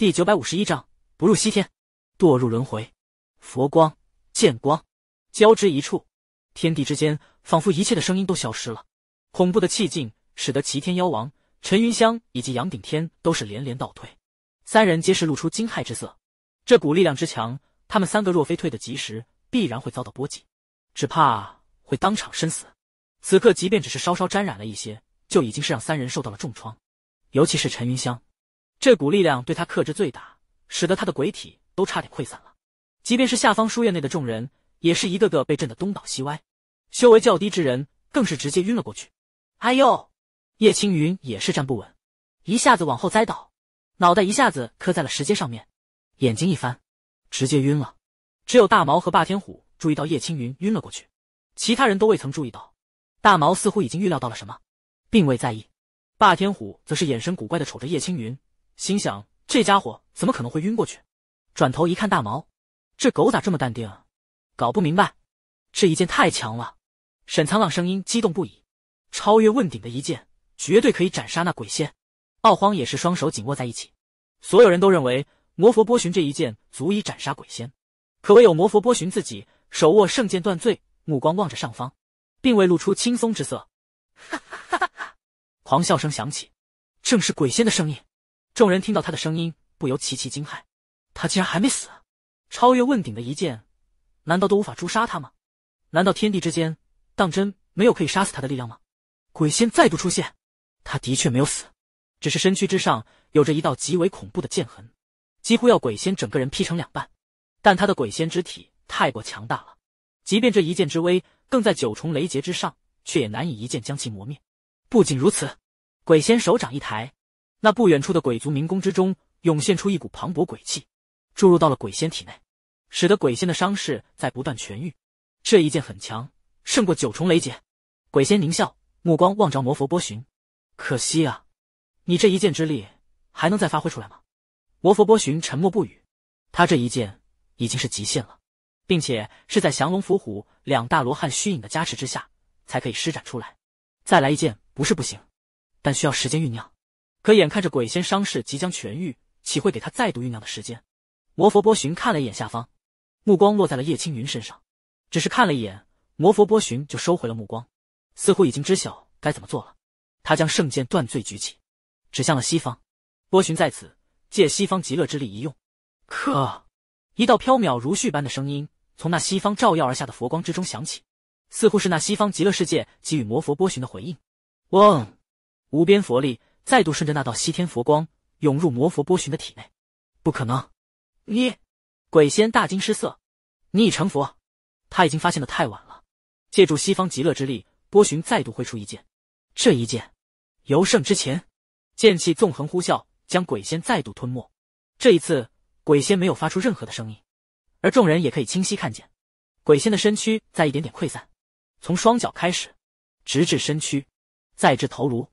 第九百五十一章，不入西天，堕入轮回。佛光、剑光交织一处，天地之间仿佛一切的声音都消失了。恐怖的气劲使得齐天妖王陈云香以及杨顶天都是连连倒退，三人皆是露出惊骇之色。这股力量之强，他们三个若非退得及时，必然会遭到波及，只怕会当场身死。此刻，即便只是稍稍沾染了一些，就已经是让三人受到了重创，尤其是陈云香。这股力量对他克制最大，使得他的鬼体都差点溃散了。即便是下方书院内的众人，也是一个个被震得东倒西歪，修为较低之人更是直接晕了过去。哎呦！叶青云也是站不稳，一下子往后栽倒，脑袋一下子磕在了石阶上面，眼睛一翻，直接晕了。只有大毛和霸天虎注意到叶青云晕了过去，其他人都未曾注意到。大毛似乎已经预料到了什么，并未在意；霸天虎则是眼神古怪的瞅着叶青云。心想这家伙怎么可能会晕过去？转头一看，大毛，这狗咋这么淡定？啊？搞不明白，这一剑太强了！沈沧浪声音激动不已，超越问鼎的一剑，绝对可以斩杀那鬼仙。傲荒也是双手紧握在一起，所有人都认为魔佛波旬这一剑足以斩杀鬼仙，可唯有魔佛波旬自己手握圣剑断罪，目光望着上方，并未露出轻松之色。哈哈哈哈！狂笑声响起，正是鬼仙的声音。众人听到他的声音，不由齐齐惊骇。他竟然还没死！超越问鼎的一剑，难道都无法诛杀他吗？难道天地之间，当真没有可以杀死他的力量吗？鬼仙再度出现，他的确没有死，只是身躯之上有着一道极为恐怖的剑痕，几乎要鬼仙整个人劈成两半。但他的鬼仙之体太过强大了，即便这一剑之威更在九重雷劫之上，却也难以一剑将其磨灭。不仅如此，鬼仙手掌一抬。那不远处的鬼族民宫之中，涌现出一股磅礴鬼气，注入到了鬼仙体内，使得鬼仙的伤势在不断痊愈。这一剑很强，胜过九重雷劫。鬼仙狞笑，目光望着魔佛波旬：“可惜啊，你这一剑之力还能再发挥出来吗？”魔佛波旬沉默不语。他这一剑已经是极限了，并且是在降龙伏虎两大罗汉虚影的加持之下才可以施展出来。再来一剑不是不行，但需要时间酝酿。可眼看着鬼仙伤势即将痊愈，岂会给他再度酝酿的时间？魔佛波旬看了一眼下方，目光落在了叶青云身上，只是看了一眼，魔佛波旬就收回了目光，似乎已经知晓该怎么做了。他将圣剑断罪举起，指向了西方。波旬在此借西方极乐之力一用。可，一道飘渺如絮般的声音从那西方照耀而下的佛光之中响起，似乎是那西方极乐世界给予魔佛波旬的回应。嗡，无边佛力。再度顺着那道西天佛光涌入魔佛波旬的体内，不可能！你，鬼仙大惊失色，你已成佛，他已经发现的太晚了。借助西方极乐之力，波旬再度挥出一剑，这一剑由胜之前，剑气纵横呼啸，将鬼仙再度吞没。这一次，鬼仙没有发出任何的声音，而众人也可以清晰看见，鬼仙的身躯在一点点溃散，从双脚开始，直至身躯，再至头颅。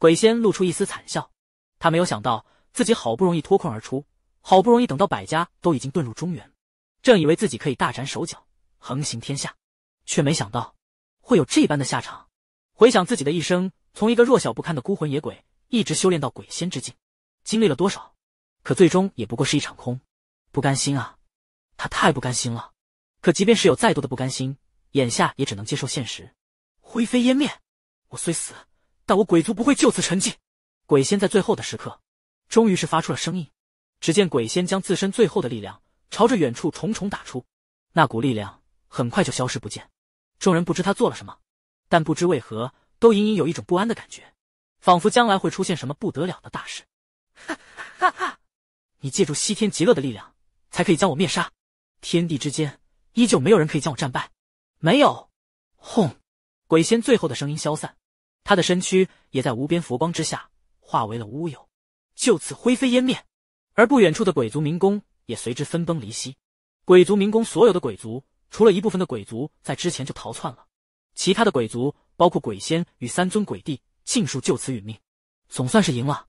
鬼仙露出一丝惨笑，他没有想到自己好不容易脱困而出，好不容易等到百家都已经遁入中原，正以为自己可以大展手脚，横行天下，却没想到会有这般的下场。回想自己的一生，从一个弱小不堪的孤魂野鬼，一直修炼到鬼仙之境，经历了多少？可最终也不过是一场空。不甘心啊，他太不甘心了。可即便是有再多的不甘心，眼下也只能接受现实，灰飞烟灭。我虽死。但我鬼族不会就此沉寂，鬼仙在最后的时刻，终于是发出了声音。只见鬼仙将自身最后的力量朝着远处重重打出，那股力量很快就消失不见。众人不知他做了什么，但不知为何都隐隐有一种不安的感觉，仿佛将来会出现什么不得了的大事。哈哈哈！你借助西天极乐的力量才可以将我灭杀，天地之间依旧没有人可以将我战败。没有，轰！鬼仙最后的声音消散。他的身躯也在无边佛光之下化为了乌有，就此灰飞烟灭。而不远处的鬼族民工也随之分崩离析。鬼族民工所有的鬼族，除了一部分的鬼族在之前就逃窜了，其他的鬼族，包括鬼仙与三尊鬼帝，尽数就此殒命。总算是赢了，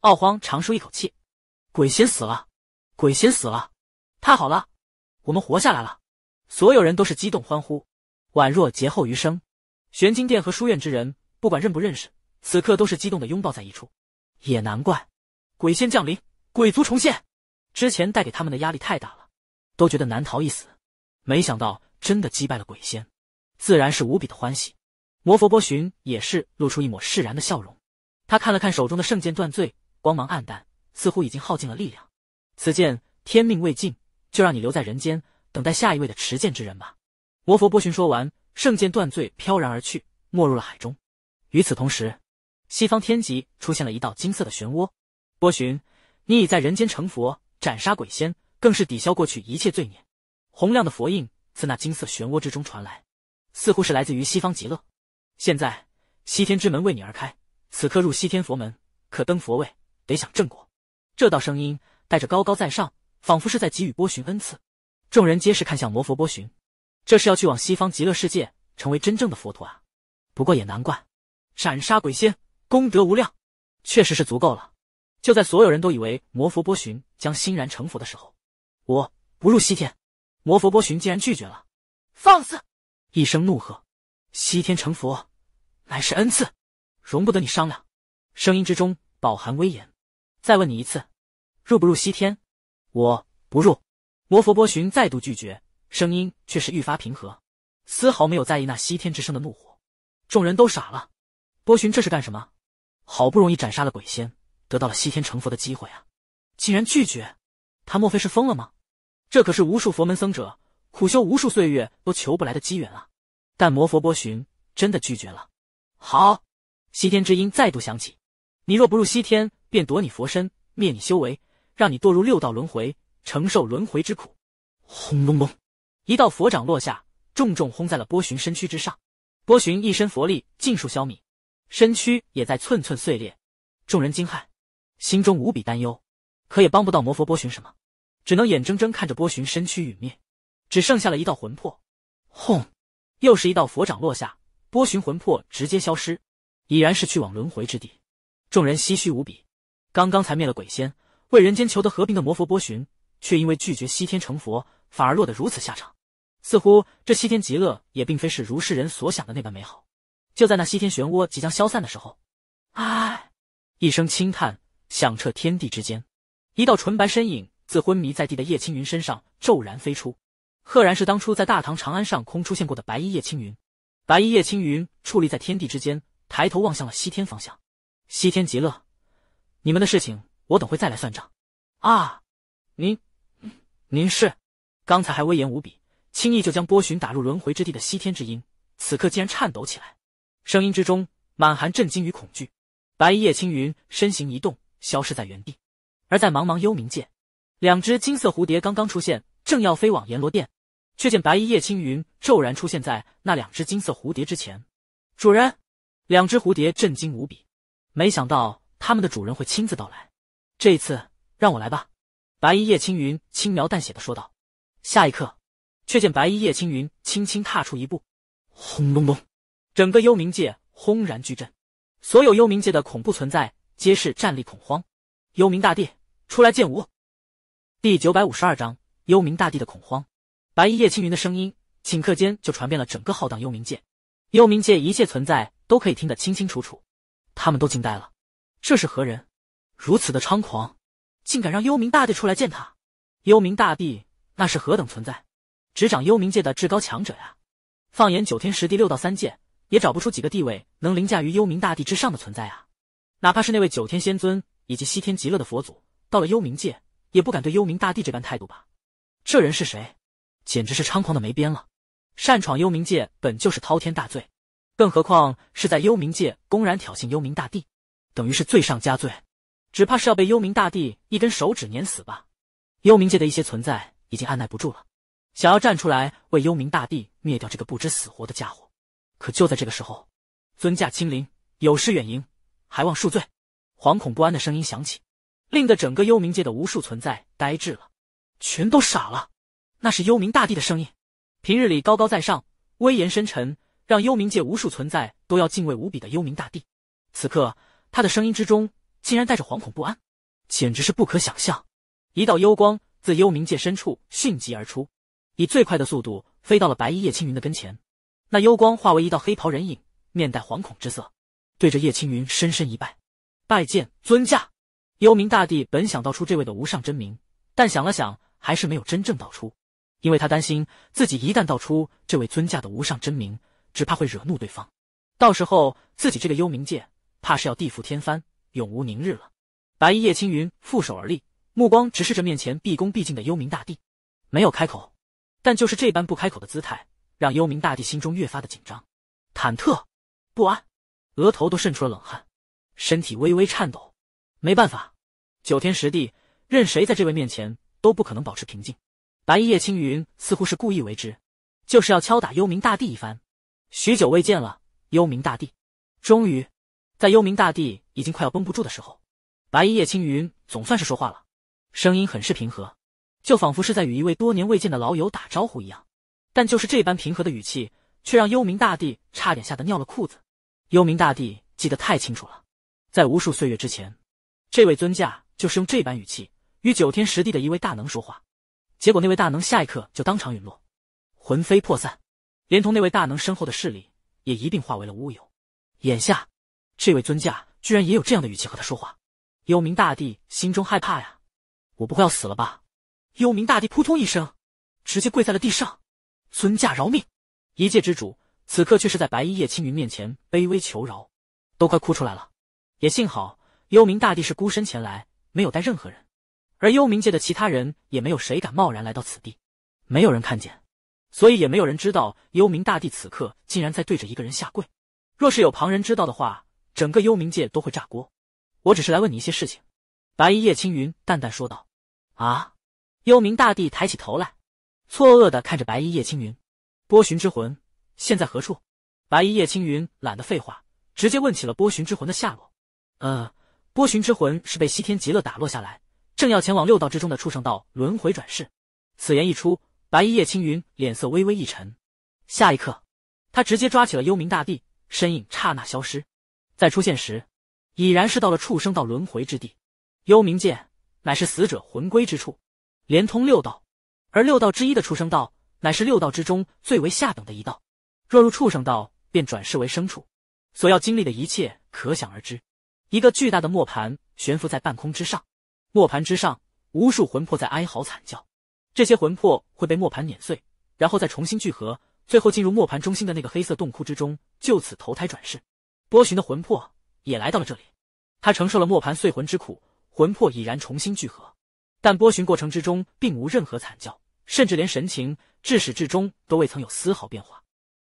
傲荒长舒一口气。鬼仙死了，鬼仙死了，太好了，我们活下来了！所有人都是激动欢呼，宛若劫后余生。玄金殿和书院之人。不管认不认识，此刻都是激动的拥抱在一处。也难怪，鬼仙降临，鬼族重现，之前带给他们的压力太大了，都觉得难逃一死。没想到真的击败了鬼仙，自然是无比的欢喜。魔佛波旬也是露出一抹释然的笑容。他看了看手中的圣剑断罪，光芒暗淡，似乎已经耗尽了力量。此剑天命未尽，就让你留在人间，等待下一位的持剑之人吧。魔佛波旬说完，圣剑断罪飘然而去，没入了海中。与此同时，西方天极出现了一道金色的漩涡。波旬，你已在人间成佛，斩杀鬼仙，更是抵消过去一切罪孽。洪亮的佛印自那金色漩涡之中传来，似乎是来自于西方极乐。现在西天之门为你而开，此刻入西天佛门，可登佛位，得享正果。这道声音带着高高在上，仿佛是在给予波旬恩赐。众人皆是看向魔佛波旬，这是要去往西方极乐世界，成为真正的佛陀啊！不过也难怪。斩杀鬼仙，功德无量，确实是足够了。就在所有人都以为魔佛波旬将欣然成佛的时候，我不入西天。魔佛波旬竟然拒绝了，放肆！一声怒喝，西天成佛，乃是恩赐，容不得你商量。声音之中饱含威严。再问你一次，入不入西天？我不入。魔佛波旬再度拒绝，声音却是愈发平和，丝毫没有在意那西天之声的怒火。众人都傻了。波旬，这是干什么？好不容易斩杀了鬼仙，得到了西天成佛的机会啊，竟然拒绝？他莫非是疯了吗？这可是无数佛门僧者苦修无数岁月都求不来的机缘啊！但魔佛波旬真的拒绝了。好，西天之音再度响起：“你若不入西天，便夺你佛身，灭你修为，让你堕入六道轮回，承受轮回之苦。”轰隆隆，一道佛掌落下，重重轰在了波旬身躯之上，波旬一身佛力尽数消弭。身躯也在寸寸碎裂，众人惊骇，心中无比担忧，可也帮不到魔佛波旬什么，只能眼睁睁看着波旬身躯陨灭，只剩下了一道魂魄。轰！又是一道佛掌落下，波旬魂魄直接消失，已然是去往轮回之地。众人唏嘘无比，刚刚才灭了鬼仙，为人间求得和平的魔佛波旬，却因为拒绝西天成佛，反而落得如此下场。似乎这西天极乐也并非是如世人所想的那般美好。就在那西天漩涡即将消散的时候，唉，一声轻叹响彻天地之间，一道纯白身影自昏迷在地的叶青云身上骤然飞出，赫然是当初在大唐长安上空出现过的白衣叶青云。白衣叶青云矗立在天地之间，抬头望向了西天方向。西天极乐，你们的事情我等会再来算账。啊，您，您是？刚才还威严无比，轻易就将波旬打入轮回之地的西天之音，此刻竟然颤抖起来。声音之中满含震惊与恐惧，白衣叶青云身形一动，消失在原地。而在茫茫幽冥界，两只金色蝴蝶刚刚出现，正要飞往阎罗殿，却见白衣叶青云骤然出现在那两只金色蝴蝶之前。主人，两只蝴蝶震惊无比，没想到他们的主人会亲自到来。这一次让我来吧。白衣叶青云轻描淡写的说道。下一刻，却见白衣叶青云轻轻踏出一步，轰隆隆。整个幽冥界轰然巨震，所有幽冥界的恐怖存在皆是战力恐慌。幽冥大帝，出来见吾！第九百五十二章：幽冥大帝的恐慌。白衣叶青云的声音顷刻间就传遍了整个浩荡幽冥界，幽冥界一切存在都可以听得清清楚楚。他们都惊呆了，这是何人？如此的猖狂，竟敢让幽冥大帝出来见他？幽冥大帝那是何等存在，执掌幽冥界的至高强者呀！放眼九天十地六道三界。也找不出几个地位能凌驾于幽冥大帝之上的存在啊！哪怕是那位九天仙尊以及西天极乐的佛祖，到了幽冥界也不敢对幽冥大帝这般态度吧？这人是谁？简直是猖狂的没边了！擅闯幽冥界本就是滔天大罪，更何况是在幽冥界公然挑衅幽冥大帝，等于是罪上加罪，只怕是要被幽冥大帝一根手指碾死吧？幽冥界的一些存在已经按耐不住了，想要站出来为幽冥大帝灭掉这个不知死活的家伙。可就在这个时候，尊驾亲临，有失远迎，还望恕罪。惶恐不安的声音响起，令得整个幽冥界的无数存在呆滞了，全都傻了。那是幽冥大帝的声音，平日里高高在上，威严深沉，让幽冥界无数存在都要敬畏无比的幽冥大帝，此刻他的声音之中竟然带着惶恐不安，简直是不可想象。一道幽光自幽冥界深处迅疾而出，以最快的速度飞到了白衣叶青云的跟前。那幽光化为一道黑袍人影，面带惶恐之色，对着叶青云深深一拜，拜见尊驾。幽冥大帝本想到出这位的无上真名，但想了想，还是没有真正道出，因为他担心自己一旦道出这位尊驾的无上真名，只怕会惹怒对方，到时候自己这个幽冥界怕是要地覆天翻，永无宁日了。白衣叶青云负手而立，目光直视着面前毕恭毕敬的幽冥大帝，没有开口，但就是这般不开口的姿态。让幽冥大帝心中越发的紧张、忐忑、不安，额头都渗出了冷汗，身体微微颤抖。没办法，九天十地，任谁在这位面前都不可能保持平静。白衣叶青云似乎是故意为之，就是要敲打幽冥大帝一番。许久未见了，幽冥大帝，终于，在幽冥大帝已经快要绷不住的时候，白衣叶青云总算是说话了，声音很是平和，就仿佛是在与一位多年未见的老友打招呼一样。但就是这般平和的语气，却让幽冥大帝差点吓得尿了裤子。幽冥大帝记得太清楚了，在无数岁月之前，这位尊驾就是用这般语气与九天十地的一位大能说话，结果那位大能下一刻就当场陨落，魂飞魄散，连同那位大能身后的势力也一并化为了乌有。眼下，这位尊驾居然也有这样的语气和他说话，幽冥大帝心中害怕呀，我不会要死了吧？幽冥大帝扑通一声，直接跪在了地上。尊驾饶命！一界之主此刻却是在白衣叶青云面前卑微求饶，都快哭出来了。也幸好幽冥大帝是孤身前来，没有带任何人，而幽冥界的其他人也没有谁敢贸然来到此地，没有人看见，所以也没有人知道幽冥大帝此刻竟然在对着一个人下跪。若是有旁人知道的话，整个幽冥界都会炸锅。我只是来问你一些事情。”白衣叶青云淡淡说道。“啊！”幽冥大帝抬起头来。错愕的看着白衣叶青云，波旬之魂现在何处？白衣叶青云懒得废话，直接问起了波旬之魂的下落。呃，波旬之魂是被西天极乐打落下来，正要前往六道之中的畜生道轮回转世。此言一出，白衣叶青云脸色微微一沉。下一刻，他直接抓起了幽冥大帝，身影刹那消失。再出现时，已然是到了畜生道轮回之地。幽冥界乃是死者魂归之处，连通六道。而六道之一的畜生道，乃是六道之中最为下等的一道。若入畜生道，便转世为牲畜，所要经历的一切可想而知。一个巨大的磨盘悬浮在半空之上，磨盘之上，无数魂魄在哀嚎惨叫。这些魂魄会被磨盘碾碎，然后再重新聚合，最后进入磨盘中心的那个黑色洞窟之中，就此投胎转世。波旬的魂魄也来到了这里，他承受了磨盘碎魂之苦，魂魄已然重新聚合。但波寻过程之中，并无任何惨叫，甚至连神情至始至终都未曾有丝毫变化。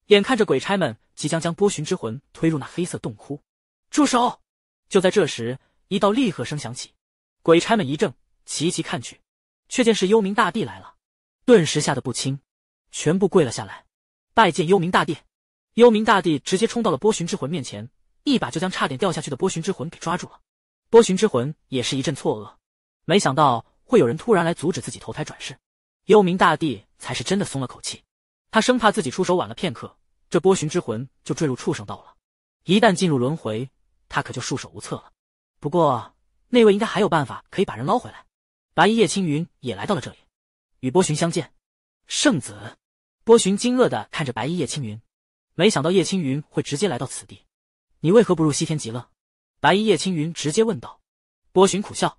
眼看着鬼差们即将将波寻之魂推入那黑色洞窟，住手！就在这时，一道厉喝声响起，鬼差们一怔，齐齐看去，却见是幽冥大帝来了，顿时吓得不轻，全部跪了下来，拜见幽冥大帝。幽冥大帝直接冲到了波寻之魂面前，一把就将差点掉下去的波寻之魂给抓住了。波寻之魂也是一阵错愕，没想到。会有人突然来阻止自己投胎转世，幽冥大帝才是真的松了口气。他生怕自己出手晚了片刻，这波旬之魂就坠入畜生道了。一旦进入轮回，他可就束手无策了。不过那位应该还有办法可以把人捞回来。白衣叶青云也来到了这里，与波旬相见。圣子，波旬惊愕的看着白衣叶青云，没想到叶青云会直接来到此地。你为何不入西天极乐？白衣叶青云直接问道。波旬苦笑。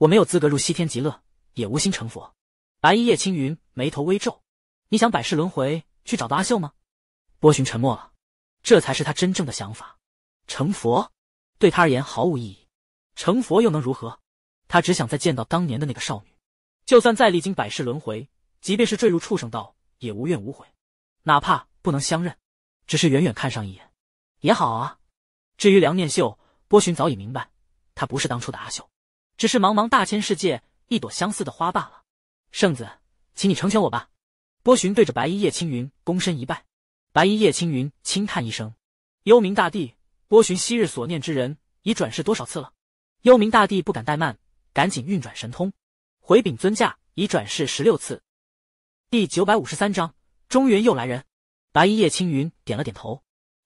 我没有资格入西天极乐，也无心成佛。白衣叶青云眉头微皱：“你想百世轮回去找到阿秀吗？”波旬沉默了。这才是他真正的想法。成佛对他而言毫无意义。成佛又能如何？他只想再见到当年的那个少女。就算再历经百世轮回，即便是坠入畜生道，也无怨无悔。哪怕不能相认，只是远远看上一眼也好啊。至于梁念秀，波旬早已明白，她不是当初的阿秀。只是茫茫大千世界一朵相似的花罢了，圣子，请你成全我吧。波旬对着白衣叶青云躬身一拜，白衣叶青云轻叹一声：“幽冥大帝，波旬昔日所念之人，已转世多少次了？”幽冥大帝不敢怠慢，赶紧运转神通，回禀尊驾：“已转世十六次。”第九百五十三章中原又来人。白衣叶青云点了点头，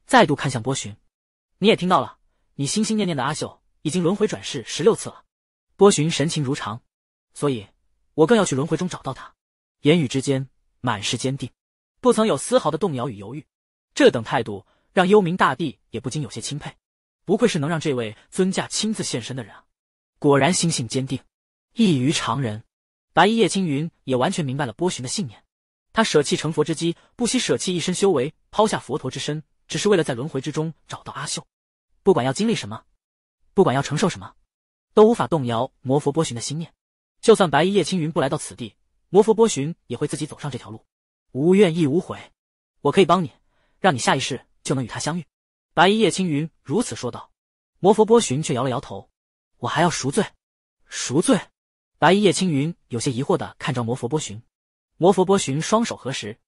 再度看向波旬：“你也听到了，你心心念念的阿秀，已经轮回转世十六次了。”波旬神情如常，所以，我更要去轮回中找到他。言语之间满是坚定，不曾有丝毫的动摇与犹豫。这等态度，让幽冥大帝也不禁有些钦佩。不愧是能让这位尊驾亲自现身的人啊！果然心性坚定，异于常人。白衣叶青云也完全明白了波旬的信念。他舍弃成佛之机，不惜舍弃一身修为，抛下佛陀之身，只是为了在轮回之中找到阿秀。不管要经历什么，不管要承受什么。都无法动摇魔佛波旬的心念，就算白衣叶青云不来到此地，魔佛波旬也会自己走上这条路，无怨亦无悔。我可以帮你，让你下一世就能与他相遇。白衣叶青云如此说道。魔佛波旬却摇了摇头：“我还要赎罪，赎罪。”白衣叶青云有些疑惑的看着魔佛波旬。魔佛波旬双手合十：“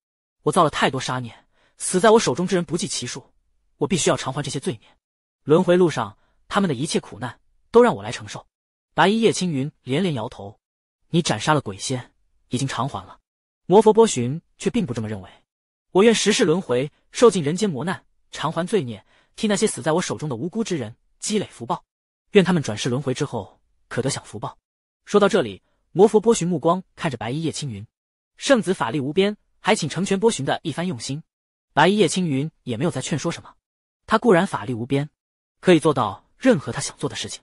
我造了太多杀孽，死在我手中之人不计其数，我必须要偿还这些罪孽。轮回路上，他们的一切苦难。”都让我来承受。白衣叶青云连连摇头：“你斩杀了鬼仙，已经偿还了。”魔佛波旬却并不这么认为：“我愿十世轮回，受尽人间磨难，偿还罪孽，替那些死在我手中的无辜之人积累福报，愿他们转世轮回之后可得享福报。”说到这里，魔佛波旬目光看着白衣叶青云：“圣子法力无边，还请成全波旬的一番用心。”白衣叶青云也没有再劝说什么。他固然法力无边，可以做到任何他想做的事情。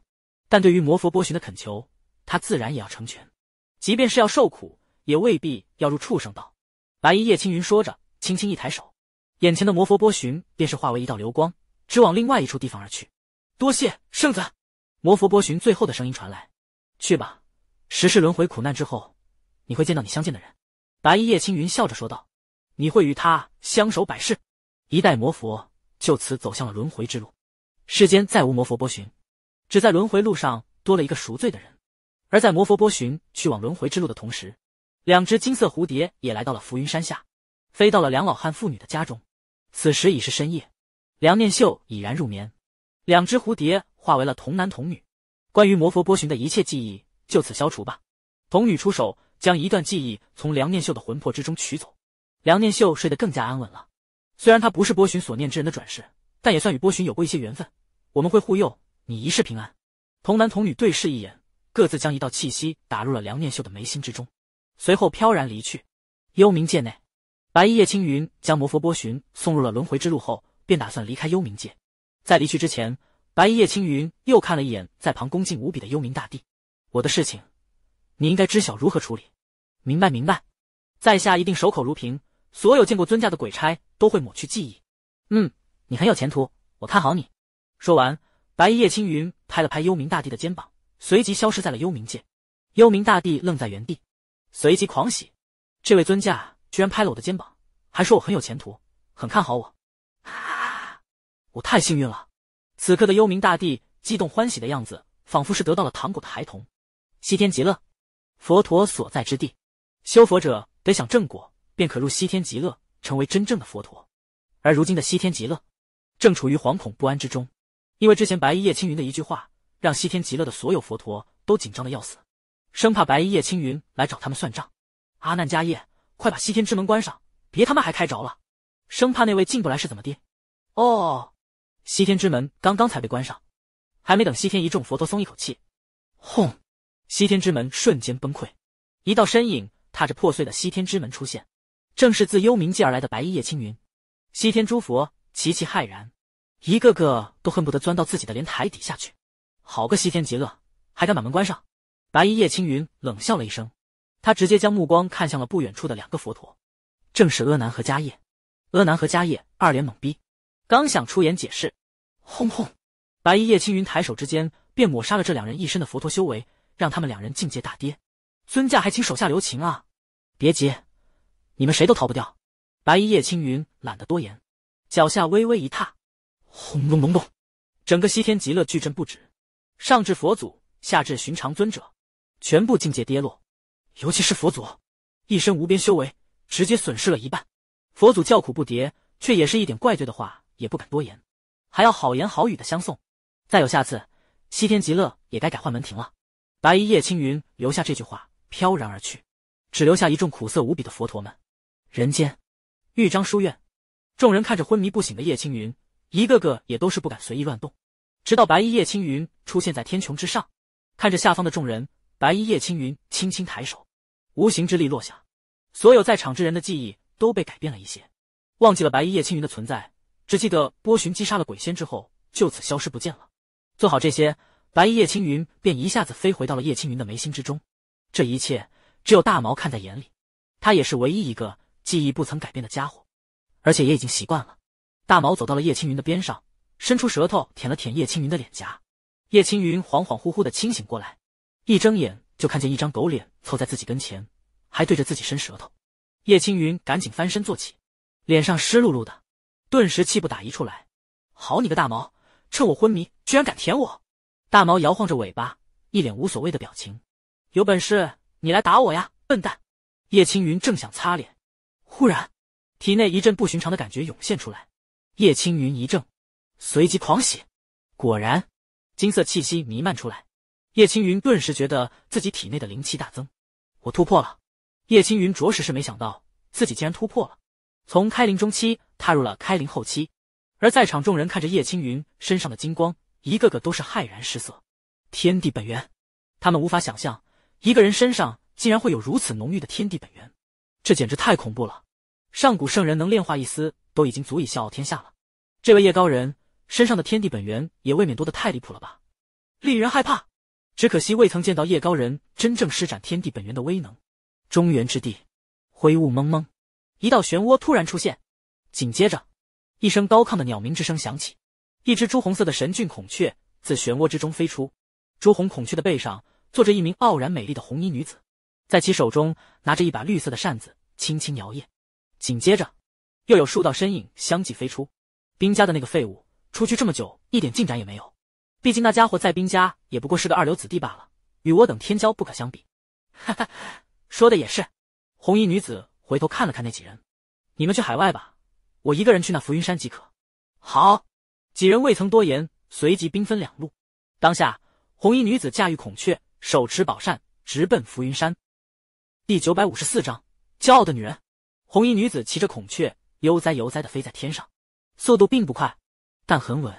但对于魔佛波旬的恳求，他自然也要成全，即便是要受苦，也未必要入畜生道。白衣叶青云说着，轻轻一抬手，眼前的魔佛波旬便是化为一道流光，直往另外一处地方而去。多谢圣子，魔佛波旬最后的声音传来：“去吧，十世轮回苦难之后，你会见到你相见的人。”白衣叶青云笑着说道：“你会与他相守百世。”一代魔佛就此走向了轮回之路，世间再无魔佛波旬。只在轮回路上多了一个赎罪的人，而在摩佛波旬去往轮回之路的同时，两只金色蝴蝶也来到了浮云山下，飞到了梁老汉妇女的家中。此时已是深夜，梁念秀已然入眠。两只蝴蝶化为了童男童女，关于摩佛波旬的一切记忆就此消除吧。童女出手，将一段记忆从梁念秀的魂魄之中取走。梁念秀睡得更加安稳了。虽然他不是波旬所念之人的转世，但也算与波旬有过一些缘分。我们会护佑。你一世平安。童男童女对视一眼，各自将一道气息打入了梁念秀的眉心之中，随后飘然离去。幽冥界内，白衣叶青云将魔佛波旬送入了轮回之路后，便打算离开幽冥界。在离去之前，白衣叶青云又看了一眼在旁恭敬无比的幽冥大帝：“我的事情，你应该知晓如何处理。明白，明白。在下一定守口如瓶，所有见过尊驾的鬼差都会抹去记忆。嗯，你很有前途，我看好你。”说完。白衣叶青云拍了拍幽冥大帝的肩膀，随即消失在了幽冥界。幽冥大帝愣在原地，随即狂喜，这位尊驾居然拍了我的肩膀，还说我很有前途，很看好我，啊！我太幸运了。此刻的幽冥大帝激动欢喜的样子，仿佛是得到了糖果的孩童。西天极乐，佛陀所在之地，修佛者得享正果，便可入西天极乐，成为真正的佛陀。而如今的西天极乐，正处于惶恐不安之中。因为之前白衣叶青云的一句话，让西天极乐的所有佛陀都紧张的要死，生怕白衣叶青云来找他们算账。阿难迦叶，快把西天之门关上，别他妈还开着了，生怕那位进不来是怎么的？哦，西天之门刚刚才被关上，还没等西天一众佛陀松一口气，轰，西天之门瞬间崩溃，一道身影踏着破碎的西天之门出现，正是自幽冥界而来的白衣叶青云。西天诸佛齐齐骇然。一个个都恨不得钻到自己的莲台底下去。好个西天极乐，还敢把门关上？白衣叶青云冷笑了一声，他直接将目光看向了不远处的两个佛陀，正是阿南和迦叶。阿南和迦叶二脸懵逼，刚想出言解释，轰轰！白衣叶青云抬手之间便抹杀了这两人一身的佛陀修为，让他们两人境界大跌。尊驾还请手下留情啊！别急，你们谁都逃不掉。白衣叶青云懒得多言，脚下微微一踏。轰隆隆隆，整个西天极乐巨震不止，上至佛祖，下至寻常尊者，全部境界跌落。尤其是佛祖，一身无边修为直接损失了一半。佛祖叫苦不迭，却也是一点怪罪的话也不敢多言，还要好言好语的相送。再有下次，西天极乐也该改换门庭了。白衣叶青云留下这句话，飘然而去，只留下一众苦涩无比的佛陀们。人间，豫章书院，众人看着昏迷不醒的叶青云。一个个也都是不敢随意乱动，直到白衣叶青云出现在天穹之上，看着下方的众人，白衣叶青云轻轻抬手，无形之力落下，所有在场之人的记忆都被改变了一些，忘记了白衣叶青云的存在，只记得波旬击杀了鬼仙之后，就此消失不见了。做好这些，白衣叶青云便一下子飞回到了叶青云的眉心之中。这一切只有大毛看在眼里，他也是唯一一个记忆不曾改变的家伙，而且也已经习惯了。大毛走到了叶青云的边上，伸出舌头舔了舔叶青云的脸颊。叶青云恍恍惚惚的清醒过来，一睁眼就看见一张狗脸凑在自己跟前，还对着自己伸舌头。叶青云赶紧翻身坐起，脸上湿漉漉的，顿时气不打一处来：“好你个大毛，趁我昏迷居然敢舔我！”大毛摇晃着尾巴，一脸无所谓的表情：“有本事你来打我呀，笨蛋！”叶青云正想擦脸，忽然体内一阵不寻常的感觉涌现出来。叶青云一怔，随即狂喜，果然，金色气息弥漫出来。叶青云顿时觉得自己体内的灵气大增，我突破了！叶青云着实是没想到自己竟然突破了，从开灵中期踏入了开灵后期。而在场众人看着叶青云身上的金光，一个个都是骇然失色。天地本源，他们无法想象一个人身上竟然会有如此浓郁的天地本源，这简直太恐怖了！上古圣人能炼化一丝。都已经足以笑傲天下了。这位叶高人身上的天地本源也未免多得太离谱了吧，令人害怕。只可惜未曾见到叶高人真正施展天地本源的威能。中原之地，灰雾蒙蒙，一道漩涡突然出现，紧接着，一声高亢的鸟鸣之声响起，一只朱红色的神俊孔雀自漩涡之中飞出，朱红孔雀的背上坐着一名傲然美丽的红衣女子，在其手中拿着一把绿色的扇子，轻轻摇曳。紧接着。又有数道身影相继飞出，兵家的那个废物出去这么久，一点进展也没有。毕竟那家伙在兵家也不过是个二流子弟罢了，与我等天骄不可相比。哈哈，说的也是。红衣女子回头看了看那几人，你们去海外吧，我一个人去那浮云山即可。好，几人未曾多言，随即兵分两路。当下，红衣女子驾驭孔雀，手持宝扇，直奔浮云山。第九百五十四章：骄傲的女人。红衣女子骑着孔雀。悠哉悠哉的飞在天上，速度并不快，但很稳。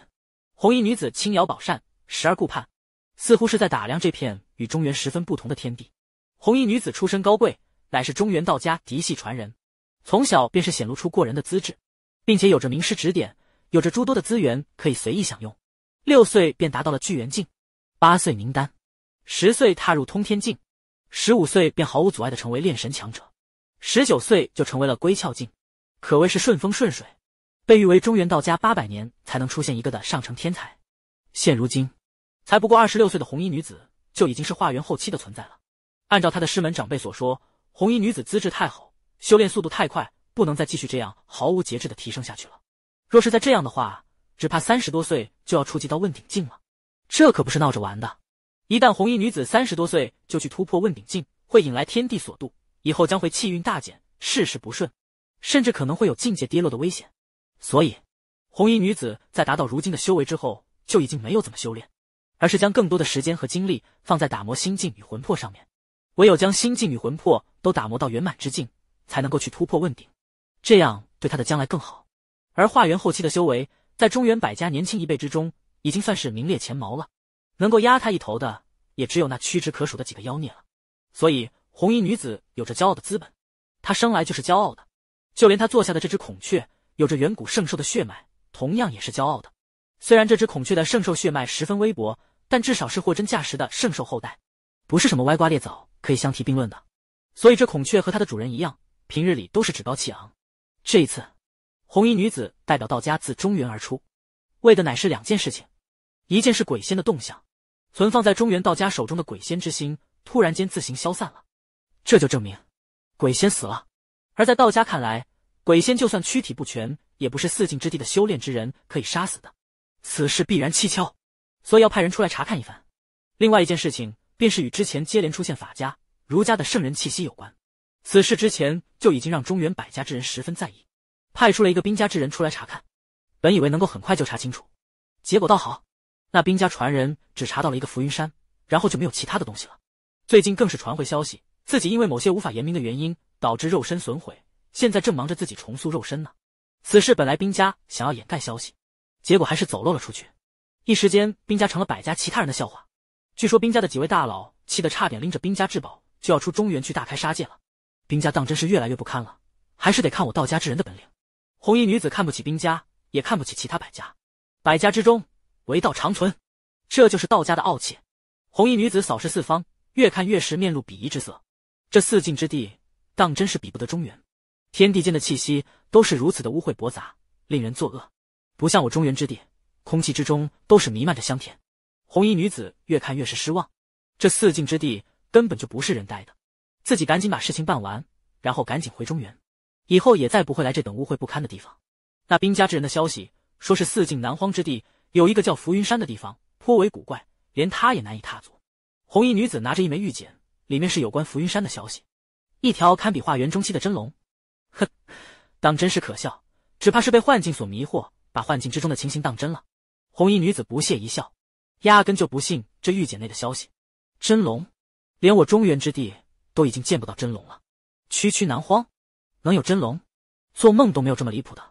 红衣女子轻摇宝扇，时而顾盼，似乎是在打量这片与中原十分不同的天地。红衣女子出身高贵，乃是中原道家嫡系传人，从小便是显露出过人的资质，并且有着名师指点，有着诸多的资源可以随意享用。六岁便达到了聚元境，八岁凝丹，十岁踏入通天境，十五岁便毫无阻碍的成为炼神强者，十九岁就成为了归窍境。可谓是顺风顺水，被誉为中原道家八百年才能出现一个的上乘天才。现如今，才不过二十六岁的红衣女子就已经是化元后期的存在了。按照他的师门长辈所说，红衣女子资质太好，修炼速度太快，不能再继续这样毫无节制的提升下去了。若是再这样的话，只怕三十多岁就要触及到问鼎境了。这可不是闹着玩的。一旦红衣女子三十多岁就去突破问鼎境，会引来天地所妒，以后将会气运大减，事事不顺。甚至可能会有境界跌落的危险，所以红衣女子在达到如今的修为之后，就已经没有怎么修炼，而是将更多的时间和精力放在打磨心境与魂魄上面。唯有将心境与魂魄都打磨到圆满之境，才能够去突破问鼎，这样对她的将来更好。而化缘后期的修为，在中原百家年轻一辈之中，已经算是名列前茅了，能够压他一头的，也只有那屈指可数的几个妖孽了。所以，红衣女子有着骄傲的资本，她生来就是骄傲的。就连他坐下的这只孔雀，有着远古圣兽的血脉，同样也是骄傲的。虽然这只孔雀的圣兽血脉十分微薄，但至少是货真价实的圣兽后代，不是什么歪瓜裂枣可以相提并论的。所以这孔雀和它的主人一样，平日里都是趾高气昂。这一次，红衣女子代表道家自中原而出，为的乃是两件事情：一件是鬼仙的动向，存放在中原道家手中的鬼仙之心突然间自行消散了，这就证明鬼仙死了。而在道家看来，鬼仙就算躯体不全，也不是四境之地的修炼之人可以杀死的。此事必然蹊跷，所以要派人出来查看一番。另外一件事情，便是与之前接连出现法家、儒家的圣人气息有关。此事之前就已经让中原百家之人十分在意，派出了一个兵家之人出来查看。本以为能够很快就查清楚，结果倒好，那兵家传人只查到了一个浮云山，然后就没有其他的东西了。最近更是传回消息，自己因为某些无法言明的原因。导致肉身损毁，现在正忙着自己重塑肉身呢。此事本来兵家想要掩盖消息，结果还是走漏了出去。一时间，兵家成了百家其他人的笑话。据说兵家的几位大佬气得差点拎着兵家至宝就要出中原去大开杀戒了。兵家当真是越来越不堪了，还是得看我道家之人的本领。红衣女子看不起兵家，也看不起其他百家。百家之中，唯道长存，这就是道家的傲气。红衣女子扫视四方，越看越是面露鄙夷之色。这四境之地。当真是比不得中原，天地间的气息都是如此的污秽驳杂，令人作恶，不像我中原之地，空气之中都是弥漫着香甜。红衣女子越看越是失望，这四境之地根本就不是人待的，自己赶紧把事情办完，然后赶紧回中原，以后也再不会来这等污秽不堪的地方。那兵家之人的消息说是四境南荒之地有一个叫浮云山的地方颇为古怪，连他也难以踏足。红衣女子拿着一枚玉简，里面是有关浮云山的消息。一条堪比化缘中期的真龙，哼，当真是可笑，只怕是被幻境所迷惑，把幻境之中的情形当真了。红衣女子不屑一笑，压根就不信这玉简内的消息。真龙，连我中原之地都已经见不到真龙了，区区南荒，能有真龙？做梦都没有这么离谱的。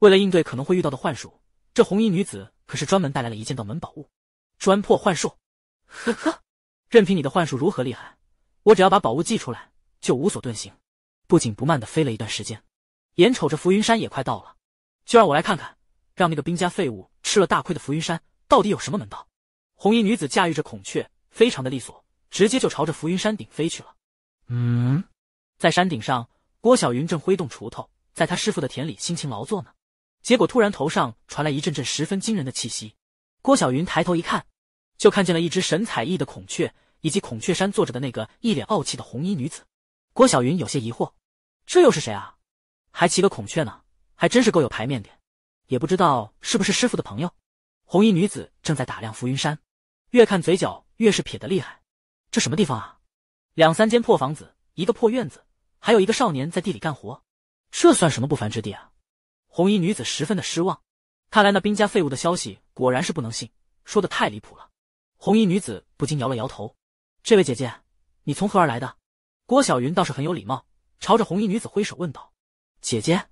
为了应对可能会遇到的幻术，这红衣女子可是专门带来了一件道门宝物，专破幻术。呵呵，任凭你的幻术如何厉害，我只要把宝物祭出来。就无所遁形，不紧不慢的飞了一段时间，眼瞅着浮云山也快到了，就让我来看看，让那个兵家废物吃了大亏的浮云山到底有什么门道。红衣女子驾驭着孔雀，非常的利索，直接就朝着浮云山顶飞去了。嗯，在山顶上，郭小云正挥动锄头，在他师傅的田里辛勤劳作呢。结果突然头上传来一阵阵十分惊人的气息，郭小云抬头一看，就看见了一只神采奕奕的孔雀，以及孔雀山坐着的那个一脸傲气的红衣女子。郭小云有些疑惑，这又是谁啊？还骑个孔雀呢，还真是够有排面的。也不知道是不是师傅的朋友。红衣女子正在打量浮云山，越看嘴角越是撇得厉害。这什么地方啊？两三间破房子，一个破院子，还有一个少年在地里干活，这算什么不凡之地啊？红衣女子十分的失望。看来那兵家废物的消息果然是不能信，说的太离谱了。红衣女子不禁摇了摇头。这位姐姐，你从何而来的？郭小云倒是很有礼貌，朝着红衣女子挥手问道：“姐姐。”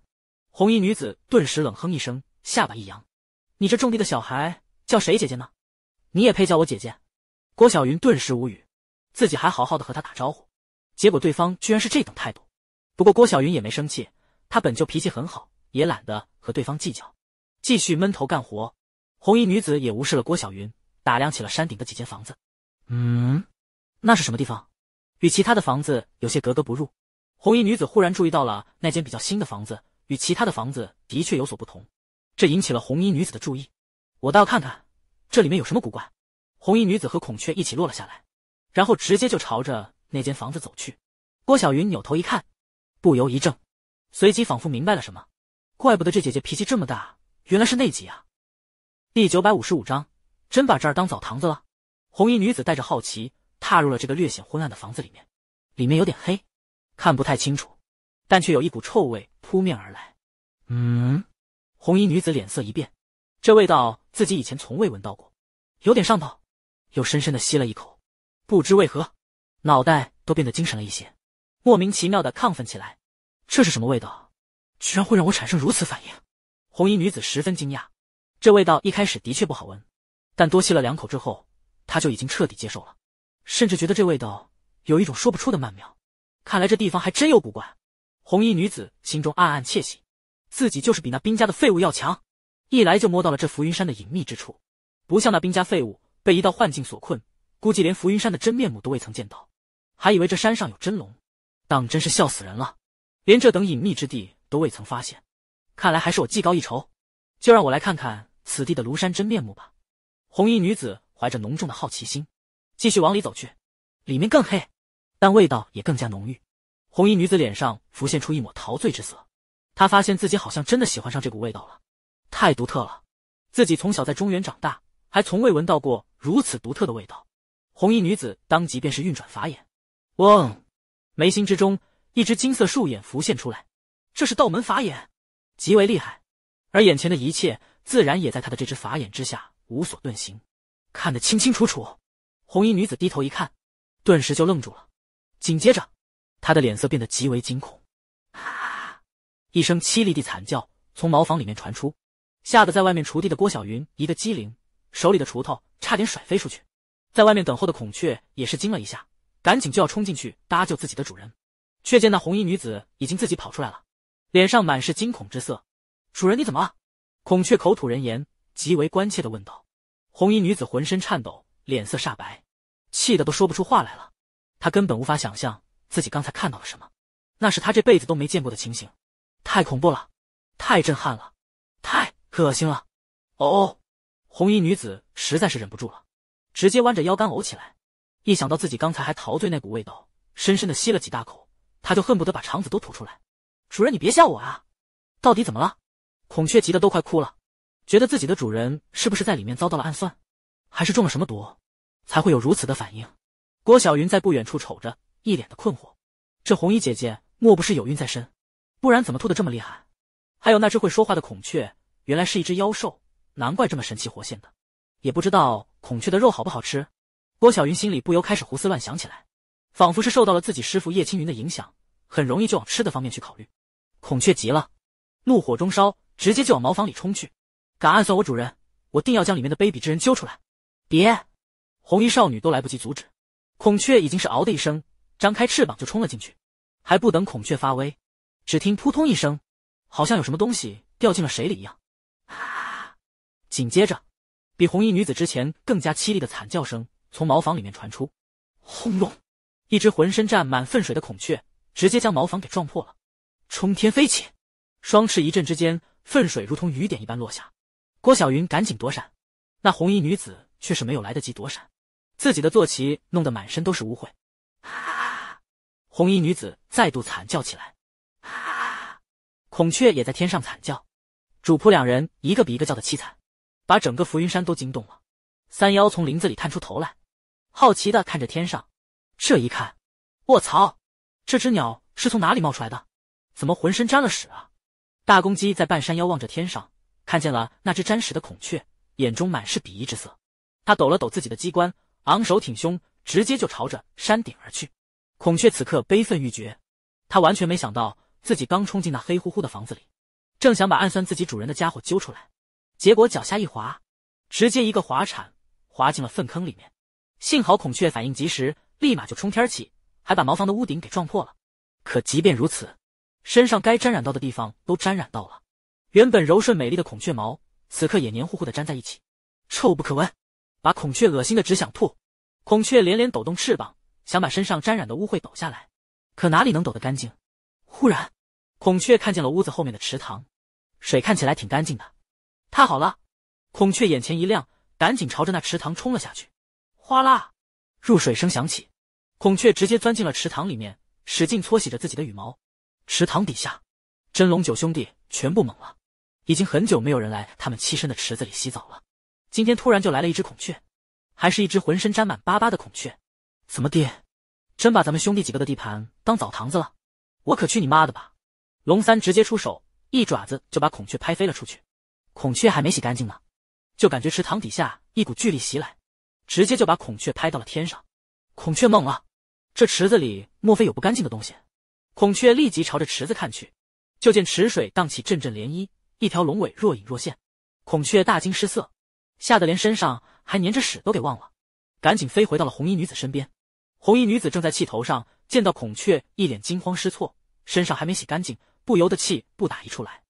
红衣女子顿时冷哼一声，下巴一扬：“你这种地的小孩叫谁姐姐呢？你也配叫我姐姐？”郭小云顿时无语，自己还好好的和她打招呼，结果对方居然是这等态度。不过郭小云也没生气，她本就脾气很好，也懒得和对方计较，继续闷头干活。红衣女子也无视了郭小云，打量起了山顶的几间房子。“嗯，那是什么地方？”与其他的房子有些格格不入。红衣女子忽然注意到了那间比较新的房子，与其他的房子的确有所不同，这引起了红衣女子的注意。我倒要看看这里面有什么古怪。红衣女子和孔雀一起落了下来，然后直接就朝着那间房子走去。郭小云扭头一看，不由一怔，随即仿佛明白了什么，怪不得这姐姐脾气这么大，原来是内急啊！第九百五十五章，真把这儿当澡堂子了。红衣女子带着好奇。踏入了这个略显昏暗的房子里面，里面有点黑，看不太清楚，但却有一股臭味扑面而来。嗯，红衣女子脸色一变，这味道自己以前从未闻到过，有点上头。又深深的吸了一口，不知为何，脑袋都变得精神了一些，莫名其妙的亢奋起来。这是什么味道？居然会让我产生如此反应？红衣女子十分惊讶。这味道一开始的确不好闻，但多吸了两口之后，她就已经彻底接受了。甚至觉得这味道有一种说不出的曼妙，看来这地方还真有古怪。红衣女子心中暗暗窃喜，自己就是比那兵家的废物要强，一来就摸到了这浮云山的隐秘之处，不像那兵家废物被一道幻境所困，估计连浮云山的真面目都未曾见到，还以为这山上有真龙，当真是笑死人了。连这等隐秘之地都未曾发现，看来还是我技高一筹。就让我来看看此地的庐山真面目吧。红衣女子怀着浓重的好奇心。继续往里走去，里面更黑，但味道也更加浓郁。红衣女子脸上浮现出一抹陶醉之色，她发现自己好像真的喜欢上这股味道了，太独特了！自己从小在中原长大，还从未闻到过如此独特的味道。红衣女子当即便是运转法眼，嗡，眉心之中一只金色树眼浮现出来，这是道门法眼，极为厉害。而眼前的一切，自然也在他的这只法眼之下无所遁形，看得清清楚楚。红衣女子低头一看，顿时就愣住了，紧接着，她的脸色变得极为惊恐，啊！一声凄厉的惨叫从茅房里面传出，吓得在外面锄地的郭小云一个机灵，手里的锄头差点甩飞出去。在外面等候的孔雀也是惊了一下，赶紧就要冲进去搭救自己的主人，却见那红衣女子已经自己跑出来了，脸上满是惊恐之色。主人你怎么？了？孔雀口吐人言，极为关切的问道。红衣女子浑身颤抖。脸色煞白，气得都说不出话来了。他根本无法想象自己刚才看到了什么，那是他这辈子都没见过的情形，太恐怖了，太震撼了，太恶心了。哦，红衣女子实在是忍不住了，直接弯着腰干呕起来。一想到自己刚才还陶醉那股味道，深深的吸了几大口，他就恨不得把肠子都吐出来。主人，你别吓我啊！到底怎么了？孔雀急得都快哭了，觉得自己的主人是不是在里面遭到了暗算？还是中了什么毒，才会有如此的反应？郭小云在不远处瞅着，一脸的困惑。这红衣姐姐莫不是有孕在身，不然怎么吐的这么厉害？还有那只会说话的孔雀，原来是一只妖兽，难怪这么神气活现的。也不知道孔雀的肉好不好吃。郭小云心里不由开始胡思乱想起来，仿佛是受到了自己师傅叶青云的影响，很容易就往吃的方面去考虑。孔雀急了，怒火中烧，直接就往茅房里冲去。敢暗算我主人，我定要将里面的卑鄙之人揪出来！别！红衣少女都来不及阻止，孔雀已经是嗷的一声，张开翅膀就冲了进去。还不等孔雀发威，只听扑通一声，好像有什么东西掉进了水里一样。啊！紧接着，比红衣女子之前更加凄厉的惨叫声从茅房里面传出。轰隆！一只浑身沾满粪水的孔雀直接将茅房给撞破了，冲天飞起，双翅一震之间，粪水如同雨点一般落下。郭小云赶紧躲闪，那红衣女子。却是没有来得及躲闪，自己的坐骑弄得满身都是污秽，红衣女子再度惨叫起来，孔雀也在天上惨叫，主仆两人一个比一个叫的凄惨，把整个浮云山都惊动了。三妖从林子里探出头来，好奇的看着天上，这一看，我操，这只鸟是从哪里冒出来的？怎么浑身沾了屎啊？大公鸡在半山腰望着天上，看见了那只沾屎的孔雀，眼中满是鄙夷之色。他抖了抖自己的机关，昂首挺胸，直接就朝着山顶而去。孔雀此刻悲愤欲绝，他完全没想到自己刚冲进那黑乎乎的房子里，正想把暗算自己主人的家伙揪出来，结果脚下一滑，直接一个滑铲，滑进了粪坑里面。幸好孔雀反应及时，立马就冲天起，还把茅房的屋顶给撞破了。可即便如此，身上该沾染到的地方都沾染到了，原本柔顺美丽的孔雀毛，此刻也黏糊糊的粘在一起，臭不可闻。把孔雀恶心的只想吐，孔雀连连抖动翅膀，想把身上沾染的污秽抖下来，可哪里能抖得干净？忽然，孔雀看见了屋子后面的池塘，水看起来挺干净的，太好了！孔雀眼前一亮，赶紧朝着那池塘冲了下去，哗啦，入水声响起，孔雀直接钻进了池塘里面，使劲搓洗着自己的羽毛。池塘底下，真龙九兄弟全部懵了，已经很久没有人来他们栖身的池子里洗澡了。今天突然就来了一只孔雀，还是一只浑身沾满粑粑的孔雀，怎么地，真把咱们兄弟几个的地盘当澡堂子了？我可去你妈的吧！龙三直接出手，一爪子就把孔雀拍飞了出去。孔雀还没洗干净呢，就感觉池塘底下一股巨力袭来，直接就把孔雀拍到了天上。孔雀懵了，这池子里莫非有不干净的东西？孔雀立即朝着池子看去，就见池水荡起阵阵涟漪，一条龙尾若隐若现。孔雀大惊失色。吓得连身上还粘着屎都给忘了，赶紧飞回到了红衣女子身边。红衣女子正在气头上，见到孔雀一脸惊慌失措，身上还没洗干净，不由得气不打一处来，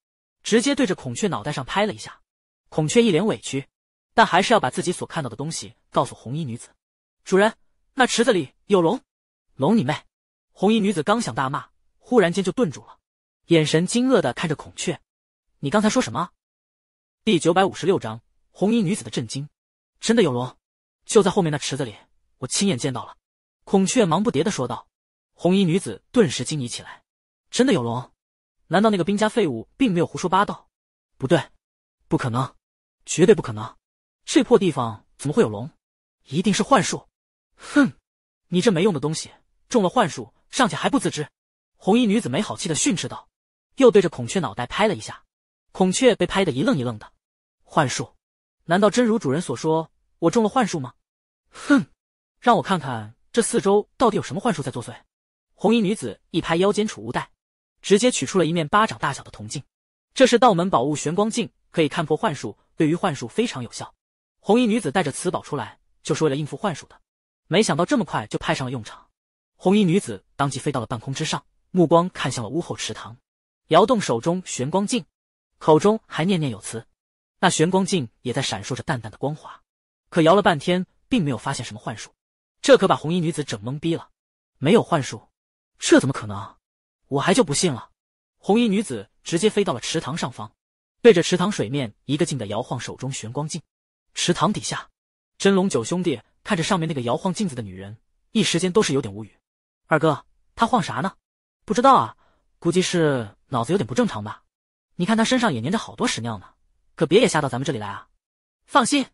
直接对着孔雀脑袋上拍了一下。孔雀一脸委屈，但还是要把自己所看到的东西告诉红衣女子。主人，那池子里有龙！龙你妹！红衣女子刚想大骂，忽然间就顿住了，眼神惊愕的看着孔雀：“你刚才说什么？”第九百五十六章。红衣女子的震惊，真的有龙，就在后面那池子里，我亲眼见到了。孔雀忙不迭的说道。红衣女子顿时惊疑起来，真的有龙？难道那个兵家废物并没有胡说八道？不对，不可能，绝对不可能，这破地方怎么会有龙？一定是幻术！哼，你这没用的东西，中了幻术尚且还不自知。红衣女子没好气的训斥道，又对着孔雀脑袋拍了一下。孔雀被拍得一愣一愣的，幻术。难道真如主人所说，我中了幻术吗？哼，让我看看这四周到底有什么幻术在作祟。红衣女子一拍腰间储物袋，直接取出了一面巴掌大小的铜镜，这是道门宝物玄光镜，可以看破幻术，对于幻术非常有效。红衣女子带着此宝出来，就是为了应付幻术的，没想到这么快就派上了用场。红衣女子当即飞到了半空之上，目光看向了屋后池塘，摇动手中玄光镜，口中还念念有词。那玄光镜也在闪烁着淡淡的光华，可摇了半天，并没有发现什么幻术，这可把红衣女子整懵逼了。没有幻术，这怎么可能？我还就不信了。红衣女子直接飞到了池塘上方，对着池塘水面一个劲的摇晃手中玄光镜。池塘底下，真龙九兄弟看着上面那个摇晃镜子的女人，一时间都是有点无语。二哥，她晃啥呢？不知道啊，估计是脑子有点不正常吧。你看她身上也粘着好多屎尿呢。可别也吓到咱们这里来啊！放心，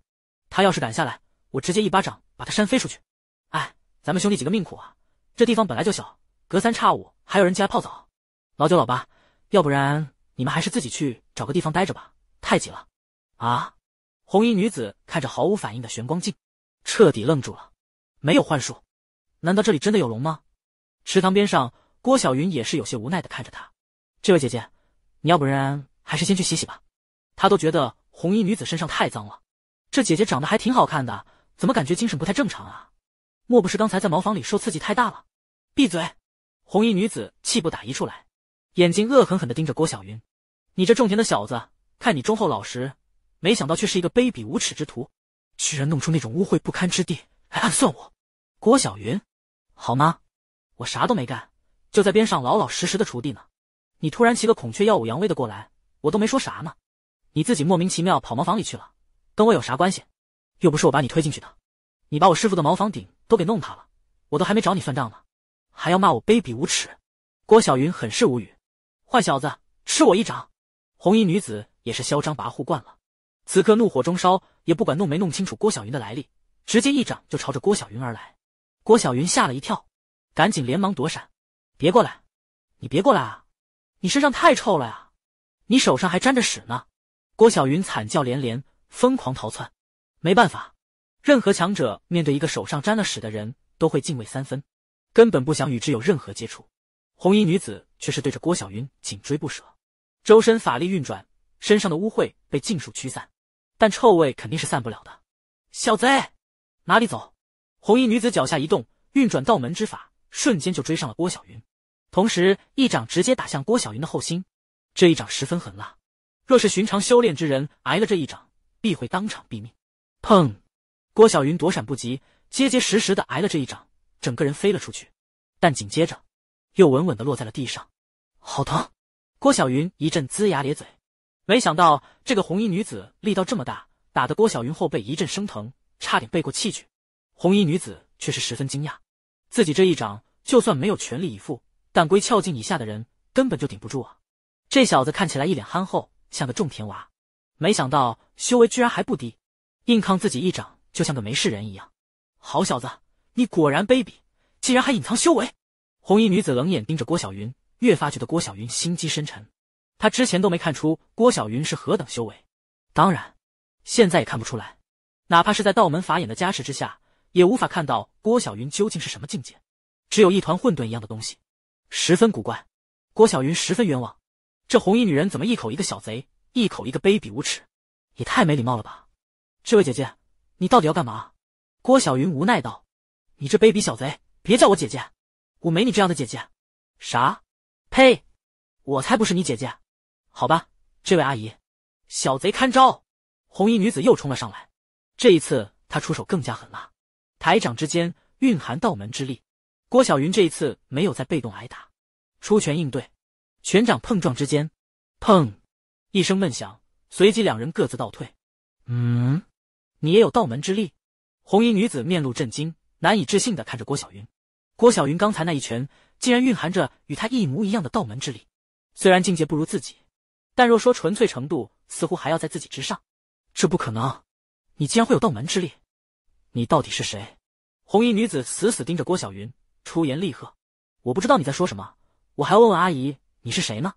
他要是敢下来，我直接一巴掌把他扇飞出去。哎，咱们兄弟几个命苦啊，这地方本来就小，隔三差五还有人进来泡澡。老九、老八，要不然你们还是自己去找个地方待着吧，太挤了。啊！红衣女子看着毫无反应的玄光镜，彻底愣住了。没有幻术，难道这里真的有龙吗？池塘边上，郭小云也是有些无奈的看着他。这位姐姐，你要不然还是先去洗洗吧。他都觉得红衣女子身上太脏了，这姐姐长得还挺好看的，怎么感觉精神不太正常啊？莫不是刚才在茅房里受刺激太大了？闭嘴！红衣女子气不打一处来，眼睛恶狠狠的盯着郭小云：“你这种田的小子，看你忠厚老实，没想到却是一个卑鄙无耻之徒，居然弄出那种污秽不堪之地来暗算我！”郭小云，好吗？我啥都没干，就在边上老老实实的锄地呢。你突然骑个孔雀耀武扬威的过来，我都没说啥呢。你自己莫名其妙跑茅房里去了，跟我有啥关系？又不是我把你推进去的，你把我师傅的茅房顶都给弄塌了，我都还没找你算账呢，还要骂我卑鄙无耻！郭小云很是无语。坏小子，吃我一掌！红衣女子也是嚣张跋扈惯了，此刻怒火中烧，也不管弄没弄清楚郭小云的来历，直接一掌就朝着郭小云而来。郭小云吓了一跳，赶紧连忙躲闪，别过来！你别过来啊！你身上太臭了呀！你手上还沾着屎呢！郭小云惨叫连连，疯狂逃窜。没办法，任何强者面对一个手上沾了屎的人，都会敬畏三分，根本不想与之有任何接触。红衣女子却是对着郭小云紧追不舍，周身法力运转，身上的污秽被尽数驱散，但臭味肯定是散不了的。小子，哪里走？红衣女子脚下一动，运转道门之法，瞬间就追上了郭小云，同时一掌直接打向郭小云的后心。这一掌十分狠辣。若是寻常修炼之人挨了这一掌，必会当场毙命。砰！郭小云躲闪不及，结结实实的挨了这一掌，整个人飞了出去，但紧接着又稳稳的落在了地上。好疼！郭小云一阵龇牙咧嘴。没想到这个红衣女子力道这么大，打得郭小云后背一阵生疼，差点背过气去。红衣女子却是十分惊讶，自己这一掌就算没有全力以赴，但归翘进以下的人根本就顶不住啊。这小子看起来一脸憨厚。像个种田娃，没想到修为居然还不低，硬抗自己一掌就像个没事人一样。好小子，你果然卑鄙，竟然还隐藏修为！红衣女子冷眼盯着郭小云，越发觉得郭小云心机深沉。她之前都没看出郭小云是何等修为，当然，现在也看不出来。哪怕是在道门法眼的加持之下，也无法看到郭小云究竟是什么境界，只有一团混沌一样的东西，十分古怪。郭小云十分冤枉。这红衣女人怎么一口一个小贼，一口一个卑鄙无耻，也太没礼貌了吧！这位姐姐，你到底要干嘛？郭小云无奈道：“你这卑鄙小贼，别叫我姐姐，我没你这样的姐姐。”啥？呸！我才不是你姐姐。好吧，这位阿姨，小贼看招！红衣女子又冲了上来，这一次她出手更加狠辣，抬掌之间蕴含道门之力。郭小云这一次没有再被动挨打，出拳应对。拳掌碰撞之间，砰！一声闷响，随即两人各自倒退。嗯，你也有道门之力？红衣女子面露震惊，难以置信的看着郭小云。郭小云刚才那一拳，竟然蕴含着与他一模一样的道门之力。虽然境界不如自己，但若说纯粹程度，似乎还要在自己之上。这不可能！你竟然会有道门之力？你到底是谁？红衣女子死死盯着郭小云，出言厉喝：“我不知道你在说什么，我还要问问阿姨。”你是谁呢？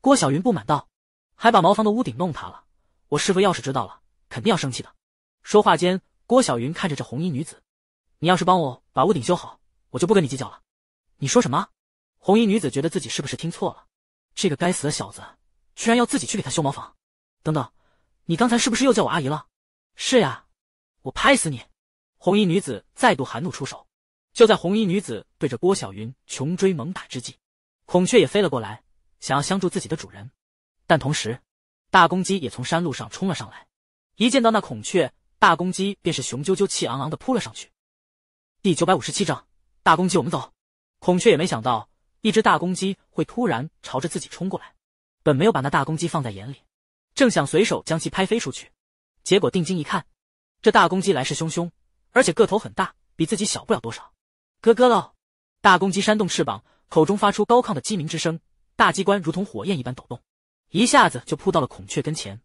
郭小云不满道，还把茅房的屋顶弄塌了，我师傅要是知道了，肯定要生气的。说话间，郭小云看着这红衣女子，你要是帮我把屋顶修好，我就不跟你计较了。你说什么？红衣女子觉得自己是不是听错了？这个该死的小子，居然要自己去给他修茅房。等等，你刚才是不是又叫我阿姨了？是呀，我拍死你！红衣女子再度含怒出手。就在红衣女子对着郭小云穷追猛打之际，孔雀也飞了过来。想要相助自己的主人，但同时，大公鸡也从山路上冲了上来。一见到那孔雀，大公鸡便是雄赳赳、气昂昂的扑了上去。第九百五十七章，大公鸡，我们走。孔雀也没想到一只大公鸡会突然朝着自己冲过来，本没有把那大公鸡放在眼里，正想随手将其拍飞出去，结果定睛一看，这大公鸡来势汹汹，而且个头很大，比自己小不了多少。咯咯咯，大公鸡扇动翅膀，口中发出高亢的鸡鸣之声。大机关如同火焰一般抖动，一下子就扑到了孔雀跟前。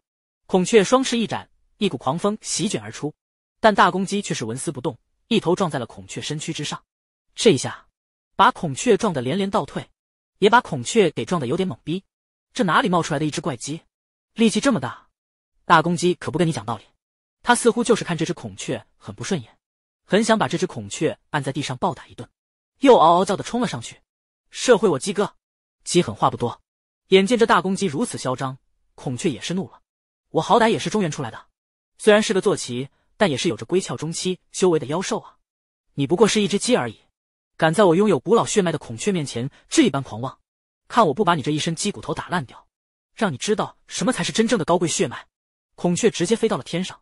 孔雀双翅一展，一股狂风席卷而出，但大公鸡却是纹丝不动，一头撞在了孔雀身躯之上。这一下把孔雀撞得连连倒退，也把孔雀给撞得有点懵逼。这哪里冒出来的一只怪鸡？力气这么大！大公鸡可不跟你讲道理，它似乎就是看这只孔雀很不顺眼，很想把这只孔雀按在地上暴打一顿，又嗷嗷叫的冲了上去。社会我鸡哥！鸡狠话不多，眼见这大公鸡如此嚣张，孔雀也是怒了。我好歹也是中原出来的，虽然是个坐骑，但也是有着归窍中期修为的妖兽啊！你不过是一只鸡而已，敢在我拥有古老血脉的孔雀面前这般狂妄，看我不把你这一身鸡骨头打烂掉，让你知道什么才是真正的高贵血脉！孔雀直接飞到了天上，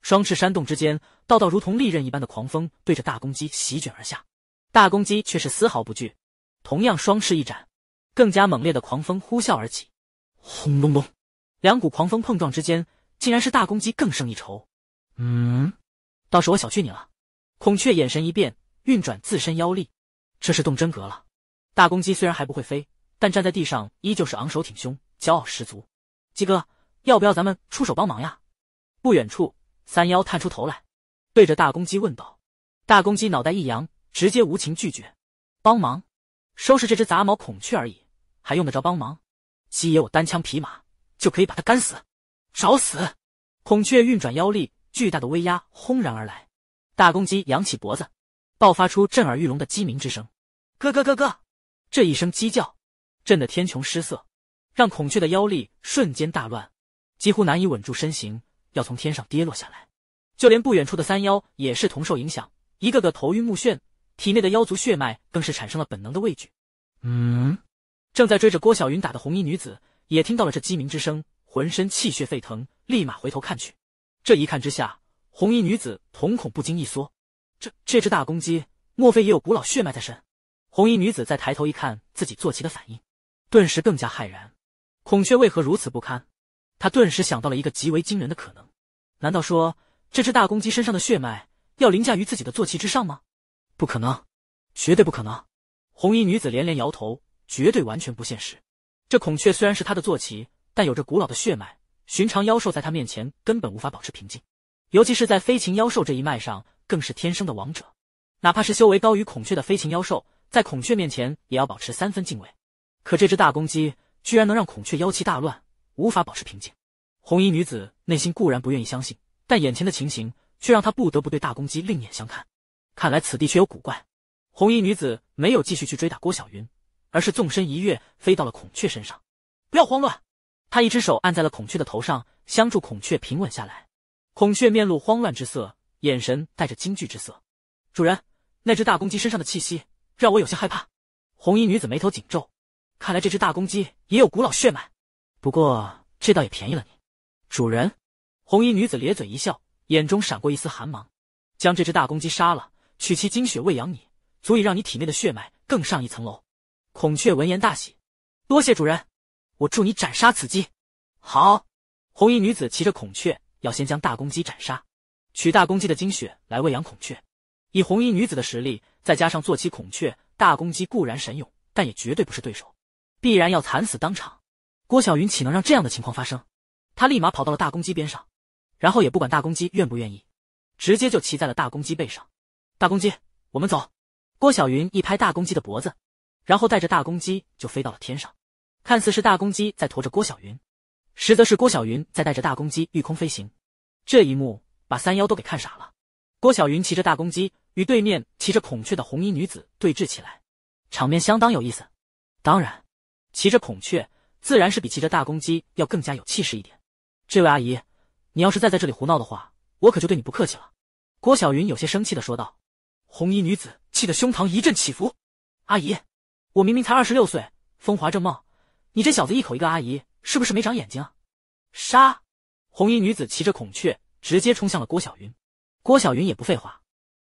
双翅扇动之间，道道如同利刃一般的狂风对着大公鸡席卷而下。大公鸡却是丝毫不惧，同样双翅一展。更加猛烈的狂风呼啸而起，轰隆隆，两股狂风碰撞之间，竟然是大公鸡更胜一筹。嗯，倒是我小觑你了。孔雀眼神一变，运转自身妖力，这是动真格了。大公鸡虽然还不会飞，但站在地上依旧是昂首挺胸，骄傲十足。鸡哥，要不要咱们出手帮忙呀？不远处，三妖探出头来，对着大公鸡问道。大公鸡脑袋一扬，直接无情拒绝。帮忙收拾这只杂毛孔雀而已。还用得着帮忙？七爷，我单枪匹马就可以把他干死！找死！孔雀运转妖力，巨大的威压轰然而来。大公鸡扬起脖子，爆发出震耳欲聋的鸡鸣之声：咯咯咯咯！这一声鸡叫，震得天穹失色，让孔雀的妖力瞬间大乱，几乎难以稳住身形，要从天上跌落下来。就连不远处的三妖也是同受影响，一个个头晕目眩，体内的妖族血脉更是产生了本能的畏惧。嗯。正在追着郭小云打的红衣女子也听到了这鸡鸣之声，浑身气血沸腾，立马回头看去。这一看之下，红衣女子瞳孔不禁一缩。这这只大公鸡，莫非也有古老血脉在身？红衣女子再抬头一看自己坐骑的反应，顿时更加骇然。孔雀为何如此不堪？她顿时想到了一个极为惊人的可能：难道说这只大公鸡身上的血脉要凌驾于自己的坐骑之上吗？不可能，绝对不可能！红衣女子连连摇头。绝对完全不现实。这孔雀虽然是他的坐骑，但有着古老的血脉，寻常妖兽在他面前根本无法保持平静，尤其是在飞禽妖兽这一脉上，更是天生的王者。哪怕是修为高于孔雀的飞禽妖兽，在孔雀面前也要保持三分敬畏。可这只大公鸡居然能让孔雀妖气大乱，无法保持平静。红衣女子内心固然不愿意相信，但眼前的情形却让她不得不对大公鸡另眼相看。看来此地却有古怪。红衣女子没有继续去追打郭晓云。而是纵身一跃，飞到了孔雀身上。不要慌乱，他一只手按在了孔雀的头上，相助孔雀平稳下来。孔雀面露慌乱之色，眼神带着惊惧之色。主人，那只大公鸡身上的气息让我有些害怕。红衣女子眉头紧皱，看来这只大公鸡也有古老血脉。不过这倒也便宜了你，主人。红衣女子咧嘴一笑，眼中闪过一丝寒芒，将这只大公鸡杀了，取其精血喂养你，足以让你体内的血脉更上一层楼。孔雀闻言大喜，多谢主人，我助你斩杀此鸡。好，红衣女子骑着孔雀，要先将大公鸡斩杀，取大公鸡的精血来喂养孔雀。以红衣女子的实力，再加上坐骑孔雀，大公鸡固然神勇，但也绝对不是对手，必然要惨死当场。郭小云岂能让这样的情况发生？他立马跑到了大公鸡边上，然后也不管大公鸡愿不愿意，直接就骑在了大公鸡背上。大公鸡，我们走！郭小云一拍大公鸡的脖子。然后带着大公鸡就飞到了天上，看似是大公鸡在驮着郭小云，实则是郭小云在带着大公鸡御空飞行。这一幕把三妖都给看傻了。郭小云骑着大公鸡，与对面骑着孔雀的红衣女子对峙起来，场面相当有意思。当然，骑着孔雀自然是比骑着大公鸡要更加有气势一点。这位阿姨，你要是再在这里胡闹的话，我可就对你不客气了。”郭小云有些生气的说道。红衣女子气得胸膛一阵起伏，“阿姨。”我明明才二十六岁，风华正茂，你这小子一口一个阿姨，是不是没长眼睛啊？杀！红衣女子骑着孔雀，直接冲向了郭小云。郭小云也不废话，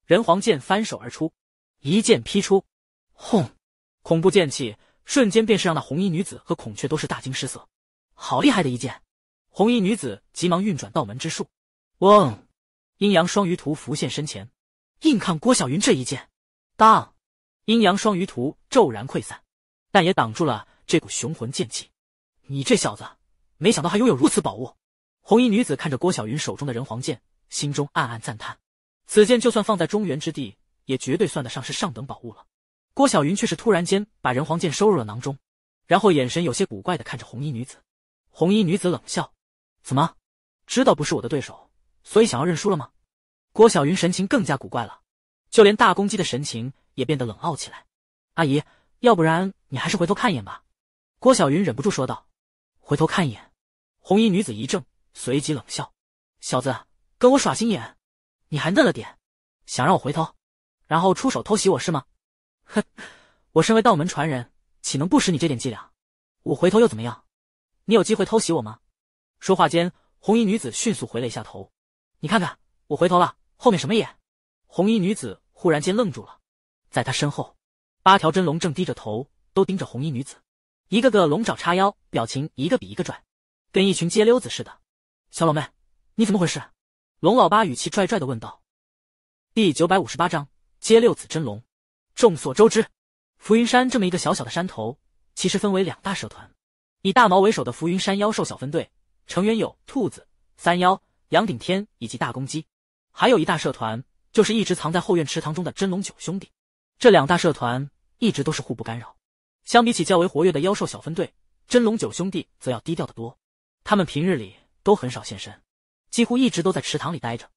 人皇剑翻手而出，一剑劈出，轰！恐怖剑气瞬间便是让那红衣女子和孔雀都是大惊失色。好厉害的一剑！红衣女子急忙运转道门之术，嗡，阴阳双鱼图浮现身前，硬抗郭小云这一剑。当！阴阳双鱼图骤然溃散，但也挡住了这股雄浑剑气。你这小子，没想到还拥有如此宝物。红衣女子看着郭小云手中的人皇剑，心中暗暗赞叹：此剑就算放在中原之地，也绝对算得上是上等宝物了。郭小云却是突然间把人皇剑收入了囊中，然后眼神有些古怪的看着红衣女子。红衣女子冷笑：怎么，知道不是我的对手，所以想要认输了吗？郭小云神情更加古怪了，就连大公鸡的神情。也变得冷傲起来。阿姨，要不然你还是回头看一眼吧。”郭小云忍不住说道。“回头看一眼？”红衣女子一怔，随即冷笑：“小子，跟我耍心眼，你还嫩了点。想让我回头，然后出手偷袭我是吗？”“哼，我身为道门传人，岂能不识你这点伎俩？我回头又怎么样？你有机会偷袭我吗？”说话间，红衣女子迅速回了一下头。“你看看，我回头了，后面什么眼？”红衣女子忽然间愣住了。在他身后，八条真龙正低着头，都盯着红衣女子，一个个龙爪叉腰，表情一个比一个拽，跟一群街溜子似的。小老妹，你怎么回事？龙老八语气拽拽的问道。第九百五十八章街溜子真龙。众所周知，浮云山这么一个小小的山头，其实分为两大社团，以大毛为首的浮云山妖兽小分队，成员有兔子、三妖、杨顶天以及大公鸡，还有一大社团就是一直藏在后院池塘中的真龙九兄弟。这两大社团一直都是互不干扰。相比起较为活跃的妖兽小分队，真龙九兄弟则要低调得多。他们平日里都很少现身，几乎一直都在池塘里待着。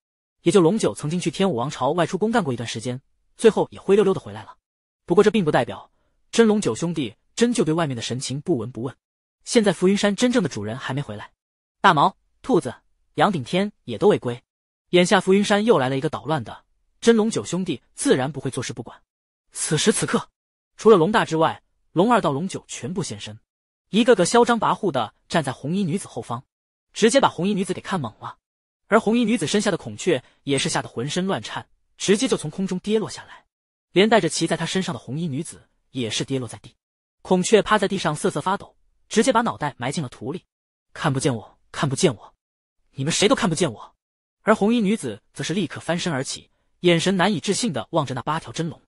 也就龙九曾经去天武王朝外出公干过一段时间，最后也灰溜溜的回来了。不过这并不代表真龙九兄弟真就对外面的神情不闻不问。现在浮云山真正的主人还没回来，大毛、兔子、杨顶天也都未归。眼下浮云山又来了一个捣乱的，真龙九兄弟自然不会坐视不管。此时此刻，除了龙大之外，龙二到龙九全部现身，一个个嚣张跋扈的站在红衣女子后方，直接把红衣女子给看懵了。而红衣女子身下的孔雀也是吓得浑身乱颤，直接就从空中跌落下来，连带着骑在她身上的红衣女子也是跌落在地。孔雀趴在地上瑟瑟发抖，直接把脑袋埋进了土里，看不见我，看不见我，你们谁都看不见我。而红衣女子则是立刻翻身而起，眼神难以置信的望着那八条真龙。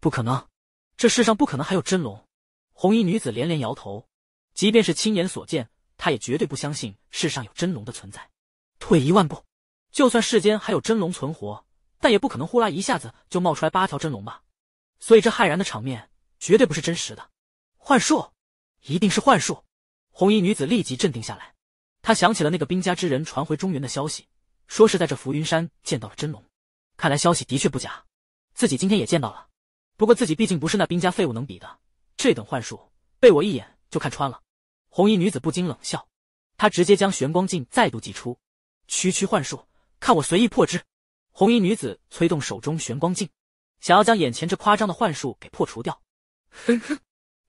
不可能，这世上不可能还有真龙。红衣女子连连摇头，即便是亲眼所见，她也绝对不相信世上有真龙的存在。退一万步，就算世间还有真龙存活，但也不可能呼啦一下子就冒出来八条真龙吧？所以这骇然的场面绝对不是真实的，幻术，一定是幻术。红衣女子立即镇定下来，她想起了那个兵家之人传回中原的消息，说是在这浮云山见到了真龙。看来消息的确不假，自己今天也见到了。不过自己毕竟不是那兵家废物能比的，这等幻术被我一眼就看穿了。红衣女子不禁冷笑，她直接将玄光镜再度祭出。区区幻术，看我随意破之！红衣女子催动手中玄光镜，想要将眼前这夸张的幻术给破除掉。哼哼，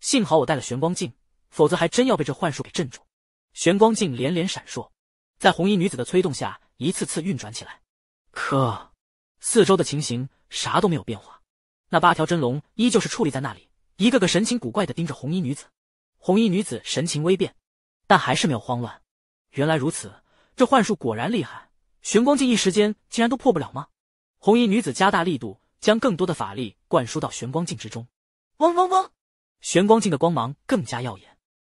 幸好我带了玄光镜，否则还真要被这幻术给镇住。玄光镜连连闪烁，在红衣女子的催动下一次次运转起来，可四周的情形啥都没有变化。那八条真龙依旧是矗立在那里，一个个神情古怪的盯着红衣女子。红衣女子神情微变，但还是没有慌乱。原来如此，这幻术果然厉害，玄光镜一时间竟然都破不了吗？红衣女子加大力度，将更多的法力灌输到玄光镜之中。嗡嗡嗡，玄光镜的光芒更加耀眼，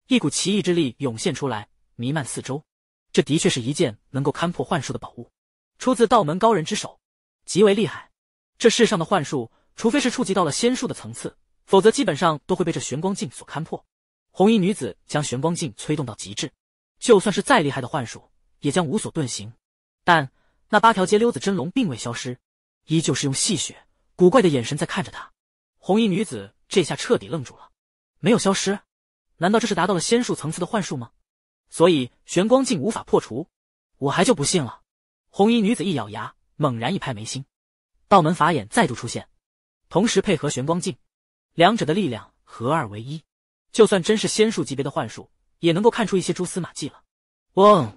一股奇异之力涌现出来，弥漫四周。这的确是一件能够勘破幻术的宝物，出自道门高人之手，极为厉害。这世上的幻术。除非是触及到了仙术的层次，否则基本上都会被这玄光镜所看破。红衣女子将玄光镜催动到极致，就算是再厉害的幻术，也将无所遁形。但那八条街溜子真龙并未消失，依旧是用戏谑古怪的眼神在看着他。红衣女子这下彻底愣住了：没有消失？难道这是达到了仙术层次的幻术吗？所以玄光镜无法破除？我还就不信了！红衣女子一咬牙，猛然一拍眉心，道门法眼再度出现。同时配合玄光镜，两者的力量合二为一，就算真是仙术级别的幻术，也能够看出一些蛛丝马迹了。嗡，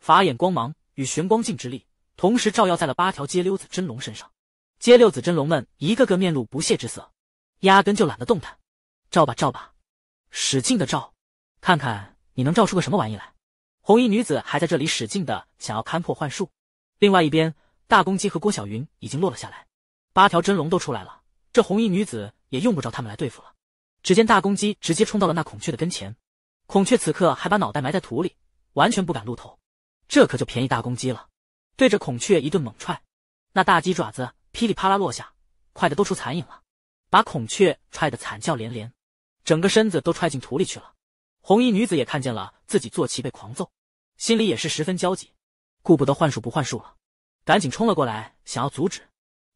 法眼光芒与玄光镜之力同时照耀在了八条街溜子真龙身上，街溜子真龙们一个个面露不屑之色，压根就懒得动弹。照吧照吧，使劲的照，看看你能照出个什么玩意来。红衣女子还在这里使劲的想要勘破幻术。另外一边，大公鸡和郭小云已经落了下来，八条真龙都出来了。这红衣女子也用不着他们来对付了。只见大公鸡直接冲到了那孔雀的跟前，孔雀此刻还把脑袋埋在土里，完全不敢露头。这可就便宜大公鸡了，对着孔雀一顿猛踹，那大鸡爪子噼里啪啦落下，快的都出残影了，把孔雀踹得惨叫连连，整个身子都踹进土里去了。红衣女子也看见了自己坐骑被狂揍，心里也是十分焦急，顾不得幻术不幻术了，赶紧冲了过来想要阻止，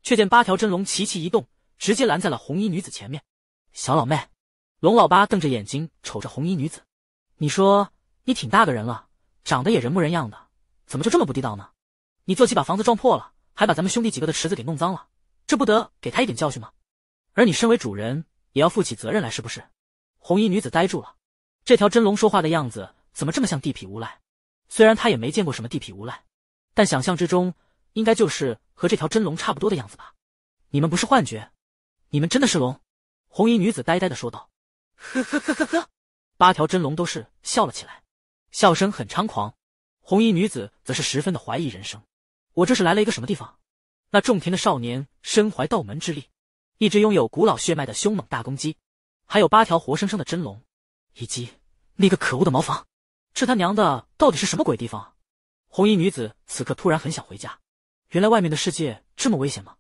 却见八条真龙齐齐一动。直接拦在了红衣女子前面，小老妹，龙老八瞪着眼睛瞅着红衣女子，你说你挺大个人了，长得也人模人样的，怎么就这么不地道呢？你坐骑把房子撞破了，还把咱们兄弟几个的池子给弄脏了，这不得给他一点教训吗？而你身为主人，也要负起责任来，是不是？红衣女子呆住了，这条真龙说话的样子怎么这么像地痞无赖？虽然他也没见过什么地痞无赖，但想象之中应该就是和这条真龙差不多的样子吧？你们不是幻觉？你们真的是龙？红衣女子呆呆的说道。呵呵呵呵呵，八条真龙都是笑了起来，笑声很猖狂。红衣女子则是十分的怀疑人生，我这是来了一个什么地方？那种田的少年身怀道门之力，一只拥有古老血脉的凶猛大公鸡，还有八条活生生的真龙，以及那个可恶的茅房，这他娘的到底是什么鬼地方？红衣女子此刻突然很想回家。原来外面的世界这么危险吗？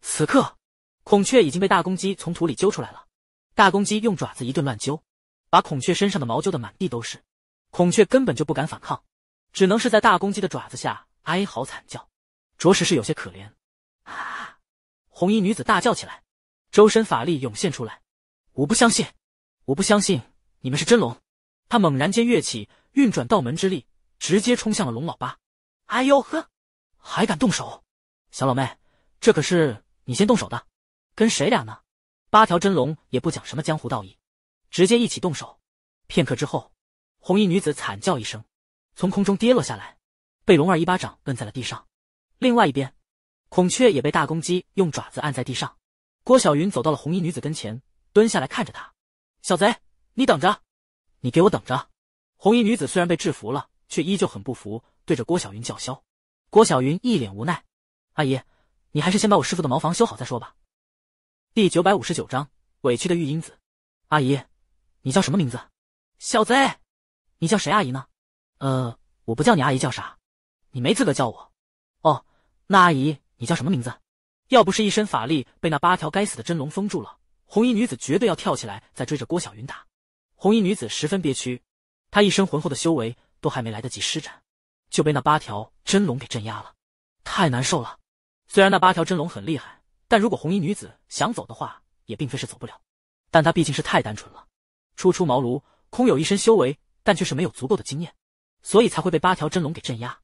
此刻。孔雀已经被大公鸡从土里揪出来了，大公鸡用爪子一顿乱揪，把孔雀身上的毛揪得满地都是。孔雀根本就不敢反抗，只能是在大公鸡的爪子下哀嚎惨叫，着实是有些可怜。啊！红衣女子大叫起来，周身法力涌现出来。我不相信，我不相信你们是真龙！她猛然间跃起，运转道门之力，直接冲向了龙老八。哎呦呵，还敢动手，小老妹，这可是你先动手的。跟谁俩呢？八条真龙也不讲什么江湖道义，直接一起动手。片刻之后，红衣女子惨叫一声，从空中跌落下来，被龙二一巴掌摁在了地上。另外一边，孔雀也被大公鸡用爪子按在地上。郭小云走到了红衣女子跟前，蹲下来看着她：“小贼，你等着，你给我等着！”红衣女子虽然被制服了，却依旧很不服，对着郭小云叫嚣。郭小云一脸无奈：“阿姨，你还是先把我师傅的茅房修好再说吧。”第九百五十九章委屈的玉英子。阿姨，你叫什么名字？小贼，你叫谁阿姨呢？呃，我不叫你阿姨，叫啥？你没资格叫我。哦，那阿姨，你叫什么名字？要不是一身法力被那八条该死的真龙封住了，红衣女子绝对要跳起来再追着郭小云打。红衣女子十分憋屈，她一身浑厚的修为都还没来得及施展，就被那八条真龙给镇压了，太难受了。虽然那八条真龙很厉害。但如果红衣女子想走的话，也并非是走不了。但她毕竟是太单纯了，初出茅庐，空有一身修为，但却是没有足够的经验，所以才会被八条真龙给镇压。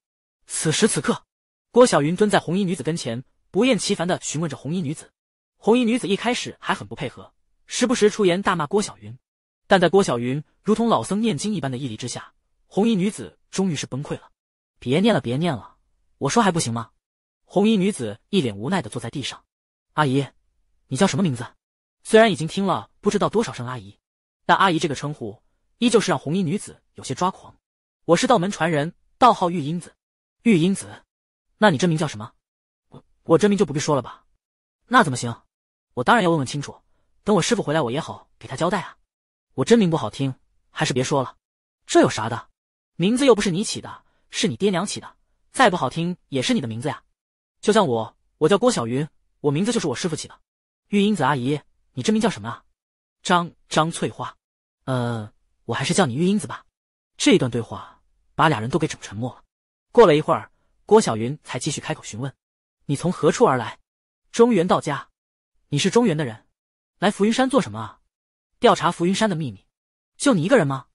此时此刻，郭小云蹲在红衣女子跟前，不厌其烦的询问着红衣女子。红衣女子一开始还很不配合，时不时出言大骂郭小云。但在郭小云如同老僧念经一般的毅力之下，红衣女子终于是崩溃了。别念了，别念了，我说还不行吗？红衣女子一脸无奈的坐在地上。阿姨，你叫什么名字？虽然已经听了不知道多少声阿姨，但阿姨这个称呼依旧是让红衣女子有些抓狂。我是道门传人，道号玉英子。玉英子，那你真名叫什么？我我真名就不必说了吧。那怎么行？我当然要问问清楚。等我师傅回来，我也好给他交代啊。我真名不好听，还是别说了。这有啥的？名字又不是你起的，是你爹娘起的，再不好听也是你的名字呀。就像我，我叫郭小云。我名字就是我师傅起的。玉英子阿姨，你真名叫什么啊？张张翠花。呃，我还是叫你玉英子吧。这段对话把俩人都给整沉默了。过了一会儿，郭晓云才继续开口询问：“你从何处而来？中原道家。你是中原的人，来浮云山做什么？啊？调查浮云山的秘密。就你一个人吗？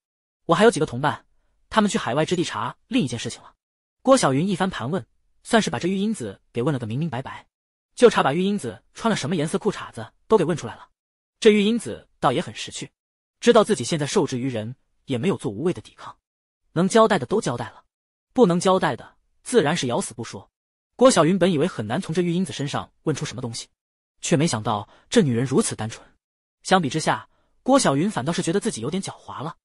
我还有几个同伴，他们去海外之地查另一件事情了。”郭晓云一番盘问，算是把这玉英子给问了个明明白白。就差把玉英子穿了什么颜色裤衩子都给问出来了，这玉英子倒也很识趣，知道自己现在受制于人，也没有做无谓的抵抗，能交代的都交代了，不能交代的自然是咬死不说。郭小云本以为很难从这玉英子身上问出什么东西，却没想到这女人如此单纯，相比之下，郭小云反倒是觉得自己有点狡猾了。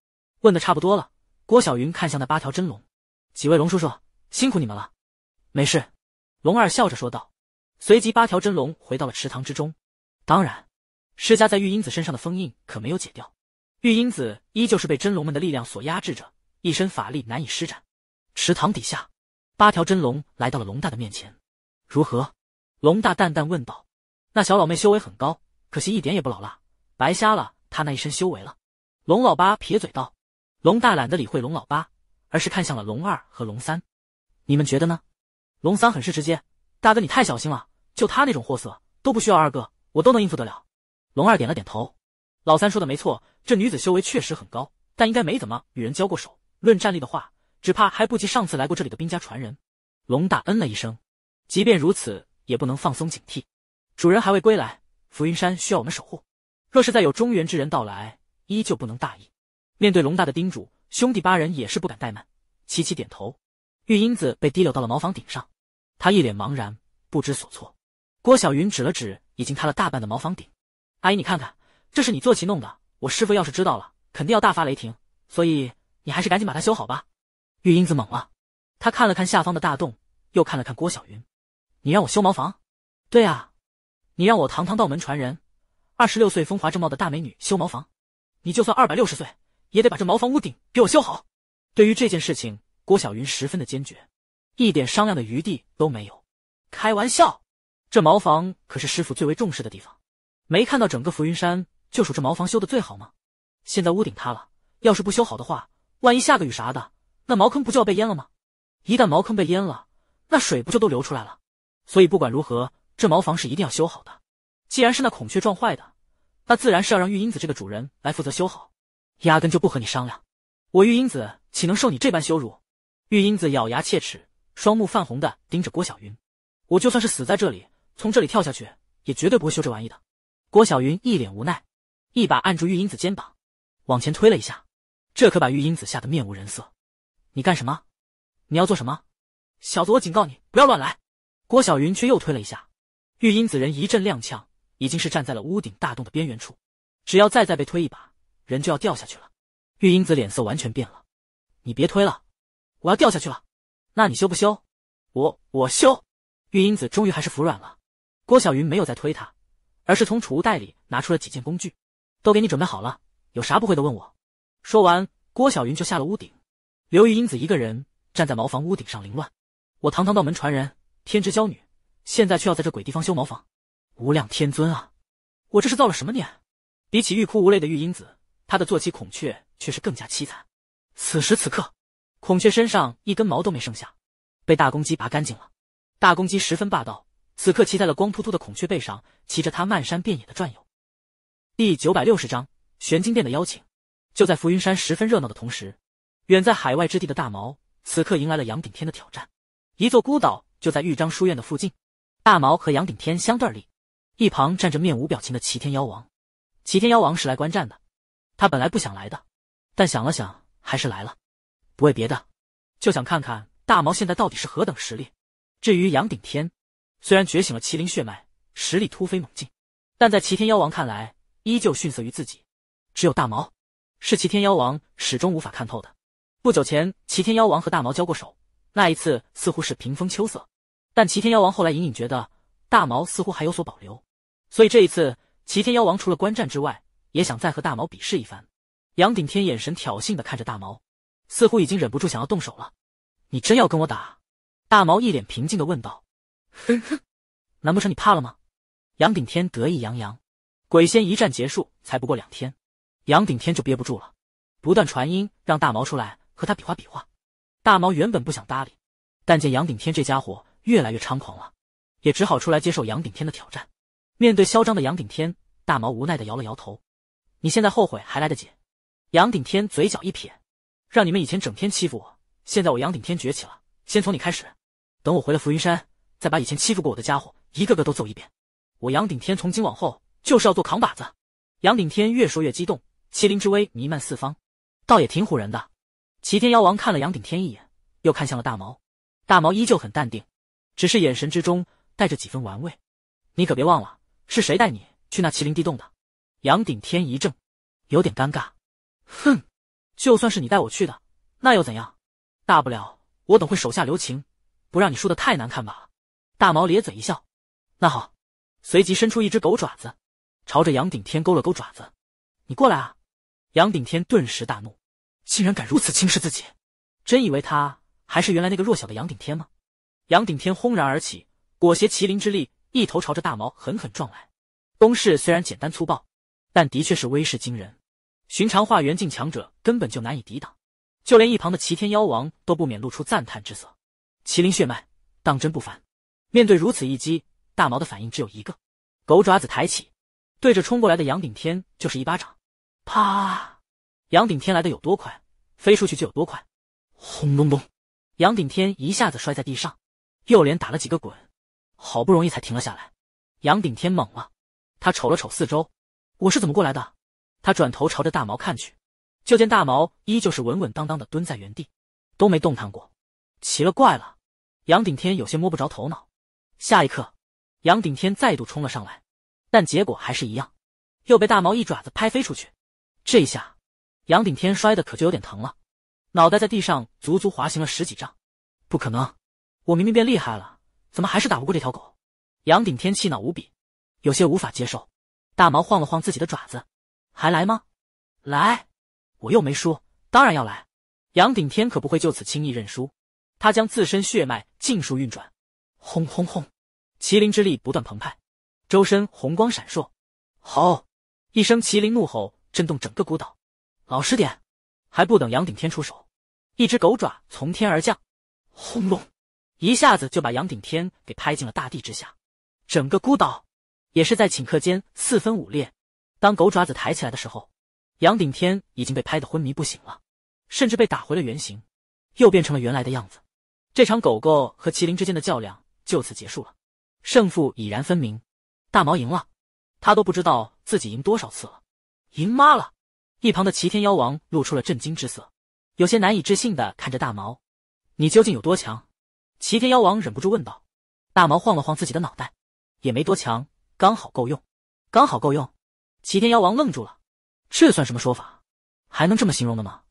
问的差不多了，郭小云看向那八条真龙，几位龙叔叔辛苦你们了，没事。龙二笑着说道。随即，八条真龙回到了池塘之中。当然，施加在玉英子身上的封印可没有解掉，玉英子依旧是被真龙们的力量所压制着，一身法力难以施展。池塘底下，八条真龙来到了龙大的面前。如何？龙大淡淡问道。那小老妹修为很高，可惜一点也不老辣，白瞎了他那一身修为了。龙老八撇嘴道。龙大懒得理会龙老八，而是看向了龙二和龙三。你们觉得呢？龙三很是直接：“大哥，你太小心了。”就他那种货色都不需要二哥，我都能应付得了。龙二点了点头。老三说的没错，这女子修为确实很高，但应该没怎么与人交过手。论战力的话，只怕还不及上次来过这里的兵家传人。龙大嗯了一声。即便如此，也不能放松警惕。主人还未归来，浮云山需要我们守护。若是再有中原之人到来，依旧不能大意。面对龙大的叮嘱，兄弟八人也是不敢怠慢，齐齐点头。玉英子被提溜到了茅房顶上，他一脸茫然，不知所措。郭小云指了指已经塌了大半的茅房顶，阿姨你看看，这是你坐骑弄的。我师傅要是知道了，肯定要大发雷霆。所以你还是赶紧把它修好吧。玉英子懵了，他看了看下方的大洞，又看了看郭小云，你让我修茅房？对啊，你让我堂堂道门传人，二十六岁风华正茂的大美女修茅房？你就算二百六十岁，也得把这茅房屋顶给我修好。对于这件事情，郭小云十分的坚决，一点商量的余地都没有。开玩笑。这茅房可是师傅最为重视的地方，没看到整个浮云山就属这茅房修的最好吗？现在屋顶塌了，要是不修好的话，万一下个雨啥的，那茅坑不就要被淹了吗？一旦茅坑被淹了，那水不就都流出来了？所以不管如何，这茅房是一定要修好的。既然是那孔雀撞坏的，那自然是要让玉英子这个主人来负责修好，压根就不和你商量。我玉英子岂能受你这般羞辱？玉英子咬牙切齿，双目泛红的盯着郭小云，我就算是死在这里。从这里跳下去，也绝对不会修这玩意的。郭小云一脸无奈，一把按住玉英子肩膀，往前推了一下。这可把玉英子吓得面无人色。你干什么？你要做什么？小子，我警告你，不要乱来！郭小云却又推了一下，玉英子人一阵踉跄，已经是站在了屋顶大洞的边缘处。只要再再被推一把，人就要掉下去了。玉英子脸色完全变了。你别推了，我要掉下去了。那你修不修？我我修。玉英子终于还是服软了。郭小云没有再推他，而是从储物袋里拿出了几件工具，都给你准备好了，有啥不会的问我。说完，郭小云就下了屋顶。刘玉英子一个人站在茅房屋顶上凌乱。我堂堂道门传人，天之娇女，现在却要在这鬼地方修茅房，无量天尊啊！我这是造了什么孽？比起欲哭无泪的玉英子，她的坐骑孔雀却是更加凄惨。此时此刻，孔雀身上一根毛都没剩下，被大公鸡拔干净了。大公鸡十分霸道。此刻骑在了光秃秃的孔雀背上，骑着它漫山遍野的转悠。第九百六十章玄金殿的邀请。就在浮云山十分热闹的同时，远在海外之地的大毛此刻迎来了杨顶天的挑战。一座孤岛就在豫章书院的附近。大毛和杨顶天相对立，一旁站着面无表情的齐天妖王。齐天妖王是来观战的，他本来不想来的，但想了想还是来了，不为别的，就想看看大毛现在到底是何等实力。至于杨顶天。虽然觉醒了麒麟血脉，实力突飞猛进，但在齐天妖王看来，依旧逊色于自己。只有大毛，是齐天妖王始终无法看透的。不久前，齐天妖王和大毛交过手，那一次似乎是平风秋色，但齐天妖王后来隐隐觉得，大毛似乎还有所保留。所以这一次，齐天妖王除了观战之外，也想再和大毛比试一番。杨顶天眼神挑衅的看着大毛，似乎已经忍不住想要动手了。“你真要跟我打？”大毛一脸平静的问道。哼哼，难不成你怕了吗？杨顶天得意洋洋。鬼仙一战结束才不过两天，杨顶天就憋不住了，不断传音让大毛出来和他比划比划。大毛原本不想搭理，但见杨顶天这家伙越来越猖狂了，也只好出来接受杨顶天的挑战。面对嚣张的杨顶天，大毛无奈的摇了摇头。你现在后悔还来得及。杨顶天嘴角一撇，让你们以前整天欺负我，现在我杨顶天崛起了，先从你开始。等我回了浮云山。再把以前欺负过我的家伙一个个都揍一遍！我杨顶天从今往后就是要做扛把子！杨顶天越说越激动，麒麟之威弥漫四方，倒也挺唬人的。齐天妖王看了杨顶天一眼，又看向了大毛。大毛依旧很淡定，只是眼神之中带着几分玩味。你可别忘了，是谁带你去那麒麟地洞的？杨顶天一怔，有点尴尬。哼，就算是你带我去的，那又怎样？大不了我等会手下留情，不让你输的太难看罢了。大毛咧嘴一笑，那好，随即伸出一只狗爪子，朝着杨顶天勾了勾爪子，你过来啊！杨顶天顿时大怒，竟然敢如此轻视自己，真以为他还是原来那个弱小的杨顶天吗？杨顶天轰然而起，裹挟麒麟之力，一头朝着大毛狠狠撞来。攻势虽然简单粗暴，但的确是威势惊人，寻常化元境强者根本就难以抵挡，就连一旁的齐天妖王都不免露出赞叹之色，麒麟血脉当真不凡。面对如此一击，大毛的反应只有一个：狗爪子抬起，对着冲过来的杨顶天就是一巴掌。啪！杨顶天来的有多快，飞出去就有多快。轰隆隆！杨顶天一下子摔在地上，右脸打了几个滚，好不容易才停了下来。杨顶天懵了，他瞅了瞅四周，我是怎么过来的？他转头朝着大毛看去，就见大毛依旧是稳稳当当的蹲在原地，都没动弹过。奇了怪了，杨顶天有些摸不着头脑。下一刻，杨顶天再度冲了上来，但结果还是一样，又被大毛一爪子拍飞出去。这一下，杨顶天摔的可就有点疼了，脑袋在地上足足滑行了十几丈。不可能，我明明变厉害了，怎么还是打不过这条狗？杨顶天气恼无比，有些无法接受。大毛晃了晃自己的爪子，还来吗？来，我又没输，当然要来。杨顶天可不会就此轻易认输，他将自身血脉尽数运转，轰轰轰！麒麟之力不断澎湃，周身红光闪烁。好，一声麒麟怒吼震动整个孤岛。老实点！还不等杨顶天出手，一只狗爪从天而降，轰隆，一下子就把杨顶天给拍进了大地之下。整个孤岛也是在顷刻间四分五裂。当狗爪子抬起来的时候，杨顶天已经被拍得昏迷不醒了，甚至被打回了原形，又变成了原来的样子。这场狗狗和麒麟之间的较量就此结束了。胜负已然分明，大毛赢了，他都不知道自己赢多少次了，赢妈了！一旁的齐天妖王露出了震惊之色，有些难以置信的看着大毛：“你究竟有多强？”齐天妖王忍不住问道。大毛晃了晃自己的脑袋：“也没多强，刚好够用，刚好够用。”齐天妖王愣住了：“这算什么说法？还能这么形容的吗？”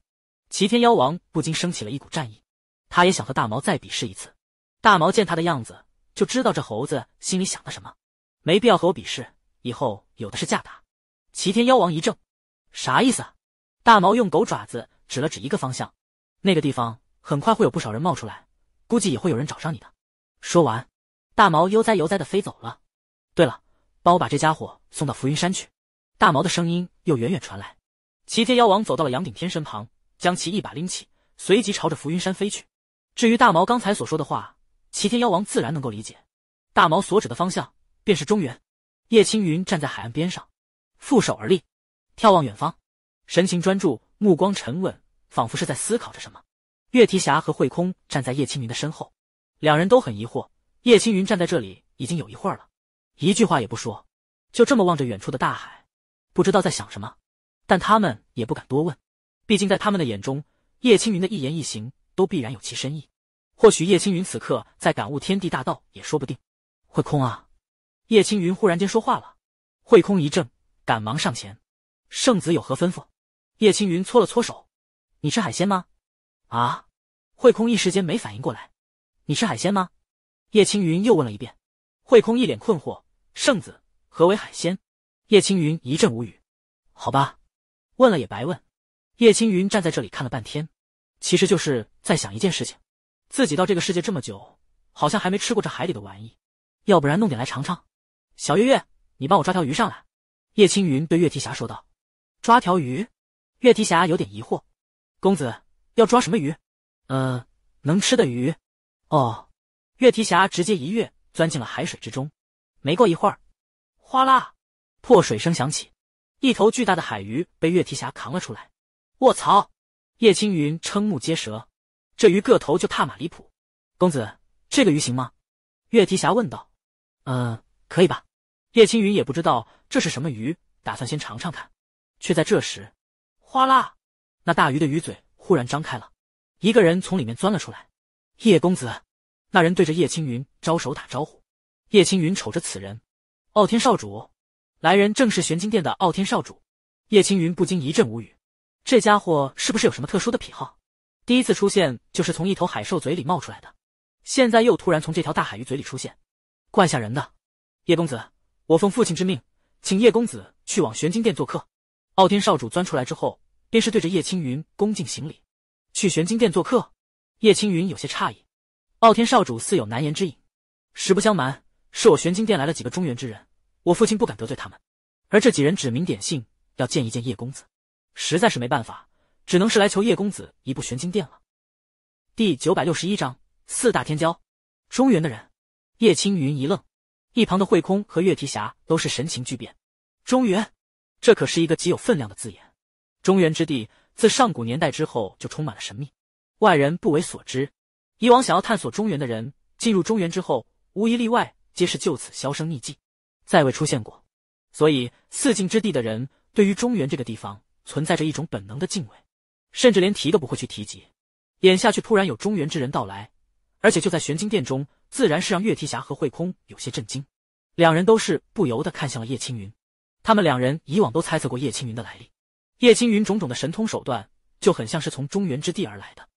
齐天妖王不禁升起了一股战意，他也想和大毛再比试一次。大毛见他的样子。就知道这猴子心里想的什么，没必要和我比试，以后有的是架打。齐天妖王一怔，啥意思？大毛用狗爪子指了指一个方向，那个地方很快会有不少人冒出来，估计也会有人找上你的。说完，大毛悠哉悠哉的飞走了。对了，帮我把这家伙送到浮云山去。大毛的声音又远远传来。齐天妖王走到了杨顶天身旁，将其一把拎起，随即朝着浮云山飞去。至于大毛刚才所说的话。齐天妖王自然能够理解，大毛所指的方向便是中原。叶青云站在海岸边上，负手而立，眺望远方，神情专注，目光沉稳，仿佛是在思考着什么。月提霞和慧空站在叶青云的身后，两人都很疑惑。叶青云站在这里已经有一会儿了，一句话也不说，就这么望着远处的大海，不知道在想什么。但他们也不敢多问，毕竟在他们的眼中，叶青云的一言一行都必然有其深意。或许叶青云此刻在感悟天地大道，也说不定。慧空啊，叶青云忽然间说话了。慧空一怔，赶忙上前：“圣子有何吩咐？”叶青云搓了搓手：“你吃海鲜吗？”啊！慧空一时间没反应过来。“你吃海鲜吗？”叶青云又问了一遍。慧空一脸困惑：“圣子何为海鲜？”叶青云一阵无语：“好吧，问了也白问。”叶青云站在这里看了半天，其实就是在想一件事情。自己到这个世界这么久，好像还没吃过这海里的玩意，要不然弄点来尝尝。小月月，你帮我抓条鱼上来。”叶青云对月提侠说道。“抓条鱼？”月提侠有点疑惑，“公子要抓什么鱼？呃，能吃的鱼。”哦，月提侠直接一跃钻进了海水之中。没过一会儿，哗啦，破水声响起，一头巨大的海鱼被月提侠扛了出来。卧槽！叶青云瞠目结舌。这鱼个头就踏马离谱，公子，这个鱼行吗？月提侠问道。嗯，可以吧？叶青云也不知道这是什么鱼，打算先尝尝看。却在这时，哗啦，那大鱼的鱼嘴忽然张开了，一个人从里面钻了出来。叶公子，那人对着叶青云招手打招呼。叶青云瞅着此人，傲天少主。来人正是玄金殿的傲天少主。叶青云不禁一阵无语，这家伙是不是有什么特殊的癖好？第一次出现就是从一头海兽嘴里冒出来的，现在又突然从这条大海鱼嘴里出现，怪吓人的。叶公子，我奉父亲之命，请叶公子去往玄金殿做客。傲天少主钻出来之后，便是对着叶青云恭敬行礼。去玄金殿做客，叶青云有些诧异。傲天少主似有难言之隐，实不相瞒，是我玄金殿来了几个中原之人，我父亲不敢得罪他们，而这几人指名点姓要见一见叶公子，实在是没办法。只能是来求叶公子一部玄金殿了。第九百六十一章四大天骄。中原的人，叶青云一愣，一旁的慧空和月提侠都是神情巨变。中原，这可是一个极有分量的字眼。中原之地，自上古年代之后就充满了神秘，外人不为所知。以往想要探索中原的人，进入中原之后，无一例外皆是就此销声匿迹，再未出现过。所以四境之地的人，对于中原这个地方存在着一种本能的敬畏。甚至连提都不会去提及，眼下却突然有中原之人到来，而且就在玄晶殿中，自然是让岳提辖和慧空有些震惊，两人都是不由得看向了叶青云。他们两人以往都猜测过叶青云的来历，叶青云种种的神通手段就很像是从中原之地而来的。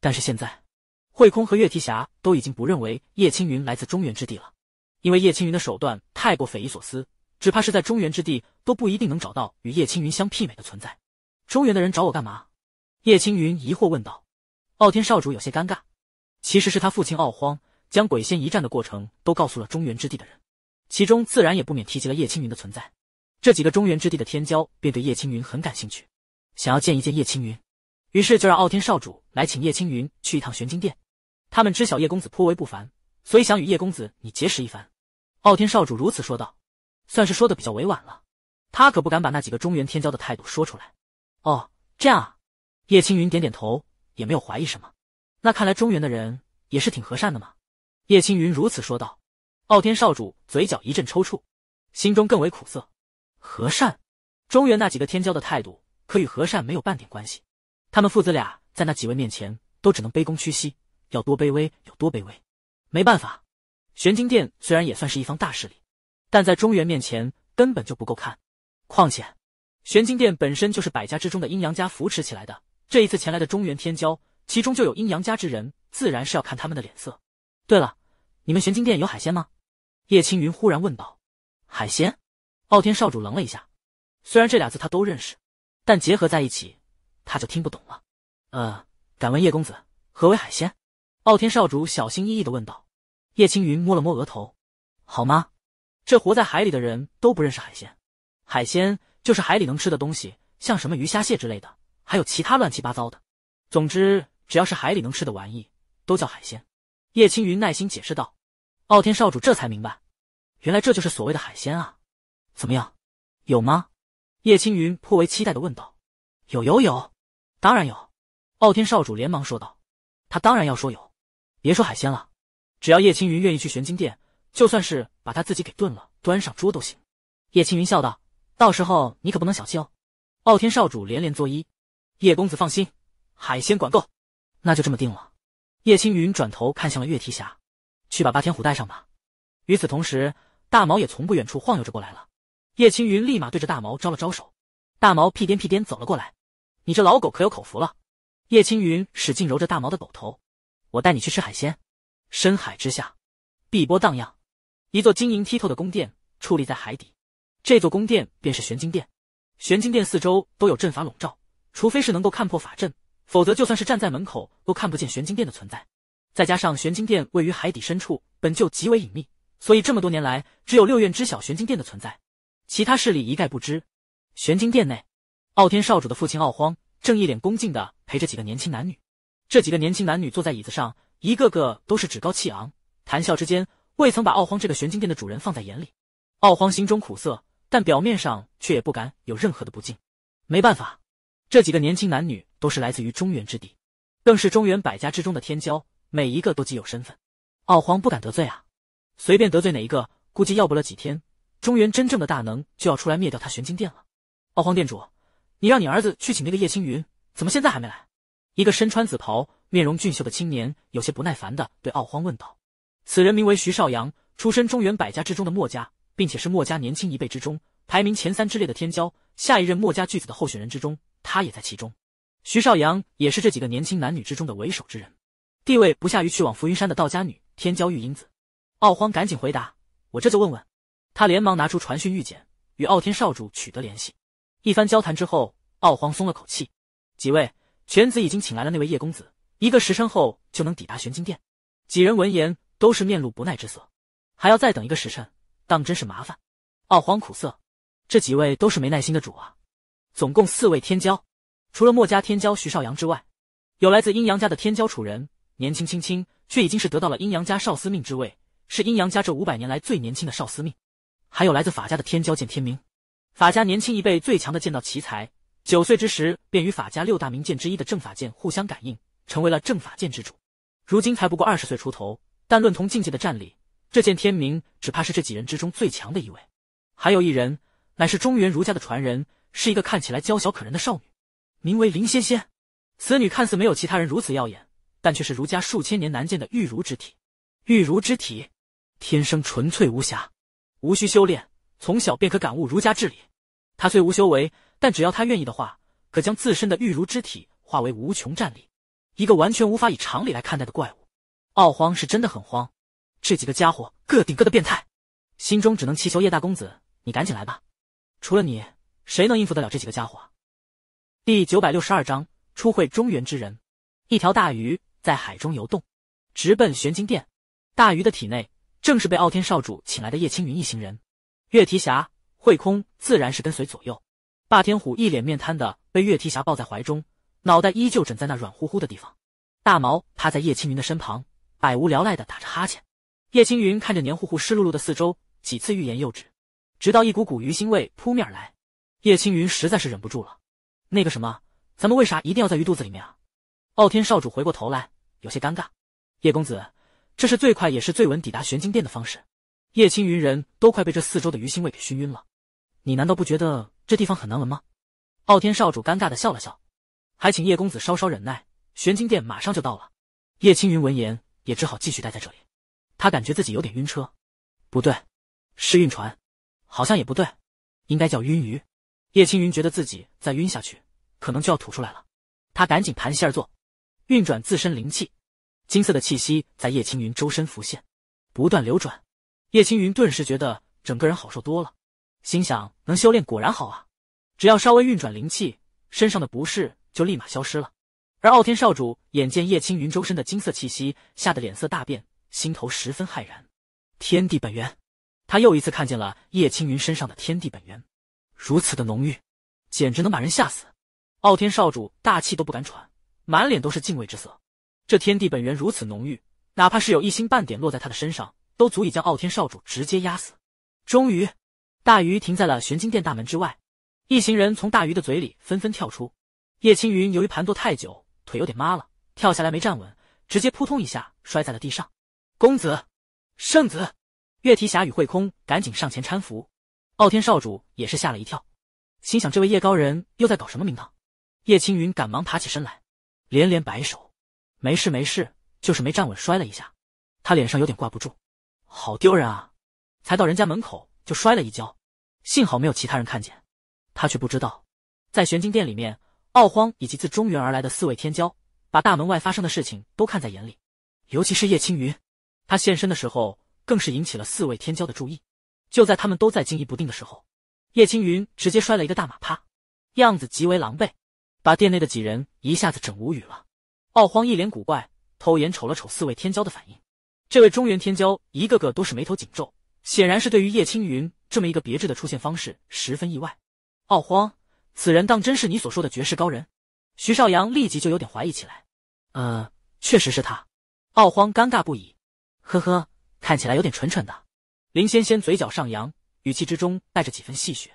但是现在，慧空和岳提辖都已经不认为叶青云来自中原之地了，因为叶青云的手段太过匪夷所思，只怕是在中原之地都不一定能找到与叶青云相媲美的存在。中原的人找我干嘛？叶青云疑惑问道：“傲天少主有些尴尬，其实是他父亲傲荒将鬼仙一战的过程都告诉了中原之地的人，其中自然也不免提及了叶青云的存在。这几个中原之地的天骄便对叶青云很感兴趣，想要见一见叶青云，于是就让傲天少主来请叶青云去一趟玄金殿。他们知晓叶公子颇为不凡，所以想与叶公子你结识一番。”傲天少主如此说道，算是说的比较委婉了。他可不敢把那几个中原天骄的态度说出来。哦，这样啊。叶青云点点头，也没有怀疑什么。那看来中原的人也是挺和善的嘛？叶青云如此说道。傲天少主嘴角一阵抽搐，心中更为苦涩。和善？中原那几个天骄的态度可与和善没有半点关系。他们父子俩在那几位面前都只能卑躬屈膝，要多卑微有多卑微。没办法，玄金殿虽然也算是一方大势力，但在中原面前根本就不够看。况且，玄金殿本身就是百家之中的阴阳家扶持起来的。这一次前来的中原天骄，其中就有阴阳家之人，自然是要看他们的脸色。对了，你们玄金殿有海鲜吗？叶青云忽然问道。海鲜？傲天少主愣了一下，虽然这俩字他都认识，但结合在一起，他就听不懂了。呃，敢问叶公子，何为海鲜？傲天少主小心翼翼的问道。叶青云摸了摸额头，好吗？这活在海里的人都不认识海鲜？海鲜就是海里能吃的东西，像什么鱼、虾、蟹之类的。还有其他乱七八糟的，总之只要是海里能吃的玩意，都叫海鲜。叶青云耐心解释道。傲天少主这才明白，原来这就是所谓的海鲜啊？怎么样，有吗？叶青云颇为期待的问道。有有有，当然有！傲天少主连忙说道。他当然要说有，别说海鲜了，只要叶青云愿意去玄金殿，就算是把他自己给炖了端上桌都行。叶青云笑道，到时候你可不能小气哦。傲天少主连连作揖。叶公子放心，海鲜管够，那就这么定了。叶青云转头看向了月啼侠，去把霸天虎带上吧。与此同时，大毛也从不远处晃悠着过来了。叶青云立马对着大毛招了招手，大毛屁颠屁颠走了过来。你这老狗可有口福了。叶青云使劲揉着大毛的狗头，我带你去吃海鲜。深海之下，碧波荡漾，一座晶莹剔透的宫殿矗立在海底。这座宫殿便是玄晶殿。玄晶殿四周都有阵法笼罩。除非是能够看破法阵，否则就算是站在门口都看不见玄金殿的存在。再加上玄金殿位于海底深处，本就极为隐秘，所以这么多年来，只有六院知晓玄金殿的存在，其他势力一概不知。玄金殿内，傲天少主的父亲傲荒正一脸恭敬的陪着几个年轻男女。这几个年轻男女坐在椅子上，一个个都是趾高气昂，谈笑之间未曾把傲荒这个玄金殿的主人放在眼里。傲荒心中苦涩，但表面上却也不敢有任何的不敬。没办法。这几个年轻男女都是来自于中原之地，更是中原百家之中的天骄，每一个都极有身份。傲荒不敢得罪啊，随便得罪哪一个，估计要不了几天，中原真正的大能就要出来灭掉他玄金殿了。傲荒殿主，你让你儿子去请那个叶青云，怎么现在还没来？一个身穿紫袍、面容俊秀的青年有些不耐烦的对傲荒问道。此人名为徐少阳，出身中原百家之中的墨家，并且是墨家年轻一辈之中排名前三之列的天骄。下一任墨家巨子的候选人之中，他也在其中。徐少阳也是这几个年轻男女之中的为首之人，地位不下于去往浮云山的道家女天骄玉英子。傲荒赶紧回答：“我这就问问。”他连忙拿出传讯玉简，与傲天少主取得联系。一番交谈之后，傲荒松了口气：“几位，犬子已经请来了那位叶公子，一个时辰后就能抵达玄金殿。”几人闻言都是面露不耐之色：“还要再等一个时辰，当真是麻烦。”傲荒苦涩。这几位都是没耐心的主啊！总共四位天骄，除了墨家天骄徐少阳之外，有来自阴阳家的天骄楚人，年轻轻轻却已经是得到了阴阳家少司命之位，是阴阳家这五百年来最年轻的少司命。还有来自法家的天骄剑天明，法家年轻一辈最强的剑道奇才，九岁之时便与法家六大名剑之一的正法剑互相感应，成为了正法剑之主。如今才不过二十岁出头，但论同境界的战力，这剑天明只怕是这几人之中最强的一位。还有一人。乃是中原儒家的传人，是一个看起来娇小可人的少女，名为林仙仙。此女看似没有其他人如此耀眼，但却是儒家数千年难见的玉如之体。玉如之体，天生纯粹无瑕，无需修炼，从小便可感悟儒家智理。她虽无修为，但只要她愿意的话，可将自身的玉如之体化为无穷战力，一个完全无法以常理来看待的怪物。傲荒是真的很慌，这几个家伙个顶个的变态，心中只能祈求叶大公子，你赶紧来吧。除了你，谁能应付得了这几个家伙？第九百六十二章初会中原之人。一条大鱼在海中游动，直奔玄金殿。大鱼的体内正是被傲天少主请来的叶青云一行人。月提侠、慧空自然是跟随左右。霸天虎一脸面瘫的被月提侠抱在怀中，脑袋依旧枕在那软乎乎的地方。大毛趴在叶青云的身旁，百无聊赖的打着哈欠。叶青云看着黏糊糊、湿漉漉的四周，几次欲言又止。直到一股股鱼腥味扑面而来，叶青云实在是忍不住了。那个什么，咱们为啥一定要在鱼肚子里面啊？傲天少主回过头来，有些尴尬。叶公子，这是最快也是最稳抵达玄金殿的方式。叶青云人都快被这四周的鱼腥味给熏晕了。你难道不觉得这地方很难闻吗？傲天少主尴尬的笑了笑，还请叶公子稍稍忍耐，玄金殿马上就到了。叶青云闻言也只好继续待在这里。他感觉自己有点晕车，不对，是晕船。好像也不对，应该叫晕鱼。叶青云觉得自己再晕下去，可能就要吐出来了。他赶紧盘膝而坐，运转自身灵气，金色的气息在叶青云周身浮现，不断流转。叶青云顿时觉得整个人好受多了，心想能修炼果然好啊！只要稍微运转灵气，身上的不适就立马消失了。而傲天少主眼见叶青云周身的金色气息，吓得脸色大变，心头十分骇然。天地本源。他又一次看见了叶青云身上的天地本源，如此的浓郁，简直能把人吓死。傲天少主大气都不敢喘，满脸都是敬畏之色。这天地本源如此浓郁，哪怕是有一星半点落在他的身上，都足以将傲天少主直接压死。终于，大鱼停在了玄金殿大门之外，一行人从大鱼的嘴里纷纷跳出。叶青云由于盘坐太久，腿有点麻了，跳下来没站稳，直接扑通一下摔在了地上。公子，圣子。月提侠与慧空赶紧上前搀扶，傲天少主也是吓了一跳，心想：这位叶高人又在搞什么名堂？叶青云赶忙爬起身来，连连摆手：“没事没事，就是没站稳摔了一下。”他脸上有点挂不住，好丢人啊！才到人家门口就摔了一跤，幸好没有其他人看见。他却不知道，在玄金殿里面，傲荒以及自中原而来的四位天骄，把大门外发生的事情都看在眼里。尤其是叶青云，他现身的时候。更是引起了四位天骄的注意。就在他们都在惊疑不定的时候，叶青云直接摔了一个大马趴，样子极为狼狈，把殿内的几人一下子整无语了。傲荒一脸古怪，偷眼瞅了瞅四位天骄的反应，这位中原天骄一个个都是眉头紧皱，显然是对于叶青云这么一个别致的出现方式十分意外。傲荒，此人当真是你所说的绝世高人？徐少阳立即就有点怀疑起来。呃，确实是他。傲荒尴尬不已。呵呵。看起来有点蠢蠢的，林仙仙嘴角上扬，语气之中带着几分戏谑。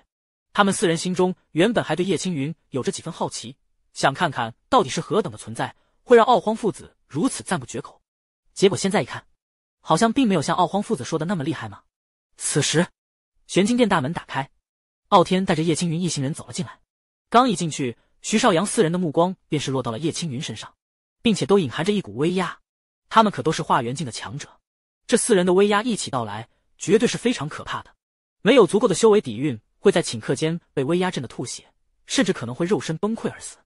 他们四人心中原本还对叶青云有着几分好奇，想看看到底是何等的存在，会让傲荒父子如此赞不绝口。结果现在一看，好像并没有像傲荒父子说的那么厉害嘛。此时，玄清殿大门打开，傲天带着叶青云一行人走了进来。刚一进去，徐少阳四人的目光便是落到了叶青云身上，并且都隐含着一股威压。他们可都是化元境的强者。这四人的威压一起到来，绝对是非常可怕的。没有足够的修为底蕴，会在顷刻间被威压震得吐血，甚至可能会肉身崩溃而死。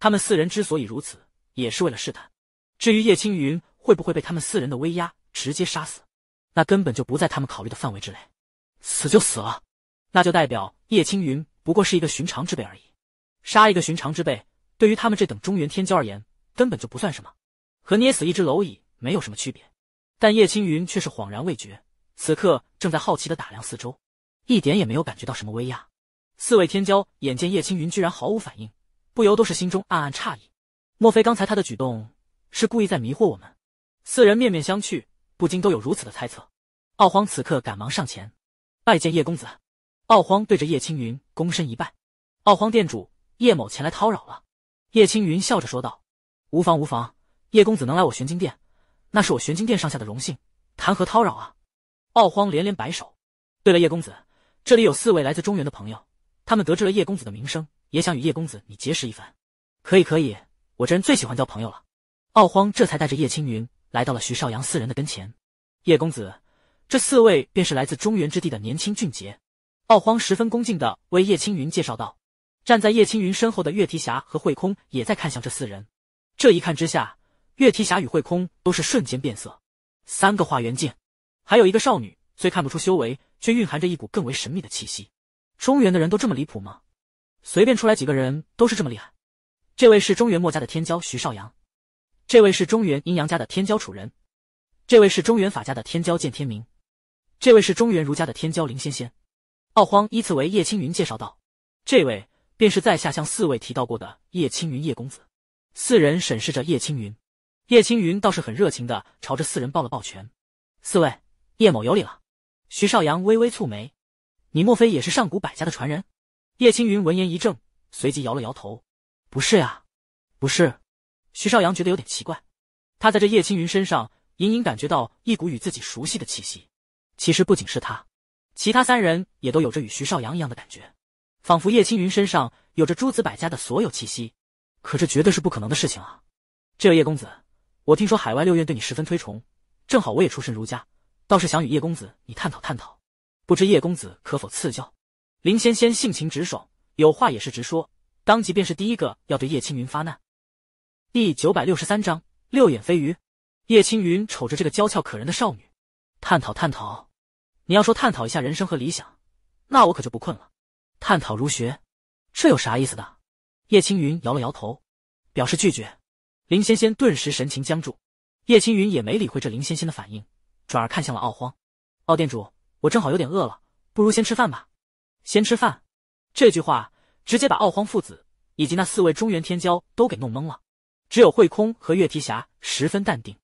他们四人之所以如此，也是为了试探。至于叶青云会不会被他们四人的威压直接杀死，那根本就不在他们考虑的范围之内。死就死了，那就代表叶青云不过是一个寻常之辈而已。杀一个寻常之辈，对于他们这等中原天骄而言，根本就不算什么，和捏死一只蝼蚁没有什么区别。但叶青云却是恍然未觉，此刻正在好奇的打量四周，一点也没有感觉到什么威压。四位天骄眼见叶青云居然毫无反应，不由都是心中暗暗诧异：莫非刚才他的举动是故意在迷惑我们？四人面面相觑，不禁都有如此的猜测。傲荒此刻赶忙上前，拜见叶公子。傲荒对着叶青云躬身一拜：“傲荒店主，叶某前来叨扰了。”叶青云笑着说道：“无妨无妨，叶公子能来我玄金殿。”那是我玄金殿上下的荣幸，谈何叨扰啊！傲荒连连摆手。对了，叶公子，这里有四位来自中原的朋友，他们得知了叶公子的名声，也想与叶公子你结识一番。可以，可以，我这人最喜欢交朋友了。傲荒这才带着叶青云来到了徐少阳四人的跟前。叶公子，这四位便是来自中原之地的年轻俊杰。傲荒十分恭敬的为叶青云介绍道。站在叶青云身后的月提侠和慧空也在看向这四人。这一看之下。月提侠与慧空都是瞬间变色，三个化元境，还有一个少女，虽看不出修为，却蕴含着一股更为神秘的气息。中原的人都这么离谱吗？随便出来几个人都是这么厉害。这位是中原墨家的天骄徐少阳，这位是中原阴阳家的天骄楚人，这位是中原法家的天骄见天明，这位是中原儒家的天骄林仙仙。傲荒依次为叶青云介绍道：“这位便是在下向四位提到过的叶青云叶公子。”四人审视着叶青云。叶青云倒是很热情的朝着四人抱了抱拳：“四位，叶某有礼了。”徐少阳微微蹙眉：“你莫非也是上古百家的传人？”叶青云闻言一怔，随即摇了摇头：“不是呀，不是。”徐少阳觉得有点奇怪，他在这叶青云身上隐隐感觉到一股与自己熟悉的气息。其实不仅是他，其他三人也都有着与徐少阳一样的感觉，仿佛叶青云身上有着诸子百家的所有气息。可这绝对是不可能的事情啊！这叶公子。我听说海外六院对你十分推崇，正好我也出身儒家，倒是想与叶公子你探讨探讨，不知叶公子可否赐教？林仙仙性情直爽，有话也是直说，当即便是第一个要对叶青云发难。第九百六十三章六眼飞鱼。叶青云瞅着这个娇俏可人的少女，探讨探讨，你要说探讨一下人生和理想，那我可就不困了。探讨儒学，这有啥意思的？叶青云摇了摇头，表示拒绝。林仙仙顿时神情僵住，叶青云也没理会这林仙仙的反应，转而看向了傲荒。傲店主，我正好有点饿了，不如先吃饭吧。先吃饭？这句话直接把傲荒父子以及那四位中原天骄都给弄懵了。只有慧空和月提侠十分淡定，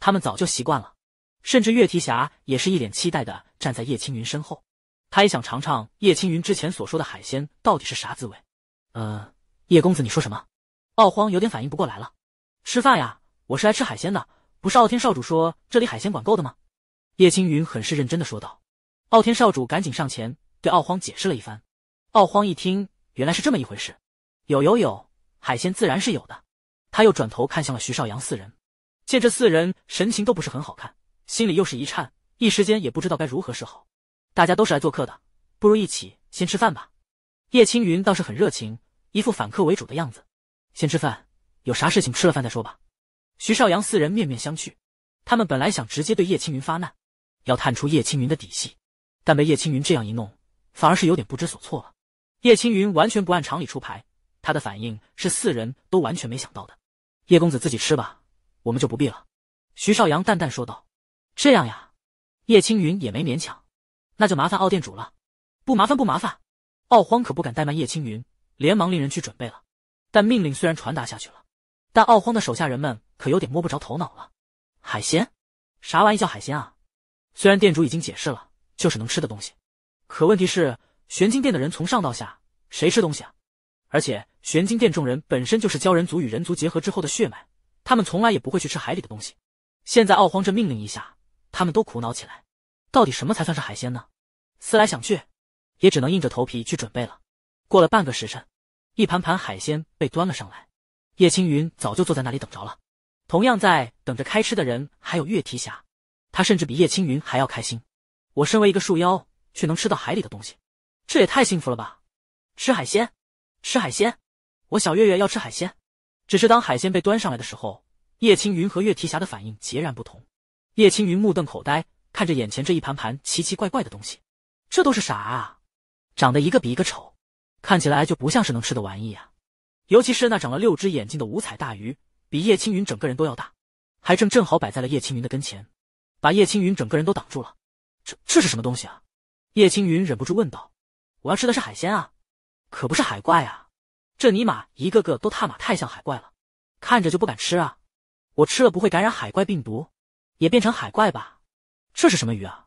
他们早就习惯了，甚至月提侠也是一脸期待的站在叶青云身后，他也想尝尝叶青云之前所说的海鲜到底是啥滋味。呃，叶公子你说什么？傲荒有点反应不过来了。吃饭呀！我是来吃海鲜的，不是傲天少主说这里海鲜管够的吗？叶青云很是认真的说道。傲天少主赶紧上前，对傲荒解释了一番。傲荒一听，原来是这么一回事，有有有，海鲜自然是有的。他又转头看向了徐少阳四人，见这四人神情都不是很好看，心里又是一颤，一时间也不知道该如何是好。大家都是来做客的，不如一起先吃饭吧。叶青云倒是很热情，一副反客为主的样子，先吃饭。有啥事情吃了饭再说吧。徐少阳四人面面相觑，他们本来想直接对叶青云发难，要探出叶青云的底细，但被叶青云这样一弄，反而是有点不知所措了。叶青云完全不按常理出牌，他的反应是四人都完全没想到的。叶公子自己吃吧，我们就不必了。”徐少阳淡淡说道。“这样呀？”叶青云也没勉强，“那就麻烦奥店主了。”“不麻烦，不麻烦。”奥荒可不敢怠慢叶青云，连忙令人去准备了。但命令虽然传达下去了。但奥荒的手下人们可有点摸不着头脑了。海鲜，啥玩意叫海鲜啊？虽然店主已经解释了，就是能吃的东西。可问题是，玄金殿的人从上到下谁吃东西啊？而且玄金殿众人本身就是鲛人族与人族结合之后的血脉，他们从来也不会去吃海里的东西。现在奥荒这命令一下，他们都苦恼起来。到底什么才算是海鲜呢？思来想去，也只能硬着头皮去准备了。过了半个时辰，一盘盘海鲜被端了上来。叶青云早就坐在那里等着了，同样在等着开吃的人还有月提侠，他甚至比叶青云还要开心。我身为一个树妖，却能吃到海里的东西，这也太幸福了吧！吃海鲜，吃海鲜，我小月月要吃海鲜。只是当海鲜被端上来的时候，叶青云和月提侠的反应截然不同。叶青云目瞪口呆看着眼前这一盘盘奇奇怪怪的东西，这都是啥啊？长得一个比一个丑，看起来就不像是能吃的玩意啊。尤其是那长了六只眼睛的五彩大鱼，比叶青云整个人都要大，还正正好摆在了叶青云的跟前，把叶青云整个人都挡住了。这这是什么东西啊？叶青云忍不住问道。我要吃的是海鲜啊，可不是海怪啊！这尼玛一个个都踏马太像海怪了，看着就不敢吃啊！我吃了不会感染海怪病毒，也变成海怪吧？这是什么鱼啊？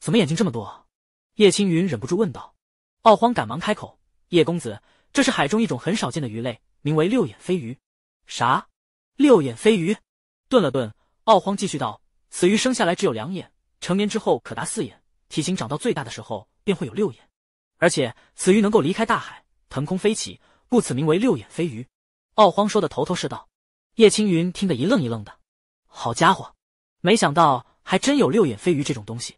怎么眼睛这么多？叶青云忍不住问道。傲荒赶忙开口：“叶公子。”这是海中一种很少见的鱼类，名为六眼飞鱼。啥？六眼飞鱼？顿了顿，奥荒继续道：“此鱼生下来只有两眼，成年之后可达四眼，体型长到最大的时候便会有六眼。而且此鱼能够离开大海，腾空飞起，故此名为六眼飞鱼。”奥荒说的头头是道。叶青云听得一愣一愣的，好家伙，没想到还真有六眼飞鱼这种东西，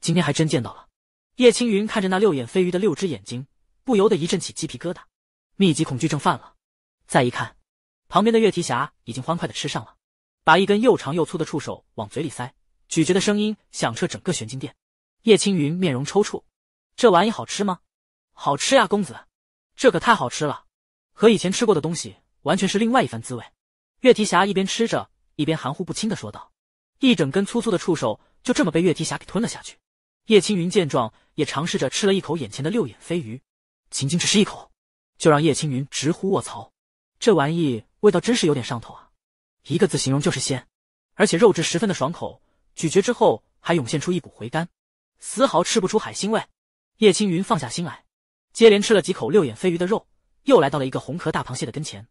今天还真见到了。叶青云看着那六眼飞鱼的六只眼睛，不由得一阵起鸡皮疙瘩。密集恐惧症犯了，再一看，旁边的月提侠已经欢快的吃上了，把一根又长又粗的触手往嘴里塞，咀嚼的声音响彻整个玄金殿。叶青云面容抽搐，这玩意好吃吗？好吃呀，公子，这可太好吃了，和以前吃过的东西完全是另外一番滋味。月提侠一边吃着，一边含糊不清的说道。一整根粗粗的触手就这么被月提侠给吞了下去。叶青云见状，也尝试着吃了一口眼前的六眼飞鱼，仅仅只是一口。就让叶青云直呼卧槽，这玩意味道真是有点上头啊！一个字形容就是鲜，而且肉质十分的爽口，咀嚼之后还涌现出一股回甘，丝毫吃不出海腥味。叶青云放下心来，接连吃了几口六眼飞鱼的肉，又来到了一个红壳大螃蟹的跟前。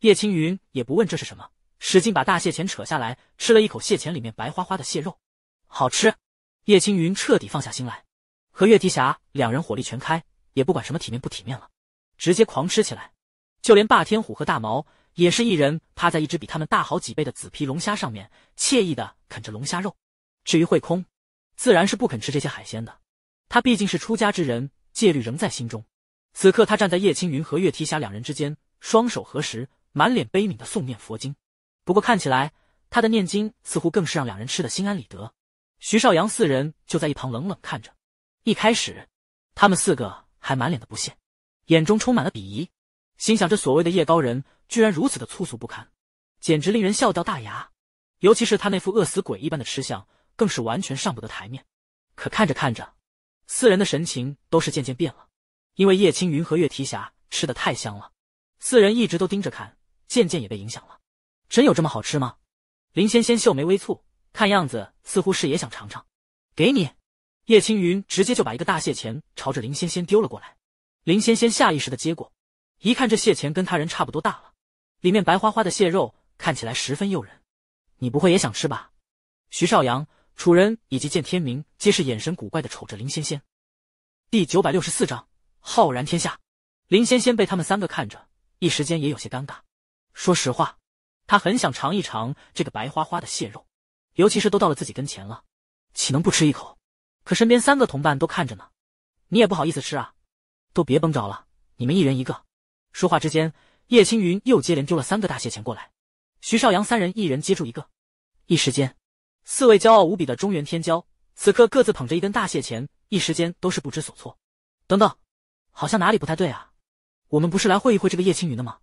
叶青云也不问这是什么，使劲把大蟹钳扯下来，吃了一口蟹钳里面白花花的蟹肉，好吃。叶青云彻底放下心来，和月啼侠两人火力全开，也不管什么体面不体面了。直接狂吃起来，就连霸天虎和大毛也是一人趴在一只比他们大好几倍的紫皮龙虾上面，惬意的啃着龙虾肉。至于会空，自然是不肯吃这些海鲜的，他毕竟是出家之人，戒律仍在心中。此刻他站在叶青云和月啼霞两人之间，双手合十，满脸悲悯的诵念佛经。不过看起来，他的念经似乎更是让两人吃得心安理得。徐少阳四人就在一旁冷冷看着，一开始，他们四个还满脸的不屑。眼中充满了鄙夷，心想这所谓的叶高人居然如此的粗俗不堪，简直令人笑掉大牙。尤其是他那副饿死鬼一般的吃相，更是完全上不得台面。可看着看着，四人的神情都是渐渐变了，因为叶青云和月提侠吃的太香了，四人一直都盯着看，渐渐也被影响了。真有这么好吃吗？林仙仙秀眉微蹙，看样子似乎是也想尝尝。给你，叶青云直接就把一个大蟹钳朝着林仙仙丢了过来。林仙仙下意识的接过，一看这蟹钳跟他人差不多大了，里面白花花的蟹肉看起来十分诱人。你不会也想吃吧？徐少阳、楚人以及见天明皆是眼神古怪的瞅着林仙仙。第九百六十四章浩然天下。林仙仙被他们三个看着，一时间也有些尴尬。说实话，他很想尝一尝这个白花花的蟹肉，尤其是都到了自己跟前了，岂能不吃一口？可身边三个同伴都看着呢，你也不好意思吃啊。都别绷着了，你们一人一个。说话之间，叶青云又接连丢了三个大蟹钳过来，徐少阳三人一人接住一个。一时间，四位骄傲无比的中原天骄，此刻各自捧着一根大蟹钳，一时间都是不知所措。等等，好像哪里不太对啊？我们不是来会一会这个叶青云的吗？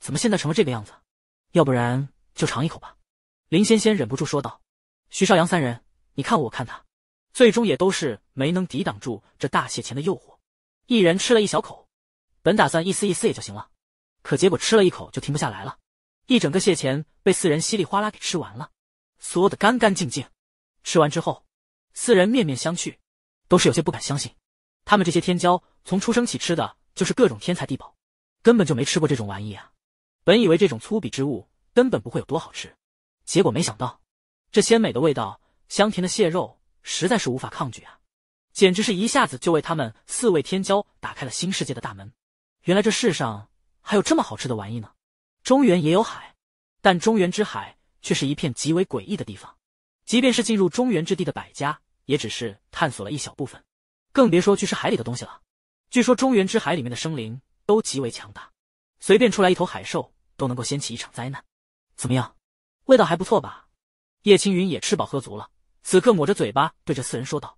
怎么现在成了这个样子？要不然就尝一口吧。林仙仙忍不住说道。徐少阳三人，你看我，看他，最终也都是没能抵挡住这大蟹钳的诱惑。一人吃了一小口，本打算一丝一丝也就行了，可结果吃了一口就停不下来了，一整个蟹钳被四人稀里哗啦给吃完了，嗦得干干净净。吃完之后，四人面面相觑，都是有些不敢相信，他们这些天骄从出生起吃的就是各种天才地宝，根本就没吃过这种玩意啊。本以为这种粗鄙之物根本不会有多好吃，结果没想到，这鲜美的味道，香甜的蟹肉，实在是无法抗拒啊。简直是一下子就为他们四位天骄打开了新世界的大门。原来这世上还有这么好吃的玩意呢！中原也有海，但中原之海却是一片极为诡异的地方。即便是进入中原之地的百家，也只是探索了一小部分，更别说去吃海里的东西了。据说中原之海里面的生灵都极为强大，随便出来一头海兽都能够掀起一场灾难。怎么样，味道还不错吧？叶青云也吃饱喝足了，此刻抹着嘴巴，对着四人说道。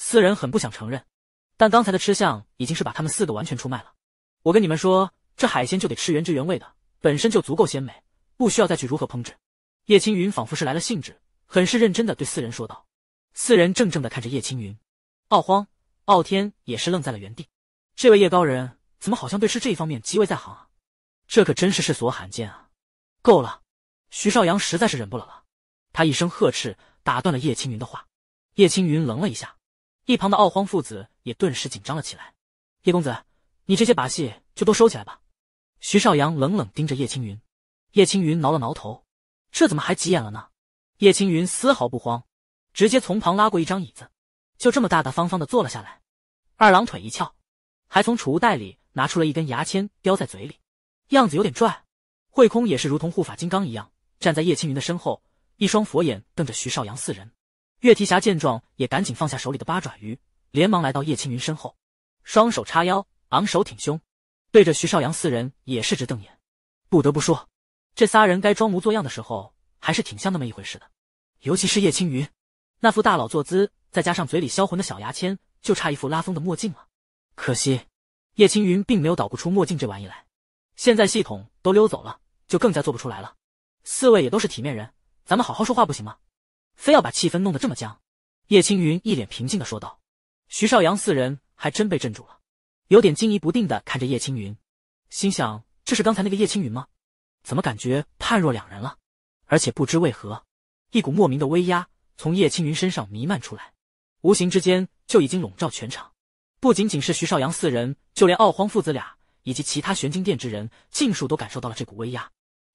四人很不想承认，但刚才的吃相已经是把他们四个完全出卖了。我跟你们说，这海鲜就得吃原汁原味的，本身就足够鲜美，不需要再去如何烹制。叶青云仿佛是来了兴致，很是认真的对四人说道。四人怔怔的看着叶青云，傲荒、傲天也是愣在了原地。这位叶高人怎么好像对吃这一方面极为在行啊？这可真是世所罕见啊！够了！徐少阳实在是忍不了了，他一声呵斥，打断了叶青云的话。叶青云愣了一下。一旁的傲荒父子也顿时紧张了起来。叶公子，你这些把戏就都收起来吧。徐少阳冷冷盯着叶青云。叶青云挠了挠头，这怎么还急眼了呢？叶青云丝毫不慌，直接从旁拉过一张椅子，就这么大大方方的坐了下来，二郎腿一翘，还从储物袋里拿出了一根牙签叼在嘴里，样子有点拽。慧空也是如同护法金刚一样，站在叶青云的身后，一双佛眼瞪着徐少阳四人。岳提辖见状，也赶紧放下手里的八爪鱼，连忙来到叶青云身后，双手叉腰，昂首挺胸，对着徐少阳四人也是直瞪眼。不得不说，这仨人该装模作样的时候，还是挺像那么一回事的。尤其是叶青云，那副大佬坐姿，再加上嘴里销魂的小牙签，就差一副拉风的墨镜了。可惜，叶青云并没有捣鼓出墨镜这玩意来。现在系统都溜走了，就更加做不出来了。四位也都是体面人，咱们好好说话不行吗？非要把气氛弄得这么僵，叶青云一脸平静的说道。徐少阳四人还真被镇住了，有点惊疑不定的看着叶青云，心想：这是刚才那个叶青云吗？怎么感觉判若两人了？而且不知为何，一股莫名的威压从叶青云身上弥漫出来，无形之间就已经笼罩全场。不仅仅是徐少阳四人，就连傲荒父子俩以及其他玄金殿之人，尽数都感受到了这股威压，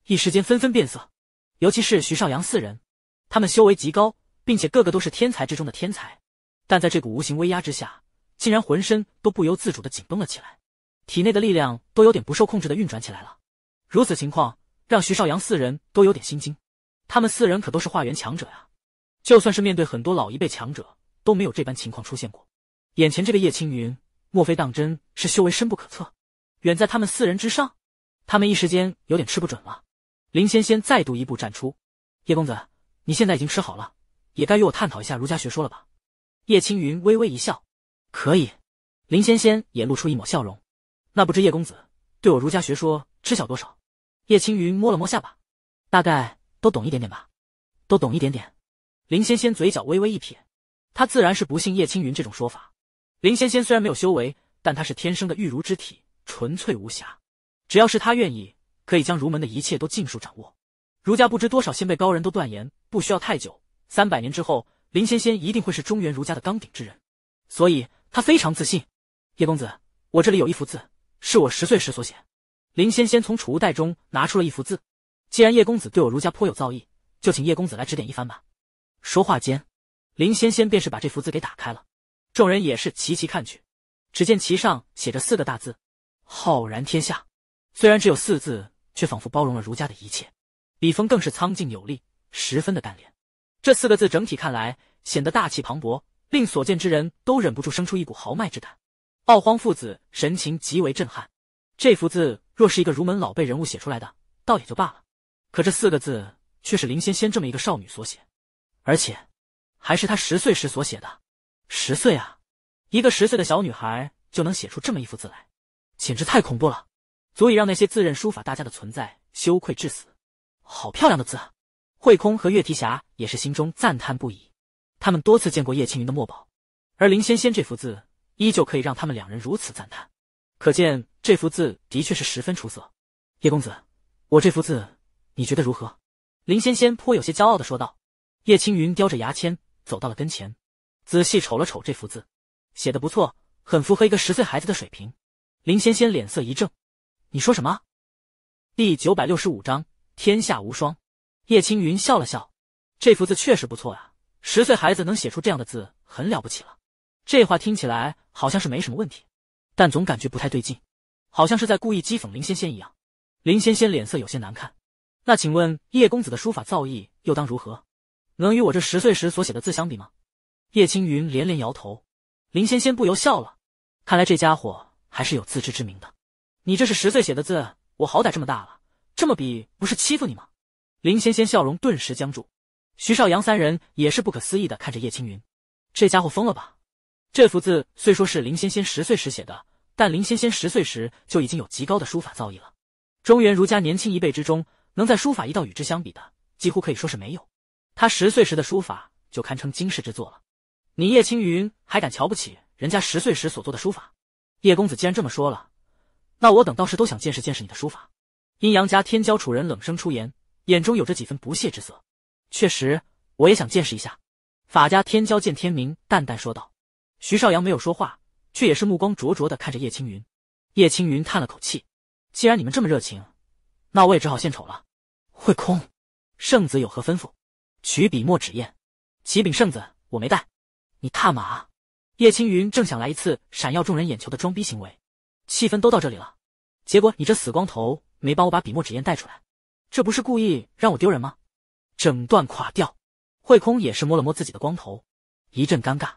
一时间纷纷变色。尤其是徐少阳四人。他们修为极高，并且个个都是天才之中的天才，但在这股无形威压之下，竟然浑身都不由自主的紧绷了起来，体内的力量都有点不受控制的运转起来了。如此情况，让徐少阳四人都有点心惊。他们四人可都是化缘强者呀，就算是面对很多老一辈强者，都没有这般情况出现过。眼前这个叶青云，莫非当真是修为深不可测，远在他们四人之上？他们一时间有点吃不准了。林仙仙再度一步站出，叶公子。你现在已经吃好了，也该与我探讨一下儒家学说了吧？叶青云微微一笑，可以。林仙仙也露出一抹笑容。那不知叶公子对我儒家学说知晓多少？叶青云摸了摸下巴，大概都懂一点点吧，都懂一点点。林仙仙嘴角微微一撇，她自然是不信叶青云这种说法。林仙仙虽然没有修为，但她是天生的玉如之体，纯粹无瑕。只要是她愿意，可以将儒门的一切都尽数掌握。儒家不知多少先辈高人都断言，不需要太久，三百年之后，林仙仙一定会是中原儒家的纲鼎之人，所以她非常自信。叶公子，我这里有一幅字，是我十岁时所写。林仙仙从储物袋中拿出了一幅字，既然叶公子对我儒家颇有造诣，就请叶公子来指点一番吧。说话间，林仙仙便是把这幅字给打开了，众人也是齐齐看去，只见其上写着四个大字“浩然天下”，虽然只有四字，却仿佛包容了儒家的一切。笔锋更是苍劲有力，十分的干练。这四个字整体看来显得大气磅礴，令所见之人都忍不住生出一股豪迈之感。傲荒父子神情极为震撼。这幅字若是一个儒门老辈人物写出来的，倒也就罢了。可这四个字却是林仙仙这么一个少女所写，而且还是她十岁时所写的。十岁啊！一个十岁的小女孩就能写出这么一幅字来，简直太恐怖了，足以让那些自认书法大家的存在羞愧致死。好漂亮的字！啊！慧空和月提侠也是心中赞叹不已。他们多次见过叶青云的墨宝，而林仙仙这幅字依旧可以让他们两人如此赞叹，可见这幅字的确是十分出色。叶公子，我这幅字你觉得如何？林仙仙颇有些骄傲的说道。叶青云叼着牙签走到了跟前，仔细瞅了瞅这幅字，写的不错，很符合一个十岁孩子的水平。林仙仙脸色一正：“你说什么？”第九百六十五章。天下无双，叶青云笑了笑，这幅字确实不错啊，十岁孩子能写出这样的字，很了不起了。这话听起来好像是没什么问题，但总感觉不太对劲，好像是在故意讥讽林仙仙一样。林仙仙脸色有些难看，那请问叶公子的书法造诣又当如何？能与我这十岁时所写的字相比吗？叶青云连连摇头，林仙仙不由笑了，看来这家伙还是有自知之明的。你这是十岁写的字，我好歹这么大了。这么比不是欺负你吗？林仙仙笑容顿时僵住，徐少阳三人也是不可思议的看着叶青云，这家伙疯了吧？这幅字虽说是林仙仙十岁时写的，但林仙仙十岁时就已经有极高的书法造诣了。中原儒家年轻一辈之中，能在书法一道与之相比的，几乎可以说是没有。他十岁时的书法就堪称惊世之作了。你叶青云还敢瞧不起人家十岁时所做的书法？叶公子既然这么说了，那我等倒是都想见识见识你的书法。阴阳家天骄楚人冷声出言，眼中有着几分不屑之色。确实，我也想见识一下。法家天骄见天明淡淡说道。徐少阳没有说话，却也是目光灼灼的看着叶青云。叶青云叹了口气：“既然你们这么热情，那我也只好献丑了。”会空圣子有何吩咐？取笔墨纸砚。启禀圣子，我没带。你踏马！叶青云正想来一次闪耀众人眼球的装逼行为，气氛都到这里了，结果你这死光头！没帮我把笔墨纸砚带出来，这不是故意让我丢人吗？整段垮掉，慧空也是摸了摸自己的光头，一阵尴尬。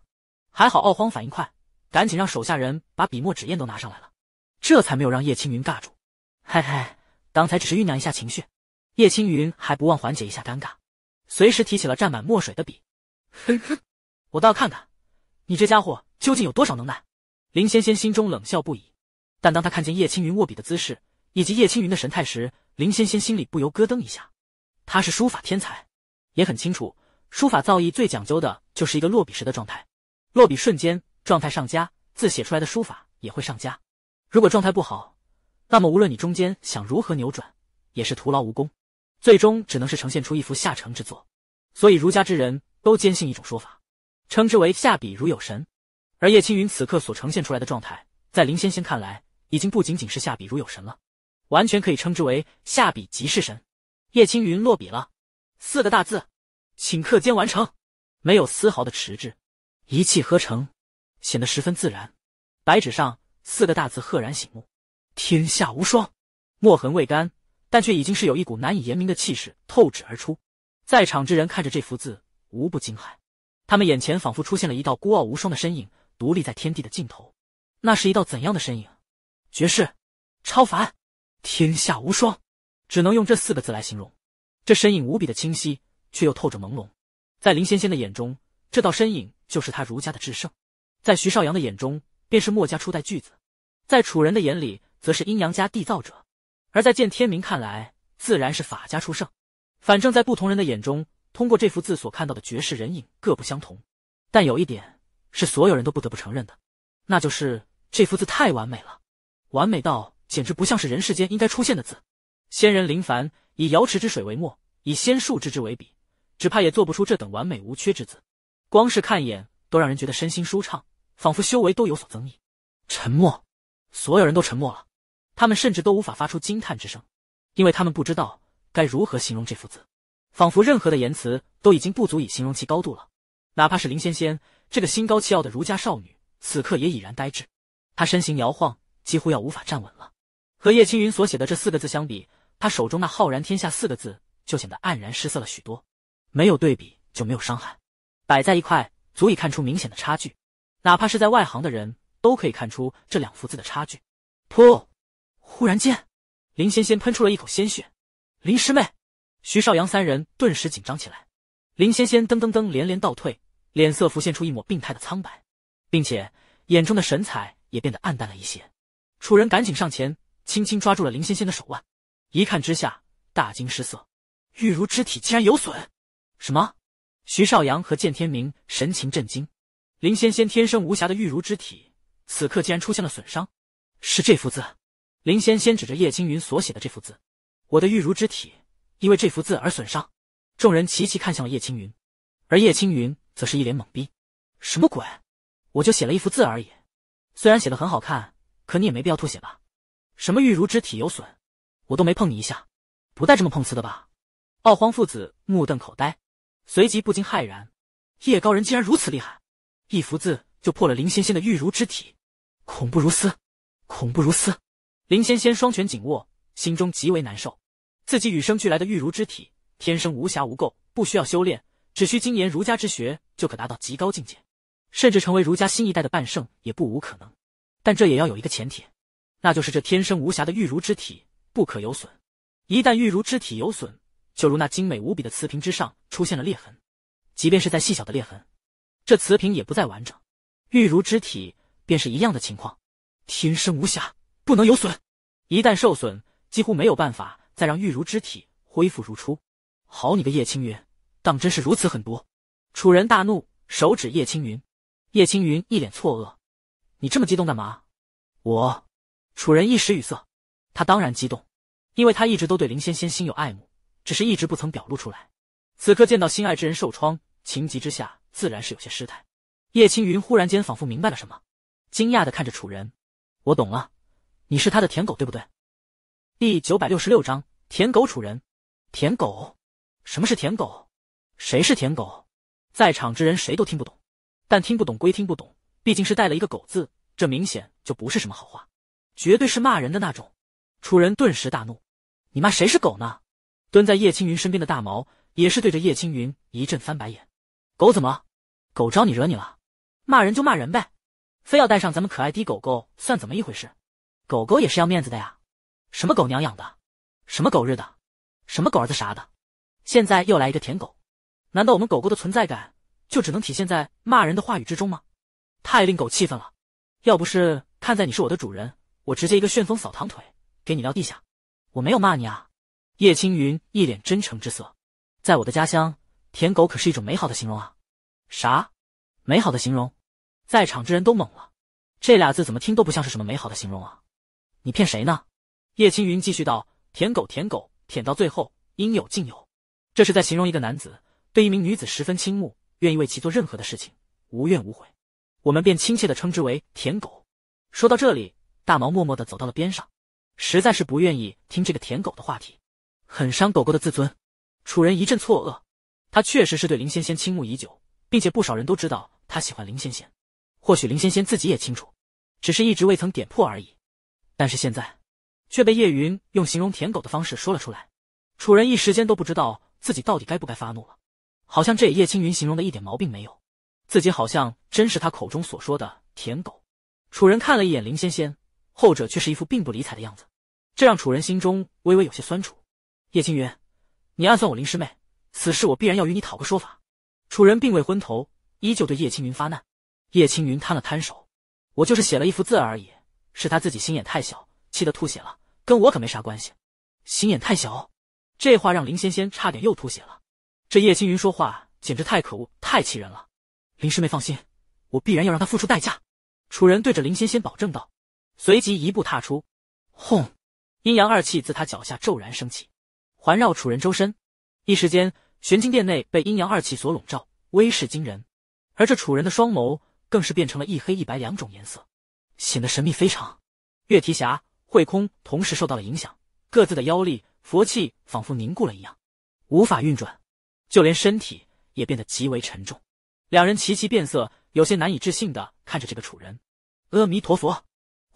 还好奥荒反应快，赶紧让手下人把笔墨纸砚都拿上来了，这才没有让叶青云尬住。嘿嘿，刚才只是酝酿一下情绪。叶青云还不忘缓解一下尴尬，随时提起了沾满墨水的笔。哼哼，我倒要看看，你这家伙究竟有多少能耐。林仙仙心中冷笑不已，但当他看见叶青云握笔的姿势，以及叶青云的神态时，林仙仙心里不由咯噔一下。他是书法天才，也很清楚，书法造诣最讲究的就是一个落笔时的状态。落笔瞬间状态上佳，字写出来的书法也会上佳。如果状态不好，那么无论你中间想如何扭转，也是徒劳无功，最终只能是呈现出一幅下乘之作。所以，儒家之人都坚信一种说法，称之为“下笔如有神”。而叶青云此刻所呈现出来的状态，在林仙仙看来，已经不仅仅是下笔如有神了。完全可以称之为下笔即是神。叶青云落笔了，四个大字，顷刻间完成，没有丝毫的迟滞，一气呵成，显得十分自然。白纸上四个大字赫然醒目，天下无双。墨痕未干，但却已经是有一股难以言明的气势透纸而出。在场之人看着这幅字，无不惊骇。他们眼前仿佛出现了一道孤傲无双的身影，独立在天地的尽头。那是一道怎样的身影？绝世，超凡。天下无双，只能用这四个字来形容。这身影无比的清晰，却又透着朦胧。在林仙仙的眼中，这道身影就是他儒家的至圣；在徐少阳的眼中，便是墨家初代巨子；在楚人的眼里，则是阴阳家缔造者；而在见天明看来，自然是法家出圣。反正，在不同人的眼中，通过这幅字所看到的绝世人影各不相同。但有一点是所有人都不得不承认的，那就是这幅字太完美了，完美到。简直不像是人世间应该出现的字。仙人林凡以瑶池之水为墨，以仙术之之为笔，只怕也做不出这等完美无缺之字。光是看一眼，都让人觉得身心舒畅，仿佛修为都有所增益。沉默，所有人都沉默了，他们甚至都无法发出惊叹之声，因为他们不知道该如何形容这幅字，仿佛任何的言辞都已经不足以形容其高度了。哪怕是林仙仙这个心高气傲的儒家少女，此刻也已然呆滞，她身形摇晃，几乎要无法站稳了。和叶青云所写的这四个字相比，他手中那浩然天下四个字就显得黯然失色了许多。没有对比就没有伤害，摆在一块，足以看出明显的差距。哪怕是在外行的人都可以看出这两幅字的差距。噗！忽然间，林仙仙喷出了一口鲜血。林师妹，徐少阳三人顿时紧张起来。林仙仙噔噔噔连连倒退，脸色浮现出一抹病态的苍白，并且眼中的神采也变得暗淡了一些。楚人赶紧上前。轻轻抓住了林仙仙的手腕，一看之下大惊失色，玉如之体竟然有损！什么？徐少阳和见天明神情震惊，林仙仙天生无瑕的玉如之体，此刻竟然出现了损伤！是这幅字！林仙仙指着叶青云所写的这幅字，我的玉如之体因为这幅字而损伤！众人齐齐看向了叶青云，而叶青云则是一脸懵逼，什么鬼？我就写了一幅字而已，虽然写的很好看，可你也没必要吐血吧？什么玉如之体有损，我都没碰你一下，不带这么碰瓷的吧？傲荒父子目瞪口呆，随即不禁骇然：叶高人竟然如此厉害，一幅字就破了林仙仙的玉如之体，恐怖如斯，恐怖如斯！林仙仙双拳紧握，心中极为难受。自己与生俱来的玉如之体，天生无瑕无垢，不需要修炼，只需精研儒家之学，就可达到极高境界，甚至成为儒家新一代的半圣也不无可能。但这也要有一个前提。那就是这天生无瑕的玉如之体不可有损，一旦玉如之体有损，就如那精美无比的瓷瓶之上出现了裂痕，即便是在细小的裂痕，这瓷瓶也不再完整。玉如之体便是一样的情况，天生无瑕，不能有损，一旦受损，几乎没有办法再让玉如之体恢复如初。好你个叶青云，当真是如此狠毒！楚人大怒，手指叶青云，叶青云一脸错愕：“你这么激动干嘛？”我。楚人一时语塞，他当然激动，因为他一直都对林仙仙心有爱慕，只是一直不曾表露出来。此刻见到心爱之人受创，情急之下自然是有些失态。叶青云忽然间仿佛明白了什么，惊讶的看着楚人：“我懂了，你是他的舔狗，对不对？”第九百六十六章舔狗楚人，舔狗？什么是舔狗？谁是舔狗？在场之人谁都听不懂，但听不懂归听不懂，毕竟是带了一个狗字，这明显就不是什么好话。绝对是骂人的那种，楚人顿时大怒：“你骂谁是狗呢？”蹲在叶青云身边的大毛也是对着叶青云一阵翻白眼：“狗怎么？狗招你惹你了？骂人就骂人呗，非要带上咱们可爱的狗狗算怎么一回事？狗狗也是要面子的呀！什么狗娘养的，什么狗日的，什么狗儿子啥的，现在又来一个舔狗，难道我们狗狗的存在感就只能体现在骂人的话语之中吗？太令狗气愤了！要不是看在你是我的主人。”我直接一个旋风扫堂腿，给你撂地下！我没有骂你啊！叶青云一脸真诚之色，在我的家乡，舔狗可是一种美好的形容啊！啥？美好的形容？在场之人都懵了，这俩字怎么听都不像是什么美好的形容啊！你骗谁呢？叶青云继续道：“舔狗，舔狗，舔到最后应有尽有，这是在形容一个男子对一名女子十分倾慕，愿意为其做任何的事情，无怨无悔。我们便亲切的称之为舔狗。”说到这里。大毛默默地走到了边上，实在是不愿意听这个舔狗的话题，很伤狗狗的自尊。楚人一阵错愕，他确实是对林仙仙倾慕已久，并且不少人都知道他喜欢林仙仙，或许林仙仙自己也清楚，只是一直未曾点破而已。但是现在却被叶云用形容舔狗的方式说了出来，楚人一时间都不知道自己到底该不该发怒了，好像这也叶青云形容的一点毛病没有，自己好像真是他口中所说的舔狗。楚人看了一眼林仙仙。后者却是一副并不理睬的样子，这让楚人心中微微有些酸楚。叶青云，你暗算我林师妹，此事我必然要与你讨个说法。楚人并未昏头，依旧对叶青云发难。叶青云摊了摊手：“我就是写了一幅字而已，是他自己心眼太小，气得吐血了，跟我可没啥关系。”心眼太小，这话让林仙仙差点又吐血了。这叶青云说话简直太可恶，太气人了。林师妹放心，我必然要让他付出代价。”楚人对着林仙仙保证道。随即一步踏出，轰！阴阳二气自他脚下骤然升起，环绕楚人周身。一时间，玄清殿内被阴阳二气所笼罩，威势惊人。而这楚人的双眸更是变成了一黑一白两种颜色，显得神秘非常。月提侠、慧空同时受到了影响，各自的妖力、佛气仿佛凝固了一样，无法运转，就连身体也变得极为沉重。两人齐齐变色，有些难以置信的看着这个楚人。阿弥陀佛。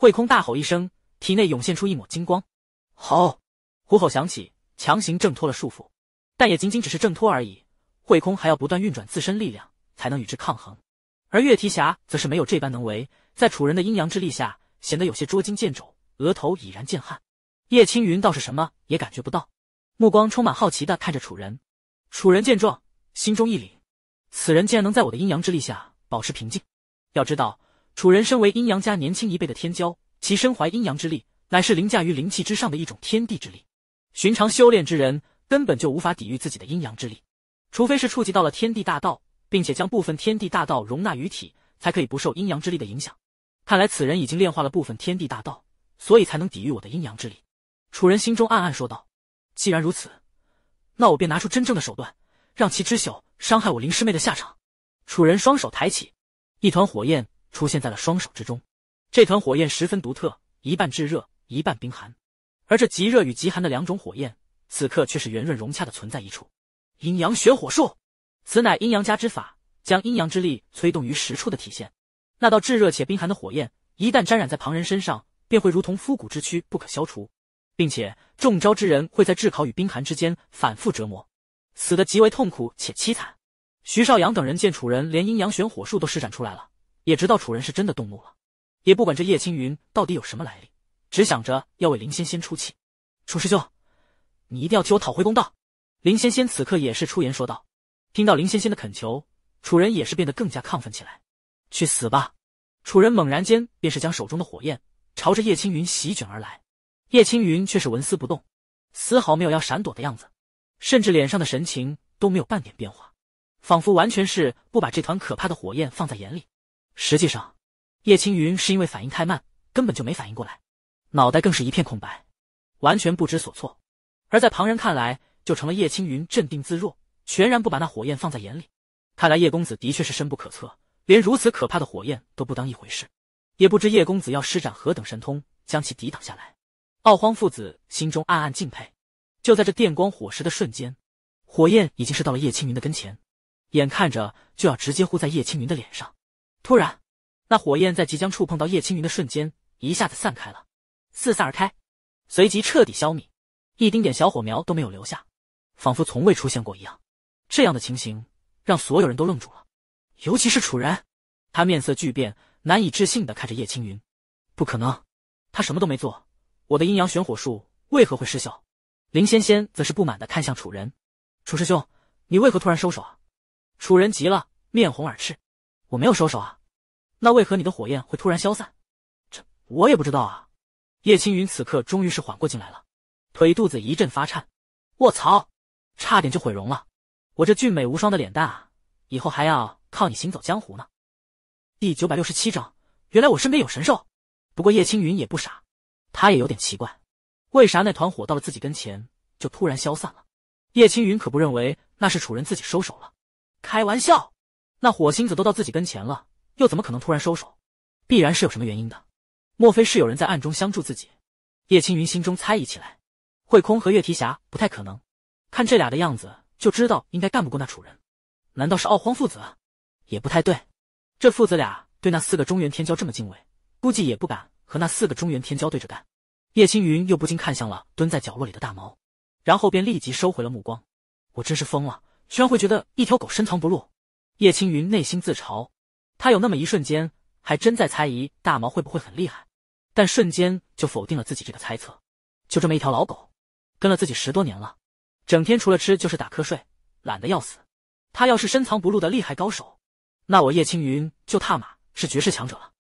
慧空大吼一声，体内涌现出一抹金光。好，虎吼响起，强行挣脱了束缚，但也仅仅只是挣脱而已。慧空还要不断运转自身力量，才能与之抗衡。而月提侠则是没有这般能为，在楚人的阴阳之力下，显得有些捉襟见肘，额头已然见汗。叶青云倒是什么也感觉不到，目光充满好奇的看着楚人。楚人见状，心中一凛，此人竟然能在我的阴阳之力下保持平静。要知道。楚人身为阴阳家年轻一辈的天骄，其身怀阴阳之力，乃是凌驾于灵气之上的一种天地之力。寻常修炼之人根本就无法抵御自己的阴阳之力，除非是触及到了天地大道，并且将部分天地大道容纳于体，才可以不受阴阳之力的影响。看来此人已经炼化了部分天地大道，所以才能抵御我的阴阳之力。楚人心中暗暗说道：“既然如此，那我便拿出真正的手段，让其知晓伤害我林师妹的下场。”楚人双手抬起，一团火焰。出现在了双手之中，这团火焰十分独特，一半炙热，一半冰寒，而这极热与极寒的两种火焰，此刻却是圆润融洽的存在一处。阴阳玄火术，此乃阴阳家之法，将阴阳之力催动于实处的体现。那道炙热且冰寒的火焰，一旦沾染在旁人身上，便会如同枯骨之躯不可消除，并且中招之人会在炙烤与冰寒之间反复折磨，死得极为痛苦且凄惨。徐少阳等人见楚人连阴阳玄火术都施展出来了。也知道楚人是真的动怒了，也不管这叶青云到底有什么来历，只想着要为林仙仙出气。楚师兄，你一定要替我讨回公道！林仙仙此刻也是出言说道。听到林仙仙的恳求，楚人也是变得更加亢奋起来。去死吧！楚人猛然间便是将手中的火焰朝着叶青云席卷而来。叶青云却是纹丝不动，丝毫没有要闪躲的样子，甚至脸上的神情都没有半点变化，仿佛完全是不把这团可怕的火焰放在眼里。实际上，叶青云是因为反应太慢，根本就没反应过来，脑袋更是一片空白，完全不知所措。而在旁人看来，就成了叶青云镇定自若，全然不把那火焰放在眼里。看来叶公子的确是深不可测，连如此可怕的火焰都不当一回事。也不知叶公子要施展何等神通，将其抵挡下来。傲荒父子心中暗暗敬佩。就在这电光火石的瞬间，火焰已经是到了叶青云的跟前，眼看着就要直接呼在叶青云的脸上。突然，那火焰在即将触碰到叶青云的瞬间，一下子散开了，四散而开，随即彻底消灭，一丁点小火苗都没有留下，仿佛从未出现过一样。这样的情形让所有人都愣住了，尤其是楚人，他面色巨变，难以置信的看着叶青云：“不可能，他什么都没做，我的阴阳玄火术为何会失效？”林仙仙则是不满的看向楚人：“楚师兄，你为何突然收手啊？”楚人急了，面红耳赤。我没有收手啊，那为何你的火焰会突然消散？这我也不知道啊。叶青云此刻终于是缓过劲来了，腿肚子一阵发颤。我操，差点就毁容了！我这俊美无双的脸蛋啊，以后还要靠你行走江湖呢。第九百六十七章，原来我身边有神兽。不过叶青云也不傻，他也有点奇怪，为啥那团火到了自己跟前就突然消散了？叶青云可不认为那是楚人自己收手了，开玩笑。那火星子都到自己跟前了，又怎么可能突然收手？必然是有什么原因的。莫非是有人在暗中相助自己？叶青云心中猜疑起来。慧空和月提侠不太可能，看这俩的样子就知道应该干不过那楚人。难道是傲荒父子？也不太对。这父子俩对那四个中原天骄这么敬畏，估计也不敢和那四个中原天骄对着干。叶青云又不禁看向了蹲在角落里的大毛，然后便立即收回了目光。我真是疯了，居然会觉得一条狗深藏不露。叶青云内心自嘲，他有那么一瞬间还真在猜疑大毛会不会很厉害，但瞬间就否定了自己这个猜测。就这么一条老狗，跟了自己十多年了，整天除了吃就是打瞌睡，懒得要死。他要是深藏不露的厉害高手，那我叶青云就踏马是绝世强者了。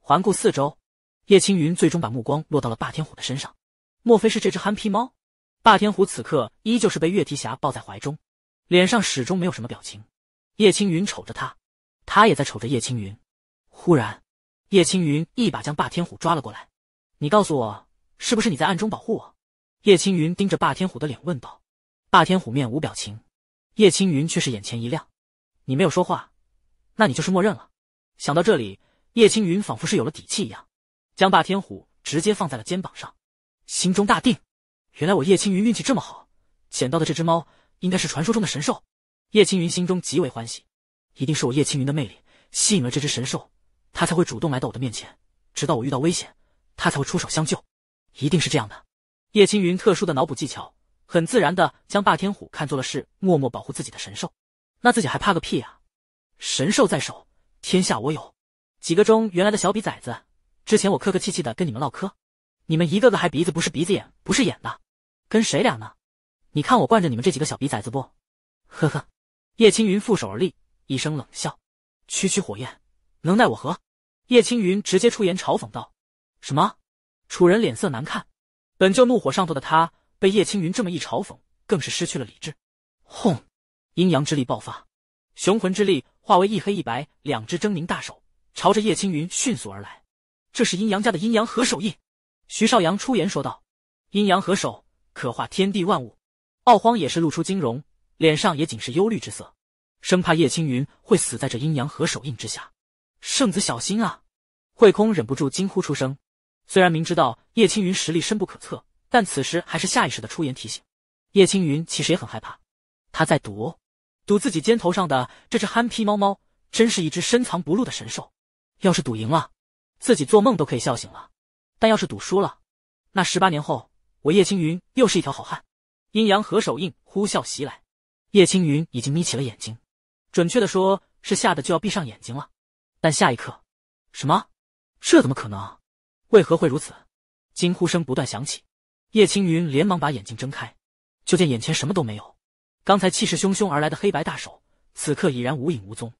环顾四周，叶青云最终把目光落到了霸天虎的身上。莫非是这只憨皮猫？霸天虎此刻依旧是被月提侠抱在怀中，脸上始终没有什么表情。叶青云瞅着他，他也在瞅着叶青云。忽然，叶青云一把将霸天虎抓了过来。你告诉我，是不是你在暗中保护我？叶青云盯着霸天虎的脸问道。霸天虎面无表情，叶青云却是眼前一亮。你没有说话，那你就是默认了。想到这里，叶青云仿佛是有了底气一样，将霸天虎直接放在了肩膀上，心中大定。原来我叶青云运气这么好，捡到的这只猫应该是传说中的神兽。叶青云心中极为欢喜，一定是我叶青云的魅力吸引了这只神兽，他才会主动来到我的面前。直到我遇到危险，他才会出手相救，一定是这样的。叶青云特殊的脑补技巧，很自然的将霸天虎看作了是默默保护自己的神兽。那自己还怕个屁啊！神兽在手，天下我有。几个中原来的小比崽子，之前我客客气气的跟你们唠嗑，你们一个个还鼻子不是鼻子，眼不是眼的，跟谁俩呢？你看我惯着你们这几个小逼崽子不？呵呵。叶青云负手而立，一声冷笑：“区区火焰，能奈我何？”叶青云直接出言嘲讽道：“什么？”楚人脸色难看，本就怒火上头的他，被叶青云这么一嘲讽，更是失去了理智。轰！阴阳之力爆发，雄浑之力化为一黑一白两只狰狞大手，朝着叶青云迅速而来。这是阴阳家的阴阳合手印。徐少阳出言说道：“阴阳合手，可化天地万物。”傲荒也是露出金容。脸上也仅是忧虑之色，生怕叶青云会死在这阴阳合手印之下。圣子小心啊！慧空忍不住惊呼出声。虽然明知道叶青云实力深不可测，但此时还是下意识的出言提醒。叶青云其实也很害怕，他在赌，赌自己肩头上的这只憨批猫猫，真是一只深藏不露的神兽。要是赌赢了，自己做梦都可以笑醒了；但要是赌输了，那十八年后我叶青云又是一条好汉。阴阳合手印呼啸袭来。叶青云已经眯起了眼睛，准确的说是吓得就要闭上眼睛了。但下一刻，什么？这怎么可能？为何会如此？惊呼声不断响起。叶青云连忙把眼睛睁开，就见眼前什么都没有。刚才气势汹汹而来的黑白大手，此刻已然无影无踪。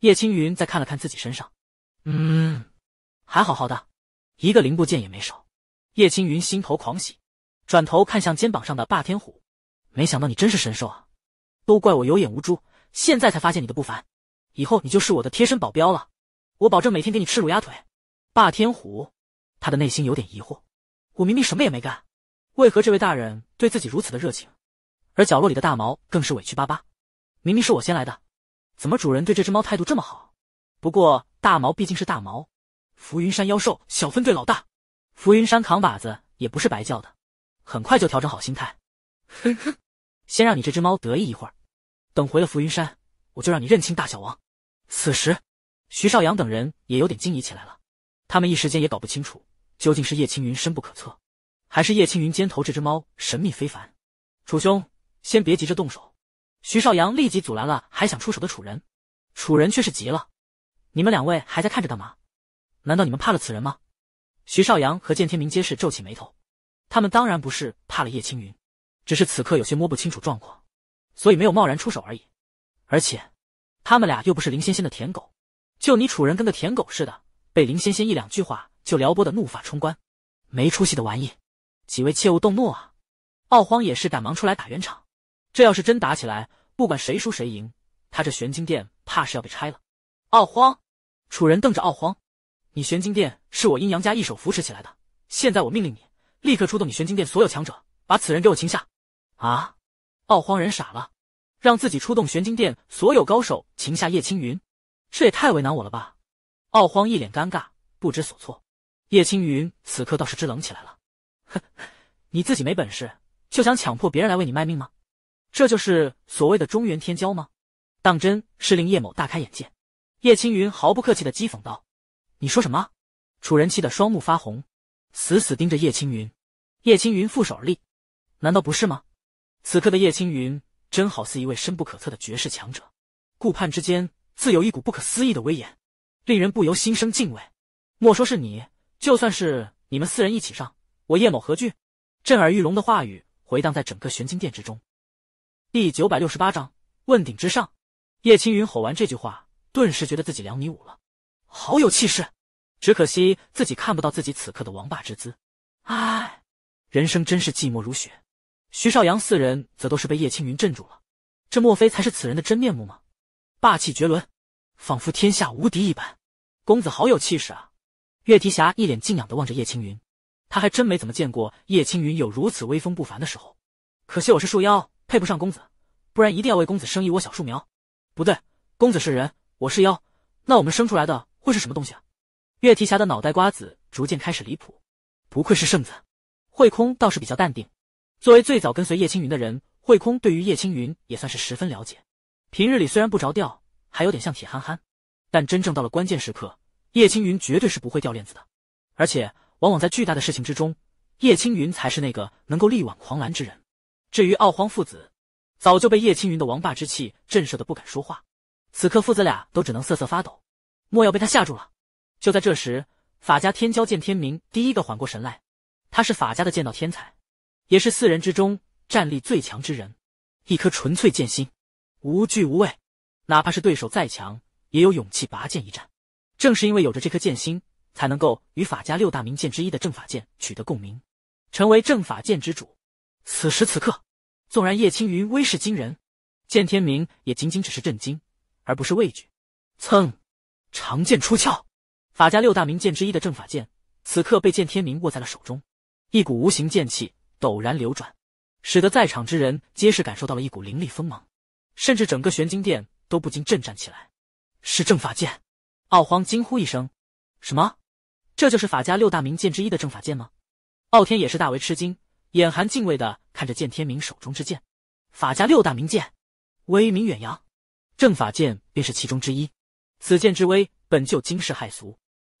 叶青云再看了看自己身上，嗯，还好好的，一个零部件也没少。叶青云心头狂喜，转头看向肩膀上的霸天虎，没想到你真是神兽啊！都怪我有眼无珠，现在才发现你的不凡，以后你就是我的贴身保镖了，我保证每天给你吃卤鸭腿。霸天虎，他的内心有点疑惑，我明明什么也没干，为何这位大人对自己如此的热情？而角落里的大毛更是委屈巴巴，明明是我先来的，怎么主人对这只猫态度这么好？不过大毛毕竟是大毛，浮云山妖兽小分队老大，浮云山扛把子也不是白叫的，很快就调整好心态，哼哼。先让你这只猫得意一会儿，等回了浮云山，我就让你认清大小王。此时，徐少阳等人也有点惊疑起来了，他们一时间也搞不清楚究竟是叶青云深不可测，还是叶青云肩头这只猫神秘非凡。楚兄，先别急着动手。徐少阳立即阻拦了还想出手的楚人，楚人却是急了：“你们两位还在看着干嘛？难道你们怕了此人吗？”徐少阳和见天明皆是皱起眉头，他们当然不是怕了叶青云。只是此刻有些摸不清楚状况，所以没有贸然出手而已。而且，他们俩又不是林仙仙的舔狗，就你楚人跟个舔狗似的，被林仙仙一两句话就撩拨的怒发冲冠，没出息的玩意！几位切勿动怒啊！傲荒也是赶忙出来打圆场。这要是真打起来，不管谁输谁赢，他这玄金殿怕是要被拆了。傲荒，楚人瞪着傲荒：“你玄金殿是我阴阳家一手扶持起来的，现在我命令你立刻出动你玄金殿所有强者，把此人给我擒下。”啊！傲荒人傻了，让自己出动玄金殿所有高手擒下叶青云，这也太为难我了吧！傲荒一脸尴尬，不知所措。叶青云此刻倒是支棱起来了，哼，你自己没本事，就想强迫别人来为你卖命吗？这就是所谓的中原天骄吗？当真是令叶某大开眼界！叶青云毫不客气的讥讽道：“你说什么？”楚人气得双目发红，死死盯着叶青云。叶青云负手而立，难道不是吗？此刻的叶青云，真好似一位深不可测的绝世强者，顾盼之间自有一股不可思议的威严，令人不由心生敬畏。莫说是你，就算是你们四人一起上，我叶某何惧？震耳欲聋的话语回荡在整个玄金殿之中。第九百六十八章，问鼎之上。叶青云吼完这句话，顿时觉得自己两米五了，好有气势。只可惜自己看不到自己此刻的王霸之姿。唉，人生真是寂寞如雪。徐少阳四人则都是被叶青云镇住了，这莫非才是此人的真面目吗？霸气绝伦，仿佛天下无敌一般。公子好有气势啊！月提侠一脸敬仰的望着叶青云，他还真没怎么见过叶青云有如此威风不凡的时候。可惜我是树妖，配不上公子，不然一定要为公子生一窝小树苗。不对，公子是人，我是妖，那我们生出来的会是什么东西啊？月提侠的脑袋瓜子逐渐开始离谱。不愧是圣子，慧空倒是比较淡定。作为最早跟随叶青云的人，慧空对于叶青云也算是十分了解。平日里虽然不着调，还有点像铁憨憨，但真正到了关键时刻，叶青云绝对是不会掉链子的。而且，往往在巨大的事情之中，叶青云才是那个能够力挽狂澜之人。至于傲荒父子，早就被叶青云的王霸之气震慑的不敢说话，此刻父子俩都只能瑟瑟发抖，莫要被他吓住了。就在这时，法家天骄剑天明第一个缓过神来，他是法家的剑道天才。也是四人之中战力最强之人，一颗纯粹剑心，无惧无畏，哪怕是对手再强，也有勇气拔剑一战。正是因为有着这颗剑心，才能够与法家六大名剑之一的正法剑取得共鸣，成为正法剑之主。此时此刻，纵然叶青云威势惊人，剑天明也仅仅只是震惊，而不是畏惧。噌，长剑出鞘，法家六大名剑之一的正法剑，此刻被剑天明握在了手中，一股无形剑气。陡然流转，使得在场之人皆是感受到了一股凌厉锋芒，甚至整个玄金殿都不禁震颤起来。是正法剑！傲荒惊呼一声：“什么？这就是法家六大名剑之一的正法剑吗？”傲天也是大为吃惊，眼含敬畏的看着剑天明手中之剑。法家六大名剑，威名远扬，正法剑便是其中之一。此剑之威本就惊世骇俗，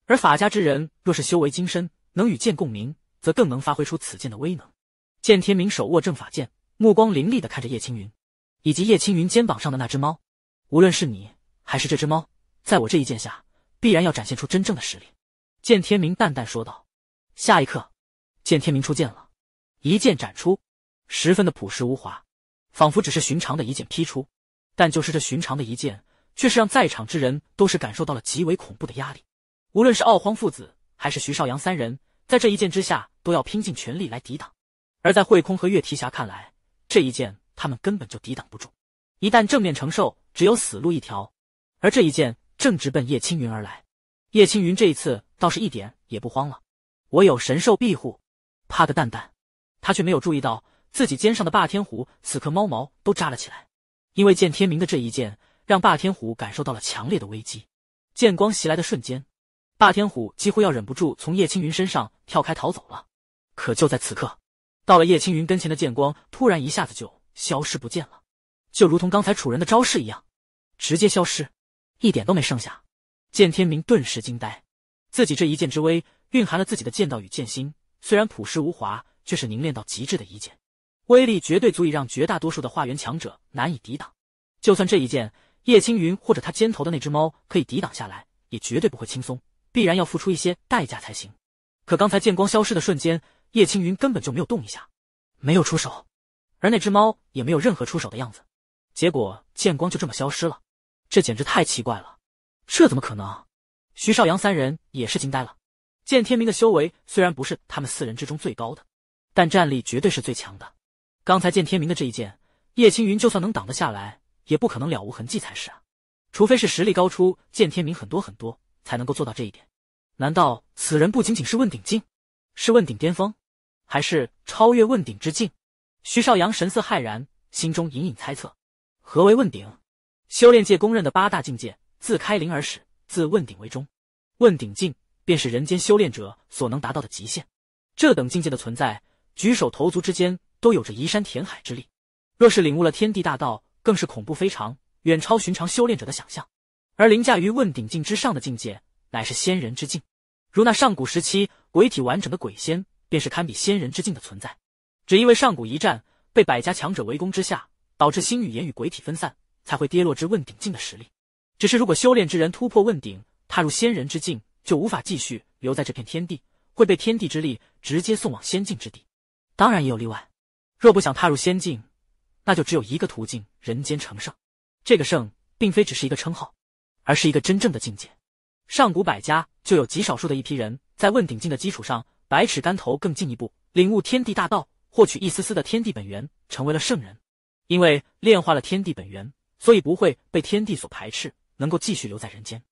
而法家之人若是修为精深，能与剑共鸣，则更能发挥出此剑的威能。见天明手握正法剑，目光凌厉的看着叶青云，以及叶青云肩膀上的那只猫。无论是你，还是这只猫，在我这一剑下，必然要展现出真正的实力。见天明淡淡说道。下一刻，见天明出剑了，一剑斩出，十分的朴实无华，仿佛只是寻常的一剑劈出。但就是这寻常的一剑，却是让在场之人都是感受到了极为恐怖的压力。无论是傲荒父子，还是徐少阳三人，在这一剑之下，都要拼尽全力来抵挡。而在慧空和月提侠看来，这一剑他们根本就抵挡不住，一旦正面承受，只有死路一条。而这一剑正直奔叶青云而来，叶青云这一次倒是一点也不慌了，我有神兽庇护，怕个蛋蛋。他却没有注意到自己肩上的霸天虎此刻猫毛都扎了起来，因为见天明的这一剑让霸天虎感受到了强烈的危机。剑光袭来的瞬间，霸天虎几乎要忍不住从叶青云身上跳开逃走了。可就在此刻。到了叶青云跟前的剑光，突然一下子就消失不见了，就如同刚才楚人的招式一样，直接消失，一点都没剩下。剑天明顿时惊呆，自己这一剑之威，蕴含了自己的剑道与剑心，虽然朴实无华，却是凝练到极致的一剑，威力绝对足以让绝大多数的化元强者难以抵挡。就算这一剑叶青云或者他肩头的那只猫可以抵挡下来，也绝对不会轻松，必然要付出一些代价才行。可刚才剑光消失的瞬间。叶青云根本就没有动一下，没有出手，而那只猫也没有任何出手的样子，结果剑光就这么消失了，这简直太奇怪了，这怎么可能？徐少阳三人也是惊呆了。见天明的修为虽然不是他们四人之中最高的，但战力绝对是最强的。刚才见天明的这一剑，叶青云就算能挡得下来，也不可能了无痕迹才是啊，除非是实力高出见天明很多很多，才能够做到这一点。难道此人不仅仅是问鼎境？是问鼎巅峰，还是超越问鼎之境？徐少阳神色骇然，心中隐隐猜测：何为问鼎？修炼界公认的八大境界，自开灵而始，自问鼎为终。问鼎境便是人间修炼者所能达到的极限。这等境界的存在，举手投足之间都有着移山填海之力。若是领悟了天地大道，更是恐怖非常，远超寻常修炼者的想象。而凌驾于问鼎境之上的境界，乃是仙人之境，如那上古时期。鬼体完整的鬼仙，便是堪比仙人之境的存在。只因为上古一战，被百家强者围攻之下，导致星语言与鬼体分散，才会跌落至问鼎境的实力。只是如果修炼之人突破问鼎，踏入仙人之境，就无法继续留在这片天地，会被天地之力直接送往仙境之地。当然也有例外，若不想踏入仙境，那就只有一个途径：人间成圣。这个圣，并非只是一个称号，而是一个真正的境界。上古百家就有极少数的一批人。在问鼎境的基础上，百尺竿头更进一步，领悟天地大道，获取一丝丝的天地本源，成为了圣人。因为炼化了天地本源，所以不会被天地所排斥，能够继续留在人间。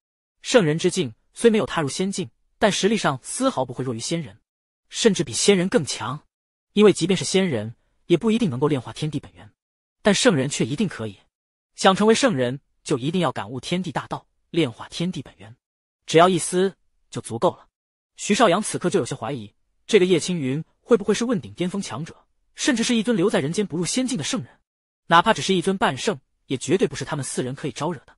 圣人之境虽没有踏入仙境，但实力上丝毫不会弱于仙人，甚至比仙人更强。因为即便是仙人，也不一定能够炼化天地本源，但圣人却一定可以。想成为圣人，就一定要感悟天地大道，炼化天地本源，只要一丝就足够了。徐少阳此刻就有些怀疑，这个叶青云会不会是问鼎巅峰强者，甚至是一尊留在人间不入仙境的圣人？哪怕只是一尊半圣，也绝对不是他们四人可以招惹的。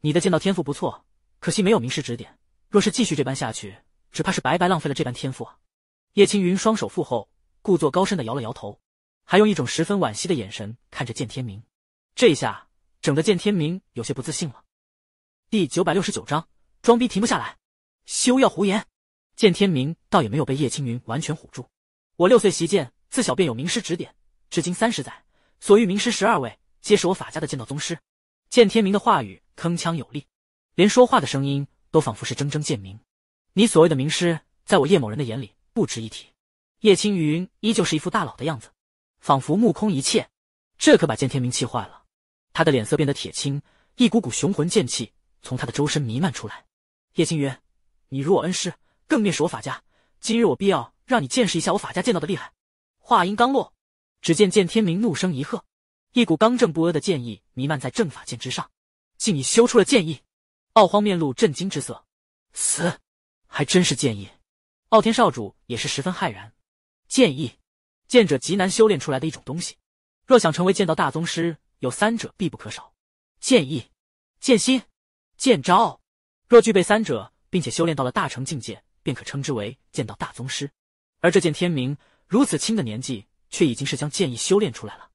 你的剑道天赋不错，可惜没有名师指点。若是继续这般下去，只怕是白白浪费了这般天赋啊！叶青云双手负后，故作高深的摇了摇头，还用一种十分惋惜的眼神看着剑天明。这一下整个剑天明有些不自信了。第九百六十九章，装逼停不下来，休要胡言！见天明倒也没有被叶青云完全唬住。我六岁习剑，自小便有名师指点，至今三十载，所遇名师十二位，皆是我法家的剑道宗师。见天明的话语铿锵有力，连说话的声音都仿佛是铮铮剑鸣。你所谓的名师，在我叶某人的眼里不值一提。叶青云依旧是一副大佬的样子，仿佛目空一切。这可把见天明气坏了，他的脸色变得铁青，一股股雄浑剑气从他的周身弥漫出来。叶青云，你如我恩师。更蔑视我法家，今日我必要让你见识一下我法家剑道的厉害！话音刚落，只见见天明怒声一喝，一股刚正不阿的剑意弥漫在正法剑之上，竟已修出了剑意。傲荒面露震惊之色，死，还真是剑意！傲天少主也是十分骇然，剑意，剑者极难修炼出来的一种东西。若想成为剑道大宗师，有三者必不可少：剑意、剑心、剑招。若具备三者，并且修炼到了大成境界。便可称之为剑道大宗师，而这剑天明如此轻的年纪，却已经是将剑意修炼出来了，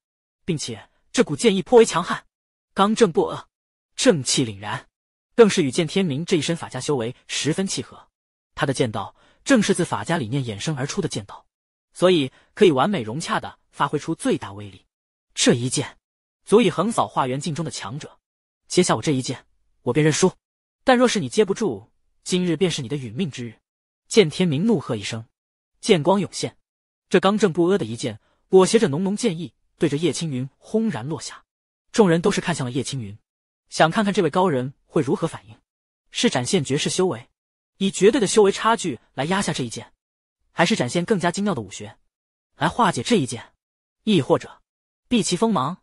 并且这股剑意颇为强悍，刚正不阿，正气凛然，更是与剑天明这一身法家修为十分契合。他的剑道正是自法家理念衍生而出的剑道，所以可以完美融洽的发挥出最大威力。这一剑足以横扫化缘境中的强者。接下我这一剑，我便认输；但若是你接不住，今日便是你的殒命之日。见天明怒喝一声，剑光涌现，这刚正不阿的一剑裹挟着浓浓剑意，对着叶青云轰然落下。众人都是看向了叶青云，想看看这位高人会如何反应：是展现绝世修为，以绝对的修为差距来压下这一剑，还是展现更加精妙的武学来化解这一剑，亦或者避其锋芒？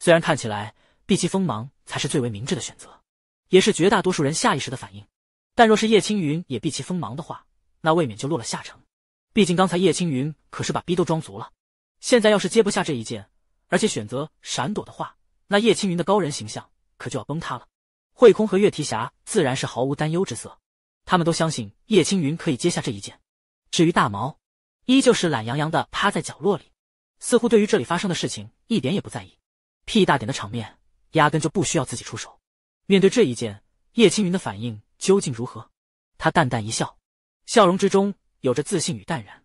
虽然看起来避其锋芒才是最为明智的选择，也是绝大多数人下意识的反应，但若是叶青云也避其锋芒的话，那未免就落了下乘，毕竟刚才叶青云可是把逼都装足了，现在要是接不下这一剑，而且选择闪躲的话，那叶青云的高人形象可就要崩塌了。慧空和月啼侠自然是毫无担忧之色，他们都相信叶青云可以接下这一剑。至于大毛，依旧是懒洋洋的趴在角落里，似乎对于这里发生的事情一点也不在意。屁大点的场面，压根就不需要自己出手。面对这一剑，叶青云的反应究竟如何？他淡淡一笑。笑容之中有着自信与淡然，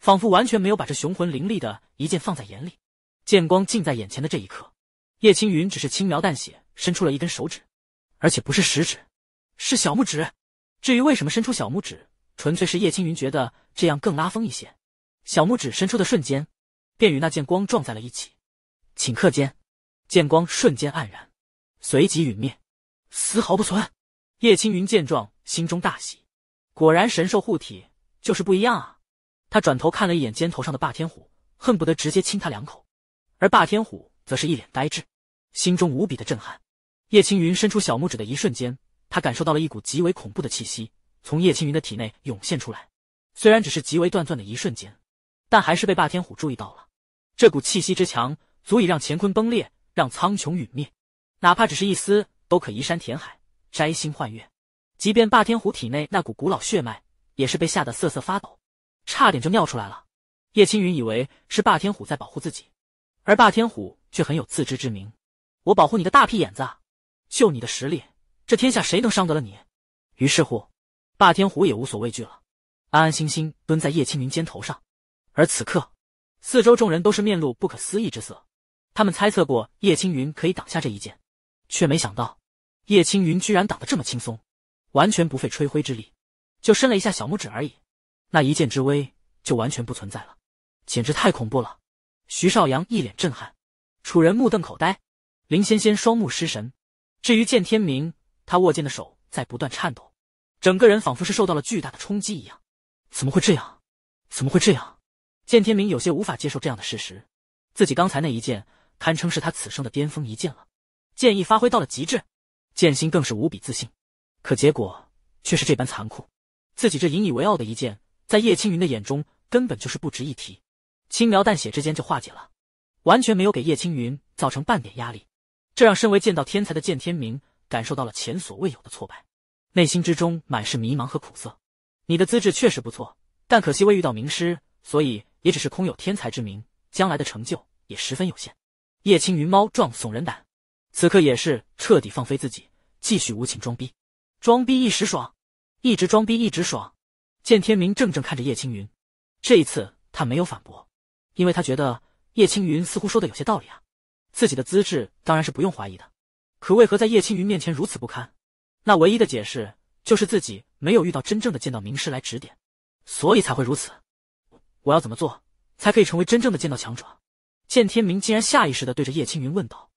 仿佛完全没有把这雄浑凌厉的一剑放在眼里。剑光近在眼前的这一刻，叶青云只是轻描淡写伸出了一根手指，而且不是食指，是小拇指。至于为什么伸出小拇指，纯粹是叶青云觉得这样更拉风一些。小拇指伸出的瞬间，便与那剑光撞在了一起，顷刻间，剑光瞬间黯然，随即陨灭，丝毫不存。叶青云见状，心中大喜。果然神兽护体就是不一样啊！他转头看了一眼肩头上的霸天虎，恨不得直接亲他两口。而霸天虎则是一脸呆滞，心中无比的震撼。叶青云伸出小拇指的一瞬间，他感受到了一股极为恐怖的气息从叶青云的体内涌现出来。虽然只是极为断断的一瞬间，但还是被霸天虎注意到了。这股气息之强，足以让乾坤崩裂，让苍穹陨灭。哪怕只是一丝，都可移山填海，摘星换月。即便霸天虎体内那股古老血脉也是被吓得瑟瑟发抖，差点就尿出来了。叶青云以为是霸天虎在保护自己，而霸天虎却很有自知之明：“我保护你个大屁眼子，就你的实力，这天下谁能伤得了你？”于是乎，霸天虎也无所畏惧了，安安心心蹲在叶青云肩头上。而此刻，四周众人都是面露不可思议之色，他们猜测过叶青云可以挡下这一剑，却没想到叶青云居然挡得这么轻松。完全不费吹灰之力，就伸了一下小拇指而已，那一剑之威就完全不存在了，简直太恐怖了！徐少阳一脸震撼，楚人目瞪口呆，林仙仙双目失神。至于剑天明，他握剑的手在不断颤抖，整个人仿佛是受到了巨大的冲击一样。怎么会这样？怎么会这样？剑天明有些无法接受这样的事实。自己刚才那一剑，堪称是他此生的巅峰一剑了，剑意发挥到了极致，剑心更是无比自信。可结果却是这般残酷，自己这引以为傲的一剑，在叶青云的眼中根本就是不值一提，轻描淡写之间就化解了，完全没有给叶青云造成半点压力，这让身为剑道天才的剑天明感受到了前所未有的挫败，内心之中满是迷茫和苦涩。你的资质确实不错，但可惜未遇到名师，所以也只是空有天才之名，将来的成就也十分有限。叶青云猫撞耸人胆，此刻也是彻底放飞自己，继续无情装逼。装逼一时爽，一直装逼一直爽。见天明正正看着叶青云，这一次他没有反驳，因为他觉得叶青云似乎说的有些道理啊。自己的资质当然是不用怀疑的，可为何在叶青云面前如此不堪？那唯一的解释就是自己没有遇到真正的剑道名师来指点，所以才会如此。我要怎么做才可以成为真正的剑道强者？见天明竟然下意识的对着叶青云问道。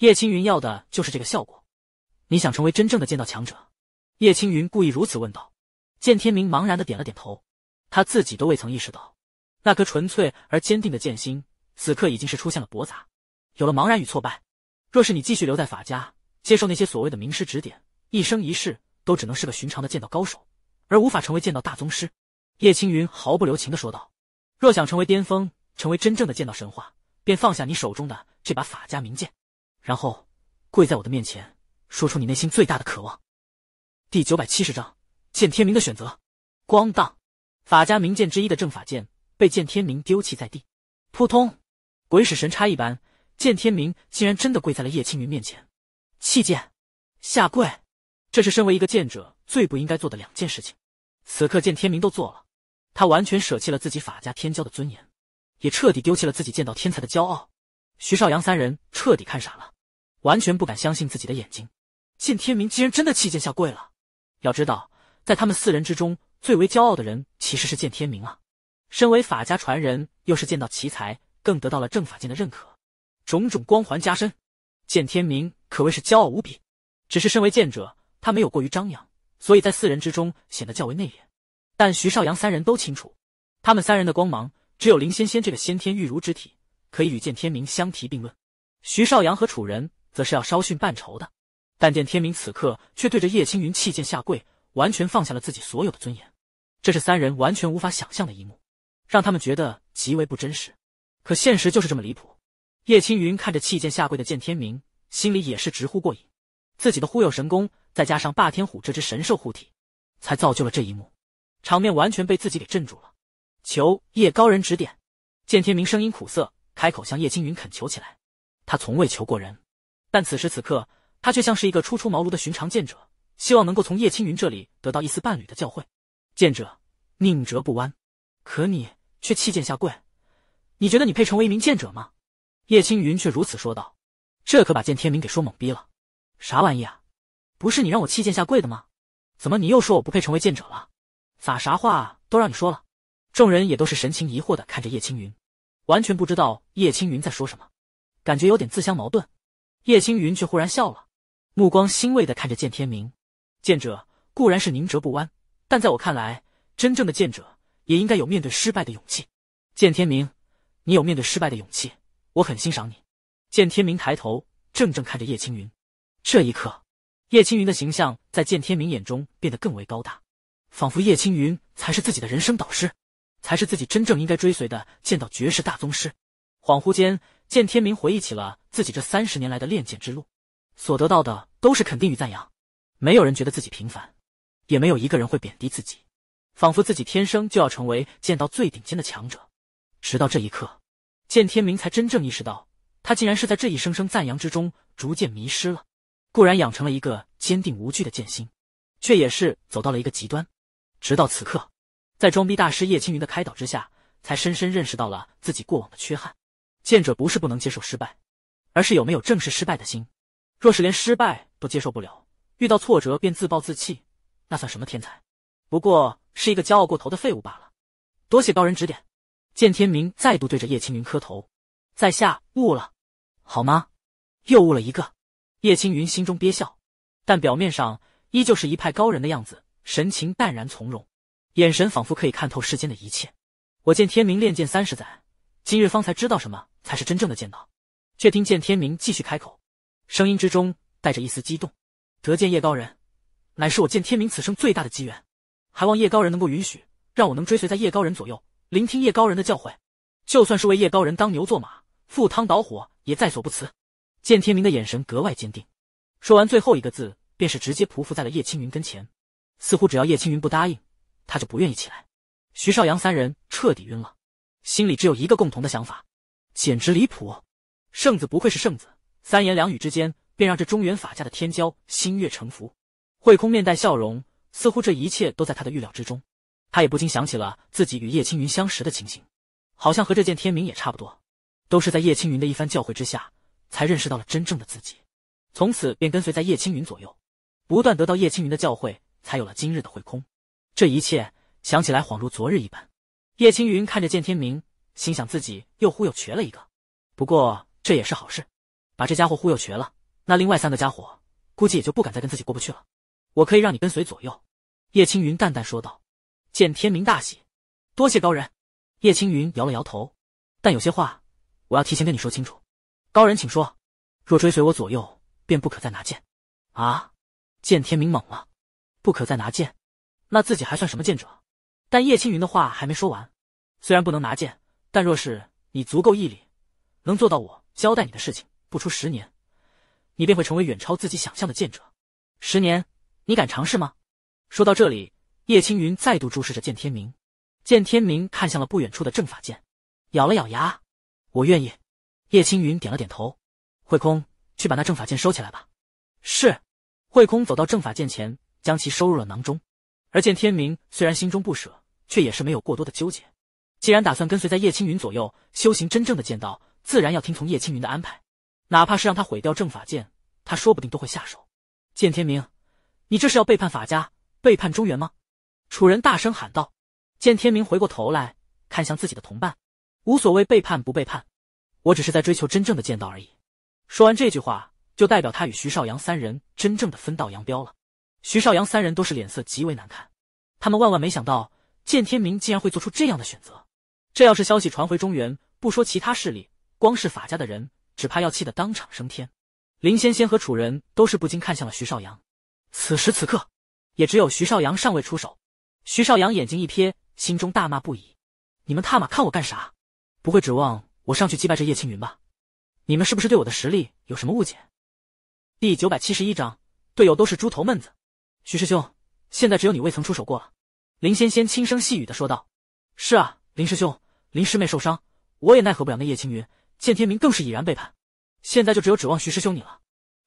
叶青云要的就是这个效果。你想成为真正的剑道强者？叶青云故意如此问道，见天明茫然的点了点头，他自己都未曾意识到，那颗纯粹而坚定的剑心，此刻已经是出现了驳杂，有了茫然与挫败。若是你继续留在法家，接受那些所谓的名师指点，一生一世都只能是个寻常的剑道高手，而无法成为剑道大宗师。叶青云毫不留情的说道：“若想成为巅峰，成为真正的剑道神话，便放下你手中的这把法家名剑，然后跪在我的面前，说出你内心最大的渴望。”第九百七十章，见天明的选择。咣当，法家名剑之一的正法剑被见天明丢弃在地。扑通，鬼使神差一般，见天明竟然真的跪在了叶青云面前。弃剑，下跪，这是身为一个剑者最不应该做的两件事情。此刻见天明都做了，他完全舍弃了自己法家天骄的尊严，也彻底丢弃了自己剑道天才的骄傲。徐少阳三人彻底看傻了，完全不敢相信自己的眼睛，见天明竟然真的弃剑下跪了。要知道，在他们四人之中，最为骄傲的人其实是见天明啊！身为法家传人，又是剑道奇才，更得到了正法界的认可，种种光环加身，见天明可谓是骄傲无比。只是身为剑者，他没有过于张扬，所以在四人之中显得较为内敛。但徐少阳三人都清楚，他们三人的光芒，只有林仙仙这个先天玉如之体可以与见天明相提并论，徐少阳和楚人则是要稍逊半筹的。但见天明此刻却对着叶青云弃剑下跪，完全放下了自己所有的尊严，这是三人完全无法想象的一幕，让他们觉得极为不真实。可现实就是这么离谱。叶青云看着弃剑下跪的见天明，心里也是直呼过瘾。自己的忽悠神功，再加上霸天虎这只神兽护体，才造就了这一幕。场面完全被自己给镇住了。求叶高人指点。见天明声音苦涩，开口向叶青云恳求起来。他从未求过人，但此时此刻。他却像是一个初出茅庐的寻常剑者，希望能够从叶青云这里得到一丝伴侣的教诲。剑者宁折不弯，可你却弃剑下跪，你觉得你配成为一名剑者吗？叶青云却如此说道，这可把剑天明给说懵逼了。啥玩意啊？不是你让我弃剑下跪的吗？怎么你又说我不配成为剑者了？咋啥话都让你说了？众人也都是神情疑惑的看着叶青云，完全不知道叶青云在说什么，感觉有点自相矛盾。叶青云却忽然笑了。目光欣慰的看着见天明，剑者固然是宁折不弯，但在我看来，真正的剑者也应该有面对失败的勇气。见天明，你有面对失败的勇气，我很欣赏你。见天明抬头，怔怔看着叶青云，这一刻，叶青云的形象在见天明眼中变得更为高大，仿佛叶青云才是自己的人生导师，才是自己真正应该追随的剑道绝世大宗师。恍惚间，见天明回忆起了自己这三十年来的练剑之路。所得到的都是肯定与赞扬，没有人觉得自己平凡，也没有一个人会贬低自己，仿佛自己天生就要成为剑道最顶尖的强者。直到这一刻，剑天明才真正意识到，他竟然是在这一声声赞扬之中逐渐迷失了。固然养成了一个坚定无惧的剑心，却也是走到了一个极端。直到此刻，在装逼大师叶青云的开导之下，才深深认识到了自己过往的缺憾：剑者不是不能接受失败，而是有没有正视失败的心。若是连失败都接受不了，遇到挫折便自暴自弃，那算什么天才？不过是一个骄傲过头的废物罢了。多谢高人指点，见天明再度对着叶青云磕头，在下悟了，好吗？又悟了一个。叶青云心中憋笑，但表面上依旧是一派高人的样子，神情淡然从容，眼神仿佛可以看透世间的一切。我见天明练剑三十载，今日方才知道什么才是真正的剑道。却听见天明继续开口。声音之中带着一丝激动，得见叶高人，乃是我见天明此生最大的机缘，还望叶高人能够允许，让我能追随在叶高人左右，聆听叶高人的教诲，就算是为叶高人当牛做马，赴汤蹈火也在所不辞。见天明的眼神格外坚定，说完最后一个字，便是直接匍匐在了叶青云跟前，似乎只要叶青云不答应，他就不愿意起来。徐少阳三人彻底晕了，心里只有一个共同的想法，简直离谱，圣子不愧是圣子。三言两语之间，便让这中原法家的天骄心悦诚服。慧空面带笑容，似乎这一切都在他的预料之中。他也不禁想起了自己与叶青云相识的情形，好像和这见天明也差不多，都是在叶青云的一番教诲之下，才认识到了真正的自己，从此便跟随在叶青云左右，不断得到叶青云的教诲，才有了今日的慧空。这一切想起来恍如昨日一般。叶青云看着见天明，心想自己又忽悠瘸了一个，不过这也是好事。把这家伙忽悠瘸了，那另外三个家伙估计也就不敢再跟自己过不去了。我可以让你跟随左右，叶青云淡淡说道。见天明大喜，多谢高人。叶青云摇了摇头，但有些话我要提前跟你说清楚。高人请说。若追随我左右，便不可再拿剑。啊！见天明懵了，不可再拿剑，那自己还算什么剑者？但叶青云的话还没说完，虽然不能拿剑，但若是你足够毅力，能做到我交代你的事情。不出十年，你便会成为远超自己想象的剑者。十年，你敢尝试吗？说到这里，叶青云再度注视着剑天明。剑天明看向了不远处的正法剑，咬了咬牙：“我愿意。”叶青云点了点头：“慧空，去把那正法剑收起来吧。”是。慧空走到正法剑前，将其收入了囊中。而见天明虽然心中不舍，却也是没有过多的纠结。既然打算跟随在叶青云左右修行真正的剑道，自然要听从叶青云的安排。哪怕是让他毁掉正法剑，他说不定都会下手。剑天明，你这是要背叛法家、背叛中原吗？楚人大声喊道。剑天明回过头来看向自己的同伴，无所谓背叛不背叛，我只是在追求真正的剑道而已。说完这句话，就代表他与徐少阳三人真正的分道扬镳了。徐少阳三人都是脸色极为难看，他们万万没想到剑天明竟然会做出这样的选择。这要是消息传回中原，不说其他势力，光是法家的人。只怕要气得当场升天。林仙仙和楚人都是不禁看向了徐少阳。此时此刻，也只有徐少阳尚未出手。徐少阳眼睛一瞥，心中大骂不已：“你们踏马看我干啥？不会指望我上去击败这叶青云吧？你们是不是对我的实力有什么误解？”第九百七十一章，队友都是猪头闷子。徐师兄，现在只有你未曾出手过了。林仙仙轻声细语的说道：“是啊，林师兄，林师妹受伤，我也奈何不了那叶青云。”见天明更是已然背叛，现在就只有指望徐师兄你了。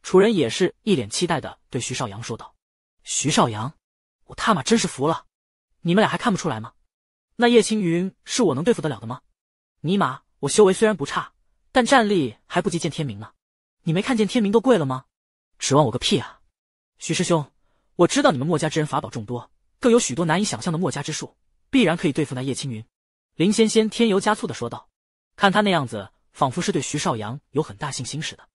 楚人也是一脸期待的对徐少阳说道：“徐少阳，我他妈真是服了，你们俩还看不出来吗？那叶青云是我能对付得了的吗？尼玛，我修为虽然不差，但战力还不及见天明呢。你没看见天明都跪了吗？指望我个屁啊！徐师兄，我知道你们墨家之人法宝众多，更有许多难以想象的墨家之术，必然可以对付那叶青云。”林仙仙添油加醋的说道，看他那样子。仿佛是对徐少阳有很大信心似的。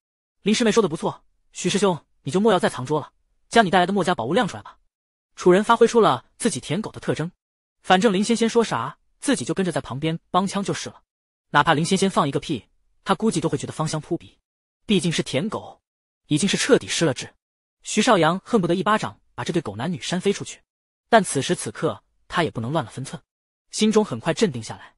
林师妹说的不错，徐师兄你就莫要再藏拙了，将你带来的墨家宝物亮出来吧。楚人发挥出了自己舔狗的特征，反正林仙仙说啥，自己就跟着在旁边帮腔就是了。哪怕林仙仙放一个屁，他估计都会觉得芳香扑鼻。毕竟是舔狗，已经是彻底失了智。徐少阳恨不得一巴掌把这对狗男女扇飞出去，但此时此刻他也不能乱了分寸，心中很快镇定下来，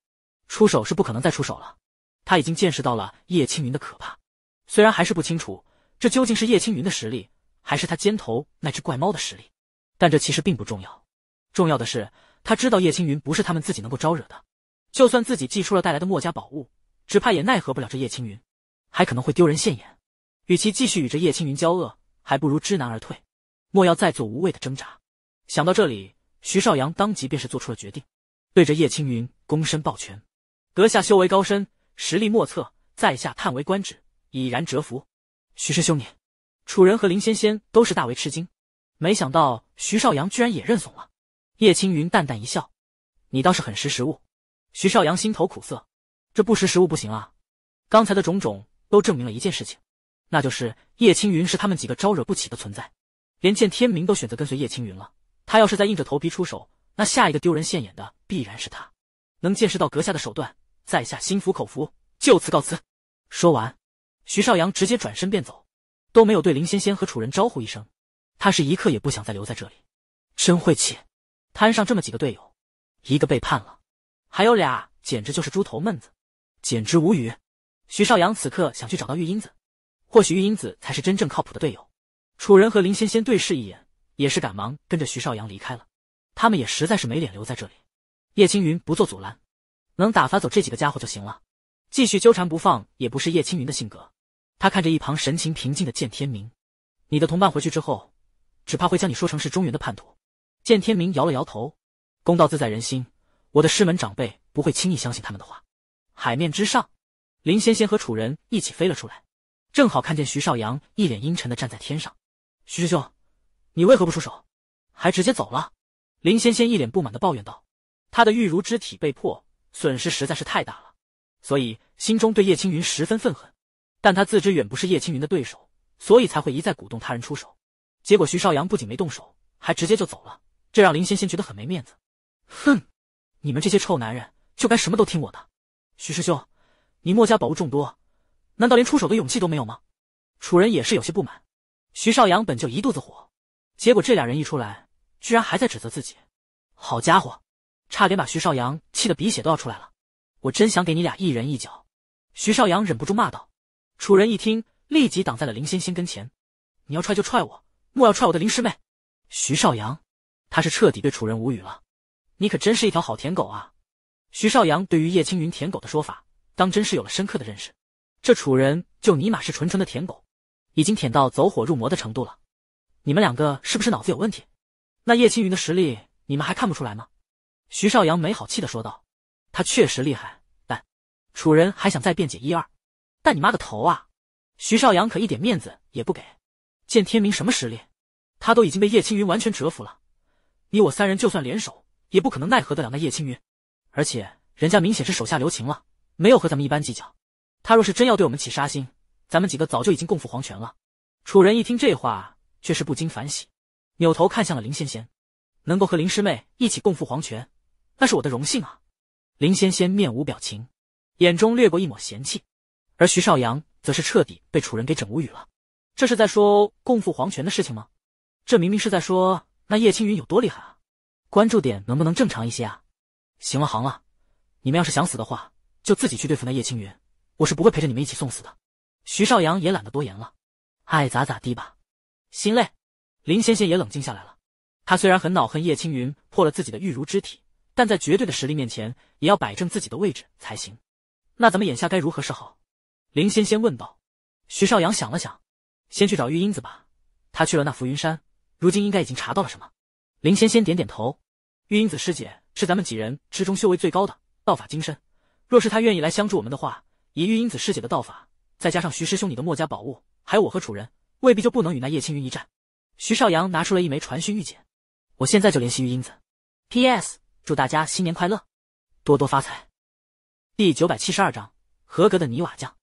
出手是不可能再出手了。他已经见识到了叶青云的可怕，虽然还是不清楚这究竟是叶青云的实力，还是他肩头那只怪猫的实力，但这其实并不重要。重要的是他知道叶青云不是他们自己能够招惹的，就算自己祭出了带来的墨家宝物，只怕也奈何不了这叶青云，还可能会丢人现眼。与其继续与这叶青云交恶，还不如知难而退，莫要再做无谓的挣扎。想到这里，徐少阳当即便是做出了决定，对着叶青云躬身抱拳：“阁下修为高深。”实力莫测，在下叹为观止，已然折服。徐师兄，你、楚人和林仙仙都是大为吃惊，没想到徐少阳居然也认怂了。叶青云淡淡一笑：“你倒是很识时务。”徐少阳心头苦涩，这不识时务不行啊！刚才的种种都证明了一件事情，那就是叶青云是他们几个招惹不起的存在，连见天明都选择跟随叶青云了。他要是再硬着头皮出手，那下一个丢人现眼的必然是他。能见识到阁下的手段。在下心服口服，就此告辞。说完，徐少阳直接转身便走，都没有对林仙仙和楚人招呼一声。他是一刻也不想再留在这里。真晦气，摊上这么几个队友，一个背叛了，还有俩简直就是猪头闷子，简直无语。徐少阳此刻想去找到玉英子，或许玉英子才是真正靠谱的队友。楚人和林仙仙对视一眼，也是赶忙跟着徐少阳离开了。他们也实在是没脸留在这里。叶青云不做阻拦。能打发走这几个家伙就行了，继续纠缠不放也不是叶青云的性格。他看着一旁神情平静的见天明，你的同伴回去之后，只怕会将你说成是中原的叛徒。见天明摇了摇头，公道自在人心，我的师门长辈不会轻易相信他们的话。海面之上，林仙仙和楚人一起飞了出来，正好看见徐少阳一脸阴沉的站在天上。徐师兄，你为何不出手，还直接走了？林仙仙一脸不满的抱怨道：“他的玉如之体被破。”损失实在是太大了，所以心中对叶青云十分愤恨。但他自知远不是叶青云的对手，所以才会一再鼓动他人出手。结果徐少阳不仅没动手，还直接就走了，这让林仙仙觉得很没面子。哼，你们这些臭男人就该什么都听我的。徐师兄，你墨家宝物众多，难道连出手的勇气都没有吗？楚人也是有些不满。徐少阳本就一肚子火，结果这俩人一出来，居然还在指责自己。好家伙！差点把徐少阳气得鼻血都要出来了，我真想给你俩一人一脚。徐少阳忍不住骂道。楚人一听，立即挡在了林仙仙跟前，你要踹就踹我，莫要踹我的林师妹。徐少阳，他是彻底对楚人无语了，你可真是一条好舔狗啊！徐少阳对于叶青云舔狗的说法，当真是有了深刻的认识。这楚人就尼玛是纯纯的舔狗，已经舔到走火入魔的程度了。你们两个是不是脑子有问题？那叶青云的实力，你们还看不出来吗？徐少阳没好气的说道：“他确实厉害，但楚人还想再辩解一二，但你妈个头啊！徐少阳可一点面子也不给。见天明什么实力？他都已经被叶青云完全折服了。你我三人就算联手，也不可能奈何得了那叶青云。而且人家明显是手下留情了，没有和咱们一般计较。他若是真要对我们起杀心，咱们几个早就已经共赴黄泉了。”楚人一听这话，却是不禁反喜，扭头看向了林贤贤，能够和林师妹一起共赴黄泉。那是我的荣幸啊！林仙仙面无表情，眼中掠过一抹嫌弃，而徐少阳则是彻底被楚人给整无语了。这是在说共赴黄泉的事情吗？这明明是在说那叶青云有多厉害啊！关注点能不能正常一些啊？行了行了，你们要是想死的话，就自己去对付那叶青云，我是不会陪着你们一起送死的。徐少阳也懒得多言了，爱咋咋地吧。心累，林仙仙也冷静下来了。他虽然很恼恨叶青云破了自己的玉如之体。但在绝对的实力面前，也要摆正自己的位置才行。那咱们眼下该如何是好？林仙仙问道。徐少阳想了想，先去找玉英子吧。他去了那浮云山，如今应该已经查到了什么。林仙仙点点头。玉英子师姐是咱们几人之中修为最高的，道法精深。若是她愿意来相助我们的话，以玉英子师姐的道法，再加上徐师兄你的墨家宝物，还有我和楚人，未必就不能与那叶青云一战。徐少阳拿出了一枚传讯玉简，我现在就联系玉英子。P.S. 祝大家新年快乐，多多发财。第九百七十二章合格的泥瓦匠。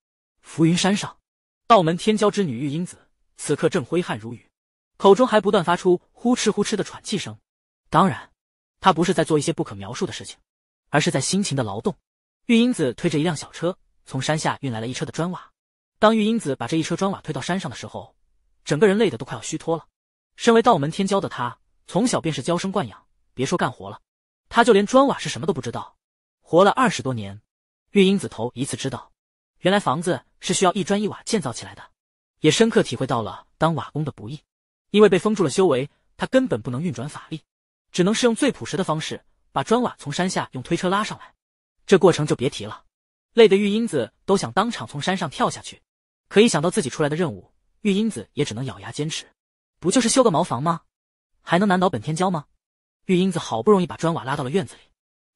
浮云山上，道门天骄之女玉英子此刻正挥汗如雨，口中还不断发出呼哧呼哧的喘气声。当然，她不是在做一些不可描述的事情，而是在辛勤的劳动。玉英子推着一辆小车从山下运来了一车的砖瓦。当玉英子把这一车砖瓦推到山上的时候，整个人累得都快要虚脱了。身为道门天骄的她，从小便是娇生惯养，别说干活了。他就连砖瓦是什么都不知道，活了二十多年，玉英子头一次知道，原来房子是需要一砖一瓦建造起来的，也深刻体会到了当瓦工的不易。因为被封住了修为，他根本不能运转法力，只能是用最朴实的方式把砖瓦从山下用推车拉上来。这过程就别提了，累的玉英子都想当场从山上跳下去。可一想到自己出来的任务，玉英子也只能咬牙坚持。不就是修个茅房吗？还能难倒本天骄吗？玉英子好不容易把砖瓦拉到了院子里，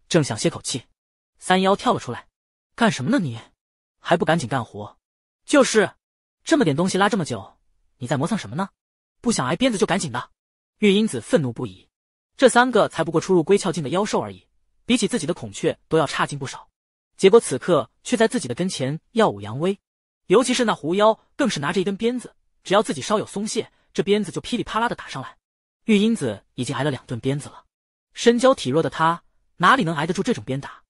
正想歇口气，三妖跳了出来：“干什么呢？你还不赶紧干活？就是这么点东西拉这么久，你在磨蹭什么呢？不想挨鞭子就赶紧的！”玉英子愤怒不已，这三个才不过初入归窍境的妖兽而已，比起自己的孔雀都要差劲不少。结果此刻却在自己的跟前耀武扬威，尤其是那狐妖，更是拿着一根鞭子，只要自己稍有松懈，这鞭子就噼里啪啦的打上来。玉英子已经挨了两顿鞭子了。身娇体弱的他哪里能挨得住这种鞭打？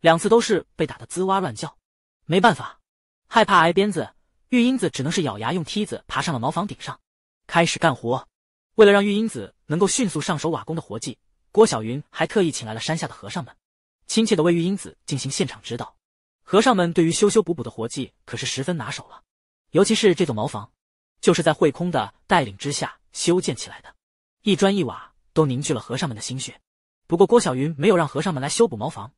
两次都是被打得滋哇乱叫。没办法，害怕挨鞭子，玉英子只能是咬牙用梯子爬上了茅房顶上，开始干活。为了让玉英子能够迅速上手瓦工的活计，郭晓云还特意请来了山下的和尚们，亲切的为玉英子进行现场指导。和尚们对于修修补补的活计可是十分拿手了，尤其是这座茅房，就是在慧空的带领之下修建起来的，一砖一瓦都凝聚了和尚们的心血。不过郭小云没有让和尚们来修补茅房，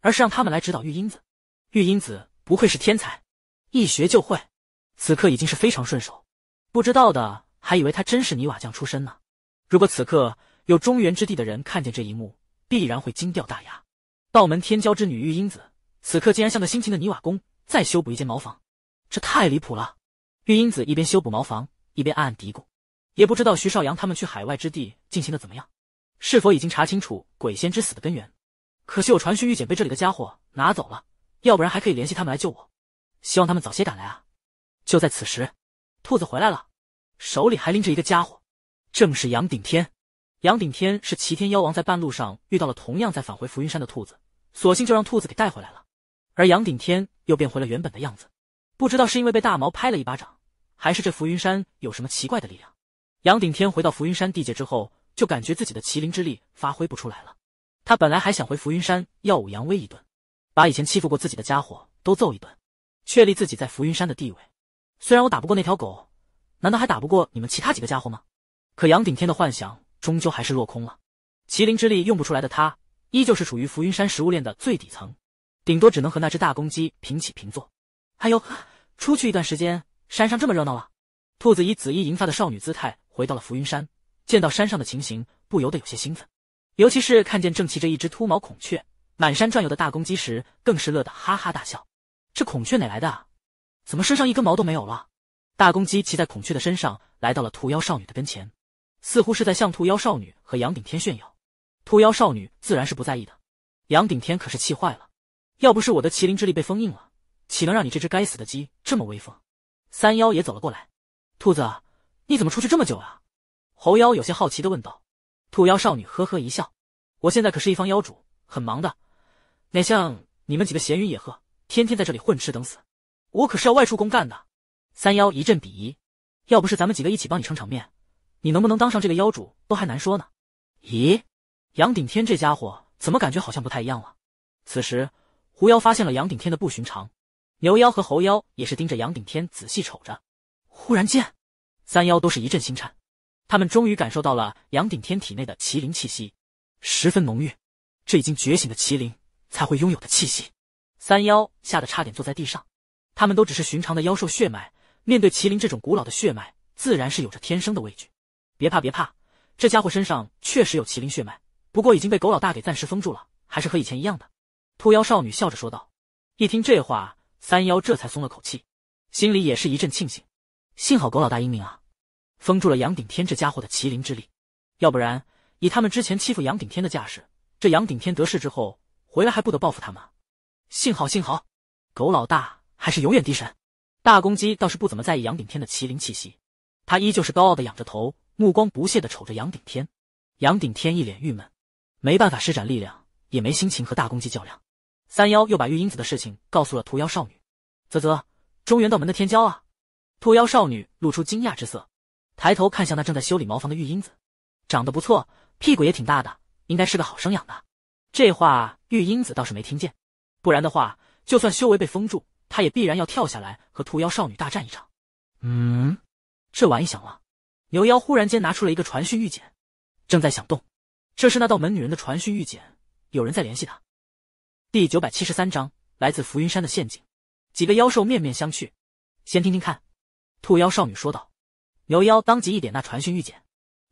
而是让他们来指导玉英子。玉英子不愧是天才，一学就会，此刻已经是非常顺手。不知道的还以为她真是泥瓦匠出身呢。如果此刻有中原之地的人看见这一幕，必然会惊掉大牙。道门天骄之女玉英子，此刻竟然像个辛勤的泥瓦工在修补一间茅房，这太离谱了。玉英子一边修补茅房，一边暗暗嘀咕，也不知道徐少阳他们去海外之地进行的怎么样。是否已经查清楚鬼仙之死的根源？可惜我传讯玉简被这里的家伙拿走了，要不然还可以联系他们来救我。希望他们早些赶来啊！就在此时，兔子回来了，手里还拎着一个家伙，正是杨顶天。杨顶天是齐天妖王，在半路上遇到了同样在返回浮云山的兔子，索性就让兔子给带回来了。而杨顶天又变回了原本的样子，不知道是因为被大毛拍了一巴掌，还是这浮云山有什么奇怪的力量。杨顶天回到浮云山地界之后。就感觉自己的麒麟之力发挥不出来了。他本来还想回浮云山耀武扬威一顿，把以前欺负过自己的家伙都揍一顿，确立自己在浮云山的地位。虽然我打不过那条狗，难道还打不过你们其他几个家伙吗？可杨顶天的幻想终究还是落空了。麒麟之力用不出来的他，依旧是处于浮云山食物链的最底层，顶多只能和那只大公鸡平起平坐。哎有，出去一段时间，山上这么热闹了。兔子以紫衣银发的少女姿态回到了浮云山。见到山上的情形，不由得有些兴奋，尤其是看见正骑着一只秃毛孔雀，满山转悠的大公鸡时，更是乐得哈哈大笑。这孔雀哪来的啊？怎么身上一根毛都没有了？大公鸡骑在孔雀的身上，来到了兔妖少女的跟前，似乎是在向兔妖少女和杨顶天炫耀。兔妖少女自然是不在意的，杨顶天可是气坏了。要不是我的麒麟之力被封印了，岂能让你这只该死的鸡这么威风？三妖也走了过来，兔子，你怎么出去这么久啊？猴妖有些好奇的问道：“兔妖少女呵呵一笑，我现在可是一方妖主，很忙的，哪像你们几个闲云野鹤，天天在这里混吃等死。我可是要外出公干的。”三妖一阵鄙夷：“要不是咱们几个一起帮你撑场面，你能不能当上这个妖主都还难说呢。”咦，杨顶天这家伙怎么感觉好像不太一样了？此时，狐妖发现了杨顶天的不寻常，牛妖和猴妖也是盯着杨顶天仔细瞅着。忽然间，三妖都是一阵心颤。他们终于感受到了杨顶天体内的麒麟气息，十分浓郁。这已经觉醒的麒麟才会拥有的气息。三妖吓得差点坐在地上。他们都只是寻常的妖兽血脉，面对麒麟这种古老的血脉，自然是有着天生的畏惧。别怕，别怕，这家伙身上确实有麒麟血脉，不过已经被狗老大给暂时封住了，还是和以前一样的。兔妖少女笑着说道。一听这话，三妖这才松了口气，心里也是一阵庆幸，幸好狗老大英明啊。封住了杨顶天这家伙的麒麟之力，要不然以他们之前欺负杨顶天的架势，这杨顶天得势之后回来还不得报复他们？幸好，幸好，狗老大还是永远滴神。大公鸡倒是不怎么在意杨顶天的麒麟气息，他依旧是高傲的仰着头，目光不屑的瞅着杨顶天。杨顶天一脸郁闷，没办法施展力量，也没心情和大公鸡较量。三妖又把玉英子的事情告诉了屠妖少女。啧啧，中原道门的天骄啊！屠妖少女露出惊讶之色。抬头看向那正在修理茅房的玉英子，长得不错，屁股也挺大的，应该是个好生养的。这话玉英子倒是没听见，不然的话，就算修为被封住，她也必然要跳下来和兔妖少女大战一场。嗯，这玩意响了，牛妖忽然间拿出了一个传讯玉简，正在响动，这是那道门女人的传讯玉简，有人在联系她。第九百七十三章来自浮云山的陷阱，几个妖兽面面相觑，先听听看，兔妖少女说道。牛妖当即一点那传讯玉简，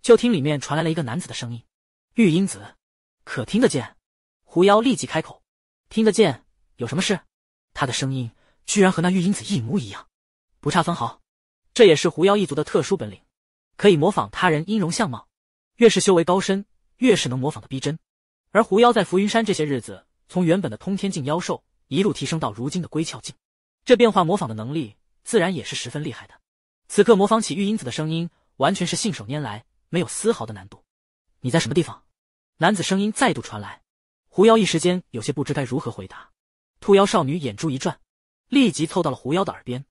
就听里面传来了一个男子的声音：“玉英子，可听得见？”狐妖立即开口：“听得见，有什么事？”他的声音居然和那玉英子一模一样，不差分毫。这也是狐妖一族的特殊本领，可以模仿他人音容相貌。越是修为高深，越是能模仿的逼真。而狐妖在浮云山这些日子，从原本的通天境妖兽，一路提升到如今的归窍境，这变化模仿的能力自然也是十分厉害的。此刻模仿起玉英子的声音，完全是信手拈来，没有丝毫的难度。你在什么地方？男子声音再度传来。狐妖一时间有些不知该如何回答。兔妖少女眼珠一转，立即凑到了狐妖的耳边。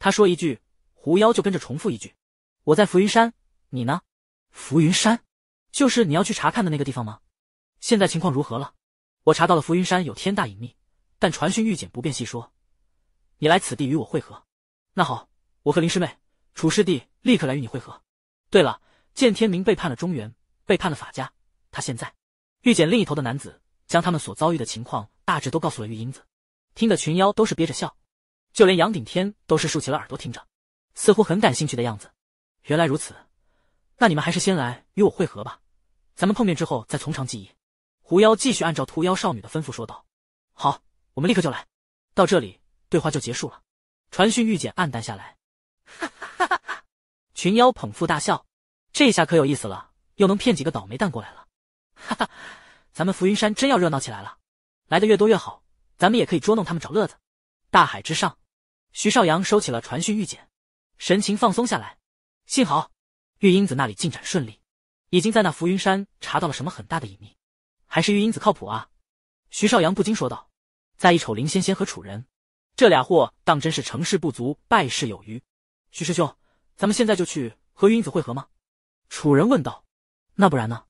她说一句，狐妖就跟着重复一句：“我在浮云山，你呢？”浮云山，就是你要去查看的那个地方吗？现在情况如何了？我查到了浮云山有天大隐秘，但传讯御简不便细说。你来此地与我会合。那好，我和林师妹。楚师弟立刻来与你会合。对了，见天明背叛了中原，背叛了法家，他现在。遇见另一头的男子将他们所遭遇的情况大致都告诉了玉英子，听得群妖都是憋着笑，就连杨顶天都是竖起了耳朵听着，似乎很感兴趣的样子。原来如此，那你们还是先来与我会合吧，咱们碰面之后再从长计议。狐妖继续按照兔妖少女的吩咐说道：“好，我们立刻就来。”到这里，对话就结束了。传讯玉简暗淡下来。群妖捧腹大笑，这下可有意思了，又能骗几个倒霉蛋过来了，哈哈，咱们浮云山真要热闹起来了，来的越多越好，咱们也可以捉弄他们找乐子。大海之上，徐少阳收起了传讯玉简，神情放松下来。幸好玉英子那里进展顺利，已经在那浮云山查到了什么很大的隐秘，还是玉英子靠谱啊！徐少阳不禁说道。再一瞅林仙仙和楚人，这俩货当真是成事不足败事有余。徐师兄。咱们现在就去和玉英子会合吗？楚人问道。那不然呢？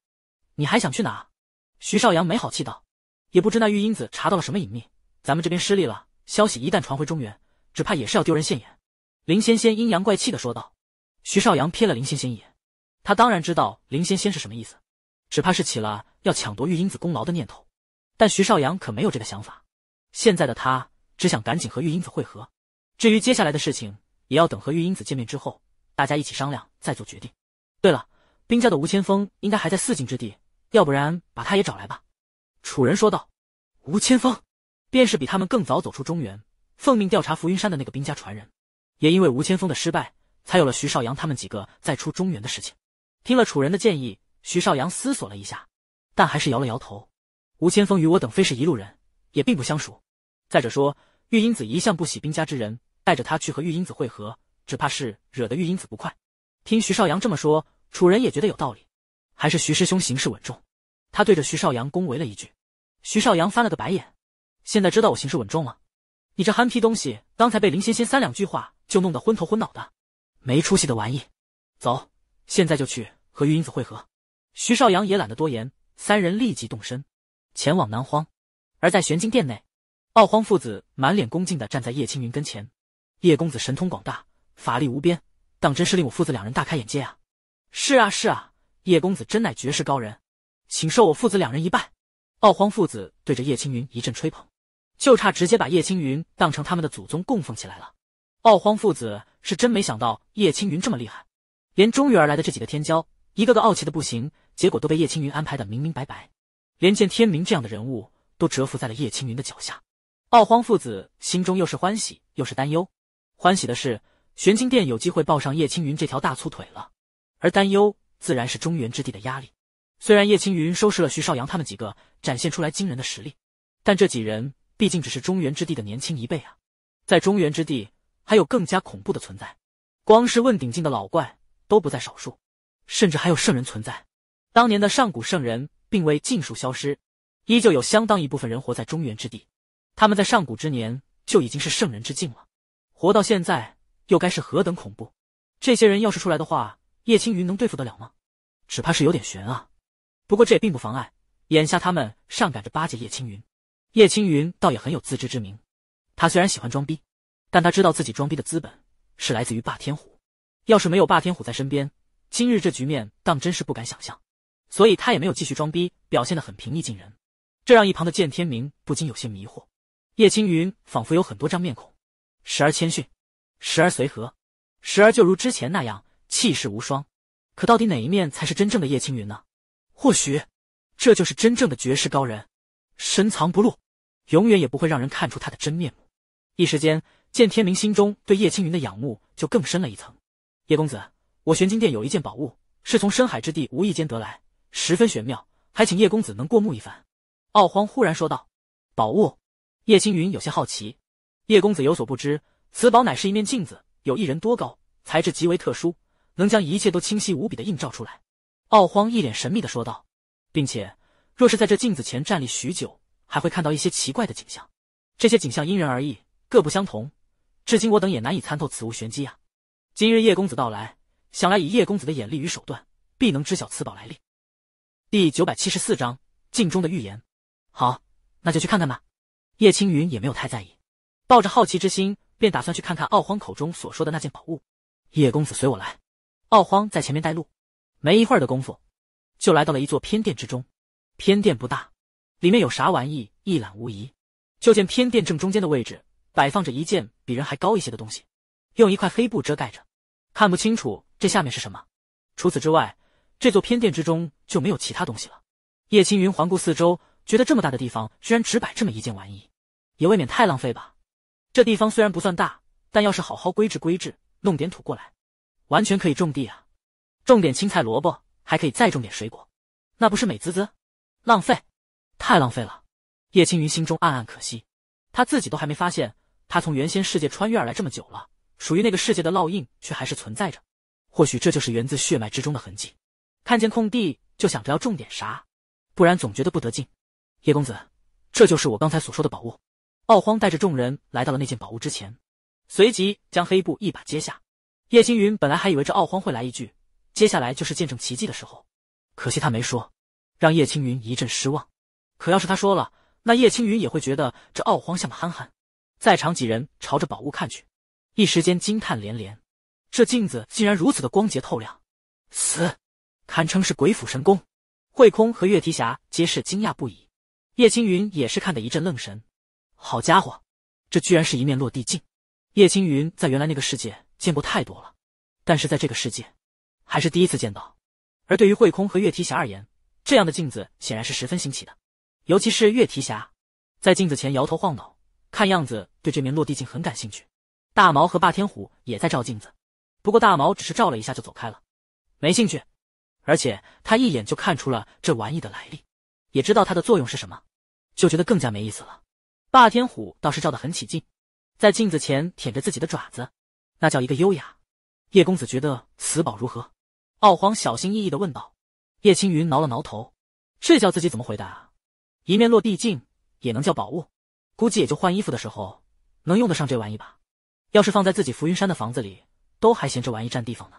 你还想去哪？徐少阳没好气道。也不知那玉英子查到了什么隐秘，咱们这边失利了，消息一旦传回中原，只怕也是要丢人现眼。林仙仙阴阳怪气的说道。徐少阳瞥了林仙仙一眼，他当然知道林仙仙是什么意思，只怕是起了要抢夺玉英子功劳的念头。但徐少阳可没有这个想法，现在的他只想赶紧和玉英子会合，至于接下来的事情，也要等和玉英子见面之后。大家一起商量再做决定。对了，兵家的吴千峰应该还在四境之地，要不然把他也找来吧。”楚人说道。吴千峰，便是比他们更早走出中原，奉命调查浮云山的那个兵家传人。也因为吴千峰的失败，才有了徐少阳他们几个再出中原的事情。听了楚人的建议，徐少阳思索了一下，但还是摇了摇头。吴千峰与我等非是一路人，也并不相熟。再者说，玉英子一向不喜兵家之人，带着他去和玉英子会合。只怕是惹得玉英子不快。听徐少阳这么说，楚人也觉得有道理，还是徐师兄行事稳重。他对着徐少阳恭维了一句。徐少阳翻了个白眼，现在知道我行事稳重了？你这憨批东西，刚才被林仙仙三两句话就弄得昏头昏脑的，没出息的玩意。走，现在就去和玉英子会合。徐少阳也懒得多言，三人立即动身，前往南荒。而在玄金殿内，傲荒父子满脸恭敬的站在叶青云跟前。叶公子神通广大。法力无边，当真是令我父子两人大开眼界啊！是啊，是啊，叶公子真乃绝世高人，请受我父子两人一拜！傲荒父子对着叶青云一阵吹捧，就差直接把叶青云当成他们的祖宗供奉起来了。傲荒父子是真没想到叶青云这么厉害，连中原而来的这几个天骄，一个个傲气的不行，结果都被叶青云安排的明明白白，连见天明这样的人物都折服在了叶青云的脚下。傲荒父子心中又是欢喜又是担忧，欢喜的是。玄清殿有机会抱上叶青云这条大粗腿了，而担忧自然是中原之地的压力。虽然叶青云收拾了徐少阳他们几个，展现出来惊人的实力，但这几人毕竟只是中原之地的年轻一辈啊。在中原之地，还有更加恐怖的存在，光是问鼎境的老怪都不在少数，甚至还有圣人存在。当年的上古圣人并未尽数消失，依旧有相当一部分人活在中原之地。他们在上古之年就已经是圣人之境了，活到现在。又该是何等恐怖？这些人要是出来的话，叶青云能对付得了吗？只怕是有点悬啊。不过这也并不妨碍，眼下他们上赶着巴结叶青云，叶青云倒也很有自知之明。他虽然喜欢装逼，但他知道自己装逼的资本是来自于霸天虎。要是没有霸天虎在身边，今日这局面当真是不敢想象。所以他也没有继续装逼，表现得很平易近人，这让一旁的见天明不禁有些迷惑。叶青云仿佛有很多张面孔，时而谦逊。时而随和，时而就如之前那样气势无双。可到底哪一面才是真正的叶青云呢？或许，这就是真正的绝世高人，深藏不露，永远也不会让人看出他的真面目。一时间，见天明心中对叶青云的仰慕就更深了一层。叶公子，我玄金殿有一件宝物是从深海之地无意间得来，十分玄妙，还请叶公子能过目一番。傲荒忽然说道。宝物？叶青云有些好奇。叶公子有所不知。此宝乃是一面镜子，有一人多高，材质极为特殊，能将一切都清晰无比的映照出来。傲荒一脸神秘的说道，并且若是在这镜子前站立许久，还会看到一些奇怪的景象。这些景象因人而异，各不相同，至今我等也难以参透此物玄机呀。今日叶公子到来，想来以叶公子的眼力与手段，必能知晓此宝来历。第九百七十四章镜中的预言。好，那就去看看吧。叶青云也没有太在意，抱着好奇之心。便打算去看看奥荒口中所说的那件宝物。叶公子，随我来。奥荒在前面带路，没一会儿的功夫，就来到了一座偏殿之中。偏殿不大，里面有啥玩意，一览无遗。就见偏殿正中间的位置摆放着一件比人还高一些的东西，用一块黑布遮盖着，看不清楚这下面是什么。除此之外，这座偏殿之中就没有其他东西了。叶青云环顾四周，觉得这么大的地方居然只摆这么一件玩意，也未免太浪费吧。这地方虽然不算大，但要是好好规制规制，弄点土过来，完全可以种地啊！种点青菜、萝卜，还可以再种点水果，那不是美滋滋？浪费，太浪费了！叶青云心中暗暗可惜，他自己都还没发现，他从原先世界穿越而来这么久了，属于那个世界的烙印却还是存在着。或许这就是源自血脉之中的痕迹。看见空地就想着要种点啥，不然总觉得不得劲。叶公子，这就是我刚才所说的宝物。傲荒带着众人来到了那件宝物之前，随即将黑布一把揭下。叶青云本来还以为这傲荒会来一句“接下来就是见证奇迹的时候”，可惜他没说，让叶青云一阵失望。可要是他说了，那叶青云也会觉得这傲荒像个憨憨。在场几人朝着宝物看去，一时间惊叹连连。这镜子竟然如此的光洁透亮，死，堪称是鬼斧神工。慧空和月提侠皆是惊讶不已，叶青云也是看得一阵愣神。好家伙，这居然是一面落地镜！叶青云在原来那个世界见过太多了，但是在这个世界，还是第一次见到。而对于慧空和月提侠而言，这样的镜子显然是十分新奇的。尤其是月提侠，在镜子前摇头晃脑，看样子对这面落地镜很感兴趣。大毛和霸天虎也在照镜子，不过大毛只是照了一下就走开了，没兴趣。而且他一眼就看出了这玩意的来历，也知道它的作用是什么，就觉得更加没意思了。霸天虎倒是照得很起劲，在镜子前舔着自己的爪子，那叫一个优雅。叶公子觉得此宝如何？傲荒小心翼翼地问道。叶青云挠了挠头，这叫自己怎么回答啊？一面落地镜也能叫宝物？估计也就换衣服的时候能用得上这玩意吧。要是放在自己浮云山的房子里，都还嫌这玩意占地方呢。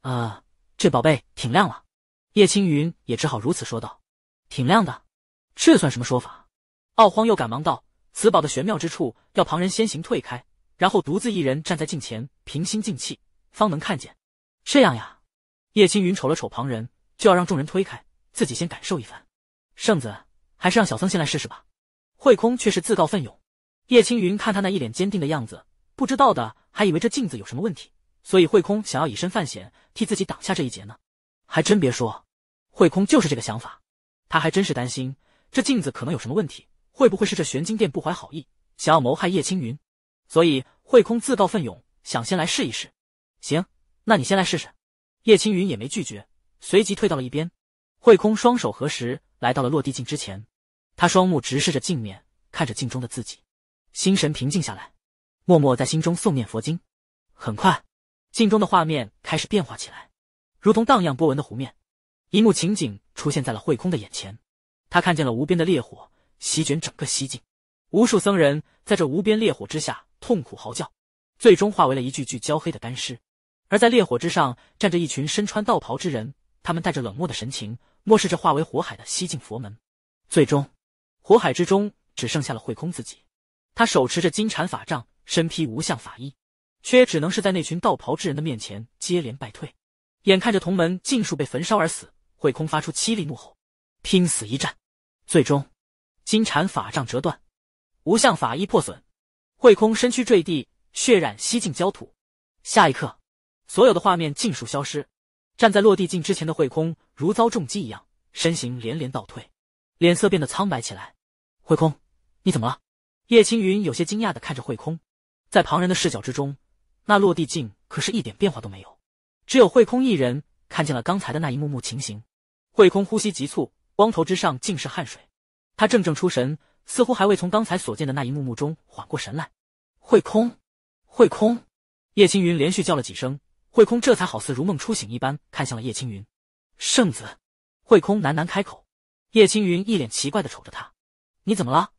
啊，这宝贝挺亮了。叶青云也只好如此说道。挺亮的，这算什么说法？傲荒又赶忙道。此宝的玄妙之处，要旁人先行退开，然后独自一人站在镜前，平心静气，方能看见。这样呀？叶青云瞅了瞅旁人，就要让众人推开，自己先感受一番。圣子，还是让小僧先来试试吧。慧空却是自告奋勇。叶青云看他那一脸坚定的样子，不知道的还以为这镜子有什么问题，所以慧空想要以身犯险，替自己挡下这一劫呢。还真别说，慧空就是这个想法。他还真是担心这镜子可能有什么问题。会不会是这玄金殿不怀好意，想要谋害叶青云？所以慧空自告奋勇，想先来试一试。行，那你先来试试。叶青云也没拒绝，随即退到了一边。慧空双手合十，来到了落地镜之前。他双目直视着镜面，看着镜中的自己，心神平静下来，默默在心中诵念佛经。很快，镜中的画面开始变化起来，如同荡漾波纹的湖面，一幕情景出现在了慧空的眼前。他看见了无边的烈火。席卷整个西境，无数僧人在这无边烈火之下痛苦嚎叫，最终化为了一具具焦黑的干尸。而在烈火之上站着一群身穿道袍之人，他们带着冷漠的神情，漠视着化为火海的西境佛门。最终，火海之中只剩下了慧空自己。他手持着金蝉法杖，身披无相法衣，却也只能是在那群道袍之人的面前接连败退。眼看着同门尽数被焚烧而死，慧空发出凄厉怒吼，拼死一战。最终。金蝉法杖折断，无相法衣破损，慧空身躯坠地，血染西境焦土。下一刻，所有的画面尽数消失。站在落地镜之前的慧空，如遭重击一样，身形连连倒退，脸色变得苍白起来。慧空，你怎么了？叶青云有些惊讶的看着慧空。在旁人的视角之中，那落地镜可是一点变化都没有，只有慧空一人看见了刚才的那一幕幕情形。慧空呼吸急促，光头之上尽是汗水。他怔怔出神，似乎还未从刚才所见的那一幕幕中缓过神来。慧空，慧空，叶青云连续叫了几声，慧空这才好似如梦初醒一般看向了叶青云。圣子，慧空喃喃开口。叶青云一脸奇怪的瞅着他：“你怎么了？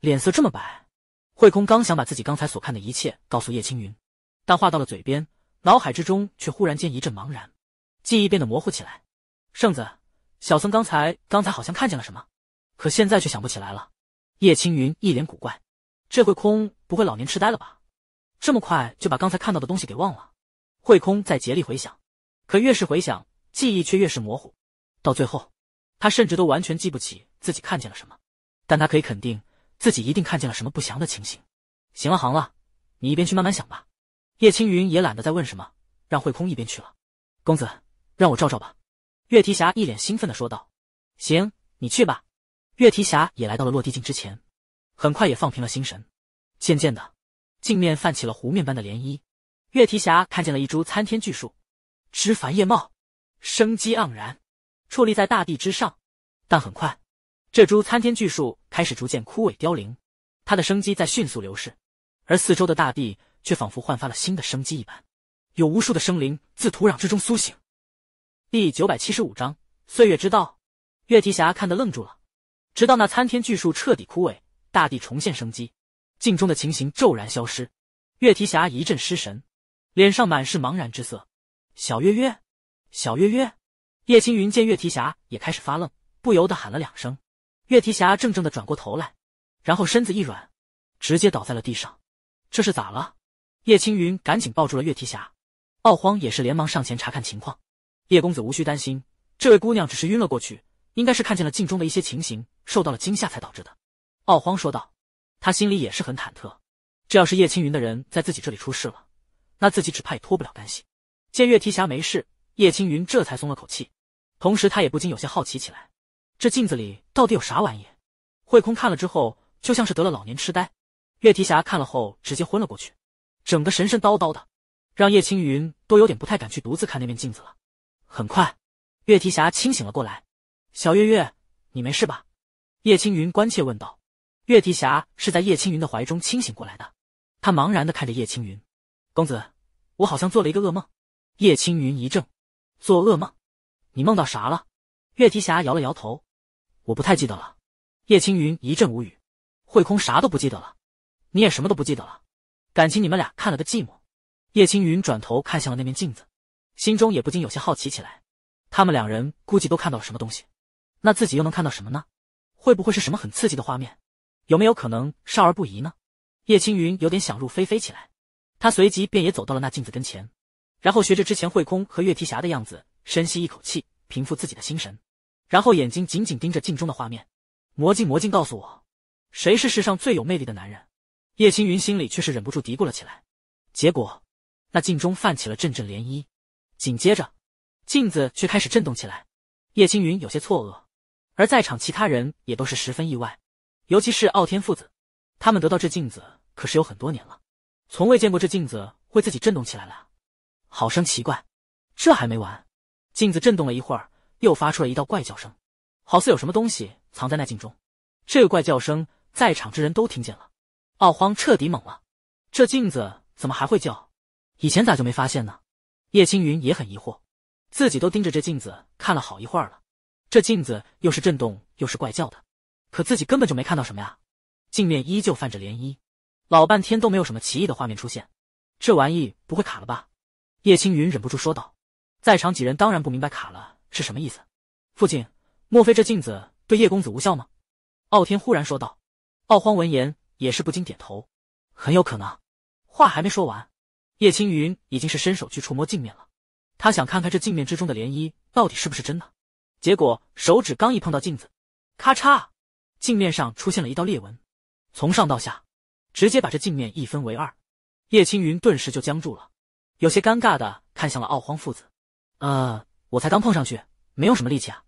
脸色这么白？”慧空刚想把自己刚才所看的一切告诉叶青云，但话到了嘴边，脑海之中却忽然间一阵茫然，记忆变得模糊起来。圣子，小僧刚才刚才好像看见了什么。可现在却想不起来了，叶青云一脸古怪，这会空不会老年痴呆了吧？这么快就把刚才看到的东西给忘了？会空在竭力回想，可越是回想，记忆却越是模糊，到最后，他甚至都完全记不起自己看见了什么。但他可以肯定，自己一定看见了什么不祥的情形。行了行了，你一边去慢慢想吧。叶青云也懒得再问什么，让会空一边去了。公子，让我照照吧。月提侠一脸兴奋的说道：“行，你去吧。”月提侠也来到了落地镜之前，很快也放平了心神。渐渐的，镜面泛起了湖面般的涟漪。月提侠看见了一株参天巨树，枝繁叶茂，生机盎然，矗立在大地之上。但很快，这株参天巨树开始逐渐枯萎凋零，它的生机在迅速流逝，而四周的大地却仿佛焕发了新的生机一般，有无数的生灵自土壤之中苏醒。第九百七十五章岁月之道。月提侠看得愣住了。直到那参天巨树彻底枯萎，大地重现生机，镜中的情形骤然消失。月提霞一阵失神，脸上满是茫然之色。小月月，小月月。叶青云见月提霞也开始发愣，不由得喊了两声。月提霞怔怔的转过头来，然后身子一软，直接倒在了地上。这是咋了？叶青云赶紧抱住了月提霞，傲荒也是连忙上前查看情况。叶公子无需担心，这位姑娘只是晕了过去，应该是看见了镜中的一些情形。受到了惊吓才导致的，傲荒说道。他心里也是很忐忑，这要是叶青云的人在自己这里出事了，那自己只怕也脱不了干系。见月提侠没事，叶青云这才松了口气，同时他也不禁有些好奇起来，这镜子里到底有啥玩意？慧空看了之后就像是得了老年痴呆，月提侠看了后直接昏了过去，整个神神叨叨的，让叶青云都有点不太敢去独自看那面镜子了。很快，月提侠清醒了过来，小月月，你没事吧？叶青云关切问道：“月提侠是在叶青云的怀中清醒过来的，他茫然的看着叶青云，公子，我好像做了一个噩梦。”叶青云一怔：“做噩梦？你梦到啥了？”月提侠摇了摇头：“我不太记得了。”叶青云一阵无语：“慧空啥都不记得了，你也什么都不记得了，感情你们俩看了个寂寞。”叶青云转头看向了那面镜子，心中也不禁有些好奇起来：他们两人估计都看到了什么东西，那自己又能看到什么呢？会不会是什么很刺激的画面？有没有可能少儿不宜呢？叶青云有点想入非非起来。他随即便也走到了那镜子跟前，然后学着之前慧空和月提霞的样子，深吸一口气，平复自己的心神，然后眼睛紧紧盯着镜中的画面。魔镜魔镜，告诉我，谁是世上最有魅力的男人？叶青云心里却是忍不住嘀咕了起来。结果，那镜中泛起了阵阵涟漪，紧接着，镜子却开始震动起来。叶青云有些错愕。而在场其他人也都是十分意外，尤其是傲天父子，他们得到这镜子可是有很多年了，从未见过这镜子会自己震动起来了，好生奇怪。这还没完，镜子震动了一会儿，又发出了一道怪叫声，好似有什么东西藏在那镜中。这个怪叫声在场之人都听见了，傲荒彻底懵了，这镜子怎么还会叫？以前咋就没发现呢？叶青云也很疑惑，自己都盯着这镜子看了好一会儿了。这镜子又是震动又是怪叫的，可自己根本就没看到什么呀！镜面依旧泛着涟漪，老半天都没有什么奇异的画面出现，这玩意不会卡了吧？叶青云忍不住说道。在场几人当然不明白卡了是什么意思。父亲，莫非这镜子对叶公子无效吗？傲天忽然说道。傲荒闻言也是不禁点头，很有可能。话还没说完，叶青云已经是伸手去触摸镜面了，他想看看这镜面之中的涟漪到底是不是真的。结果手指刚一碰到镜子，咔嚓，镜面上出现了一道裂纹，从上到下，直接把这镜面一分为二。叶青云顿时就僵住了，有些尴尬的看向了傲荒父子：“呃，我才刚碰上去，没有什么力气啊。”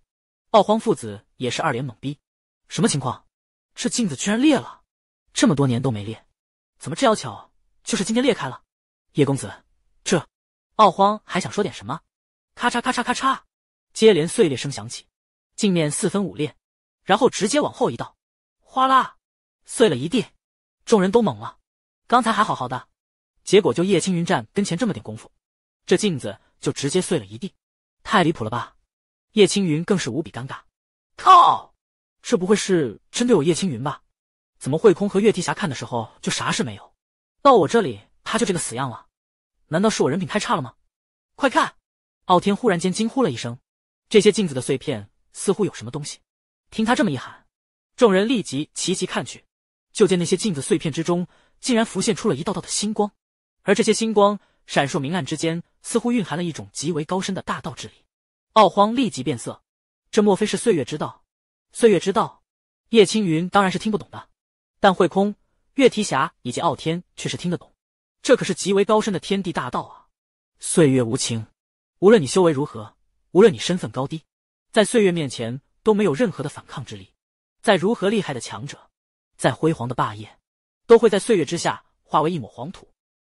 傲荒父子也是二脸懵逼，什么情况？这镜子居然裂了？这么多年都没裂，怎么这要巧就是今天裂开了？叶公子，这……傲荒还想说点什么？咔嚓咔嚓咔嚓。接连碎裂声响起，镜面四分五裂，然后直接往后一倒，哗啦，碎了一地。众人都懵了，刚才还好好的，结果就叶青云站跟前这么点功夫，这镜子就直接碎了一地，太离谱了吧！叶青云更是无比尴尬，靠，这不会是针对我叶青云吧？怎么慧空和月啼侠看的时候就啥事没有，到我这里他就这个死样了？难道是我人品太差了吗？快看！傲天忽然间惊呼了一声。这些镜子的碎片似乎有什么东西。听他这么一喊，众人立即齐齐看去，就见那些镜子碎片之中竟然浮现出了一道道的星光，而这些星光闪烁明暗之间，似乎蕴含了一种极为高深的大道之力。傲荒立即变色，这莫非是岁月之道？岁月之道？叶青云当然是听不懂的，但慧空、月提侠以及傲天却是听得懂，这可是极为高深的天地大道啊！岁月无情，无论你修为如何。无论你身份高低，在岁月面前都没有任何的反抗之力。再如何厉害的强者，再辉煌的霸业，都会在岁月之下化为一抹黄土。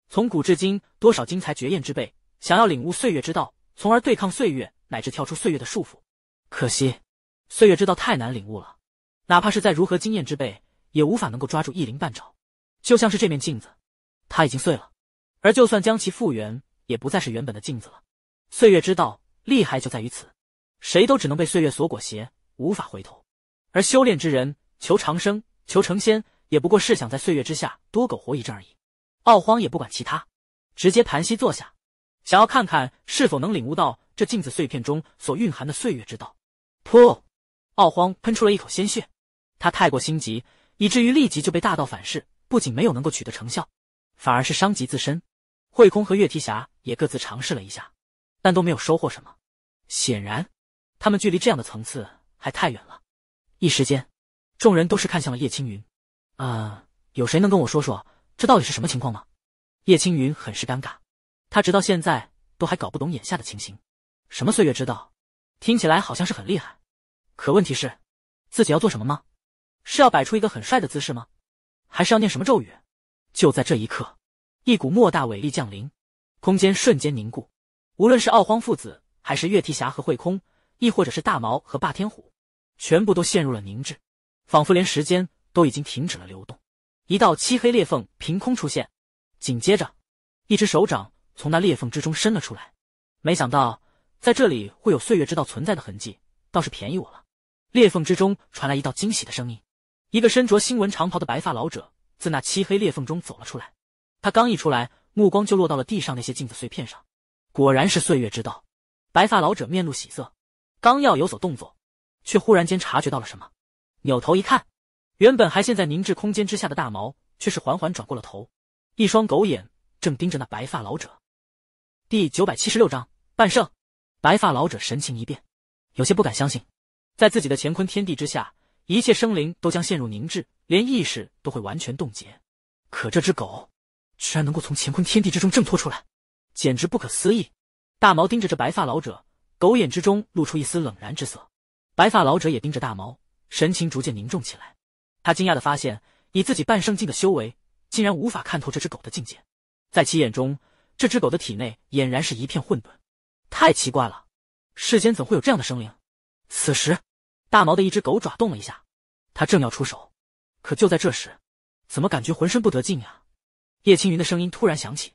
从古至今，多少精彩绝艳之辈想要领悟岁月之道，从而对抗岁月，乃至跳出岁月的束缚。可惜，岁月之道太难领悟了，哪怕是在如何惊艳之辈，也无法能够抓住一鳞半爪。就像是这面镜子，它已经碎了，而就算将其复原，也不再是原本的镜子了。岁月之道。厉害就在于此，谁都只能被岁月所裹挟，无法回头。而修炼之人，求长生，求成仙，也不过是想在岁月之下多苟活一阵而已。傲荒也不管其他，直接盘膝坐下，想要看看是否能领悟到这镜子碎片中所蕴含的岁月之道。噗！傲荒喷出了一口鲜血，他太过心急，以至于立即就被大道反噬，不仅没有能够取得成效，反而是伤及自身。慧空和月提侠也各自尝试了一下。但都没有收获什么。显然，他们距离这样的层次还太远了。一时间，众人都是看向了叶青云。啊，有谁能跟我说说，这到底是什么情况吗？叶青云很是尴尬，他直到现在都还搞不懂眼下的情形。什么岁月之道，听起来好像是很厉害，可问题是，自己要做什么吗？是要摆出一个很帅的姿势吗？还是要念什么咒语？就在这一刻，一股莫大伟力降临，空间瞬间凝固。无论是奥荒父子，还是月啼侠和慧空，亦或者是大毛和霸天虎，全部都陷入了凝滞，仿佛连时间都已经停止了流动。一道漆黑裂缝凭空出现，紧接着，一只手掌从那裂缝之中伸了出来。没想到在这里会有岁月之道存在的痕迹，倒是便宜我了。裂缝之中传来一道惊喜的声音。一个身着新闻长袍的白发老者自那漆黑裂缝中走了出来。他刚一出来，目光就落到了地上那些镜子碎片上。果然是岁月之道，白发老者面露喜色，刚要有所动作，却忽然间察觉到了什么，扭头一看，原本还陷在凝滞空间之下的大毛，却是缓缓转过了头，一双狗眼正盯着那白发老者。第九百七十六章半圣。白发老者神情一变，有些不敢相信，在自己的乾坤天地之下，一切生灵都将陷入凝滞，连意识都会完全冻结，可这只狗，居然能够从乾坤天地之中挣脱出来。简直不可思议！大毛盯着这白发老者，狗眼之中露出一丝冷然之色。白发老者也盯着大毛，神情逐渐凝重起来。他惊讶的发现，以自己半圣境的修为，竟然无法看透这只狗的境界。在其眼中，这只狗的体内俨然是一片混沌。太奇怪了，世间怎会有这样的生灵？此时，大毛的一只狗爪动了一下，他正要出手，可就在这时，怎么感觉浑身不得劲呀？叶青云的声音突然响起。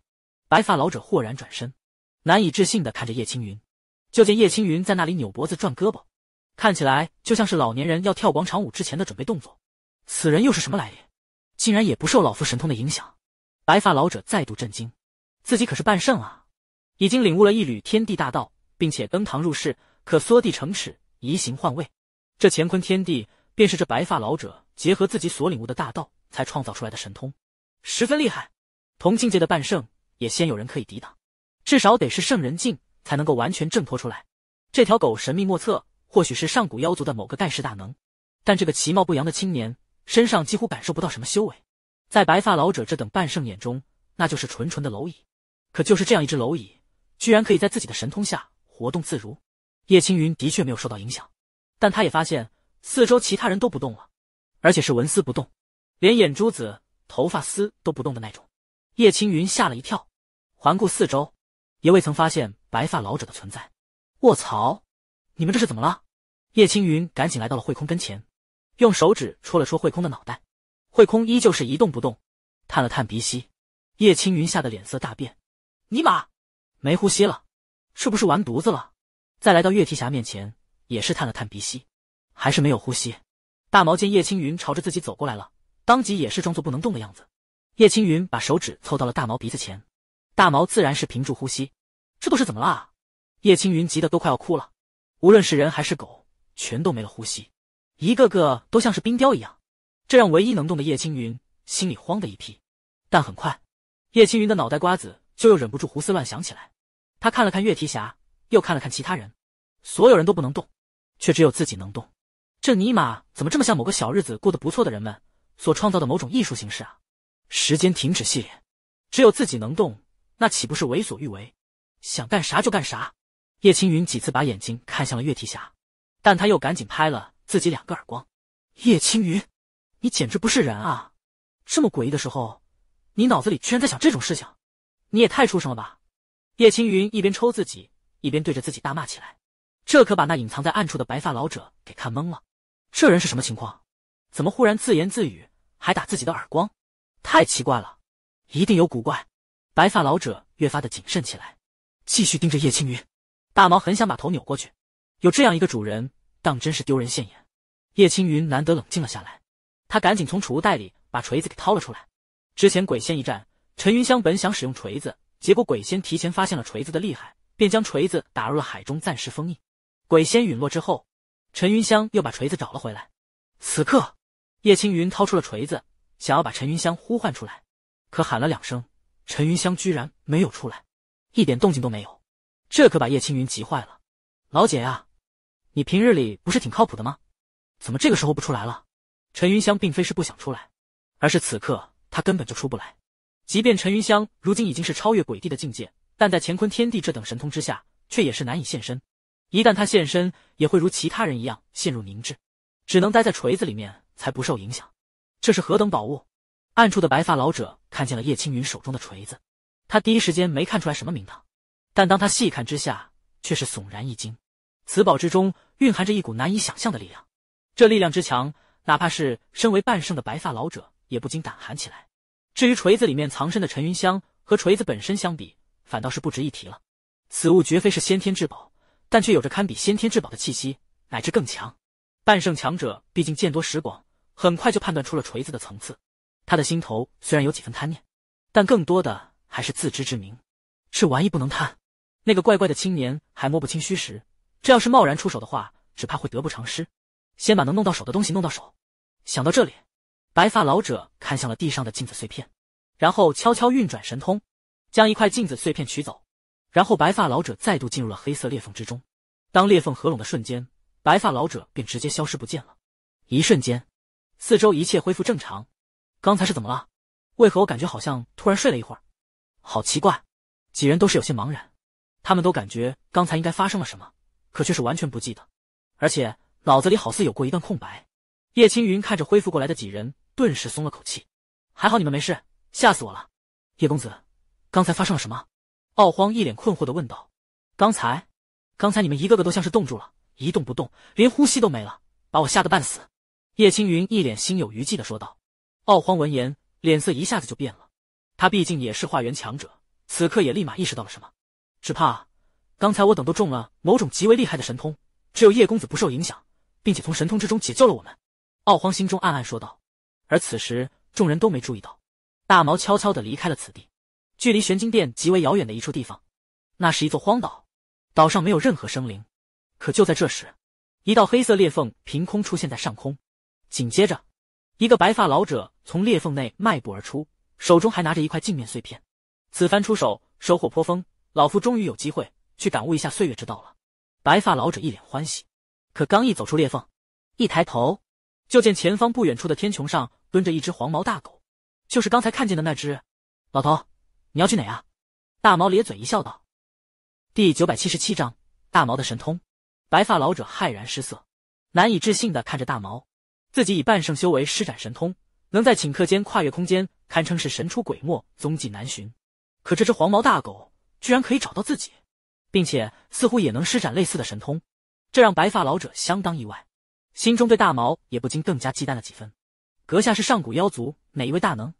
白发老者豁然转身，难以置信的看着叶青云，就见叶青云在那里扭脖子转胳膊，看起来就像是老年人要跳广场舞之前的准备动作。此人又是什么来历？竟然也不受老夫神通的影响！白发老者再度震惊，自己可是半圣啊，已经领悟了一缕天地大道，并且登堂入室，可缩地成尺，移形换位。这乾坤天地，便是这白发老者结合自己所领悟的大道才创造出来的神通，十分厉害。同境界的半圣。也先有人可以抵挡，至少得是圣人境才能够完全挣脱出来。这条狗神秘莫测，或许是上古妖族的某个盖世大能，但这个其貌不扬的青年身上几乎感受不到什么修为，在白发老者这等半圣眼中，那就是纯纯的蝼蚁。可就是这样一只蝼蚁，居然可以在自己的神通下活动自如。叶青云的确没有受到影响，但他也发现四周其他人都不动了，而且是纹丝不动，连眼珠子、头发丝都不动的那种。叶青云吓了一跳，环顾四周，也未曾发现白发老者的存在。卧槽，你们这是怎么了？叶青云赶紧来到了慧空跟前，用手指戳了戳慧空的脑袋，慧空依旧是一动不动。探了探鼻息，叶青云吓得脸色大变，尼玛，没呼吸了，是不是完犊子了？再来到月提侠面前，也是探了探鼻息，还是没有呼吸。大毛见叶青云朝着自己走过来了，当即也是装作不能动的样子。叶青云把手指凑到了大毛鼻子前，大毛自然是屏住呼吸。这都是怎么了？叶青云急得都快要哭了。无论是人还是狗，全都没了呼吸，一个个都像是冰雕一样。这让唯一能动的叶青云心里慌的一批。但很快，叶青云的脑袋瓜子就又忍不住胡思乱想起来。他看了看月提侠，又看了看其他人，所有人都不能动，却只有自己能动。这尼玛怎么这么像某个小日子过得不错的人们所创造的某种艺术形式啊？时间停止系列，只有自己能动，那岂不是为所欲为，想干啥就干啥？叶青云几次把眼睛看向了月啼侠，但他又赶紧拍了自己两个耳光。叶青云，你简直不是人啊！这么诡异的时候，你脑子里居然在想这种事情，你也太畜生了吧！叶青云一边抽自己，一边对着自己大骂起来。这可把那隐藏在暗处的白发老者给看懵了。这人是什么情况？怎么忽然自言自语，还打自己的耳光？太奇怪了，一定有古怪。白发老者越发的谨慎起来，继续盯着叶青云。大毛很想把头扭过去，有这样一个主人，当真是丢人现眼。叶青云难得冷静了下来，他赶紧从储物袋里把锤子给掏了出来。之前鬼仙一战，陈云香本想使用锤子，结果鬼仙提前发现了锤子的厉害，便将锤子打入了海中暂时封印。鬼仙陨落之后，陈云香又把锤子找了回来。此刻，叶青云掏出了锤子。想要把陈云香呼唤出来，可喊了两声，陈云香居然没有出来，一点动静都没有。这可把叶青云急坏了。老姐呀，你平日里不是挺靠谱的吗？怎么这个时候不出来了？陈云香并非是不想出来，而是此刻她根本就出不来。即便陈云香如今已经是超越鬼帝的境界，但在乾坤天地这等神通之下，却也是难以现身。一旦他现身，也会如其他人一样陷入凝滞，只能待在锤子里面才不受影响。这是何等宝物？暗处的白发老者看见了叶青云手中的锤子，他第一时间没看出来什么名堂，但当他细看之下，却是悚然一惊。此宝之中蕴含着一股难以想象的力量，这力量之强，哪怕是身为半圣的白发老者也不禁胆寒起来。至于锤子里面藏身的陈云香和锤子本身相比，反倒是不值一提了。此物绝非是先天至宝，但却有着堪比先天至宝的气息，乃至更强。半圣强者毕竟见多识广。很快就判断出了锤子的层次，他的心头虽然有几分贪念，但更多的还是自知之明。这玩意不能贪，那个怪怪的青年还摸不清虚实，这要是贸然出手的话，只怕会得不偿失。先把能弄到手的东西弄到手。想到这里，白发老者看向了地上的镜子碎片，然后悄悄运转神通，将一块镜子碎片取走。然后白发老者再度进入了黑色裂缝之中。当裂缝合拢的瞬间，白发老者便直接消失不见了。一瞬间。四周一切恢复正常，刚才是怎么了？为何我感觉好像突然睡了一会儿？好奇怪！几人都是有些茫然，他们都感觉刚才应该发生了什么，可却是完全不记得，而且脑子里好似有过一段空白。叶青云看着恢复过来的几人，顿时松了口气，还好你们没事，吓死我了！叶公子，刚才发生了什么？傲荒一脸困惑的问道。刚才，刚才你们一个个都像是冻住了，一动不动，连呼吸都没了，把我吓得半死。叶青云一脸心有余悸的说道：“傲荒闻言，脸色一下子就变了。他毕竟也是化缘强者，此刻也立马意识到了什么。只怕刚才我等都中了某种极为厉害的神通，只有叶公子不受影响，并且从神通之中解救了我们。”傲荒心中暗暗说道。而此时，众人都没注意到，大毛悄悄的离开了此地。距离玄金殿极为遥远的一处地方，那是一座荒岛，岛上没有任何生灵。可就在这时，一道黑色裂缝凭空出现在上空。紧接着，一个白发老者从裂缝内迈步而出，手中还拿着一块镜面碎片。此番出手收获颇丰，老夫终于有机会去感悟一下岁月之道了。白发老者一脸欢喜，可刚一走出裂缝，一抬头就见前方不远处的天穹上蹲着一只黄毛大狗，就是刚才看见的那只。老头，你要去哪啊？大毛咧嘴一笑，道：“第九百七十七章大毛的神通。”白发老者骇然失色，难以置信的看着大毛。自己以半圣修为施展神通，能在顷刻间跨越空间，堪称是神出鬼没，踪迹难寻。可这只黄毛大狗居然可以找到自己，并且似乎也能施展类似的神通，这让白发老者相当意外，心中对大毛也不禁更加忌惮了几分。阁下是上古妖族哪一位大能？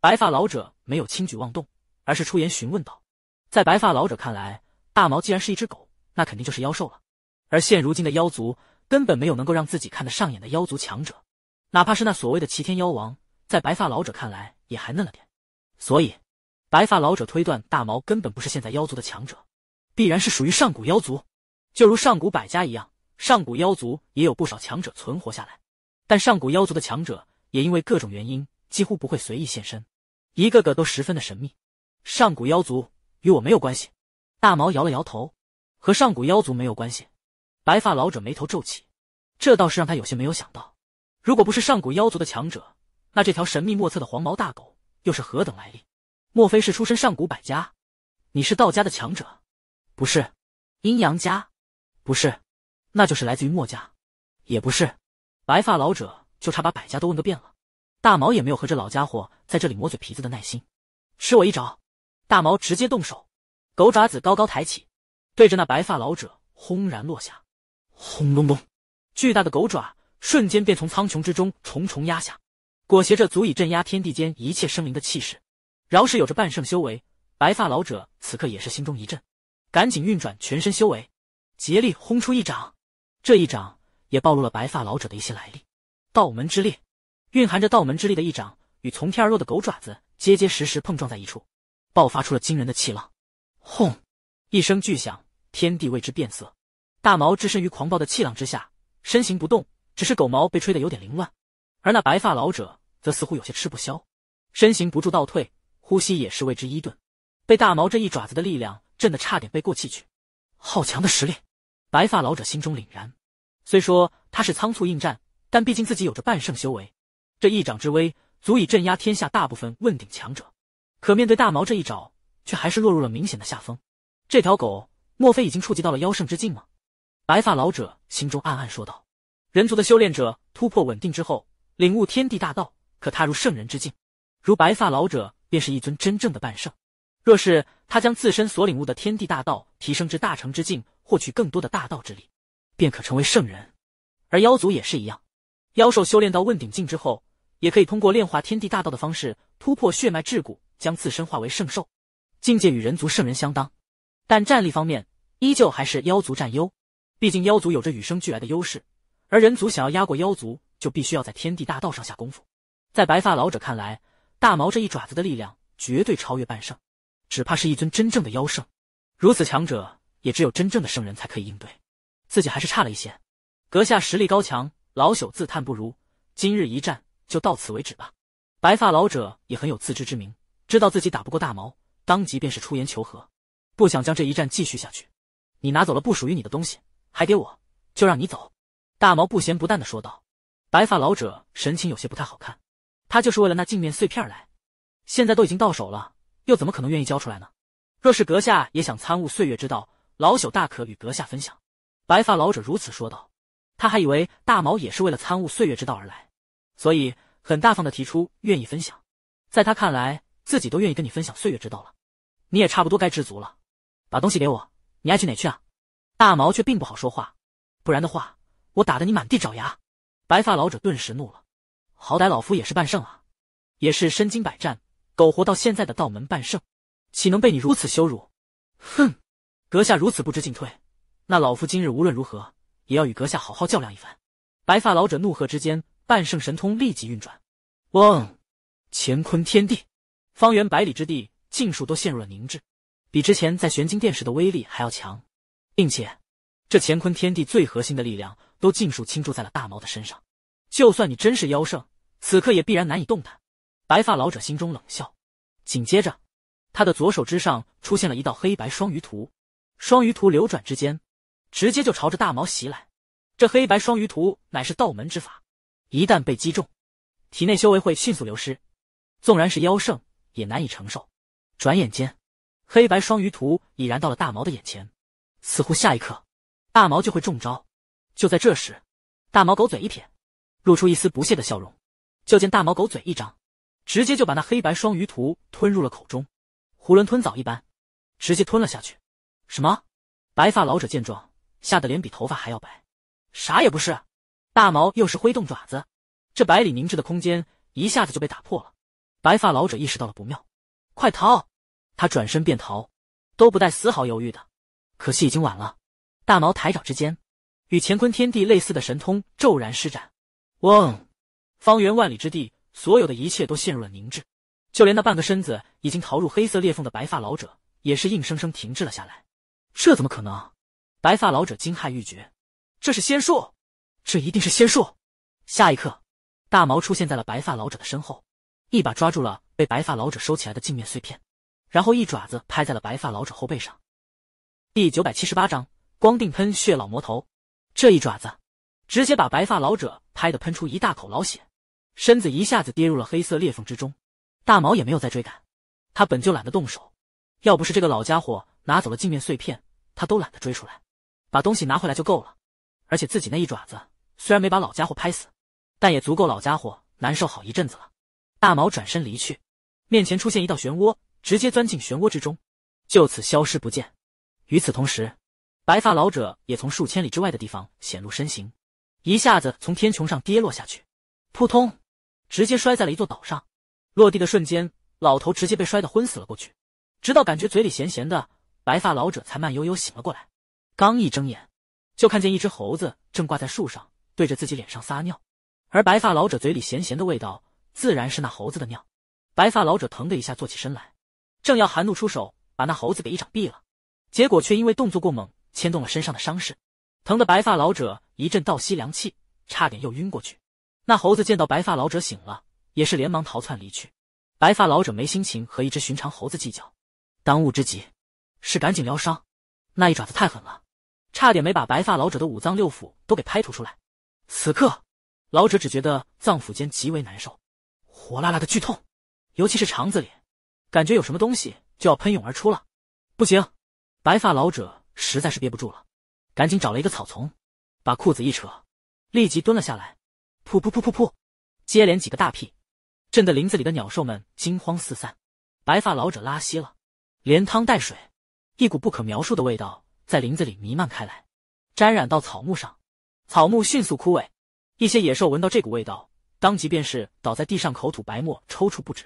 白发老者没有轻举妄动，而是出言询问道。在白发老者看来，大毛既然是一只狗，那肯定就是妖兽了。而现如今的妖族。根本没有能够让自己看得上眼的妖族强者，哪怕是那所谓的齐天妖王，在白发老者看来也还嫩了点。所以，白发老者推断大毛根本不是现在妖族的强者，必然是属于上古妖族。就如上古百家一样，上古妖族也有不少强者存活下来，但上古妖族的强者也因为各种原因几乎不会随意现身，一个个都十分的神秘。上古妖族与我没有关系，大毛摇了摇头，和上古妖族没有关系。白发老者眉头皱起，这倒是让他有些没有想到。如果不是上古妖族的强者，那这条神秘莫测的黄毛大狗又是何等来历？莫非是出身上古百家？你是道家的强者？不是，阴阳家？不是，那就是来自于墨家？也不是。白发老者就差把百家都问个遍了。大毛也没有和这老家伙在这里磨嘴皮子的耐心，吃我一爪，大毛直接动手，狗爪子高高抬起，对着那白发老者轰然落下。轰隆隆！巨大的狗爪瞬间便从苍穹之中重重压下，裹挟着足以镇压天地间一切生灵的气势。饶是有着半圣修为，白发老者此刻也是心中一震，赶紧运转全身修为，竭力轰出一掌。这一掌也暴露了白发老者的一些来历。道门之力，蕴含着道门之力的一掌，与从天而落的狗爪子结结实实碰撞在一处，爆发出了惊人的气浪。轰！一声巨响，天地为之变色。大毛置身于狂暴的气浪之下，身形不动，只是狗毛被吹得有点凌乱。而那白发老者则似乎有些吃不消，身形不住倒退，呼吸也是为之一顿，被大毛这一爪子的力量震得差点被过气去。好强的实力！白发老者心中凛然。虽说他是仓促应战，但毕竟自己有着半圣修为，这一掌之威足以镇压天下大部分问鼎强者。可面对大毛这一爪，却还是落入了明显的下风。这条狗，莫非已经触及到了妖圣之境吗？白发老者心中暗暗说道：“人族的修炼者突破稳定之后，领悟天地大道，可踏入圣人之境。如白发老者便是一尊真正的半圣。若是他将自身所领悟的天地大道提升至大成之境，获取更多的大道之力，便可成为圣人。而妖族也是一样，妖兽修炼到问鼎境之后，也可以通过炼化天地大道的方式突破血脉桎梏，将自身化为圣兽，境界与人族圣人相当，但战力方面依旧还是妖族占优。”毕竟妖族有着与生俱来的优势，而人族想要压过妖族，就必须要在天地大道上下功夫。在白发老者看来，大毛这一爪子的力量绝对超越半圣，只怕是一尊真正的妖圣。如此强者，也只有真正的圣人才可以应对。自己还是差了一些。阁下实力高强，老朽自叹不如。今日一战就到此为止吧。白发老者也很有自知之明，知道自己打不过大毛，当即便是出言求和，不想将这一战继续下去。你拿走了不属于你的东西。还给我，就让你走。”大毛不咸不淡的说道。白发老者神情有些不太好看。他就是为了那镜面碎片来，现在都已经到手了，又怎么可能愿意交出来呢？若是阁下也想参悟岁月之道，老朽大可与阁下分享。”白发老者如此说道。他还以为大毛也是为了参悟岁月之道而来，所以很大方的提出愿意分享。在他看来，自己都愿意跟你分享岁月之道了，你也差不多该知足了。把东西给我，你爱去哪去啊？大毛却并不好说话，不然的话，我打得你满地找牙！白发老者顿时怒了，好歹老夫也是半圣啊，也是身经百战、苟活到现在的道门半圣，岂能被你如此羞辱？哼！阁下如此不知进退，那老夫今日无论如何也要与阁下好好较量一番！白发老者怒喝之间，半圣神通立即运转，嗡！乾坤天地，方圆百里之地尽数都陷入了凝滞，比之前在玄金殿时的威力还要强。并且，这乾坤天地最核心的力量都尽数倾注在了大毛的身上。就算你真是妖圣，此刻也必然难以动弹。白发老者心中冷笑，紧接着，他的左手之上出现了一道黑白双鱼图。双鱼图流转之间，直接就朝着大毛袭来。这黑白双鱼图乃是道门之法，一旦被击中，体内修为会迅速流失，纵然是妖圣也难以承受。转眼间，黑白双鱼图已然到了大毛的眼前。似乎下一刻，大毛就会中招。就在这时，大毛狗嘴一撇，露出一丝不屑的笑容。就见大毛狗嘴一张，直接就把那黑白双鱼图吞入了口中，囫囵吞枣一般，直接吞了下去。什么？白发老者见状，吓得脸比头发还要白。啥也不是。大毛又是挥动爪子，这百里凝滞的空间一下子就被打破了。白发老者意识到了不妙，快逃！他转身便逃，都不带丝毫犹豫的。可惜已经晚了，大毛抬爪之间，与乾坤天地类似的神通骤然施展，嗡，方圆万里之地，所有的一切都陷入了凝滞，就连那半个身子已经逃入黑色裂缝的白发老者，也是硬生生停滞了下来。这怎么可能？白发老者惊骇欲绝，这是仙术，这一定是仙术。下一刻，大毛出现在了白发老者的身后，一把抓住了被白发老者收起来的镜面碎片，然后一爪子拍在了白发老者后背上。第九百七十八章光腚喷血老魔头，这一爪子，直接把白发老者拍得喷出一大口老血，身子一下子跌入了黑色裂缝之中。大毛也没有再追赶，他本就懒得动手，要不是这个老家伙拿走了镜面碎片，他都懒得追出来，把东西拿回来就够了。而且自己那一爪子虽然没把老家伙拍死，但也足够老家伙难受好一阵子了。大毛转身离去，面前出现一道漩涡，直接钻进漩涡之中，就此消失不见。与此同时，白发老者也从数千里之外的地方显露身形，一下子从天穹上跌落下去，扑通，直接摔在了一座岛上。落地的瞬间，老头直接被摔得昏死了过去。直到感觉嘴里咸咸的，白发老者才慢悠悠醒了过来。刚一睁眼，就看见一只猴子正挂在树上，对着自己脸上撒尿。而白发老者嘴里咸咸的味道，自然是那猴子的尿。白发老者疼的一下坐起身来，正要含怒出手，把那猴子给一掌毙了。结果却因为动作过猛，牵动了身上的伤势，疼得白发老者一阵倒吸凉气，差点又晕过去。那猴子见到白发老者醒了，也是连忙逃窜离去。白发老者没心情和一只寻常猴子计较，当务之急是赶紧疗伤。那一爪子太狠了，差点没把白发老者的五脏六腑都给拍吐出来。此刻，老者只觉得脏腑间极为难受，火辣辣的剧痛，尤其是肠子里，感觉有什么东西就要喷涌而出了。不行！白发老者实在是憋不住了，赶紧找了一个草丛，把裤子一扯，立即蹲了下来，噗噗噗噗噗，接连几个大屁，震得林子里的鸟兽们惊慌四散。白发老者拉稀了，连汤带水，一股不可描述的味道在林子里弥漫开来，沾染到草木上，草木迅速枯萎。一些野兽闻到这股味道，当即便是倒在地上，口吐白沫，抽搐不止。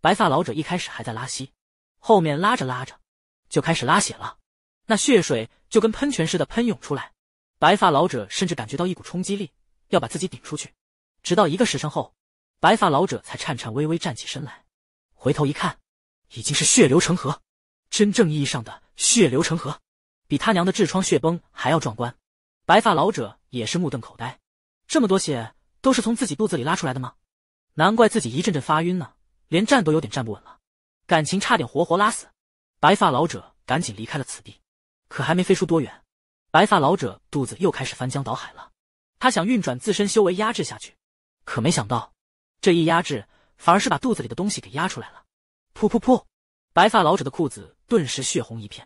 白发老者一开始还在拉稀，后面拉着拉着。就开始拉血了，那血水就跟喷泉似的喷涌出来。白发老者甚至感觉到一股冲击力要把自己顶出去。直到一个时辰后，白发老者才颤颤巍巍站起身来，回头一看，已经是血流成河，真正意义上的血流成河，比他娘的痔疮血崩还要壮观。白发老者也是目瞪口呆，这么多血都是从自己肚子里拉出来的吗？难怪自己一阵阵发晕呢，连站都有点站不稳了，感情差点活活拉死。白发老者赶紧离开了此地，可还没飞出多远，白发老者肚子又开始翻江倒海了。他想运转自身修为压制下去，可没想到这一压制反而是把肚子里的东西给压出来了。噗噗噗！白发老者的裤子顿时血红一片。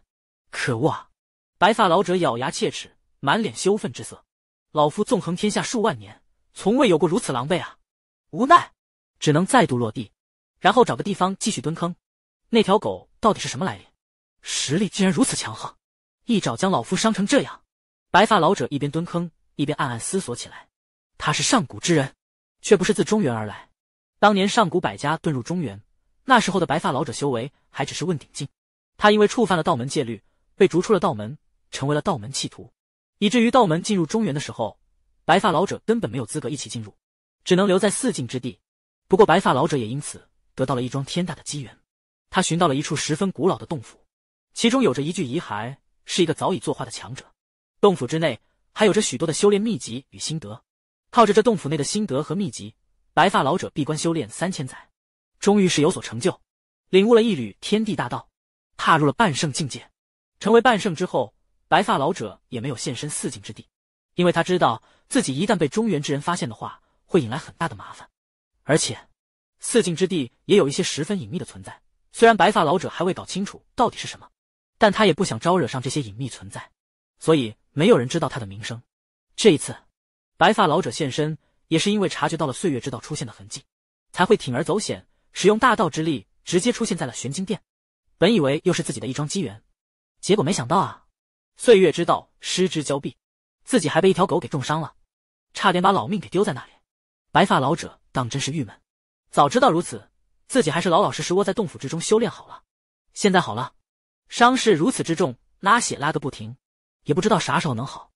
可恶啊！白发老者咬牙切齿，满脸羞愤之色。老夫纵横天下数万年，从未有过如此狼狈啊！无奈，只能再度落地，然后找个地方继续蹲坑。那条狗。到底是什么来历？实力竟然如此强横，一爪将老夫伤成这样。白发老者一边蹲坑，一边暗暗思索起来。他是上古之人，却不是自中原而来。当年上古百家遁入中原，那时候的白发老者修为还只是问鼎境。他因为触犯了道门戒律，被逐出了道门，成为了道门弃徒，以至于道门进入中原的时候，白发老者根本没有资格一起进入，只能留在四境之地。不过白发老者也因此得到了一桩天大的机缘。他寻到了一处十分古老的洞府，其中有着一具遗骸，是一个早已作化的强者。洞府之内还有着许多的修炼秘籍与心得。靠着这洞府内的心得和秘籍，白发老者闭关修炼三千载，终于是有所成就，领悟了一缕天地大道，踏入了半圣境界。成为半圣之后，白发老者也没有现身四境之地，因为他知道自己一旦被中原之人发现的话，会引来很大的麻烦。而且，四境之地也有一些十分隐秘的存在。虽然白发老者还未搞清楚到底是什么，但他也不想招惹上这些隐秘存在，所以没有人知道他的名声。这一次，白发老者现身，也是因为察觉到了岁月之道出现的痕迹，才会铤而走险，使用大道之力直接出现在了玄金殿。本以为又是自己的一桩机缘，结果没想到啊，岁月之道失之交臂，自己还被一条狗给重伤了，差点把老命给丢在那里。白发老者当真是郁闷，早知道如此。自己还是老老实实窝在洞府之中修炼好了。现在好了，伤势如此之重，拉血拉个不停，也不知道啥时候能好。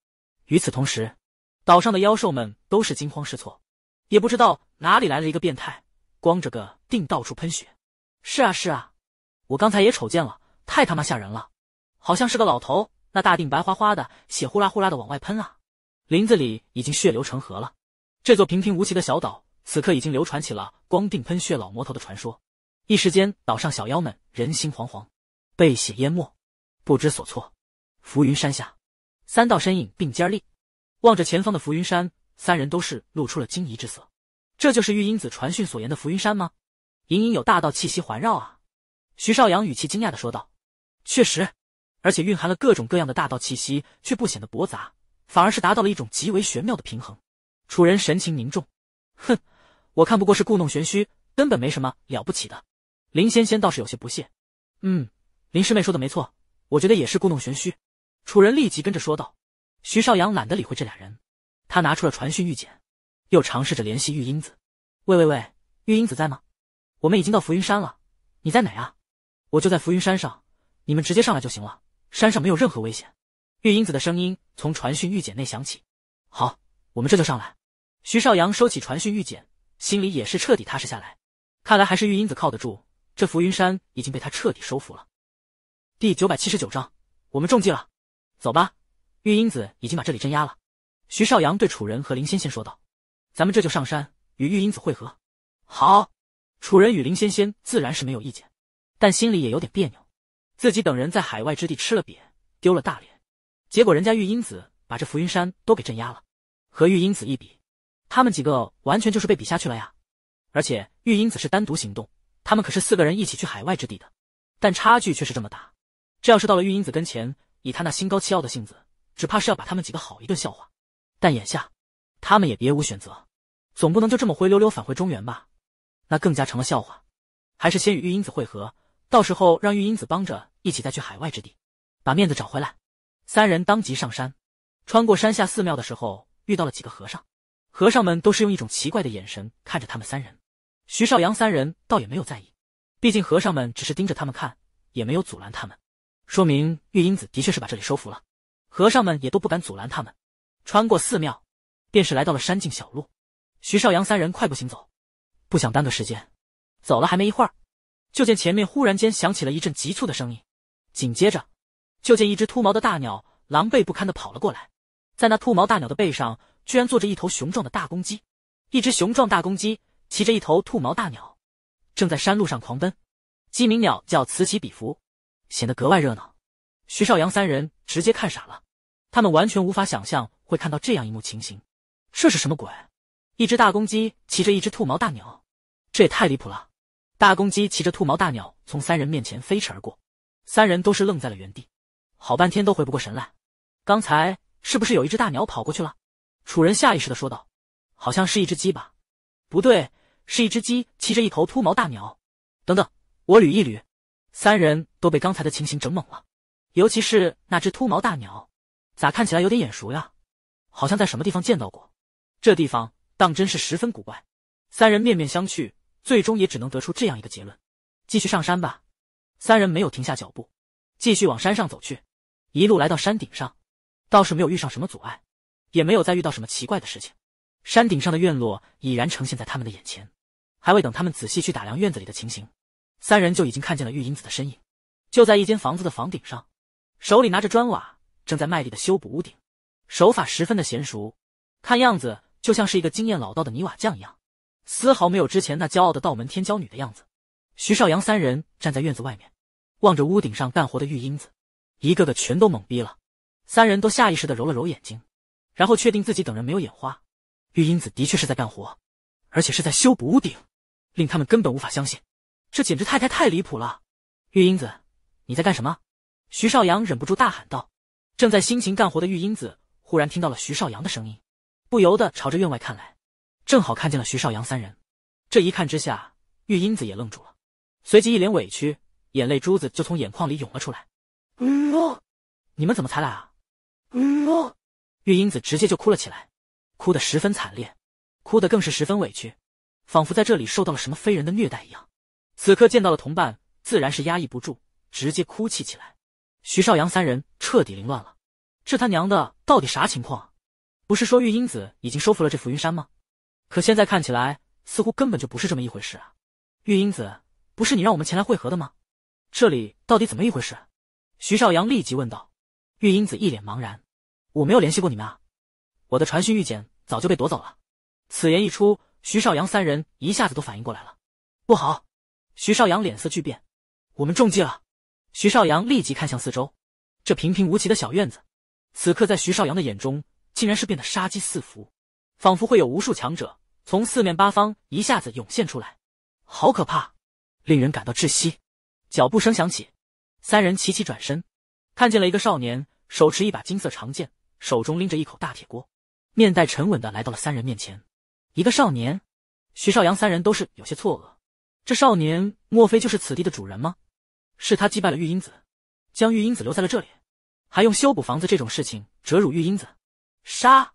与此同时，岛上的妖兽们都是惊慌失措，也不知道哪里来了一个变态，光着个腚到处喷血。是啊是啊，我刚才也瞅见了，太他妈吓人了！好像是个老头，那大腚白花花的血呼啦呼啦的往外喷啊！林子里已经血流成河了，这座平平无奇的小岛。此刻已经流传起了光腚喷血老魔头的传说，一时间岛上小妖们人心惶惶，被血淹没，不知所措。浮云山下，三道身影并肩立，望着前方的浮云山，三人都是露出了惊疑之色。这就是玉英子传讯所言的浮云山吗？隐隐有大道气息环绕啊！徐少阳语气惊讶的说道：“确实，而且蕴含了各种各样的大道气息，却不显得驳杂，反而是达到了一种极为玄妙的平衡。”楚人神情凝重，哼。我看不过是故弄玄虚，根本没什么了不起的。林仙仙倒是有些不屑。嗯，林师妹说的没错，我觉得也是故弄玄虚。楚人立即跟着说道。徐少阳懒得理会这俩人，他拿出了传讯玉简，又尝试着联系玉英子。喂喂喂，玉英子在吗？我们已经到浮云山了，你在哪啊？我就在浮云山上，你们直接上来就行了，山上没有任何危险。玉英子的声音从传讯玉简内响起。好，我们这就上来。徐少阳收起传讯玉简。心里也是彻底踏实下来，看来还是玉英子靠得住，这浮云山已经被他彻底收服了。第九百七十九章，我们中计了，走吧，玉英子已经把这里镇压了。徐少阳对楚人和林仙仙说道：“咱们这就上山与玉英子会合。”好，楚人与林仙仙自然是没有意见，但心里也有点别扭，自己等人在海外之地吃了瘪，丢了大脸，结果人家玉英子把这浮云山都给镇压了，和玉英子一比。他们几个完全就是被比下去了呀，而且玉英子是单独行动，他们可是四个人一起去海外之地的，但差距却是这么大。这要是到了玉英子跟前，以他那心高气傲的性子，只怕是要把他们几个好一顿笑话。但眼下他们也别无选择，总不能就这么灰溜溜返回中原吧？那更加成了笑话。还是先与玉英子会合，到时候让玉英子帮着一起再去海外之地，把面子找回来。三人当即上山，穿过山下寺庙的时候，遇到了几个和尚。和尚们都是用一种奇怪的眼神看着他们三人，徐少阳三人倒也没有在意，毕竟和尚们只是盯着他们看，也没有阻拦他们，说明玉英子的确是把这里收服了，和尚们也都不敢阻拦他们。穿过寺庙，便是来到了山径小路，徐少阳三人快步行走，不想耽搁时间。走了还没一会儿，就见前面忽然间响起了一阵急促的声音，紧接着，就见一只秃毛的大鸟狼狈不堪的跑了过来，在那秃毛大鸟的背上。居然坐着一头雄壮的大公鸡，一只雄壮大公鸡骑着一头兔毛大鸟，正在山路上狂奔，鸡鸣鸟叫此起彼伏，显得格外热闹。徐少阳三人直接看傻了，他们完全无法想象会看到这样一幕情形，这是什么鬼？一只大公鸡骑着一只兔毛大鸟，这也太离谱了！大公鸡骑着兔毛大鸟从三人面前飞驰而过，三人都是愣在了原地，好半天都回不过神来。刚才是不是有一只大鸟跑过去了？楚人下意识的说道：“好像是一只鸡吧？不对，是一只鸡骑着一头秃毛大鸟。等等，我捋一捋。”三人都被刚才的情形整懵了，尤其是那只秃毛大鸟，咋看起来有点眼熟呀？好像在什么地方见到过。这地方当真是十分古怪。三人面面相觑，最终也只能得出这样一个结论：继续上山吧。三人没有停下脚步，继续往山上走去。一路来到山顶上，倒是没有遇上什么阻碍。也没有再遇到什么奇怪的事情，山顶上的院落已然呈现在他们的眼前。还未等他们仔细去打量院子里的情形，三人就已经看见了玉英子的身影，就在一间房子的房顶上，手里拿着砖瓦，正在卖力的修补屋顶，手法十分的娴熟，看样子就像是一个经验老道的泥瓦匠一样，丝毫没有之前那骄傲的道门天骄女的样子。徐少阳三人站在院子外面，望着屋顶上干活的玉英子，一个个全都懵逼了，三人都下意识的揉了揉眼睛。然后确定自己等人没有眼花，玉英子的确是在干活，而且是在修补屋顶，令他们根本无法相信，这简直太太太离谱了！玉英子，你在干什么？徐少阳忍不住大喊道。正在辛勤干活的玉英子忽然听到了徐少阳的声音，不由得朝着院外看来，正好看见了徐少阳三人。这一看之下，玉英子也愣住了，随即一脸委屈，眼泪珠子就从眼眶里涌了出来。嗯、哦，你们怎么才来啊？嗯、哦。玉英子直接就哭了起来，哭得十分惨烈，哭得更是十分委屈，仿佛在这里受到了什么非人的虐待一样。此刻见到了同伴，自然是压抑不住，直接哭泣起来。徐少阳三人彻底凌乱了，这他娘的到底啥情况？不是说玉英子已经收服了这浮云山吗？可现在看起来，似乎根本就不是这么一回事啊！玉英子，不是你让我们前来会合的吗？这里到底怎么一回事？徐少阳立即问道。玉英子一脸茫然。我没有联系过你们啊，我的传讯玉简早就被夺走了。此言一出，徐少阳三人一下子都反应过来了。不好！徐少阳脸色巨变，我们中计了！徐少阳立即看向四周，这平平无奇的小院子，此刻在徐少阳的眼中，竟然是变得杀机四伏，仿佛会有无数强者从四面八方一下子涌现出来，好可怕，令人感到窒息。脚步声响起，三人齐齐转身，看见了一个少年，手持一把金色长剑。手中拎着一口大铁锅，面带沉稳的来到了三人面前。一个少年，徐少阳三人都是有些错愕。这少年莫非就是此地的主人吗？是他击败了玉英子，将玉英子留在了这里，还用修补房子这种事情折辱玉英子？杀！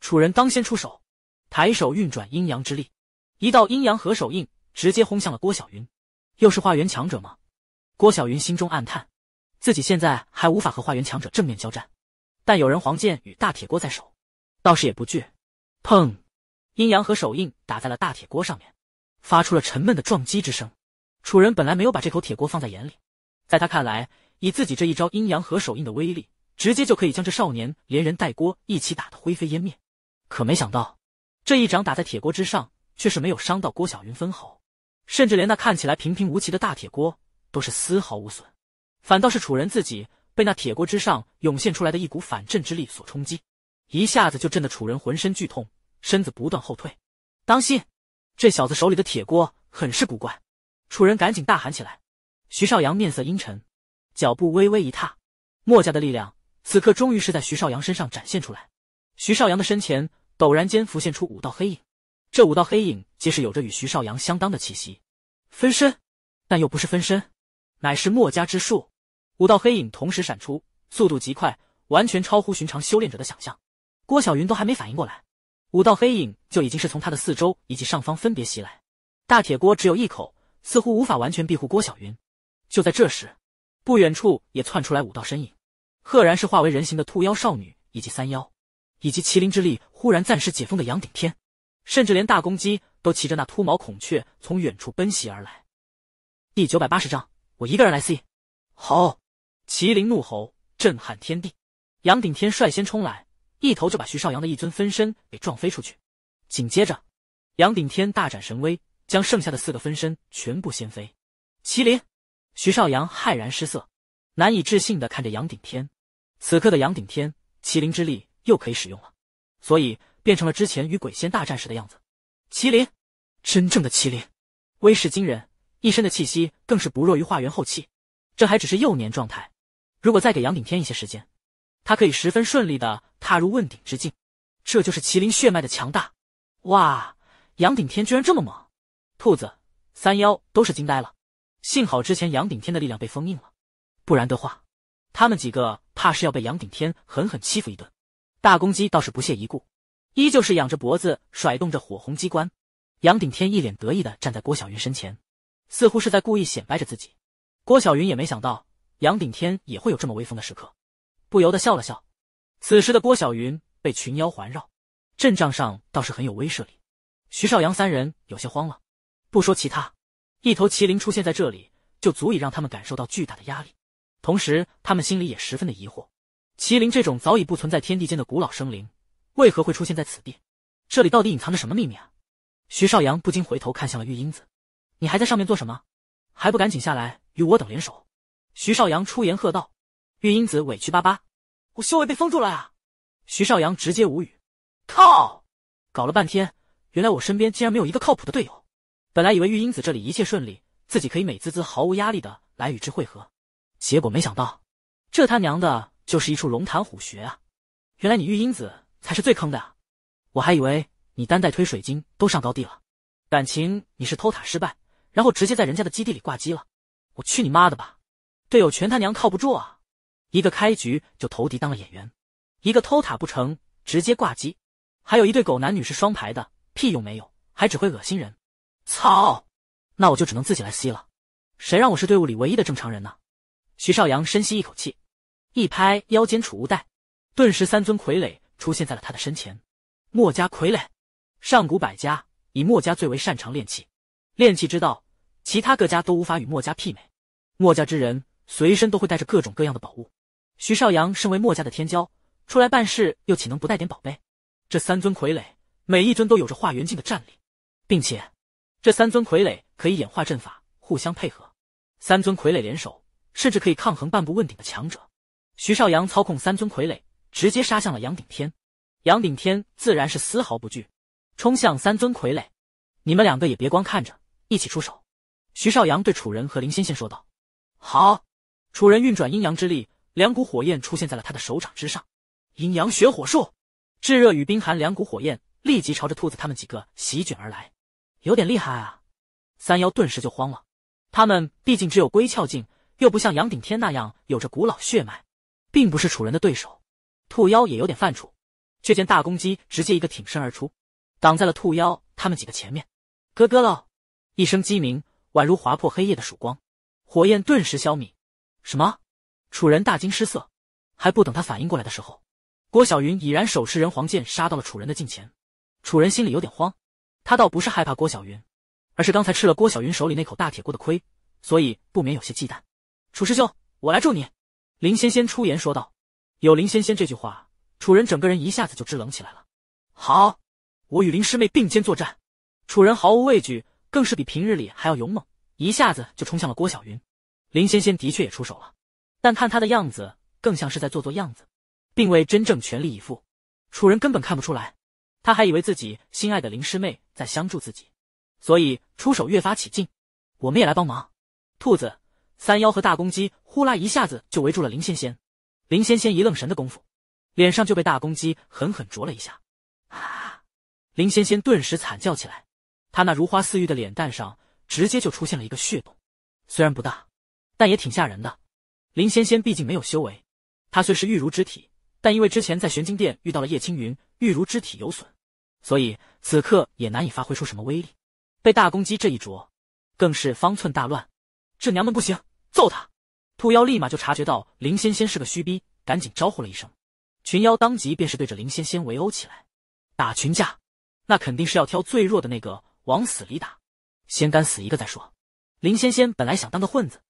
楚人当先出手，抬手运转阴阳之力，一道阴阳合手印直接轰向了郭小云。又是化缘强者吗？郭小云心中暗叹，自己现在还无法和化缘强者正面交战。但有人黄剑与大铁锅在手，倒是也不惧。砰！阴阳和手印打在了大铁锅上面，发出了沉闷的撞击之声。楚人本来没有把这口铁锅放在眼里，在他看来，以自己这一招阴阳和手印的威力，直接就可以将这少年连人带锅一起打得灰飞烟灭。可没想到，这一掌打在铁锅之上，却是没有伤到郭小云分毫，甚至连那看起来平平无奇的大铁锅都是丝毫无损，反倒是楚人自己。被那铁锅之上涌现出来的一股反震之力所冲击，一下子就震得楚人浑身剧痛，身子不断后退。当心，这小子手里的铁锅很是古怪。楚人赶紧大喊起来。徐少阳面色阴沉，脚步微微一踏，墨家的力量此刻终于是在徐少阳身上展现出来。徐少阳的身前陡然间浮现出五道黑影，这五道黑影皆是有着与徐少阳相当的气息，分身，但又不是分身，乃是墨家之术。五道黑影同时闪出，速度极快，完全超乎寻常修炼者的想象。郭晓云都还没反应过来，五道黑影就已经是从他的四周以及上方分别袭来。大铁锅只有一口，似乎无法完全庇护郭晓云。就在这时，不远处也窜出来五道身影，赫然是化为人形的兔妖少女以及三妖，以及麒麟之力忽然暂时解封的杨顶天，甚至连大公鸡都骑着那秃毛孔雀从远处奔袭而来。第九百八十章，我一个人来 C，好。麒麟怒吼，震撼天地。杨顶天率先冲来，一头就把徐少阳的一尊分身给撞飞出去。紧接着，杨顶天大展神威，将剩下的四个分身全部掀飞。麒麟，徐少阳骇然失色，难以置信的看着杨顶天。此刻的杨顶天，麒麟之力又可以使用了，所以变成了之前与鬼仙大战时的样子。麒麟，真正的麒麟，威势惊人，一身的气息更是不弱于化元后期。这还只是幼年状态。如果再给杨顶天一些时间，他可以十分顺利的踏入问鼎之境。这就是麒麟血脉的强大！哇，杨顶天居然这么猛！兔子、三妖都是惊呆了。幸好之前杨顶天的力量被封印了，不然的话，他们几个怕是要被杨顶天狠狠欺负一顿。大公鸡倒是不屑一顾，依旧是仰着脖子甩动着火红机关。杨顶天一脸得意的站在郭小云身前，似乎是在故意显摆着自己。郭小云也没想到。杨顶天也会有这么威风的时刻，不由得笑了笑。此时的郭晓云被群妖环绕，阵仗上倒是很有威慑力。徐少阳三人有些慌了，不说其他，一头麒麟出现在这里，就足以让他们感受到巨大的压力。同时，他们心里也十分的疑惑：麒麟这种早已不存在天地间的古老生灵，为何会出现在此地？这里到底隐藏着什么秘密啊？徐少阳不禁回头看向了玉英子：“你还在上面做什么？还不赶紧下来与我等联手？”徐少阳出言喝道：“玉英子，委屈巴巴，我修为被封住了啊！”徐少阳直接无语，靠！搞了半天，原来我身边竟然没有一个靠谱的队友。本来以为玉英子这里一切顺利，自己可以美滋滋、毫无压力的来与之汇合，结果没想到，这他娘的就是一处龙潭虎穴啊！原来你玉英子才是最坑的啊！我还以为你单带推水晶都上高地了，感情你是偷塔失败，然后直接在人家的基地里挂机了？我去你妈的吧！队友全他娘靠不住啊！一个开局就投敌当了演员，一个偷塔不成直接挂机，还有一对狗男女是双排的，屁用没有，还只会恶心人。操！那我就只能自己来 C 了。谁让我是队伍里唯一的正常人呢？徐少阳深吸一口气，一拍腰间储物袋，顿时三尊傀儡出现在了他的身前。墨家傀儡，上古百家以墨家最为擅长炼器，炼器之道，其他各家都无法与墨家媲美。墨家之人。随身都会带着各种各样的宝物。徐少阳身为墨家的天骄，出来办事又岂能不带点宝贝？这三尊傀儡，每一尊都有着化元境的战力，并且这三尊傀儡可以演化阵法，互相配合。三尊傀儡联手，甚至可以抗衡半步问鼎的强者。徐少阳操控三尊傀儡，直接杀向了杨顶天。杨顶天自然是丝毫不惧，冲向三尊傀儡。你们两个也别光看着，一起出手。徐少阳对楚人和林仙仙说道：“好。”楚人运转阴阳之力，两股火焰出现在了他的手掌之上。阴阳血火术，炙热与冰寒两股火焰立即朝着兔子他们几个席卷而来。有点厉害啊！三妖顿时就慌了，他们毕竟只有龟窍境，又不像杨顶天那样有着古老血脉，并不是楚人的对手。兔妖也有点犯怵，却见大公鸡直接一个挺身而出，挡在了兔妖他们几个前面。咯咯咯，一声鸡鸣，宛如划破黑夜的曙光，火焰顿时消弭。什么？楚人大惊失色，还不等他反应过来的时候，郭小云已然手持人皇剑杀到了楚人的近前。楚人心里有点慌，他倒不是害怕郭小云，而是刚才吃了郭小云手里那口大铁锅的亏，所以不免有些忌惮。楚师兄，我来助你。”林仙仙出言说道。有林仙仙这句话，楚人整个人一下子就支棱起来了。好，我与林师妹并肩作战。”楚人毫无畏惧，更是比平日里还要勇猛，一下子就冲向了郭小云。林仙仙的确也出手了，但看她的样子，更像是在做做样子，并未真正全力以赴。楚人根本看不出来，他还以为自己心爱的林师妹在相助自己，所以出手越发起劲。我们也来帮忙！兔子、三妖和大公鸡呼啦一下子就围住了林仙仙。林仙仙一愣神的功夫，脸上就被大公鸡狠狠啄了一下。啊！林仙仙顿时惨叫起来，她那如花似玉的脸蛋上直接就出现了一个血洞，虽然不大。但也挺吓人的。林仙仙毕竟没有修为，她虽是玉如之体，但因为之前在玄金殿遇到了叶青云，玉如之体有损，所以此刻也难以发挥出什么威力。被大公鸡这一啄，更是方寸大乱。这娘们不行，揍他！兔妖立马就察觉到林仙仙是个虚逼，赶紧招呼了一声，群妖当即便是对着林仙仙围殴起来。打群架，那肯定是要挑最弱的那个往死里打，先干死一个再说。林仙仙本来想当个混子。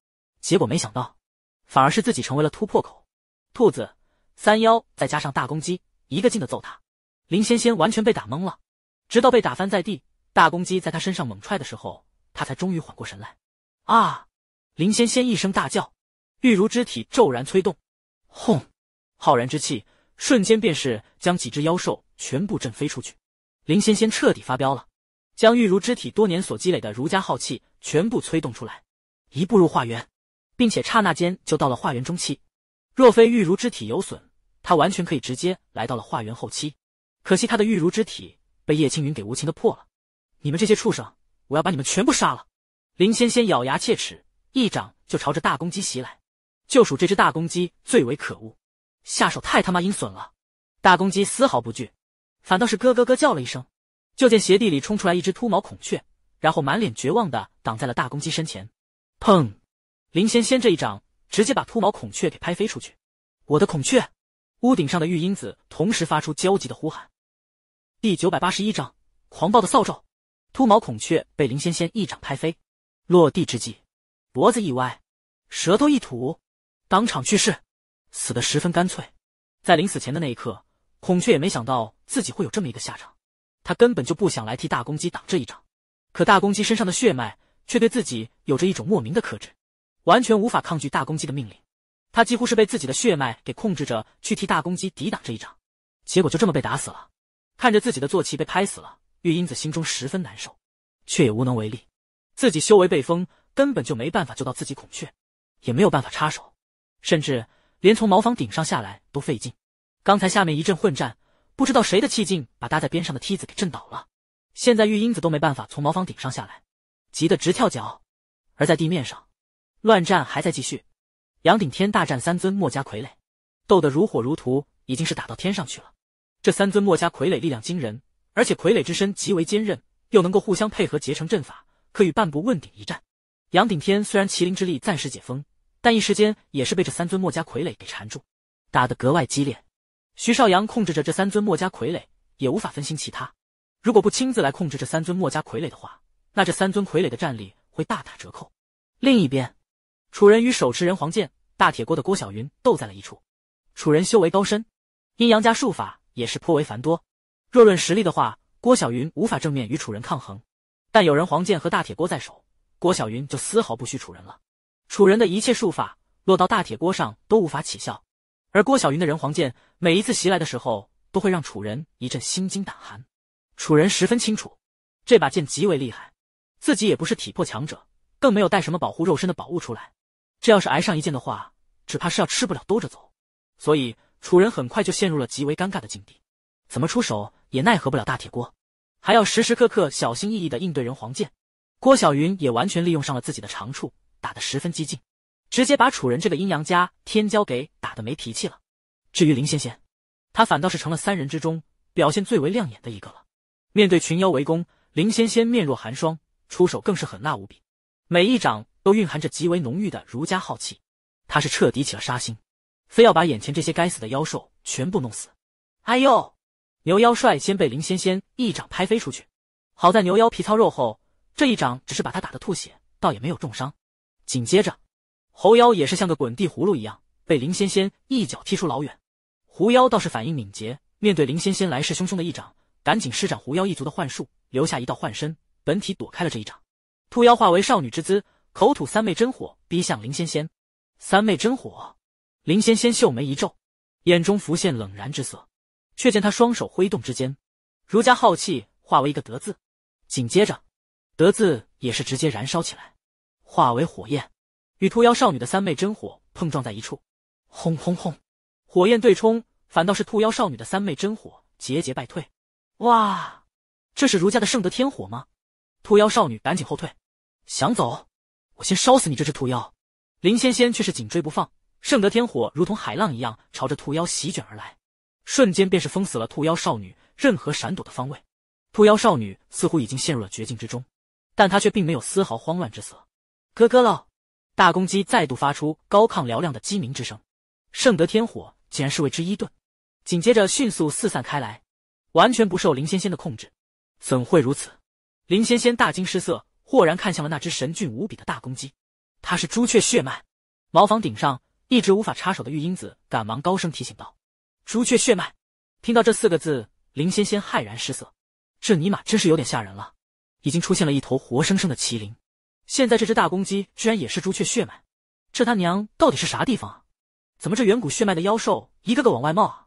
结果没想到，反而是自己成为了突破口。兔子、三妖再加上大公鸡，一个劲的揍他。林仙仙完全被打懵了，直到被打翻在地，大公鸡在他身上猛踹的时候，他才终于缓过神来。啊！林仙仙一声大叫，玉如之体骤然催动，轰！浩然之气瞬间便是将几只妖兽全部震飞出去。林仙仙彻底发飙了，将玉如之体多年所积累的儒家浩气全部催动出来，一步入化缘。并且刹那间就到了化缘中期，若非玉如之体有损，他完全可以直接来到了化缘后期。可惜他的玉如之体被叶青云给无情的破了。你们这些畜生，我要把你们全部杀了！林仙仙咬牙切齿，一掌就朝着大公鸡袭来。就属这只大公鸡最为可恶，下手太他妈阴损了。大公鸡丝毫不惧，反倒是咯咯咯叫了一声。就见斜地里冲出来一只秃毛孔雀，然后满脸绝望的挡在了大公鸡身前。砰！林仙仙这一掌直接把秃毛孔雀给拍飞出去，我的孔雀！屋顶上的玉英子同时发出焦急的呼喊。第九百八十一章：狂暴的扫帚。秃毛孔雀被林仙仙一掌拍飞，落地之际，脖子一歪，舌头一吐，当场去世，死得十分干脆。在临死前的那一刻，孔雀也没想到自己会有这么一个下场，他根本就不想来替大公鸡挡这一掌，可大公鸡身上的血脉却对自己有着一种莫名的克制。完全无法抗拒大公鸡的命令，他几乎是被自己的血脉给控制着去替大公鸡抵挡这一掌，结果就这么被打死了。看着自己的坐骑被拍死了，玉英子心中十分难受，却也无能为力。自己修为被封，根本就没办法救到自己孔雀，也没有办法插手，甚至连从茅房顶上下来都费劲。刚才下面一阵混战，不知道谁的气劲把搭在边上的梯子给震倒了，现在玉英子都没办法从茅房顶上下来，急得直跳脚。而在地面上。乱战还在继续，杨顶天大战三尊墨家傀儡，斗得如火如荼，已经是打到天上去了。这三尊墨家傀儡力量惊人，而且傀儡之身极为坚韧，又能够互相配合结成阵法，可与半步问鼎一战。杨顶天虽然麒麟之力暂时解封，但一时间也是被这三尊墨家傀儡给缠住，打得格外激烈。徐少阳控制着这三尊墨家傀儡，也无法分心其他。如果不亲自来控制这三尊墨家傀儡的话，那这三尊傀儡的战力会大打折扣。另一边。楚人与手持人皇剑、大铁锅的郭小云斗在了一处。楚人修为高深，阴阳家术法也是颇为繁多。若论实力的话，郭小云无法正面与楚人抗衡。但有人皇剑和大铁锅在手，郭小云就丝毫不虚楚人了。楚人的一切术法落到大铁锅上都无法起效，而郭小云的人皇剑每一次袭来的时候，都会让楚人一阵心惊胆寒。楚人十分清楚，这把剑极为厉害，自己也不是体魄强者，更没有带什么保护肉身的宝物出来。这要是挨上一剑的话，只怕是要吃不了兜着走。所以楚人很快就陷入了极为尴尬的境地，怎么出手也奈何不了大铁锅，还要时时刻刻小心翼翼的应对人黄剑。郭小云也完全利用上了自己的长处，打得十分激进，直接把楚人这个阴阳家天骄给打得没脾气了。至于林仙仙，他反倒是成了三人之中表现最为亮眼的一个了。面对群妖围攻，林仙仙面若寒霜，出手更是狠辣无比，每一掌。都蕴含着极为浓郁的儒家浩气，他是彻底起了杀心，非要把眼前这些该死的妖兽全部弄死。哎呦！牛妖率先被林仙仙一掌拍飞出去，好在牛妖皮糙肉厚，这一掌只是把他打得吐血，倒也没有重伤。紧接着，猴妖也是像个滚地葫芦一样被林仙仙一脚踢出老远。狐妖倒是反应敏捷，面对林仙仙来势汹汹的一掌，赶紧施展狐妖一族的幻术，留下一道幻身，本体躲开了这一掌。兔妖化为少女之姿。口吐三昧真火，逼向林仙仙。三昧真火，林仙仙秀眉一皱，眼中浮现冷然之色。却见她双手挥动之间，儒家浩气化为一个“德”字，紧接着，“德”字也是直接燃烧起来，化为火焰，与兔妖少女的三昧真火碰撞在一处。轰轰轰！火焰对冲，反倒是兔妖少女的三昧真火节节败退。哇，这是儒家的圣德天火吗？兔妖少女赶紧后退，想走。我先烧死你这只兔妖！林仙仙却是紧追不放，圣德天火如同海浪一样朝着兔妖席卷而来，瞬间便是封死了兔妖少女任何闪躲的方位。兔妖少女似乎已经陷入了绝境之中，但她却并没有丝毫慌乱之色。咯咯咯，大公鸡再度发出高亢嘹亮的鸡鸣之声，圣德天火竟然是为之一顿，紧接着迅速四散开来，完全不受林仙仙的控制。怎会如此？林仙仙大惊失色。豁然看向了那只神俊无比的大公鸡，它是朱雀血脉。茅房顶上一直无法插手的玉英子，赶忙高声提醒道：“朱雀血脉！”听到这四个字，林仙仙骇然失色，这尼玛真是有点吓人了。已经出现了一头活生生的麒麟，现在这只大公鸡居然也是朱雀血脉，这他娘到底是啥地方啊？怎么这远古血脉的妖兽一个个往外冒啊？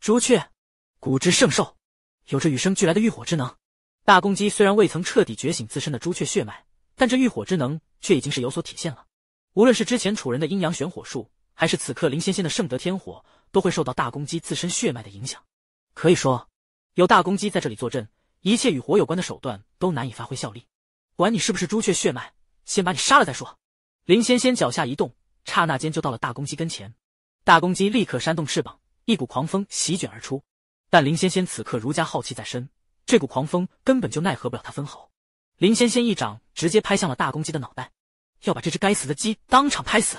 朱雀，古之圣兽，有着与生俱来的御火之能。大公鸡虽然未曾彻底觉醒自身的朱雀血脉，但这御火之能却已经是有所体现了。无论是之前楚人的阴阳玄火术，还是此刻林仙仙的圣德天火，都会受到大公鸡自身血脉的影响。可以说，有大公鸡在这里坐镇，一切与火有关的手段都难以发挥效力。管你是不是朱雀血脉，先把你杀了再说。林仙仙脚下一动，刹那间就到了大公鸡跟前。大公鸡立刻扇动翅膀，一股狂风席卷而出。但林仙仙此刻如家浩气在身。这股狂风根本就奈何不了他分毫。林仙仙一掌直接拍向了大公鸡的脑袋，要把这只该死的鸡当场拍死。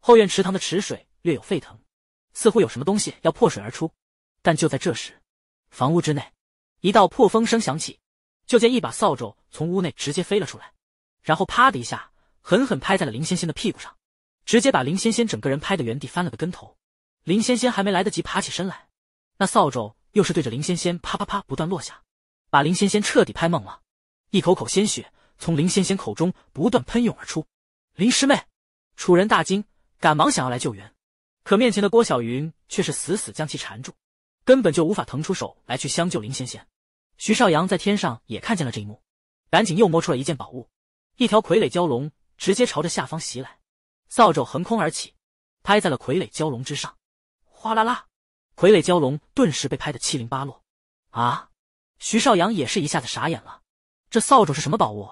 后院池塘的池水略有沸腾，似乎有什么东西要破水而出。但就在这时，房屋之内一道破风声响起，就见一把扫帚从屋内直接飞了出来，然后啪的一下狠狠拍在了林仙仙的屁股上，直接把林仙仙整个人拍的原地翻了个跟头。林仙仙还没来得及爬起身来，那扫帚又是对着林仙仙啪啪啪不断落下。把林仙仙彻底拍懵了，一口口鲜血从林仙仙口中不断喷涌而出。林师妹，楚人大惊，赶忙想要来救援，可面前的郭小云却是死死将其缠住，根本就无法腾出手来去相救林仙仙。徐少阳在天上也看见了这一幕，赶紧又摸出了一件宝物，一条傀儡蛟龙直接朝着下方袭来，扫帚横空而起，拍在了傀儡蛟龙之上，哗啦啦，傀儡蛟龙顿时被拍得七零八落。啊！徐少阳也是一下子傻眼了，这扫帚是什么宝物？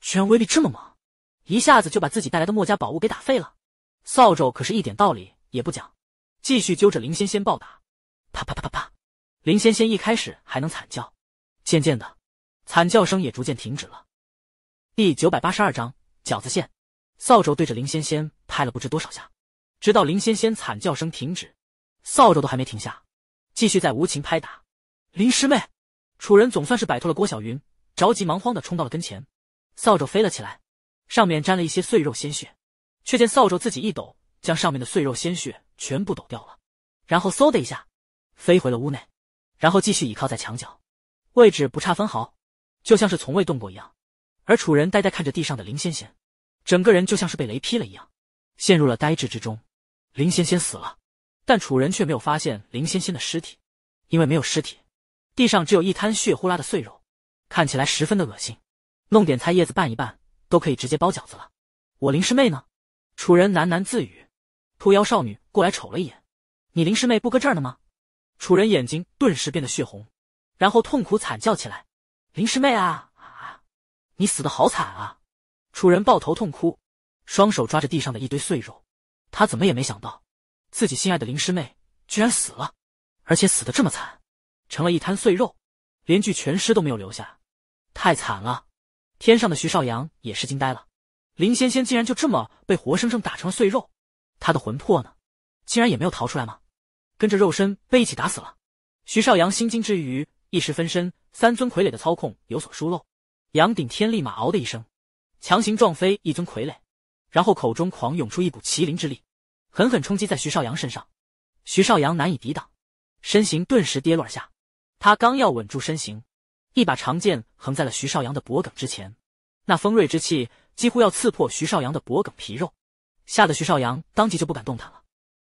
居然威力这么猛，一下子就把自己带来的墨家宝物给打废了。扫帚可是一点道理也不讲，继续揪着林仙仙暴打，啪啪啪啪啪。林仙仙一开始还能惨叫，渐渐的，惨叫声也逐渐停止了。第九百八十二章饺子馅。扫帚对着林仙仙拍了不知多少下，直到林仙仙惨叫声停止，扫帚都还没停下，继续在无情拍打。林师妹。楚人总算是摆脱了郭小云，着急忙慌的冲到了跟前，扫帚飞了起来，上面沾了一些碎肉鲜血，却见扫帚自己一抖，将上面的碎肉鲜血全部抖掉了，然后嗖的一下飞回了屋内，然后继续倚靠在墙角，位置不差分毫，就像是从未动过一样。而楚人呆呆看着地上的林仙仙，整个人就像是被雷劈了一样，陷入了呆滞之中。林仙仙死了，但楚人却没有发现林仙仙的尸体，因为没有尸体。地上只有一滩血呼啦的碎肉，看起来十分的恶心。弄点菜叶子拌一拌，都可以直接包饺子了。我林师妹呢？楚人喃喃自语。兔妖少女过来瞅了一眼：“你林师妹不搁这儿呢吗？”楚人眼睛顿时变得血红，然后痛苦惨叫起来：“林师妹啊啊！你死的好惨啊！”楚人抱头痛哭，双手抓着地上的一堆碎肉。他怎么也没想到，自己心爱的林师妹居然死了，而且死的这么惨。成了一滩碎肉，连具全尸都没有留下，太惨了！天上的徐少阳也是惊呆了，林仙仙竟然就这么被活生生打成了碎肉，她的魂魄呢？竟然也没有逃出来吗？跟着肉身被一起打死了？徐少阳心惊之余，一时分身三尊傀儡的操控有所疏漏，杨顶天立马嗷的一声，强行撞飞一尊傀儡，然后口中狂涌出一股麒麟之力，狠狠冲击在徐少阳身上，徐少阳难以抵挡，身形顿时跌落而下。他刚要稳住身形，一把长剑横在了徐少阳的脖颈之前，那锋锐之气几乎要刺破徐少阳的脖颈皮肉，吓得徐少阳当即就不敢动弹了。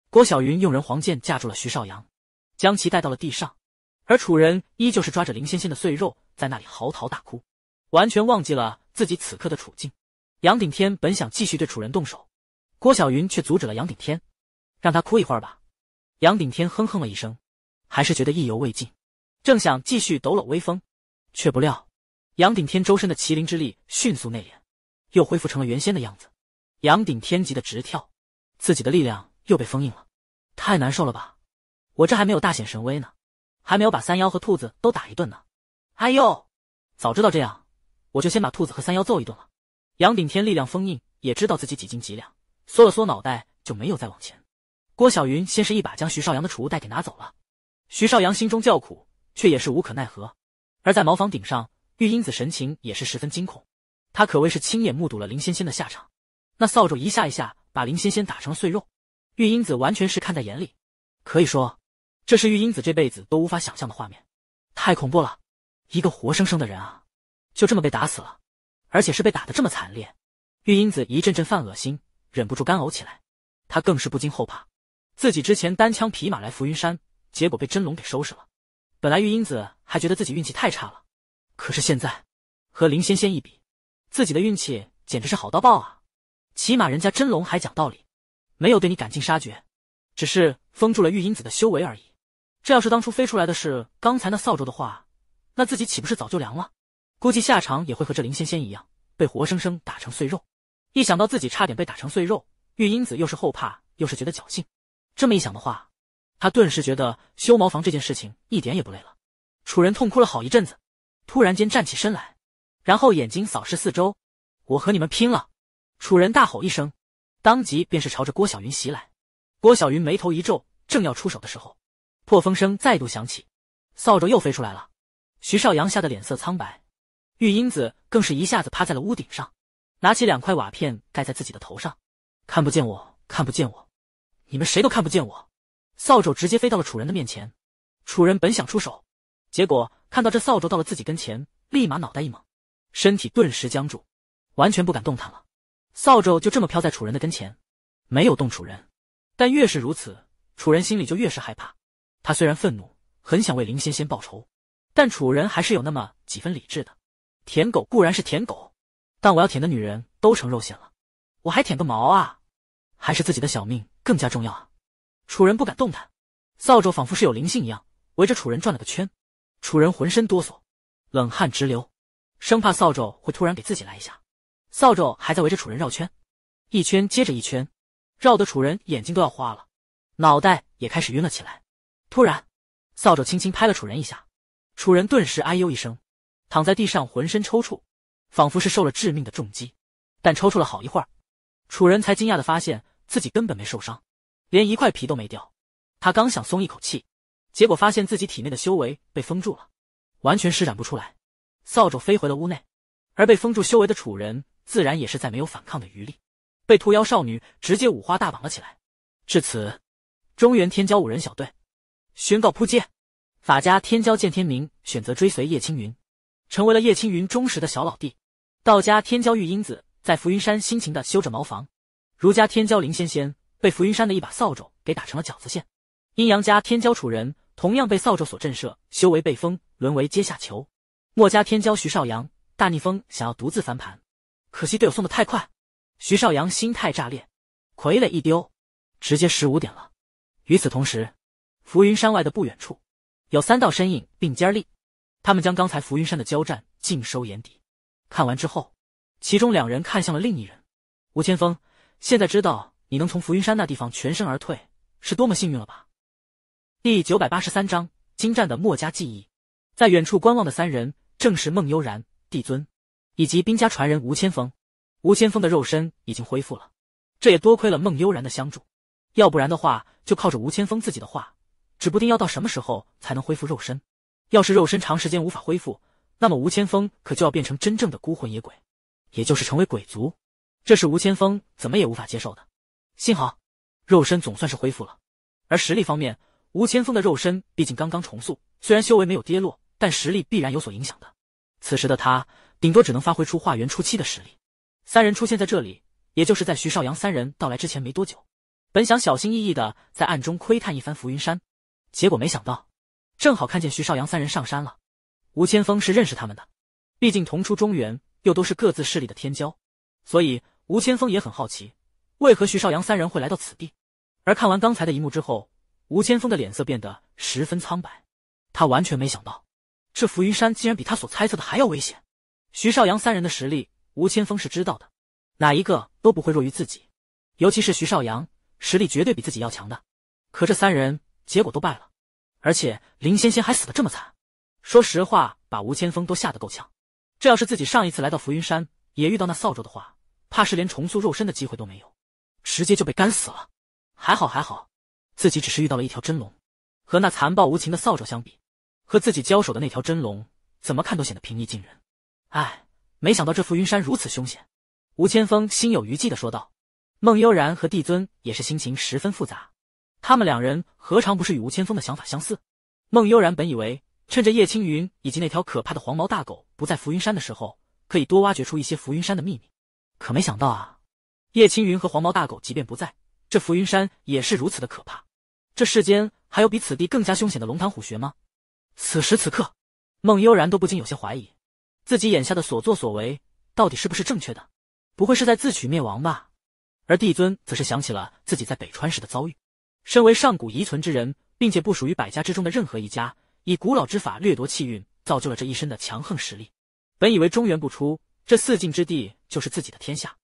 郭小云用人黄剑架住了徐少阳，将其带到了地上，而楚人依旧是抓着林仙仙的碎肉在那里嚎啕大哭，完全忘记了自己此刻的处境。杨顶天本想继续对楚人动手，郭小云却阻止了杨顶天，让他哭一会儿吧。杨顶天哼哼了一声，还是觉得意犹未尽。正想继续抖搂威风，却不料杨顶天周身的麒麟之力迅速内敛，又恢复成了原先的样子。杨顶天急得直跳，自己的力量又被封印了，太难受了吧！我这还没有大显神威呢，还没有把三妖和兔子都打一顿呢。哎呦，早知道这样，我就先把兔子和三妖揍一顿了。杨顶天力量封印也知道自己几斤几两，缩了缩脑袋就没有再往前。郭小云先是一把将徐少阳的储物袋给拿走了，徐少阳心中叫苦。却也是无可奈何，而在茅房顶上，玉英子神情也是十分惊恐。她可谓是亲眼目睹了林仙仙的下场。那扫帚一下一下把林仙仙打成了碎肉，玉英子完全是看在眼里。可以说，这是玉英子这辈子都无法想象的画面，太恐怖了！一个活生生的人啊，就这么被打死了，而且是被打的这么惨烈。玉英子一阵阵犯恶心，忍不住干呕起来。她更是不禁后怕，自己之前单枪匹马来浮云山，结果被真龙给收拾了。本来玉英子还觉得自己运气太差了，可是现在和林仙仙一比，自己的运气简直是好到爆啊！起码人家真龙还讲道理，没有对你赶尽杀绝，只是封住了玉英子的修为而已。这要是当初飞出来的是刚才那扫帚的话，那自己岂不是早就凉了？估计下场也会和这林仙仙一样，被活生生打成碎肉。一想到自己差点被打成碎肉，玉英子又是后怕又是觉得侥幸。这么一想的话，他顿时觉得修茅房这件事情一点也不累了。楚人痛哭了好一阵子，突然间站起身来，然后眼睛扫视四周：“我和你们拼了！”楚人大吼一声，当即便是朝着郭小云袭来。郭小云眉头一皱，正要出手的时候，破风声再度响起，扫帚又飞出来了。徐少阳吓得脸色苍白，玉英子更是一下子趴在了屋顶上，拿起两块瓦片盖在自己的头上，看不见我，看不见我，你们谁都看不见我。扫帚直接飞到了楚人的面前，楚人本想出手，结果看到这扫帚到了自己跟前，立马脑袋一懵，身体顿时僵住，完全不敢动弹了。扫帚就这么飘在楚人的跟前，没有动楚人。但越是如此，楚人心里就越是害怕。他虽然愤怒，很想为林仙仙报仇，但楚人还是有那么几分理智的。舔狗固然是舔狗，但我要舔的女人都成肉馅了，我还舔个毛啊？还是自己的小命更加重要啊？楚人不敢动弹，扫帚仿佛是有灵性一样，围着楚人转了个圈。楚人浑身哆嗦，冷汗直流，生怕扫帚会突然给自己来一下。扫帚还在围着楚人绕圈，一圈接着一圈，绕得楚人眼睛都要花了，脑袋也开始晕了起来。突然，扫帚轻轻拍了楚人一下，楚人顿时哎呦一声，躺在地上，浑身抽搐，仿佛是受了致命的重击。但抽搐了好一会儿，楚人才惊讶的发现自己根本没受伤。连一块皮都没掉，他刚想松一口气，结果发现自己体内的修为被封住了，完全施展不出来。扫帚飞回了屋内，而被封住修为的楚人自然也是再没有反抗的余力，被兔妖少女直接五花大绑了起来。至此，中原天骄五人小队宣告扑街。法家天骄见天明选择追随叶青云，成为了叶青云忠实的小老弟。道家天骄玉英子在浮云山辛勤的修着茅房。儒家天骄林仙仙。被浮云山的一把扫帚给打成了饺子馅，阴阳家天骄楚人同样被扫帚所震慑，修为被封，沦为阶下囚。墨家天骄徐少阳大逆风想要独自翻盘，可惜队友送的太快，徐少阳心态炸裂，傀儡一丢，直接十五点了。与此同时，浮云山外的不远处有三道身影并肩立，他们将刚才浮云山的交战尽收眼底。看完之后，其中两人看向了另一人，吴千峰现在知道。你能从浮云山那地方全身而退，是多么幸运了吧？第九百八十三章精湛的墨家技艺。在远处观望的三人，正是孟悠然、帝尊以及兵家传人吴千峰。吴千峰的肉身已经恢复了，这也多亏了孟悠然的相助。要不然的话，就靠着吴千峰自己的话，指不定要到什么时候才能恢复肉身。要是肉身长时间无法恢复，那么吴千峰可就要变成真正的孤魂野鬼，也就是成为鬼族。这是吴千峰怎么也无法接受的。幸好，肉身总算是恢复了。而实力方面，吴千峰的肉身毕竟刚刚重塑，虽然修为没有跌落，但实力必然有所影响的。此时的他，顶多只能发挥出化元初期的实力。三人出现在这里，也就是在徐少阳三人到来之前没多久。本想小心翼翼的在暗中窥探一番浮云山，结果没想到，正好看见徐少阳三人上山了。吴千峰是认识他们的，毕竟同出中原，又都是各自势力的天骄，所以吴千峰也很好奇。为何徐少阳三人会来到此地？而看完刚才的一幕之后，吴千峰的脸色变得十分苍白。他完全没想到，这浮云山竟然比他所猜测的还要危险。徐少阳三人的实力，吴千峰是知道的，哪一个都不会弱于自己。尤其是徐少阳，实力绝对比自己要强的。可这三人结果都败了，而且林仙仙还死的这么惨。说实话，把吴千峰都吓得够呛。这要是自己上一次来到浮云山，也遇到那扫帚的话，怕是连重塑肉身的机会都没有。直接就被干死了，还好还好，自己只是遇到了一条真龙，和那残暴无情的扫帚相比，和自己交手的那条真龙怎么看都显得平易近人。哎，没想到这浮云山如此凶险，吴千峰心有余悸的说道。孟悠然和帝尊也是心情十分复杂，他们两人何尝不是与吴千峰的想法相似？孟悠然本以为趁着叶青云以及那条可怕的黄毛大狗不在浮云山的时候，可以多挖掘出一些浮云山的秘密，可没想到啊。叶青云和黄毛大狗即便不在，这浮云山也是如此的可怕。这世间还有比此地更加凶险的龙潭虎穴吗？此时此刻，孟悠然都不禁有些怀疑，自己眼下的所作所为到底是不是正确的？不会是在自取灭亡吧？而帝尊则是想起了自己在北川时的遭遇。身为上古遗存之人，并且不属于百家之中的任何一家，以古老之法掠夺气运，造就了这一身的强横实力。本以为中原不出，这四境之地就是自己的天下。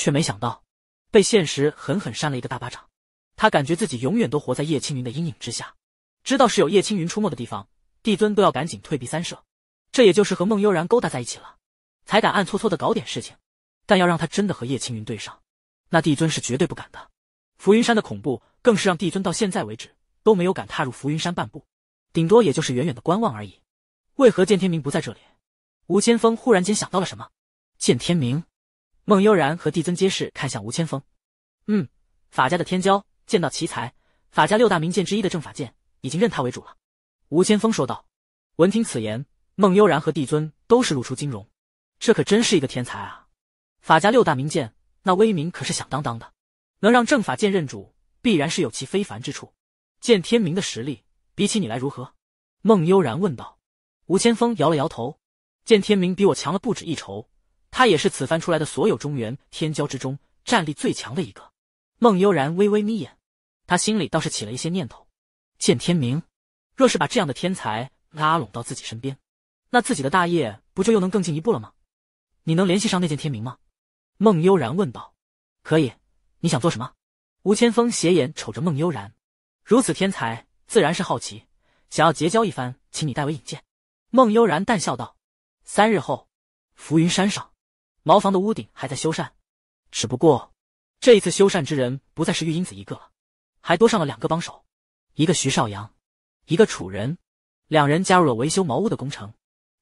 却没想到，被现实狠狠扇了一个大巴掌。他感觉自己永远都活在叶青云的阴影之下。知道是有叶青云出没的地方，帝尊都要赶紧退避三舍。这也就是和孟悠然勾搭在一起了，才敢暗搓搓的搞点事情。但要让他真的和叶青云对上，那帝尊是绝对不敢的。浮云山的恐怖，更是让帝尊到现在为止都没有敢踏入浮云山半步，顶多也就是远远的观望而已。为何见天明不在这里？吴千峰忽然间想到了什么，见天明。孟悠然和帝尊皆是看向吴千峰，“嗯，法家的天骄，剑道奇才，法家六大名剑之一的正法剑，已经认他为主了。”吴千峰说道。闻听此言，孟悠然和帝尊都是露出金容，“这可真是一个天才啊！法家六大名剑，那威名可是响当当的，能让正法剑认主，必然是有其非凡之处。”见天明的实力比起你来如何？”孟悠然问道。吴千峰摇了摇头，“见天明比我强了不止一筹。”他也是此番出来的所有中原天骄之中战力最强的一个。孟悠然微微眯眼，他心里倒是起了一些念头。见天明，若是把这样的天才拉拢到自己身边，那自己的大业不就又能更进一步了吗？你能联系上那件天明吗？孟悠然问道。可以。你想做什么？吴千峰斜眼瞅着孟悠然，如此天才，自然是好奇，想要结交一番，请你代为引荐。孟悠然淡笑道：“三日后，浮云山上。”茅房的屋顶还在修缮，只不过这一次修缮之人不再是玉英子一个了，还多上了两个帮手，一个徐少阳，一个楚人，两人加入了维修茅屋的工程。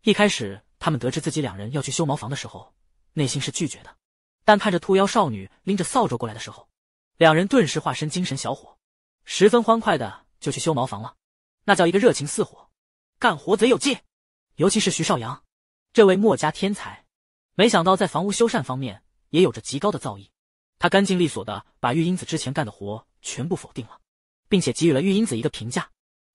一开始，他们得知自己两人要去修茅房的时候，内心是拒绝的，但看着兔妖少女拎着扫帚过来的时候，两人顿时化身精神小伙，十分欢快的就去修茅房了，那叫一个热情似火，干活贼有劲，尤其是徐少阳，这位墨家天才。没想到在房屋修缮方面也有着极高的造诣，他干净利索的把玉英子之前干的活全部否定了，并且给予了玉英子一个评价：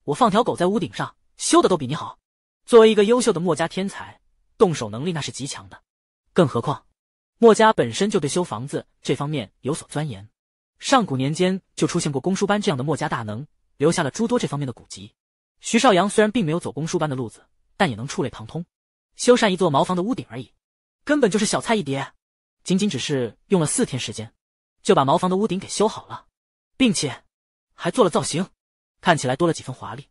我放条狗在屋顶上修的都比你好。作为一个优秀的墨家天才，动手能力那是极强的，更何况墨家本身就对修房子这方面有所钻研，上古年间就出现过公输班这样的墨家大能，留下了诸多这方面的古籍。徐少阳虽然并没有走公输班的路子，但也能触类旁通，修缮一座茅房的屋顶而已。根本就是小菜一碟，仅仅只是用了四天时间，就把茅房的屋顶给修好了，并且还做了造型，看起来多了几分华丽。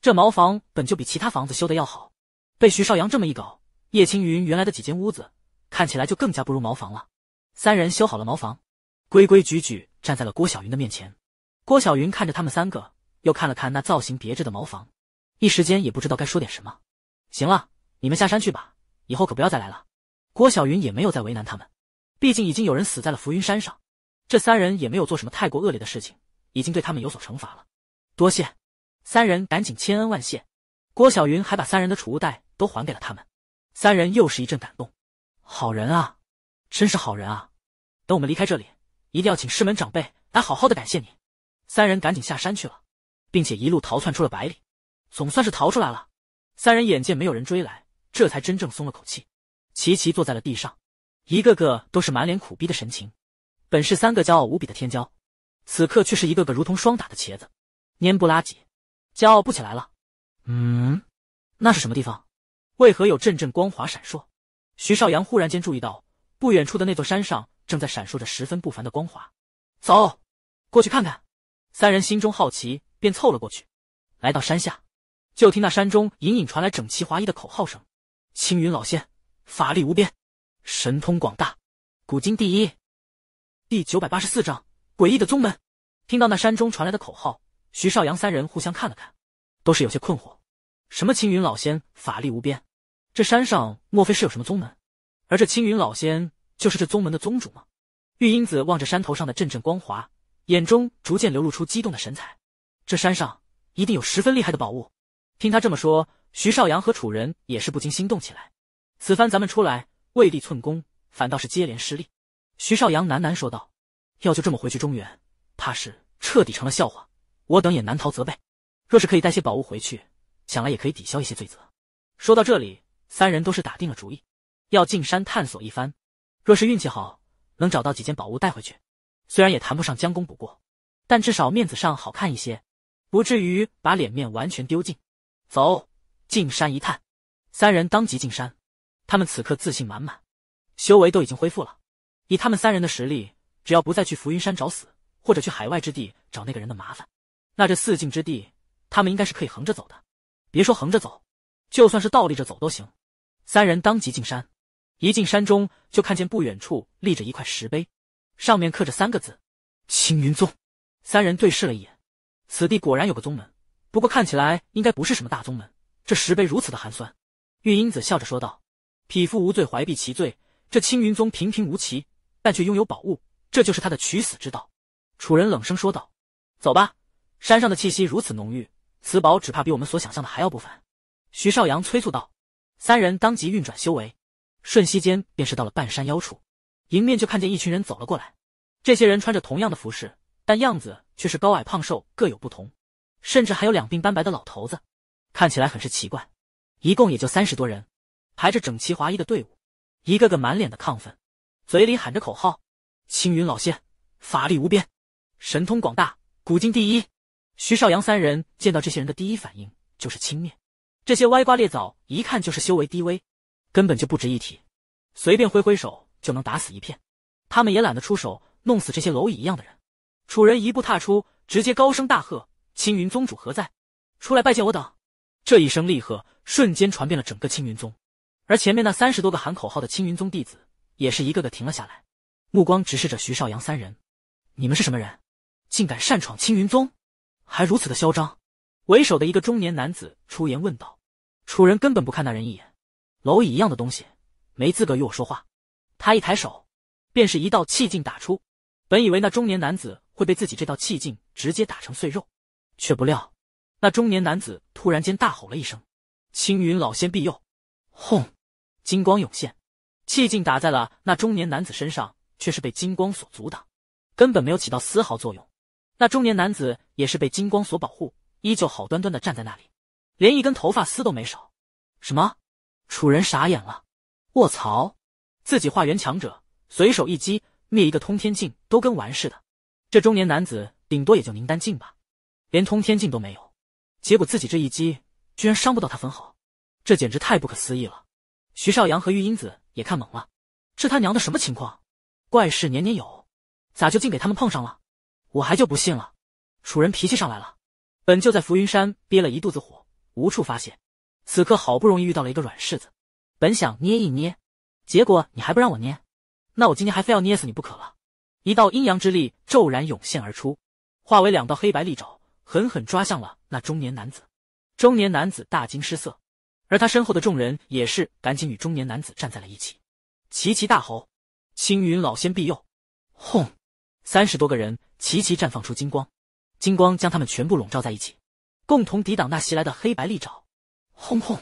这茅房本就比其他房子修的要好，被徐少阳这么一搞，叶青云原来的几间屋子看起来就更加不如茅房了。三人修好了茅房，规规矩矩站在了郭小云的面前。郭小云看着他们三个，又看了看那造型别致的茅房，一时间也不知道该说点什么。行了，你们下山去吧，以后可不要再来了。郭小云也没有再为难他们，毕竟已经有人死在了浮云山上，这三人也没有做什么太过恶劣的事情，已经对他们有所惩罚了。多谢，三人赶紧千恩万谢。郭小云还把三人的储物袋都还给了他们，三人又是一阵感动。好人啊，真是好人啊！等我们离开这里，一定要请师门长辈来好好的感谢你。三人赶紧下山去了，并且一路逃窜出了百里，总算是逃出来了。三人眼见没有人追来，这才真正松了口气。齐齐坐在了地上，一个个都是满脸苦逼的神情。本是三个骄傲无比的天骄，此刻却是一个个如同霜打的茄子，蔫不拉几，骄傲不起来了。嗯，那是什么地方？为何有阵阵光华闪烁？徐少阳忽然间注意到，不远处的那座山上正在闪烁着十分不凡的光华。走，过去看看。三人心中好奇，便凑了过去。来到山下，就听那山中隐隐传来整齐划一的口号声：“青云老仙。”法力无边，神通广大，古今第一。第九百八十四章诡异的宗门。听到那山中传来的口号，徐少阳三人互相看了看，都是有些困惑：什么青云老仙法力无边？这山上莫非是有什么宗门？而这青云老仙就是这宗门的宗主吗？玉英子望着山头上的阵阵光华，眼中逐渐流露出激动的神采。这山上一定有十分厉害的宝物。听他这么说，徐少阳和楚人也是不禁心动起来。此番咱们出来未立寸功，反倒是接连失利。徐少阳喃喃说道：“要就这么回去中原，怕是彻底成了笑话，我等也难逃责备。若是可以带些宝物回去，想来也可以抵消一些罪责。”说到这里，三人都是打定了主意，要进山探索一番。若是运气好，能找到几件宝物带回去，虽然也谈不上将功补过，但至少面子上好看一些，不至于把脸面完全丢尽。走进山一探，三人当即进山。他们此刻自信满满，修为都已经恢复了。以他们三人的实力，只要不再去浮云山找死，或者去海外之地找那个人的麻烦，那这四境之地他们应该是可以横着走的。别说横着走，就算是倒立着走都行。三人当即进山，一进山中就看见不远处立着一块石碑，上面刻着三个字：“青云宗”。三人对视了一眼，此地果然有个宗门，不过看起来应该不是什么大宗门。这石碑如此的寒酸，玉英子笑着说道。匹夫无罪，怀璧其罪。这青云宗平平无奇，但却拥有宝物，这就是他的取死之道。”楚人冷声说道。“走吧，山上的气息如此浓郁，此宝只怕比我们所想象的还要不凡。”徐少阳催促道。三人当即运转修为，瞬息间便是到了半山腰处，迎面就看见一群人走了过来。这些人穿着同样的服饰，但样子却是高矮胖瘦各有不同，甚至还有两鬓斑白的老头子，看起来很是奇怪。一共也就三十多人。排着整齐划一的队伍，一个个满脸的亢奋，嘴里喊着口号：“青云老仙，法力无边，神通广大，古今第一。”徐少阳三人见到这些人的第一反应就是轻蔑，这些歪瓜裂枣一看就是修为低微，根本就不值一提，随便挥挥手就能打死一片。他们也懒得出手弄死这些蝼蚁一样的人。楚人一步踏出，直接高声大喝：“青云宗主何在？出来拜见我等！”这一声厉喝瞬间传遍了整个青云宗。而前面那三十多个喊口号的青云宗弟子，也是一个个停了下来，目光直视着徐少阳三人：“你们是什么人？竟敢擅闯青云宗，还如此的嚣张！”为首的一个中年男子出言问道。楚人根本不看那人一眼，蝼蚁一样的东西，没资格与我说话。他一抬手，便是一道气劲打出。本以为那中年男子会被自己这道气劲直接打成碎肉，却不料那中年男子突然间大吼了一声：“青云老仙庇佑！”轰，金光涌现，气劲打在了那中年男子身上，却是被金光所阻挡，根本没有起到丝毫作用。那中年男子也是被金光所保护，依旧好端端的站在那里，连一根头发丝都没少。什么？楚人傻眼了，卧槽，自己化缘强者随手一击灭一个通天境都跟玩似的，这中年男子顶多也就灵丹境吧，连通天境都没有，结果自己这一击居然伤不到他分毫。这简直太不可思议了！徐少阳和玉英子也看懵了，这他娘的什么情况？怪事年年有，咋就竟给他们碰上了？我还就不信了！楚人脾气上来了，本就在浮云山憋了一肚子火，无处发泄，此刻好不容易遇到了一个软柿子，本想捏一捏，结果你还不让我捏，那我今天还非要捏死你不可了！一道阴阳之力骤然涌现而出，化为两道黑白利爪，狠狠抓向了那中年男子。中年男子大惊失色。而他身后的众人也是赶紧与中年男子站在了一起，齐齐大吼：“青云老仙庇佑！”轰！三十多个人齐齐绽放出金光，金光将他们全部笼罩在一起，共同抵挡那袭来的黑白利爪。轰轰！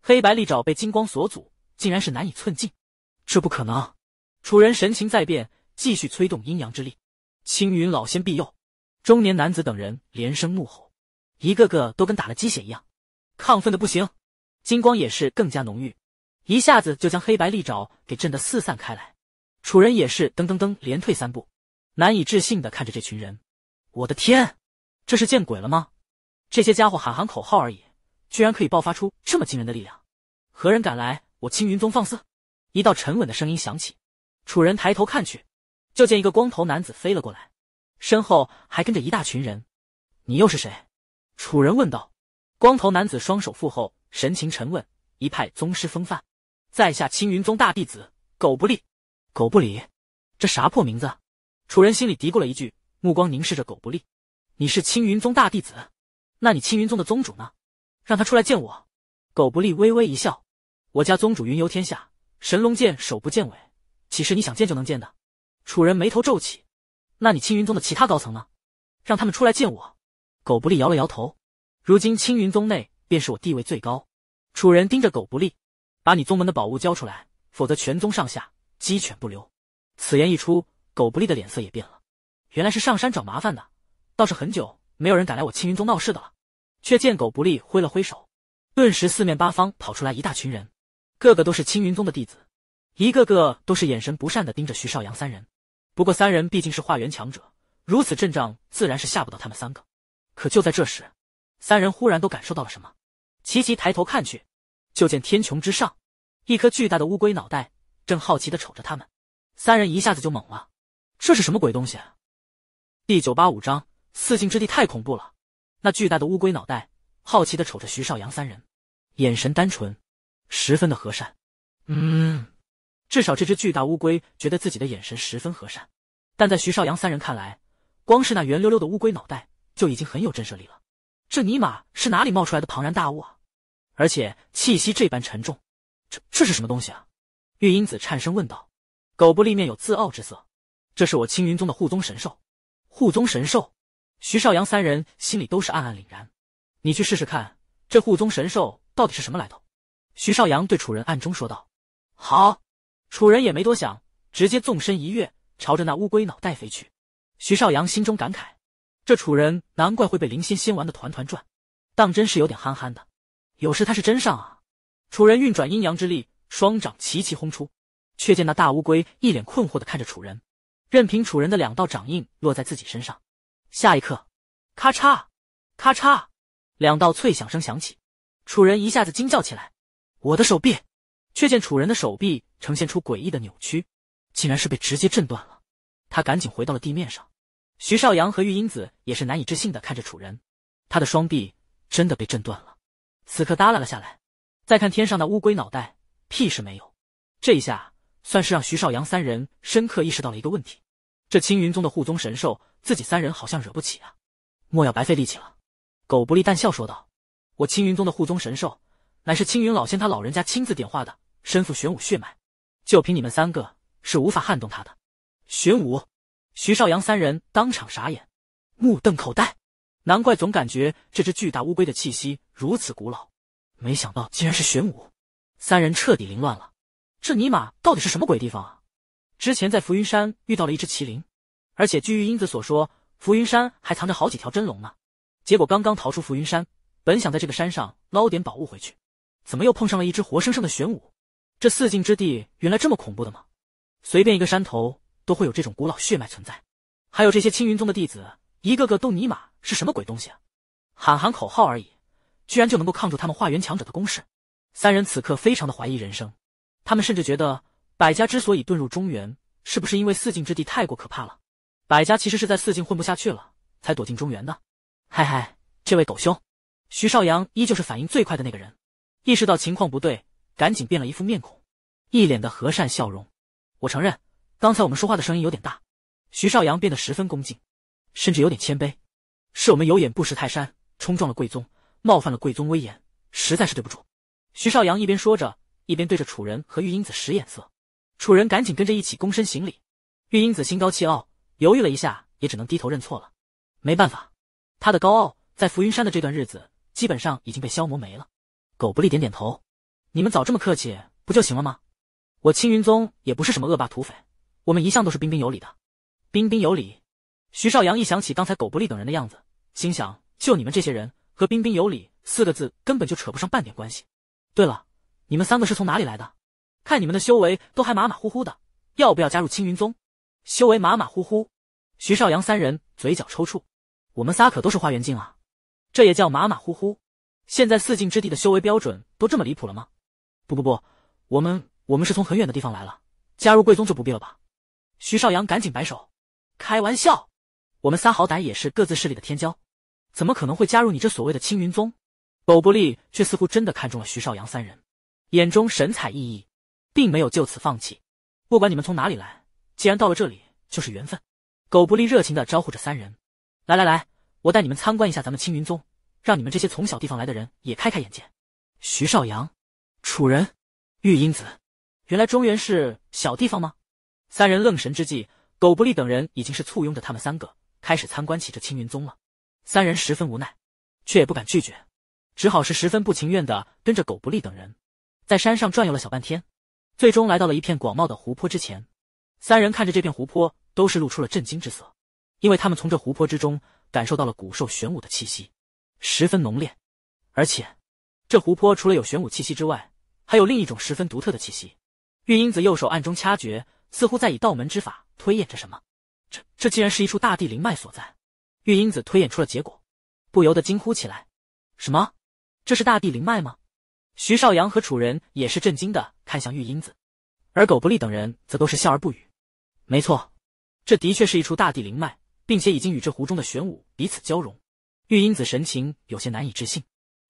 黑白利爪被金光所阻，竟然是难以寸进。这不可能！楚人神情在变，继续催动阴阳之力，“青云老仙庇佑！”中年男子等人连声怒吼，一个个都跟打了鸡血一样，亢奋的不行。金光也是更加浓郁，一下子就将黑白利爪给震得四散开来。楚人也是噔噔噔连退三步，难以置信的看着这群人：“我的天，这是见鬼了吗？这些家伙喊喊口号而已，居然可以爆发出这么惊人的力量？何人敢来我青云宗放肆？”一道沉稳的声音响起。楚人抬头看去，就见一个光头男子飞了过来，身后还跟着一大群人。“你又是谁？”楚人问道。光头男子双手负后。神情沉稳，一派宗师风范。在下青云宗大弟子狗不理，狗不理，这啥破名字？楚人心里嘀咕了一句，目光凝视着狗不理：“你是青云宗大弟子，那你青云宗的宗主呢？让他出来见我。”狗不理微微一笑：“我家宗主云游天下，神龙见首不见尾，岂是你想见就能见的？”楚人眉头皱起：“那你青云宗的其他高层呢？让他们出来见我。”狗不理摇了摇头：“如今青云宗内……”便是我地位最高，楚人盯着狗不利，把你宗门的宝物交出来，否则全宗上下鸡犬不留。此言一出，狗不利的脸色也变了。原来是上山找麻烦的，倒是很久没有人敢来我青云宗闹事的了。却见狗不利挥了挥手，顿时四面八方跑出来一大群人，个个都是青云宗的弟子，一个个都是眼神不善的盯着徐少阳三人。不过三人毕竟是化缘强者，如此阵仗自然是吓不到他们三个。可就在这时，三人忽然都感受到了什么，齐齐抬头看去，就见天穹之上，一颗巨大的乌龟脑袋正好奇的瞅着他们。三人一下子就懵了，这是什么鬼东西？啊？第九八五章四境之地太恐怖了。那巨大的乌龟脑袋好奇的瞅着徐少阳三人，眼神单纯，十分的和善。嗯，至少这只巨大乌龟觉得自己的眼神十分和善。但在徐少阳三人看来，光是那圆溜溜的乌龟脑袋就已经很有震慑力了。这尼玛是哪里冒出来的庞然大物啊！而且气息这般沉重，这这是什么东西啊？玉英子颤声问道。狗不立面有自傲之色，这是我青云宗的护宗神兽。护宗神兽？徐少阳三人心里都是暗暗凛然。你去试试看，这护宗神兽到底是什么来头？徐少阳对楚人暗中说道。好，楚人也没多想，直接纵身一跃，朝着那乌龟脑袋飞去。徐少阳心中感慨。这楚人难怪会被灵仙仙玩的团团转，当真是有点憨憨的。有时他是真上啊！楚人运转阴阳之力，双掌齐齐轰出，却见那大乌龟一脸困惑的看着楚人，任凭楚人的两道掌印落在自己身上。下一刻，咔嚓，咔嚓，两道脆响声响起，楚人一下子惊叫起来：“我的手臂！”却见楚人的手臂呈现出诡异的扭曲，竟然是被直接震断了。他赶紧回到了地面上。徐少阳和玉英子也是难以置信的看着楚人，他的双臂真的被震断了，此刻耷拉了下来。再看天上那乌龟脑袋，屁事没有。这一下算是让徐少阳三人深刻意识到了一个问题：这青云宗的护宗神兽，自己三人好像惹不起啊！莫要白费力气了。狗不利淡笑说道：“我青云宗的护宗神兽，乃是青云老仙他老人家亲自点化的，身负玄武血脉，就凭你们三个是无法撼动他的。”玄武。徐少阳三人当场傻眼，目瞪口呆。难怪总感觉这只巨大乌龟的气息如此古老，没想到竟然是玄武。三人彻底凌乱了。这尼玛到底是什么鬼地方啊？之前在浮云山遇到了一只麒麟，而且据玉英子所说，浮云山还藏着好几条真龙呢。结果刚刚逃出浮云山，本想在这个山上捞点宝物回去，怎么又碰上了一只活生生的玄武？这四境之地原来这么恐怖的吗？随便一个山头。都会有这种古老血脉存在，还有这些青云宗的弟子，一个个都尼玛是什么鬼东西啊？喊喊口号而已，居然就能够抗住他们化缘强者的攻势。三人此刻非常的怀疑人生，他们甚至觉得百家之所以遁入中原，是不是因为四境之地太过可怕了？百家其实是在四境混不下去了，才躲进中原的。嗨嗨，这位狗兄，徐少阳依旧是反应最快的那个人，意识到情况不对，赶紧变了一副面孔，一脸的和善笑容。我承认。刚才我们说话的声音有点大，徐少阳变得十分恭敬，甚至有点谦卑。是我们有眼不识泰山，冲撞了贵宗，冒犯了贵宗威严，实在是对不住。徐少阳一边说着，一边对着楚人和玉英子使眼色。楚人赶紧跟着一起躬身行礼。玉英子心高气傲，犹豫了一下，也只能低头认错了。没办法，他的高傲在浮云山的这段日子，基本上已经被消磨没了。狗不立点点头，你们早这么客气不就行了吗？我青云宗也不是什么恶霸土匪。我们一向都是彬彬有礼的，彬彬有礼。徐少阳一想起刚才狗不立等人的样子，心想：就你们这些人，和彬彬有礼四个字根本就扯不上半点关系。对了，你们三个是从哪里来的？看你们的修为都还马马虎虎的，要不要加入青云宗？修为马马虎虎。徐少阳三人嘴角抽搐，我们仨可都是花元境啊，这也叫马马虎虎？现在四境之地的修为标准都这么离谱了吗？不不不，我们我们是从很远的地方来了，加入贵宗就不必了吧？徐少阳赶紧摆手，开玩笑，我们仨好歹也是各自势力的天骄，怎么可能会加入你这所谓的青云宗？狗不利却似乎真的看中了徐少阳三人，眼中神采奕奕，并没有就此放弃。不管你们从哪里来，既然到了这里，就是缘分。狗不利热情地招呼着三人，来来来，我带你们参观一下咱们青云宗，让你们这些从小地方来的人也开开眼界。徐少阳、楚人、玉英子，原来中原是小地方吗？三人愣神之际，狗不立等人已经是簇拥着他们三个，开始参观起这青云宗了。三人十分无奈，却也不敢拒绝，只好是十分不情愿的跟着狗不立等人，在山上转悠了小半天，最终来到了一片广袤的湖泊之前。三人看着这片湖泊，都是露出了震惊之色，因为他们从这湖泊之中感受到了古兽玄武的气息，十分浓烈。而且，这湖泊除了有玄武气息之外，还有另一种十分独特的气息。玉英子右手暗中掐诀。似乎在以道门之法推演着什么，这这竟然是一处大地灵脉所在！玉英子推演出了结果，不由得惊呼起来：“什么？这是大地灵脉吗？”徐少阳和楚人也是震惊的看向玉英子，而狗不立等人则都是笑而不语。没错，这的确是一处大地灵脉，并且已经与这湖中的玄武彼此交融。玉英子神情有些难以置信：“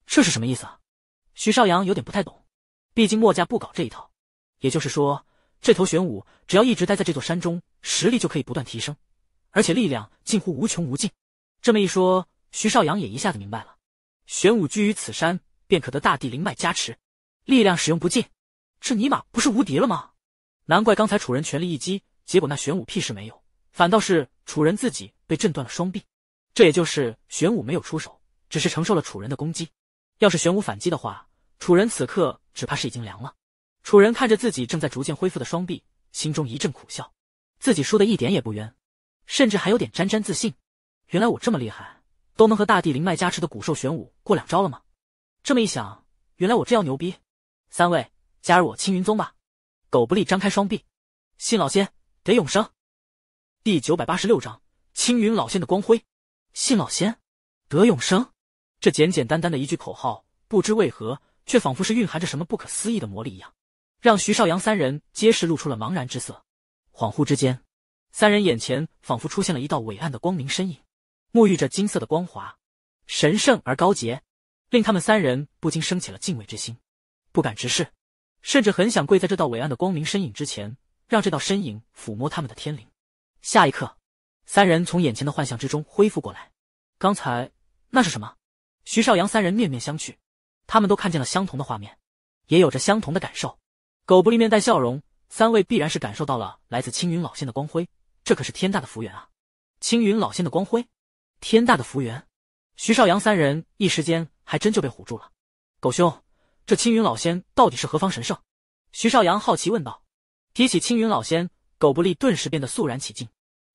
这是什么意思？”啊？徐少阳有点不太懂，毕竟墨家不搞这一套。也就是说。这头玄武只要一直待在这座山中，实力就可以不断提升，而且力量近乎无穷无尽。这么一说，徐少阳也一下子明白了，玄武居于此山，便可得大地灵脉加持，力量使用不尽。这尼玛不是无敌了吗？难怪刚才楚人全力一击，结果那玄武屁事没有，反倒是楚人自己被震断了双臂。这也就是玄武没有出手，只是承受了楚人的攻击。要是玄武反击的话，楚人此刻只怕是已经凉了。楚人看着自己正在逐渐恢复的双臂，心中一阵苦笑。自己输的一点也不冤，甚至还有点沾沾自喜。原来我这么厉害，都能和大地灵脉加持的古兽玄武过两招了吗？这么一想，原来我这样牛逼。三位加入我青云宗吧！狗不立张开双臂，信老仙得永生。第九百八十六章青云老仙的光辉。信老仙得永生，这简简单单的一句口号，不知为何却仿佛是蕴含着什么不可思议的魔力一样。让徐少阳三人皆是露出了茫然之色，恍惚之间，三人眼前仿佛出现了一道伟岸的光明身影，沐浴着金色的光华，神圣而高洁，令他们三人不禁升起了敬畏之心，不敢直视，甚至很想跪在这道伟岸的光明身影之前，让这道身影抚摸他们的天灵。下一刻，三人从眼前的幻象之中恢复过来，刚才那是什么？徐少阳三人面面相觑，他们都看见了相同的画面，也有着相同的感受。狗不力面带笑容，三位必然是感受到了来自青云老仙的光辉，这可是天大的福缘啊！青云老仙的光辉，天大的福缘。徐少阳三人一时间还真就被唬住了。狗兄，这青云老仙到底是何方神圣？徐少阳好奇问道。提起青云老仙，狗不力顿时变得肃然起敬，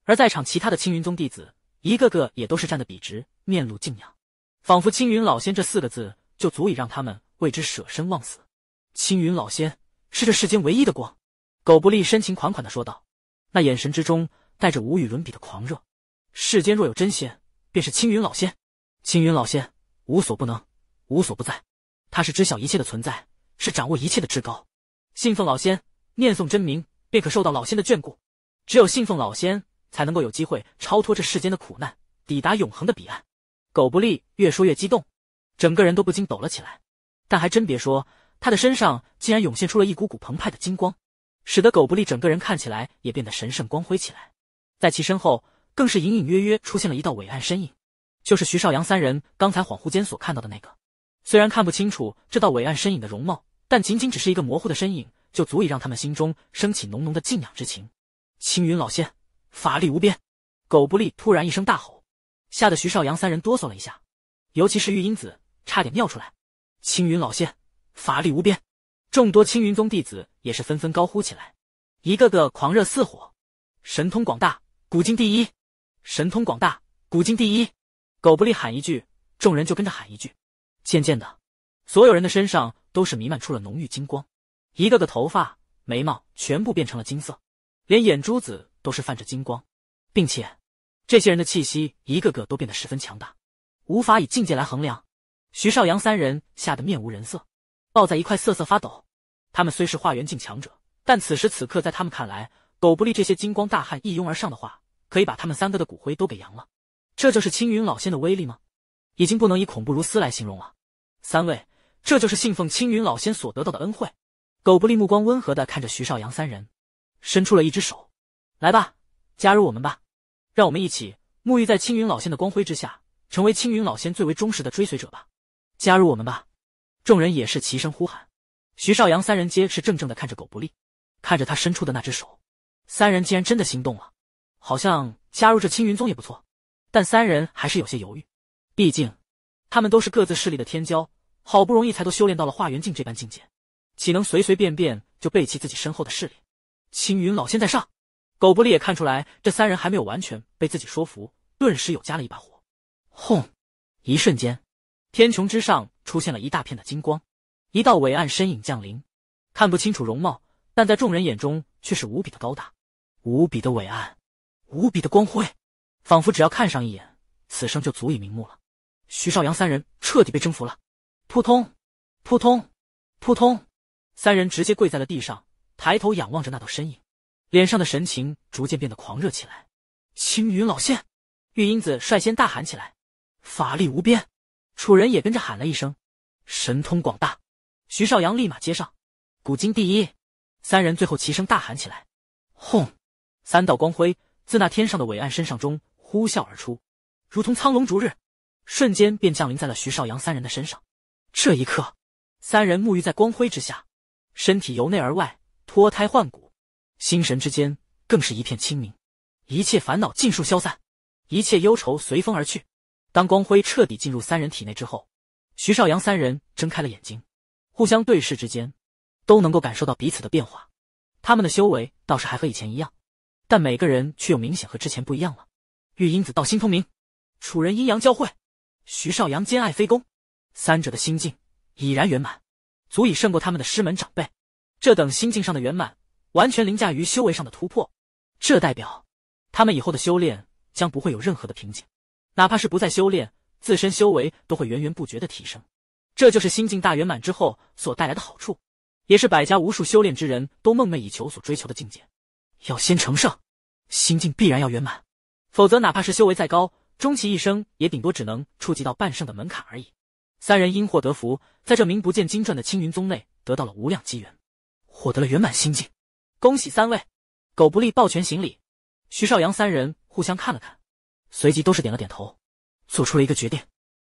而在场其他的青云宗弟子一个个也都是站得笔直，面露敬仰，仿佛青云老仙这四个字就足以让他们为之舍身忘死。青云老仙。是这世间唯一的光，狗不立深情款款的说道，那眼神之中带着无与伦比的狂热。世间若有真仙，便是青云老仙。青云老仙无所不能，无所不在，他是知晓一切的存在，是掌握一切的至高。信奉老仙，念诵真名，便可受到老仙的眷顾。只有信奉老仙，才能够有机会超脱这世间的苦难，抵达永恒的彼岸。狗不立越说越激动，整个人都不禁抖了起来。但还真别说。他的身上竟然涌现出了一股股澎湃的金光，使得狗不立整个人看起来也变得神圣光辉起来。在其身后，更是隐隐约约出现了一道伟岸身影，就是徐少阳三人刚才恍惚间所看到的那个。虽然看不清楚这道伟岸身影的容貌，但仅仅只是一个模糊的身影，就足以让他们心中升起浓浓的敬仰之情。青云老仙，法力无边！狗不利突然一声大吼，吓得徐少阳三人哆嗦了一下，尤其是玉英子差点尿出来。青云老仙！法力无边，众多青云宗弟子也是纷纷高呼起来，一个个狂热似火，神通广大，古今第一，神通广大，古今第一。狗不利喊一句，众人就跟着喊一句。渐渐的，所有人的身上都是弥漫出了浓郁金光，一个个头发、眉毛全部变成了金色，连眼珠子都是泛着金光，并且这些人的气息一个个都变得十分强大，无法以境界来衡量。徐少阳三人吓得面无人色。抱在一块瑟瑟发抖，他们虽是化元境强者，但此时此刻，在他们看来，狗不立这些金光大汉一拥而上的话，可以把他们三个的骨灰都给扬了。这就是青云老仙的威力吗？已经不能以恐怖如斯来形容了。三位，这就是信奉青云老仙所得到的恩惠。狗不立目光温和的看着徐少阳三人，伸出了一只手，来吧，加入我们吧，让我们一起沐浴在青云老仙的光辉之下，成为青云老仙最为忠实的追随者吧。加入我们吧。众人也是齐声呼喊，徐少阳三人皆是怔怔的看着狗不利，看着他伸出的那只手，三人竟然真的心动了，好像加入这青云宗也不错，但三人还是有些犹豫，毕竟他们都是各自势力的天骄，好不容易才都修炼到了化元境这般境界，岂能随随便便就背弃自己身后的势力？青云老仙在上，狗不利也看出来这三人还没有完全被自己说服，顿时又加了一把火，轰，一瞬间。天穹之上出现了一大片的金光，一道伟岸身影降临，看不清楚容貌，但在众人眼中却是无比的高大，无比的伟岸，无比的光辉，仿佛只要看上一眼，此生就足以瞑目了。徐少阳三人彻底被征服了，扑通，扑通，扑通，三人直接跪在了地上，抬头仰望着那道身影，脸上的神情逐渐变得狂热起来。青云老仙，玉英子率先大喊起来：“法力无边！”楚人也跟着喊了一声：“神通广大！”徐少阳立马接上：“古今第一！”三人最后齐声大喊起来：“轰！”三道光辉自那天上的伟岸身上中呼啸而出，如同苍龙逐日，瞬间便降临在了徐少阳三人的身上。这一刻，三人沐浴在光辉之下，身体由内而外脱胎换骨，心神之间更是一片清明，一切烦恼尽数消散，一切忧愁随风而去。当光辉彻底进入三人体内之后，徐少阳三人睁开了眼睛，互相对视之间，都能够感受到彼此的变化。他们的修为倒是还和以前一样，但每个人却又明显和之前不一样了。玉英子道心通明，楚人阴阳交汇，徐少阳兼爱非攻，三者的心境已然圆满，足以胜过他们的师门长辈。这等心境上的圆满，完全凌驾于修为上的突破。这代表他们以后的修炼将不会有任何的瓶颈。哪怕是不再修炼，自身修为都会源源不绝的提升。这就是心境大圆满之后所带来的好处，也是百家无数修炼之人都梦寐以求所追求的境界。要先成圣，心境必然要圆满，否则哪怕是修为再高，终其一生也顶多只能触及到半圣的门槛而已。三人因祸得福，在这名不见经传的青云宗内得到了无量机缘，获得了圆满心境。恭喜三位！狗不立抱拳行礼，徐少阳三人互相看了看。随即都是点了点头，做出了一个决定。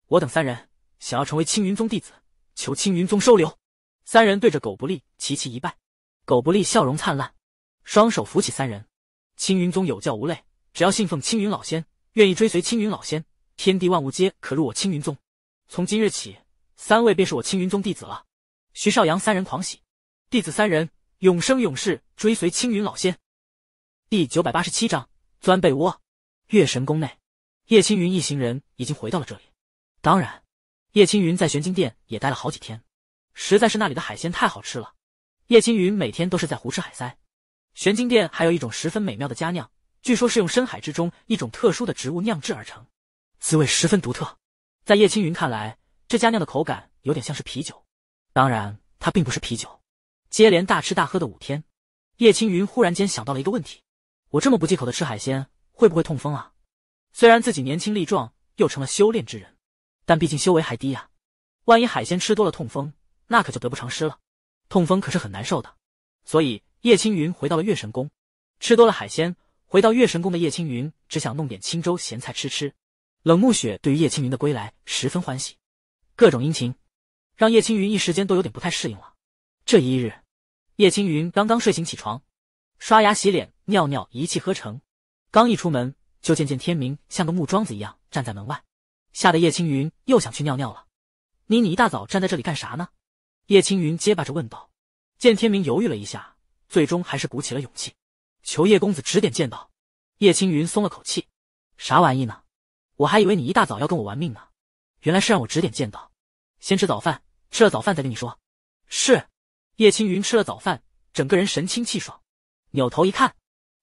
我等三人想要成为青云宗弟子，求青云宗收留。三人对着狗不利齐齐一拜，狗不利笑容灿烂，双手扶起三人。青云宗有教无类，只要信奉青云老仙，愿意追随青云老仙，天地万物皆可入我青云宗。从今日起，三位便是我青云宗弟子了。徐少阳三人狂喜，弟子三人永生永世追随青云老仙。第九百八十七章钻被窝。月神宫内，叶青云一行人已经回到了这里。当然，叶青云在玄金殿也待了好几天，实在是那里的海鲜太好吃了。叶青云每天都是在胡吃海塞。玄金殿还有一种十分美妙的佳酿，据说是用深海之中一种特殊的植物酿制而成，滋味十分独特。在叶青云看来，这佳酿的口感有点像是啤酒，当然它并不是啤酒。接连大吃大喝的五天，叶青云忽然间想到了一个问题：我这么不忌口的吃海鲜。会不会痛风啊？虽然自己年轻力壮，又成了修炼之人，但毕竟修为还低呀。万一海鲜吃多了痛风，那可就得不偿失了。痛风可是很难受的。所以叶青云回到了月神宫，吃多了海鲜。回到月神宫的叶青云只想弄点青粥咸菜吃吃。冷暮雪对于叶青云的归来十分欢喜，各种殷勤，让叶青云一时间都有点不太适应了。这一日，叶青云刚刚睡醒起床，刷牙洗脸尿尿一气呵成。刚一出门，就见见天明像个木桩子一样站在门外，吓得叶青云又想去尿尿了。妮妮一大早站在这里干啥呢？叶青云结巴着问道。见天明犹豫了一下，最终还是鼓起了勇气，求叶公子指点剑道。叶青云松了口气，啥玩意呢？我还以为你一大早要跟我玩命呢，原来是让我指点剑道。先吃早饭，吃了早饭再跟你说。是。叶青云吃了早饭，整个人神清气爽，扭头一看。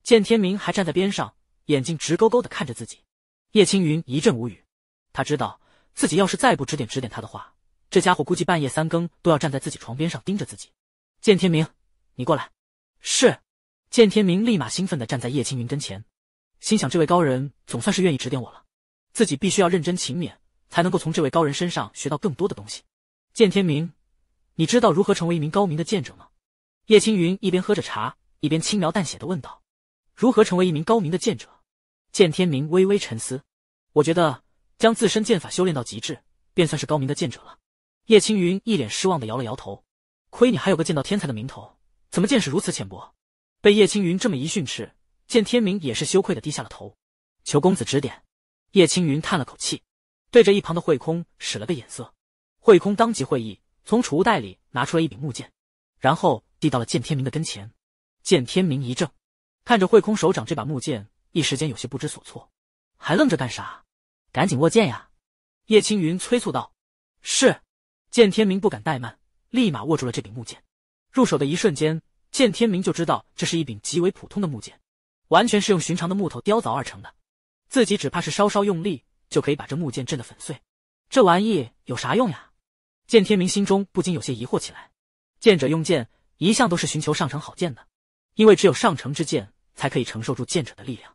见天明还站在边上，眼睛直勾勾的看着自己，叶青云一阵无语。他知道自己要是再不指点指点他的话，这家伙估计半夜三更都要站在自己床边上盯着自己。见天明，你过来。是。见天明立马兴奋的站在叶青云跟前，心想：这位高人总算是愿意指点我了。自己必须要认真勤勉，才能够从这位高人身上学到更多的东西。见天明，你知道如何成为一名高明的剑者吗？叶青云一边喝着茶，一边轻描淡写的问道。如何成为一名高明的剑者？见天明微微沉思，我觉得将自身剑法修炼到极致，便算是高明的剑者了。叶青云一脸失望的摇了摇头，亏你还有个剑道天才的名头，怎么见识如此浅薄？被叶青云这么一训斥，见天明也是羞愧的低下了头。求公子指点。叶青云叹了口气，对着一旁的慧空使了个眼色，慧空当即会意，从储物袋里拿出了一柄木剑，然后递到了见天明的跟前。见天明一怔。看着慧空手掌这把木剑，一时间有些不知所措，还愣着干啥？赶紧握剑呀！叶青云催促道。是，见天明不敢怠慢，立马握住了这柄木剑。入手的一瞬间，见天明就知道这是一柄极为普通的木剑，完全是用寻常的木头雕凿而成的。自己只怕是稍稍用力就可以把这木剑震得粉碎。这玩意有啥用呀？见天明心中不禁有些疑惑起来。剑者用剑，一向都是寻求上乘好剑的，因为只有上乘之剑。才可以承受住剑者的力量，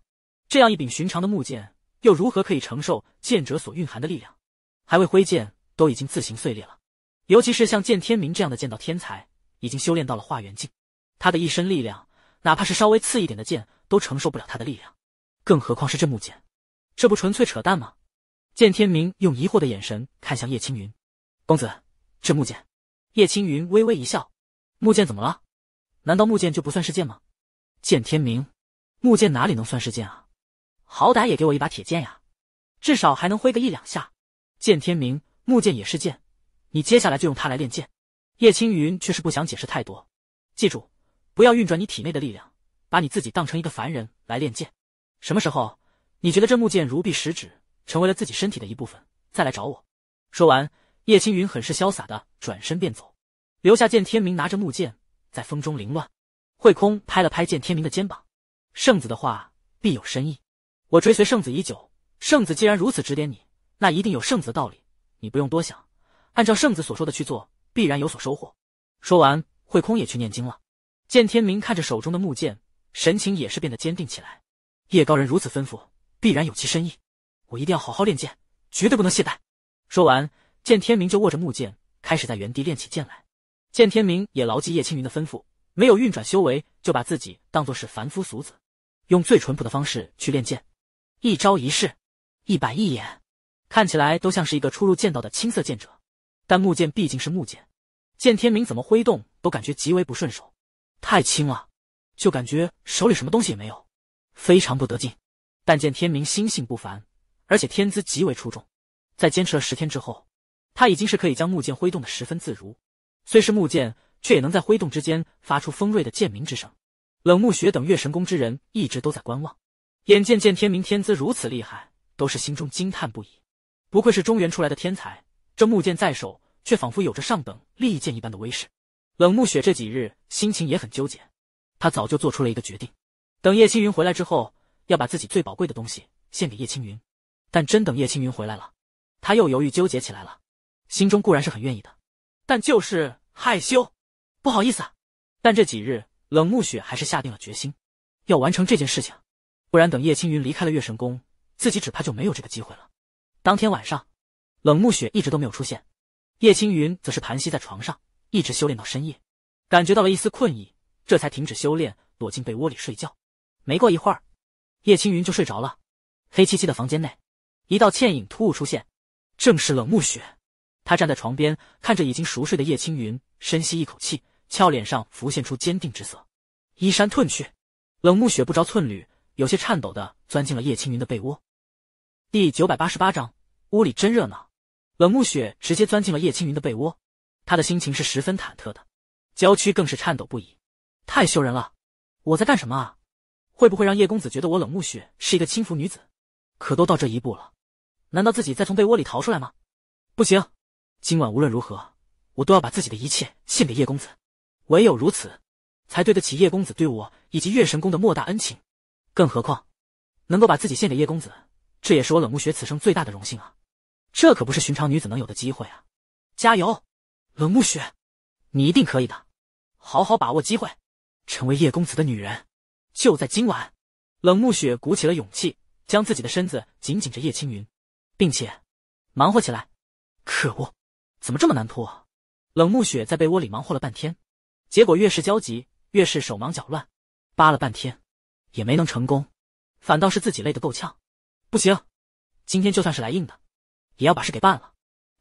这样一柄寻常的木剑，又如何可以承受剑者所蕴含的力量？还未挥剑，都已经自行碎裂了。尤其是像剑天明这样的剑道天才，已经修炼到了化元境，他的一身力量，哪怕是稍微次一点的剑，都承受不了他的力量，更何况是这木剑？这不纯粹扯淡吗？剑天明用疑惑的眼神看向叶青云，公子，这木剑。叶青云微微一笑，木剑怎么了？难道木剑就不算是剑吗？见天明，木剑哪里能算是剑啊？好歹也给我一把铁剑呀，至少还能挥个一两下。见天明，木剑也是剑，你接下来就用它来练剑。叶青云却是不想解释太多，记住，不要运转你体内的力量，把你自己当成一个凡人来练剑。什么时候你觉得这木剑如臂使指，成为了自己身体的一部分，再来找我。说完，叶青云很是潇洒的转身便走，留下见天明拿着木剑在风中凌乱。慧空拍了拍见天明的肩膀，圣子的话必有深意。我追随圣子已久，圣子既然如此指点你，那一定有圣子的道理，你不用多想，按照圣子所说的去做，必然有所收获。说完，慧空也去念经了。见天明看着手中的木剑，神情也是变得坚定起来。叶高人如此吩咐，必然有其深意，我一定要好好练剑，绝对不能懈怠。说完，见天明就握着木剑，开始在原地练起剑来。见天明也牢记叶青云的吩咐。没有运转修为，就把自己当做是凡夫俗子，用最淳朴的方式去练剑，一招一式，一板一眼，看起来都像是一个初入剑道的青涩剑者。但木剑毕竟是木剑，见天明怎么挥动都感觉极为不顺手，太轻了，就感觉手里什么东西也没有，非常不得劲。但见天明心性不凡，而且天资极为出众，在坚持了十天之后，他已经是可以将木剑挥动的十分自如，虽是木剑。却也能在挥动之间发出锋锐的剑鸣之声。冷暮雪等月神宫之人一直都在观望，眼见见天明天资如此厉害，都是心中惊叹不已。不愧是中原出来的天才，这木剑在手，却仿佛有着上等利剑一般的威势。冷暮雪这几日心情也很纠结，他早就做出了一个决定，等叶青云回来之后，要把自己最宝贵的东西献给叶青云。但真等叶青云回来了，他又犹豫纠结起来了。心中固然是很愿意的，但就是害羞。不好意思，啊，但这几日冷暮雪还是下定了决心，要完成这件事情，不然等叶青云离开了月神宫，自己只怕就没有这个机会了。当天晚上，冷暮雪一直都没有出现，叶青云则是盘膝在床上，一直修炼到深夜，感觉到了一丝困意，这才停止修炼，躲进被窝里睡觉。没过一会儿，叶青云就睡着了。黑漆漆的房间内，一道倩影突兀出现，正是冷暮雪。他站在床边，看着已经熟睡的叶青云，深吸一口气。俏脸上浮现出坚定之色，衣衫褪去，冷暮雪不着寸缕，有些颤抖的钻进了叶青云的被窝。第九百八十八章，屋里真热闹。冷暮雪直接钻进了叶青云的被窝，她的心情是十分忐忑的，娇躯更是颤抖不已。太羞人了，我在干什么？啊？会不会让叶公子觉得我冷暮雪是一个轻浮女子？可都到这一步了，难道自己再从被窝里逃出来吗？不行，今晚无论如何，我都要把自己的一切献给叶公子。唯有如此，才对得起叶公子对我以及月神宫的莫大恩情。更何况，能够把自己献给叶公子，这也是我冷暮雪此生最大的荣幸啊！这可不是寻常女子能有的机会啊！加油，冷暮雪，你一定可以的！好好把握机会，成为叶公子的女人。就在今晚，冷暮雪鼓起了勇气，将自己的身子紧紧着叶青云，并且忙活起来。可恶，怎么这么难脱？冷暮雪在被窝里忙活了半天。结果越是焦急，越是手忙脚乱，扒了半天，也没能成功，反倒是自己累得够呛。不行，今天就算是来硬的，也要把事给办了。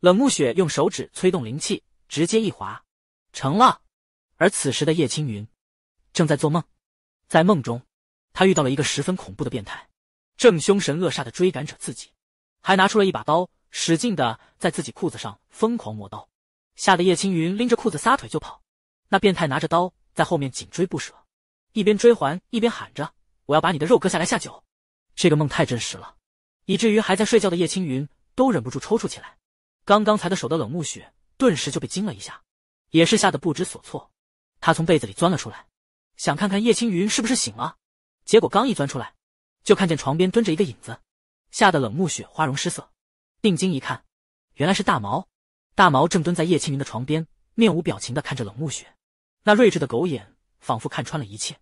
冷暮雪用手指催动灵气，直接一划，成了。而此时的叶青云正在做梦，在梦中，他遇到了一个十分恐怖的变态，正凶神恶煞的追赶着自己，还拿出了一把刀，使劲的在自己裤子上疯狂磨刀，吓得叶青云拎着裤子撒腿就跑。那变态拿着刀在后面紧追不舍，一边追还一边喊着：“我要把你的肉割下来下酒。”这个梦太真实了，以至于还在睡觉的叶青云都忍不住抽搐起来。刚刚才的手的冷木雪顿时就被惊了一下，也是吓得不知所措。他从被子里钻了出来，想看看叶青云是不是醒了。结果刚一钻出来，就看见床边蹲着一个影子，吓得冷木雪花容失色。定睛一看，原来是大毛。大毛正蹲在叶青云的床边，面无表情的看着冷木雪。那睿智的狗眼仿佛看穿了一切，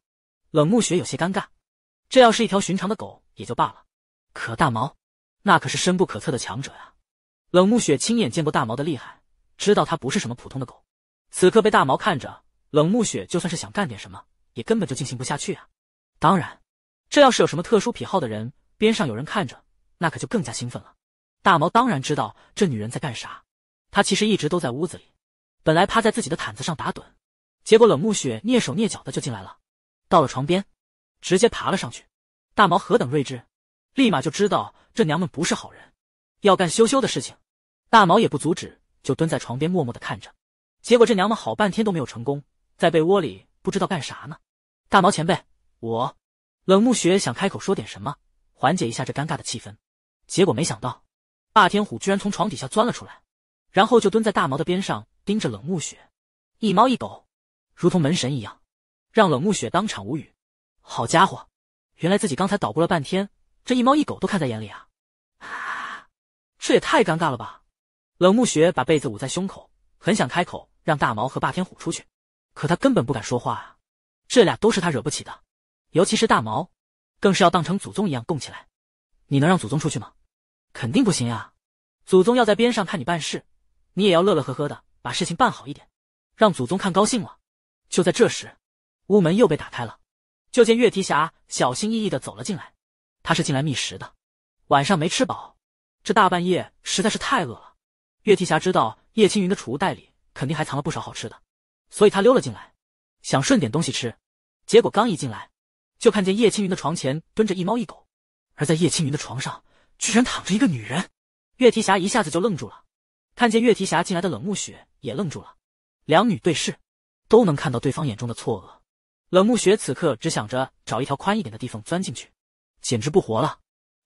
冷暮雪有些尴尬。这要是一条寻常的狗也就罢了，可大毛，那可是深不可测的强者呀！冷暮雪亲眼见过大毛的厉害，知道他不是什么普通的狗。此刻被大毛看着，冷暮雪就算是想干点什么，也根本就进行不下去啊！当然，这要是有什么特殊癖好的人，边上有人看着，那可就更加兴奋了。大毛当然知道这女人在干啥，他其实一直都在屋子里，本来趴在自己的毯子上打盹。结果冷暮雪蹑手蹑脚的就进来了，到了床边，直接爬了上去。大毛何等睿智，立马就知道这娘们不是好人，要干羞羞的事情。大毛也不阻止，就蹲在床边默默的看着。结果这娘们好半天都没有成功，在被窝里不知道干啥呢。大毛前辈，我冷暮雪想开口说点什么，缓解一下这尴尬的气氛。结果没想到，霸天虎居然从床底下钻了出来，然后就蹲在大毛的边上盯着冷暮雪，一猫一狗。如同门神一样，让冷暮雪当场无语。好家伙，原来自己刚才捣鼓了半天，这一猫一狗都看在眼里啊！啊，这也太尴尬了吧！冷暮雪把被子捂在胸口，很想开口让大毛和霸天虎出去，可他根本不敢说话。啊。这俩都是他惹不起的，尤其是大毛，更是要当成祖宗一样供起来。你能让祖宗出去吗？肯定不行啊！祖宗要在边上看你办事，你也要乐乐呵呵的把事情办好一点，让祖宗看高兴了。就在这时，屋门又被打开了，就见月提侠小心翼翼地走了进来。他是进来觅食的，晚上没吃饱，这大半夜实在是太饿了。月提侠知道叶青云的储物袋里肯定还藏了不少好吃的，所以他溜了进来，想顺点东西吃。结果刚一进来，就看见叶青云的床前蹲着一猫一狗，而在叶青云的床上居然躺着一个女人。月提侠一下子就愣住了，看见月提侠进来的冷暮雪也愣住了，两女对视。都能看到对方眼中的错愕。冷暮雪此刻只想着找一条宽一点的地方钻进去，简直不活了。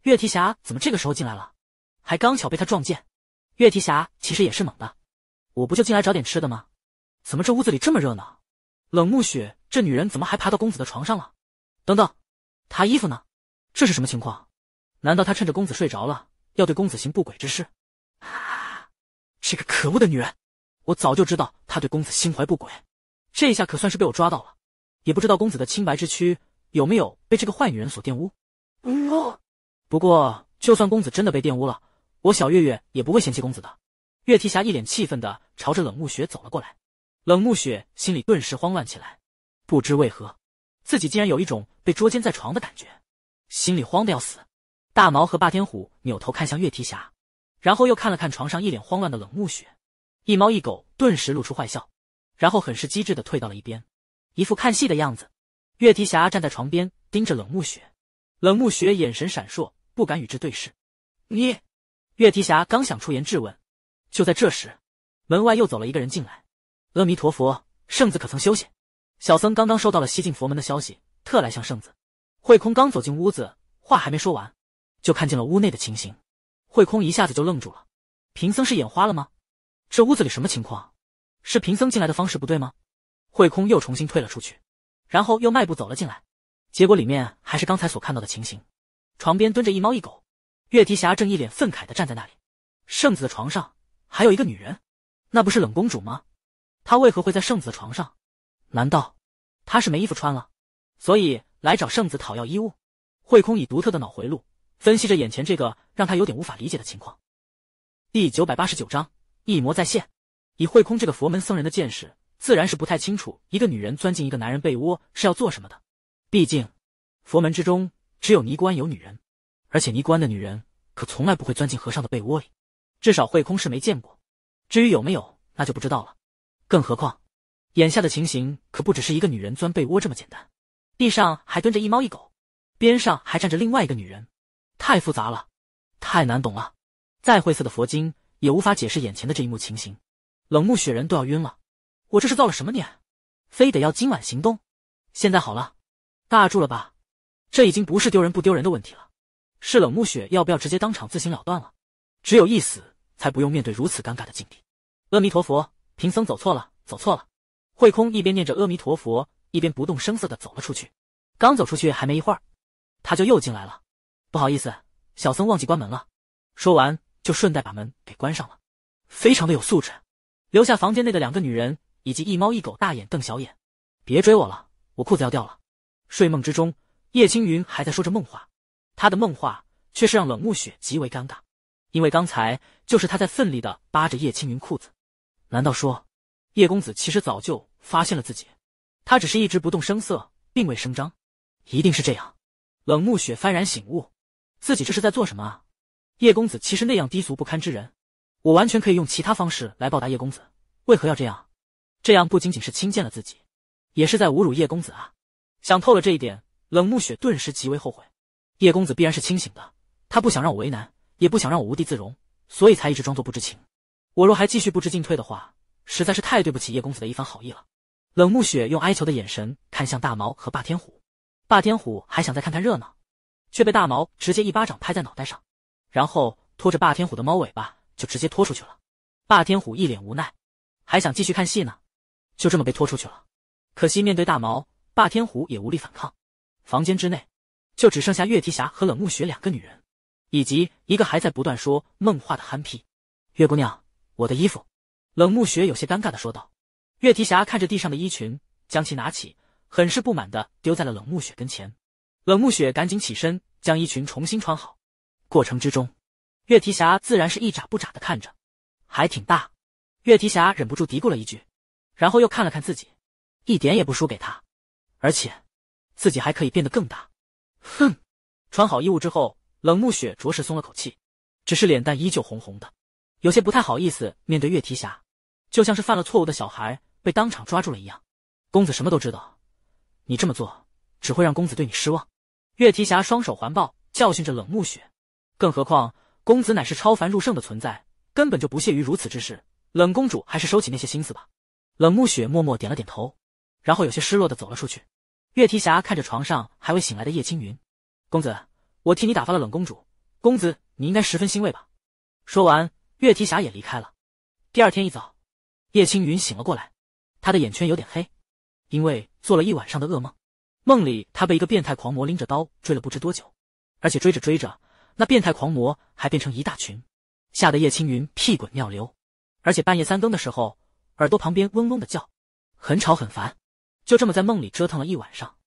月提侠怎么这个时候进来了？还刚巧被他撞见。月提侠其实也是猛的，我不就进来找点吃的吗？怎么这屋子里这么热闹？冷暮雪这女人怎么还爬到公子的床上了？等等，她衣服呢？这是什么情况？难道她趁着公子睡着了要对公子行不轨之事？啊！这个可恶的女人，我早就知道她对公子心怀不轨。这一下可算是被我抓到了，也不知道公子的清白之躯有没有被这个坏女人所玷污。不过，就算公子真的被玷污了，我小月月也不会嫌弃公子的。月提侠一脸气愤的朝着冷暮雪走了过来，冷暮雪心里顿时慌乱起来，不知为何，自己竟然有一种被捉奸在床的感觉，心里慌的要死。大毛和霸天虎扭头看向月提侠，然后又看了看床上一脸慌乱的冷暮雪，一猫一狗顿时露出坏笑。然后很是机智的退到了一边，一副看戏的样子。月提霞站在床边盯着冷木雪，冷木雪眼神闪烁，不敢与之对视。你，月提霞刚想出言质问，就在这时，门外又走了一个人进来。阿弥陀佛，圣子可曾休息？小僧刚刚收到了西境佛门的消息，特来向圣子。慧空刚走进屋子，话还没说完，就看见了屋内的情形。慧空一下子就愣住了，贫僧是眼花了吗？这屋子里什么情况？是贫僧进来的方式不对吗？慧空又重新退了出去，然后又迈步走了进来，结果里面还是刚才所看到的情形。床边蹲着一猫一狗，月提侠正一脸愤慨的站在那里。圣子的床上还有一个女人，那不是冷公主吗？她为何会在圣子的床上？难道她是没衣服穿了，所以来找圣子讨要衣物？慧空以独特的脑回路分析着眼前这个让他有点无法理解的情况。第九百八十九章：异魔再现。以慧空这个佛门僧人的见识，自然是不太清楚一个女人钻进一个男人被窝是要做什么的。毕竟，佛门之中只有尼姑庵有女人，而且尼姑庵的女人可从来不会钻进和尚的被窝里，至少慧空是没见过。至于有没有，那就不知道了。更何况，眼下的情形可不只是一个女人钻被窝这么简单，地上还蹲着一猫一狗，边上还站着另外一个女人，太复杂了，太难懂了。再晦涩的佛经也无法解释眼前的这一幕情形。冷木雪人都要晕了，我这是造了什么孽？非得要今晚行动？现在好了，大住了吧？这已经不是丢人不丢人的问题了，是冷木雪要不要直接当场自行了断了？只有一死，才不用面对如此尴尬的境地。阿弥陀佛，贫僧走错了，走错了。慧空一边念着阿弥陀佛，一边不动声色的走了出去。刚走出去还没一会儿，他就又进来了。不好意思，小僧忘记关门了。说完就顺带把门给关上了，非常的有素质。留下房间内的两个女人以及一猫一狗，大眼瞪小眼。别追我了，我裤子要掉了。睡梦之中，叶青云还在说着梦话，他的梦话却是让冷暮雪极为尴尬，因为刚才就是他在奋力的扒着叶青云裤子。难道说，叶公子其实早就发现了自己？他只是一直不动声色，并未声张。一定是这样，冷暮雪幡然醒悟，自己这是在做什么啊？叶公子其实那样低俗不堪之人。我完全可以用其他方式来报答叶公子，为何要这样？这样不仅仅是轻贱了自己，也是在侮辱叶公子啊！想透了这一点，冷暮雪顿时极为后悔。叶公子必然是清醒的，他不想让我为难，也不想让我无地自容，所以才一直装作不知情。我若还继续不知进退的话，实在是太对不起叶公子的一番好意了。冷暮雪用哀求的眼神看向大毛和霸天虎，霸天虎还想再看看热闹，却被大毛直接一巴掌拍在脑袋上，然后拖着霸天虎的猫尾巴。就直接拖出去了，霸天虎一脸无奈，还想继续看戏呢，就这么被拖出去了。可惜面对大毛，霸天虎也无力反抗。房间之内，就只剩下月提侠和冷暮雪两个女人，以及一个还在不断说梦话的憨批。月姑娘，我的衣服。冷暮雪有些尴尬的说道。月提侠看着地上的衣裙，将其拿起，很是不满的丢在了冷暮雪跟前。冷暮雪赶紧起身，将衣裙重新穿好。过程之中。月提侠自然是一眨不眨的看着，还挺大。月提侠忍不住嘀咕了一句，然后又看了看自己，一点也不输给他，而且自己还可以变得更大。哼！穿好衣物之后，冷暮雪着实松了口气，只是脸蛋依旧红红的，有些不太好意思面对月提侠，就像是犯了错误的小孩被当场抓住了一样。公子什么都知道，你这么做只会让公子对你失望。月提侠双手环抱，教训着冷暮雪，更何况。公子乃是超凡入圣的存在，根本就不屑于如此之事。冷公主还是收起那些心思吧。冷暮雪默默点了点头，然后有些失落的走了出去。月提侠看着床上还未醒来的叶青云，公子，我替你打发了冷公主。公子，你应该十分欣慰吧？说完，月提侠也离开了。第二天一早，叶青云醒了过来，他的眼圈有点黑，因为做了一晚上的噩梦。梦里他被一个变态狂魔拎着刀追了不知多久，而且追着追着。那变态狂魔还变成一大群，吓得叶青云屁滚尿流。而且半夜三更的时候，耳朵旁边嗡嗡的叫，很吵很烦。就这么在梦里折腾了一晚上，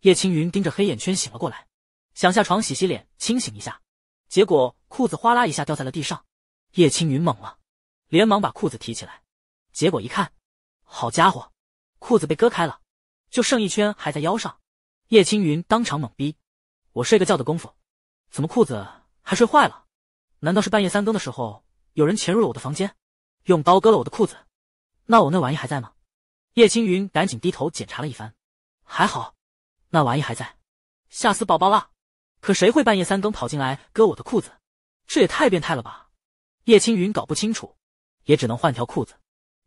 叶青云盯着黑眼圈醒了过来，想下床洗洗脸清醒一下，结果裤子哗啦一下掉在了地上。叶青云懵了，连忙把裤子提起来，结果一看，好家伙，裤子被割开了，就剩一圈还在腰上。叶青云当场懵逼，我睡个觉的功夫。怎么裤子还睡坏了？难道是半夜三更的时候有人潜入了我的房间，用刀割了我的裤子？那我那玩意还在吗？叶青云赶紧低头检查了一番，还好，那玩意还在。吓死宝宝了！可谁会半夜三更跑进来割我的裤子？这也太变态了吧！叶青云搞不清楚，也只能换条裤子。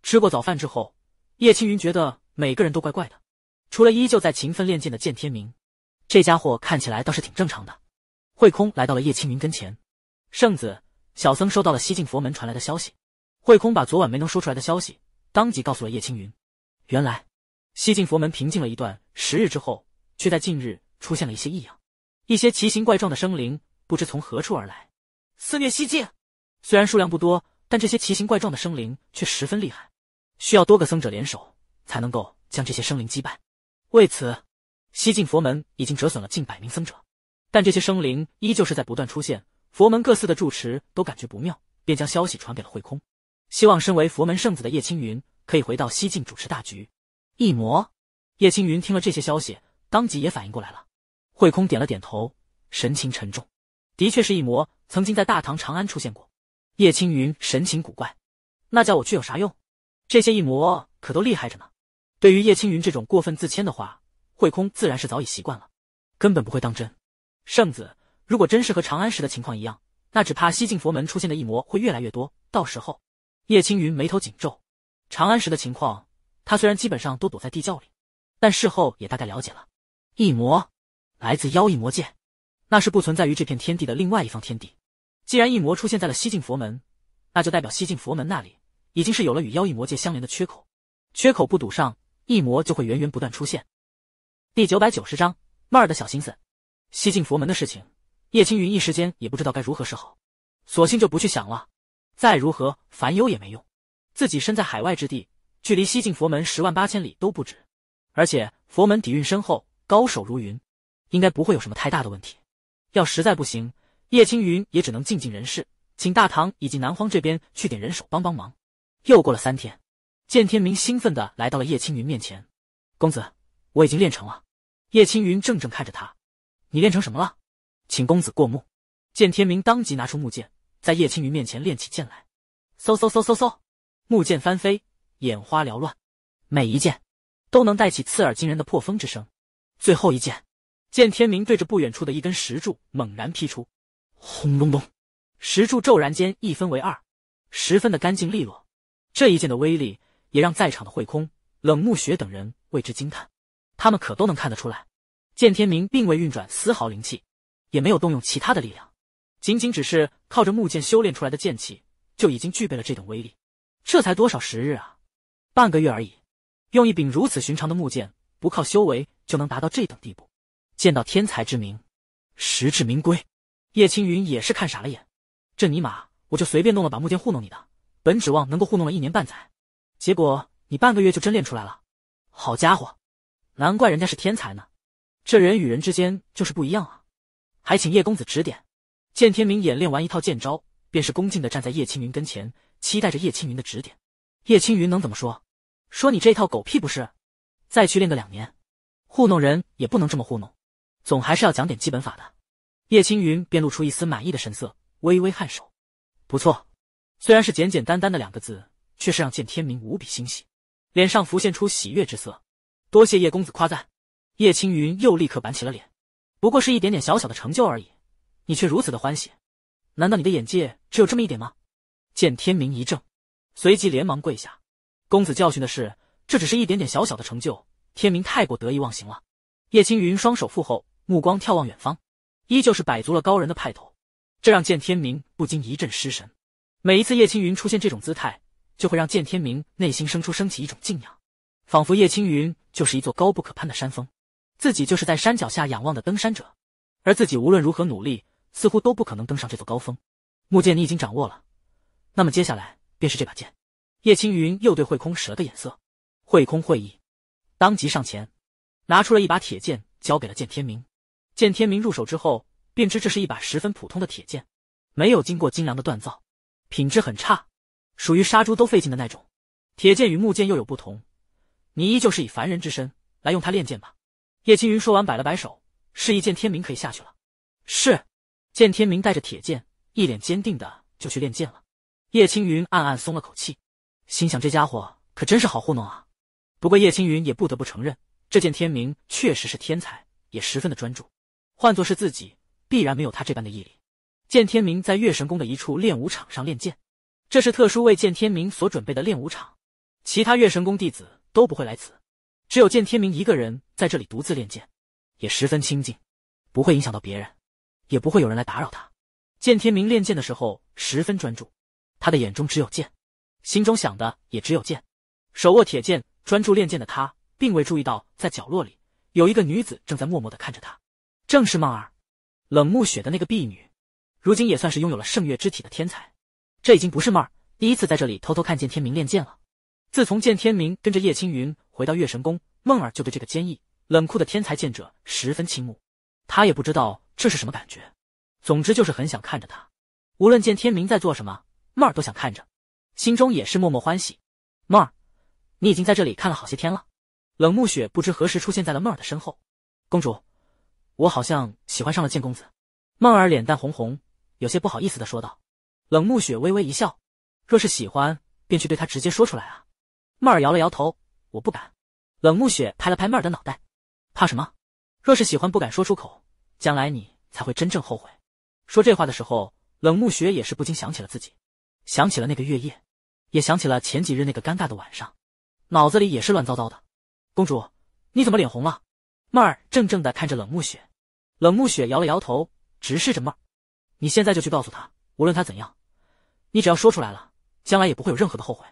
吃过早饭之后，叶青云觉得每个人都怪怪的，除了依旧在勤奋练剑的剑天明，这家伙看起来倒是挺正常的。慧空来到了叶青云跟前，圣子，小僧收到了西晋佛门传来的消息。慧空把昨晚没能说出来的消息，当即告诉了叶青云。原来，西晋佛门平静了一段时日之后，却在近日出现了一些异样。一些奇形怪状的生灵不知从何处而来，肆虐西晋。虽然数量不多，但这些奇形怪状的生灵却十分厉害，需要多个僧者联手才能够将这些生灵击败。为此，西晋佛门已经折损了近百名僧者。但这些生灵依旧是在不断出现，佛门各寺的住持都感觉不妙，便将消息传给了慧空，希望身为佛门圣子的叶青云可以回到西境主持大局。一魔，叶青云听了这些消息，当即也反应过来了。慧空点了点头，神情沉重。的确是一魔，曾经在大唐长安出现过。叶青云神情古怪，那叫我去有啥用？这些异魔可都厉害着呢。对于叶青云这种过分自谦的话，慧空自然是早已习惯了，根本不会当真。圣子，如果真是和长安时的情况一样，那只怕西晋佛门出现的异魔会越来越多。到时候，叶青云眉头紧皱。长安时的情况，他虽然基本上都躲在地窖里，但事后也大概了解了。异魔来自妖异魔界，那是不存在于这片天地的另外一方天地。既然异魔出现在了西晋佛门，那就代表西晋佛门那里已经是有了与妖异魔界相连的缺口，缺口不堵上，异魔就会源源不断出现。第九百九十章：妹儿的小心思。西晋佛门的事情，叶青云一时间也不知道该如何是好，索性就不去想了。再如何烦忧也没用，自己身在海外之地，距离西晋佛门十万八千里都不止，而且佛门底蕴深厚，高手如云，应该不会有什么太大的问题。要实在不行，叶青云也只能尽尽人事，请大唐以及南荒这边去点人手帮帮忙。又过了三天，见天明兴奋的来到了叶青云面前：“公子，我已经练成了。”叶青云怔怔看着他。你练成什么了？请公子过目。见天明当即拿出木剑，在叶青云面前练起剑来。嗖嗖嗖嗖嗖，木剑翻飞，眼花缭乱，每一剑都能带起刺耳惊人的破风之声。最后一剑，见天明对着不远处的一根石柱猛然劈出，轰隆隆，石柱骤然间一分为二，十分的干净利落。这一剑的威力，也让在场的慧空、冷暮雪等人为之惊叹。他们可都能看得出来。剑天明并未运转丝毫灵气，也没有动用其他的力量，仅仅只是靠着木剑修炼出来的剑气，就已经具备了这等威力。这才多少时日啊？半个月而已。用一柄如此寻常的木剑，不靠修为就能达到这等地步，见到天才之名，实至名归。叶青云也是看傻了眼。这尼玛，我就随便弄了把木剑糊弄你的，本指望能够糊弄了一年半载，结果你半个月就真练出来了。好家伙，难怪人家是天才呢。这人与人之间就是不一样啊！还请叶公子指点。见天明演练完一套剑招，便是恭敬的站在叶青云跟前，期待着叶青云的指点。叶青云能怎么说？说你这套狗屁不是？再去练个两年，糊弄人也不能这么糊弄，总还是要讲点基本法的。叶青云便露出一丝满意的神色，微微颔首。不错，虽然是简简单单的两个字，却是让见天明无比欣喜，脸上浮现出喜悦之色。多谢叶公子夸赞。叶青云又立刻板起了脸，不过是一点点小小的成就而已，你却如此的欢喜，难道你的眼界只有这么一点吗？见天明一怔，随即连忙跪下，公子教训的是，这只是一点点小小的成就，天明太过得意忘形了。叶青云双手负后，目光眺望远方，依旧是摆足了高人的派头，这让见天明不禁一阵失神。每一次叶青云出现这种姿态，就会让见天明内心生出升起一种敬仰，仿佛叶青云就是一座高不可攀的山峰。自己就是在山脚下仰望的登山者，而自己无论如何努力，似乎都不可能登上这座高峰。木剑你已经掌握了，那么接下来便是这把剑。叶青云又对慧空使了个眼色，慧空会意，当即上前，拿出了一把铁剑交给了剑天明。剑天明入手之后，便知这是一把十分普通的铁剑，没有经过精良的锻造，品质很差，属于杀猪都费劲的那种。铁剑与木剑又有不同，你依旧是以凡人之身来用它练剑吧。叶青云说完，摆了摆手，示意见天明可以下去了。是，见天明带着铁剑，一脸坚定的就去练剑了。叶青云暗暗松了口气，心想这家伙可真是好糊弄啊。不过叶青云也不得不承认，这剑天明确实是天才，也十分的专注。换作是自己，必然没有他这般的毅力。剑天明在月神宫的一处练武场上练剑，这是特殊为剑天明所准备的练武场，其他月神宫弟子都不会来此。只有见天明一个人在这里独自练剑，也十分清静，不会影响到别人，也不会有人来打扰他。见天明练剑的时候十分专注，他的眼中只有剑，心中想的也只有剑。手握铁剑专注练剑的他，并未注意到在角落里有一个女子正在默默的看着他，正是梦儿，冷暮雪的那个婢女，如今也算是拥有了圣月之体的天才。这已经不是梦儿第一次在这里偷偷看见天明练剑了。自从见天明跟着叶青云。回到月神宫，梦儿就对这个坚毅、冷酷的天才剑者十分倾慕。他也不知道这是什么感觉，总之就是很想看着他。无论见天明在做什么，梦儿都想看着，心中也是默默欢喜。梦儿，你已经在这里看了好些天了。冷暮雪不知何时出现在了梦儿的身后。公主，我好像喜欢上了剑公子。梦儿脸蛋红红，有些不好意思的说道。冷暮雪微微一笑，若是喜欢，便去对他直接说出来啊。梦儿摇了摇头。我不敢，冷暮雪拍了拍妹儿的脑袋，怕什么？若是喜欢不敢说出口，将来你才会真正后悔。说这话的时候，冷暮雪也是不禁想起了自己，想起了那个月夜，也想起了前几日那个尴尬的晚上，脑子里也是乱糟糟的。公主，你怎么脸红了？妹儿怔怔的看着冷暮雪，冷暮雪摇了摇头，直视着妹儿，你现在就去告诉他，无论他怎样，你只要说出来了，将来也不会有任何的后悔。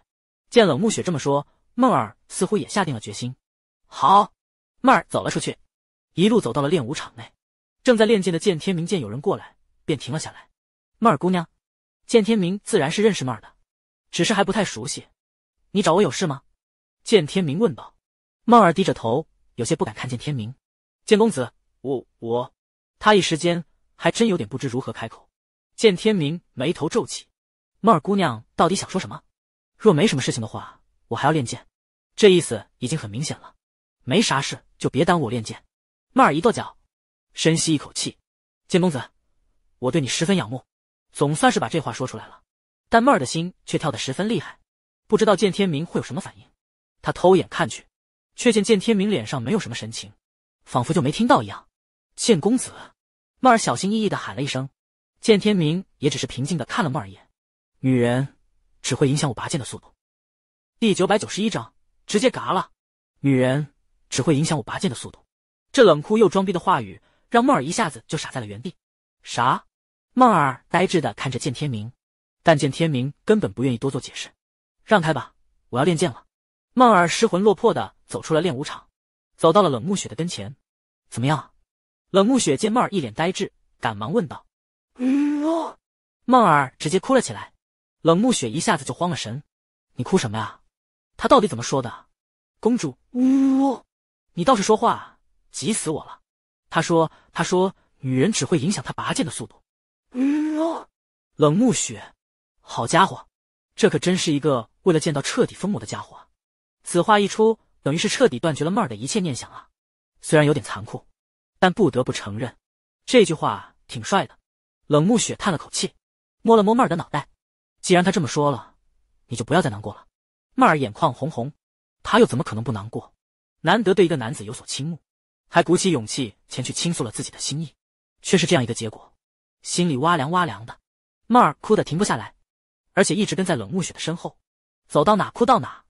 见冷暮雪这么说。梦儿似乎也下定了决心。好，梦儿走了出去，一路走到了练武场内。正在练剑的剑天明见有人过来，便停了下来。梦儿姑娘，剑天明自然是认识梦儿的，只是还不太熟悉。你找我有事吗？剑天明问道。梦儿低着头，有些不敢看见天明。剑公子，我我……他一时间还真有点不知如何开口。剑天明眉头皱起。梦儿姑娘到底想说什么？若没什么事情的话。我还要练剑，这意思已经很明显了。没啥事就别耽误我练剑。曼儿一跺脚，深吸一口气，剑公子，我对你十分仰慕，总算是把这话说出来了。但曼儿的心却跳得十分厉害，不知道见天明会有什么反应。他偷眼看去，却见见天明脸上没有什么神情，仿佛就没听到一样。剑公子，曼儿小心翼翼的喊了一声，见天明也只是平静的看了曼儿一眼。女人，只会影响我拔剑的速度。第九百九十一章，直接嘎了。女人只会影响我拔剑的速度。这冷酷又装逼的话语，让梦儿一下子就傻在了原地。啥？梦儿呆滞的看着见天明，但见天明根本不愿意多做解释。让开吧，我要练剑了。梦儿失魂落魄的走出了练武场，走到了冷暮雪的跟前。怎么样？冷暮雪见梦儿一脸呆滞，赶忙问道。哦，梦儿直接哭了起来。冷暮雪一下子就慌了神。你哭什么呀？他到底怎么说的？公主，呜，你倒是说话，急死我了。他说，他说，女人只会影响他拔剑的速度。呜，冷暮雪，好家伙，这可真是一个为了剑道彻底疯魔的家伙啊！此话一出，等于是彻底断绝了妹儿的一切念想啊！虽然有点残酷，但不得不承认，这句话挺帅的。冷暮雪叹了口气，摸了摸妹儿的脑袋，既然他这么说了，你就不要再难过了。曼儿眼眶红红，她又怎么可能不难过？难得对一个男子有所倾慕，还鼓起勇气前去倾诉了自己的心意，却是这样一个结果，心里哇凉哇凉的。曼儿哭得停不下来，而且一直跟在冷暮雪的身后，走到哪哭到哪。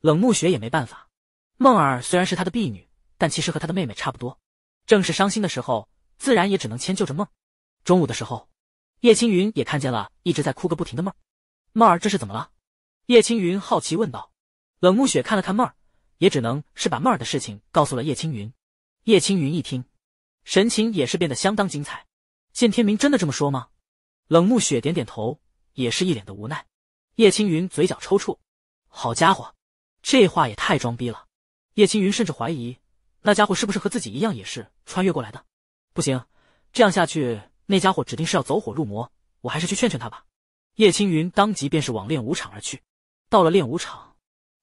冷暮雪也没办法，梦儿虽然是她的婢女，但其实和她的妹妹差不多。正是伤心的时候，自然也只能迁就着梦。中午的时候，叶青云也看见了一直在哭个不停的梦，儿，儿这是怎么了？叶青云好奇问道：“冷暮雪看了看妹儿，也只能是把妹儿的事情告诉了叶青云。叶青云一听，神情也是变得相当精彩。见天明真的这么说吗？”冷暮雪点点头，也是一脸的无奈。叶青云嘴角抽搐：“好家伙，这话也太装逼了！”叶青云甚至怀疑那家伙是不是和自己一样也是穿越过来的。不行，这样下去那家伙指定是要走火入魔，我还是去劝劝他吧。叶青云当即便是往练武场而去。到了练武场，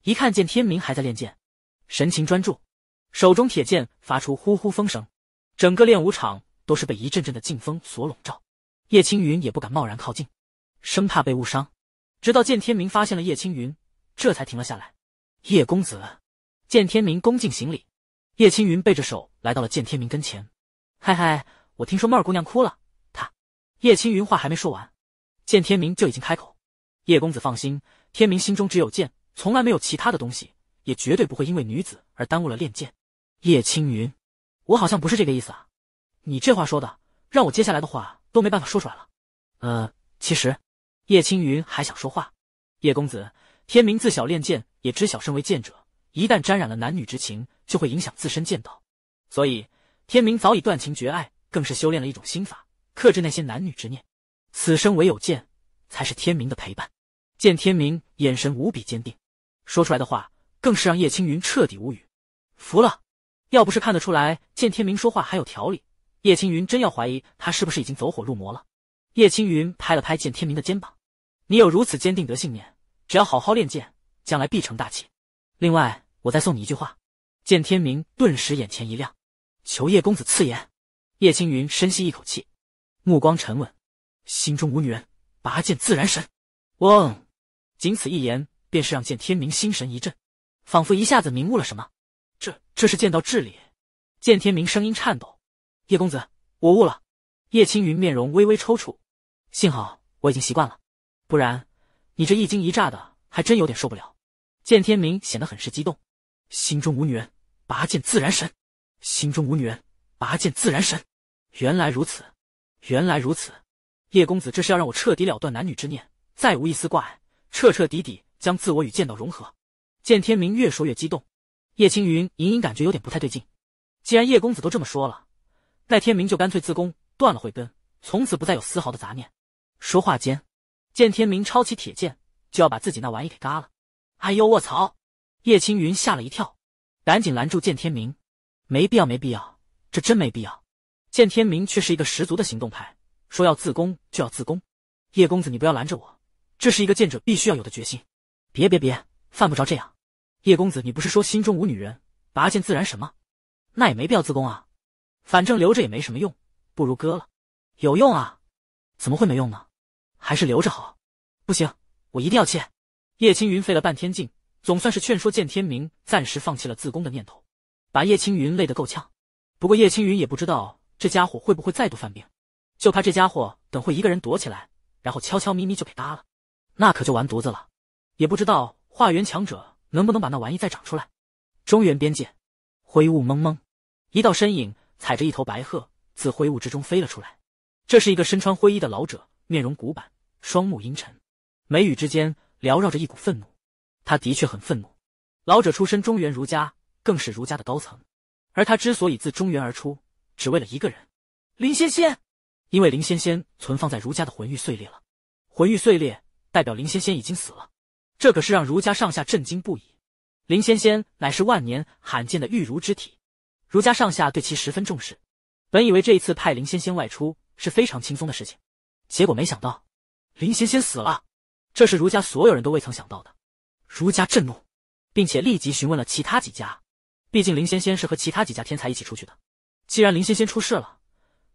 一看见天明还在练剑，神情专注，手中铁剑发出呼呼风声，整个练武场都是被一阵阵的劲风所笼罩。叶青云也不敢贸然靠近，生怕被误伤。直到见天明发现了叶青云，这才停了下来。叶公子，见天明恭敬行礼。叶青云背着手来到了见天明跟前，嗨嗨，我听说妹儿姑娘哭了。他，叶青云话还没说完，见天明就已经开口：“叶公子放心。”天明心中只有剑，从来没有其他的东西，也绝对不会因为女子而耽误了练剑。叶青云，我好像不是这个意思啊！你这话说的，让我接下来的话都没办法说出来了。呃，其实，叶青云还想说话。叶公子，天明自小练剑，也知晓身为剑者，一旦沾染了男女之情，就会影响自身剑道。所以，天明早已断情绝爱，更是修炼了一种心法，克制那些男女之念。此生唯有剑，才是天明的陪伴。见天明眼神无比坚定，说出来的话更是让叶青云彻底无语，服了。要不是看得出来见天明说话还有条理，叶青云真要怀疑他是不是已经走火入魔了。叶青云拍了拍见天明的肩膀：“你有如此坚定的信念，只要好好练剑，将来必成大器。另外，我再送你一句话。”见天明顿时眼前一亮：“求叶公子赐言。”叶青云深吸一口气，目光沉稳，心中无女人，拔剑自然神。嗡。仅此一言，便是让见天明心神一震，仿佛一下子明悟了什么。这，这是剑道至理。见天明声音颤抖：“叶公子，我悟了。”叶青云面容微微抽搐，幸好我已经习惯了，不然你这一惊一乍的还真有点受不了。见天明显得很是激动，心中无女人，拔剑自然神；心中无女人，拔剑自然神。原来如此，原来如此。叶公子这是要让我彻底了断男女之念，再无一丝挂碍。彻彻底底将自我与剑道融合。见天明越说越激动，叶青云隐隐感觉有点不太对劲。既然叶公子都这么说了，那天明就干脆自宫，断了慧根，从此不再有丝毫的杂念。说话间，见天明抄起铁剑，就要把自己那玩意给嘎了。哎呦，卧槽！叶青云吓了一跳，赶紧拦住见天明，没必要，没必要，这真没必要。见天明却是一个十足的行动派，说要自宫就要自宫。叶公子，你不要拦着我。这是一个剑者必须要有的决心，别别别，犯不着这样。叶公子，你不是说心中无女人，拔剑自然什么？那也没必要自宫啊，反正留着也没什么用，不如割了。有用啊？怎么会没用呢？还是留着好。不行，我一定要切。叶青云费了半天劲，总算是劝说见天明暂时放弃了自宫的念头，把叶青云累得够呛。不过叶青云也不知道这家伙会不会再度犯病，就怕这家伙等会一个人躲起来，然后悄悄咪咪就给搭了。那可就完犊子了，也不知道化缘强者能不能把那玩意再长出来。中原边界，灰雾蒙蒙，一道身影踩着一头白鹤，自灰雾之中飞了出来。这是一个身穿灰衣的老者，面容古板，双目阴沉，眉宇之间缭绕着一股愤怒。他的确很愤怒。老者出身中原儒家，更是儒家的高层。而他之所以自中原而出，只为了一个人——林仙仙。因为林仙仙存放在儒家的魂玉碎裂了，魂玉碎裂。代表林仙仙已经死了，这可是让儒家上下震惊不已。林仙仙乃是万年罕见的玉如之体，儒家上下对其十分重视。本以为这一次派林仙仙外出是非常轻松的事情，结果没想到林仙仙死了，这是儒家所有人都未曾想到的。儒家震怒，并且立即询问了其他几家。毕竟林仙仙是和其他几家天才一起出去的，既然林仙仙出事了，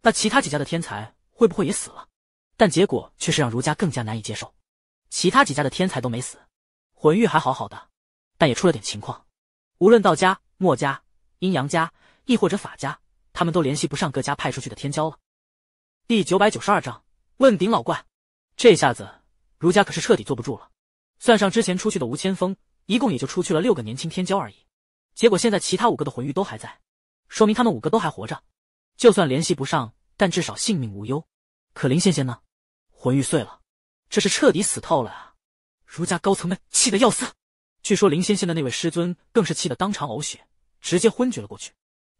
那其他几家的天才会不会也死了？但结果却是让儒家更加难以接受。其他几家的天才都没死，魂玉还好好的，但也出了点情况。无论道家、墨家、阴阳家，亦或者法家，他们都联系不上各家派出去的天骄了。第九百九十二章问鼎老怪，这下子儒家可是彻底坐不住了。算上之前出去的吴千峰，一共也就出去了六个年轻天骄而已。结果现在其他五个的魂玉都还在，说明他们五个都还活着。就算联系不上，但至少性命无忧。可林仙仙呢？魂玉碎了。这是彻底死透了啊！儒家高层们气得要死。据说林仙仙的那位师尊更是气得当场呕血，直接昏厥了过去。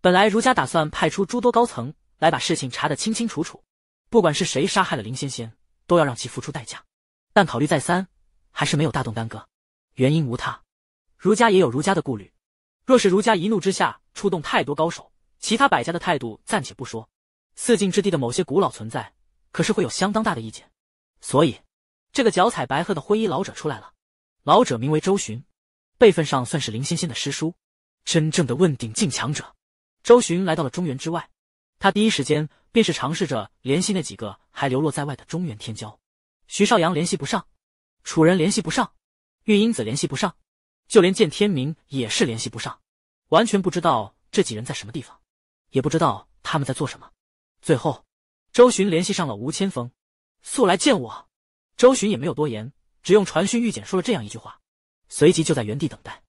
本来儒家打算派出诸多高层来把事情查得清清楚楚，不管是谁杀害了林仙仙，都要让其付出代价。但考虑再三，还是没有大动干戈。原因无他，儒家也有儒家的顾虑。若是儒家一怒之下出动太多高手，其他百家的态度暂且不说，四境之地的某些古老存在可是会有相当大的意见。所以。这个脚踩白鹤的灰衣老者出来了。老者名为周巡，辈分上算是林仙仙的师叔，真正的问鼎境强者。周巡来到了中原之外，他第一时间便是尝试着联系那几个还流落在外的中原天骄。徐少阳联系不上，楚人联系不上，玉英子联系不上，就连见天明也是联系不上，完全不知道这几人在什么地方，也不知道他们在做什么。最后，周巡联系上了吴千峰，速来见我。周巡也没有多言，只用传讯玉简说了这样一句话，随即就在原地等待。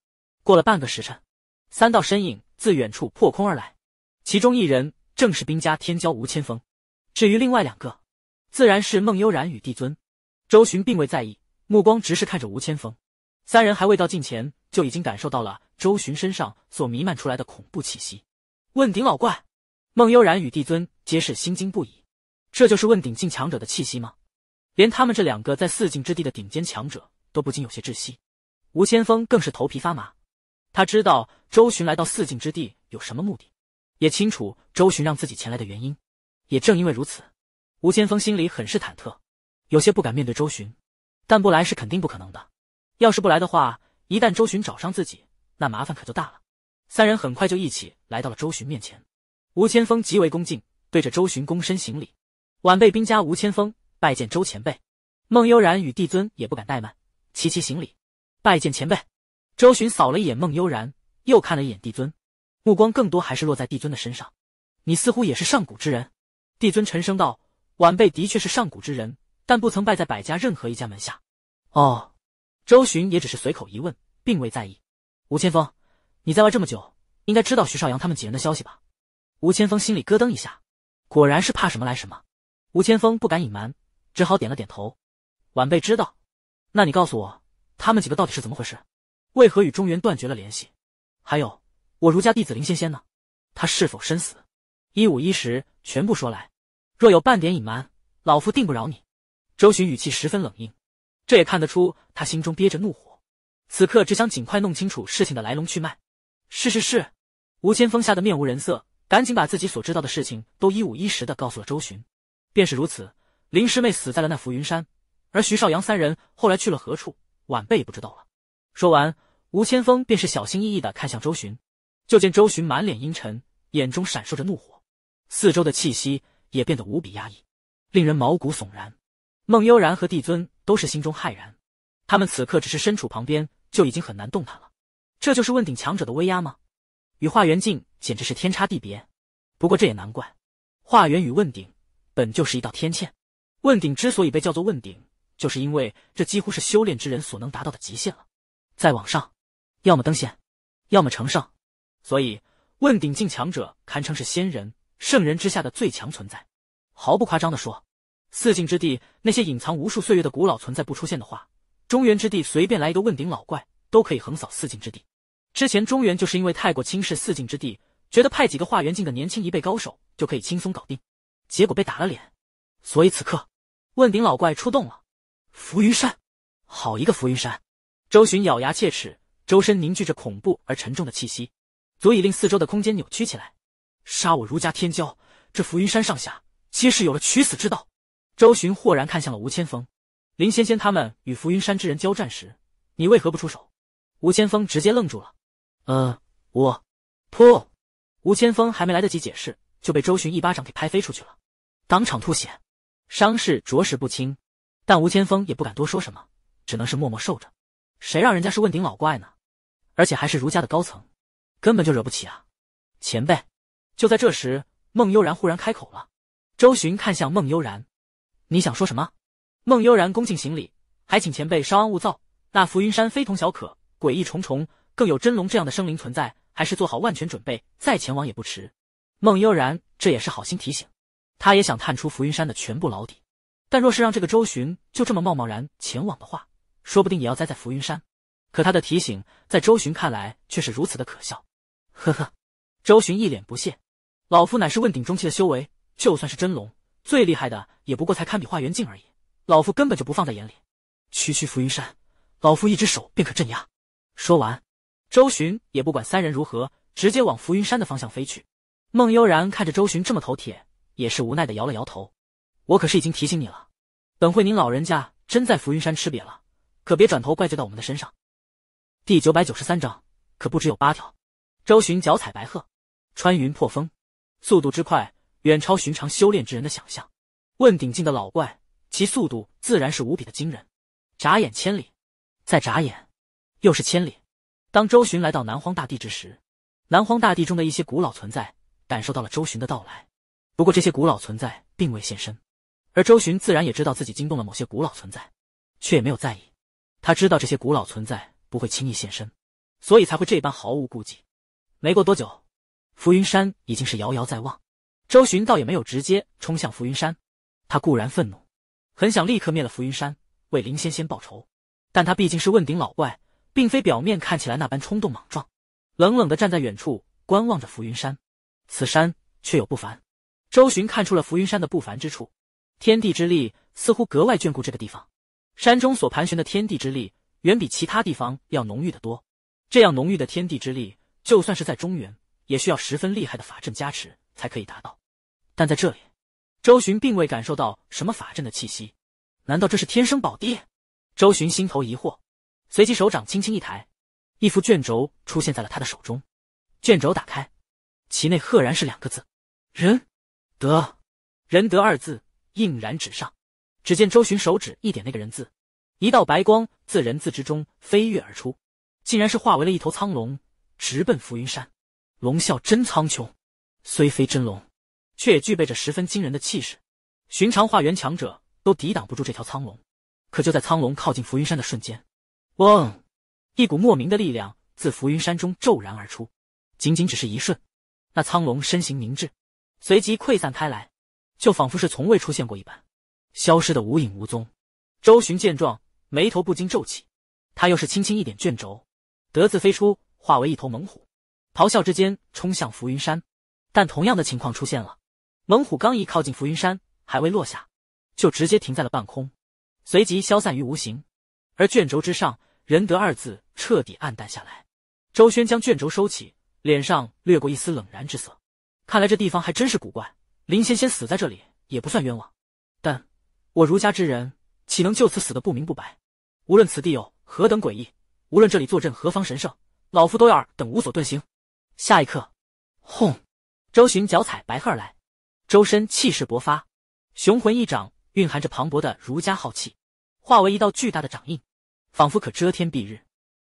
过了半个时辰，三道身影自远处破空而来，其中一人正是兵家天骄吴千峰。至于另外两个，自然是孟悠然与帝尊。周巡并未在意，目光直视看着吴千峰。三人还未到近前，就已经感受到了周巡身上所弥漫出来的恐怖气息。问鼎老怪，孟悠然与帝尊皆是心惊不已，这就是问鼎境强者的气息吗？连他们这两个在四境之地的顶尖强者都不禁有些窒息，吴千峰更是头皮发麻。他知道周巡来到四境之地有什么目的，也清楚周巡让自己前来的原因。也正因为如此，吴千峰心里很是忐忑，有些不敢面对周巡。但不来是肯定不可能的，要是不来的话，一旦周巡找上自己，那麻烦可就大了。三人很快就一起来到了周巡面前，吴千峰极为恭敬，对着周巡躬身行礼：“晚辈兵家吴千峰。”拜见周前辈，孟悠然与帝尊也不敢怠慢，齐齐行礼，拜见前辈。周巡扫了一眼孟悠然，又看了一眼帝尊，目光更多还是落在帝尊的身上。你似乎也是上古之人。帝尊沉声道：“晚辈的确是上古之人，但不曾拜在百家任何一家门下。”哦，周巡也只是随口一问，并未在意。吴千峰，你在外这么久，应该知道徐少阳他们几人的消息吧？吴千峰心里咯噔一下，果然是怕什么来什么。吴千峰不敢隐瞒。只好点了点头。晚辈知道，那你告诉我，他们几个到底是怎么回事？为何与中原断绝了联系？还有，我儒家弟子林仙仙呢？他是否身死？一五一十全部说来，若有半点隐瞒，老夫定不饶你。周巡语气十分冷硬，这也看得出他心中憋着怒火，此刻只想尽快弄清楚事情的来龙去脉。是是是，吴千峰吓得面无人色，赶紧把自己所知道的事情都一五一十的告诉了周巡。便是如此。林师妹死在了那浮云山，而徐少阳三人后来去了何处，晚辈也不知道了。说完，吴千峰便是小心翼翼的看向周巡，就见周巡满脸阴沉，眼中闪烁着怒火，四周的气息也变得无比压抑，令人毛骨悚然。孟悠然和帝尊都是心中骇然，他们此刻只是身处旁边，就已经很难动弹了。这就是问鼎强者的威压吗？与化元境简直是天差地别。不过这也难怪，化元与问鼎本就是一道天堑。问鼎之所以被叫做问鼎，就是因为这几乎是修炼之人所能达到的极限了。再往上，要么登仙，要么成圣。所以，问鼎境强者堪称是仙人、圣人之下的最强存在。毫不夸张地说，四境之地那些隐藏无数岁月的古老存在不出现的话，中原之地随便来一个问鼎老怪都可以横扫四境之地。之前中原就是因为太过轻视四境之地，觉得派几个化元境的年轻一辈高手就可以轻松搞定，结果被打了脸。所以此刻。问鼎老怪出动了，浮云山，好一个浮云山！周巡咬牙切齿，周身凝聚着恐怖而沉重的气息，足以令四周的空间扭曲起来。杀我如家天骄，这浮云山上下皆是有了取死之道。周巡豁然看向了吴千峰、林仙仙他们与浮云山之人交战时，你为何不出手？吴千峰直接愣住了。呃，我，噗！吴千峰还没来得及解释，就被周巡一巴掌给拍飞出去了，当场吐血。伤势着实不轻，但吴千峰也不敢多说什么，只能是默默受着。谁让人家是问鼎老怪呢？而且还是儒家的高层，根本就惹不起啊！前辈，就在这时，孟悠然忽然开口了。周巡看向孟悠然：“你想说什么？”孟悠然恭敬行礼：“还请前辈稍安勿躁。那浮云山非同小可，诡异重重，更有真龙这样的生灵存在，还是做好万全准备再前往也不迟。”孟悠然这也是好心提醒。他也想探出浮云山的全部老底，但若是让这个周巡就这么贸贸然前往的话，说不定也要栽在浮云山。可他的提醒，在周巡看来却是如此的可笑。呵呵，周巡一脸不屑，老夫乃是问鼎中期的修为，就算是真龙最厉害的，也不过才堪比化元境而已。老夫根本就不放在眼里，区区浮云山，老夫一只手便可镇压。说完，周巡也不管三人如何，直接往浮云山的方向飞去。孟悠然看着周巡这么头铁。也是无奈的摇了摇头，我可是已经提醒你了，等会您老人家真在浮云山吃瘪了，可别转头怪罪到我们的身上。第九百九十三章可不只有八条。周巡脚踩白鹤，穿云破风，速度之快远超寻常修炼之人的想象。问鼎境的老怪，其速度自然是无比的惊人。眨眼千里，再眨眼又是千里。当周巡来到南荒大地之时，南荒大地中的一些古老存在感受到了周巡的到来。不过这些古老存在并未现身，而周巡自然也知道自己惊动了某些古老存在，却也没有在意。他知道这些古老存在不会轻易现身，所以才会这般毫无顾忌。没过多久，浮云山已经是遥遥在望。周巡倒也没有直接冲向浮云山，他固然愤怒，很想立刻灭了浮云山，为林仙仙报仇，但他毕竟是问鼎老怪，并非表面看起来那般冲动莽撞。冷冷的站在远处观望着浮云山，此山确有不凡。周巡看出了浮云山的不凡之处，天地之力似乎格外眷顾这个地方。山中所盘旋的天地之力，远比其他地方要浓郁得多。这样浓郁的天地之力，就算是在中原，也需要十分厉害的法阵加持才可以达到。但在这里，周巡并未感受到什么法阵的气息。难道这是天生宝地？周巡心头疑惑，随即手掌轻轻一抬，一幅卷轴出现在了他的手中。卷轴打开，其内赫然是两个字：人。得，仁德二字印然纸上。只见周巡手指一点，那个人字，一道白光自人字之中飞跃而出，竟然是化为了一头苍龙，直奔浮云山。龙啸真苍穹，虽非真龙，却也具备着十分惊人的气势。寻常化缘强者都抵挡不住这条苍龙。可就在苍龙靠近浮云山的瞬间，嗡，一股莫名的力量自浮云山中骤然而出。仅仅只是一瞬，那苍龙身形凝滞。随即溃散开来，就仿佛是从未出现过一般，消失的无影无踪。周巡见状，眉头不禁皱起，他又是轻轻一点卷轴，得字飞出，化为一头猛虎，咆哮之间冲向浮云山。但同样的情况出现了，猛虎刚一靠近浮云山，还未落下，就直接停在了半空，随即消散于无形。而卷轴之上“仁德”二字彻底暗淡下来。周轩将卷轴收起，脸上掠过一丝冷然之色。看来这地方还真是古怪，林仙仙死在这里也不算冤枉。但，我儒家之人岂能就此死的不明不白？无论此地有何等诡异，无论这里坐镇何方神圣，老夫都要尔等无所遁形。下一刻，轰！周巡脚踩白鹤而来，周身气势勃发，雄浑一掌蕴含着磅礴的儒家浩气，化为一道巨大的掌印，仿佛可遮天蔽日，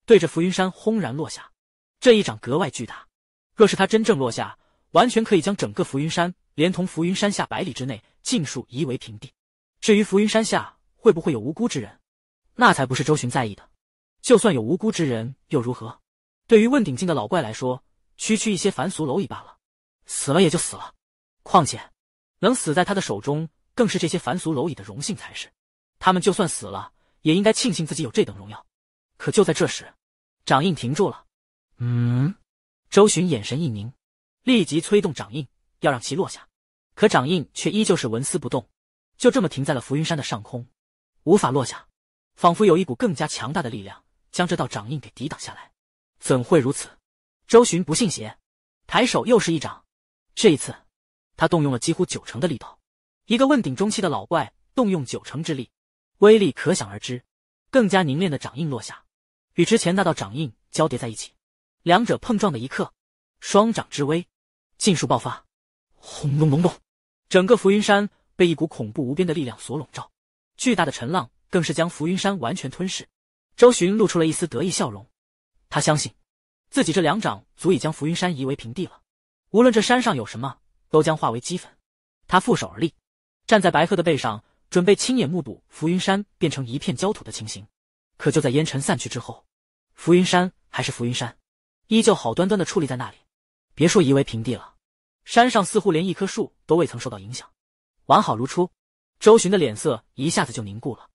对着浮云山轰然落下。这一掌格外巨大，若是他真正落下。完全可以将整个浮云山，连同浮云山下百里之内尽数夷为平地。至于浮云山下会不会有无辜之人，那才不是周巡在意的。就算有无辜之人又如何？对于问鼎境的老怪来说，区区一些凡俗蝼蚁罢了，死了也就死了。况且能死在他的手中，更是这些凡俗蝼蚁的荣幸才是。他们就算死了，也应该庆幸自己有这等荣耀。可就在这时，掌印停住了。嗯，周巡眼神一凝。立即催动掌印，要让其落下，可掌印却依旧是纹丝不动，就这么停在了浮云山的上空，无法落下，仿佛有一股更加强大的力量将这道掌印给抵挡下来。怎会如此？周巡不信邪，抬手又是一掌，这一次他动用了几乎九成的力道。一个问鼎中期的老怪动用九成之力，威力可想而知。更加凝练的掌印落下，与之前那道掌印交叠在一起，两者碰撞的一刻，双掌之威。尽数爆发，轰隆隆隆！整个浮云山被一股恐怖无边的力量所笼罩，巨大的尘浪更是将浮云山完全吞噬。周巡露出了一丝得意笑容，他相信自己这两掌足以将浮云山夷为平地了。无论这山上有什么，都将化为齑粉。他负手而立，站在白鹤的背上，准备亲眼目睹浮云山变成一片焦土的情形。可就在烟尘散去之后，浮云山还是浮云山，依旧好端端的矗立在那里。别说夷为平地了，山上似乎连一棵树都未曾受到影响，完好如初。周巡的脸色一下子就凝固了，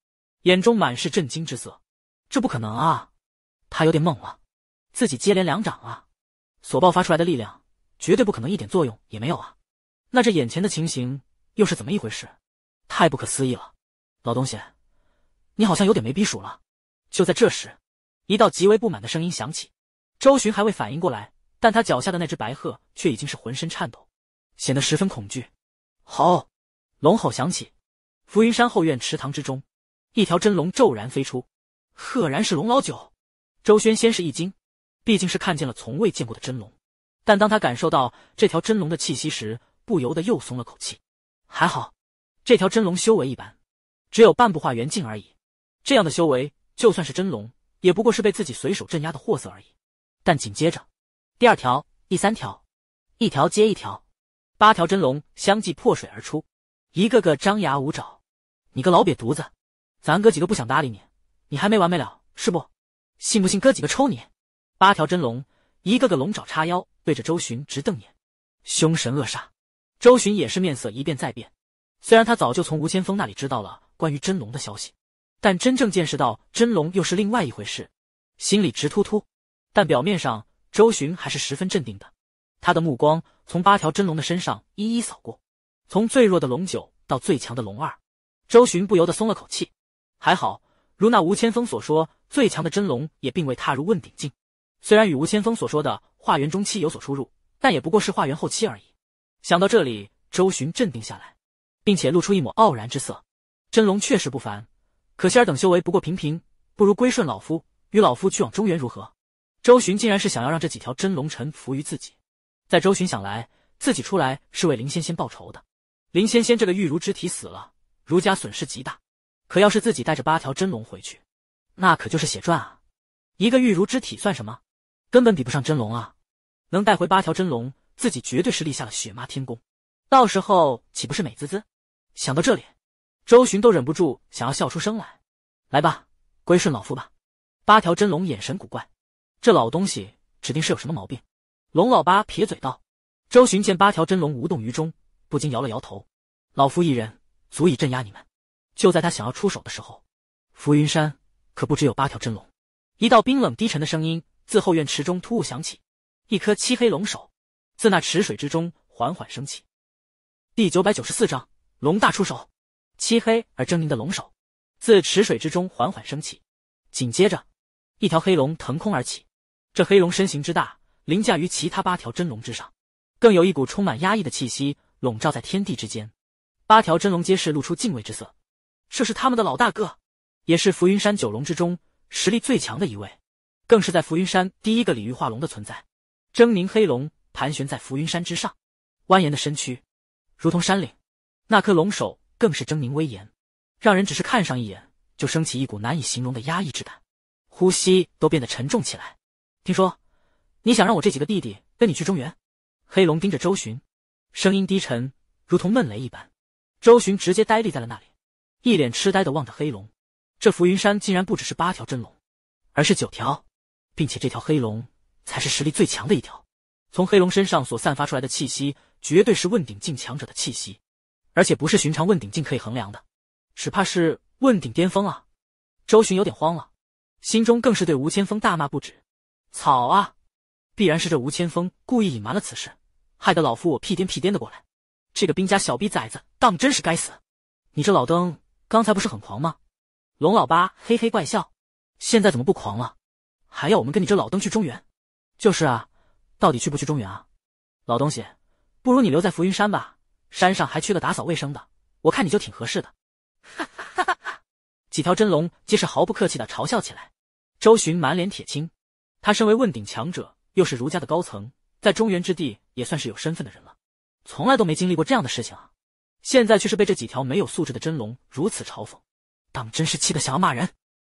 眼中满是震惊之色。这不可能啊！他有点懵了，自己接连两掌啊，所爆发出来的力量绝对不可能一点作用也没有啊！那这眼前的情形又是怎么一回事？太不可思议了！老东西，你好像有点没逼数了。就在这时，一道极为不满的声音响起。周巡还未反应过来。但他脚下的那只白鹤却已经是浑身颤抖，显得十分恐惧。好，龙吼响起，浮云山后院池塘之中，一条真龙骤然飞出，赫然是龙老九。周轩先是一惊，毕竟是看见了从未见过的真龙，但当他感受到这条真龙的气息时，不由得又松了口气。还好，这条真龙修为一般，只有半步化元境而已。这样的修为，就算是真龙，也不过是被自己随手镇压的货色而已。但紧接着。第二条，第三条，一条接一条，八条真龙相继破水而出，一个个张牙舞爪。你个老瘪犊子，咱哥几个不想搭理你，你还没完没了是不？信不信哥几个抽你？八条真龙，一个个龙爪叉腰，对着周巡直瞪眼，凶神恶煞。周巡也是面色一变再变。虽然他早就从吴千峰那里知道了关于真龙的消息，但真正见识到真龙又是另外一回事，心里直突突。但表面上。周巡还是十分镇定的，他的目光从八条真龙的身上一一扫过，从最弱的龙九到最强的龙二，周巡不由得松了口气，还好，如那吴千峰所说，最强的真龙也并未踏入问鼎境，虽然与吴千峰所说的化元中期有所出入，但也不过是化元后期而已。想到这里，周巡镇定下来，并且露出一抹傲然之色。真龙确实不凡，可惜尔等修为不过平平，不如归顺老夫，与老夫去往中原如何？周巡竟然是想要让这几条真龙臣服于自己，在周巡想来，自己出来是为林仙仙报仇的。林仙仙这个玉如之体死了，儒家损失极大。可要是自己带着八条真龙回去，那可就是血赚啊！一个玉如之体算什么？根本比不上真龙啊！能带回八条真龙，自己绝对是立下了血妈天功，到时候岂不是美滋滋？想到这里，周巡都忍不住想要笑出声来。来吧，归顺老夫吧！八条真龙眼神古怪。这老东西指定是有什么毛病，龙老八撇嘴道。周巡见八条真龙无动于衷，不禁摇了摇头。老夫一人足以镇压你们。就在他想要出手的时候，浮云山可不只有八条真龙。一道冰冷低沉的声音自后院池中突兀响起，一颗漆黑龙首自那池水之中缓缓升起。第九百九十四章龙大出手。漆黑而狰狞的龙首自池水之中缓缓升起，紧接着一条黑龙腾空而起。这黑龙身形之大，凌驾于其他八条真龙之上，更有一股充满压抑的气息笼罩在天地之间。八条真龙皆是露出敬畏之色，这是他们的老大哥，也是浮云山九龙之中实力最强的一位，更是在浮云山第一个鲤鱼化龙的存在。狰狞黑龙盘旋在浮云山之上，蜿蜒的身躯如同山岭，那颗龙首更是狰狞威严，让人只是看上一眼就升起一股难以形容的压抑之感，呼吸都变得沉重起来。听说你想让我这几个弟弟跟你去中原？黑龙盯着周巡，声音低沉，如同闷雷一般。周巡直接呆立在了那里，一脸痴呆的望着黑龙。这浮云山竟然不只是八条真龙，而是九条，并且这条黑龙才是实力最强的一条。从黑龙身上所散发出来的气息，绝对是问鼎境强者的气息，而且不是寻常问鼎境可以衡量的，只怕是问鼎巅峰啊！周巡有点慌了，心中更是对吴千峰大骂不止。草啊！必然是这吴千峰故意隐瞒了此事，害得老夫我屁颠屁颠的过来。这个兵家小逼崽子当真是该死！你这老登刚才不是很狂吗？龙老八嘿嘿怪笑，现在怎么不狂了？还要我们跟你这老登去中原？就是啊，到底去不去中原啊？老东西，不如你留在浮云山吧，山上还缺个打扫卫生的，我看你就挺合适的。哈哈哈哈！几条真龙皆是毫不客气的嘲笑起来。周巡满脸铁青。他身为问鼎强者，又是儒家的高层，在中原之地也算是有身份的人了。从来都没经历过这样的事情啊！现在却是被这几条没有素质的真龙如此嘲讽，当真是气得想要骂人。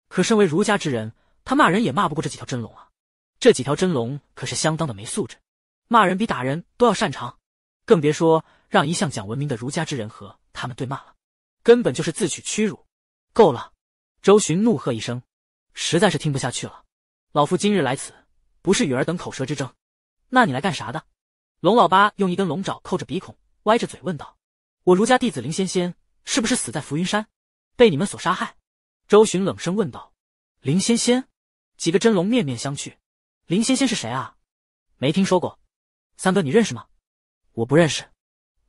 可身为儒家之人，他骂人也骂不过这几条真龙啊！这几条真龙可是相当的没素质，骂人比打人都要擅长，更别说让一向讲文明的儒家之人和他们对骂了，根本就是自取屈辱。够了！周巡怒喝一声，实在是听不下去了。老夫今日来此，不是与尔等口舌之争。那你来干啥的？龙老八用一根龙爪扣着鼻孔，歪着嘴问道：“我儒家弟子林仙仙，是不是死在浮云山，被你们所杀害？”周巡冷声问道：“林仙仙？”几个真龙面面相觑：“林仙仙是谁啊？没听说过。三哥，你认识吗？”“我不认识。”“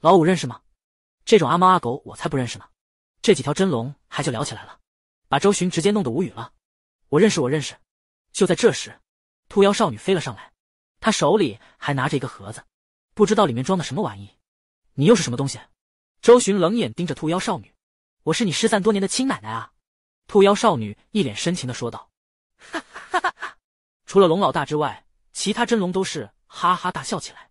老五认识吗？”“这种阿猫阿狗，我才不认识呢。”这几条真龙还就聊起来了，把周巡直接弄得无语了。“我认识，我认识。”就在这时，兔妖少女飞了上来，她手里还拿着一个盒子，不知道里面装的什么玩意。你又是什么东西？周寻冷眼盯着兔妖少女：“我是你失散多年的亲奶奶啊！”兔妖少女一脸深情的说道：“哈哈哈哈！”除了龙老大之外，其他真龙都是哈哈大笑起来。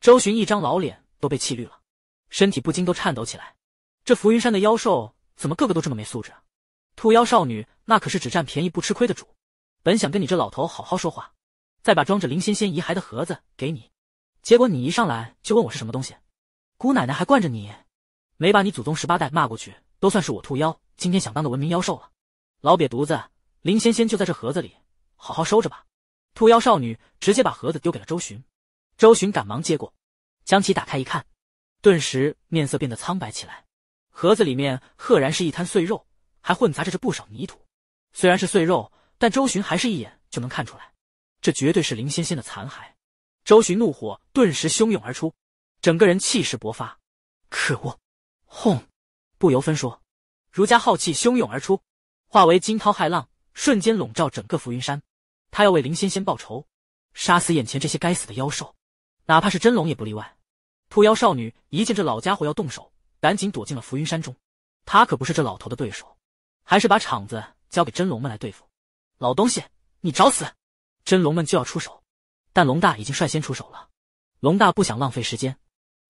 周寻一张老脸都被气绿了，身体不禁都颤抖起来。这浮云山的妖兽怎么个个都这么没素质？啊？兔妖少女那可是只占便宜不吃亏的主。本想跟你这老头好好说话，再把装着林仙仙遗骸的盒子给你，结果你一上来就问我是什么东西，姑奶奶还惯着你，没把你祖宗十八代骂过去都算是我兔妖今天想当的文明妖兽了。老瘪犊子，林仙仙就在这盒子里，好好收着吧。兔妖少女直接把盒子丢给了周巡，周巡赶忙接过，将其打开一看，顿时面色变得苍白起来。盒子里面赫然是一滩碎肉，还混杂着这不少泥土。虽然是碎肉。但周巡还是一眼就能看出来，这绝对是林仙仙的残骸。周巡怒火顿时汹涌而出，整个人气势勃发。可恶！轰！不由分说，儒家浩气汹涌而出，化为惊涛骇浪，瞬间笼罩整个浮云山。他要为林仙仙报仇，杀死眼前这些该死的妖兽，哪怕是真龙也不例外。兔妖少女一见这老家伙要动手，赶紧躲进了浮云山中。她可不是这老头的对手，还是把场子交给真龙们来对付。老东西，你找死！真龙们就要出手，但龙大已经率先出手了。龙大不想浪费时间，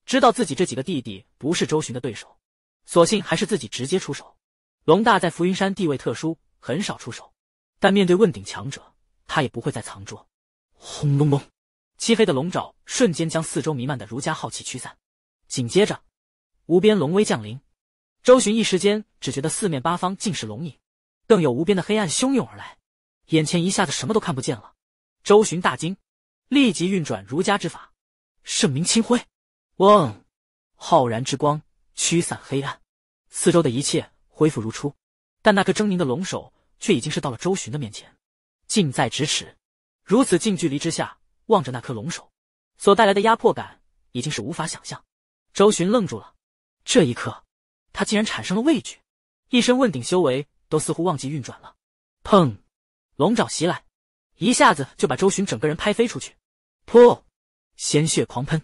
知道自己这几个弟弟不是周巡的对手，索性还是自己直接出手。龙大在浮云山地位特殊，很少出手，但面对问鼎强者，他也不会再藏拙。轰隆隆，漆黑的龙爪瞬间将四周弥漫的儒家浩气驱散，紧接着，无边龙威降临。周巡一时间只觉得四面八方尽是龙影，更有无边的黑暗汹涌而来。眼前一下子什么都看不见了，周巡大惊，立即运转儒家之法，圣明清辉，嗡，浩然之光驱散黑暗，四周的一切恢复如初，但那颗狰狞的龙首却已经是到了周巡的面前，近在咫尺。如此近距离之下，望着那颗龙首所带来的压迫感，已经是无法想象。周巡愣住了，这一刻，他竟然产生了畏惧，一身问鼎修为都似乎忘记运转了。砰。龙爪袭来，一下子就把周巡整个人拍飞出去，噗，鲜血狂喷，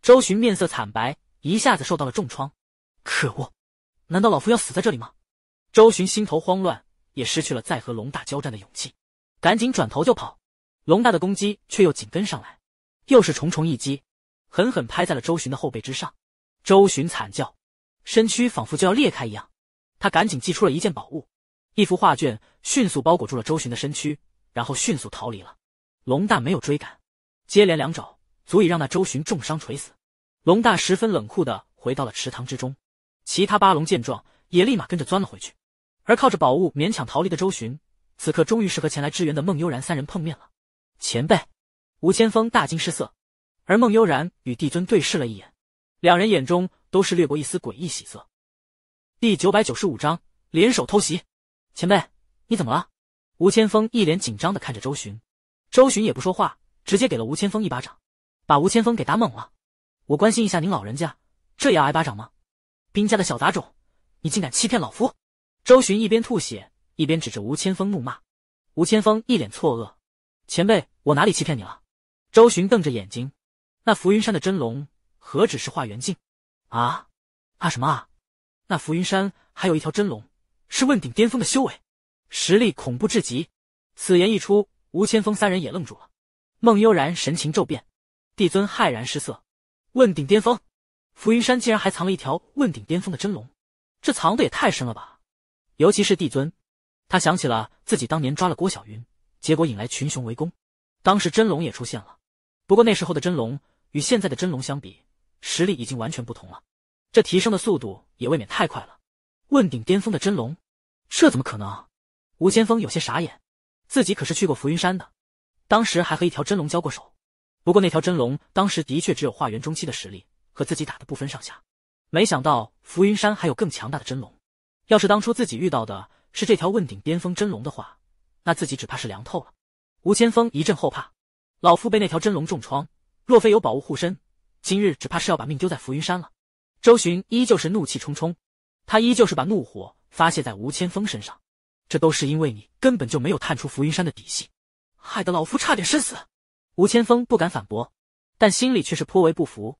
周巡面色惨白，一下子受到了重创。可恶，难道老夫要死在这里吗？周巡心头慌乱，也失去了再和龙大交战的勇气，赶紧转头就跑。龙大的攻击却又紧跟上来，又是重重一击，狠狠拍在了周巡的后背之上。周巡惨叫，身躯仿佛就要裂开一样，他赶紧祭出了一件宝物。一幅画卷迅速包裹住了周巡的身躯，然后迅速逃离了。龙大没有追赶，接连两爪足以让那周巡重伤垂死。龙大十分冷酷的回到了池塘之中，其他八龙见状也立马跟着钻了回去。而靠着宝物勉强逃离的周巡，此刻终于是和前来支援的孟悠然三人碰面了。前辈，吴千锋大惊失色，而孟悠然与帝尊对视了一眼，两人眼中都是掠过一丝诡异喜色。第九百九十五章联手偷袭。前辈，你怎么了？吴千峰一脸紧张的看着周巡，周巡也不说话，直接给了吴千峰一巴掌，把吴千峰给打懵了。我关心一下您老人家，这也要挨巴掌吗？兵家的小杂种，你竟敢欺骗老夫！周巡一边吐血，一边指着吴千峰怒骂。吴千峰一脸错愕：“前辈，我哪里欺骗你了？”周巡瞪着眼睛：“那浮云山的真龙何止是化元境？啊啊什么啊？那浮云山还有一条真龙？”是问鼎巅峰的修为，实力恐怖至极。此言一出，吴千峰三人也愣住了。孟悠然神情骤变，帝尊骇然失色。问鼎巅峰，浮云山竟然还藏了一条问鼎巅峰的真龙，这藏的也太深了吧！尤其是帝尊，他想起了自己当年抓了郭小云，结果引来群雄围攻，当时真龙也出现了。不过那时候的真龙与现在的真龙相比，实力已经完全不同了。这提升的速度也未免太快了。问鼎巅峰的真龙，这怎么可能？吴千峰有些傻眼，自己可是去过浮云山的，当时还和一条真龙交过手。不过那条真龙当时的确只有化元中期的实力，和自己打的不分上下。没想到浮云山还有更强大的真龙，要是当初自己遇到的是这条问鼎巅峰真龙的话，那自己只怕是凉透了。吴千峰一阵后怕，老夫被那条真龙重创，若非有宝物护身，今日只怕是要把命丢在浮云山了。周巡依旧是怒气冲冲。他依旧是把怒火发泄在吴千峰身上，这都是因为你根本就没有探出浮云山的底细，害得老夫差点身死。吴千峰不敢反驳，但心里却是颇为不服。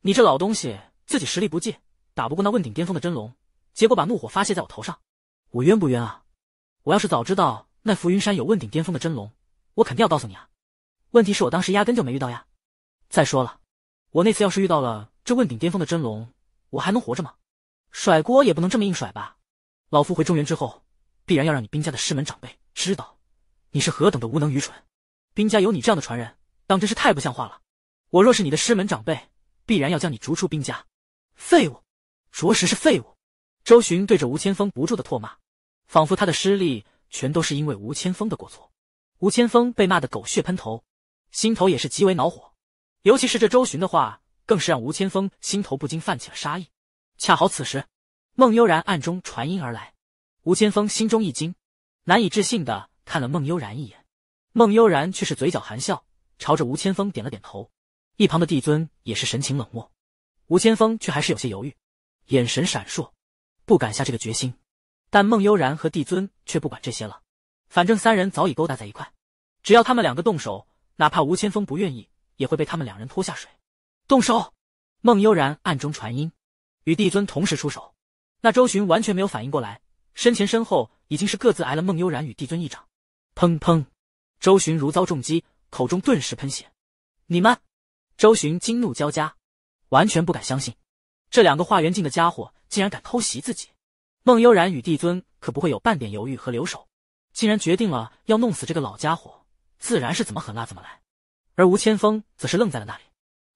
你这老东西，自己实力不济，打不过那问鼎巅峰的真龙，结果把怒火发泄在我头上，我冤不冤啊？我要是早知道那浮云山有问鼎巅峰的真龙，我肯定要告诉你啊。问题是我当时压根就没遇到呀。再说了，我那次要是遇到了这问鼎巅峰的真龙，我还能活着吗？甩锅也不能这么硬甩吧！老夫回中原之后，必然要让你兵家的师门长辈知道，你是何等的无能愚蠢。兵家有你这样的传人，当真是太不像话了。我若是你的师门长辈，必然要将你逐出兵家。废物，着实是废物。周巡对着吴千峰不住的唾骂，仿佛他的失利全都是因为吴千峰的过错。吴千峰被骂得狗血喷头，心头也是极为恼火，尤其是这周巡的话，更是让吴千峰心头不禁泛起了杀意。恰好此时，孟悠然暗中传音而来，吴千锋心中一惊，难以置信的看了孟悠然一眼，孟悠然却是嘴角含笑，朝着吴千锋点了点头。一旁的帝尊也是神情冷漠，吴千锋却还是有些犹豫，眼神闪烁，不敢下这个决心。但孟悠然和帝尊却不管这些了，反正三人早已勾搭在一块，只要他们两个动手，哪怕吴千锋不愿意，也会被他们两人拖下水。动手！孟悠然暗中传音。与帝尊同时出手，那周巡完全没有反应过来，身前身后已经是各自挨了孟悠然与帝尊一掌，砰砰！周巡如遭重击，口中顿时喷血。你们！周巡惊怒交加，完全不敢相信，这两个化元境的家伙竟然敢偷袭自己。孟悠然与帝尊可不会有半点犹豫和留手，竟然决定了要弄死这个老家伙，自然是怎么狠辣怎么来。而吴千峰则是愣在了那里，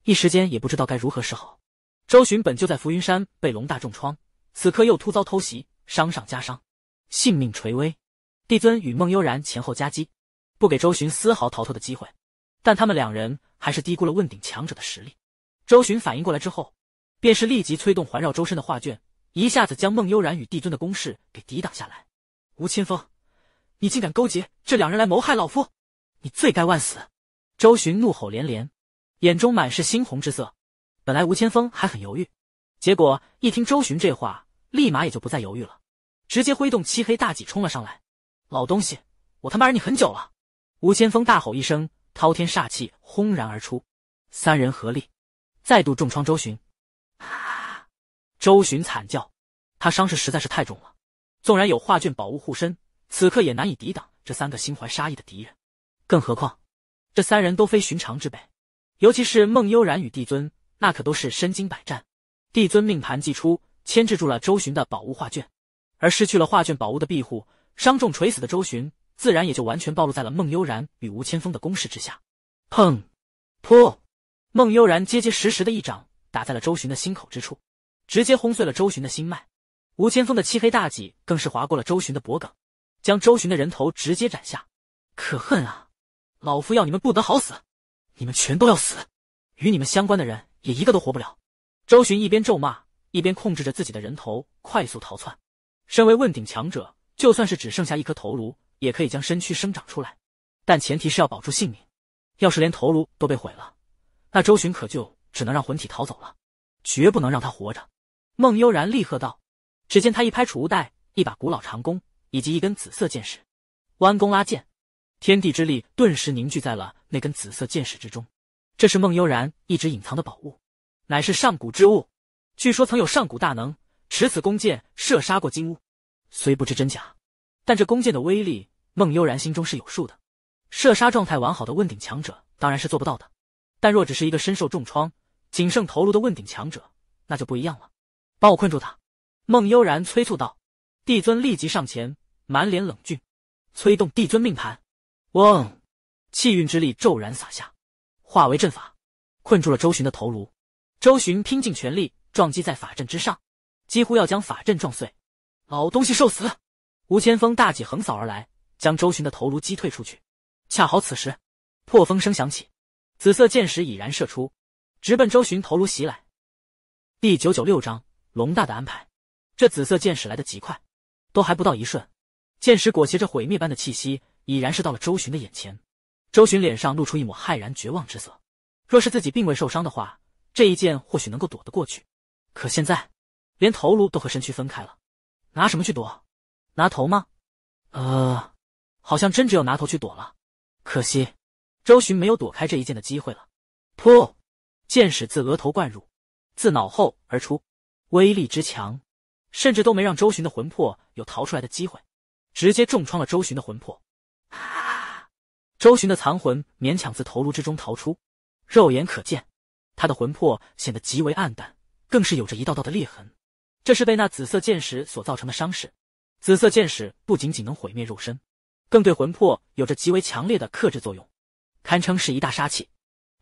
一时间也不知道该如何是好。周巡本就在浮云山被龙大重创，此刻又突遭偷袭，伤上加伤，性命垂危。帝尊与孟悠然前后夹击，不给周巡丝毫逃脱的机会。但他们两人还是低估了问鼎强者的实力。周巡反应过来之后，便是立即催动环绕周身的画卷，一下子将孟悠然与帝尊的攻势给抵挡下来。吴千峰，你竟敢勾结这两人来谋害老夫，你罪该万死！周巡怒吼连连，眼中满是猩红之色。本来吴千峰还很犹豫，结果一听周巡这话，立马也就不再犹豫了，直接挥动漆黑大戟冲了上来。老东西，我他妈忍你很久了！吴千峰大吼一声，滔天煞气轰然而出，三人合力再度重创周巡。啊！周巡惨叫，他伤势实在是太重了，纵然有画卷宝物护身，此刻也难以抵挡这三个心怀杀意的敌人。更何况，这三人都非寻常之辈，尤其是孟悠然与帝尊。那可都是身经百战，帝尊命盘祭出，牵制住了周巡的宝物画卷，而失去了画卷宝物的庇护，伤重垂死的周巡自然也就完全暴露在了孟悠然与吴千峰的攻势之下。砰，噗！孟悠然结结实实的一掌打在了周巡的心口之处，直接轰碎了周巡的心脉。吴千峰的漆黑大戟更是划过了周巡的脖颈，将周巡的人头直接斩下。可恨啊！老夫要你们不得好死，你们全都要死，与你们相关的人。也一个都活不了。周巡一边咒骂，一边控制着自己的人头快速逃窜。身为问鼎强者，就算是只剩下一颗头颅，也可以将身躯生长出来，但前提是要保住性命。要是连头颅都被毁了，那周巡可就只能让魂体逃走了，绝不能让他活着。孟悠然厉喝道。只见他一拍储物袋，一把古老长弓以及一根紫色剑矢，弯弓拉箭，天地之力顿时凝聚在了那根紫色剑矢之中。这是孟悠然一直隐藏的宝物，乃是上古之物。据说曾有上古大能持此弓箭射杀过金乌，虽不知真假，但这弓箭的威力，孟悠然心中是有数的。射杀状态完好的问鼎强者当然是做不到的，但若只是一个身受重创、仅剩头颅的问鼎强者，那就不一样了。帮我困住他！孟悠然催促道。帝尊立即上前，满脸冷峻，催动帝尊命盘。嗡，气运之力骤然洒下。化为阵法，困住了周巡的头颅。周巡拼尽全力撞击在法阵之上，几乎要将法阵撞碎。老东西受死！吴千峰大戟横扫而来，将周巡的头颅击退出去。恰好此时，破风声响起，紫色箭矢已然射出，直奔周巡头颅袭来。第九九六章龙大的安排。这紫色箭矢来得极快，都还不到一瞬，箭矢裹挟着毁灭般的气息，已然是到了周巡的眼前。周巡脸上露出一抹骇然绝望之色，若是自己并未受伤的话，这一剑或许能够躲得过去。可现在，连头颅都和身躯分开了，拿什么去躲？拿头吗？呃，好像真只有拿头去躲了。可惜，周巡没有躲开这一剑的机会了。噗！剑矢自额头灌入，自脑后而出，威力之强，甚至都没让周巡的魂魄有逃出来的机会，直接重创了周巡的魂魄。啊！周寻的残魂勉强自头颅之中逃出，肉眼可见，他的魂魄显得极为暗淡，更是有着一道道的裂痕，这是被那紫色剑矢所造成的伤势。紫色剑矢不仅仅能毁灭肉身，更对魂魄有着极为强烈的克制作用，堪称是一大杀器。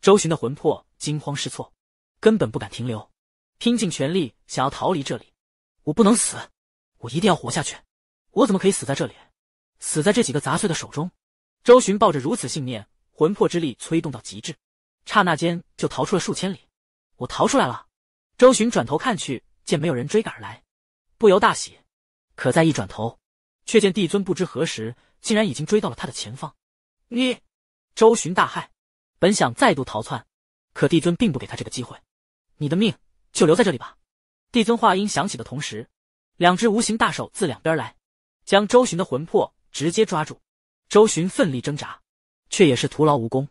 周寻的魂魄惊慌失措，根本不敢停留，拼尽全力想要逃离这里。我不能死，我一定要活下去，我怎么可以死在这里，死在这几个杂碎的手中？周巡抱着如此信念，魂魄之力催动到极致，刹那间就逃出了数千里。我逃出来了！周巡转头看去，见没有人追赶而来，不由大喜。可再一转头，却见帝尊不知何时竟然已经追到了他的前方。你！周巡大骇，本想再度逃窜，可帝尊并不给他这个机会。你的命就留在这里吧！帝尊话音响起的同时，两只无形大手自两边来，将周巡的魂魄直接抓住。周巡奋力挣扎，却也是徒劳无功。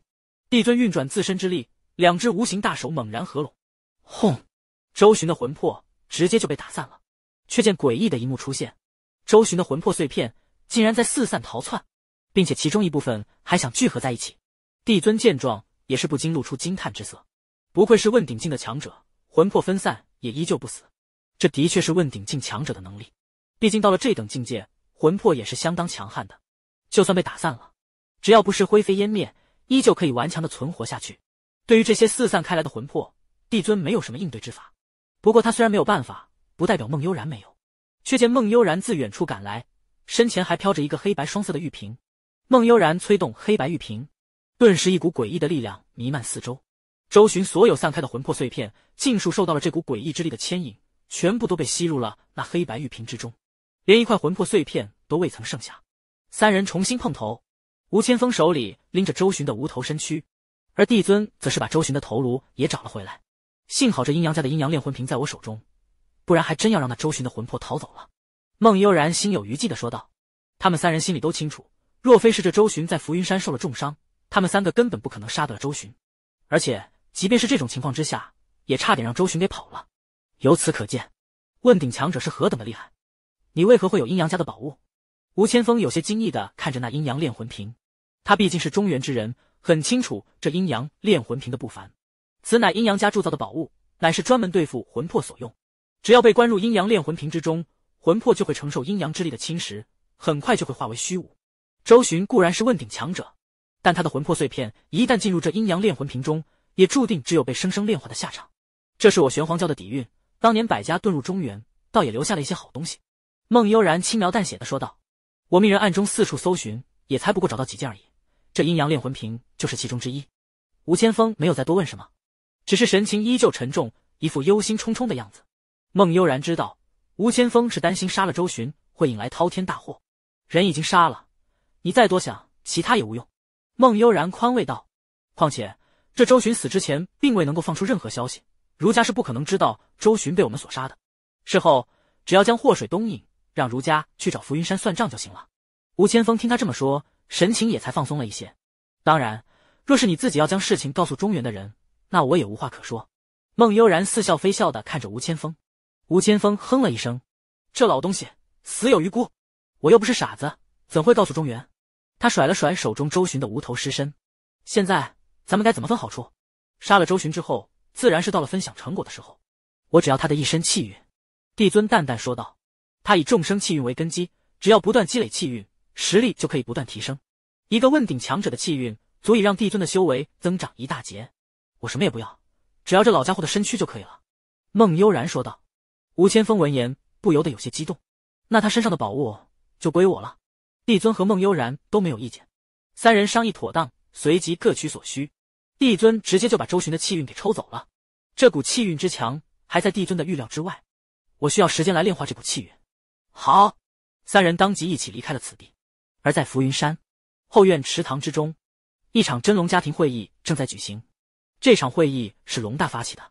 帝尊运转自身之力，两只无形大手猛然合拢，轰！周巡的魂魄直接就被打散了。却见诡异的一幕出现，周巡的魂魄碎片竟然在四散逃窜，并且其中一部分还想聚合在一起。帝尊见状，也是不禁露出惊叹之色。不愧是问鼎境的强者，魂魄分散也依旧不死，这的确是问鼎境强者的能力。毕竟到了这等境界，魂魄也是相当强悍的。就算被打散了，只要不是灰飞烟灭，依旧可以顽强的存活下去。对于这些四散开来的魂魄，帝尊没有什么应对之法。不过他虽然没有办法，不代表孟悠然没有。却见孟悠然自远处赶来，身前还飘着一个黑白双色的玉瓶。孟悠然催动黑白玉瓶，顿时一股诡异的力量弥漫四周，周巡所有散开的魂魄碎片，尽数受到了这股诡异之力的牵引，全部都被吸入了那黑白玉瓶之中，连一块魂魄碎片都未曾剩下。三人重新碰头，吴千锋手里拎着周巡的无头身躯，而帝尊则是把周巡的头颅也找了回来。幸好这阴阳家的阴阳炼魂瓶在我手中，不然还真要让那周巡的魂魄逃走了。孟悠然心有余悸地说道。他们三人心里都清楚，若非是这周巡在浮云山受了重伤，他们三个根本不可能杀得了周巡。而且即便是这种情况之下，也差点让周巡给跑了。由此可见，问鼎强者是何等的厉害。你为何会有阴阳家的宝物？吴千峰有些惊异的看着那阴阳炼魂瓶，他毕竟是中原之人，很清楚这阴阳炼魂瓶的不凡。此乃阴阳家铸造的宝物，乃是专门对付魂魄所用。只要被关入阴阳炼魂瓶之中，魂魄就会承受阴阳之力的侵蚀，很快就会化为虚无。周巡固然是问鼎强者，但他的魂魄碎片一旦进入这阴阳炼魂瓶中，也注定只有被生生炼化的下场。这是我玄黄教的底蕴，当年百家遁入中原，倒也留下了一些好东西。孟悠然轻描淡写的说道。我命人暗中四处搜寻，也才不过找到几件而已。这阴阳炼魂瓶就是其中之一。吴千锋没有再多问什么，只是神情依旧沉重，一副忧心忡忡的样子。孟悠然知道，吴千锋是担心杀了周巡会引来滔天大祸。人已经杀了，你再多想其他也无用。孟悠然宽慰道：“况且这周巡死之前并未能够放出任何消息，儒家是不可能知道周巡被我们所杀的。事后只要将祸水东引。”让儒家去找浮云山算账就行了。吴千峰听他这么说，神情也才放松了一些。当然，若是你自己要将事情告诉中原的人，那我也无话可说。孟悠然似笑非笑的看着吴千峰。吴千峰哼了一声：“这老东西死有余辜，我又不是傻子，怎会告诉中原？”他甩了甩手中周巡的无头尸身。现在咱们该怎么分好处？杀了周巡之后，自然是到了分享成果的时候。我只要他的一身气运。”帝尊淡淡说道。他以众生气运为根基，只要不断积累气运，实力就可以不断提升。一个问鼎强者的气运，足以让帝尊的修为增长一大截。我什么也不要，只要这老家伙的身躯就可以了。”孟悠然说道。吴千峰闻言不由得有些激动：“那他身上的宝物就归我了。”帝尊和孟悠然都没有意见，三人商议妥当，随即各取所需。帝尊直接就把周巡的气运给抽走了，这股气运之强还在帝尊的预料之外。我需要时间来炼化这股气运。好，三人当即一起离开了此地。而在浮云山后院池塘之中，一场真龙家庭会议正在举行。这场会议是龙大发起的，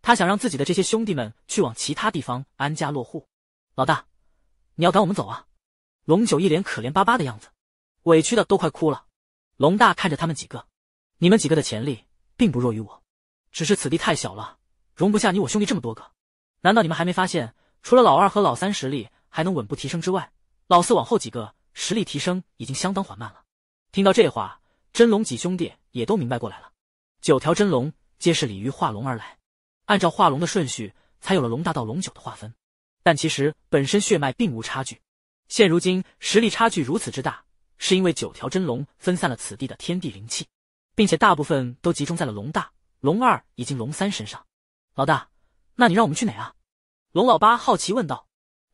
他想让自己的这些兄弟们去往其他地方安家落户。老大，你要赶我们走啊？龙九一脸可怜巴巴的样子，委屈的都快哭了。龙大看着他们几个，你们几个的潜力并不弱于我，只是此地太小了，容不下你我兄弟这么多个。难道你们还没发现，除了老二和老三实力？还能稳步提升之外，老四往后几个实力提升已经相当缓慢了。听到这话，真龙几兄弟也都明白过来了。九条真龙皆是鲤鱼化龙而来，按照化龙的顺序才有了龙大道、龙九的划分，但其实本身血脉并无差距。现如今实力差距如此之大，是因为九条真龙分散了此地的天地灵气，并且大部分都集中在了龙大、龙二以及龙三身上。老大，那你让我们去哪啊？龙老八好奇问道。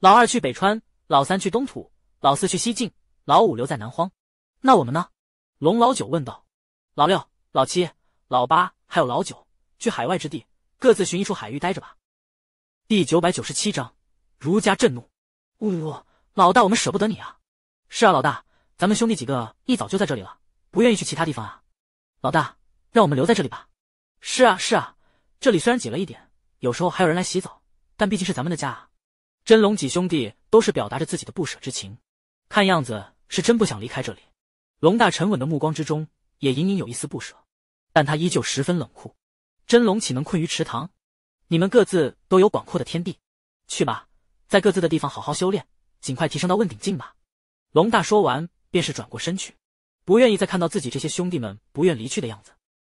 老二去北川，老三去东土，老四去西境，老五留在南荒。那我们呢？龙老九问道。老六、老七、老八，还有老九，去海外之地，各自寻一处海域待着吧。第九百九十七章：儒家震怒。呜呜，老大，我们舍不得你啊！是啊，老大，咱们兄弟几个一早就在这里了，不愿意去其他地方啊。老大，让我们留在这里吧。是啊，是啊，这里虽然挤了一点，有时候还有人来洗澡，但毕竟是咱们的家啊。真龙几兄弟都是表达着自己的不舍之情，看样子是真不想离开这里。龙大沉稳的目光之中也隐隐有一丝不舍，但他依旧十分冷酷。真龙岂能困于池塘？你们各自都有广阔的天地，去吧，在各自的地方好好修炼，尽快提升到问鼎境吧。龙大说完，便是转过身去，不愿意再看到自己这些兄弟们不愿离去的样子。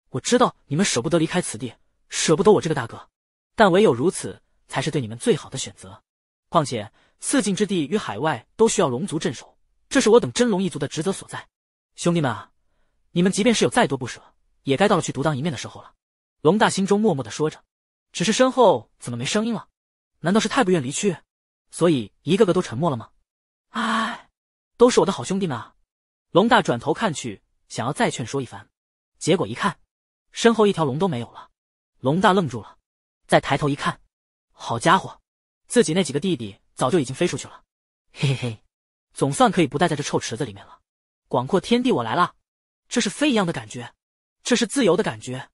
我知道你们舍不得离开此地，舍不得我这个大哥，但唯有如此，才是对你们最好的选择。况且，四境之地与海外都需要龙族镇守，这是我等真龙一族的职责所在。兄弟们，啊，你们即便是有再多不舍，也该到了去独当一面的时候了。龙大心中默默的说着，只是身后怎么没声音了？难道是太不愿离去，所以一个个都沉默了吗？哎，都是我的好兄弟们啊！龙大转头看去，想要再劝说一番，结果一看，身后一条龙都没有了。龙大愣住了，再抬头一看，好家伙！自己那几个弟弟早就已经飞出去了，嘿嘿嘿，总算可以不待在这臭池子里面了。广阔天地，我来了！这是飞一样的感觉，这是自由的感觉！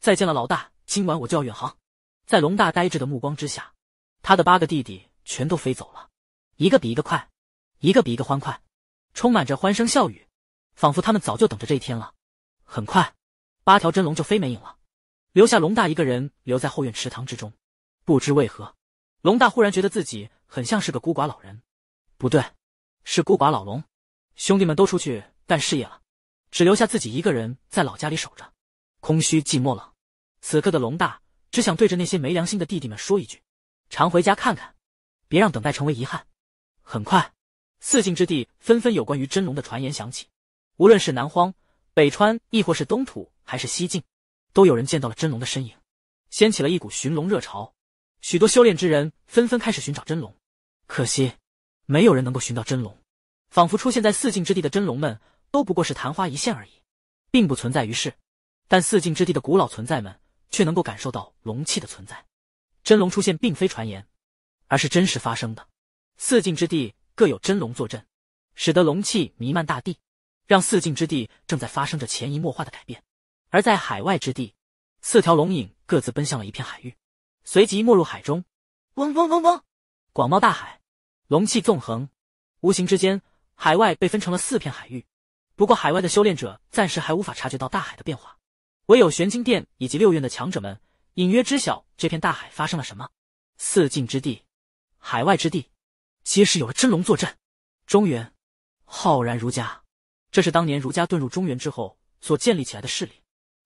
再见了，老大，今晚我就要远航。在龙大呆滞的目光之下，他的八个弟弟全都飞走了，一个比一个快，一个比一个欢快，充满着欢声笑语，仿佛他们早就等着这一天了。很快，八条真龙就飞没影了，留下龙大一个人留在后院池塘之中。不知为何。龙大忽然觉得自己很像是个孤寡老人，不对，是孤寡老龙。兄弟们都出去干事业了，只留下自己一个人在老家里守着，空虚寂寞冷。此刻的龙大只想对着那些没良心的弟弟们说一句：“常回家看看，别让等待成为遗憾。”很快，四境之地纷纷有关于真龙的传言响起，无论是南荒、北川，亦或是东土，还是西境，都有人见到了真龙的身影，掀起了一股寻龙热潮。许多修炼之人纷纷开始寻找真龙，可惜没有人能够寻到真龙，仿佛出现在四境之地的真龙们都不过是昙花一现而已，并不存在于世。但四境之地的古老存在们却能够感受到龙气的存在，真龙出现并非传言，而是真实发生的。四境之地各有真龙坐镇，使得龙气弥漫大地，让四境之地正在发生着潜移默化的改变。而在海外之地，四条龙影各自奔向了一片海域。随即没入海中。嗡嗡嗡嗡，广袤大海，龙气纵横，无形之间，海外被分成了四片海域。不过海外的修炼者暂时还无法察觉到大海的变化，唯有玄金殿以及六院的强者们隐约知晓这片大海发生了什么。四境之地，海外之地，皆是有了真龙坐镇。中原，浩然如家，这是当年儒家遁入中原之后所建立起来的势力，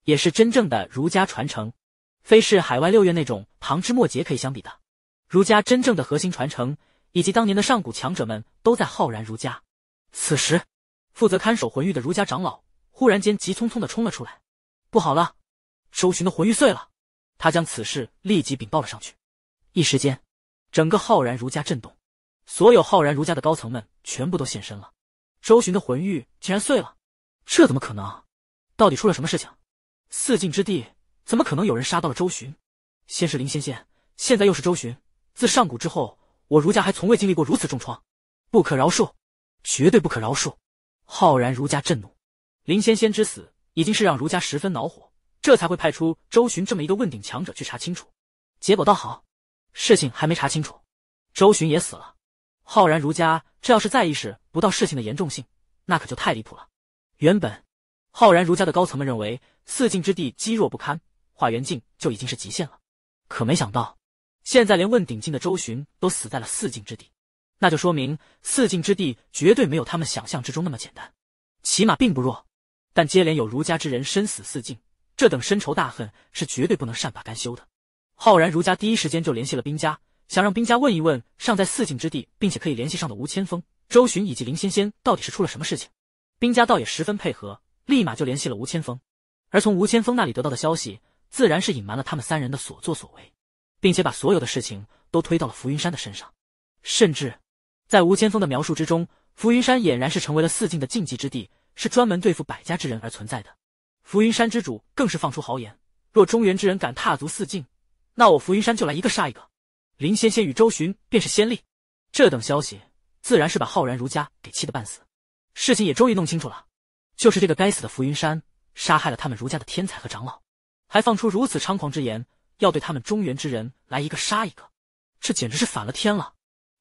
也是真正的儒家传承。非是海外六院那种旁枝末节可以相比的，儒家真正的核心传承，以及当年的上古强者们都在浩然儒家。此时，负责看守魂玉的儒家长老忽然间急匆匆的冲了出来：“不好了，周巡的魂玉碎了！”他将此事立即禀报了上去。一时间，整个浩然儒家震动，所有浩然儒家的高层们全部都现身了。周巡的魂玉竟然碎了，这怎么可能？到底出了什么事情？四境之地。怎么可能有人杀到了周巡？先是林仙仙，现在又是周巡。自上古之后，我儒家还从未经历过如此重创，不可饶恕，绝对不可饶恕！浩然儒家震怒，林仙仙之死已经是让儒家十分恼火，这才会派出周巡这么一个问鼎强者去查清楚。结果倒好，事情还没查清楚，周巡也死了。浩然儒家这要是再意识不到事情的严重性，那可就太离谱了。原本，浩然儒家的高层们认为四境之地积弱不堪。化元境就已经是极限了，可没想到，现在连问鼎境的周巡都死在了四境之地，那就说明四境之地绝对没有他们想象之中那么简单，起码并不弱。但接连有儒家之人身死四境，这等深仇大恨是绝对不能善罢甘休的。浩然儒家第一时间就联系了兵家，想让兵家问一问尚在四境之地并且可以联系上的吴千峰、周巡以及林仙仙到底是出了什么事情。兵家倒也十分配合，立马就联系了吴千峰，而从吴千峰那里得到的消息。自然是隐瞒了他们三人的所作所为，并且把所有的事情都推到了浮云山的身上。甚至在吴千峰的描述之中，浮云山俨然是成为了四境的禁忌之地，是专门对付百家之人而存在的。浮云山之主更是放出豪言：若中原之人敢踏足四境，那我浮云山就来一个杀一个。林仙仙与周巡便是先例。这等消息自然是把浩然儒家给气得半死。事情也终于弄清楚了，就是这个该死的浮云山杀害了他们儒家的天才和长老。还放出如此猖狂之言，要对他们中原之人来一个杀一个，这简直是反了天了！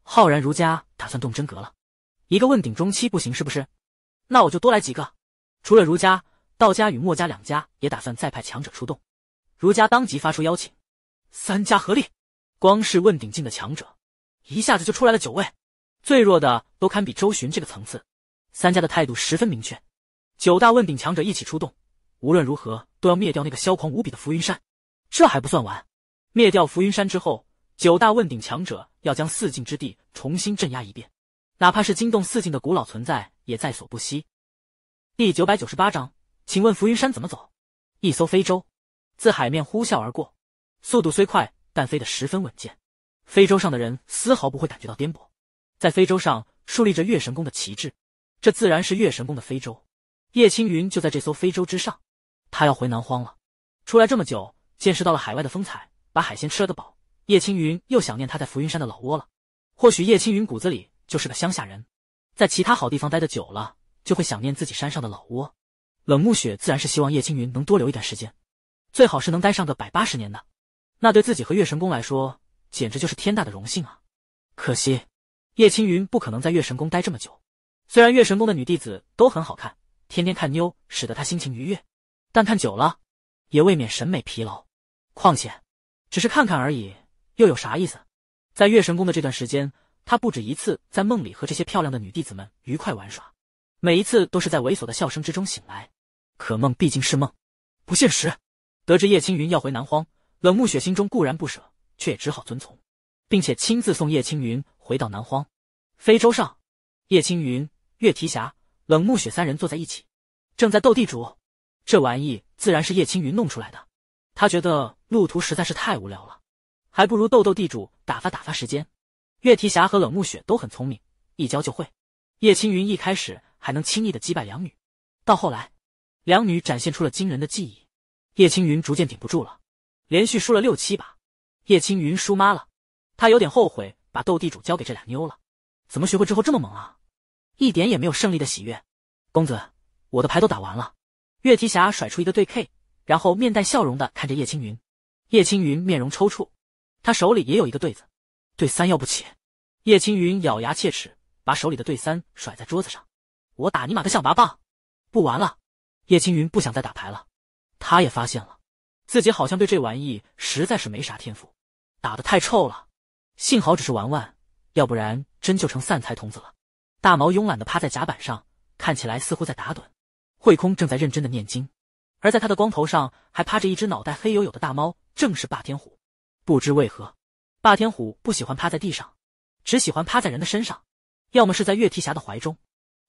浩然儒家打算动真格了，一个问鼎中期不行是不是？那我就多来几个。除了儒家、道家与墨家两家，也打算再派强者出动。儒家当即发出邀请，三家合力，光是问鼎境的强者，一下子就出来了九位，最弱的都堪比周巡这个层次。三家的态度十分明确，九大问鼎强者一起出动。无论如何都要灭掉那个嚣狂无比的浮云山，这还不算完。灭掉浮云山之后，九大问鼎强者要将四境之地重新镇压一遍，哪怕是惊动四境的古老存在也在所不惜。第九百九十八章，请问浮云山怎么走？一艘飞舟自海面呼啸而过，速度虽快，但飞得十分稳健。飞舟上的人丝毫不会感觉到颠簸。在飞舟上树立着月神宫的旗帜，这自然是月神宫的飞舟。叶青云就在这艘飞舟之上。他要回南荒了，出来这么久，见识到了海外的风采，把海鲜吃了个饱。叶青云又想念他在浮云山的老窝了。或许叶青云骨子里就是个乡下人，在其他好地方待的久了，就会想念自己山上的老窝。冷暮雪自然是希望叶青云能多留一段时间，最好是能待上个百八十年的，那对自己和月神宫来说，简直就是天大的荣幸啊！可惜，叶青云不可能在月神宫待这么久。虽然月神宫的女弟子都很好看，天天看妞，使得他心情愉悦。但看久了，也未免审美疲劳。况且，只是看看而已，又有啥意思？在月神宫的这段时间，他不止一次在梦里和这些漂亮的女弟子们愉快玩耍，每一次都是在猥琐的笑声之中醒来。可梦毕竟是梦，不现实。得知叶青云要回南荒，冷暮雪心中固然不舍，却也只好遵从，并且亲自送叶青云回到南荒。非洲上，叶青云、岳提霞、冷暮雪三人坐在一起，正在斗地主。这玩意自然是叶青云弄出来的，他觉得路途实在是太无聊了，还不如斗斗地主打发打发时间。月提侠和冷暮雪都很聪明，一教就会。叶青云一开始还能轻易的击败两女，到后来，两女展现出了惊人的记忆，叶青云逐渐顶不住了，连续输了六七把，叶青云输妈了，他有点后悔把斗地主交给这俩妞了，怎么学会之后这么猛啊？一点也没有胜利的喜悦。公子，我的牌都打完了。月提侠甩出一个对 K，然后面带笑容的看着叶青云。叶青云面容抽搐，他手里也有一个对子，对三要不起。叶青云咬牙切齿，把手里的对三甩在桌子上，我打你妈个象拔蚌，不玩了。叶青云不想再打牌了，他也发现了，自己好像对这玩意实在是没啥天赋，打的太臭了。幸好只是玩玩，要不然真就成散财童子了。大毛慵懒的趴在甲板上，看起来似乎在打盹。慧空正在认真的念经，而在他的光头上还趴着一只脑袋黑黝黝的大猫，正是霸天虎。不知为何，霸天虎不喜欢趴在地上，只喜欢趴在人的身上，要么是在月提侠的怀中，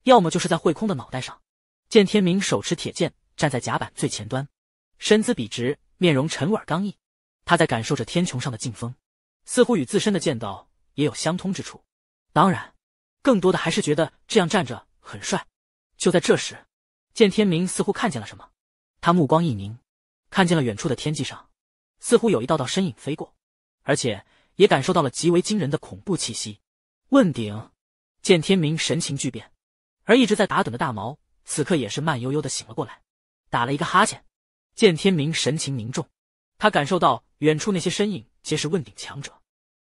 要么就是在慧空的脑袋上。见天明手持铁剑站在甲板最前端，身姿笔直，面容沉稳刚毅。他在感受着天穹上的劲风，似乎与自身的剑道也有相通之处。当然，更多的还是觉得这样站着很帅。就在这时。见天明似乎看见了什么，他目光一凝，看见了远处的天际上，似乎有一道道身影飞过，而且也感受到了极为惊人的恐怖气息。问鼎，见天明神情巨变，而一直在打盹的大毛此刻也是慢悠悠的醒了过来，打了一个哈欠。见天明神情凝重，他感受到远处那些身影皆是问鼎强者，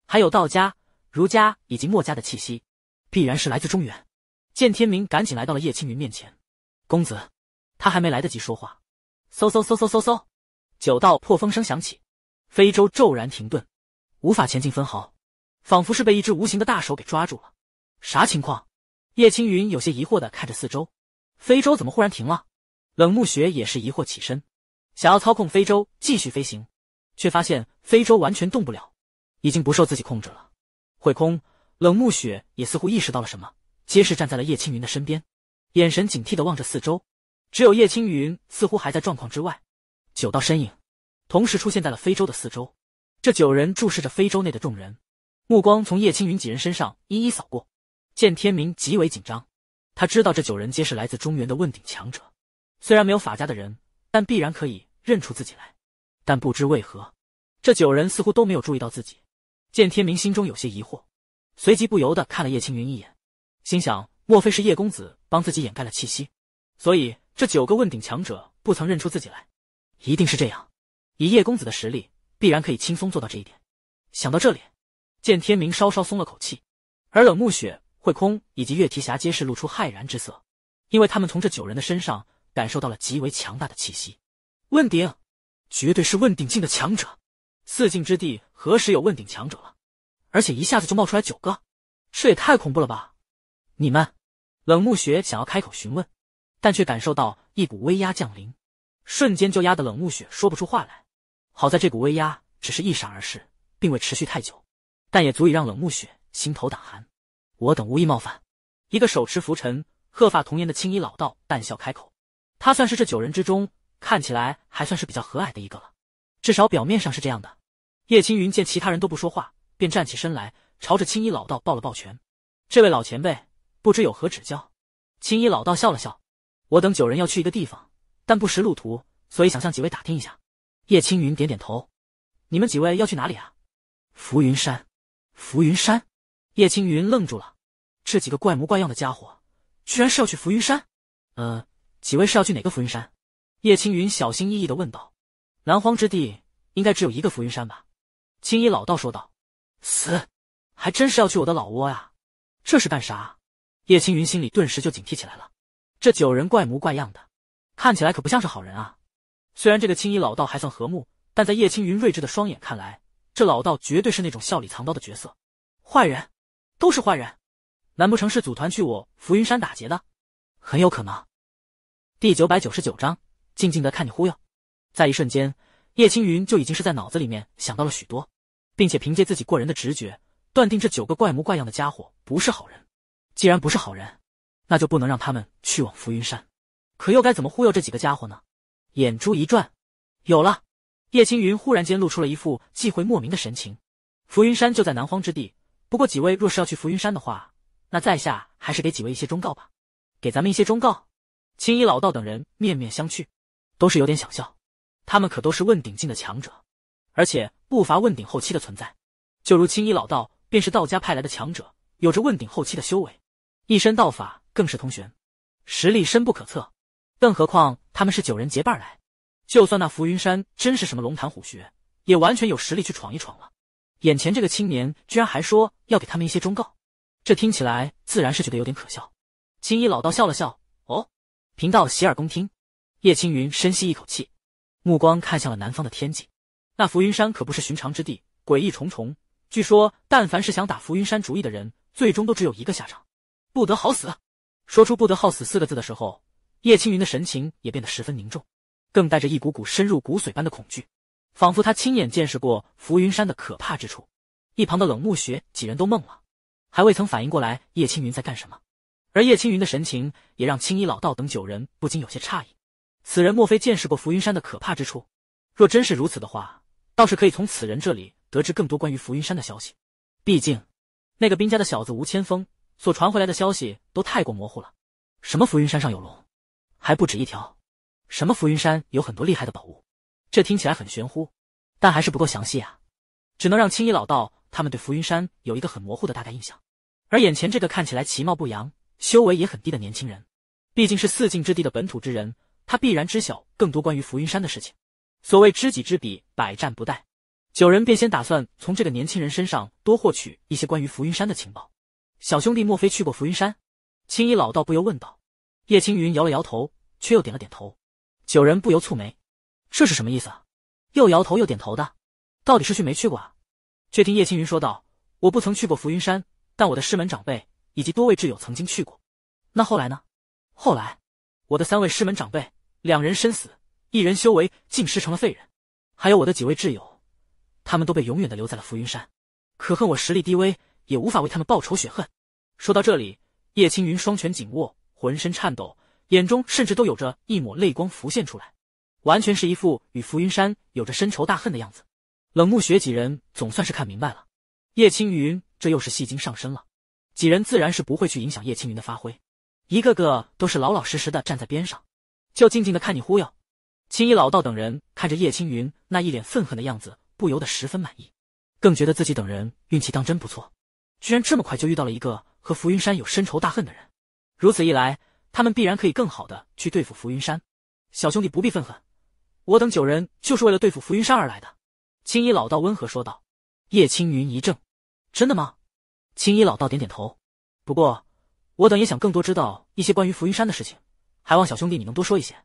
还有道家、儒家以及墨家的气息，必然是来自中原。见天明赶紧来到了叶青云面前。公子，他还没来得及说话，嗖嗖嗖嗖嗖嗖，九道破风声响起，非洲骤然停顿，无法前进分毫，仿佛是被一只无形的大手给抓住了。啥情况？叶青云有些疑惑的看着四周，非洲怎么忽然停了？冷暮雪也是疑惑起身，想要操控非洲继续飞行，却发现非洲完全动不了，已经不受自己控制了。会空，冷暮雪也似乎意识到了什么，皆是站在了叶青云的身边。眼神警惕的望着四周，只有叶青云似乎还在状况之外。九道身影同时出现在了非洲的四周，这九人注视着非洲内的众人，目光从叶青云几人身上一一扫过。见天明极为紧张，他知道这九人皆是来自中原的问鼎强者，虽然没有法家的人，但必然可以认出自己来。但不知为何，这九人似乎都没有注意到自己。见天明心中有些疑惑，随即不由得看了叶青云一眼，心想：莫非是叶公子？帮自己掩盖了气息，所以这九个问鼎强者不曾认出自己来，一定是这样。以叶公子的实力，必然可以轻松做到这一点。想到这里，见天明稍稍松了口气，而冷暮雪、慧空以及月提暇皆是露出骇然之色，因为他们从这九人的身上感受到了极为强大的气息。问鼎，绝对是问鼎境的强者。四境之地何时有问鼎强者了？而且一下子就冒出来九个，这也太恐怖了吧！你们。冷暮雪想要开口询问，但却感受到一股威压降临，瞬间就压得冷暮雪说不出话来。好在这股威压只是一闪而逝，并未持续太久，但也足以让冷暮雪心头胆寒。我等无意冒犯。一个手持拂尘、鹤发童颜的青衣老道淡笑开口，他算是这九人之中看起来还算是比较和蔼的一个了，至少表面上是这样的。叶青云见其他人都不说话，便站起身来，朝着青衣老道抱了抱拳：“这位老前辈。”不知有何指教？青衣老道笑了笑：“我等九人要去一个地方，但不识路途，所以想向几位打听一下。”叶青云点点头：“你们几位要去哪里啊？”“浮云山。”“浮云山？”叶青云愣住了：“这几个怪模怪样的家伙，居然是要去浮云山？呃，几位是要去哪个浮云山？”叶青云小心翼翼的问道：“南荒之地应该只有一个浮云山吧？”青衣老道说道：“死，还真是要去我的老窝呀！这是干啥？”叶青云心里顿时就警惕起来了。这九人怪模怪样的，看起来可不像是好人啊。虽然这个青衣老道还算和睦，但在叶青云睿智的双眼看来，这老道绝对是那种笑里藏刀的角色。坏人，都是坏人。难不成是组团去我浮云山打劫的？很有可能。第九百九十九章：静静的看你忽悠。在一瞬间，叶青云就已经是在脑子里面想到了许多，并且凭借自己过人的直觉，断定这九个怪模怪样的家伙不是好人。既然不是好人，那就不能让他们去往浮云山。可又该怎么忽悠这几个家伙呢？眼珠一转，有了。叶青云忽然间露出了一副忌讳莫名的神情。浮云山就在南荒之地，不过几位若是要去浮云山的话，那在下还是给几位一些忠告吧。给咱们一些忠告？青衣老道等人面面相觑，都是有点想笑。他们可都是问鼎境的强者，而且不乏问鼎后期的存在。就如青衣老道，便是道家派来的强者，有着问鼎后期的修为。一身道法更是通玄，实力深不可测。更何况他们是九人结伴来，就算那浮云山真是什么龙潭虎穴，也完全有实力去闯一闯了。眼前这个青年居然还说要给他们一些忠告，这听起来自然是觉得有点可笑。青衣老道笑了笑：“哦，贫道洗耳恭听。”叶青云深吸一口气，目光看向了南方的天际。那浮云山可不是寻常之地，诡异重重。据说，但凡是想打浮云山主意的人，最终都只有一个下场。不得好死！说出“不得好死”四个字的时候，叶青云的神情也变得十分凝重，更带着一股股深入骨髓般的恐惧，仿佛他亲眼见识过浮云山的可怕之处。一旁的冷暮雪几人都懵了，还未曾反应过来叶青云在干什么，而叶青云的神情也让青衣老道等九人不禁有些诧异：此人莫非见识过浮云山的可怕之处？若真是如此的话，倒是可以从此人这里得知更多关于浮云山的消息。毕竟，那个兵家的小子吴千峰。所传回来的消息都太过模糊了，什么浮云山上有龙，还不止一条；什么浮云山有很多厉害的宝物，这听起来很玄乎，但还是不够详细啊，只能让青衣老道他们对浮云山有一个很模糊的大概印象。而眼前这个看起来其貌不扬、修为也很低的年轻人，毕竟是四境之地的本土之人，他必然知晓更多关于浮云山的事情。所谓知己知彼，百战不殆，九人便先打算从这个年轻人身上多获取一些关于浮云山的情报。小兄弟，莫非去过浮云山？青衣老道不由问道。叶青云摇了摇头，却又点了点头。九人不由蹙眉，这是什么意思？又摇头又点头的，到底是去没去过啊？却听叶青云说道：“我不曾去过浮云山，但我的师门长辈以及多位挚友曾经去过。那后来呢？后来，我的三位师门长辈，两人身死，一人修为尽失成了废人。还有我的几位挚友，他们都被永远的留在了浮云山。可恨我实力低微。”也无法为他们报仇雪恨。说到这里，叶青云双拳紧握，浑身颤抖，眼中甚至都有着一抹泪光浮现出来，完全是一副与浮云山有着深仇大恨的样子。冷暮雪几人总算是看明白了，叶青云这又是戏精上身了。几人自然是不会去影响叶青云的发挥，一个个都是老老实实的站在边上，就静静的看你忽悠。青衣老道等人看着叶青云那一脸愤恨的样子，不由得十分满意，更觉得自己等人运气当真不错。居然这么快就遇到了一个和浮云山有深仇大恨的人，如此一来，他们必然可以更好的去对付浮云山。小兄弟不必愤恨，我等九人就是为了对付浮云山而来的。青衣老道温和说道。叶青云一怔：“真的吗？”青衣老道点点头。不过，我等也想更多知道一些关于浮云山的事情，还望小兄弟你能多说一些。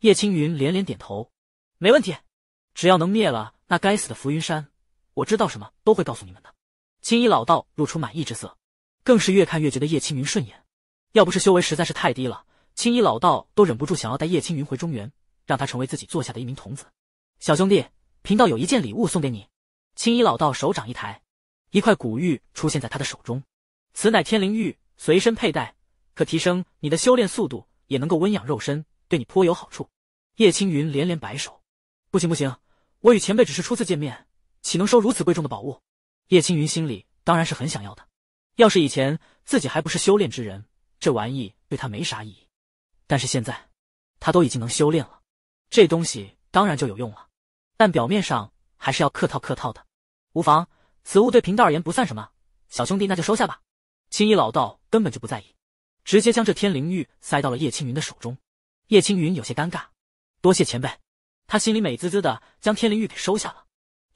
叶青云连连点头：“没问题，只要能灭了那该死的浮云山，我知道什么都会告诉你们的。”青衣老道露出满意之色，更是越看越觉得叶青云顺眼。要不是修为实在是太低了，青衣老道都忍不住想要带叶青云回中原，让他成为自己座下的一名童子。小兄弟，贫道有一件礼物送给你。青衣老道手掌一抬，一块古玉出现在他的手中。此乃天灵玉，随身佩戴可提升你的修炼速度，也能够温养肉身，对你颇有好处。叶青云连连摆手：“不行不行，我与前辈只是初次见面，岂能收如此贵重的宝物？”叶青云心里当然是很想要的，要是以前自己还不是修炼之人，这玩意对他没啥意义。但是现在，他都已经能修炼了，这东西当然就有用了。但表面上还是要客套客套的，无妨，此物对贫道而言不算什么，小兄弟那就收下吧。青衣老道根本就不在意，直接将这天灵玉塞到了叶青云的手中。叶青云有些尴尬，多谢前辈，他心里美滋滋的将天灵玉给收下了。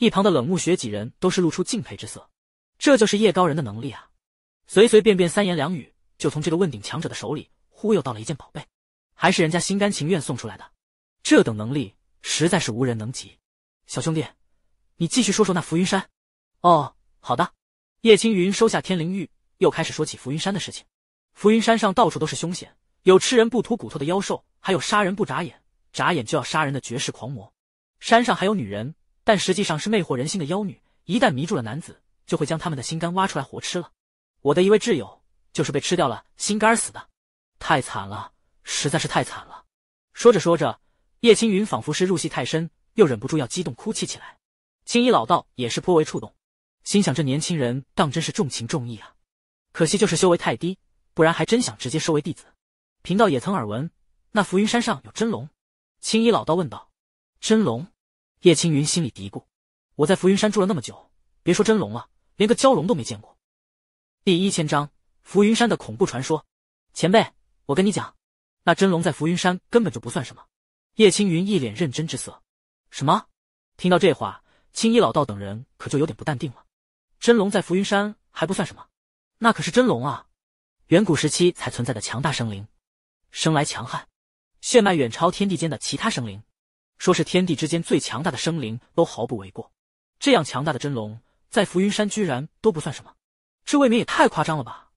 一旁的冷暮雪几人都是露出敬佩之色，这就是叶高人的能力啊！随随便便三言两语就从这个问鼎强者的手里忽悠到了一件宝贝，还是人家心甘情愿送出来的。这等能力实在是无人能及。小兄弟，你继续说说那浮云山。哦，好的。叶青云收下天灵玉，又开始说起浮云山的事情。浮云山上到处都是凶险，有吃人不吐骨头的妖兽，还有杀人不眨眼、眨眼就要杀人的绝世狂魔。山上还有女人。但实际上是魅惑人心的妖女，一旦迷住了男子，就会将他们的心肝挖出来活吃了。我的一位挚友就是被吃掉了心肝死的，太惨了，实在是太惨了。说着说着，叶青云仿佛是入戏太深，又忍不住要激动哭泣起来。青衣老道也是颇为触动，心想这年轻人当真是重情重义啊，可惜就是修为太低，不然还真想直接收为弟子。贫道也曾耳闻，那浮云山上有真龙。青衣老道问道：“真龙？”叶青云心里嘀咕：“我在浮云山住了那么久，别说真龙了，连个蛟龙都没见过。”第一千章浮云山的恐怖传说。前辈，我跟你讲，那真龙在浮云山根本就不算什么。叶青云一脸认真之色。什么？听到这话，青衣老道等人可就有点不淡定了。真龙在浮云山还不算什么？那可是真龙啊！远古时期才存在的强大生灵，生来强悍，血脉远超天地间的其他生灵。说是天地之间最强大的生灵都毫不为过，这样强大的真龙在浮云山居然都不算什么，这未免也太夸张了吧？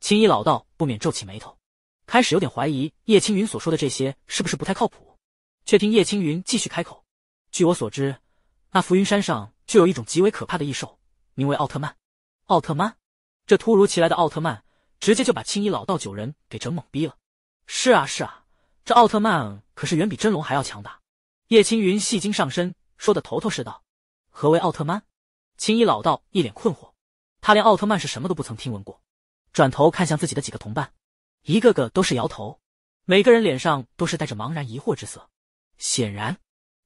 青衣老道不免皱起眉头，开始有点怀疑叶青云所说的这些是不是不太靠谱。却听叶青云继续开口：“据我所知，那浮云山上就有一种极为可怕的异兽，名为奥特曼。”奥特曼，这突如其来的奥特曼直接就把青衣老道九人给整懵逼了。是啊是啊，这奥特曼可是远比真龙还要强大。叶青云戏精上身，说的头头是道。何为奥特曼？青衣老道一脸困惑，他连奥特曼是什么都不曾听闻过。转头看向自己的几个同伴，一个个都是摇头，每个人脸上都是带着茫然疑惑之色。显然，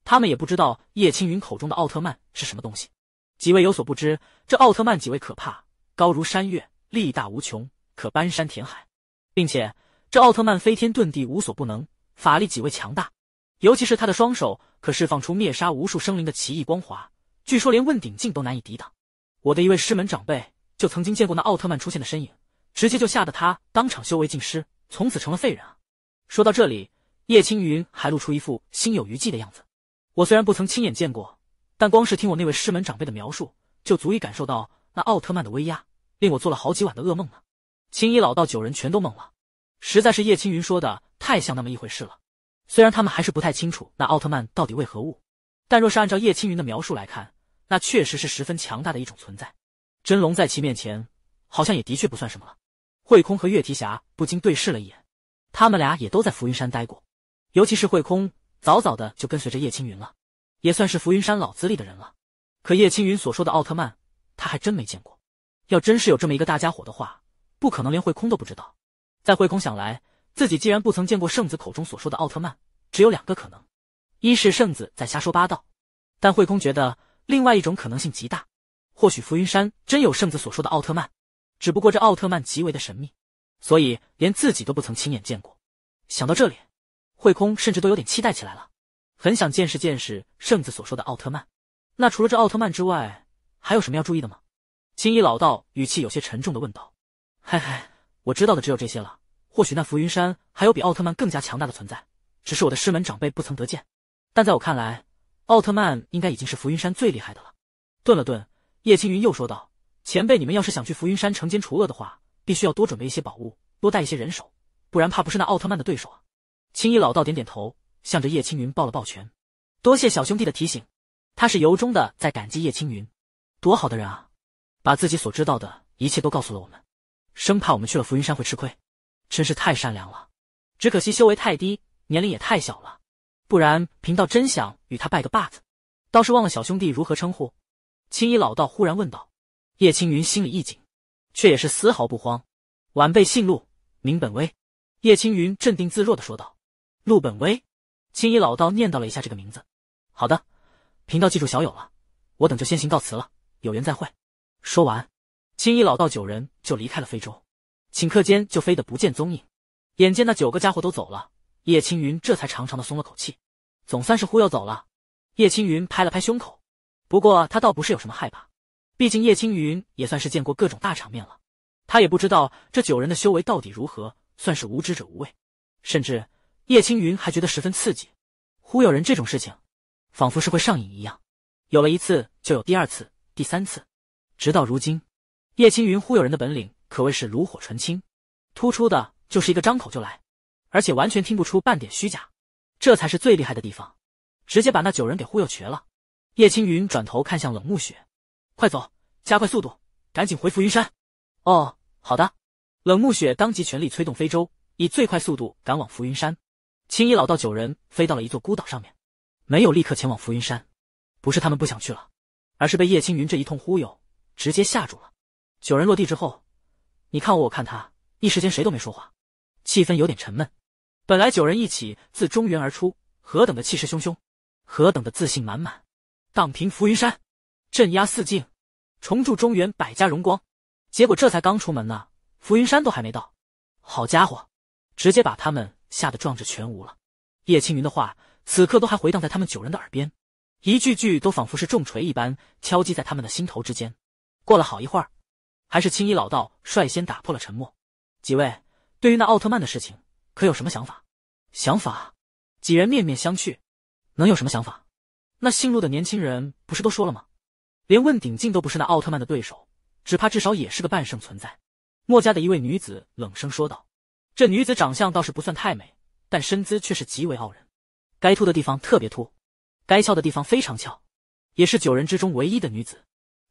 他们也不知道叶青云口中的奥特曼是什么东西。几位有所不知，这奥特曼几位可怕，高如山岳，力大无穷，可搬山填海，并且这奥特曼飞天遁地，无所不能，法力几位强大。尤其是他的双手，可释放出灭杀无数生灵的奇异光华，据说连问鼎境都难以抵挡。我的一位师门长辈就曾经见过那奥特曼出现的身影，直接就吓得他当场修为尽失，从此成了废人啊！说到这里，叶青云还露出一副心有余悸的样子。我虽然不曾亲眼见过，但光是听我那位师门长辈的描述，就足以感受到那奥特曼的威压，令我做了好几晚的噩梦呢。青衣老道九人全都懵了，实在是叶青云说的太像那么一回事了。虽然他们还是不太清楚那奥特曼到底为何物，但若是按照叶青云的描述来看，那确实是十分强大的一种存在。真龙在其面前，好像也的确不算什么了。慧空和月提侠不禁对视了一眼，他们俩也都在浮云山待过，尤其是慧空，早早的就跟随着叶青云了，也算是浮云山老资历的人了。可叶青云所说的奥特曼，他还真没见过。要真是有这么一个大家伙的话，不可能连慧空都不知道。在慧空想来，自己既然不曾见过圣子口中所说的奥特曼，只有两个可能，一是圣子在瞎说八道，但慧空觉得另外一种可能性极大，或许浮云山真有圣子所说的奥特曼，只不过这奥特曼极为的神秘，所以连自己都不曾亲眼见过。想到这里，慧空甚至都有点期待起来了，很想见识见识圣子所说的奥特曼。那除了这奥特曼之外，还有什么要注意的吗？青衣老道语气有些沉重的问道。嘿嘿，我知道的只有这些了。或许那浮云山还有比奥特曼更加强大的存在，只是我的师门长辈不曾得见。但在我看来，奥特曼应该已经是浮云山最厉害的了。顿了顿，叶青云又说道：“前辈，你们要是想去浮云山惩奸除恶的话，必须要多准备一些宝物，多带一些人手，不然怕不是那奥特曼的对手啊。”青衣老道点点头，向着叶青云抱了抱拳：“多谢小兄弟的提醒，他是由衷的在感激叶青云，多好的人啊，把自己所知道的一切都告诉了我们，生怕我们去了浮云山会吃亏。”真是太善良了，只可惜修为太低，年龄也太小了，不然贫道真想与他拜个把子。倒是忘了小兄弟如何称呼？青衣老道忽然问道。叶青云心里一紧，却也是丝毫不慌。晚辈姓陆，名本威。叶青云镇定自若的说道。陆本威，青衣老道念叨了一下这个名字。好的，贫道记住小友了，我等就先行告辞了，有缘再会。说完，青衣老道九人就离开了非洲。顷刻间就飞得不见踪影，眼见那九个家伙都走了，叶青云这才长长的松了口气，总算是忽悠走了。叶青云拍了拍胸口，不过他倒不是有什么害怕，毕竟叶青云也算是见过各种大场面了。他也不知道这九人的修为到底如何，算是无知者无畏。甚至叶青云还觉得十分刺激，忽悠人这种事情，仿佛是会上瘾一样，有了一次就有第二次、第三次，直到如今，叶青云忽悠人的本领。可谓是炉火纯青，突出的就是一个张口就来，而且完全听不出半点虚假，这才是最厉害的地方，直接把那九人给忽悠瘸了。叶青云转头看向冷暮雪：“快走，加快速度，赶紧回浮云山。”“哦，好的。”冷暮雪当即全力催动飞舟，以最快速度赶往浮云山。青衣老道九人飞到了一座孤岛上面，没有立刻前往浮云山，不是他们不想去了，而是被叶青云这一通忽悠直接吓住了。九人落地之后。你看我，我看他，一时间谁都没说话，气氛有点沉闷。本来九人一起自中原而出，何等的气势汹汹，何等的自信满满，荡平浮云山，镇压四境，重铸中原百家荣光。结果这才刚出门呢，浮云山都还没到，好家伙，直接把他们吓得壮志全无了。叶青云的话此刻都还回荡在他们九人的耳边，一句句都仿佛是重锤一般敲击在他们的心头之间。过了好一会儿。还是青衣老道率先打破了沉默。几位对于那奥特曼的事情，可有什么想法？想法？几人面面相觑，能有什么想法？那姓陆的年轻人不是都说了吗？连问鼎竟都不是那奥特曼的对手，只怕至少也是个半圣存在。墨家的一位女子冷声说道。这女子长相倒是不算太美，但身姿却是极为傲人，该凸的地方特别凸，该翘的地方非常翘，也是九人之中唯一的女子。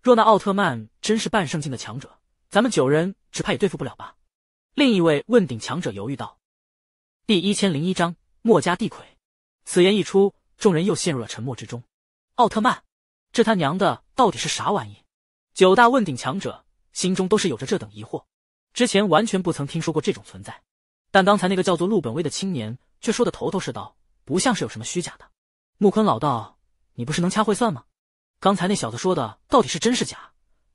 若那奥特曼真是半圣境的强者，咱们九人只怕也对付不了吧？另一位问鼎强者犹豫道。第一千零一章墨家地魁。此言一出，众人又陷入了沉默之中。奥特曼，这他娘的到底是啥玩意？九大问鼎强者心中都是有着这等疑惑，之前完全不曾听说过这种存在。但刚才那个叫做陆本威的青年却说的头头是道，不像是有什么虚假的。木坤老道，你不是能掐会算吗？刚才那小子说的到底是真是假？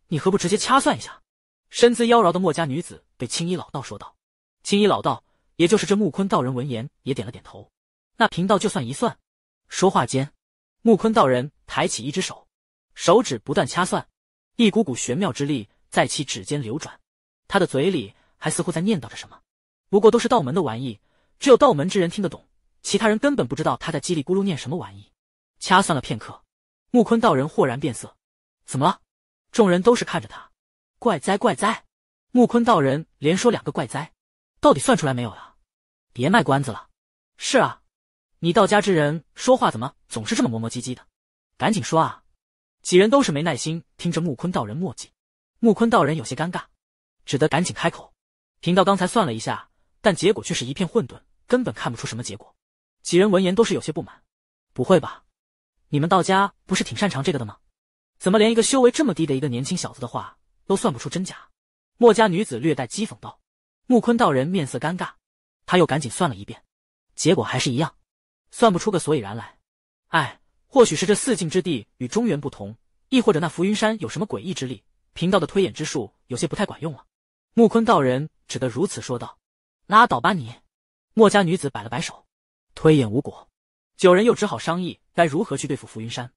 你何不直接掐算一下？身姿妖娆的墨家女子对青衣老道说道。青衣老道，也就是这木坤道人，闻言也点了点头。那贫道就算一算。说话间，木坤道人抬起一只手，手指不断掐算，一股股玄妙之力在其指尖流转。他的嘴里还似乎在念叨着什么，不过都是道门的玩意，只有道门之人听得懂，其他人根本不知道他在叽里咕噜念什么玩意。掐算了片刻。木坤道人豁然变色，怎么了？众人都是看着他，怪哉怪哉！木坤道人连说两个怪哉，到底算出来没有呀？别卖关子了！是啊，你道家之人说话怎么总是这么磨磨唧唧的？赶紧说啊！几人都是没耐心听着木坤道人墨迹，木坤道人有些尴尬，只得赶紧开口：“贫道刚才算了一下，但结果却是一片混沌，根本看不出什么结果。”几人闻言都是有些不满：“不会吧？”你们道家不是挺擅长这个的吗？怎么连一个修为这么低的一个年轻小子的话都算不出真假？墨家女子略带讥讽道。木坤道人面色尴尬，他又赶紧算了一遍，结果还是一样，算不出个所以然来。哎，或许是这四境之地与中原不同，亦或者那浮云山有什么诡异之力，贫道的推演之术有些不太管用了。木坤道人只得如此说道。拉倒吧你！墨家女子摆了摆手，推演无果。九人又只好商议该如何去对付浮云山。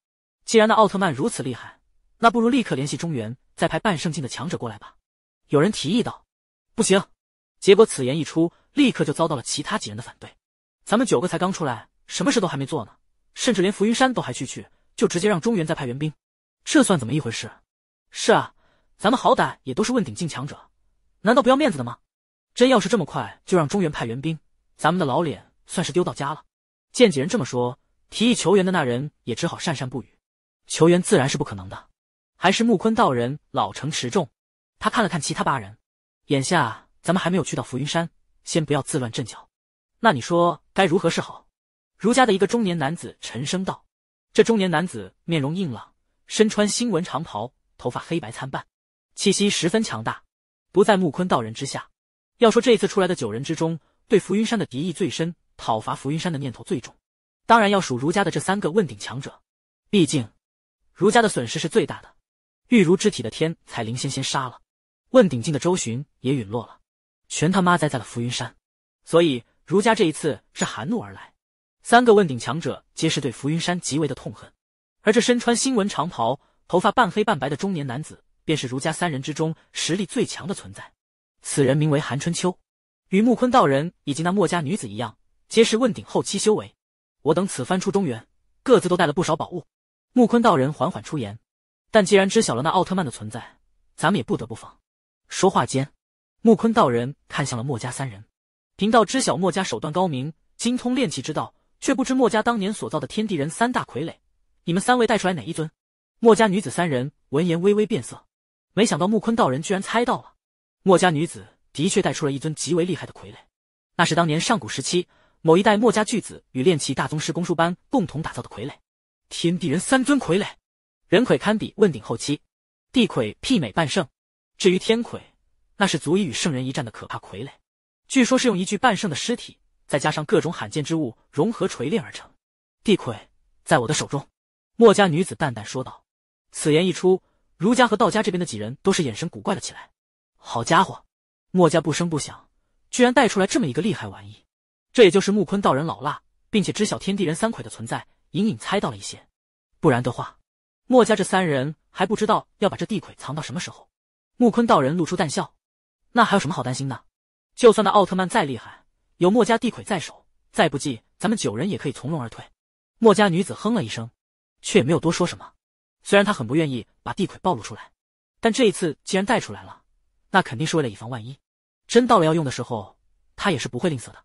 既然那奥特曼如此厉害，那不如立刻联系中原，再派半圣境的强者过来吧。有人提议道：“不行！”结果此言一出，立刻就遭到了其他几人的反对。咱们九个才刚出来，什么事都还没做呢，甚至连浮云山都还去去，就直接让中原再派援兵，这算怎么一回事？是啊，咱们好歹也都是问鼎境强者，难道不要面子的吗？真要是这么快就让中原派援兵，咱们的老脸算是丢到家了。见几人这么说，提议求援的那人也只好讪讪不语。求援自然是不可能的，还是木坤道人老成持重。他看了看其他八人，眼下咱们还没有去到浮云山，先不要自乱阵脚。那你说该如何是好？儒家的一个中年男子沉声道。这中年男子面容硬朗，身穿新纹长袍，头发黑白参半，气息十分强大，不在木坤道人之下。要说这次出来的九人之中，对浮云山的敌意最深。讨伐浮云山的念头最重，当然要数儒家的这三个问鼎强者。毕竟儒家的损失是最大的，玉如之体的天才林仙仙杀了，问鼎境的周巡也陨落了，全他妈栽在了浮云山。所以儒家这一次是含怒而来，三个问鼎强者皆是对浮云山极为的痛恨。而这身穿新纹长袍、头发半黑半白的中年男子，便是儒家三人之中实力最强的存在。此人名为韩春秋，与木坤道人以及那墨家女子一样。皆是问鼎后期修为，我等此番出中原，各自都带了不少宝物。木坤道人缓缓出言，但既然知晓了那奥特曼的存在，咱们也不得不防。说话间，木坤道人看向了墨家三人。贫道知晓墨家手段高明，精通炼器之道，却不知墨家当年所造的天地人三大傀儡，你们三位带出来哪一尊？墨家女子三人闻言微微变色，没想到木坤道人居然猜到了。墨家女子的确带出了一尊极为厉害的傀儡，那是当年上古时期。某一代墨家巨子与炼器大宗师公输班共同打造的傀儡，天地人三尊傀儡，人傀堪比问鼎后期，地傀媲美半圣，至于天傀，那是足以与圣人一战的可怕傀儡。据说是用一具半圣的尸体，再加上各种罕见之物融合锤炼而成。地傀在我的手中，墨家女子淡淡说道。此言一出，儒家和道家这边的几人都是眼神古怪了起来。好家伙，墨家不声不响，居然带出来这么一个厉害玩意。这也就是木坤道人老辣，并且知晓天地人三魁的存在，隐隐猜到了一些。不然的话，墨家这三人还不知道要把这地魁藏到什么时候。木坤道人露出淡笑：“那还有什么好担心的？就算那奥特曼再厉害，有墨家地魁在手，再不济咱们九人也可以从容而退。”墨家女子哼了一声，却也没有多说什么。虽然他很不愿意把地魁暴露出来，但这一次既然带出来了，那肯定是为了以防万一。真到了要用的时候，他也是不会吝啬的。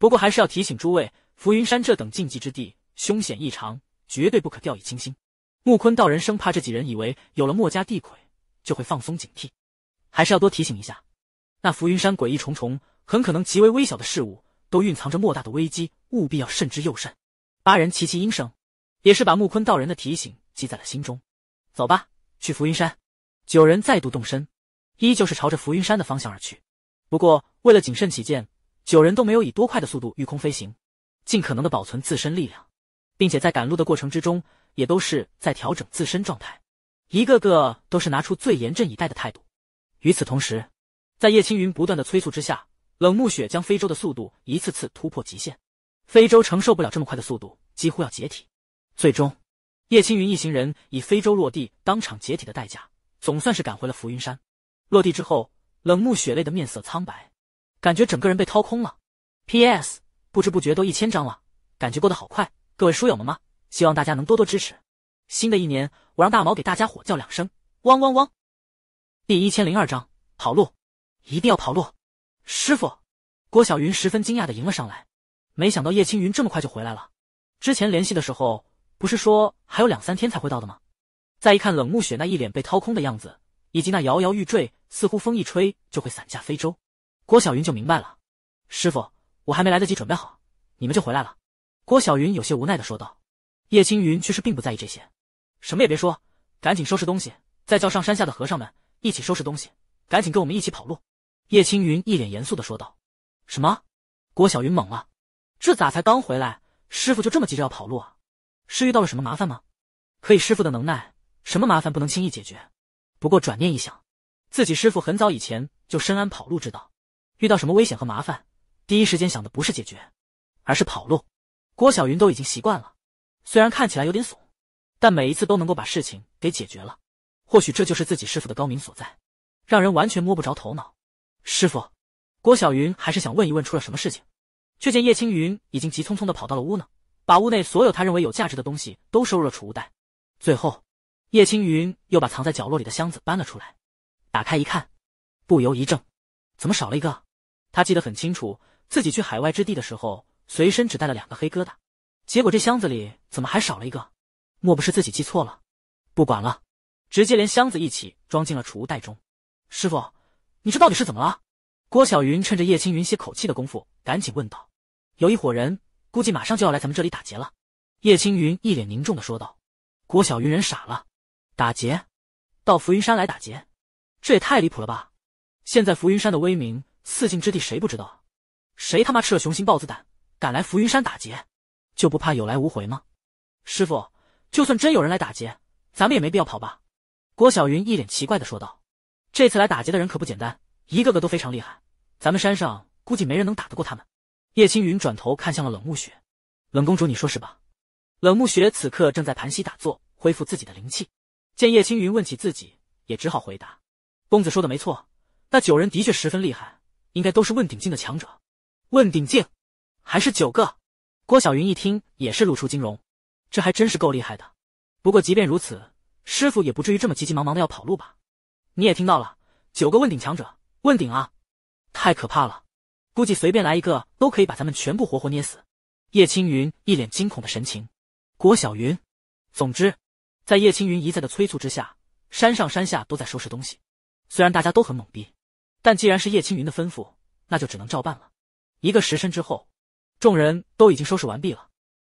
不过还是要提醒诸位，浮云山这等禁忌之地，凶险异常，绝对不可掉以轻心。木坤道人生怕这几人以为有了墨家地魁，就会放松警惕，还是要多提醒一下。那浮云山诡异重重，很可能极为微小的事物都蕴藏着莫大的危机，务必要慎之又慎。八人齐齐应声，也是把木坤道人的提醒记在了心中。走吧，去浮云山。九人再度动身，依旧是朝着浮云山的方向而去。不过为了谨慎起见。九人都没有以多快的速度御空飞行，尽可能的保存自身力量，并且在赶路的过程之中，也都是在调整自身状态，一个个都是拿出最严阵以待的态度。与此同时，在叶青云不断的催促之下，冷暮雪将非洲的速度一次次突破极限，非洲承受不了这么快的速度，几乎要解体。最终，叶青云一行人以非洲落地当场解体的代价，总算是赶回了浮云山。落地之后，冷暮雪累得面色苍白。感觉整个人被掏空了。P.S. 不知不觉都一千章了，感觉过得好快。各位书友们吗？希望大家能多多支持。新的一年，我让大毛给大家伙叫两声，汪汪汪。第一千零二章，跑路，一定要跑路。师傅，郭小云十分惊讶的迎了上来，没想到叶青云这么快就回来了。之前联系的时候，不是说还有两三天才会到的吗？再一看冷暮雪那一脸被掏空的样子，以及那摇摇欲坠，似乎风一吹就会散架飞舟。郭小云就明白了，师傅，我还没来得及准备好，你们就回来了。郭小云有些无奈的说道。叶青云却是并不在意这些，什么也别说，赶紧收拾东西，再叫上山下的和尚们一起收拾东西，赶紧跟我们一起跑路。叶青云一脸严肃的说道。什么？郭小云懵了，这咋才刚回来，师傅就这么急着要跑路啊？是遇到了什么麻烦吗？可以，师傅的能耐，什么麻烦不能轻易解决？不过转念一想，自己师傅很早以前就深谙跑路之道。遇到什么危险和麻烦，第一时间想的不是解决，而是跑路。郭小云都已经习惯了，虽然看起来有点怂，但每一次都能够把事情给解决了。或许这就是自己师傅的高明所在，让人完全摸不着头脑。师傅，郭小云还是想问一问出了什么事情，却见叶青云已经急匆匆的跑到了屋呢，把屋内所有他认为有价值的东西都收入了储物袋。最后，叶青云又把藏在角落里的箱子搬了出来，打开一看，不由一怔，怎么少了一个？他记得很清楚，自己去海外之地的时候，随身只带了两个黑疙瘩，结果这箱子里怎么还少了一个？莫不是自己记错了？不管了，直接连箱子一起装进了储物袋中。师傅，你这到底是怎么了？郭小云趁着叶青云歇口气的功夫，赶紧问道：“有一伙人，估计马上就要来咱们这里打劫了。”叶青云一脸凝重的说道：“郭小云，人傻了，打劫？到浮云山来打劫？这也太离谱了吧！现在浮云山的威名……”四境之地谁不知道？谁他妈吃了雄心豹子胆，敢来浮云山打劫，就不怕有来无回吗？师傅，就算真有人来打劫，咱们也没必要跑吧？郭小云一脸奇怪的说道：“这次来打劫的人可不简单，一个个都非常厉害，咱们山上估计没人能打得过他们。”叶青云转头看向了冷暮雪：“冷公主，你说是吧？”冷暮雪此刻正在盘膝打坐，恢复自己的灵气，见叶青云问起自己，也只好回答：“公子说的没错，那九人的确十分厉害。”应该都是问鼎境的强者，问鼎境，还是九个？郭小云一听也是露出惊容，这还真是够厉害的。不过即便如此，师傅也不至于这么急急忙忙的要跑路吧？你也听到了，九个问鼎强者，问鼎啊，太可怕了，估计随便来一个都可以把咱们全部活活捏死。叶青云一脸惊恐的神情。郭小云，总之，在叶青云一再的催促之下，山上山下都在收拾东西，虽然大家都很懵逼。但既然是叶青云的吩咐，那就只能照办了。一个时辰之后，众人都已经收拾完毕了。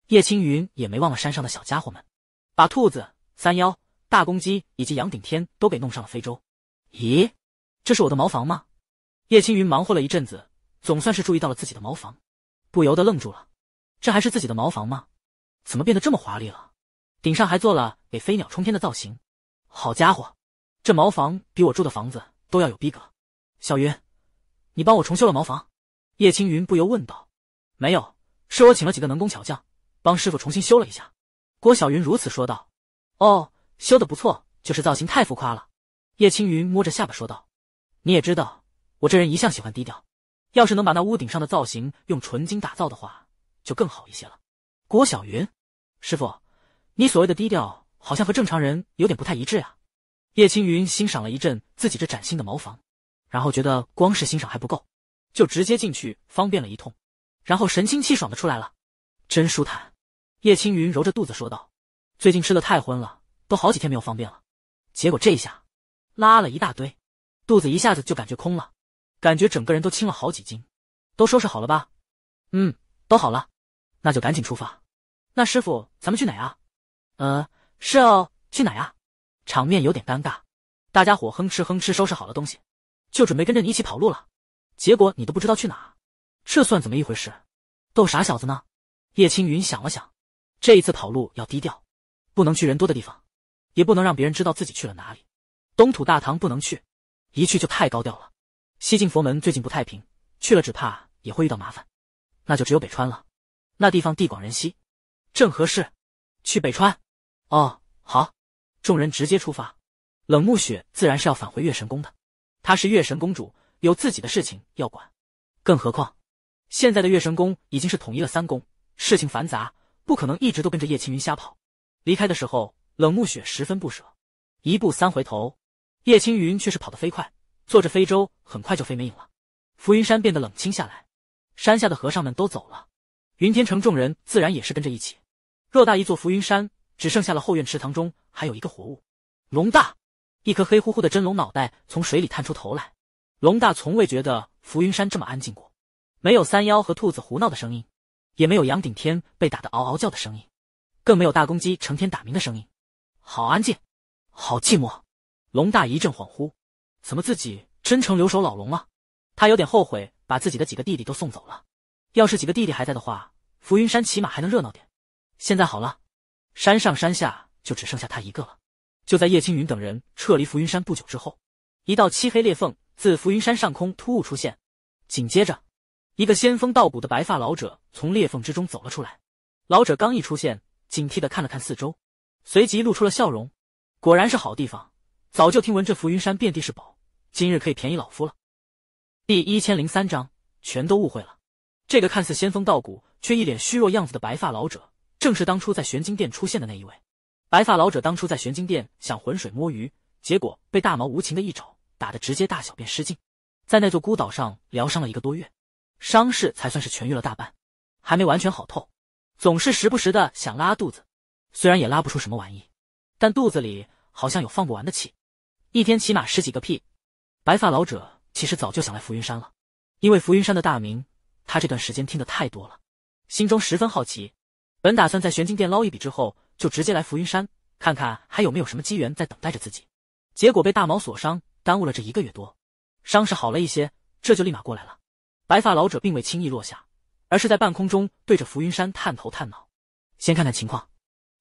叶青云也没忘了山上的小家伙们，把兔子、三妖、大公鸡以及杨顶天都给弄上了非洲。咦，这是我的茅房吗？叶青云忙活了一阵子，总算是注意到了自己的茅房，不由得愣住了。这还是自己的茅房吗？怎么变得这么华丽了？顶上还做了给飞鸟冲天的造型。好家伙，这茅房比我住的房子都要有逼格。小云，你帮我重修了茅房？叶青云不由问道。没有，是我请了几个能工巧匠，帮师傅重新修了一下。郭小云如此说道。哦，修的不错，就是造型太浮夸了。叶青云摸着下巴说道。你也知道，我这人一向喜欢低调。要是能把那屋顶上的造型用纯金打造的话，就更好一些了。郭小云，师傅，你所谓的低调，好像和正常人有点不太一致啊。叶青云欣赏了一阵自己这崭新的茅房。然后觉得光是欣赏还不够，就直接进去方便了一通，然后神清气爽的出来了，真舒坦。叶青云揉着肚子说道：“最近吃的太荤了，都好几天没有方便了，结果这一下拉了一大堆，肚子一下子就感觉空了，感觉整个人都轻了好几斤。都收拾好了吧？嗯，都好了，那就赶紧出发。那师傅，咱们去哪啊？呃，是哦，去哪啊？场面有点尴尬，大家伙哼哧哼哧收拾好了东西。”就准备跟着你一起跑路了，结果你都不知道去哪，这算怎么一回事？逗傻小子呢？叶青云想了想，这一次跑路要低调，不能去人多的地方，也不能让别人知道自己去了哪里。东土大唐不能去，一去就太高调了。西晋佛门最近不太平，去了只怕也会遇到麻烦。那就只有北川了，那地方地广人稀，正合适。去北川。哦，好。众人直接出发。冷暮雪自然是要返回月神宫的。她是月神公主，有自己的事情要管，更何况现在的月神宫已经是统一了三宫，事情繁杂，不可能一直都跟着叶青云瞎跑。离开的时候，冷暮雪十分不舍，一步三回头。叶青云却是跑得飞快，坐着飞舟很快就飞没影了。浮云山变得冷清下来，山下的和尚们都走了，云天城众人自然也是跟着一起。偌大一座浮云山，只剩下了后院池塘中还有一个活物，龙大。一颗黑乎乎的真龙脑袋从水里探出头来，龙大从未觉得浮云山这么安静过，没有三妖和兔子胡闹的声音，也没有杨顶天被打得嗷嗷叫的声音，更没有大公鸡成天打鸣的声音，好安静，好寂寞。龙大一阵恍惚，怎么自己真成留守老龙了？他有点后悔把自己的几个弟弟都送走了，要是几个弟弟还在的话，浮云山起码还能热闹点。现在好了，山上山下就只剩下他一个了。就在叶青云等人撤离浮云山不久之后，一道漆黑裂缝自浮云山上空突兀出现，紧接着，一个仙风道骨的白发老者从裂缝之中走了出来。老者刚一出现，警惕的看了看四周，随即露出了笑容。果然是好地方，早就听闻这浮云山遍地是宝，今日可以便宜老夫了。第一千零三章，全都误会了。这个看似仙风道骨却一脸虚弱样子的白发老者，正是当初在玄金殿出现的那一位。白发老者当初在玄金殿想浑水摸鱼，结果被大毛无情的一肘打得直接大小便失禁，在那座孤岛上疗伤了一个多月，伤势才算是痊愈了大半，还没完全好透，总是时不时的想拉肚子，虽然也拉不出什么玩意，但肚子里好像有放不完的气，一天起码十几个屁。白发老者其实早就想来浮云山了，因为浮云山的大名，他这段时间听得太多了，心中十分好奇，本打算在玄金殿捞一笔之后。就直接来浮云山看看还有没有什么机缘在等待着自己，结果被大毛所伤，耽误了这一个月多，伤势好了一些，这就立马过来了。白发老者并未轻易落下，而是在半空中对着浮云山探头探脑，先看看情况，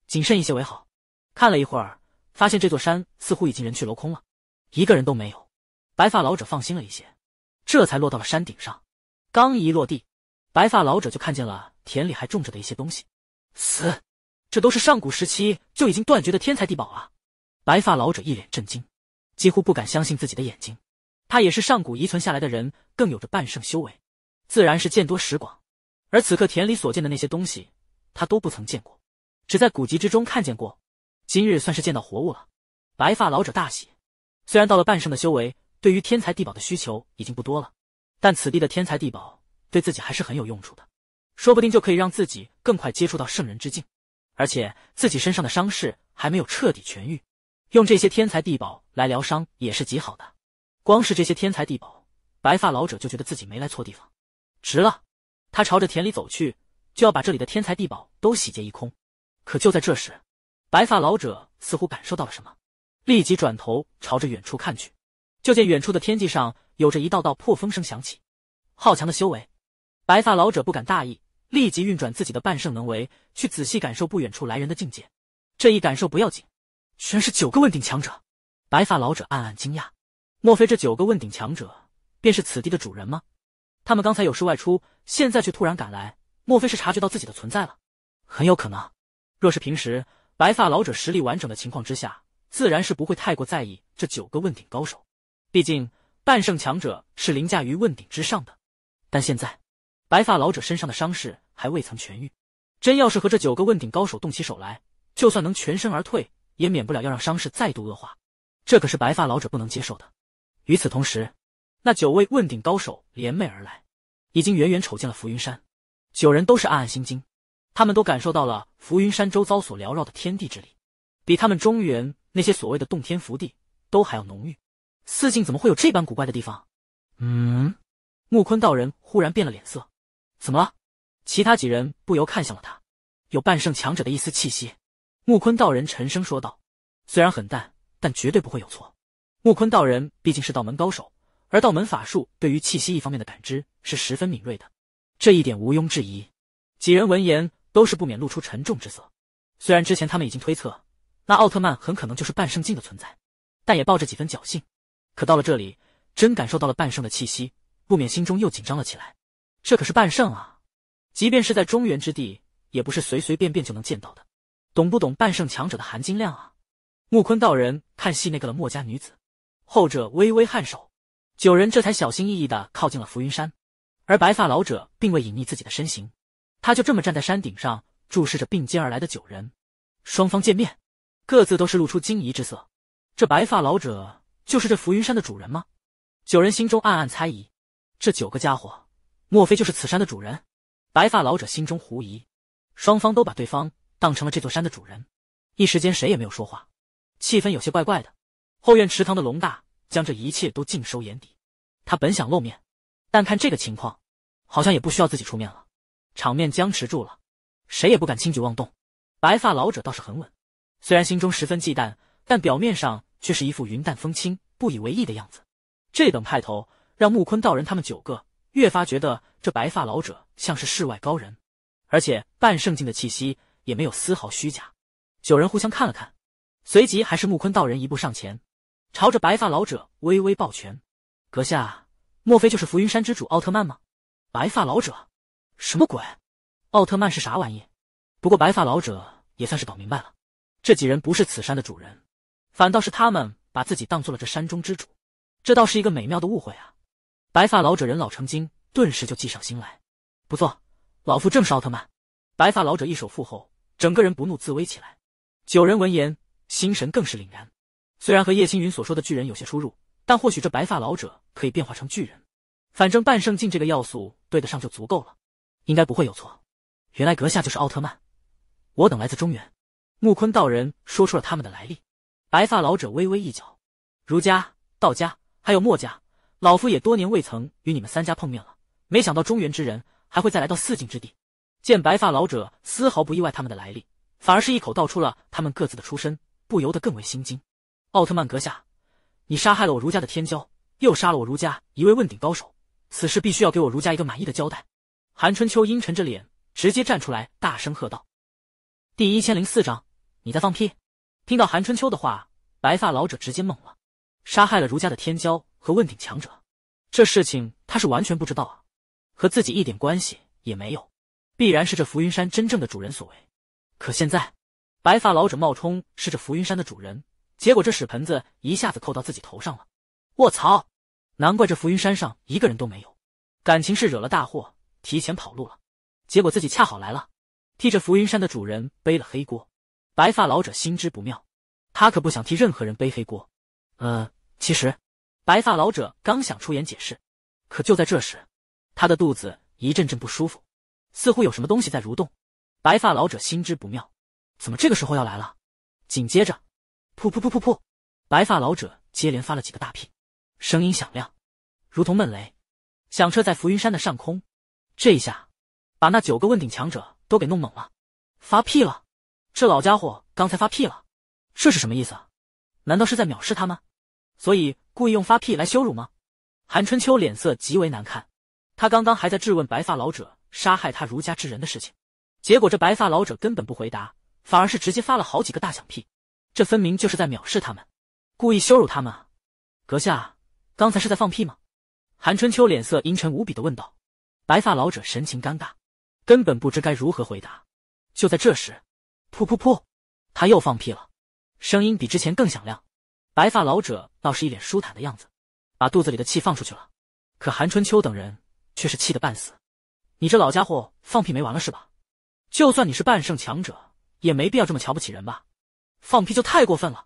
谨慎一些为好。看了一会儿，发现这座山似乎已经人去楼空了，一个人都没有。白发老者放心了一些，这才落到了山顶上。刚一落地，白发老者就看见了田里还种着的一些东西，死。这都是上古时期就已经断绝的天才地宝啊！白发老者一脸震惊，几乎不敢相信自己的眼睛。他也是上古遗存下来的人，更有着半圣修为，自然是见多识广。而此刻田里所见的那些东西，他都不曾见过，只在古籍之中看见过。今日算是见到活物了。白发老者大喜。虽然到了半圣的修为，对于天才地宝的需求已经不多了，但此地的天才地宝对自己还是很有用处的，说不定就可以让自己更快接触到圣人之境。而且自己身上的伤势还没有彻底痊愈，用这些天才地宝来疗伤也是极好的。光是这些天才地宝，白发老者就觉得自己没来错地方，值了。他朝着田里走去，就要把这里的天才地宝都洗劫一空。可就在这时，白发老者似乎感受到了什么，立即转头朝着远处看去，就见远处的天际上有着一道道破风声响起。好强的修为！白发老者不敢大意。立即运转自己的半圣能为，去仔细感受不远处来人的境界。这一感受不要紧，居然是九个问鼎强者。白发老者暗暗惊讶：莫非这九个问鼎强者便是此地的主人吗？他们刚才有事外出，现在却突然赶来，莫非是察觉到自己的存在了？很有可能。若是平时，白发老者实力完整的情况之下，自然是不会太过在意这九个问鼎高手。毕竟半圣强者是凌驾于问鼎之上的。但现在。白发老者身上的伤势还未曾痊愈，真要是和这九个问鼎高手动起手来，就算能全身而退，也免不了要让伤势再度恶化。这可是白发老者不能接受的。与此同时，那九位问鼎高手联袂而来，已经远远瞅见了浮云山，九人都是暗暗心惊。他们都感受到了浮云山周遭所缭绕的天地之力，比他们中原那些所谓的洞天福地都还要浓郁。四境怎么会有这般古怪的地方？嗯，木坤道人忽然变了脸色。怎么了？其他几人不由看向了他，有半圣强者的一丝气息。木坤道人沉声说道：“虽然很淡，但绝对不会有错。”木坤道人毕竟是道门高手，而道门法术对于气息一方面的感知是十分敏锐的，这一点毋庸置疑。几人闻言都是不免露出沉重之色。虽然之前他们已经推测那奥特曼很可能就是半圣境的存在，但也抱着几分侥幸。可到了这里，真感受到了半圣的气息，不免心中又紧张了起来。这可是半圣啊！即便是在中原之地，也不是随随便便就能见到的。懂不懂半圣强者的含金量啊？木坤道人看戏那个了墨家女子，后者微微颔首，九人这才小心翼翼的靠近了浮云山。而白发老者并未隐匿自己的身形，他就这么站在山顶上，注视着并肩而来的九人。双方见面，各自都是露出惊疑之色。这白发老者就是这浮云山的主人吗？九人心中暗暗猜疑。这九个家伙。莫非就是此山的主人？白发老者心中狐疑，双方都把对方当成了这座山的主人，一时间谁也没有说话，气氛有些怪怪的。后院池塘的龙大将这一切都尽收眼底，他本想露面，但看这个情况，好像也不需要自己出面了。场面僵持住了，谁也不敢轻举妄动。白发老者倒是很稳，虽然心中十分忌惮，但表面上却是一副云淡风轻、不以为意的样子。这等派头，让木坤道人他们九个。越发觉得这白发老者像是世外高人，而且半圣境的气息也没有丝毫虚假。九人互相看了看，随即还是木坤道人一步上前，朝着白发老者微微抱拳：“阁下，莫非就是浮云山之主奥特曼吗？”白发老者：“什么鬼？奥特曼是啥玩意？”不过白发老者也算是搞明白了，这几人不是此山的主人，反倒是他们把自己当做了这山中之主，这倒是一个美妙的误会啊。白发老者人老成精，顿时就计上心来。不错，老夫正是奥特曼。白发老者一手负后，整个人不怒自威起来。九人闻言，心神更是凛然。虽然和叶青云所说的巨人有些出入，但或许这白发老者可以变化成巨人。反正半圣境这个要素对得上就足够了，应该不会有错。原来阁下就是奥特曼，我等来自中原。木坤道人说出了他们的来历。白发老者微微一搅，儒家、道家还有墨家。老夫也多年未曾与你们三家碰面了，没想到中原之人还会再来到四境之地。见白发老者丝毫不意外他们的来历，反而是一口道出了他们各自的出身，不由得更为心惊。奥特曼阁下，你杀害了我儒家的天骄，又杀了我儒家一位问鼎高手，此事必须要给我儒家一个满意的交代。韩春秋阴沉着脸，直接站出来大声喝道：“第一千零四章，你在放屁！”听到韩春秋的话，白发老者直接懵了，杀害了儒家的天骄。和问鼎强者，这事情他是完全不知道啊，和自己一点关系也没有，必然是这浮云山真正的主人所为。可现在，白发老者冒充是这浮云山的主人，结果这屎盆子一下子扣到自己头上了。卧槽！难怪这浮云山上一个人都没有，感情是惹了大祸，提前跑路了。结果自己恰好来了，替这浮云山的主人背了黑锅。白发老者心知不妙，他可不想替任何人背黑锅。呃，其实。白发老者刚想出言解释，可就在这时，他的肚子一阵阵不舒服，似乎有什么东西在蠕动。白发老者心知不妙，怎么这个时候要来了？紧接着，噗噗噗噗噗，白发老者接连发了几个大屁，声音响亮，如同闷雷，响彻在浮云山的上空。这一下把那九个问鼎强者都给弄懵了：发屁了？这老家伙刚才发屁了？这是什么意思？难道是在藐视他们？所以。故意用发屁来羞辱吗？韩春秋脸色极为难看，他刚刚还在质问白发老者杀害他儒家之人的事情，结果这白发老者根本不回答，反而是直接发了好几个大响屁，这分明就是在藐视他们，故意羞辱他们啊！阁下，刚才是在放屁吗？韩春秋脸色阴沉无比的问道。白发老者神情尴尬，根本不知该如何回答。就在这时，噗噗噗，他又放屁了，声音比之前更响亮。白发老者倒是一脸舒坦的样子，把肚子里的气放出去了。可韩春秋等人却是气得半死：“你这老家伙放屁没完了是吧？就算你是半圣强者，也没必要这么瞧不起人吧？放屁就太过分了！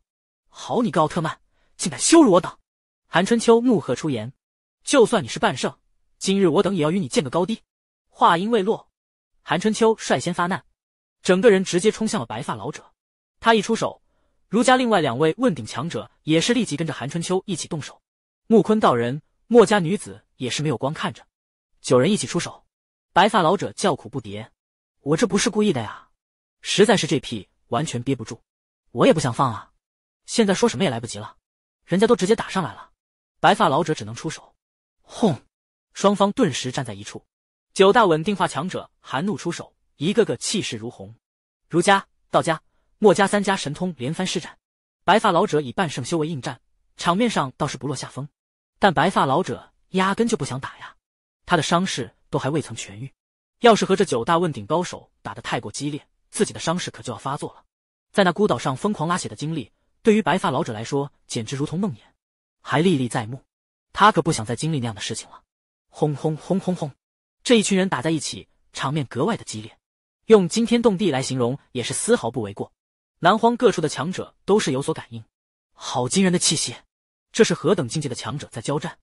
好你个奥特曼，竟敢羞辱我等！”韩春秋怒喝出言：“就算你是半圣，今日我等也要与你见个高低。”话音未落，韩春秋率先发难，整个人直接冲向了白发老者。他一出手。儒家另外两位问鼎强者也是立即跟着韩春秋一起动手，木坤道人、墨家女子也是没有光看着，九人一起出手。白发老者叫苦不迭：“我这不是故意的呀，实在是这屁完全憋不住，我也不想放啊！现在说什么也来不及了，人家都直接打上来了。”白发老者只能出手，轰！双方顿时站在一处。九大稳定化强者含怒出手，一个个气势如虹。儒家、道家。墨家三家神通连番施展，白发老者以半圣修为应战，场面上倒是不落下风。但白发老者压根就不想打呀，他的伤势都还未曾痊愈，要是和这九大问鼎高手打得太过激烈，自己的伤势可就要发作了。在那孤岛上疯狂拉血的经历，对于白发老者来说简直如同梦魇，还历历在目。他可不想再经历那样的事情了。轰轰轰轰轰！这一群人打在一起，场面格外的激烈，用惊天动地来形容也是丝毫不为过。南荒各处的强者都是有所感应，好惊人的气息！这是何等境界的强者在交战？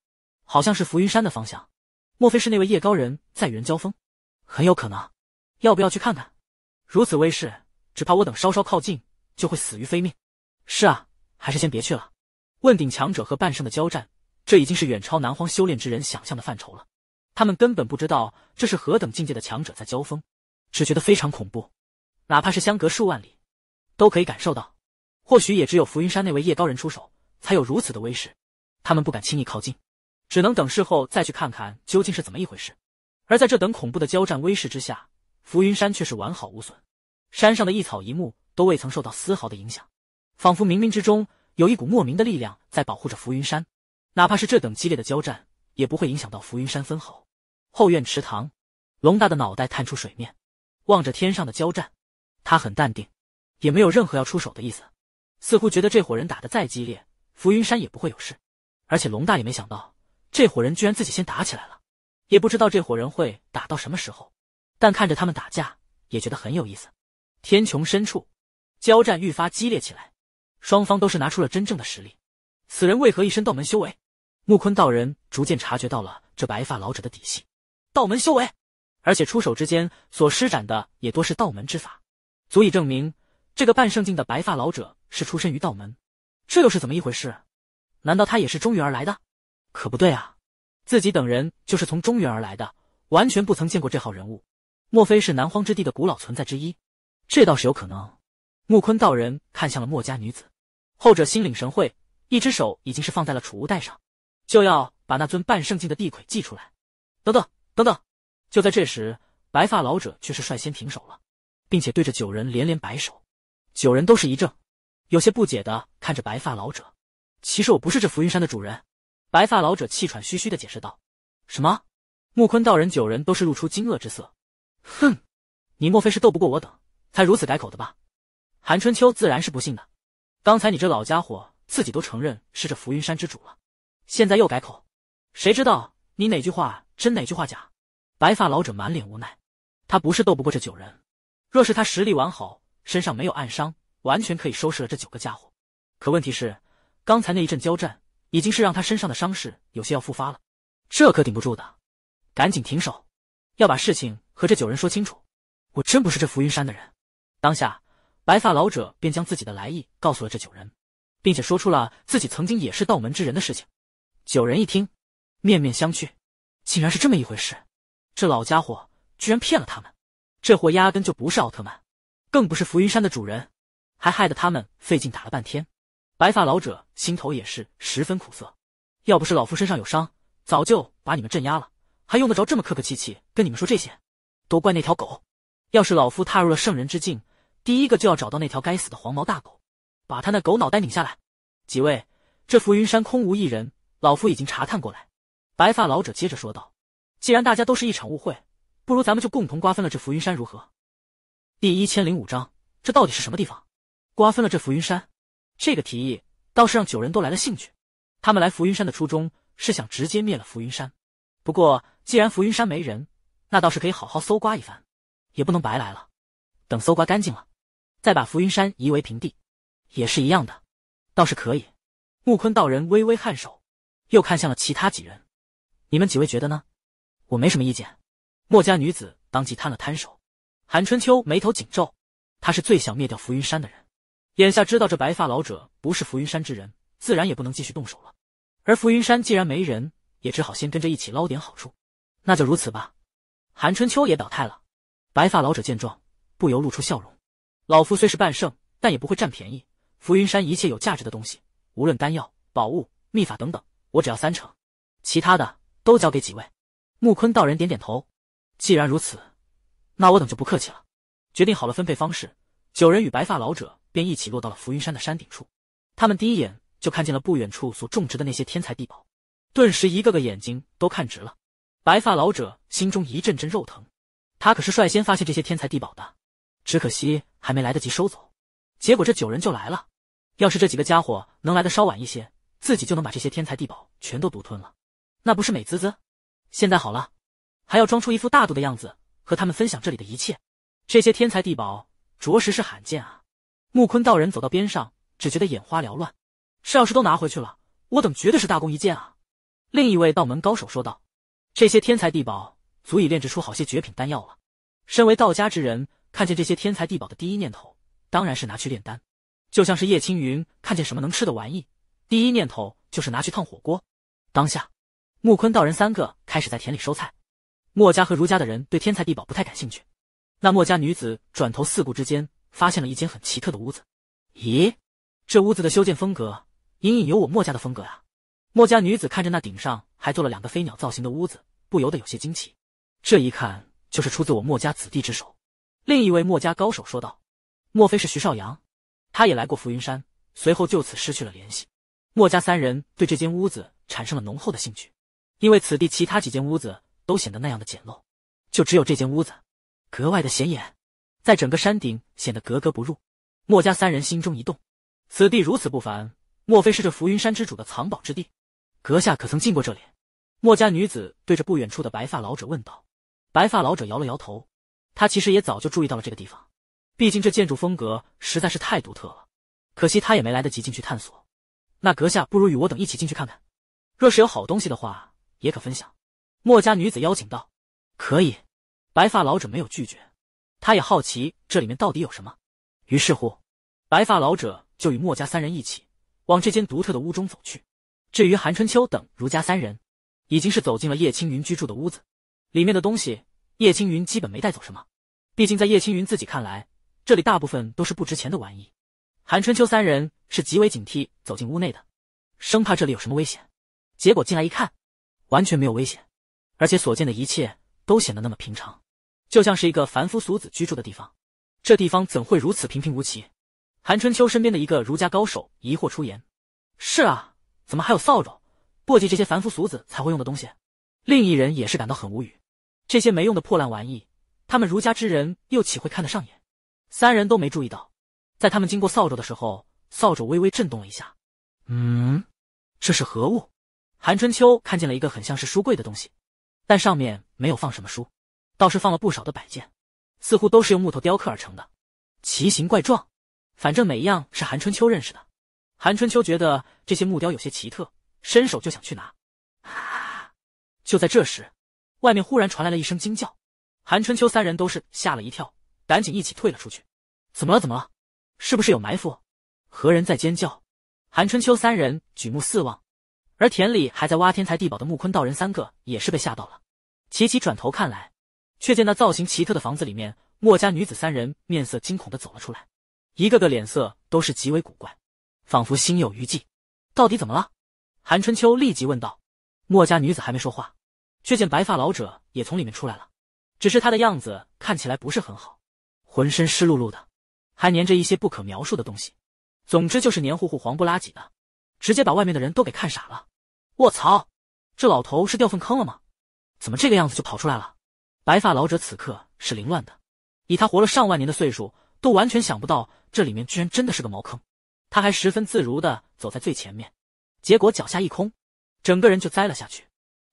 好像是浮云山的方向，莫非是那位叶高人在与人交锋？很有可能，要不要去看看？如此威势，只怕我等稍稍靠近就会死于非命。是啊，还是先别去了。问鼎强者和半圣的交战，这已经是远超南荒修炼之人想象的范畴了。他们根本不知道这是何等境界的强者在交锋，只觉得非常恐怖。哪怕是相隔数万里。都可以感受到，或许也只有浮云山那位叶高人出手，才有如此的威势。他们不敢轻易靠近，只能等事后再去看看究竟是怎么一回事。而在这等恐怖的交战威势之下，浮云山却是完好无损，山上的一草一木都未曾受到丝毫的影响，仿佛冥冥之中有一股莫名的力量在保护着浮云山，哪怕是这等激烈的交战，也不会影响到浮云山分毫。后院池塘，龙大的脑袋探出水面，望着天上的交战，他很淡定。也没有任何要出手的意思，似乎觉得这伙人打得再激烈，浮云山也不会有事。而且龙大也没想到，这伙人居然自己先打起来了。也不知道这伙人会打到什么时候，但看着他们打架，也觉得很有意思。天穹深处，交战愈发激烈起来，双方都是拿出了真正的实力。此人为何一身道门修为？木坤道人逐渐察觉到了这白发老者的底细，道门修为，而且出手之间所施展的也多是道门之法，足以证明。这个半圣境的白发老者是出身于道门，这又是怎么一回事？难道他也是中原而来的？可不对啊！自己等人就是从中原而来的，完全不曾见过这号人物。莫非是南荒之地的古老存在之一？这倒是有可能。木坤道人看向了墨家女子，后者心领神会，一只手已经是放在了储物袋上，就要把那尊半圣境的地魁祭出来。等等等等！就在这时，白发老者却是率先停手了，并且对着九人连连摆手。九人都是一怔，有些不解的看着白发老者。其实我不是这浮云山的主人。”白发老者气喘吁吁的解释道。“什么？”木坤道人九人都是露出惊愕之色。“哼，你莫非是斗不过我等，才如此改口的吧？”韩春秋自然是不信的。刚才你这老家伙自己都承认是这浮云山之主了，现在又改口，谁知道你哪句话真哪句话假？”白发老者满脸无奈。他不是斗不过这九人，若是他实力完好。身上没有暗伤，完全可以收拾了这九个家伙。可问题是，刚才那一阵交战，已经是让他身上的伤势有些要复发了，这可顶不住的。赶紧停手，要把事情和这九人说清楚。我真不是这浮云山的人。当下，白发老者便将自己的来意告诉了这九人，并且说出了自己曾经也是道门之人的事情。九人一听，面面相觑，竟然是这么一回事。这老家伙居然骗了他们，这货压根就不是奥特曼。更不是浮云山的主人，还害得他们费劲打了半天。白发老者心头也是十分苦涩，要不是老夫身上有伤，早就把你们镇压了，还用得着这么客客气气跟你们说这些？都怪那条狗！要是老夫踏入了圣人之境，第一个就要找到那条该死的黄毛大狗，把他那狗脑袋拧下来！几位，这浮云山空无一人，老夫已经查探过来。”白发老者接着说道，“既然大家都是一场误会，不如咱们就共同瓜分了这浮云山，如何？”第一千零五章，这到底是什么地方？瓜分了这浮云山，这个提议倒是让九人都来了兴趣。他们来浮云山的初衷是想直接灭了浮云山，不过既然浮云山没人，那倒是可以好好搜刮一番，也不能白来了。等搜刮干净了，再把浮云山夷为平地，也是一样的，倒是可以。木坤道人微微颔首，又看向了其他几人：“你们几位觉得呢？”“我没什么意见。”墨家女子当即摊了摊手。韩春秋眉头紧皱，他是最想灭掉浮云山的人。眼下知道这白发老者不是浮云山之人，自然也不能继续动手了。而浮云山既然没人，也只好先跟着一起捞点好处。那就如此吧。韩春秋也表态了。白发老者见状，不由露出笑容。老夫虽是半圣，但也不会占便宜。浮云山一切有价值的东西，无论丹药、宝物、秘法等等，我只要三成，其他的都交给几位。木坤道人点点头。既然如此。那我等就不客气了。决定好了分配方式，九人与白发老者便一起落到了浮云山的山顶处。他们第一眼就看见了不远处所种植的那些天才地宝，顿时一个个眼睛都看直了。白发老者心中一阵阵肉疼，他可是率先发现这些天才地宝的，只可惜还没来得及收走，结果这九人就来了。要是这几个家伙能来的稍晚一些，自己就能把这些天才地宝全都独吞了，那不是美滋滋？现在好了，还要装出一副大度的样子。和他们分享这里的一切，这些天才地宝着实是罕见啊！木坤道人走到边上，只觉得眼花缭乱。这要是都拿回去了，我等绝对是大功一件啊！另一位道门高手说道：“这些天才地宝足以炼制出好些绝品丹药了。”身为道家之人，看见这些天才地宝的第一念头当然是拿去炼丹，就像是叶青云看见什么能吃的玩意，第一念头就是拿去烫火锅。当下，木坤道人三个开始在田里收菜。墨家和儒家的人对天材地宝不太感兴趣。那墨家女子转头四顾之间，发现了一间很奇特的屋子。咦，这屋子的修建风格隐隐有我墨家的风格啊！墨家女子看着那顶上还做了两个飞鸟造型的屋子，不由得有些惊奇。这一看就是出自我墨家子弟之手。另一位墨家高手说道：“莫非是徐少阳？他也来过浮云山，随后就此失去了联系。”墨家三人对这间屋子产生了浓厚的兴趣，因为此地其他几间屋子。都显得那样的简陋，就只有这间屋子格外的显眼，在整个山顶显得格格不入。墨家三人心中一动，此地如此不凡，莫非是这浮云山之主的藏宝之地？阁下可曾进过这里？墨家女子对着不远处的白发老者问道。白发老者摇了摇头，他其实也早就注意到了这个地方，毕竟这建筑风格实在是太独特了。可惜他也没来得及进去探索。那阁下不如与我等一起进去看看，若是有好东西的话，也可分享。墨家女子邀请道：“可以。”白发老者没有拒绝，他也好奇这里面到底有什么。于是乎，白发老者就与墨家三人一起往这间独特的屋中走去。至于韩春秋等儒家三人，已经是走进了叶青云居住的屋子。里面的东西，叶青云基本没带走什么，毕竟在叶青云自己看来，这里大部分都是不值钱的玩意。韩春秋三人是极为警惕走进屋内的，生怕这里有什么危险。结果进来一看，完全没有危险。而且所见的一切都显得那么平常，就像是一个凡夫俗子居住的地方。这地方怎会如此平平无奇？韩春秋身边的一个儒家高手疑惑出言：“是啊，怎么还有扫帚、簸箕这些凡夫俗子才会用的东西？”另一人也是感到很无语，这些没用的破烂玩意，他们儒家之人又岂会看得上眼？三人都没注意到，在他们经过扫帚的时候，扫帚微微震动了一下。嗯，这是何物？韩春秋看见了一个很像是书柜的东西。但上面没有放什么书，倒是放了不少的摆件，似乎都是用木头雕刻而成的，奇形怪状。反正每一样是韩春秋认识的。韩春秋觉得这些木雕有些奇特，伸手就想去拿。啊！就在这时，外面忽然传来了一声惊叫，韩春秋三人都是吓了一跳，赶紧一起退了出去。怎么了？怎么了？是不是有埋伏？何人在尖叫？韩春秋三人举目四望。而田里还在挖天才地宝的木坤道人三个也是被吓到了，齐齐转头看来，却见那造型奇特的房子里面，墨家女子三人面色惊恐的走了出来，一个个脸色都是极为古怪，仿佛心有余悸。到底怎么了？韩春秋立即问道。墨家女子还没说话，却见白发老者也从里面出来了，只是他的样子看起来不是很好，浑身湿漉漉的，还粘着一些不可描述的东西，总之就是黏糊糊、黄不拉几的，直接把外面的人都给看傻了。我操！这老头是掉粪坑了吗？怎么这个样子就跑出来了？白发老者此刻是凌乱的，以他活了上万年的岁数，都完全想不到这里面居然真的是个茅坑。他还十分自如的走在最前面，结果脚下一空，整个人就栽了下去。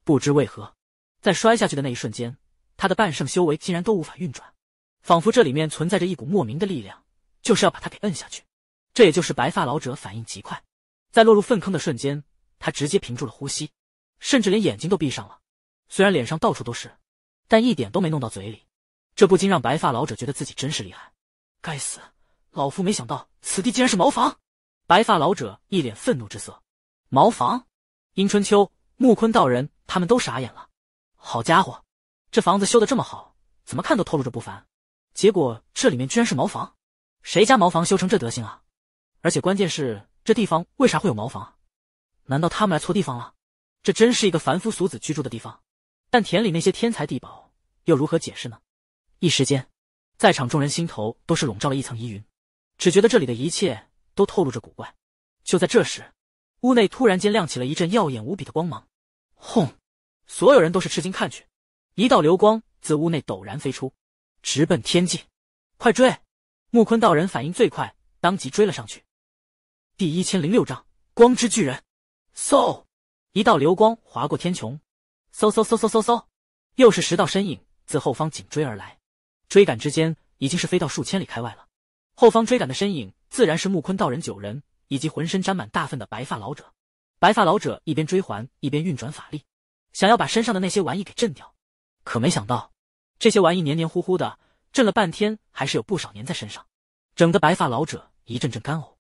不知为何，在摔下去的那一瞬间，他的半圣修为竟然都无法运转，仿佛这里面存在着一股莫名的力量，就是要把他给摁下去。这也就是白发老者反应极快，在落入粪坑的瞬间。他直接屏住了呼吸，甚至连眼睛都闭上了。虽然脸上到处都是，但一点都没弄到嘴里。这不禁让白发老者觉得自己真是厉害。该死，老夫没想到此地竟然是茅房！白发老者一脸愤怒之色。茅房？殷春秋、木坤道人他们都傻眼了。好家伙，这房子修的这么好，怎么看都透露着不凡，结果这里面居然是茅房？谁家茅房修成这德行啊？而且关键是，这地方为啥会有茅房？难道他们来错地方了？这真是一个凡夫俗子居住的地方，但田里那些天才地宝又如何解释呢？一时间，在场众人心头都是笼罩了一层疑云，只觉得这里的一切都透露着古怪。就在这时，屋内突然间亮起了一阵耀眼无比的光芒，轰！所有人都是吃惊看去，一道流光自屋内陡然飞出，直奔天际。快追！木坤道人反应最快，当即追了上去。第一千零六章光之巨人。嗖！一道流光划过天穹，嗖嗖嗖嗖嗖嗖，又是十道身影自后方紧追而来。追赶之间，已经是飞到数千里开外了。后方追赶的身影自然是木坤道人九人以及浑身沾满大粪的白发老者。白发老者一边追还一边运转法力，想要把身上的那些玩意给震掉，可没想到这些玩意黏黏糊糊的，震了半天还是有不少粘在身上，整个白发老者一阵阵干呕。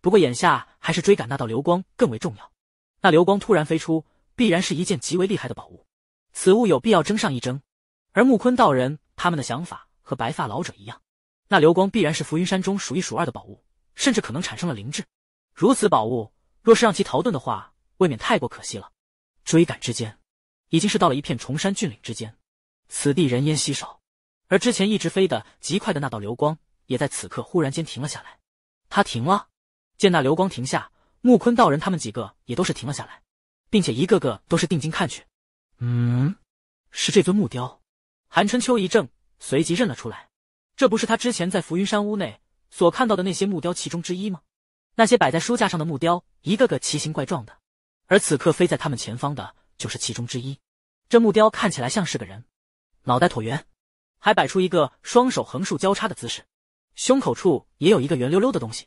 不过眼下还是追赶那道流光更为重要。那流光突然飞出，必然是一件极为厉害的宝物。此物有必要争上一争。而木坤道人他们的想法和白发老者一样，那流光必然是浮云山中数一数二的宝物，甚至可能产生了灵智。如此宝物，若是让其逃遁的话，未免太过可惜了。追赶之间，已经是到了一片崇山峻岭之间。此地人烟稀少，而之前一直飞的极快的那道流光，也在此刻忽然间停了下来。它停了。见那流光停下。木坤道人他们几个也都是停了下来，并且一个个都是定睛看去。嗯，是这尊木雕。韩春秋一怔，随即认了出来，这不是他之前在浮云山屋内所看到的那些木雕其中之一吗？那些摆在书架上的木雕，一个个奇形怪状的，而此刻飞在他们前方的就是其中之一。这木雕看起来像是个人，脑袋椭圆，还摆出一个双手横竖交叉的姿势，胸口处也有一个圆溜溜的东西，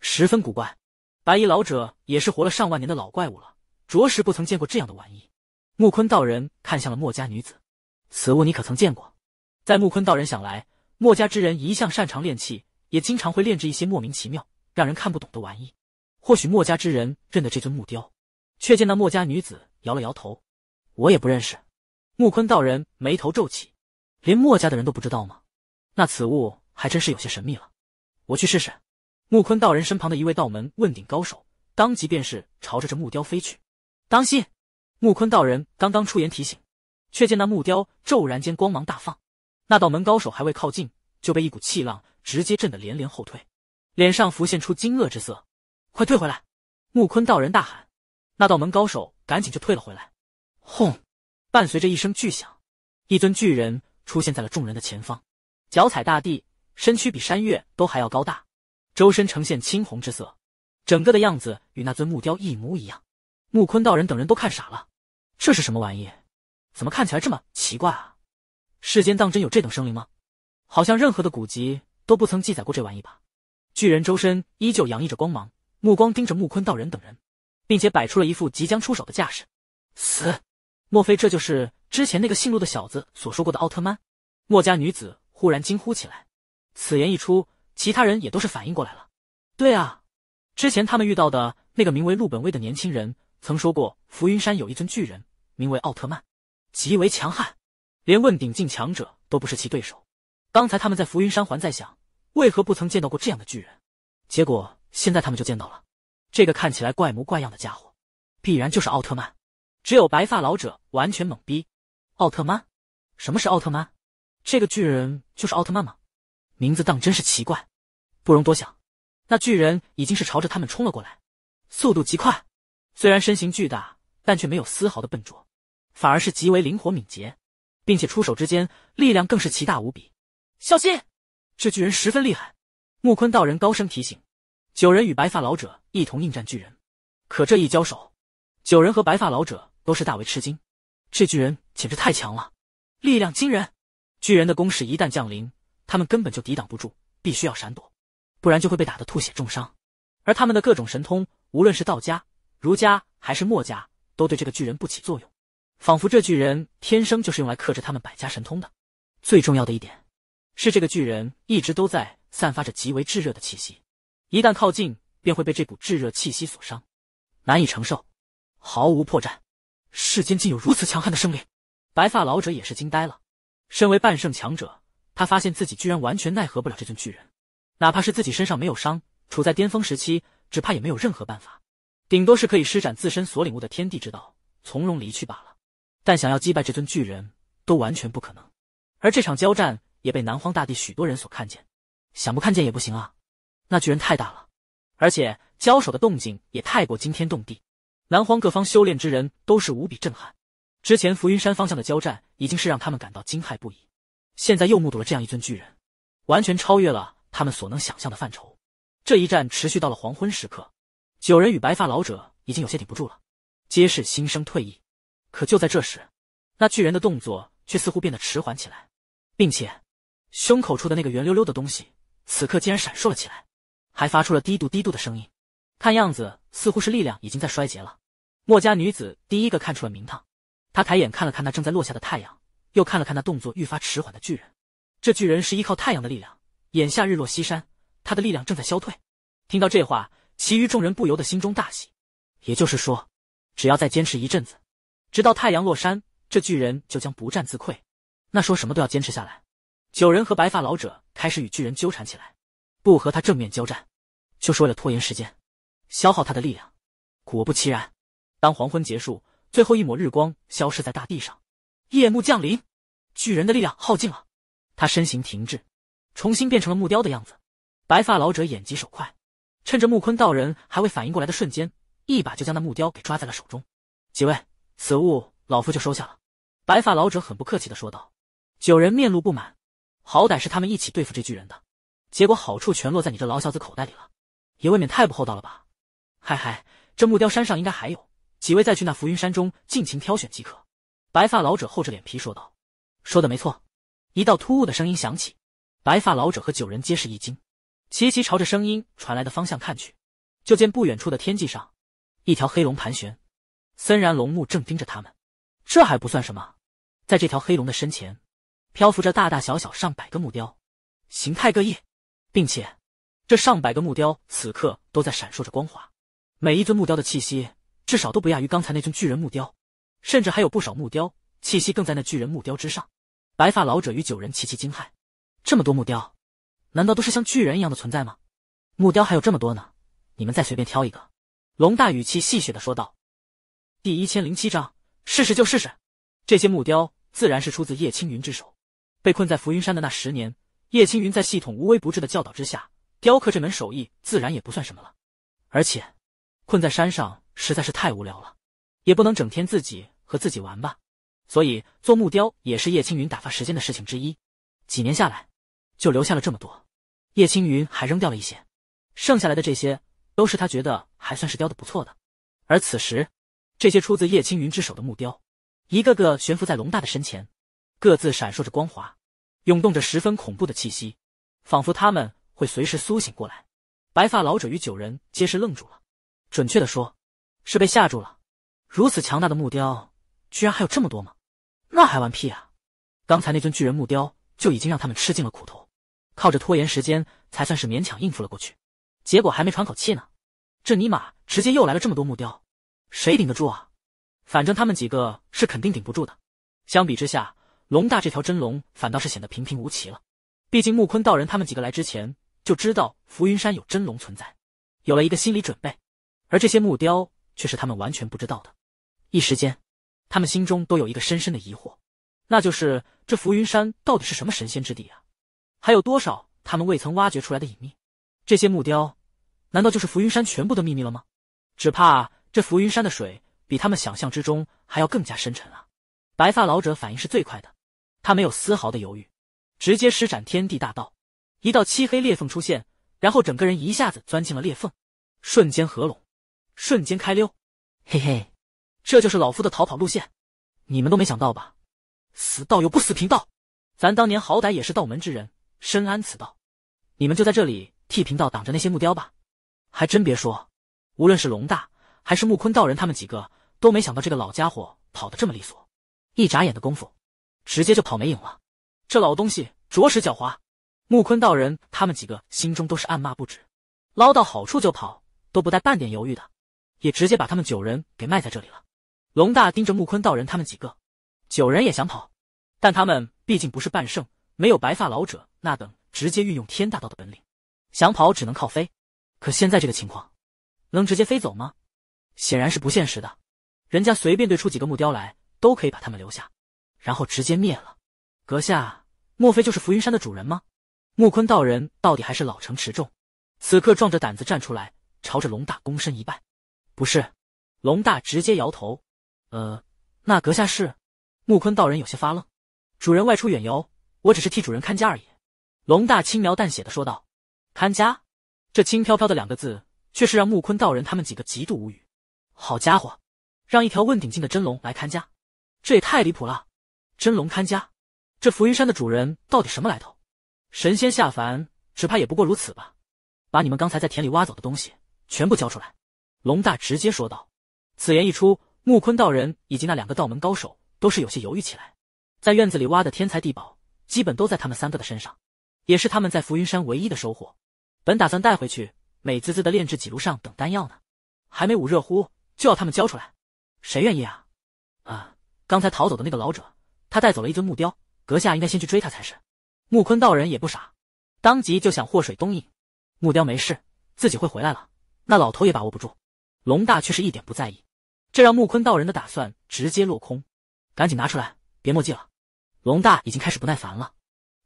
十分古怪。白衣老者也是活了上万年的老怪物了，着实不曾见过这样的玩意。木坤道人看向了墨家女子：“此物你可曾见过？”在木坤道人想来，墨家之人一向擅长炼器，也经常会炼制一些莫名其妙、让人看不懂的玩意。或许墨家之人认得这尊木雕。却见那墨家女子摇了摇头：“我也不认识。”木坤道人眉头皱起：“连墨家的人都不知道吗？那此物还真是有些神秘了。我去试试。”木坤道人身旁的一位道门问鼎高手，当即便是朝着这木雕飞去。当心！木坤道人刚刚出言提醒，却见那木雕骤然间光芒大放，那道门高手还未靠近，就被一股气浪直接震得连连后退，脸上浮现出惊愕之色。快退回来！木坤道人大喊。那道门高手赶紧就退了回来。轰！伴随着一声巨响，一尊巨人出现在了众人的前方，脚踩大地，身躯比山岳都还要高大。周身呈现青红之色，整个的样子与那尊木雕一模一样。木坤道人等人都看傻了，这是什么玩意？怎么看起来这么奇怪啊？世间当真有这等生灵吗？好像任何的古籍都不曾记载过这玩意吧？巨人周身依旧洋溢着光芒，目光盯着木坤道人等人，并且摆出了一副即将出手的架势。死！莫非这就是之前那个姓陆的小子所说过的奥特曼？墨家女子忽然惊呼起来。此言一出。其他人也都是反应过来了。对啊，之前他们遇到的那个名为陆本威的年轻人曾说过，浮云山有一尊巨人，名为奥特曼，极为强悍，连问鼎境强者都不是其对手。刚才他们在浮云山还在想，为何不曾见到过这样的巨人，结果现在他们就见到了这个看起来怪模怪样的家伙，必然就是奥特曼。只有白发老者完全懵逼：奥特曼？什么是奥特曼？这个巨人就是奥特曼吗？名字当真是奇怪，不容多想。那巨人已经是朝着他们冲了过来，速度极快。虽然身形巨大，但却没有丝毫的笨拙，反而是极为灵活敏捷，并且出手之间力量更是奇大无比。小心，这巨人十分厉害！木坤道人高声提醒。九人与白发老者一同应战巨人，可这一交手，九人和白发老者都是大为吃惊。这巨人简直太强了，力量惊人。巨人的攻势一旦降临。他们根本就抵挡不住，必须要闪躲，不然就会被打得吐血重伤。而他们的各种神通，无论是道家、儒家还是墨家，都对这个巨人不起作用，仿佛这巨人天生就是用来克制他们百家神通的。最重要的一点是，这个巨人一直都在散发着极为炙热的气息，一旦靠近，便会被这股炙热气息所伤，难以承受，毫无破绽。世间竟有如此强悍的生灵！白发老者也是惊呆了，身为半圣强者。他发现自己居然完全奈何不了这尊巨人，哪怕是自己身上没有伤，处在巅峰时期，只怕也没有任何办法，顶多是可以施展自身所领悟的天地之道，从容离去罢了。但想要击败这尊巨人，都完全不可能。而这场交战也被南荒大地许多人所看见，想不看见也不行啊！那巨人太大了，而且交手的动静也太过惊天动地，南荒各方修炼之人都是无比震撼。之前浮云山方向的交战，已经是让他们感到惊骇不已。现在又目睹了这样一尊巨人，完全超越了他们所能想象的范畴。这一战持续到了黄昏时刻，九人与白发老者已经有些顶不住了，皆是心生退意。可就在这时，那巨人的动作却似乎变得迟缓起来，并且胸口处的那个圆溜溜的东西，此刻竟然闪烁了起来，还发出了低度低度的声音。看样子似乎是力量已经在衰竭了。墨家女子第一个看出了名堂，她抬眼看了看那正在落下的太阳。又看了看那动作愈发迟缓的巨人，这巨人是依靠太阳的力量，眼下日落西山，他的力量正在消退。听到这话，其余众人不由得心中大喜，也就是说，只要再坚持一阵子，直到太阳落山，这巨人就将不战自溃。那说什么都要坚持下来。九人和白发老者开始与巨人纠缠起来，不和他正面交战，就是为了拖延时间，消耗他的力量。果不其然，当黄昏结束，最后一抹日光消失在大地上。夜幕降临，巨人的力量耗尽了，他身形停滞，重新变成了木雕的样子。白发老者眼疾手快，趁着木坤道人还未反应过来的瞬间，一把就将那木雕给抓在了手中。几位，此物老夫就收下了。”白发老者很不客气的说道。九人面露不满：“好歹是他们一起对付这巨人的，结果好处全落在你这老小子口袋里了，也未免太不厚道了吧？”“嗨嗨，这木雕山上应该还有，几位再去那浮云山中尽情挑选即可。”白发老者厚着脸皮说道：“说的没错。”一道突兀的声音响起，白发老者和九人皆是一惊，齐齐朝着声音传来的方向看去，就见不远处的天际上，一条黑龙盘旋，森然龙目正盯着他们。这还不算什么，在这条黑龙的身前，漂浮着大大小小上百个木雕，形态各异，并且这上百个木雕此刻都在闪烁着光华，每一尊木雕的气息至少都不亚于刚才那尊巨人木雕。甚至还有不少木雕，气息更在那巨人木雕之上。白发老者与九人齐齐惊骇：这么多木雕，难道都是像巨人一样的存在吗？木雕还有这么多呢，你们再随便挑一个。”龙大语气戏谑的说道。第一千零七章，试试就试试。这些木雕自然是出自叶青云之手。被困在浮云山的那十年，叶青云在系统无微不至的教导之下，雕刻这门手艺自然也不算什么了。而且，困在山上实在是太无聊了，也不能整天自己。和自己玩吧，所以做木雕也是叶青云打发时间的事情之一。几年下来，就留下了这么多。叶青云还扔掉了一些，剩下来的这些都是他觉得还算是雕的不错的。而此时，这些出自叶青云之手的木雕，一个个悬浮在龙大的身前，各自闪烁着光华，涌动着十分恐怖的气息，仿佛他们会随时苏醒过来。白发老者与九人皆是愣住了，准确的说，是被吓住了。如此强大的木雕。居然还有这么多吗？那还玩屁啊！刚才那尊巨人木雕就已经让他们吃尽了苦头，靠着拖延时间才算是勉强应付了过去。结果还没喘口气呢，这尼玛直接又来了这么多木雕，谁顶得住啊？反正他们几个是肯定顶不住的。相比之下，龙大这条真龙反倒是显得平平无奇了。毕竟木坤道人他们几个来之前就知道浮云山有真龙存在，有了一个心理准备，而这些木雕却是他们完全不知道的。一时间。他们心中都有一个深深的疑惑，那就是这浮云山到底是什么神仙之地啊？还有多少他们未曾挖掘出来的隐秘？这些木雕，难道就是浮云山全部的秘密了吗？只怕这浮云山的水比他们想象之中还要更加深沉啊！白发老者反应是最快的，他没有丝毫的犹豫，直接施展天地大道，一道漆黑裂缝出现，然后整个人一下子钻进了裂缝，瞬间合拢，瞬间开溜。嘿嘿。这就是老夫的逃跑路线，你们都没想到吧？死道友不死贫道，咱当年好歹也是道门之人，深谙此道。你们就在这里替贫道挡着那些木雕吧。还真别说，无论是龙大还是木坤道人他们几个，都没想到这个老家伙跑得这么利索，一眨眼的功夫，直接就跑没影了。这老东西着实狡猾。木坤道人他们几个心中都是暗骂不止，捞到好处就跑，都不带半点犹豫的，也直接把他们九人给卖在这里了。龙大盯着木坤道人他们几个，九人也想跑，但他们毕竟不是半圣，没有白发老者那等直接运用天大道的本领，想跑只能靠飞。可现在这个情况，能直接飞走吗？显然是不现实的。人家随便对出几个木雕来，都可以把他们留下，然后直接灭了。阁下，莫非就是浮云山的主人吗？木坤道人到底还是老成持重，此刻壮着胆子站出来，朝着龙大躬身一拜。不是，龙大直接摇头。呃，那阁下是？木坤道人有些发愣。主人外出远游，我只是替主人看家而已。龙大轻描淡写的说道。看家，这轻飘飘的两个字，却是让木坤道人他们几个极度无语。好家伙，让一条问鼎境的真龙来看家，这也太离谱了！真龙看家，这浮云山的主人到底什么来头？神仙下凡，只怕也不过如此吧。把你们刚才在田里挖走的东西全部交出来。龙大直接说道。此言一出。木坤道人以及那两个道门高手都是有些犹豫起来，在院子里挖的天才地宝，基本都在他们三个的身上，也是他们在浮云山唯一的收获。本打算带回去，美滋滋的炼制几炉上等丹药呢，还没捂热乎就要他们交出来，谁愿意啊？啊！刚才逃走的那个老者，他带走了一尊木雕，阁下应该先去追他才是。木坤道人也不傻，当即就想祸水东引，木雕没事，自己会回来了，那老头也把握不住。龙大却是一点不在意。这让木坤道人的打算直接落空，赶紧拿出来，别墨迹了。龙大已经开始不耐烦了。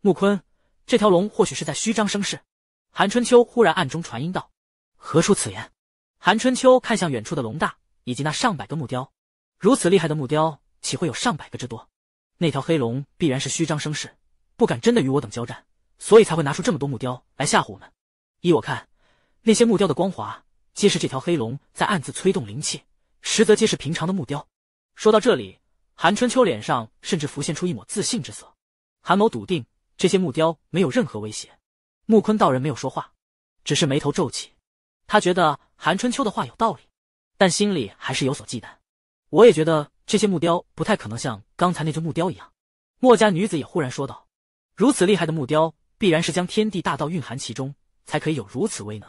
木坤，这条龙或许是在虚张声势。韩春秋忽然暗中传音道：“何出此言？”韩春秋看向远处的龙大以及那上百个木雕，如此厉害的木雕，岂会有上百个之多？那条黑龙必然是虚张声势，不敢真的与我等交战，所以才会拿出这么多木雕来吓唬我们。依我看，那些木雕的光滑，皆是这条黑龙在暗自催动灵气。实则皆是平常的木雕。说到这里，韩春秋脸上甚至浮现出一抹自信之色。韩某笃定这些木雕没有任何威胁。木坤道人没有说话，只是眉头皱起。他觉得韩春秋的话有道理，但心里还是有所忌惮。我也觉得这些木雕不太可能像刚才那只木雕一样。墨家女子也忽然说道：“如此厉害的木雕，必然是将天地大道蕴含其中，才可以有如此威能。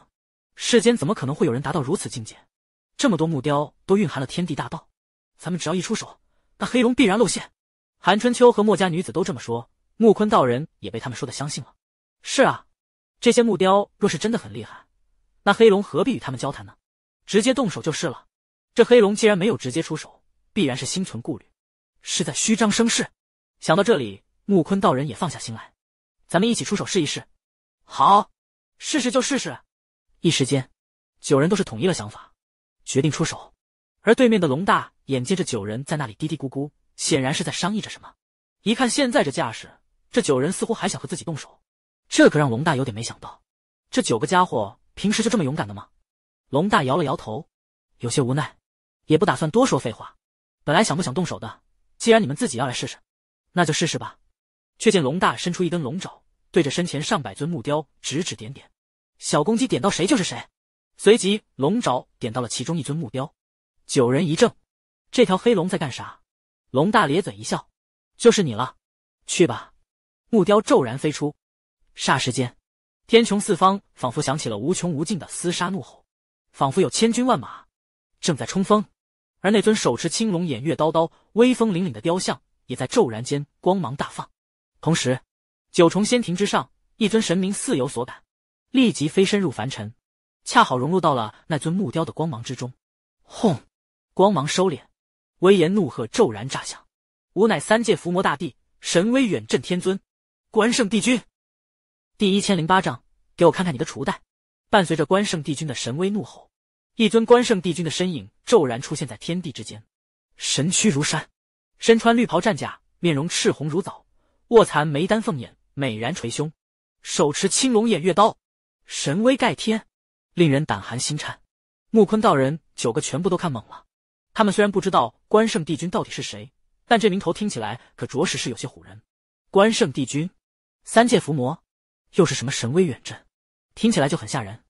世间怎么可能会有人达到如此境界？”这么多木雕都蕴含了天地大道，咱们只要一出手，那黑龙必然露馅。韩春秋和墨家女子都这么说，木坤道人也被他们说的相信了。是啊，这些木雕若是真的很厉害，那黑龙何必与他们交谈呢？直接动手就是了。这黑龙既然没有直接出手，必然是心存顾虑，是在虚张声势。想到这里，木坤道人也放下心来。咱们一起出手试一试。好，试试就试试。一时间，九人都是统一了想法。决定出手，而对面的龙大眼见着九人在那里嘀嘀咕咕，显然是在商议着什么。一看现在这架势，这九人似乎还想和自己动手，这可让龙大有点没想到。这九个家伙平时就这么勇敢的吗？龙大摇了摇头，有些无奈，也不打算多说废话。本来想不想动手的，既然你们自己要来试试，那就试试吧。却见龙大伸出一根龙爪，对着身前上百尊木雕指指点点，小公鸡点到谁就是谁。随即，龙爪点到了其中一尊木雕，九人一怔。这条黑龙在干啥？龙大咧嘴一笑：“就是你了，去吧。”木雕骤然飞出，霎时间，天穹四方仿佛响起了无穷无尽的厮杀怒吼，仿佛有千军万马正在冲锋。而那尊手持青龙偃月刀刀、威风凛凛的雕像，也在骤然间光芒大放。同时，九重仙庭之上，一尊神明似有所感，立即飞身入凡尘。恰好融入到了那尊木雕的光芒之中，轰！光芒收敛，威严怒喝骤然炸响：“吾乃三界伏魔大帝，神威远震天尊，关圣帝君！”第一千零八章，给我看看你的储物袋。伴随着关圣帝君的神威怒吼，一尊关圣帝君的身影骤然出现在天地之间，神躯如山，身穿绿袍战甲，面容赤红如枣，卧蚕眉、丹凤眼，美然垂胸，手持青龙偃月刀，神威盖天。令人胆寒心颤，木坤道人九个全部都看懵了。他们虽然不知道关圣帝君到底是谁，但这名头听起来可着实是有些唬人。关圣帝君，三界伏魔，又是什么神威远震？听起来就很吓人。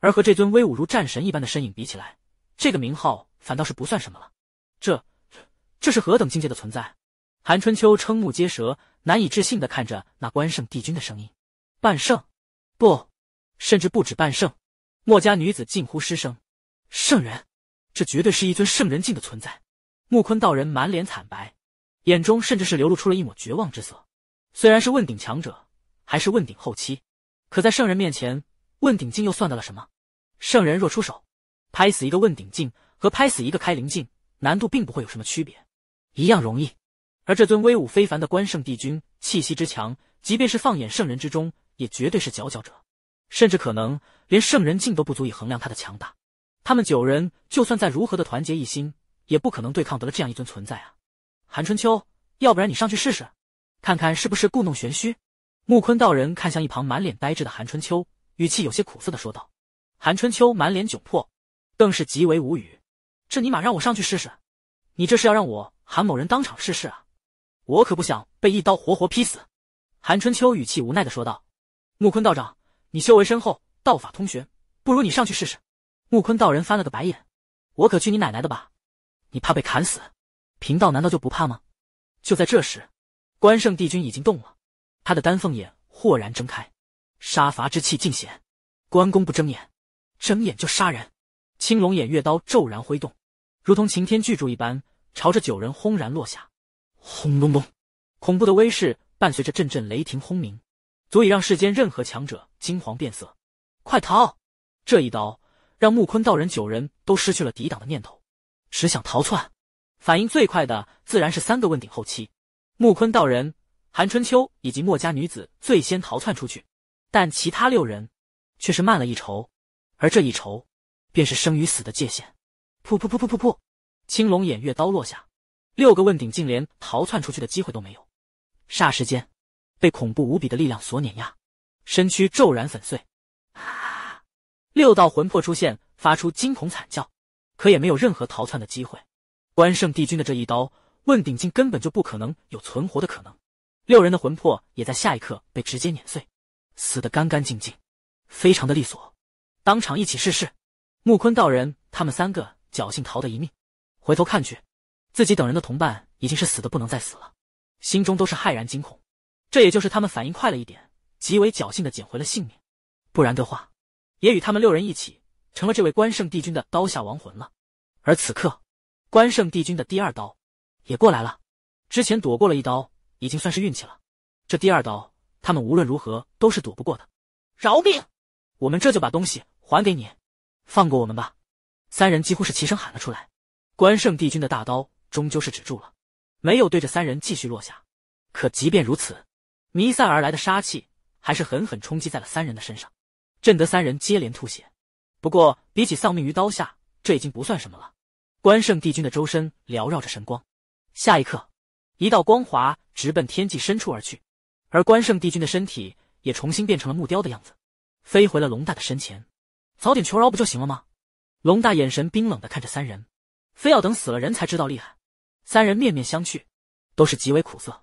而和这尊威武如战神一般的身影比起来，这个名号反倒是不算什么了。这，这是何等境界的存在？韩春秋瞠目结舌，难以置信地看着那关圣帝君的声音。半圣，不，甚至不止半圣。墨家女子近乎失声，圣人，这绝对是一尊圣人境的存在。木坤道人满脸惨白，眼中甚至是流露出了一抹绝望之色。虽然是问鼎强者，还是问鼎后期，可在圣人面前，问鼎境又算得了什么？圣人若出手，拍死一个问鼎境和拍死一个开灵境，难度并不会有什么区别，一样容易。而这尊威武非凡的关圣帝君，气息之强，即便是放眼圣人之中，也绝对是佼佼者。甚至可能连圣人境都不足以衡量他的强大。他们九人就算再如何的团结一心，也不可能对抗得了这样一尊存在啊！韩春秋，要不然你上去试试，看看是不是故弄玄虚？木坤道人看向一旁满脸呆滞的韩春秋，语气有些苦涩的说道。韩春秋满脸窘迫，更是极为无语。这尼玛让我上去试试？你这是要让我韩某人当场试试啊？我可不想被一刀活活劈死！韩春秋语气无奈的说道。木坤道长。你修为深厚，道法通玄，不如你上去试试。木坤道人翻了个白眼：“我可去你奶奶的吧！你怕被砍死？贫道难道就不怕吗？”就在这时，关圣帝君已经动了，他的丹凤眼豁然睁开，杀伐之气尽显。关公不睁眼，睁眼就杀人。青龙偃月刀骤然挥动，如同擎天巨柱一般，朝着九人轰然落下。轰隆隆，恐怖的威势伴随着阵阵雷霆轰鸣，足以让世间任何强者。金黄变色，快逃！这一刀让木坤道人九人都失去了抵挡的念头，只想逃窜。反应最快的自然是三个问鼎后期，木坤道人、韩春秋以及墨家女子最先逃窜出去，但其他六人却是慢了一筹。而这一筹，便是生与死的界限。噗噗噗噗噗噗！青龙偃月刀落下，六个问鼎竟连逃窜出去的机会都没有，霎时间被恐怖无比的力量所碾压。身躯骤然粉碎，啊！六道魂魄出现，发出惊恐惨叫，可也没有任何逃窜的机会。关圣帝君的这一刀，问鼎境根本就不可能有存活的可能。六人的魂魄也在下一刻被直接碾碎，死得干干净净，非常的利索。当场一起逝世。木坤道人他们三个侥幸逃得一命，回头看去，自己等人的同伴已经是死的不能再死了，心中都是骇然惊恐。这也就是他们反应快了一点。极为侥幸的捡回了性命，不然的话，也与他们六人一起成了这位关圣帝君的刀下亡魂了。而此刻，关圣帝君的第二刀也过来了。之前躲过了一刀，已经算是运气了。这第二刀，他们无论如何都是躲不过的。饶命！我们这就把东西还给你，放过我们吧！三人几乎是齐声喊了出来。关圣帝君的大刀终究是止住了，没有对着三人继续落下。可即便如此，弥散而来的杀气。还是狠狠冲击在了三人的身上，震得三人接连吐血。不过比起丧命于刀下，这已经不算什么了。关圣帝君的周身缭绕着神光，下一刻，一道光华直奔天际深处而去，而关圣帝君的身体也重新变成了木雕的样子，飞回了龙大的身前。早点求饶不就行了吗？龙大眼神冰冷的看着三人，非要等死了人才知道厉害。三人面面相觑，都是极为苦涩。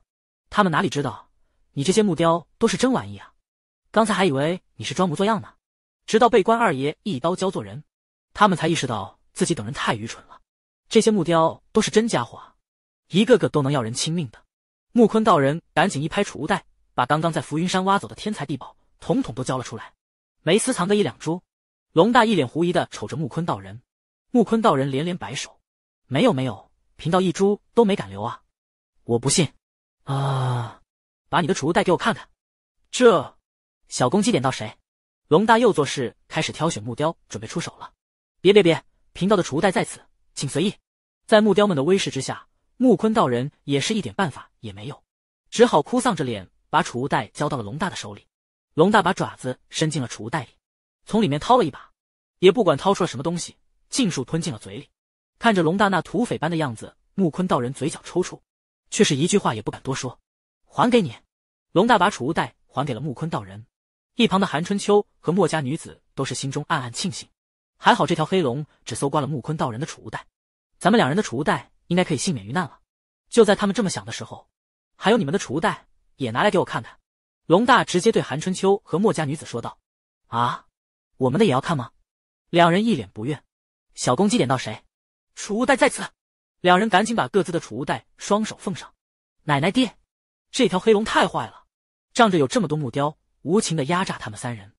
他们哪里知道，你这些木雕都是真玩意啊！刚才还以为你是装模作样呢，直到被关二爷一刀教做人，他们才意识到自己等人太愚蠢了。这些木雕都是真家伙啊，一个个都能要人亲命的。木坤道人赶紧一拍储物袋，把刚刚在浮云山挖走的天才地宝统统都交了出来，没私藏个一两株。龙大一脸狐疑的瞅着木坤道人，木坤道人连连摆手，没有没有，贫道一株都没敢留啊。我不信啊，把你的储物袋给我看看，这。小公鸡点到谁，龙大又做事开始挑选木雕，准备出手了。别别别，贫道的储物袋在此，请随意。在木雕们的威势之下，木坤道人也是一点办法也没有，只好哭丧着脸把储物袋交到了龙大的手里。龙大把爪子伸进了储物袋里，从里面掏了一把，也不管掏出了什么东西，尽数吞进了嘴里。看着龙大那土匪般的样子，木坤道人嘴角抽搐，却是一句话也不敢多说。还给你，龙大把储物袋还给了木坤道人。一旁的韩春秋和墨家女子都是心中暗暗庆幸，还好这条黑龙只搜刮了木坤道人的储物袋，咱们两人的储物袋应该可以幸免于难了。就在他们这么想的时候，还有你们的储物袋也拿来给我看看。龙大直接对韩春秋和墨家女子说道：“啊，我们的也要看吗？”两人一脸不悦。小公鸡点到谁，储物袋在此。两人赶紧把各自的储物袋双手奉上。奶奶爹，这条黑龙太坏了，仗着有这么多木雕。无情的压榨他们三人，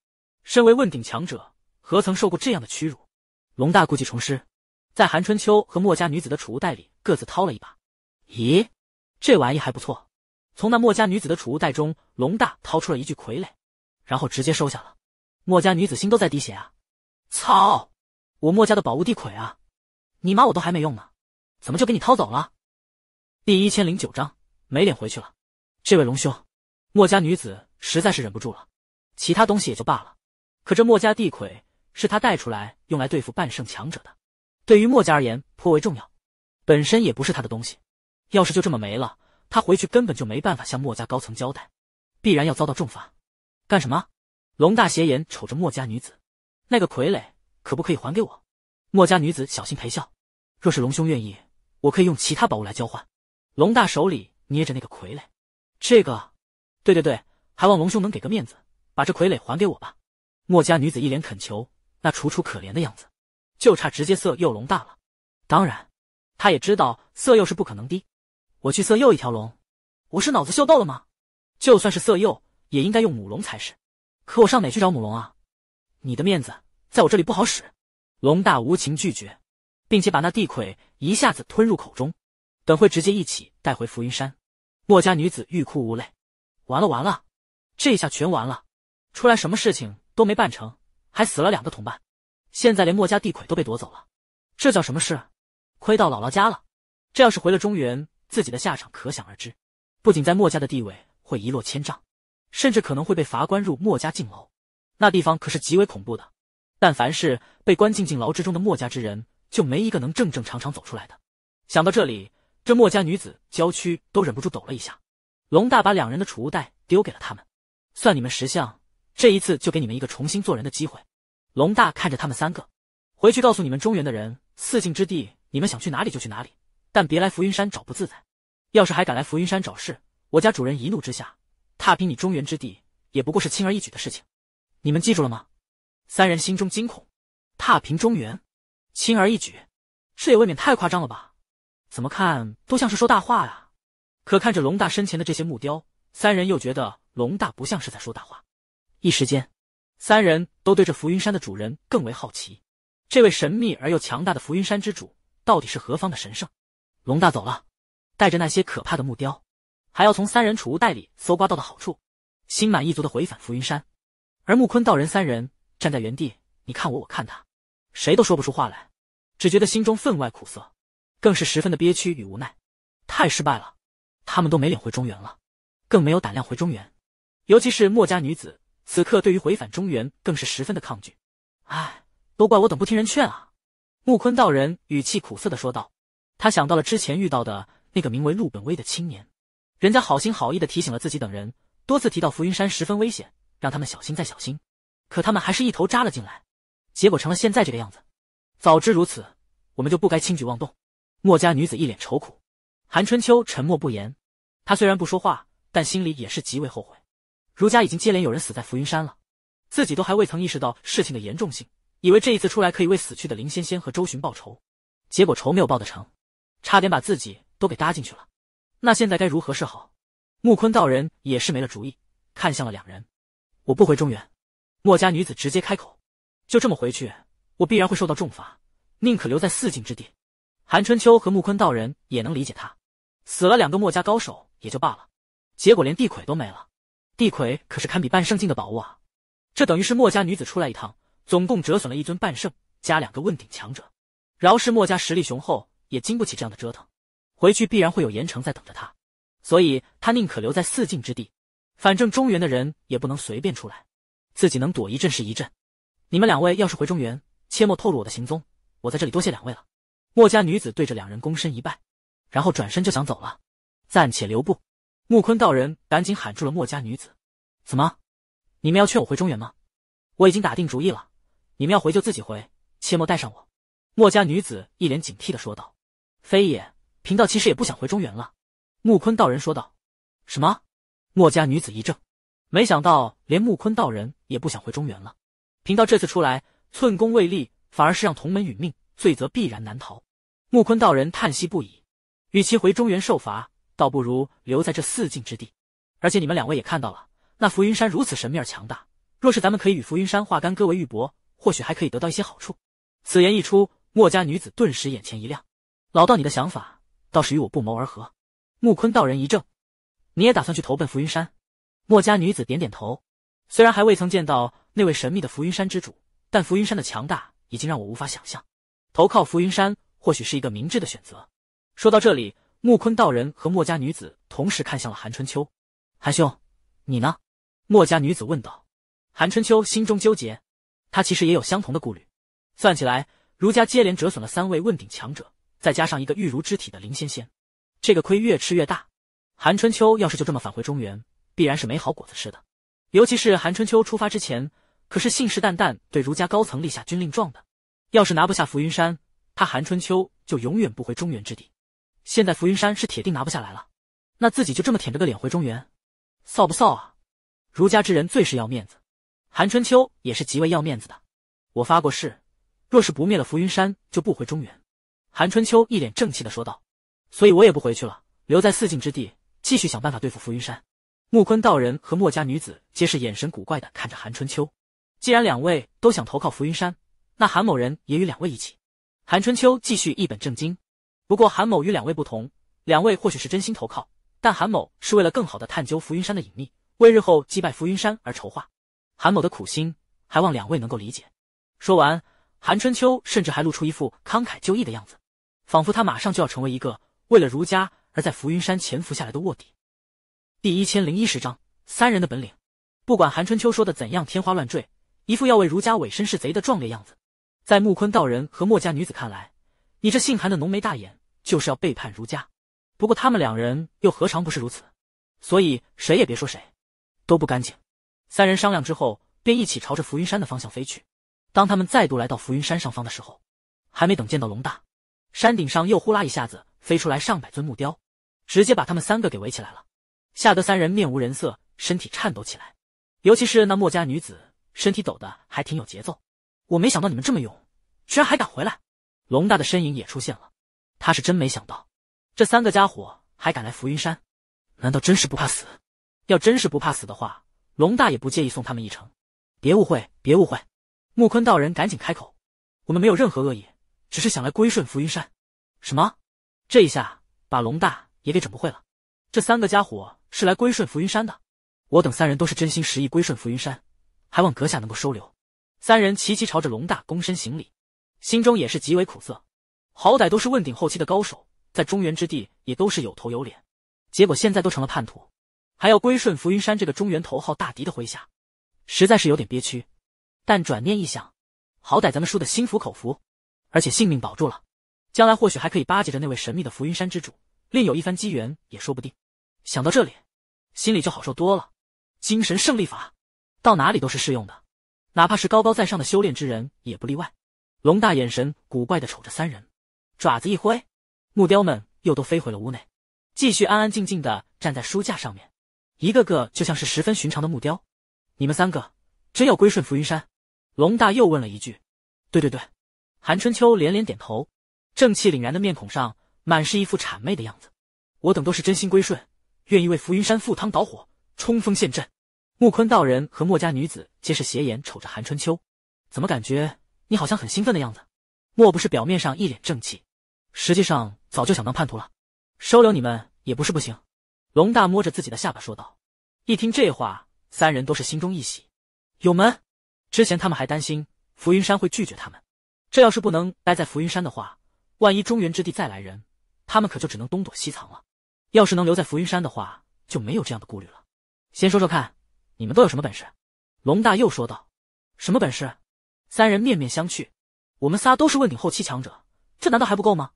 身为问鼎强者，何曾受过这样的屈辱？龙大故技重施，在韩春秋和墨家女子的储物袋里各自掏了一把。咦，这玩意还不错。从那墨家女子的储物袋中，龙大掏出了一具傀儡，然后直接收下了。墨家女子心都在滴血啊！操，我墨家的宝物地傀啊！你妈我都还没用呢，怎么就给你掏走了？第一千零九章没脸回去了，这位龙兄。墨家女子实在是忍不住了，其他东西也就罢了，可这墨家地魁是他带出来用来对付半圣强者的，对于墨家而言颇为重要，本身也不是他的东西，要是就这么没了，他回去根本就没办法向墨家高层交代，必然要遭到重罚。干什么？龙大斜眼瞅着墨家女子，那个傀儡可不可以还给我？墨家女子小心陪笑，若是龙兄愿意，我可以用其他宝物来交换。龙大手里捏着那个傀儡，这个。对对对，还望龙兄能给个面子，把这傀儡还给我吧。墨家女子一脸恳求，那楚楚可怜的样子，就差直接色诱龙大了。当然，他也知道色诱是不可能的。我去色诱一条龙，我是脑子秀逗了吗？就算是色诱，也应该用母龙才是。可我上哪去找母龙啊？你的面子在我这里不好使。龙大无情拒绝，并且把那地魁一下子吞入口中，等会直接一起带回浮云山。墨家女子欲哭无泪。完了完了，这一下全完了！出来什么事情都没办成，还死了两个同伴，现在连墨家地魁都被夺走了，这叫什么事？亏到姥姥家了！这要是回了中原，自己的下场可想而知，不仅在墨家的地位会一落千丈，甚至可能会被罚关入墨家禁牢，那地方可是极为恐怖的。但凡是被关进禁牢之中的墨家之人，就没一个能正正常常走出来的。想到这里，这墨家女子娇躯都忍不住抖了一下。龙大把两人的储物袋丢给了他们，算你们识相，这一次就给你们一个重新做人的机会。龙大看着他们三个，回去告诉你们中原的人，四境之地，你们想去哪里就去哪里，但别来浮云山找不自在。要是还敢来浮云山找事，我家主人一怒之下踏平你中原之地，也不过是轻而易举的事情。你们记住了吗？三人心中惊恐，踏平中原，轻而易举，这也未免太夸张了吧？怎么看都像是说大话呀。可看着龙大身前的这些木雕，三人又觉得龙大不像是在说大话。一时间，三人都对这浮云山的主人更为好奇。这位神秘而又强大的浮云山之主，到底是何方的神圣？龙大走了，带着那些可怕的木雕，还要从三人储物袋里搜刮到的好处，心满意足的回返浮云山。而木坤道人三人站在原地，你看我，我看他，谁都说不出话来，只觉得心中分外苦涩，更是十分的憋屈与无奈。太失败了！他们都没脸回中原了，更没有胆量回中原。尤其是墨家女子，此刻对于回返中原更是十分的抗拒。唉，都怪我等不听人劝啊！木坤道人语气苦涩的说道。他想到了之前遇到的那个名为陆本威的青年，人家好心好意的提醒了自己等人，多次提到浮云山十分危险，让他们小心再小心，可他们还是一头扎了进来，结果成了现在这个样子。早知如此，我们就不该轻举妄动。墨家女子一脸愁苦，韩春秋沉默不言。他虽然不说话，但心里也是极为后悔。如家已经接连有人死在浮云山了，自己都还未曾意识到事情的严重性，以为这一次出来可以为死去的林仙仙和周巡报仇，结果仇没有报得成，差点把自己都给搭进去了。那现在该如何是好？木坤道人也是没了主意，看向了两人：“我不回中原。”墨家女子直接开口：“就这么回去，我必然会受到重罚，宁可留在四境之地。”韩春秋和木坤道人也能理解他，死了两个墨家高手。也就罢了，结果连地魁都没了。地魁可是堪比半圣境的宝物啊！这等于是墨家女子出来一趟，总共折损了一尊半圣加两个问鼎强者。饶是墨家实力雄厚，也经不起这样的折腾，回去必然会有严惩在等着他。所以他宁可留在四境之地，反正中原的人也不能随便出来，自己能躲一阵是一阵。你们两位要是回中原，切莫透露我的行踪。我在这里多谢两位了。墨家女子对着两人躬身一拜，然后转身就想走了。暂且留步，木坤道人赶紧喊住了墨家女子。怎么，你们要劝我回中原吗？我已经打定主意了，你们要回就自己回，切莫带上我。墨家女子一脸警惕的说道：“非也，贫道其实也不想回中原了。”木坤道人说道：“什么？”墨家女子一怔，没想到连木坤道人也不想回中原了。贫道这次出来，寸功未立，反而是让同门殒命，罪责必然难逃。木坤道人叹息不已，与其回中原受罚，倒不如留在这四境之地，而且你们两位也看到了，那浮云山如此神秘而强大。若是咱们可以与浮云山化干戈为玉帛，或许还可以得到一些好处。此言一出，墨家女子顿时眼前一亮。老道，你的想法倒是与我不谋而合。木坤道人一怔，你也打算去投奔浮云山？墨家女子点点头。虽然还未曾见到那位神秘的浮云山之主，但浮云山的强大已经让我无法想象。投靠浮云山，或许是一个明智的选择。说到这里。木坤道人和墨家女子同时看向了韩春秋，韩兄，你呢？墨家女子问道。韩春秋心中纠结，他其实也有相同的顾虑。算起来，儒家接连折损了三位问鼎强者，再加上一个玉如之体的林仙仙，这个亏越吃越大。韩春秋要是就这么返回中原，必然是没好果子吃的。尤其是韩春秋出发之前，可是信誓旦旦对儒家高层立下军令状的，要是拿不下浮云山，他韩春秋就永远不回中原之地。现在浮云山是铁定拿不下来了，那自己就这么舔着个脸回中原，臊不臊啊？儒家之人最是要面子，韩春秋也是极为要面子的。我发过誓，若是不灭了浮云山，就不回中原。韩春秋一脸正气的说道：“所以我也不回去了，留在四境之地，继续想办法对付浮云山。”木坤道人和墨家女子皆是眼神古怪的看着韩春秋。既然两位都想投靠浮云山，那韩某人也与两位一起。韩春秋继续一本正经。不过韩某与两位不同，两位或许是真心投靠，但韩某是为了更好的探究浮云山的隐秘，为日后击败浮云山而筹划。韩某的苦心，还望两位能够理解。说完，韩春秋甚至还露出一副慷慨就义的样子，仿佛他马上就要成为一个为了儒家而在浮云山潜伏下来的卧底。第一千零一十章三人的本领。不管韩春秋说的怎样天花乱坠，一副要为儒家委身是贼的壮烈样子，在木坤道人和墨家女子看来。你这姓韩的浓眉大眼就是要背叛儒家，不过他们两人又何尝不是如此？所以谁也别说谁，都不干净。三人商量之后，便一起朝着浮云山的方向飞去。当他们再度来到浮云山上方的时候，还没等见到龙大，山顶上又呼啦一下子飞出来上百尊木雕，直接把他们三个给围起来了，吓得三人面无人色，身体颤抖起来。尤其是那墨家女子，身体抖得还挺有节奏。我没想到你们这么勇，居然还敢回来。龙大的身影也出现了，他是真没想到，这三个家伙还敢来浮云山，难道真是不怕死？要真是不怕死的话，龙大也不介意送他们一程。别误会，别误会，木坤道人赶紧开口，我们没有任何恶意，只是想来归顺浮云山。什么？这一下把龙大也给整不会了，这三个家伙是来归顺浮云山的，我等三人都是真心实意归顺浮云山，还望阁下能够收留。三人齐齐朝着龙大躬身行礼。心中也是极为苦涩，好歹都是问鼎后期的高手，在中原之地也都是有头有脸，结果现在都成了叛徒，还要归顺浮云山这个中原头号大敌的麾下，实在是有点憋屈。但转念一想，好歹咱们输的心服口服，而且性命保住了，将来或许还可以巴结着那位神秘的浮云山之主，另有一番机缘也说不定。想到这里，心里就好受多了。精神胜利法到哪里都是适用的，哪怕是高高在上的修炼之人也不例外。龙大眼神古怪的瞅着三人，爪子一挥，木雕们又都飞回了屋内，继续安安静静的站在书架上面，一个个就像是十分寻常的木雕。你们三个真要归顺浮云山？龙大又问了一句。对对对，韩春秋连连点头，正气凛然的面孔上满是一副谄媚的样子。我等都是真心归顺，愿意为浮云山赴汤蹈火，冲锋陷阵。木坤道人和墨家女子皆是斜眼瞅着韩春秋，怎么感觉？你好像很兴奋的样子，莫不是表面上一脸正气，实际上早就想当叛徒了？收留你们也不是不行。”龙大摸着自己的下巴说道。一听这话，三人都是心中一喜，有门。之前他们还担心浮云山会拒绝他们，这要是不能待在浮云山的话，万一中原之地再来人，他们可就只能东躲西藏了。要是能留在浮云山的话，就没有这样的顾虑了。先说说看，你们都有什么本事？”龙大又说道。“什么本事？”三人面面相觑，我们仨都是问鼎后期强者，这难道还不够吗？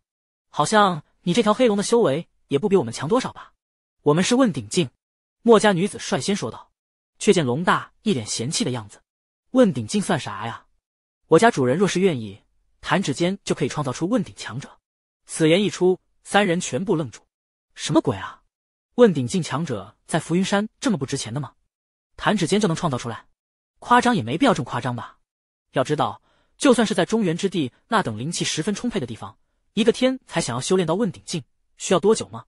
好像你这条黑龙的修为也不比我们强多少吧？我们是问鼎境。墨家女子率先说道，却见龙大一脸嫌弃的样子。问鼎境算啥呀？我家主人若是愿意，弹指间就可以创造出问鼎强者。此言一出，三人全部愣住。什么鬼啊？问鼎境强者在浮云山这么不值钱的吗？弹指间就能创造出来？夸张也没必要这么夸张吧？要知道，就算是在中原之地那等灵气十分充沛的地方，一个天才想要修炼到问鼎境，需要多久吗？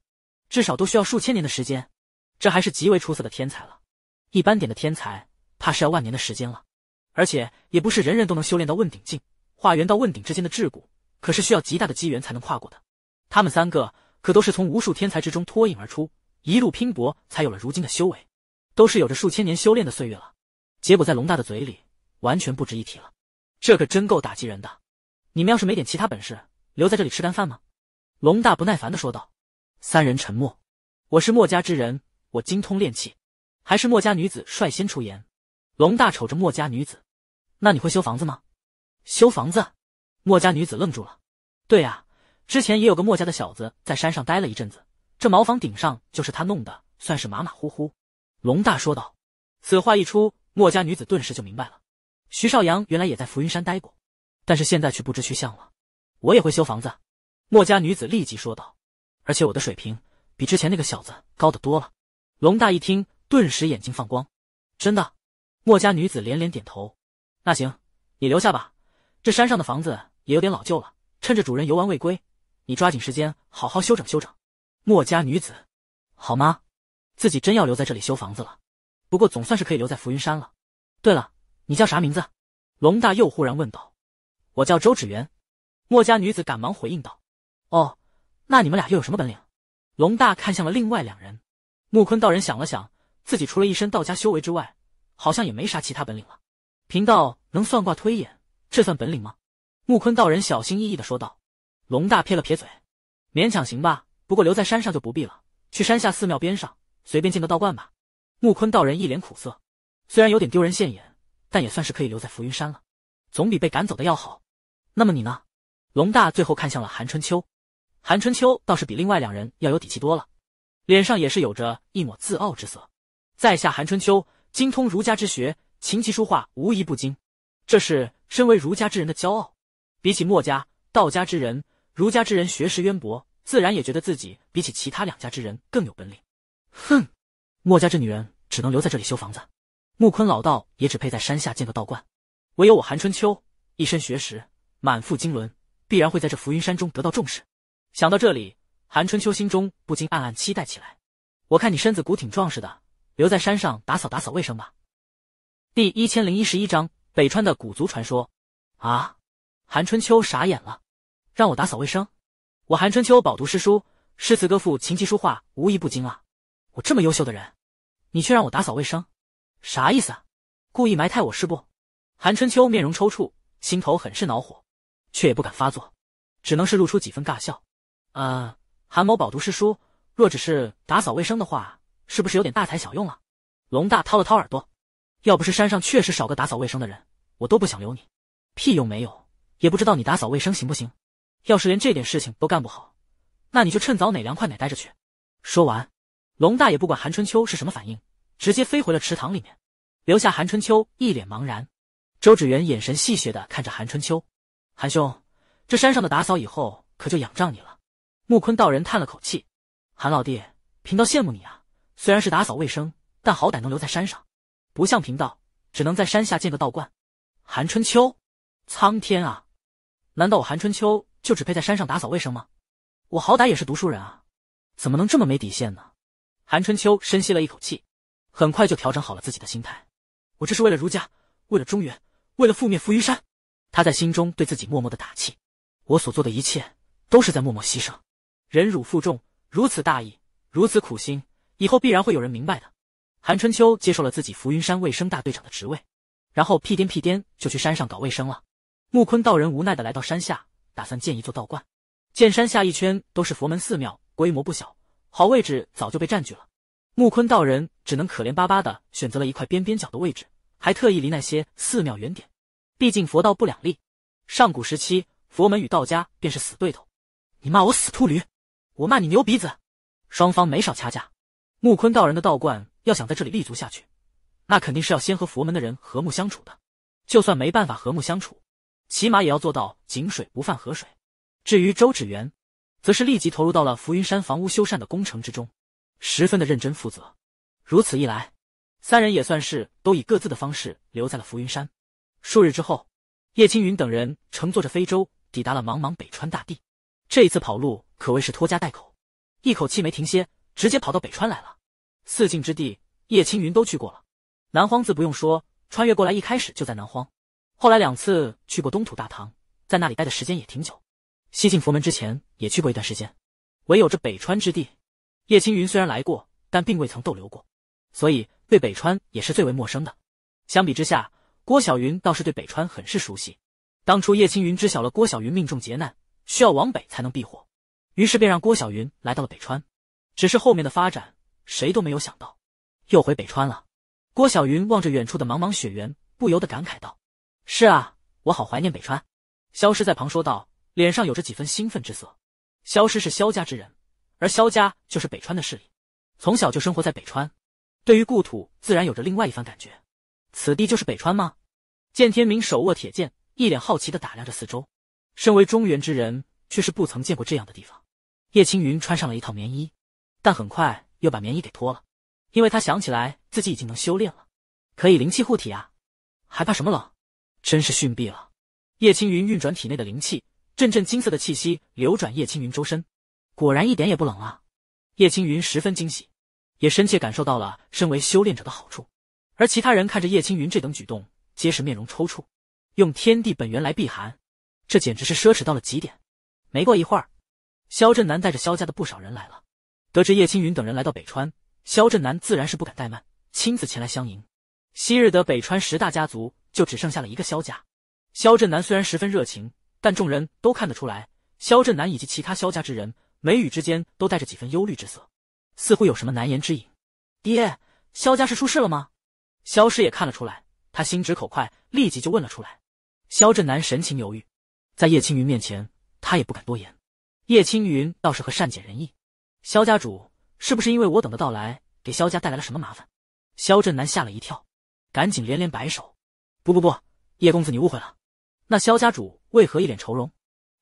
至少都需要数千年的时间。这还是极为出色的天才了，一般点的天才，怕是要万年的时间了。而且，也不是人人都能修炼到问鼎境。化缘到问鼎之间的桎梏，可是需要极大的机缘才能跨过的。他们三个可都是从无数天才之中脱颖而出，一路拼搏才有了如今的修为，都是有着数千年修炼的岁月了。结果在龙大的嘴里，完全不值一提了。这可真够打击人的！你们要是没点其他本事，留在这里吃干饭吗？龙大不耐烦的说道。三人沉默。我是墨家之人，我精通炼器。还是墨家女子率先出言。龙大瞅着墨家女子，那你会修房子吗？修房子？墨家女子愣住了。对呀，之前也有个墨家的小子在山上待了一阵子，这茅房顶上就是他弄的，算是马马虎虎。龙大说道。此话一出，墨家女子顿时就明白了。徐少阳原来也在浮云山待过，但是现在却不知去向了。我也会修房子，墨家女子立即说道。而且我的水平比之前那个小子高得多了。龙大一听，顿时眼睛放光。真的？墨家女子连连点头。那行，你留下吧。这山上的房子也有点老旧了，趁着主人游玩未归，你抓紧时间好好修整修整。墨家女子，好吗？自己真要留在这里修房子了。不过总算是可以留在浮云山了。对了。你叫啥名字？龙大又忽然问道。我叫周芷元。”墨家女子赶忙回应道。哦，那你们俩又有什么本领？龙大看向了另外两人。木坤道人想了想，自己除了一身道家修为之外，好像也没啥其他本领了。贫道能算卦推演，这算本领吗？木坤道人小心翼翼的说道。龙大撇了撇嘴，勉强行吧。不过留在山上就不必了，去山下寺庙边上随便建个道观吧。木坤道人一脸苦涩，虽然有点丢人现眼。但也算是可以留在浮云山了，总比被赶走的要好。那么你呢？龙大最后看向了韩春秋，韩春秋倒是比另外两人要有底气多了，脸上也是有着一抹自傲之色。在下韩春秋，精通儒家之学，琴棋书画无一不精，这是身为儒家之人的骄傲。比起墨家、道家之人，儒家之人学识渊博，自然也觉得自己比起其他两家之人更有本领。哼，墨家这女人只能留在这里修房子。木坤老道也只配在山下建个道观，唯有我韩春秋一身学识，满腹经纶，必然会在这浮云山中得到重视。想到这里，韩春秋心中不禁暗暗期待起来。我看你身子骨挺壮实的，留在山上打扫打扫卫生吧。第一千零一十一章北川的古族传说。啊！韩春秋傻眼了，让我打扫卫生？我韩春秋饱读诗书，诗词歌赋、琴棋书画无一不精啊！我这么优秀的人，你却让我打扫卫生？啥意思？啊？故意埋汰我是不？韩春秋面容抽搐，心头很是恼火，却也不敢发作，只能是露出几分尬笑。啊，韩某饱读诗书，若只是打扫卫生的话，是不是有点大材小用了？龙大掏了掏耳朵，要不是山上确实少个打扫卫生的人，我都不想留你。屁用没有，也不知道你打扫卫生行不行。要是连这点事情都干不好，那你就趁早哪凉快哪待着去。说完，龙大也不管韩春秋是什么反应。直接飞回了池塘里面，留下韩春秋一脸茫然。周芷元眼神戏谑的看着韩春秋：“韩兄，这山上的打扫以后可就仰仗你了。”木坤道人叹了口气：“韩老弟，贫道羡慕你啊！虽然是打扫卫生，但好歹能留在山上，不像贫道只能在山下建个道观。”韩春秋：“苍天啊！难道我韩春秋就只配在山上打扫卫生吗？我好歹也是读书人啊，怎么能这么没底线呢？”韩春秋深吸了一口气。很快就调整好了自己的心态。我这是为了儒家，为了中原，为了覆灭浮云山。他在心中对自己默默的打气。我所做的一切都是在默默牺牲，忍辱负重，如此大义，如此苦心，以后必然会有人明白的。韩春秋接受了自己浮云山卫生大队长的职位，然后屁颠屁颠就去山上搞卫生了。木坤道人无奈的来到山下，打算建一座道观。见山下一圈都是佛门寺庙，规模不小，好位置早就被占据了。木坤道人只能可怜巴巴的选择了一块边边角的位置，还特意离那些寺庙远点。毕竟佛道不两立，上古时期佛门与道家便是死对头。你骂我死秃驴，我骂你牛鼻子，双方没少掐架。木坤道人的道观要想在这里立足下去，那肯定是要先和佛门的人和睦相处的。就算没办法和睦相处，起码也要做到井水不犯河水。至于周芷园，则是立即投入到了浮云山房屋修缮的工程之中。十分的认真负责，如此一来，三人也算是都以各自的方式留在了浮云山。数日之后，叶青云等人乘坐着飞舟抵达了茫茫北川大地。这一次跑路可谓是拖家带口，一口气没停歇，直接跑到北川来了。四境之地，叶青云都去过了。南荒自不用说，穿越过来一开始就在南荒，后来两次去过东土大唐，在那里待的时间也挺久。西进佛门之前也去过一段时间，唯有这北川之地。叶青云虽然来过，但并未曾逗留过，所以对北川也是最为陌生的。相比之下，郭小云倒是对北川很是熟悉。当初叶青云知晓了郭小云命中劫难，需要往北才能避祸，于是便让郭小云来到了北川。只是后面的发展，谁都没有想到，又回北川了。郭小云望着远处的茫茫雪原，不由得感慨道：“是啊，我好怀念北川。”萧师在旁说道，脸上有着几分兴奋之色。萧师是萧家之人。而萧家就是北川的势力，从小就生活在北川，对于故土自然有着另外一番感觉。此地就是北川吗？见天明手握铁剑，一脸好奇的打量着四周。身为中原之人，却是不曾见过这样的地方。叶青云穿上了一套棉衣，但很快又把棉衣给脱了，因为他想起来自己已经能修炼了，可以灵气护体啊，还怕什么冷？真是逊毙了！叶青云运转体内的灵气，阵阵金色的气息流转叶青云周身。果然一点也不冷啊！叶青云十分惊喜，也深切感受到了身为修炼者的好处。而其他人看着叶青云这等举动，皆是面容抽搐。用天地本源来避寒，这简直是奢侈到了极点。没过一会儿，萧振南带着萧家的不少人来了。得知叶青云等人来到北川，萧振南自然是不敢怠慢，亲自前来相迎。昔日的北川十大家族，就只剩下了一个萧家。萧振南虽然十分热情，但众人都看得出来，萧振南以及其他萧家之人。眉宇之间都带着几分忧虑之色，似乎有什么难言之隐。爹，萧家是出事了吗？萧师也看了出来，他心直口快，立即就问了出来。萧振南神情犹豫，在叶青云面前，他也不敢多言。叶青云倒是和善解人意。萧家主，是不是因为我等的到来，给萧家带来了什么麻烦？萧振南吓了一跳，赶紧连连摆手：“不不不，叶公子你误会了。那萧家主为何一脸愁容？”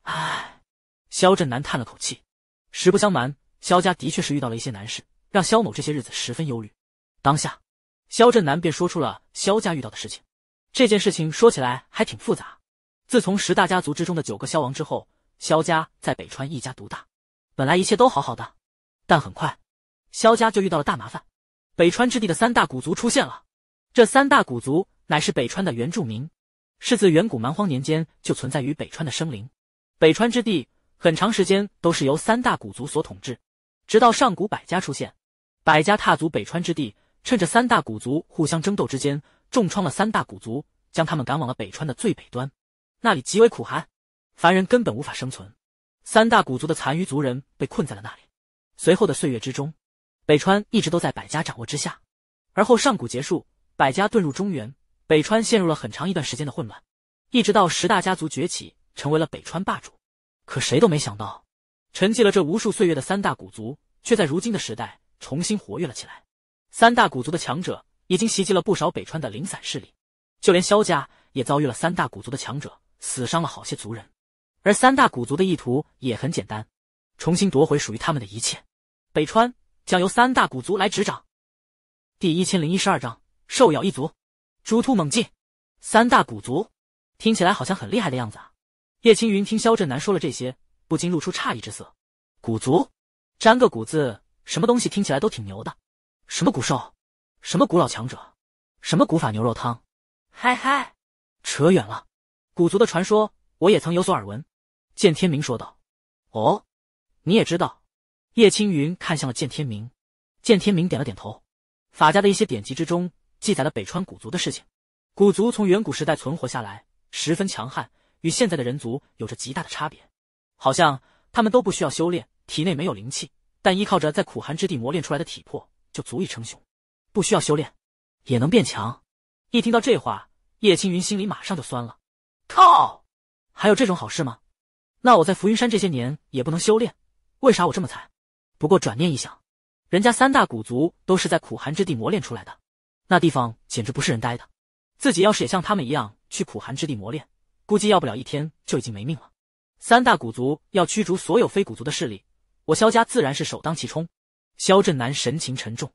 唉，萧振南叹了口气。实不相瞒，萧家的确是遇到了一些难事，让萧某这些日子十分忧虑。当下，萧振南便说出了萧家遇到的事情。这件事情说起来还挺复杂。自从十大家族之中的九个消亡之后，萧家在北川一家独大，本来一切都好好的，但很快，萧家就遇到了大麻烦。北川之地的三大古族出现了。这三大古族乃是北川的原住民，是自远古蛮荒年间就存在于北川的生灵。北川之地。很长时间都是由三大古族所统治，直到上古百家出现，百家踏足北川之地，趁着三大古族互相争斗之间，重创了三大古族，将他们赶往了北川的最北端，那里极为苦寒，凡人根本无法生存。三大古族的残余族人被困在了那里。随后的岁月之中，北川一直都在百家掌握之下。而后上古结束，百家遁入中原，北川陷入了很长一段时间的混乱，一直到十大家族崛起，成为了北川霸主。可谁都没想到，沉寂了这无数岁月的三大古族，却在如今的时代重新活跃了起来。三大古族的强者已经袭击了不少北川的零散势力，就连萧家也遭遇了三大古族的强者，死伤了好些族人。而三大古族的意图也很简单，重新夺回属于他们的一切。北川将由三大古族来执掌。第一千零一十二章，兽咬一族，突突猛进。三大古族，听起来好像很厉害的样子啊。叶青云听萧振南说了这些，不禁露出诧异之色。古族，沾个古字，什么东西听起来都挺牛的。什么古兽？什么古老强者？什么古法牛肉汤？嗨嗨，扯远了。古族的传说，我也曾有所耳闻。见天明说道：“哦，你也知道。”叶青云看向了见天明，见天明点了点头。法家的一些典籍之中记载了北川古族的事情。古族从远古时代存活下来，十分强悍。与现在的人族有着极大的差别，好像他们都不需要修炼，体内没有灵气，但依靠着在苦寒之地磨练出来的体魄就足以称雄，不需要修炼也能变强。一听到这话，叶青云心里马上就酸了。靠，还有这种好事吗？那我在浮云山这些年也不能修炼，为啥我这么惨？不过转念一想，人家三大古族都是在苦寒之地磨练出来的，那地方简直不是人待的。自己要是也像他们一样去苦寒之地磨练。估计要不了一天就已经没命了。三大古族要驱逐所有非古族的势力，我萧家自然是首当其冲。萧震南神情沉重，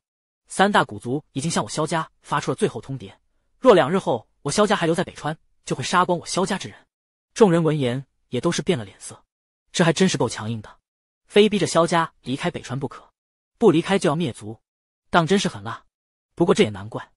三大古族已经向我萧家发出了最后通牒，若两日后我萧家还留在北川，就会杀光我萧家之人。众人闻言也都是变了脸色，这还真是够强硬的，非逼着萧家离开北川不可，不离开就要灭族，当真是狠辣。不过这也难怪，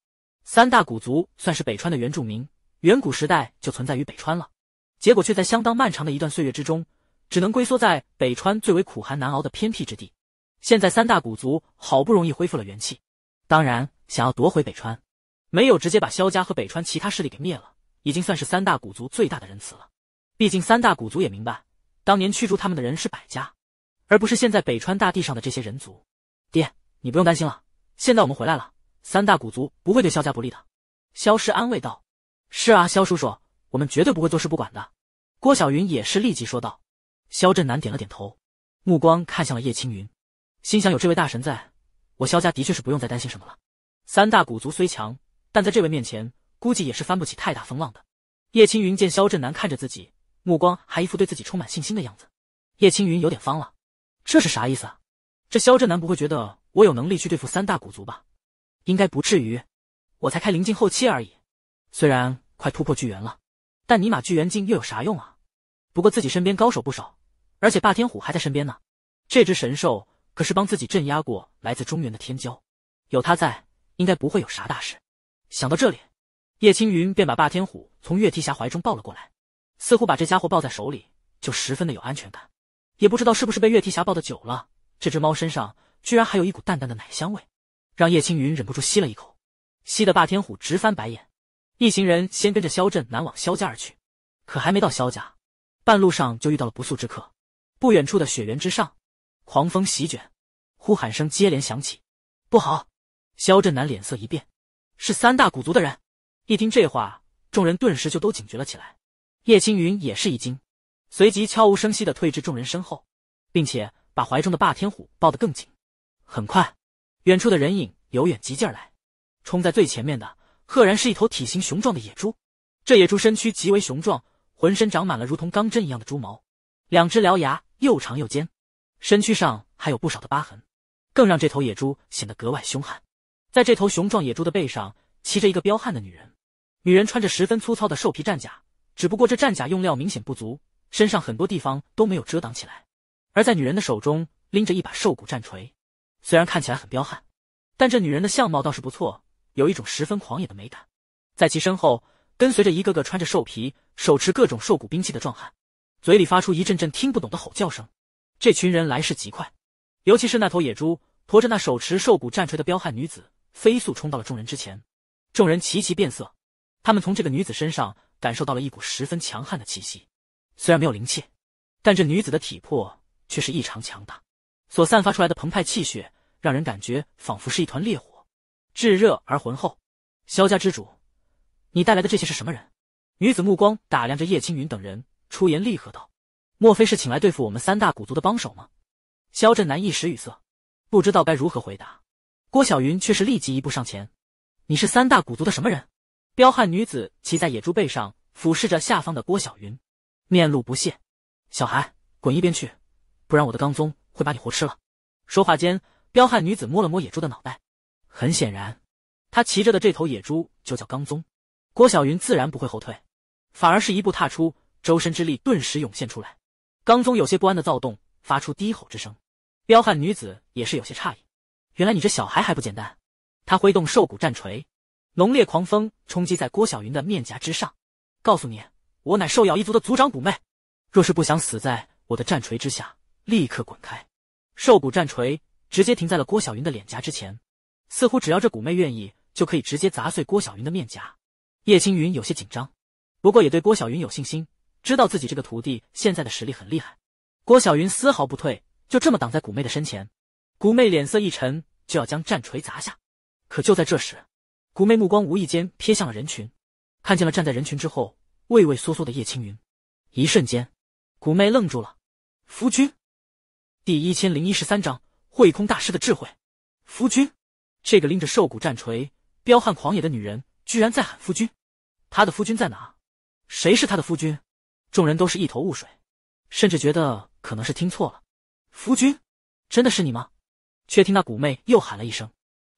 三大古族算是北川的原住民。远古时代就存在于北川了，结果却在相当漫长的一段岁月之中，只能龟缩在北川最为苦寒难熬的偏僻之地。现在三大古族好不容易恢复了元气，当然想要夺回北川，没有直接把萧家和北川其他势力给灭了，已经算是三大古族最大的仁慈了。毕竟三大古族也明白，当年驱逐他们的人是百家，而不是现在北川大地上的这些人族。爹，你不用担心了，现在我们回来了，三大古族不会对萧家不利的。萧师安慰道。是啊，肖叔叔，我们绝对不会坐视不管的。郭小云也是立即说道。肖振南点了点头，目光看向了叶青云，心想有这位大神在，我肖家的确是不用再担心什么了。三大古族虽强，但在这位面前，估计也是翻不起太大风浪的。叶青云见肖振南看着自己，目光还一副对自己充满信心的样子，叶青云有点慌了，这是啥意思？啊？这肖振南不会觉得我有能力去对付三大古族吧？应该不至于，我才开灵境后期而已。虽然快突破巨猿了，但尼玛巨猿境又有啥用啊？不过自己身边高手不少，而且霸天虎还在身边呢。这只神兽可是帮自己镇压过来自中原的天骄，有它在，应该不会有啥大事。想到这里，叶青云便把霸天虎从月提侠怀中抱了过来，似乎把这家伙抱在手里就十分的有安全感。也不知道是不是被月提侠抱的久了，这只猫身上居然还有一股淡淡的奶香味，让叶青云忍不住吸了一口，吸的霸天虎直翻白眼。一行人先跟着萧振南往萧家而去，可还没到萧家，半路上就遇到了不速之客。不远处的雪原之上，狂风席卷，呼喊声接连响起。不好！萧振南脸色一变，是三大古族的人。一听这话，众人顿时就都警觉了起来。叶青云也是一惊，随即悄无声息的退至众人身后，并且把怀中的霸天虎抱得更紧。很快，远处的人影由远及近而来，冲在最前面的。赫然是一头体型雄壮的野猪，这野猪身躯极为雄壮，浑身长满了如同钢针一样的猪毛，两只獠牙又长又尖，身躯上还有不少的疤痕，更让这头野猪显得格外凶悍。在这头雄壮野猪的背上，骑着一个彪悍的女人，女人穿着十分粗糙的兽皮战甲，只不过这战甲用料明显不足，身上很多地方都没有遮挡起来。而在女人的手中拎着一把兽骨战锤，虽然看起来很彪悍，但这女人的相貌倒是不错。有一种十分狂野的美感，在其身后跟随着一个个穿着兽皮、手持各种兽骨兵器的壮汉，嘴里发出一阵阵听不懂的吼叫声。这群人来势极快，尤其是那头野猪驮着那手持兽骨战锤的彪悍女子，飞速冲到了众人之前。众人齐齐变色，他们从这个女子身上感受到了一股十分强悍的气息。虽然没有灵气，但这女子的体魄却是异常强大，所散发出来的澎湃气血，让人感觉仿佛是一团烈火。炙热而浑厚，萧家之主，你带来的这些是什么人？女子目光打量着叶青云等人，出言厉喝道：“莫非是请来对付我们三大古族的帮手吗？”萧振南一时语塞，不知道该如何回答。郭晓云却是立即一步上前：“你是三大古族的什么人？”彪悍女子骑在野猪背上，俯视着下方的郭晓云，面露不屑：“小孩，滚一边去，不然我的钢宗会把你活吃了。”说话间，彪悍女子摸了摸野猪的脑袋。很显然，他骑着的这头野猪就叫刚宗。郭小云自然不会后退，反而是一步踏出，周身之力顿时涌现出来。刚宗有些不安的躁动，发出低吼之声。彪悍女子也是有些诧异，原来你这小孩还不简单。她挥动兽骨战锤，浓烈狂风冲击在郭小云的面颊之上。告诉你，我乃兽咬一族的族长古妹，若是不想死在我的战锤之下，立刻滚开！兽骨战锤直接停在了郭小云的脸颊之前。似乎只要这古妹愿意，就可以直接砸碎郭小云的面颊。叶青云有些紧张，不过也对郭小云有信心，知道自己这个徒弟现在的实力很厉害。郭小云丝毫不退，就这么挡在古妹的身前。古妹脸色一沉，就要将战锤砸下，可就在这时，古妹目光无意间瞥向了人群，看见了站在人群之后畏畏缩缩的叶青云。一瞬间，古妹愣住了。夫君，第一千零一十三章慧空大师的智慧，夫君。这个拎着兽骨战锤、彪悍狂野的女人，居然在喊夫君！她的夫君在哪？谁是她的夫君？众人都是一头雾水，甚至觉得可能是听错了。夫君，真的是你吗？却听那古妹又喊了一声，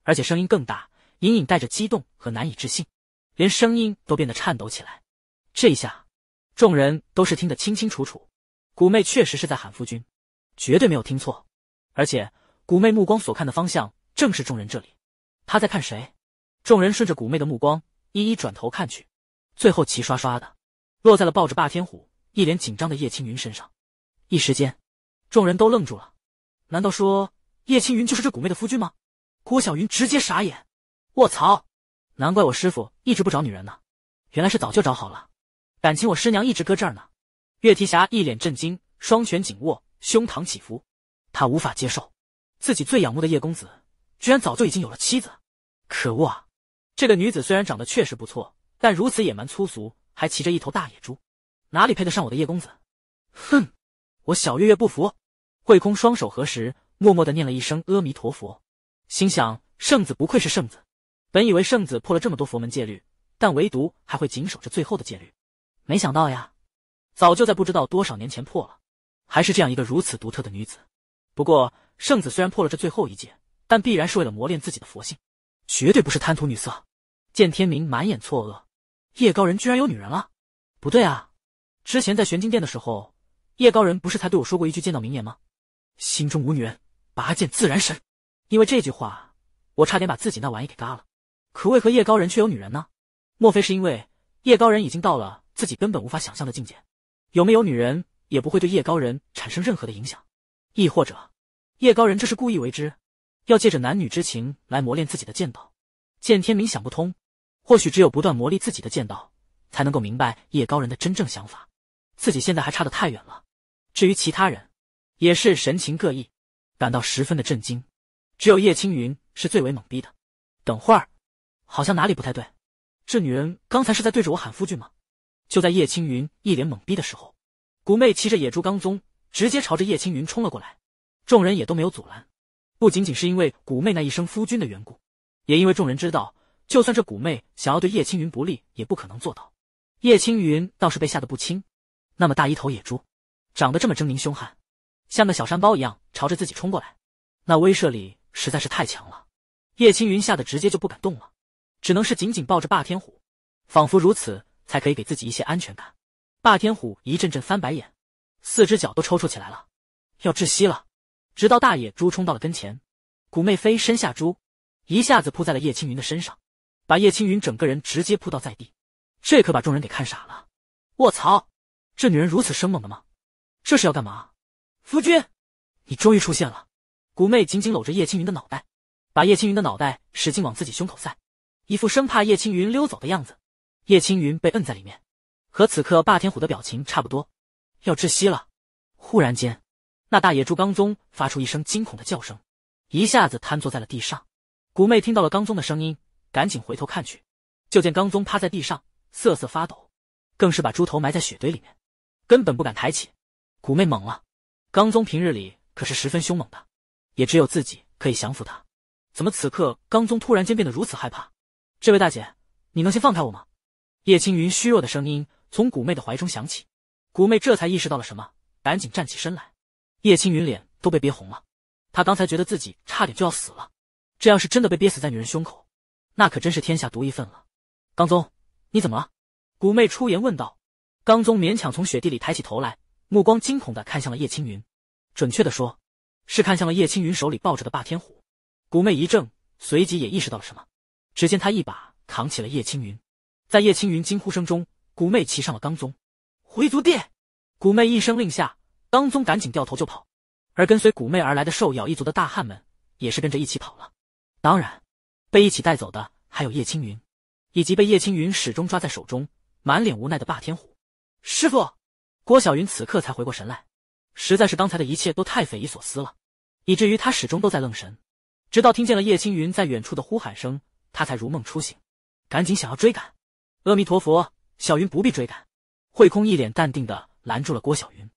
而且声音更大，隐隐带着激动和难以置信，连声音都变得颤抖起来。这一下，众人都是听得清清楚楚，古妹确实是在喊夫君，绝对没有听错，而且古妹目光所看的方向正是众人这里。他在看谁？众人顺着古媚的目光，一一转头看去，最后齐刷刷的落在了抱着霸天虎、一脸紧张的叶青云身上。一时间，众人都愣住了。难道说叶青云就是这古媚的夫君吗？郭小云直接傻眼。卧槽！难怪我师傅一直不找女人呢，原来是早就找好了。感情我师娘一直搁这儿呢。月提侠一脸震惊，双拳紧握，胸膛起伏。他无法接受，自己最仰慕的叶公子。居然早就已经有了妻子，可恶啊！这个女子虽然长得确实不错，但如此野蛮粗俗，还骑着一头大野猪，哪里配得上我的叶公子？哼！我小月月不服。慧空双手合十，默默的念了一声阿弥陀佛，心想：圣子不愧是圣子。本以为圣子破了这么多佛门戒律，但唯独还会谨守着最后的戒律。没想到呀，早就在不知道多少年前破了，还是这样一个如此独特的女子。不过圣子虽然破了这最后一戒，但必然是为了磨练自己的佛性，绝对不是贪图女色。见天明满眼错愕，叶高人居然有女人了？不对啊，之前在玄金殿的时候，叶高人不是才对我说过一句剑道名言吗？心中无女人，拔剑自然神。因为这句话，我差点把自己那玩意给嘎了。可为何叶高人却有女人呢？莫非是因为叶高人已经到了自己根本无法想象的境界？有没有女人也不会对叶高人产生任何的影响。亦或者，叶高人这是故意为之？要借着男女之情来磨练自己的剑道，见天明想不通，或许只有不断磨砺自己的剑道，才能够明白叶高人的真正想法。自己现在还差得太远了。至于其他人，也是神情各异，感到十分的震惊。只有叶青云是最为懵逼的。等会儿，好像哪里不太对，这女人刚才是在对着我喊夫君吗？就在叶青云一脸懵逼的时候，古妹骑着野猪钢宗直接朝着叶青云冲了过来，众人也都没有阻拦。不仅仅是因为古媚那一声“夫君”的缘故，也因为众人知道，就算这古媚想要对叶青云不利，也不可能做到。叶青云倒是被吓得不轻，那么大一头野猪，长得这么狰狞凶悍，像个小山包一样朝着自己冲过来，那威慑力实在是太强了。叶青云吓得直接就不敢动了，只能是紧紧抱着霸天虎，仿佛如此才可以给自己一些安全感。霸天虎一阵阵翻白眼，四只脚都抽搐起来了，要窒息了。直到大野猪冲到了跟前，古媚飞身下猪，一下子扑在了叶青云的身上，把叶青云整个人直接扑倒在地，这可把众人给看傻了。卧槽，这女人如此生猛的吗？这是要干嘛？夫君，你终于出现了。古媚紧紧搂着叶青云的脑袋，把叶青云的脑袋使劲往自己胸口塞，一副生怕叶青云溜走的样子。叶青云被摁在里面，和此刻霸天虎的表情差不多，要窒息了。忽然间。那大野猪刚宗发出一声惊恐的叫声，一下子瘫坐在了地上。古妹听到了刚宗的声音，赶紧回头看去，就见刚宗趴在地上瑟瑟发抖，更是把猪头埋在雪堆里面，根本不敢抬起。古妹懵了，刚宗平日里可是十分凶猛的，也只有自己可以降服他，怎么此刻刚宗突然间变得如此害怕？这位大姐，你能先放开我吗？叶青云虚弱的声音从古妹的怀中响起，古妹这才意识到了什么，赶紧站起身来。叶青云脸都被憋红了，他刚才觉得自己差点就要死了，这要是真的被憋死在女人胸口，那可真是天下独一份了。刚宗，你怎么了？古妹出言问道。刚宗勉强从雪地里抬起头来，目光惊恐的看向了叶青云，准确的说，是看向了叶青云手里抱着的霸天虎。古妹一怔，随即也意识到了什么，只见他一把扛起了叶青云，在叶青云惊呼声中，古妹骑上了刚宗，回族殿。古妹一声令下。当宗赶紧掉头就跑，而跟随古媚而来的兽咬一族的大汉们也是跟着一起跑了。当然，被一起带走的还有叶青云，以及被叶青云始终抓在手中、满脸无奈的霸天虎师傅郭小云。此刻才回过神来，实在是刚才的一切都太匪夷所思了，以至于他始终都在愣神，直到听见了叶青云在远处的呼喊声，他才如梦初醒，赶紧想要追赶。阿弥陀佛，小云不必追赶。慧空一脸淡定的拦住了郭小云。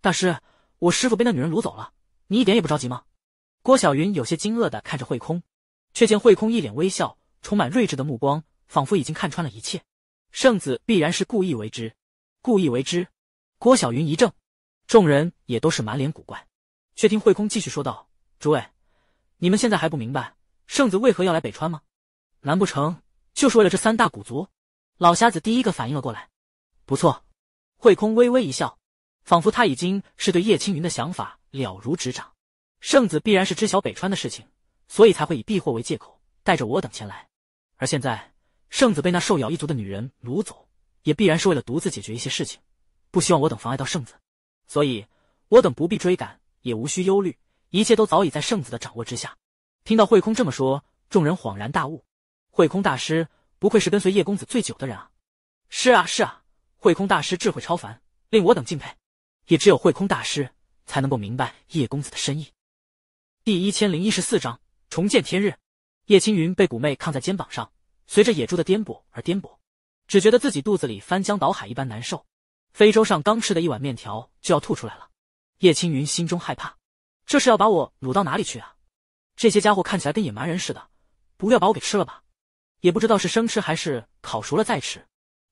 大师，我师傅被那女人掳走了，你一点也不着急吗？郭晓云有些惊愕的看着慧空，却见慧空一脸微笑，充满睿智的目光，仿佛已经看穿了一切。圣子必然是故意为之，故意为之。郭晓云一怔，众人也都是满脸古怪，却听慧空继续说道：“诸位，你们现在还不明白圣子为何要来北川吗？难不成就是为了这三大古族？”老瞎子第一个反应了过来。不错，慧空微微一笑。仿佛他已经是对叶青云的想法了如指掌，圣子必然是知晓北川的事情，所以才会以避祸为借口带着我等前来。而现在圣子被那兽咬一族的女人掳走，也必然是为了独自解决一些事情，不希望我等妨碍到圣子，所以我等不必追赶，也无需忧虑，一切都早已在圣子的掌握之下。听到慧空这么说，众人恍然大悟。慧空大师不愧是跟随叶公子最久的人啊！是啊，是啊，慧空大师智慧超凡，令我等敬佩。也只有慧空大师才能够明白叶公子的深意。第一千零一十四章重见天日。叶青云被古妹扛在肩膀上，随着野猪的颠簸而颠簸，只觉得自己肚子里翻江倒海一般难受。非洲上刚吃的一碗面条就要吐出来了。叶青云心中害怕，这是要把我掳到哪里去啊？这些家伙看起来跟野蛮人似的，不要把我给吃了吧？也不知道是生吃还是烤熟了再吃。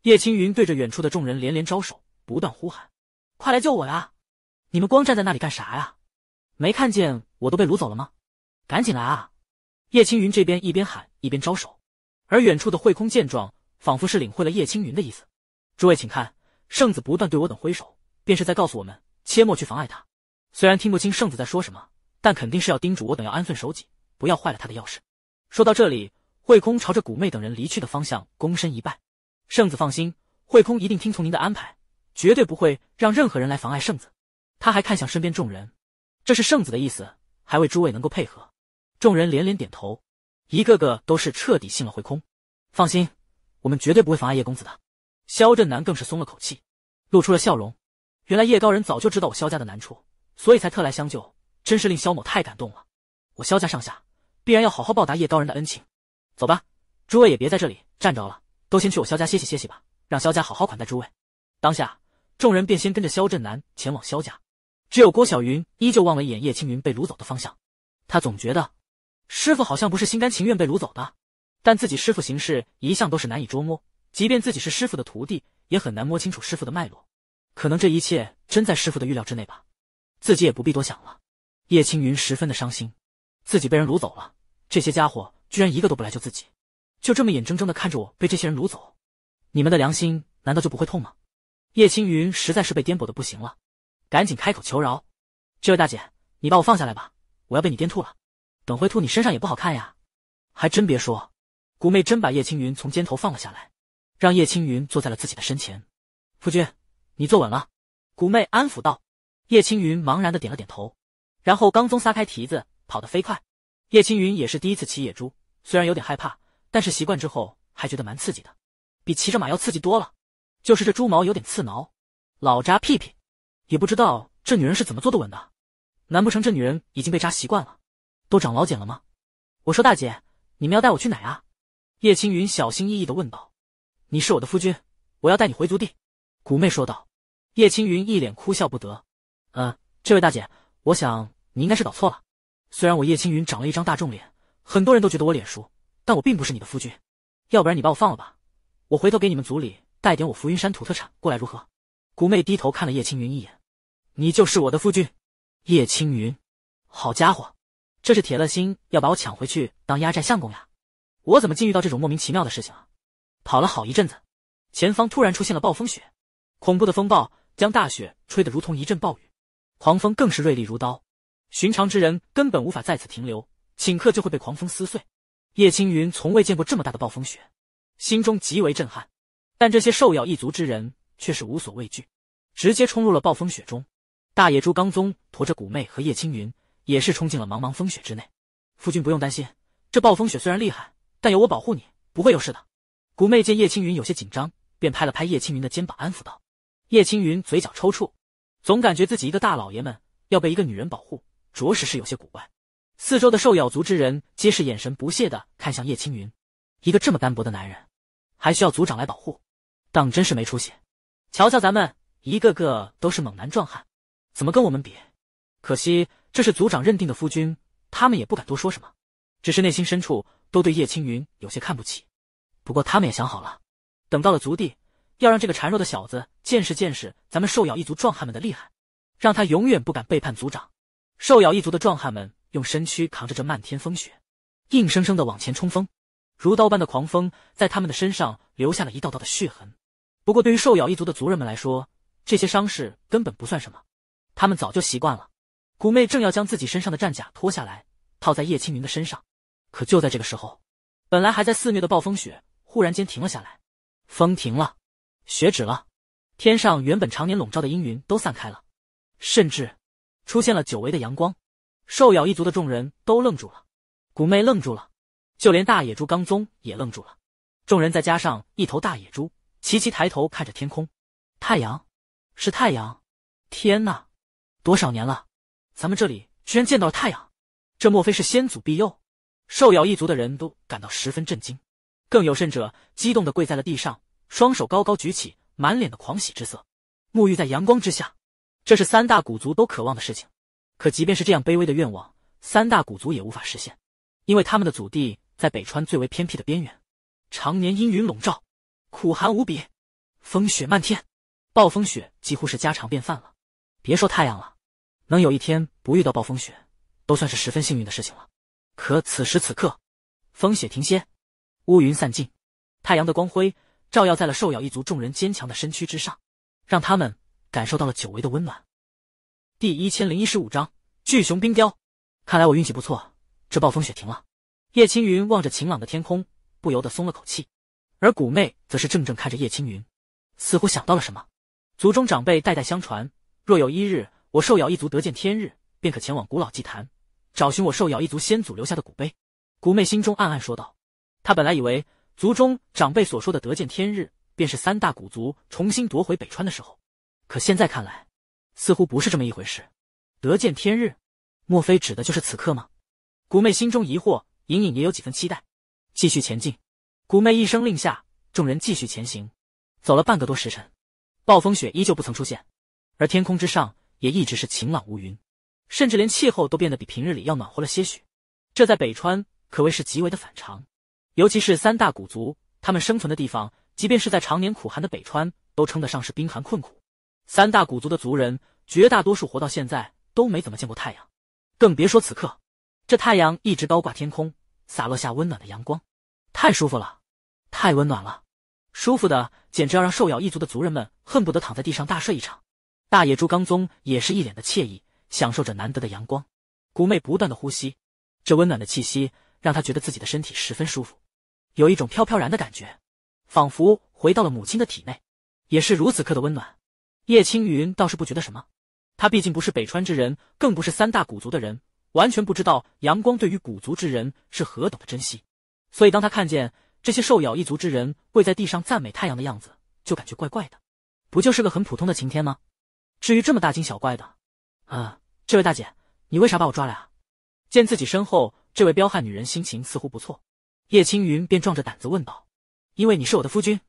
叶青云对着远处的众人连连招手，不断呼喊。快来救我呀！你们光站在那里干啥呀？没看见我都被掳走了吗？赶紧来啊！叶青云这边一边喊一边招手，而远处的慧空见状，仿佛是领会了叶青云的意思。诸位请看，圣子不断对我等挥手，便是在告诉我们，切莫去妨碍他。虽然听不清圣子在说什么，但肯定是要叮嘱我等要安分守己，不要坏了他的钥事。说到这里，慧空朝着古妹等人离去的方向躬身一拜。圣子放心，慧空一定听从您的安排。绝对不会让任何人来妨碍圣子。他还看向身边众人，这是圣子的意思，还为诸位能够配合。众人连连点头，一个个都是彻底信了会空。放心，我们绝对不会妨碍叶公子的。萧震南更是松了口气，露出了笑容。原来叶高人早就知道我萧家的难处，所以才特来相救，真是令萧某太感动了。我萧家上下必然要好好报答叶高人的恩情。走吧，诸位也别在这里站着了，都先去我萧家歇息歇息吧，让萧家好好款待诸位。当下。众人便先跟着萧振南前往萧家，只有郭小云依旧望了一眼叶青云被掳走的方向。他总觉得，师傅好像不是心甘情愿被掳走的。但自己师傅行事一向都是难以捉摸，即便自己是师傅的徒弟，也很难摸清楚师傅的脉络。可能这一切真在师傅的预料之内吧，自己也不必多想了。叶青云十分的伤心，自己被人掳走了，这些家伙居然一个都不来救自己，就这么眼睁睁的看着我被这些人掳走，你们的良心难道就不会痛吗？叶青云实在是被颠簸的不行了，赶紧开口求饶：“这位大姐，你把我放下来吧，我要被你颠吐了。等会吐你身上也不好看呀。”还真别说，古妹真把叶青云从肩头放了下来，让叶青云坐在了自己的身前。“夫君，你坐稳了。”古妹安抚道。叶青云茫然的点了点头，然后刚宗撒开蹄子，跑得飞快。叶青云也是第一次骑野猪，虽然有点害怕，但是习惯之后还觉得蛮刺激的，比骑着马要刺激多了。就是这猪毛有点刺挠，老扎屁屁，也不知道这女人是怎么坐得稳的，难不成这女人已经被扎习惯了，都长老茧了吗？我说大姐，你们要带我去哪啊？叶青云小心翼翼的问道。你是我的夫君，我要带你回族地。”古妹说道。叶青云一脸哭笑不得。呃，这位大姐，我想你应该是搞错了。虽然我叶青云长了一张大众脸，很多人都觉得我脸熟，但我并不是你的夫君。要不然你把我放了吧，我回头给你们族里。带点我浮云山土特产过来如何？狐妹低头看了叶青云一眼，你就是我的夫君，叶青云。好家伙，这是铁了心要把我抢回去当压寨相公呀！我怎么竟遇到这种莫名其妙的事情啊？跑了好一阵子，前方突然出现了暴风雪，恐怖的风暴将大雪吹得如同一阵暴雨，狂风更是锐利如刀，寻常之人根本无法在此停留，顷刻就会被狂风撕碎。叶青云从未见过这么大的暴风雪，心中极为震撼。但这些兽咬一族之人却是无所畏惧，直接冲入了暴风雪中。大野猪刚宗驮着古妹和叶青云，也是冲进了茫茫风雪之内。夫君不用担心，这暴风雪虽然厉害，但有我保护你，不会有事的。古妹见叶青云有些紧张，便拍了拍叶青云的肩膀，安抚道：“叶青云，嘴角抽搐，总感觉自己一个大老爷们要被一个女人保护，着实是有些古怪。”四周的兽咬族之人皆是眼神不屑的看向叶青云，一个这么单薄的男人，还需要族长来保护？当真是没出息！瞧瞧咱们一个个都是猛男壮汉，怎么跟我们比？可惜这是族长认定的夫君，他们也不敢多说什么，只是内心深处都对叶青云有些看不起。不过他们也想好了，等到了族地，要让这个孱弱的小子见识见识咱们兽咬一族壮汉们的厉害，让他永远不敢背叛族长。兽咬一族的壮汉们用身躯扛着这漫天风雪，硬生生的往前冲锋，如刀般的狂风在他们的身上留下了一道道的血痕。不过，对于兽咬一族的族人们来说，这些伤势根本不算什么，他们早就习惯了。古妹正要将自己身上的战甲脱下来，套在叶青云的身上，可就在这个时候，本来还在肆虐的暴风雪忽然间停了下来，风停了，雪止了，天上原本常年笼罩的阴云都散开了，甚至出现了久违的阳光。兽咬一族的众人都愣住了，古妹愣住了，就连大野猪刚宗也愣住了。众人再加上一头大野猪。齐齐抬头看着天空，太阳，是太阳！天呐，多少年了，咱们这里居然见到了太阳！这莫非是先祖庇佑？兽咬一族的人都感到十分震惊，更有甚者激动的跪在了地上，双手高高举起，满脸的狂喜之色。沐浴在阳光之下，这是三大古族都渴望的事情。可即便是这样卑微的愿望，三大古族也无法实现，因为他们的祖地在北川最为偏僻的边缘，常年阴云笼罩。苦寒无比，风雪漫天，暴风雪几乎是家常便饭了。别说太阳了，能有一天不遇到暴风雪，都算是十分幸运的事情了。可此时此刻，风雪停歇，乌云散尽，太阳的光辉照耀在了兽咬一族众人坚强的身躯之上，让他们感受到了久违的温暖。第一千零一十五章巨熊冰雕。看来我运气不错，这暴风雪停了。叶青云望着晴朗的天空，不由得松了口气。而古妹则是怔怔看着叶青云，似乎想到了什么。族中长辈代代相传，若有一日我兽咬一族得见天日，便可前往古老祭坛，找寻我兽咬一族先祖留下的古碑。古妹心中暗暗说道。她本来以为族中长辈所说的得见天日，便是三大古族重新夺回北川的时候，可现在看来，似乎不是这么一回事。得见天日，莫非指的就是此刻吗？古妹心中疑惑，隐隐也有几分期待。继续前进。古妹一声令下，众人继续前行。走了半个多时辰，暴风雪依旧不曾出现，而天空之上也一直是晴朗无云，甚至连气候都变得比平日里要暖和了些许。这在北川可谓是极为的反常。尤其是三大古族，他们生存的地方，即便是在常年苦寒的北川，都称得上是冰寒困苦。三大古族的族人，绝大多数活到现在都没怎么见过太阳，更别说此刻，这太阳一直高挂天空，洒落下温暖的阳光。太舒服了，太温暖了，舒服的简直要让兽咬一族的族人们恨不得躺在地上大睡一场。大野猪刚宗也是一脸的惬意，享受着难得的阳光。古妹不断的呼吸，这温暖的气息让她觉得自己的身体十分舒服，有一种飘飘然的感觉，仿佛回到了母亲的体内，也是如此刻的温暖。叶青云倒是不觉得什么，他毕竟不是北川之人，更不是三大古族的人，完全不知道阳光对于古族之人是何等的珍惜。所以，当他看见这些兽咬一族之人跪在地上赞美太阳的样子，就感觉怪怪的。不就是个很普通的晴天吗？至于这么大惊小怪的？啊，这位大姐，你为啥把我抓来啊？见自己身后这位彪悍女人心情似乎不错，叶青云便壮着胆子问道：“因为你是我的夫君。”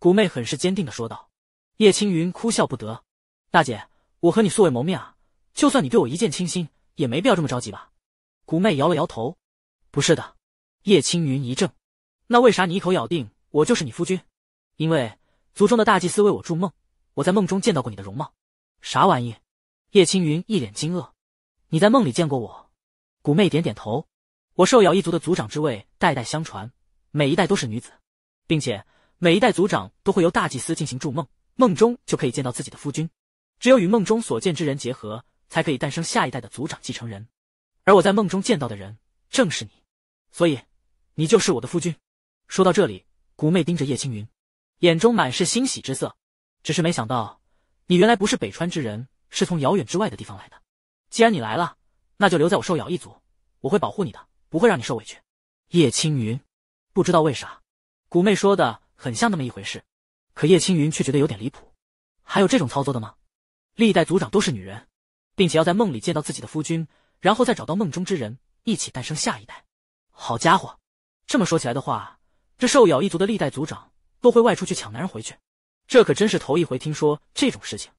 古妹很是坚定的说道。叶青云哭笑不得：“大姐，我和你素未谋面啊，就算你对我一见倾心，也没必要这么着急吧？”古妹摇了摇头：“不是的。”叶青云一怔，那为啥你一口咬定我就是你夫君？因为族中的大祭司为我筑梦，我在梦中见到过你的容貌。啥玩意？叶青云一脸惊愕。你在梦里见过我？古媚点点头。我兽咬一族的族长之位代代相传，每一代都是女子，并且每一代族长都会由大祭司进行筑梦，梦中就可以见到自己的夫君。只有与梦中所见之人结合，才可以诞生下一代的族长继承人。而我在梦中见到的人正是你，所以。你就是我的夫君。说到这里，古妹盯着叶青云，眼中满是欣喜之色。只是没想到，你原来不是北川之人，是从遥远之外的地方来的。既然你来了，那就留在我兽咬一族，我会保护你的，不会让你受委屈。叶青云不知道为啥，古妹说的很像那么一回事，可叶青云却觉得有点离谱。还有这种操作的吗？历代族长都是女人，并且要在梦里见到自己的夫君，然后再找到梦中之人，一起诞生下一代。好家伙！这么说起来的话，这兽咬一族的历代族长都会外出去抢男人回去，这可真是头一回听说这种事情。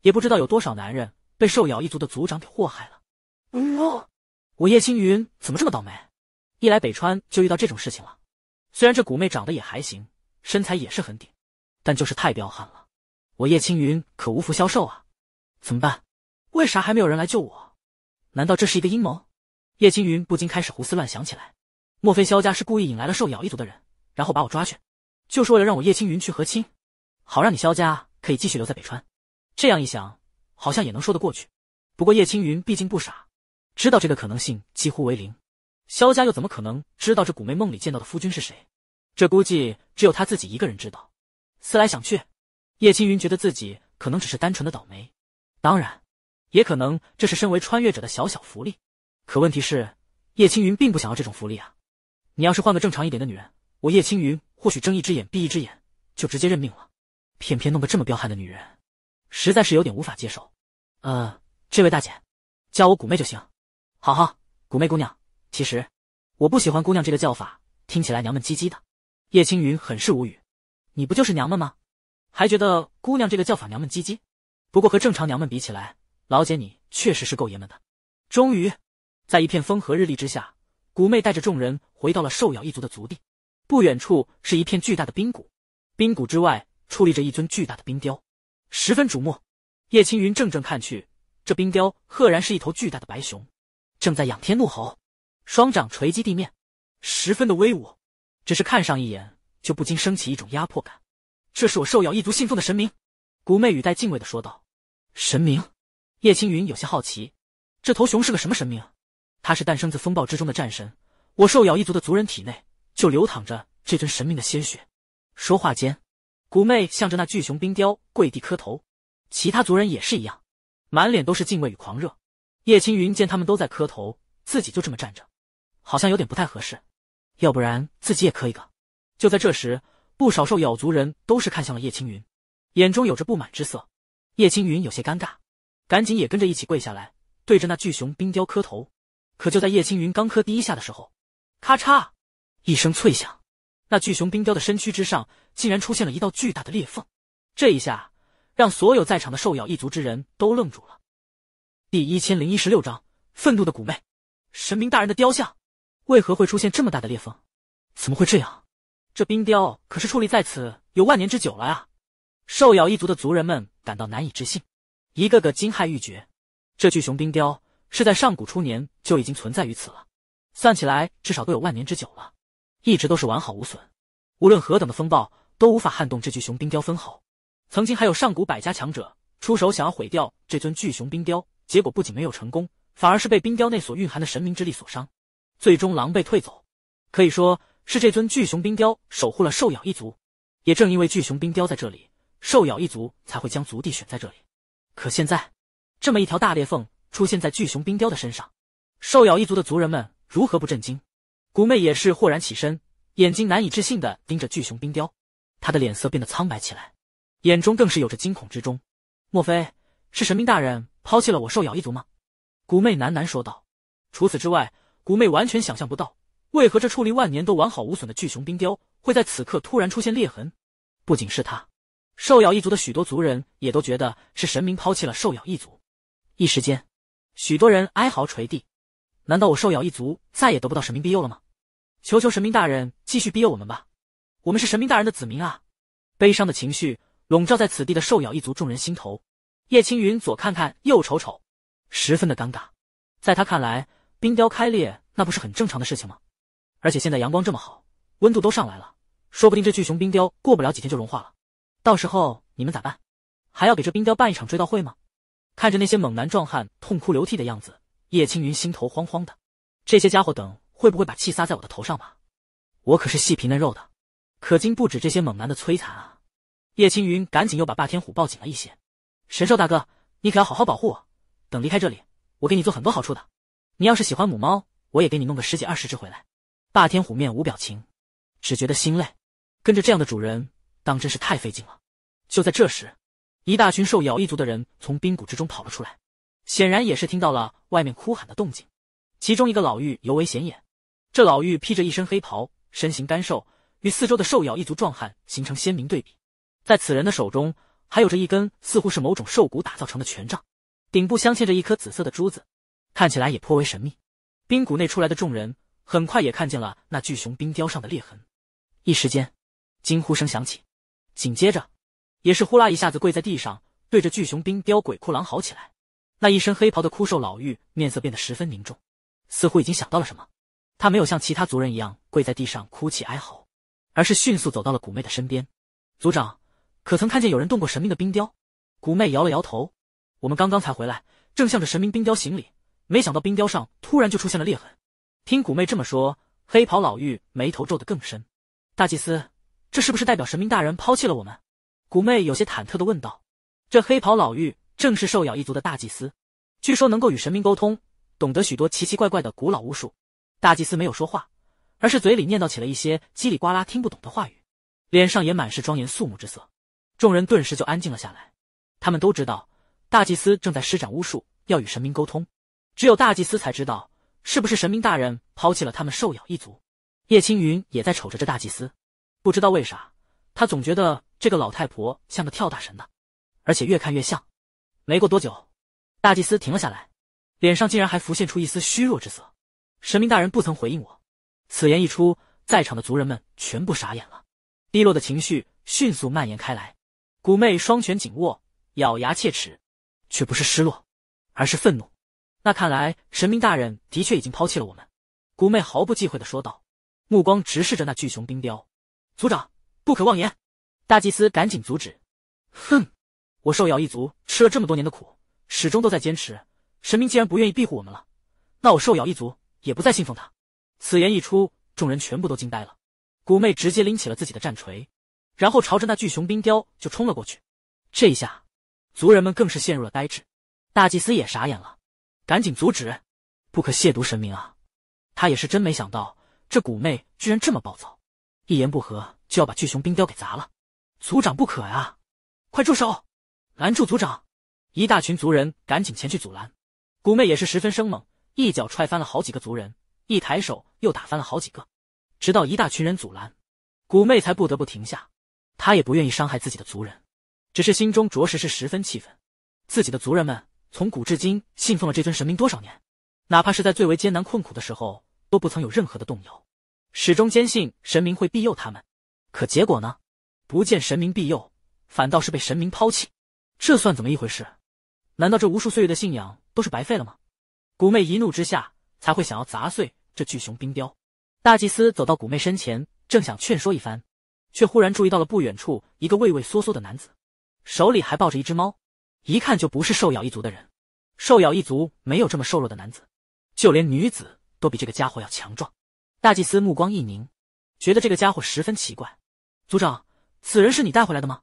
也不知道有多少男人被兽咬一族的族长给祸害了。我叶青云怎么这么倒霉，一来北川就遇到这种事情了。虽然这古妹长得也还行，身材也是很顶，但就是太彪悍了。我叶青云可无福消受啊！怎么办？为啥还没有人来救我？难道这是一个阴谋？叶青云不禁开始胡思乱想起来。莫非萧家是故意引来了兽咬一族的人，然后把我抓去，就是为了让我叶青云去和亲，好让你萧家可以继续留在北川？这样一想，好像也能说得过去。不过叶青云毕竟不傻，知道这个可能性几乎为零。萧家又怎么可能知道这古梅梦里见到的夫君是谁？这估计只有他自己一个人知道。思来想去，叶青云觉得自己可能只是单纯的倒霉，当然，也可能这是身为穿越者的小小福利。可问题是，叶青云并不想要这种福利啊。你要是换个正常一点的女人，我叶青云或许睁一只眼闭一只眼就直接认命了，偏偏弄个这么彪悍的女人，实在是有点无法接受。呃，这位大姐，叫我古妹就行。好好，古妹姑娘，其实我不喜欢“姑娘”这个叫法，听起来娘们唧唧的。叶青云很是无语，你不就是娘们吗？还觉得“姑娘”这个叫法娘们唧唧？不过和正常娘们比起来，老姐你确实是够爷们的。终于，在一片风和日丽之下。古妹带着众人回到了兽咬一族的族地，不远处是一片巨大的冰谷，冰谷之外矗立着一尊巨大的冰雕，十分瞩目。叶青云怔怔看去，这冰雕赫然是一头巨大的白熊，正在仰天怒吼，双掌锤击地面，十分的威武。只是看上一眼，就不禁升起一种压迫感。这是我兽咬一族信奉的神明，古妹语带敬畏的说道。神明？叶青云有些好奇，这头熊是个什么神明？他是诞生自风暴之中的战神，我兽咬一族的族人体内就流淌着这尊神明的鲜血。说话间，古妹向着那巨熊冰雕跪地磕头，其他族人也是一样，满脸都是敬畏与狂热。叶青云见他们都在磕头，自己就这么站着，好像有点不太合适，要不然自己也磕一个。就在这时，不少兽咬族人都是看向了叶青云，眼中有着不满之色。叶青云有些尴尬，赶紧也跟着一起跪下来，对着那巨熊冰雕磕头。可就在叶青云刚磕第一下的时候，咔嚓一声脆响，那巨熊冰雕的身躯之上竟然出现了一道巨大的裂缝。这一下让所有在场的兽咬一族之人都愣住了。第一千零一十六章愤怒的古妹，神明大人的雕像为何会出现这么大的裂缝？怎么会这样？这冰雕可是矗立在此有万年之久了啊！兽咬一族的族人们感到难以置信，一个个惊骇欲绝。这巨熊冰雕。是在上古初年就已经存在于此了，算起来至少都有万年之久了，一直都是完好无损，无论何等的风暴都无法撼动这巨熊冰雕分毫。曾经还有上古百家强者出手想要毁掉这尊巨熊冰雕，结果不仅没有成功，反而是被冰雕内所蕴含的神明之力所伤，最终狼狈退走。可以说是这尊巨熊冰雕守护了兽咬一族，也正因为巨熊冰雕在这里，兽咬一族才会将族地选在这里。可现在，这么一条大裂缝。出现在巨熊冰雕的身上，兽咬一族的族人们如何不震惊？古妹也是豁然起身，眼睛难以置信的盯着巨熊冰雕，她的脸色变得苍白起来，眼中更是有着惊恐之中。莫非是神明大人抛弃了我兽咬一族吗？古妹喃喃说道。除此之外，古妹完全想象不到为何这矗立万年都完好无损的巨熊冰雕会在此刻突然出现裂痕。不仅是她，兽咬一族的许多族人也都觉得是神明抛弃了兽咬一族。一时间。许多人哀嚎垂地，难道我兽咬一族再也得不到神明庇佑了吗？求求神明大人继续庇佑我们吧，我们是神明大人的子民啊！悲伤的情绪笼罩在此地的兽咬一族众人心头。叶青云左看看右瞅瞅，十分的尴尬。在他看来，冰雕开裂那不是很正常的事情吗？而且现在阳光这么好，温度都上来了，说不定这巨熊冰雕过不了几天就融化了，到时候你们咋办？还要给这冰雕办一场追悼会吗？看着那些猛男壮汉痛哭流涕的样子，叶青云心头慌慌的。这些家伙等会不会把气撒在我的头上吧？我可是细皮嫩肉的，可经不止这些猛男的摧残啊！叶青云赶紧又把霸天虎抱紧了一些。神兽大哥，你可要好好保护我。等离开这里，我给你做很多好处的。你要是喜欢母猫，我也给你弄个十几二十只回来。霸天虎面无表情，只觉得心累，跟着这样的主人，当真是太费劲了。就在这时。一大群兽咬一族的人从冰谷之中跑了出来，显然也是听到了外面哭喊的动静。其中一个老妪尤为显眼，这老妪披着一身黑袍，身形干瘦，与四周的兽咬一族壮汉形成鲜明对比。在此人的手中，还有着一根似乎是某种兽骨打造成的权杖，顶部镶嵌着一颗紫色的珠子，看起来也颇为神秘。冰谷内出来的众人很快也看见了那巨熊冰雕上的裂痕，一时间，惊呼声响起，紧接着。也是呼啦一下子跪在地上，对着巨熊冰雕鬼哭狼嚎起来。那一身黑袍的枯瘦老妪面色变得十分凝重，似乎已经想到了什么。他没有像其他族人一样跪在地上哭泣哀嚎，而是迅速走到了古妹的身边。族长，可曾看见有人动过神明的冰雕？古妹摇了摇头。我们刚刚才回来，正向着神明冰雕行礼，没想到冰雕上突然就出现了裂痕。听古妹这么说，黑袍老妪眉头皱得更深。大祭司，这是不是代表神明大人抛弃了我们？古妹有些忐忑的问道：“这黑袍老妪正是兽咬一族的大祭司，据说能够与神明沟通，懂得许多奇奇怪怪的古老巫术。”大祭司没有说话，而是嘴里念叨起了一些叽里呱啦听不懂的话语，脸上也满是庄严肃穆之色。众人顿时就安静了下来，他们都知道大祭司正在施展巫术，要与神明沟通。只有大祭司才知道是不是神明大人抛弃了他们兽咬一族。叶青云也在瞅着这大祭司，不知道为啥，他总觉得。这个老太婆像个跳大神的，而且越看越像。没过多久，大祭司停了下来，脸上竟然还浮现出一丝虚弱之色。神明大人不曾回应我，此言一出，在场的族人们全部傻眼了，低落的情绪迅速蔓延开来。古妹双拳紧握，咬牙切齿，却不是失落，而是愤怒。那看来，神明大人的确已经抛弃了我们。古妹毫不忌讳的说道，目光直视着那巨熊冰雕。族长，不可妄言。大祭司赶紧阻止，哼，我兽妖一族吃了这么多年的苦，始终都在坚持。神明既然不愿意庇护我们了，那我兽妖一族也不再信奉他。此言一出，众人全部都惊呆了。古妹直接拎起了自己的战锤，然后朝着那巨熊冰雕就冲了过去。这一下，族人们更是陷入了呆滞，大祭司也傻眼了，赶紧阻止，不可亵渎神明啊！他也是真没想到，这古妹居然这么暴躁，一言不合就要把巨熊冰雕给砸了。族长不可啊！快住手！拦住族长！一大群族人赶紧前去阻拦。古妹也是十分生猛，一脚踹翻了好几个族人，一抬手又打翻了好几个，直到一大群人阻拦，古妹才不得不停下。她也不愿意伤害自己的族人，只是心中着实是十分气愤。自己的族人们从古至今信奉了这尊神明多少年，哪怕是在最为艰难困苦的时候，都不曾有任何的动摇，始终坚信神明会庇佑他们。可结果呢？不见神明庇佑，反倒是被神明抛弃，这算怎么一回事？难道这无数岁月的信仰都是白费了吗？古妹一怒之下才会想要砸碎这巨熊冰雕。大祭司走到古妹身前，正想劝说一番，却忽然注意到了不远处一个畏畏缩缩的男子，手里还抱着一只猫，一看就不是兽咬一族的人。兽咬一族没有这么瘦弱的男子，就连女子都比这个家伙要强壮。大祭司目光一凝，觉得这个家伙十分奇怪。族长。此人是你带回来的吗？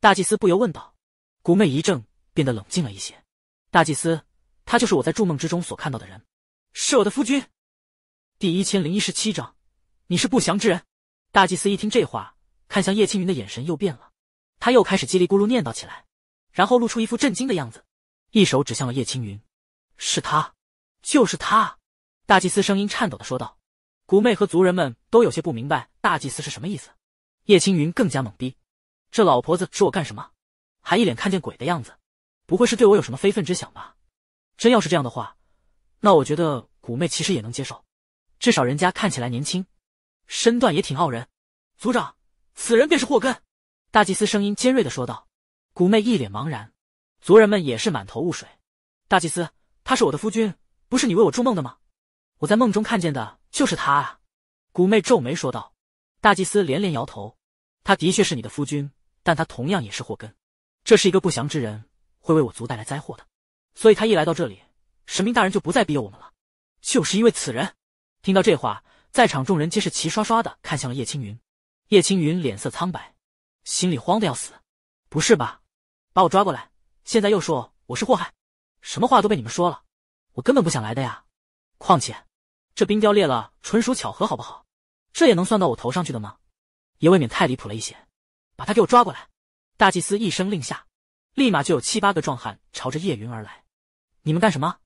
大祭司不由问道。古媚一怔，变得冷静了一些。大祭司，他就是我在筑梦之中所看到的人，是我的夫君。第一千零一十七章，你是不祥之人。大祭司一听这话，看向叶青云的眼神又变了，他又开始叽里咕噜念叨起来，然后露出一副震惊的样子，一手指向了叶青云，是他，就是他。大祭司声音颤抖的说道。古媚和族人们都有些不明白大祭司是什么意思。叶青云更加懵逼，这老婆子指我干什么？还一脸看见鬼的样子，不会是对我有什么非分之想吧？真要是这样的话，那我觉得古妹其实也能接受，至少人家看起来年轻，身段也挺傲人。族长，此人便是祸根。大祭司声音尖锐的说道。古妹一脸茫然，族人们也是满头雾水。大祭司，他是我的夫君，不是你为我筑梦的吗？我在梦中看见的就是他啊！古妹皱眉说道。大祭司连连摇头，他的确是你的夫君，但他同样也是祸根，这是一个不祥之人，会为我族带来灾祸的。所以，他一来到这里，神明大人就不再庇佑我们了。就是因为此人。听到这话，在场众人皆是齐刷刷的看向了叶青云。叶青云脸色苍白，心里慌的要死。不是吧？把我抓过来，现在又说我是祸害，什么话都被你们说了，我根本不想来的呀。况且，这冰雕裂了，纯属巧合，好不好？这也能算到我头上去的吗？也未免太离谱了一些。把他给我抓过来！大祭司一声令下，立马就有七八个壮汉朝着叶云而来。你们干什么？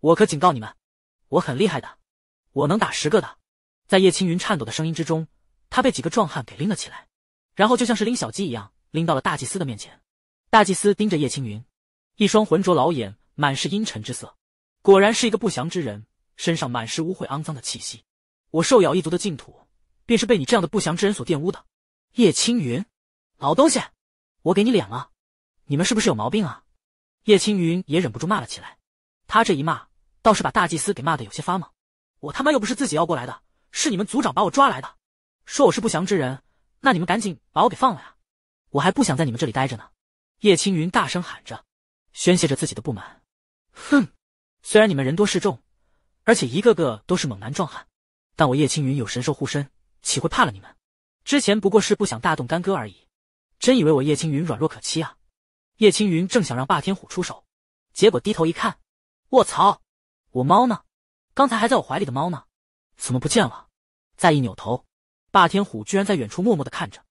我可警告你们，我很厉害的，我能打十个的。在叶青云颤抖的声音之中，他被几个壮汉给拎了起来，然后就像是拎小鸡一样拎到了大祭司的面前。大祭司盯着叶青云，一双浑浊老眼满是阴沉之色，果然是一个不祥之人，身上满是污秽肮脏的气息。我兽咬一族的净土。便是被你这样的不祥之人所玷污的，叶青云，老东西，我给你脸了，你们是不是有毛病啊？叶青云也忍不住骂了起来。他这一骂，倒是把大祭司给骂的有些发懵。我他妈又不是自己要过来的，是你们族长把我抓来的，说我是不祥之人，那你们赶紧把我给放了呀！我还不想在你们这里待着呢。叶青云大声喊着，宣泄着自己的不满。哼，虽然你们人多势众，而且一个个都是猛男壮汉，但我叶青云有神兽护身。岂会怕了你们？之前不过是不想大动干戈而已。真以为我叶青云软弱可欺啊？叶青云正想让霸天虎出手，结果低头一看，我操，我猫呢？刚才还在我怀里的猫呢，怎么不见了？再一扭头，霸天虎居然在远处默默的看着，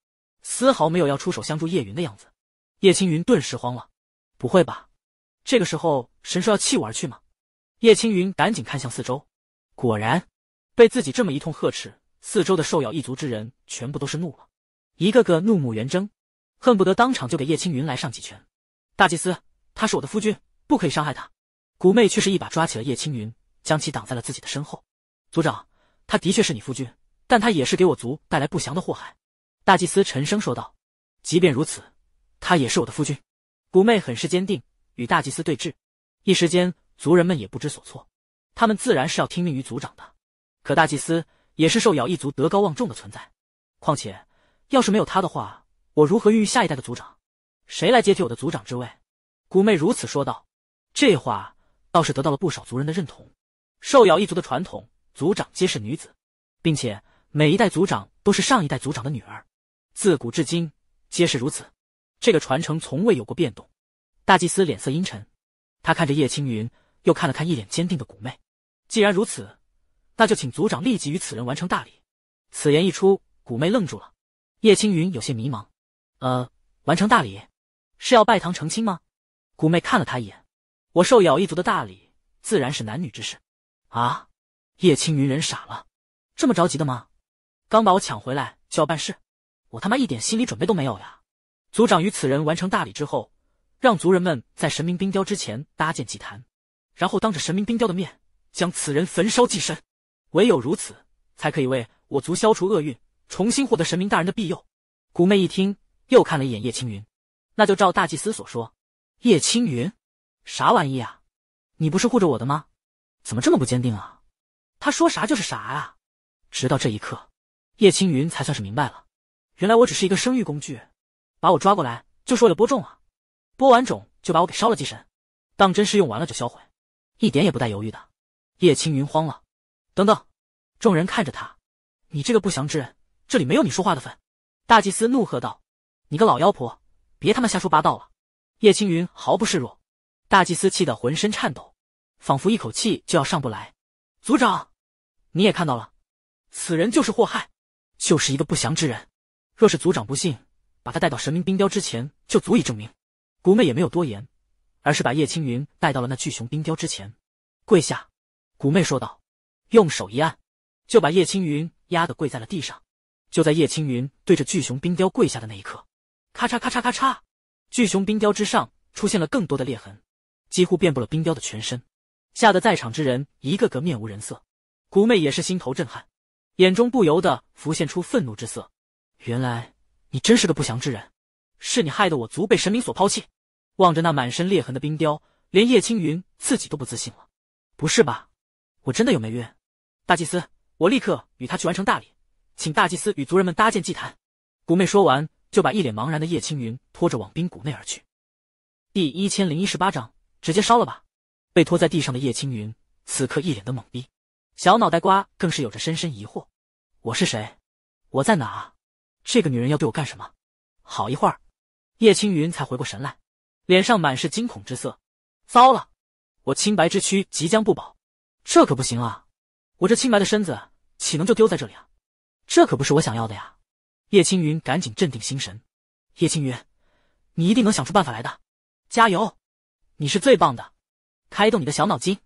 丝毫没有要出手相助叶云的样子。叶青云顿时慌了，不会吧？这个时候神兽要弃我而去吗？叶青云赶紧看向四周，果然，被自己这么一通呵斥。四周的兽咬一族之人全部都是怒了，一个个怒目圆睁，恨不得当场就给叶青云来上几拳。大祭司，他是我的夫君，不可以伤害他。古妹却是一把抓起了叶青云，将其挡在了自己的身后。族长，他的确是你夫君，但他也是给我族带来不祥的祸害。大祭司沉声说道：“即便如此，他也是我的夫君。”古妹很是坚定，与大祭司对峙。一时间，族人们也不知所措。他们自然是要听命于族长的，可大祭司。也是兽咬一族德高望重的存在，况且要是没有他的话，我如何孕育下一代的族长？谁来接替我的族长之位？古妹如此说道。这话倒是得到了不少族人的认同。兽咬一族的传统，族长皆是女子，并且每一代族长都是上一代族长的女儿，自古至今皆是如此，这个传承从未有过变动。大祭司脸色阴沉，他看着叶青云，又看了看一脸坚定的古妹，既然如此。那就请族长立即与此人完成大礼。此言一出，古妹愣住了，叶青云有些迷茫：“呃，完成大礼是要拜堂成亲吗？”古妹看了他一眼：“我受咬一族的大礼，自然是男女之事。”啊！叶青云人傻了：“这么着急的吗？刚把我抢回来就要办事，我他妈一点心理准备都没有呀！”族长与此人完成大礼之后，让族人们在神明冰雕之前搭建祭坛，然后当着神明冰雕的面将此人焚烧祭身。唯有如此，才可以为我族消除厄运，重新获得神明大人的庇佑。古妹一听，又看了一眼叶青云，那就照大祭司所说。叶青云，啥玩意啊？你不是护着我的吗？怎么这么不坚定啊？他说啥就是啥啊？直到这一刻，叶青云才算是明白了，原来我只是一个生育工具，把我抓过来就是为了播种啊！播完种就把我给烧了祭神，当真是用完了就销毁，一点也不带犹豫的。叶青云慌了。等等，众人看着他，你这个不祥之人，这里没有你说话的份！大祭司怒喝道：“你个老妖婆，别他妈瞎说八道了！”叶青云毫不示弱。大祭司气得浑身颤抖，仿佛一口气就要上不来。族长，你也看到了，此人就是祸害，就是一个不祥之人。若是族长不信，把他带到神明冰雕之前，就足以证明。古妹也没有多言，而是把叶青云带到了那巨熊冰雕之前，跪下。古妹说道。用手一按，就把叶青云压得跪在了地上。就在叶青云对着巨熊冰雕跪下的那一刻，咔嚓咔嚓咔嚓，巨熊冰雕之上出现了更多的裂痕，几乎遍布了冰雕的全身，吓得在场之人一个个面无人色。古媚也是心头震撼，眼中不由得浮现出愤怒之色。原来你真是个不祥之人，是你害得我族被神明所抛弃。望着那满身裂痕的冰雕，连叶青云自己都不自信了。不是吧？我真的有霉运？大祭司，我立刻与他去完成大礼，请大祭司与族人们搭建祭坛。古妹说完，就把一脸茫然的叶青云拖着往冰谷内而去。第一千零一十八章，直接烧了吧！被拖在地上的叶青云此刻一脸的懵逼，小脑袋瓜更是有着深深疑惑：我是谁？我在哪？这个女人要对我干什么？好一会儿，叶青云才回过神来，脸上满是惊恐之色。糟了，我清白之躯即将不保，这可不行啊！我这清白的身子岂能就丢在这里啊？这可不是我想要的呀！叶青云赶紧镇定心神。叶青云，你一定能想出办法来的，加油！你是最棒的，开动你的小脑筋！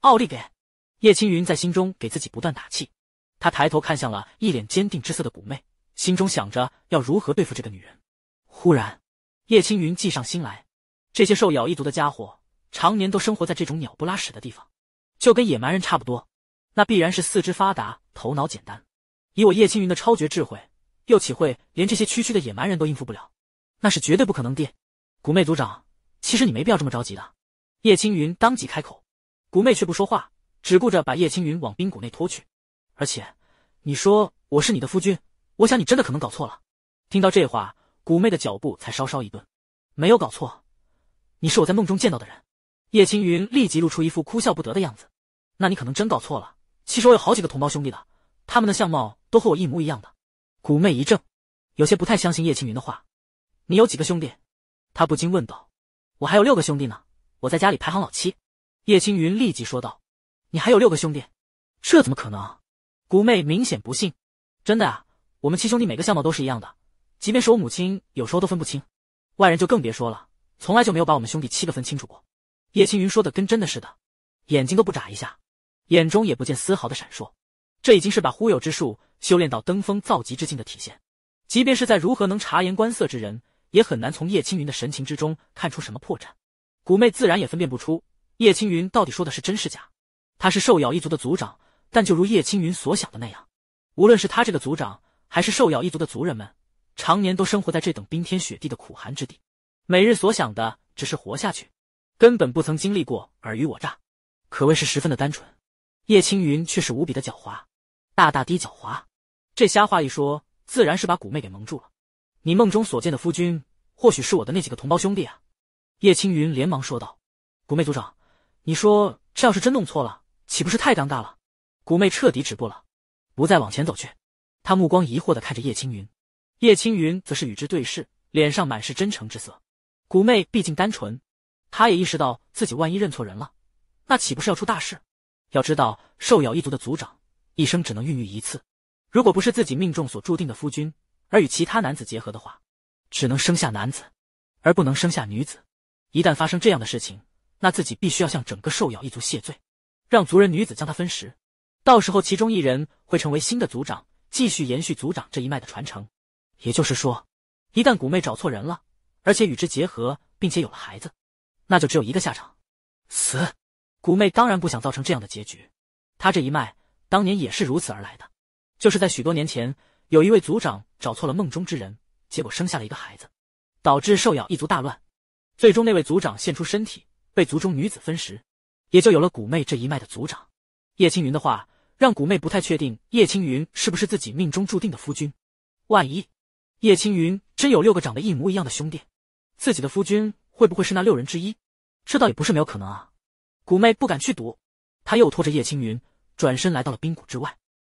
奥利给！叶青云在心中给自己不断打气。他抬头看向了一脸坚定之色的古媚，心中想着要如何对付这个女人。忽然，叶青云计上心来：这些兽咬一族的家伙，常年都生活在这种鸟不拉屎的地方，就跟野蛮人差不多。那必然是四肢发达、头脑简单。以我叶青云的超绝智慧，又岂会连这些区区的野蛮人都应付不了？那是绝对不可能的。古妹族长，其实你没必要这么着急的。叶青云当即开口，古妹却不说话，只顾着把叶青云往冰谷内拖去。而且，你说我是你的夫君，我想你真的可能搞错了。听到这话，古妹的脚步才稍稍一顿。没有搞错，你是我在梦中见到的人。叶青云立即露出一副哭笑不得的样子。那你可能真搞错了。其实我有好几个同胞兄弟的，他们的相貌都和我一模一样的。古媚一怔，有些不太相信叶青云的话。你有几个兄弟？他不禁问道。我还有六个兄弟呢，我在家里排行老七。叶青云立即说道。你还有六个兄弟？这怎么可能？古媚明显不信。真的啊，我们七兄弟每个相貌都是一样的，即便是我母亲有时候都分不清，外人就更别说了，从来就没有把我们兄弟七个分清楚过。叶青云说的跟真的似的，眼睛都不眨一下。眼中也不见丝毫的闪烁，这已经是把忽悠之术修炼到登峰造极之境的体现。即便是在如何能察言观色之人，也很难从叶青云的神情之中看出什么破绽。古妹自然也分辨不出叶青云到底说的是真是假。他是兽咬一族的族长，但就如叶青云所想的那样，无论是他这个族长，还是兽咬一族的族人们，常年都生活在这等冰天雪地的苦寒之地，每日所想的只是活下去，根本不曾经历过尔虞我诈，可谓是十分的单纯。叶青云却是无比的狡猾，大大滴狡猾。这瞎话一说，自然是把古妹给蒙住了。你梦中所见的夫君，或许是我的那几个同胞兄弟啊！叶青云连忙说道：“古妹组长，你说这要是真弄错了，岂不是太尴尬了？”古妹彻底止步了，不再往前走去。她目光疑惑的看着叶青云，叶青云则是与之对视，脸上满是真诚之色。古妹毕竟单纯，她也意识到自己万一认错人了，那岂不是要出大事？要知道，兽咬一族的族长一生只能孕育一次。如果不是自己命中所注定的夫君，而与其他男子结合的话，只能生下男子，而不能生下女子。一旦发生这样的事情，那自己必须要向整个兽咬一族谢罪，让族人女子将他分食。到时候，其中一人会成为新的族长，继续延续族长这一脉的传承。也就是说，一旦古媚找错人了，而且与之结合，并且有了孩子，那就只有一个下场——死。古妹当然不想造成这样的结局，她这一脉当年也是如此而来的，就是在许多年前，有一位族长找错了梦中之人，结果生下了一个孩子，导致兽咬一族大乱，最终那位族长献出身体，被族中女子分食，也就有了古妹这一脉的族长。叶青云的话让古妹不太确定，叶青云是不是自己命中注定的夫君？万一叶青云真有六个长得一模一样的兄弟，自己的夫君会不会是那六人之一？这倒也不是没有可能啊。古妹不敢去赌，他又拖着叶青云转身来到了冰谷之外。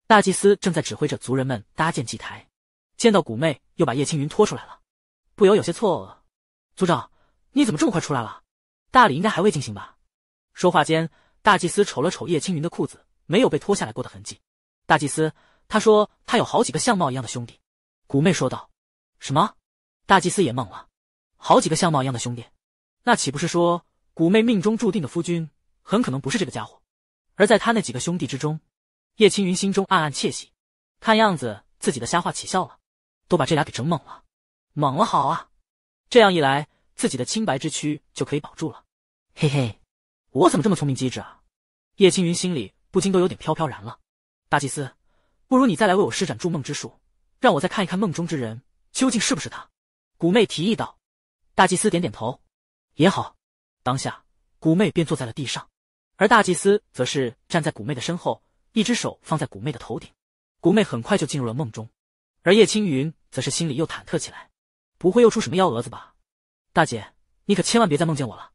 大祭司正在指挥着族人们搭建祭台，见到古妹又把叶青云拖出来了，不由有些错愕：“族长，你怎么这么快出来了？大礼应该还未进行吧？”说话间，大祭司瞅了瞅叶青云的裤子，没有被脱下来过的痕迹。大祭司：“他说他有好几个相貌一样的兄弟。”古妹说道：“什么？”大祭司也懵了：“好几个相貌一样的兄弟？那岂不是说古妹命中注定的夫君？”很可能不是这个家伙，而在他那几个兄弟之中，叶青云心中暗暗窃喜，看样子自己的瞎话起效了，都把这俩给整懵了，懵了好啊，这样一来自己的清白之躯就可以保住了，嘿嘿，我怎么这么聪明机智啊？叶青云心里不禁都有点飘飘然了。大祭司，不如你再来为我施展筑梦之术，让我再看一看梦中之人究竟是不是他。古妹提议道。大祭司点点头，也好。当下，古妹便坐在了地上。而大祭司则是站在古妹的身后，一只手放在古妹的头顶。古妹很快就进入了梦中，而叶青云则是心里又忐忑起来，不会又出什么幺蛾子吧？大姐，你可千万别再梦见我了。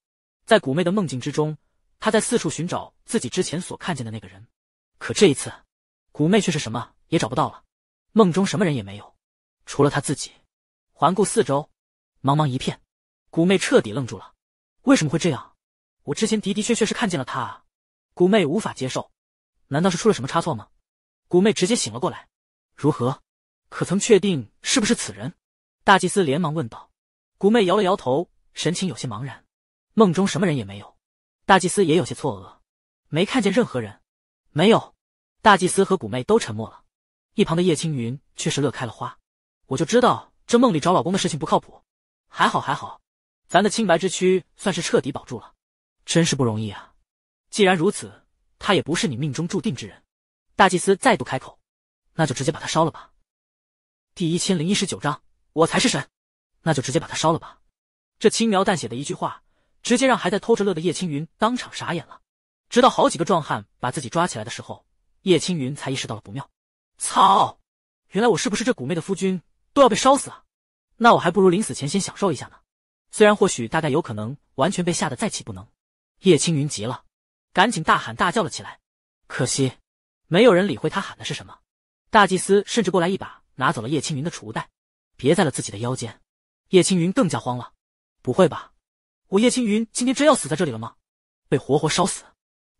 在古妹的梦境之中，她在四处寻找自己之前所看见的那个人，可这一次，古妹却是什么也找不到了，梦中什么人也没有，除了她自己。环顾四周，茫茫一片，古妹彻底愣住了，为什么会这样？我之前的的确确是看见了他，古妹无法接受，难道是出了什么差错吗？古妹直接醒了过来，如何？可曾确定是不是此人？大祭司连忙问道。古妹摇了摇头，神情有些茫然，梦中什么人也没有。大祭司也有些错愕，没看见任何人，没有。大祭司和古妹都沉默了，一旁的叶青云却是乐开了花，我就知道这梦里找老公的事情不靠谱，还好还好，咱的清白之躯算是彻底保住了。真是不容易啊！既然如此，他也不是你命中注定之人。大祭司再度开口：“那就直接把他烧了吧。”第一千零一十九章，我才是神，那就直接把他烧了吧。这轻描淡写的一句话，直接让还在偷着乐的叶青云当场傻眼了。直到好几个壮汉把自己抓起来的时候，叶青云才意识到了不妙。操！原来我是不是这蛊魅的夫君都要被烧死啊？那我还不如临死前先享受一下呢。虽然或许大概有可能完全被吓得再起不能。叶青云急了，赶紧大喊大叫了起来，可惜没有人理会他喊的是什么。大祭司甚至过来一把拿走了叶青云的储物袋，别在了自己的腰间。叶青云更加慌了，不会吧，我叶青云今天真要死在这里了吗？被活活烧死？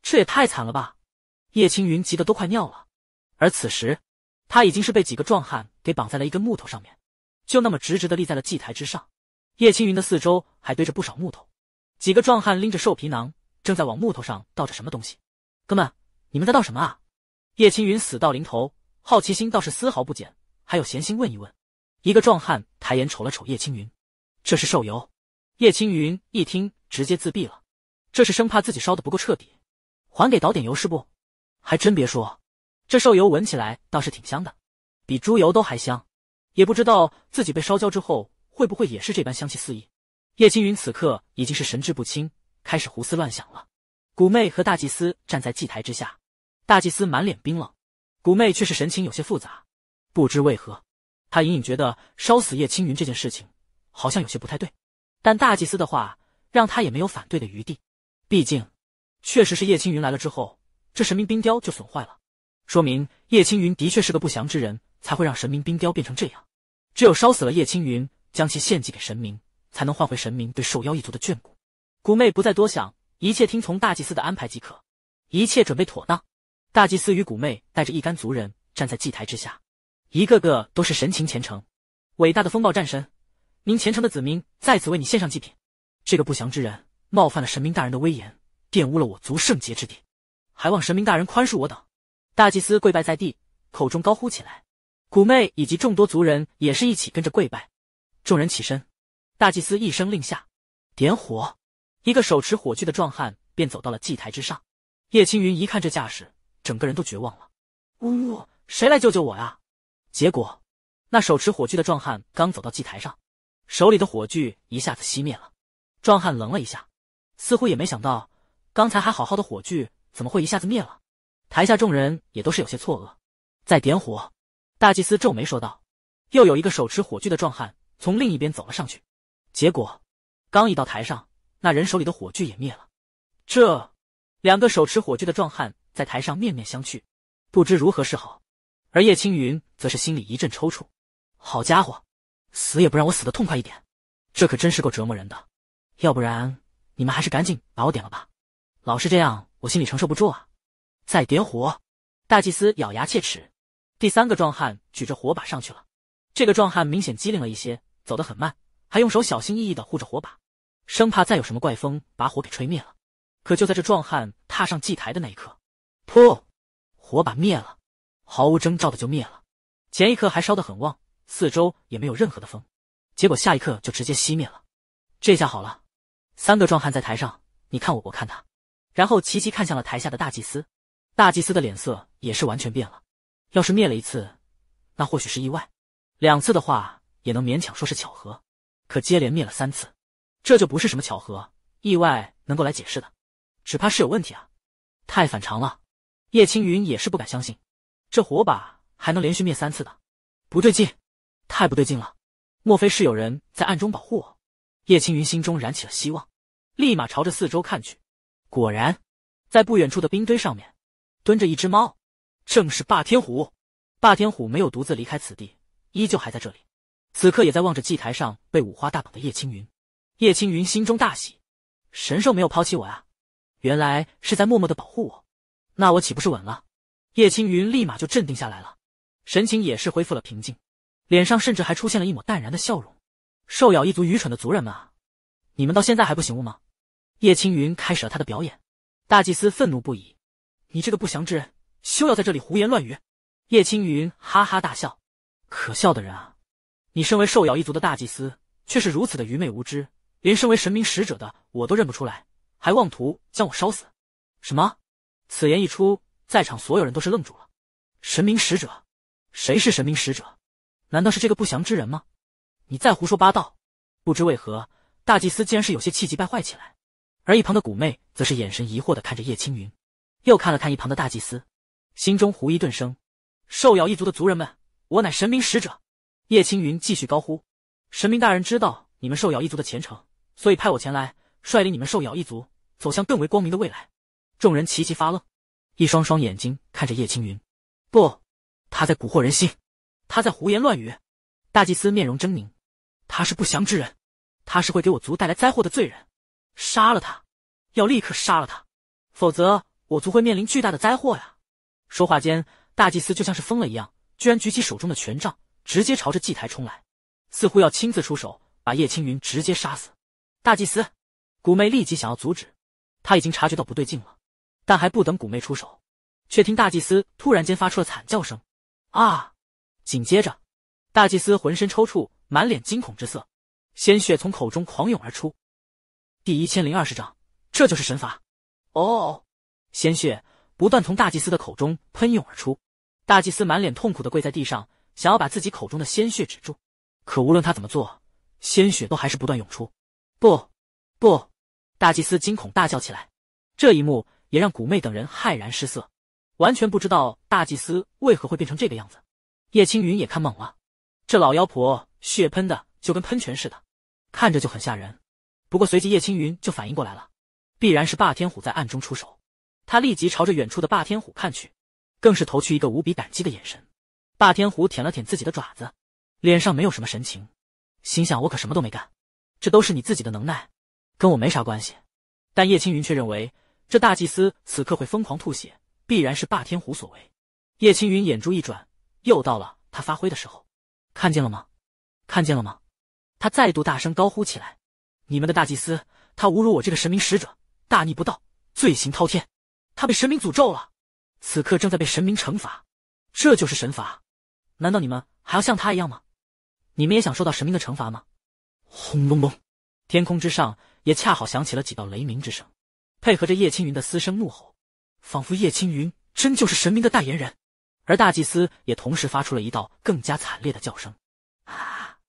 这也太惨了吧！叶青云急得都快尿了。而此时，他已经是被几个壮汉给绑在了一根木头上面，就那么直直的立在了祭台之上。叶青云的四周还堆着不少木头。几个壮汉拎着兽皮囊，正在往木头上倒着什么东西。哥们，你们在倒什么啊？叶青云死到临头，好奇心倒是丝毫不减，还有闲心问一问。一个壮汉抬眼瞅了瞅叶青云，这是兽油。叶青云一听，直接自闭了。这是生怕自己烧的不够彻底，还给倒点油是不？还真别说，这兽油闻起来倒是挺香的，比猪油都还香。也不知道自己被烧焦之后，会不会也是这般香气四溢。叶青云此刻已经是神志不清，开始胡思乱想了。古妹和大祭司站在祭台之下，大祭司满脸冰冷，古妹却是神情有些复杂。不知为何，她隐隐觉得烧死叶青云这件事情好像有些不太对。但大祭司的话让她也没有反对的余地，毕竟确实是叶青云来了之后，这神明冰雕就损坏了，说明叶青云的确是个不祥之人，才会让神明冰雕变成这样。只有烧死了叶青云，将其献祭给神明。才能换回神明对兽妖一族的眷顾。古妹不再多想，一切听从大祭司的安排即可。一切准备妥当，大祭司与古妹带着一干族人站在祭台之下，一个个都是神情虔诚。伟大的风暴战神，您虔诚的子民在此为你献上祭品。这个不祥之人冒犯了神明大人的威严，玷污了我族圣洁之地，还望神明大人宽恕我等。大祭司跪拜在地，口中高呼起来。古妹以及众多族人也是一起跟着跪拜。众人起身。大祭司一声令下，点火，一个手持火炬的壮汉便走到了祭台之上。叶青云一看这架势，整个人都绝望了：“呜呜，谁来救救我呀？”结果，那手持火炬的壮汉刚走到祭台上，手里的火炬一下子熄灭了。壮汉愣了一下，似乎也没想到，刚才还好好的火炬怎么会一下子灭了。台下众人也都是有些错愕。在点火，大祭司皱眉说道：“又有一个手持火炬的壮汉从另一边走了上去。”结果，刚一到台上，那人手里的火炬也灭了。这，两个手持火炬的壮汉在台上面面相觑，不知如何是好。而叶青云则是心里一阵抽搐。好家伙，死也不让我死的痛快一点，这可真是够折磨人的。要不然，你们还是赶紧把我点了吧，老是这样，我心里承受不住啊。再点火！大祭司咬牙切齿。第三个壮汉举着火把上去了。这个壮汉明显机灵了一些，走得很慢。还用手小心翼翼的护着火把，生怕再有什么怪风把火给吹灭了。可就在这壮汉踏上祭台的那一刻，噗，火把灭了，毫无征兆的就灭了。前一刻还烧得很旺，四周也没有任何的风，结果下一刻就直接熄灭了。这下好了，三个壮汉在台上，你看我，我看他，然后齐齐看向了台下的大祭司。大祭司的脸色也是完全变了。要是灭了一次，那或许是意外；两次的话，也能勉强说是巧合。可接连灭了三次，这就不是什么巧合、意外能够来解释的，只怕是有问题啊，太反常了。叶青云也是不敢相信，这火把还能连续灭三次的，不对劲，太不对劲了。莫非是有人在暗中保护我？叶青云心中燃起了希望，立马朝着四周看去，果然，在不远处的冰堆上面蹲着一只猫，正是霸天虎。霸天虎没有独自离开此地，依旧还在这里。此刻也在望着祭台上被五花大绑的叶青云，叶青云心中大喜，神兽没有抛弃我啊，原来是在默默的保护我，那我岂不是稳了？叶青云立马就镇定下来了，神情也是恢复了平静，脸上甚至还出现了一抹淡然的笑容。兽咬一族愚蠢的族人们啊，你们到现在还不醒悟吗？叶青云开始了他的表演。大祭司愤怒不已，你这个不祥之人，休要在这里胡言乱语！叶青云哈哈大笑，可笑的人啊！你身为兽咬一族的大祭司，却是如此的愚昧无知，连身为神明使者的我都认不出来，还妄图将我烧死？什么？此言一出，在场所有人都是愣住了。神明使者？谁是神明使者？难道是这个不祥之人吗？你再胡说八道！不知为何，大祭司竟然是有些气急败坏起来，而一旁的古妹则是眼神疑惑的看着叶青云，又看了看一旁的大祭司，心中狐疑顿生。兽咬一族的族人们，我乃神明使者。叶青云继续高呼：“神明大人知道你们兽咬一族的前程，所以派我前来，率领你们兽咬一族走向更为光明的未来。”众人齐齐发愣，一双双眼睛看着叶青云。不，他在蛊惑人心，他在胡言乱语。大祭司面容狰狞：“他是不祥之人，他是会给我族带来灾祸的罪人。杀了他，要立刻杀了他，否则我族会面临巨大的灾祸呀！”说话间，大祭司就像是疯了一样，居然举起手中的权杖。直接朝着祭台冲来，似乎要亲自出手把叶青云直接杀死。大祭司，古妹立即想要阻止，她已经察觉到不对劲了。但还不等古妹出手，却听大祭司突然间发出了惨叫声，啊！紧接着，大祭司浑身抽搐，满脸惊恐之色，鲜血从口中狂涌而出。第一千零二十章，这就是神罚。哦，鲜血不断从大祭司的口中喷涌而出，大祭司满脸痛苦的跪在地上。想要把自己口中的鲜血止住，可无论他怎么做，鲜血都还是不断涌出。不，不，大祭司惊恐大叫起来。这一幕也让古妹等人骇然失色，完全不知道大祭司为何会变成这个样子。叶青云也看懵了，这老妖婆血喷的就跟喷泉似的，看着就很吓人。不过随即叶青云就反应过来了，必然是霸天虎在暗中出手。他立即朝着远处的霸天虎看去，更是投去一个无比感激的眼神。霸天虎舔了舔自己的爪子，脸上没有什么神情，心想我可什么都没干，这都是你自己的能耐，跟我没啥关系。但叶青云却认为，这大祭司此刻会疯狂吐血，必然是霸天虎所为。叶青云眼珠一转，又到了他发挥的时候，看见了吗？看见了吗？他再度大声高呼起来：“你们的大祭司，他侮辱我这个神明使者，大逆不道，罪行滔天，他被神明诅咒了，此刻正在被神明惩罚，这就是神罚。”难道你们还要像他一样吗？你们也想受到神明的惩罚吗？轰隆隆，天空之上也恰好响起了几道雷鸣之声，配合着叶青云的嘶声怒吼，仿佛叶青云真就是神明的代言人。而大祭司也同时发出了一道更加惨烈的叫声，啊！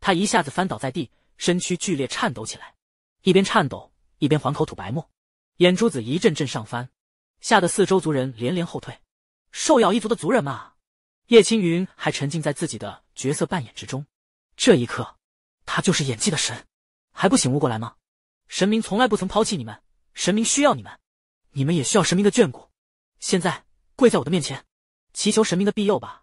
他一下子翻倒在地，身躯剧烈颤抖起来，一边颤抖一边还口吐白沫，眼珠子一阵阵上翻，吓得四周族人连连后退。兽咬一族的族人吗？叶青云还沉浸在自己的角色扮演之中，这一刻，他就是演技的神，还不醒悟过来吗？神明从来不曾抛弃你们，神明需要你们，你们也需要神明的眷顾。现在，跪在我的面前，祈求神明的庇佑吧！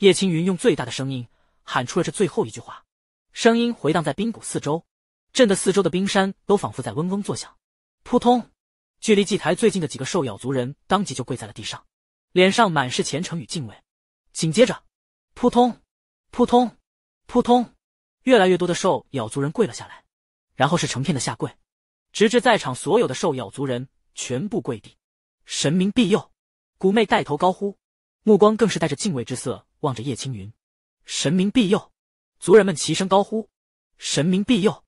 叶青云用最大的声音喊出了这最后一句话，声音回荡在冰谷四周，震得四周的冰山都仿佛在嗡嗡作响。扑通，距离祭台最近的几个兽咬族人当即就跪在了地上，脸上满是虔诚与敬畏。紧接着，扑通，扑通，扑通，越来越多的兽咬族人跪了下来，然后是成片的下跪，直至在场所有的兽咬族人全部跪地。神明庇佑，古妹带头高呼，目光更是带着敬畏之色望着叶青云。神明庇佑，族人们齐声高呼。神明庇佑，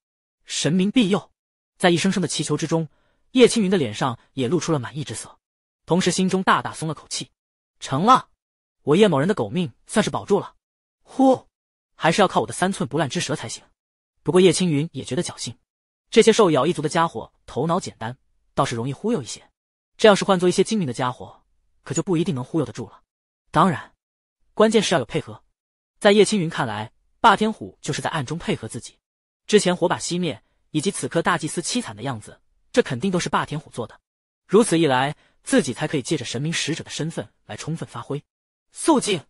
神明庇佑。在一声声的祈求之中，叶青云的脸上也露出了满意之色，同时心中大大松了口气，成了。我叶某人的狗命算是保住了，呼，还是要靠我的三寸不烂之舌才行。不过叶青云也觉得侥幸，这些受咬一族的家伙头脑简单，倒是容易忽悠一些。这要是换做一些精明的家伙，可就不一定能忽悠得住了。当然，关键是要有配合。在叶青云看来，霸天虎就是在暗中配合自己。之前火把熄灭，以及此刻大祭司凄惨的样子，这肯定都是霸天虎做的。如此一来，自己才可以借着神明使者的身份来充分发挥。肃静！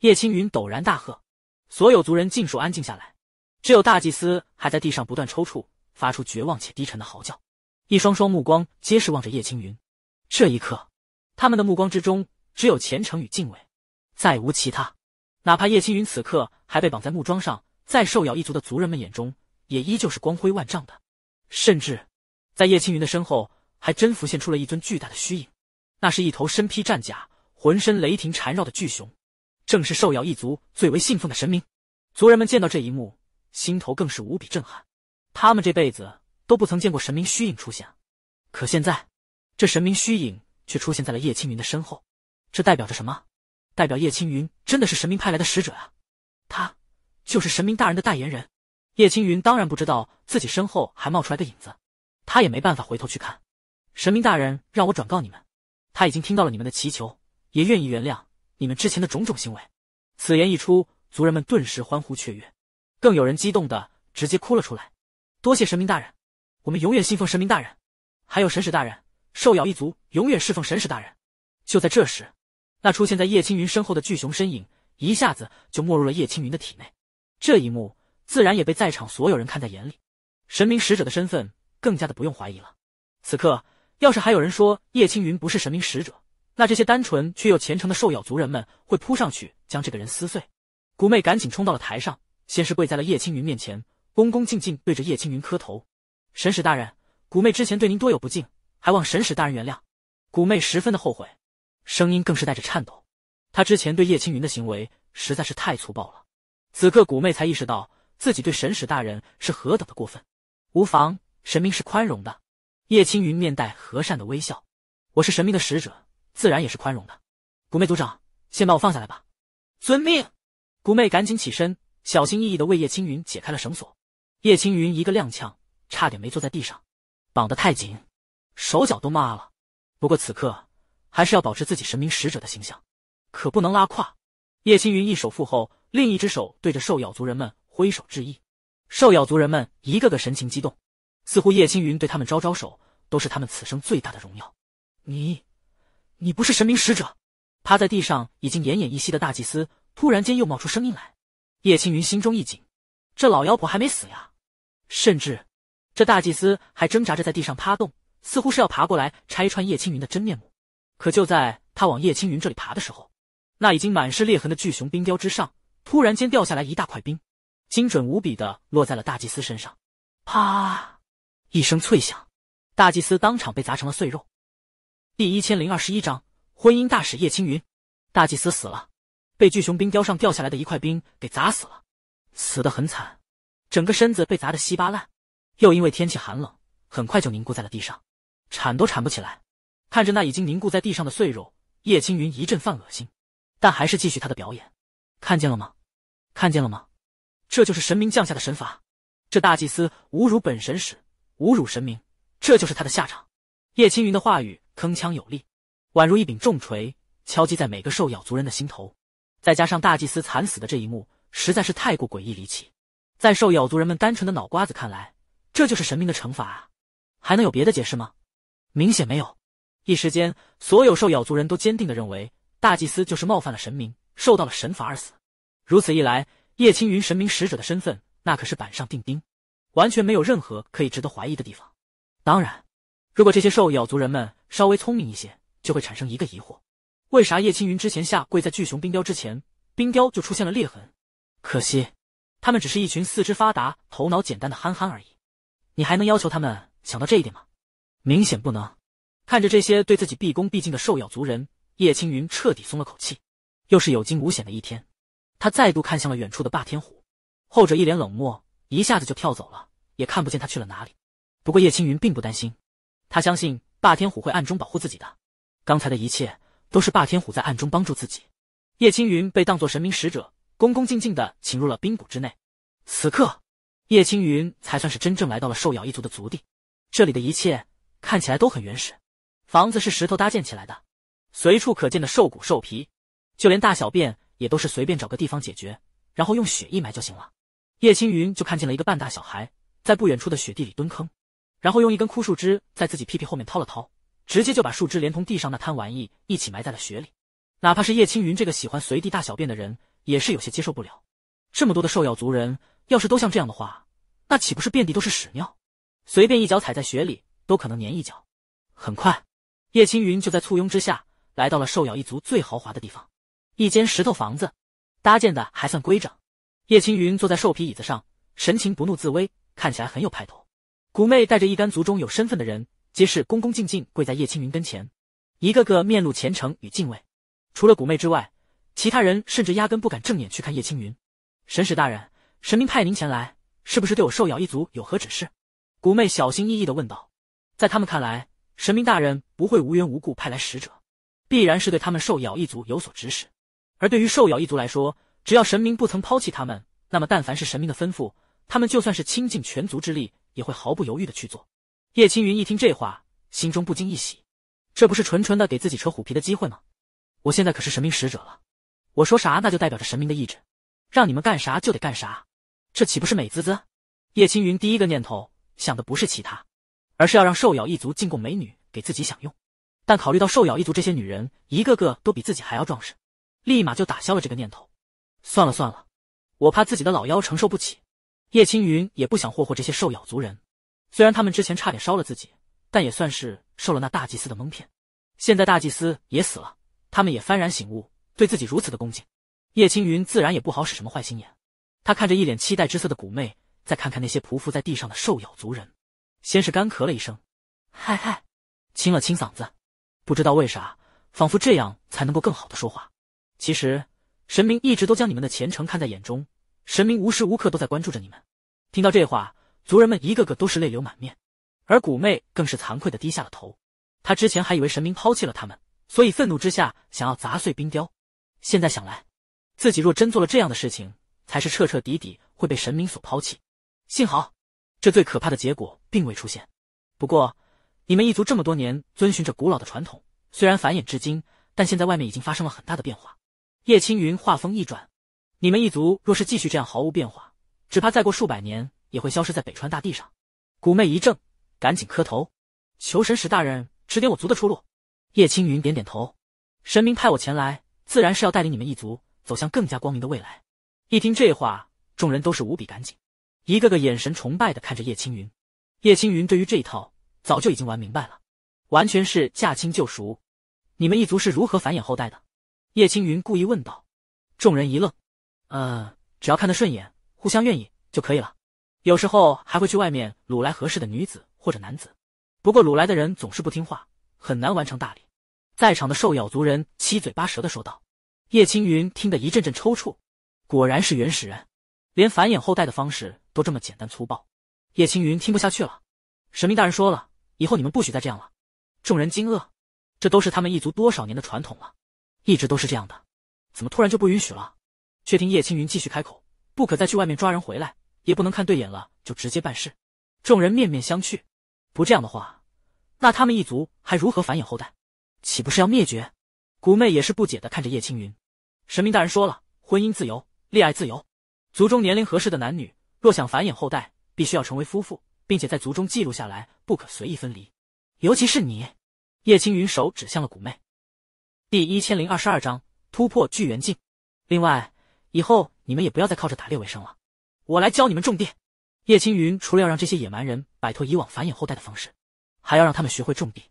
叶青云陡然大喝，所有族人尽数安静下来，只有大祭司还在地上不断抽搐，发出绝望且低沉的嚎叫。一双双目光皆是望着叶青云，这一刻，他们的目光之中只有虔诚与敬畏，再无其他。哪怕叶青云此刻还被绑在木桩上，在兽咬一族的族人们眼中，也依旧是光辉万丈的。甚至，在叶青云的身后，还真浮现出了一尊巨大的虚影，那是一头身披战甲。浑身雷霆缠绕的巨熊，正是兽妖一族最为信奉的神明。族人们见到这一幕，心头更是无比震撼。他们这辈子都不曾见过神明虚影出现，可现在，这神明虚影却出现在了叶青云的身后。这代表着什么？代表叶青云真的是神明派来的使者啊！他就是神明大人的代言人。叶青云当然不知道自己身后还冒出来个影子，他也没办法回头去看。神明大人让我转告你们，他已经听到了你们的祈求。也愿意原谅你们之前的种种行为。此言一出，族人们顿时欢呼雀跃，更有人激动的直接哭了出来。多谢神明大人，我们永远信奉神明大人，还有神使大人，兽咬一族永远侍奉神使大人。就在这时，那出现在叶青云身后的巨熊身影一下子就没入了叶青云的体内。这一幕自然也被在场所有人看在眼里，神明使者的身份更加的不用怀疑了。此刻，要是还有人说叶青云不是神明使者，那这些单纯却又虔诚的兽咬族人们会扑上去将这个人撕碎。古妹赶紧冲到了台上，先是跪在了叶青云面前，恭恭敬敬对着叶青云磕头。神使大人，古妹之前对您多有不敬，还望神使大人原谅。古妹十分的后悔，声音更是带着颤抖。她之前对叶青云的行为实在是太粗暴了。此刻古妹才意识到自己对神使大人是何等的过分。无妨，神明是宽容的。叶青云面带和善的微笑，我是神明的使者。自然也是宽容的，古妹族长，先把我放下来吧。遵命。古妹赶紧起身，小心翼翼的为叶青云解开了绳索。叶青云一个踉跄，差点没坐在地上，绑得太紧，手脚都麻了。不过此刻还是要保持自己神明使者的形象，可不能拉胯。叶青云一手负后，另一只手对着兽咬族人们挥手致意。兽咬族人们一个个神情激动，似乎叶青云对他们招招手，都是他们此生最大的荣耀。你。你不是神明使者？趴在地上已经奄奄一息的大祭司突然间又冒出声音来，叶青云心中一紧，这老妖婆还没死呀！甚至，这大祭司还挣扎着在地上趴动，似乎是要爬过来拆穿叶青云的真面目。可就在他往叶青云这里爬的时候，那已经满是裂痕的巨熊冰雕之上，突然间掉下来一大块冰，精准无比的落在了大祭司身上，啪！一声脆响，大祭司当场被砸成了碎肉。第一千零二十一章婚姻大使叶青云，大祭司死了，被巨熊冰雕上掉下来的一块冰给砸死了，死得很惨，整个身子被砸得稀巴烂，又因为天气寒冷，很快就凝固在了地上，铲都铲不起来。看着那已经凝固在地上的碎肉，叶青云一阵犯恶心，但还是继续他的表演。看见了吗？看见了吗？这就是神明降下的神罚。这大祭司侮辱本神使，侮辱神明，这就是他的下场。叶青云的话语。铿锵有力，宛如一柄重锤敲击在每个兽咬族人的心头。再加上大祭司惨死的这一幕，实在是太过诡异离奇。在兽咬族人们单纯的脑瓜子看来，这就是神明的惩罚啊！还能有别的解释吗？明显没有。一时间，所有兽咬族人都坚定的认为，大祭司就是冒犯了神明，受到了神罚而死。如此一来，叶青云神明使者的身份，那可是板上钉钉，完全没有任何可以值得怀疑的地方。当然。如果这些兽咬族人们稍微聪明一些，就会产生一个疑惑：为啥叶青云之前下跪在巨熊冰雕之前，冰雕就出现了裂痕？可惜，他们只是一群四肢发达、头脑简单的憨憨而已。你还能要求他们想到这一点吗？明显不能。看着这些对自己毕恭毕敬的兽咬族人，叶青云彻底松了口气，又是有惊无险的一天。他再度看向了远处的霸天虎，后者一脸冷漠，一下子就跳走了，也看不见他去了哪里。不过叶青云并不担心。他相信霸天虎会暗中保护自己的，刚才的一切都是霸天虎在暗中帮助自己。叶青云被当作神明使者，恭恭敬敬的请入了冰谷之内。此刻，叶青云才算是真正来到了兽咬一族的族地。这里的一切看起来都很原始，房子是石头搭建起来的，随处可见的兽骨兽皮，就连大小便也都是随便找个地方解决，然后用雪一埋就行了。叶青云就看见了一个半大小孩在不远处的雪地里蹲坑。然后用一根枯树枝在自己屁屁后面掏了掏，直接就把树枝连同地上那摊玩意一起埋在了雪里。哪怕是叶青云这个喜欢随地大小便的人，也是有些接受不了。这么多的兽咬族人，要是都像这样的话，那岂不是遍地都是屎尿？随便一脚踩在雪里都可能粘一脚。很快，叶青云就在簇拥之下来到了兽咬一族最豪华的地方——一间石头房子，搭建的还算规整。叶青云坐在兽皮椅子上，神情不怒自威，看起来很有派头。古妹带着一干族中有身份的人，皆是恭恭敬敬跪在叶青云跟前，一个个面露虔诚与敬畏。除了古妹之外，其他人甚至压根不敢正眼去看叶青云。神使大人，神明派您前来，是不是对我兽咬一族有何指示？古妹小心翼翼的问道。在他们看来，神明大人不会无缘无故派来使者，必然是对他们兽咬一族有所指使。而对于兽咬一族来说，只要神明不曾抛弃他们，那么但凡是神明的吩咐，他们就算是倾尽全族之力。也会毫不犹豫的去做。叶青云一听这话，心中不禁一喜，这不是纯纯的给自己扯虎皮的机会吗？我现在可是神明使者了，我说啥那就代表着神明的意志，让你们干啥就得干啥，这岂不是美滋滋？叶青云第一个念头想的不是其他，而是要让兽咬一族进贡美女给自己享用，但考虑到兽咬一族这些女人一个个都比自己还要壮实，立马就打消了这个念头。算了算了，我怕自己的老腰承受不起。叶青云也不想霍霍这些兽咬族人，虽然他们之前差点烧了自己，但也算是受了那大祭司的蒙骗。现在大祭司也死了，他们也幡然醒悟，对自己如此的恭敬，叶青云自然也不好使什么坏心眼。他看着一脸期待之色的古媚，再看看那些匍匐在地上的兽咬族人，先是干咳了一声，嗨嗨，清了清嗓子，不知道为啥，仿佛这样才能够更好的说话。其实，神明一直都将你们的前程看在眼中。神明无时无刻都在关注着你们。听到这话，族人们一个个都是泪流满面，而古妹更是惭愧的低下了头。她之前还以为神明抛弃了他们，所以愤怒之下想要砸碎冰雕。现在想来，自己若真做了这样的事情，才是彻彻底底会被神明所抛弃。幸好，这最可怕的结果并未出现。不过，你们一族这么多年遵循着古老的传统，虽然繁衍至今，但现在外面已经发生了很大的变化。叶青云话锋一转。你们一族若是继续这样毫无变化，只怕再过数百年也会消失在北川大地上。古妹一怔，赶紧磕头，求神使大人指点我族的出路。叶青云点点头，神明派我前来，自然是要带领你们一族走向更加光明的未来。一听这话，众人都是无比赶紧，一个个眼神崇拜的看着叶青云。叶青云对于这一套早就已经玩明白了，完全是驾轻就熟。你们一族是如何繁衍后代的？叶青云故意问道。众人一愣。呃，只要看得顺眼，互相愿意就可以了。有时候还会去外面掳来合适的女子或者男子，不过掳来的人总是不听话，很难完成大礼。在场的兽咬族人七嘴八舌的说道。叶青云听得一阵阵抽搐，果然是原始人，连繁衍后代的方式都这么简单粗暴。叶青云听不下去了，神明大人说了，以后你们不许再这样了。众人惊愕，这都是他们一族多少年的传统了，一直都是这样的，怎么突然就不允许了？却听叶青云继续开口：“不可再去外面抓人回来，也不能看对眼了就直接办事。”众人面面相觑。不这样的话，那他们一族还如何繁衍后代？岂不是要灭绝？古妹也是不解的看着叶青云。神明大人说了，婚姻自由，恋爱自由。族中年龄合适的男女，若想繁衍后代，必须要成为夫妇，并且在族中记录下来，不可随意分离。尤其是你，叶青云手指向了古妹。第一千零二十二章突破聚元境。另外。以后你们也不要再靠着打猎为生了，我来教你们种地。叶青云除了要让这些野蛮人摆脱以往繁衍后代的方式，还要让他们学会种地。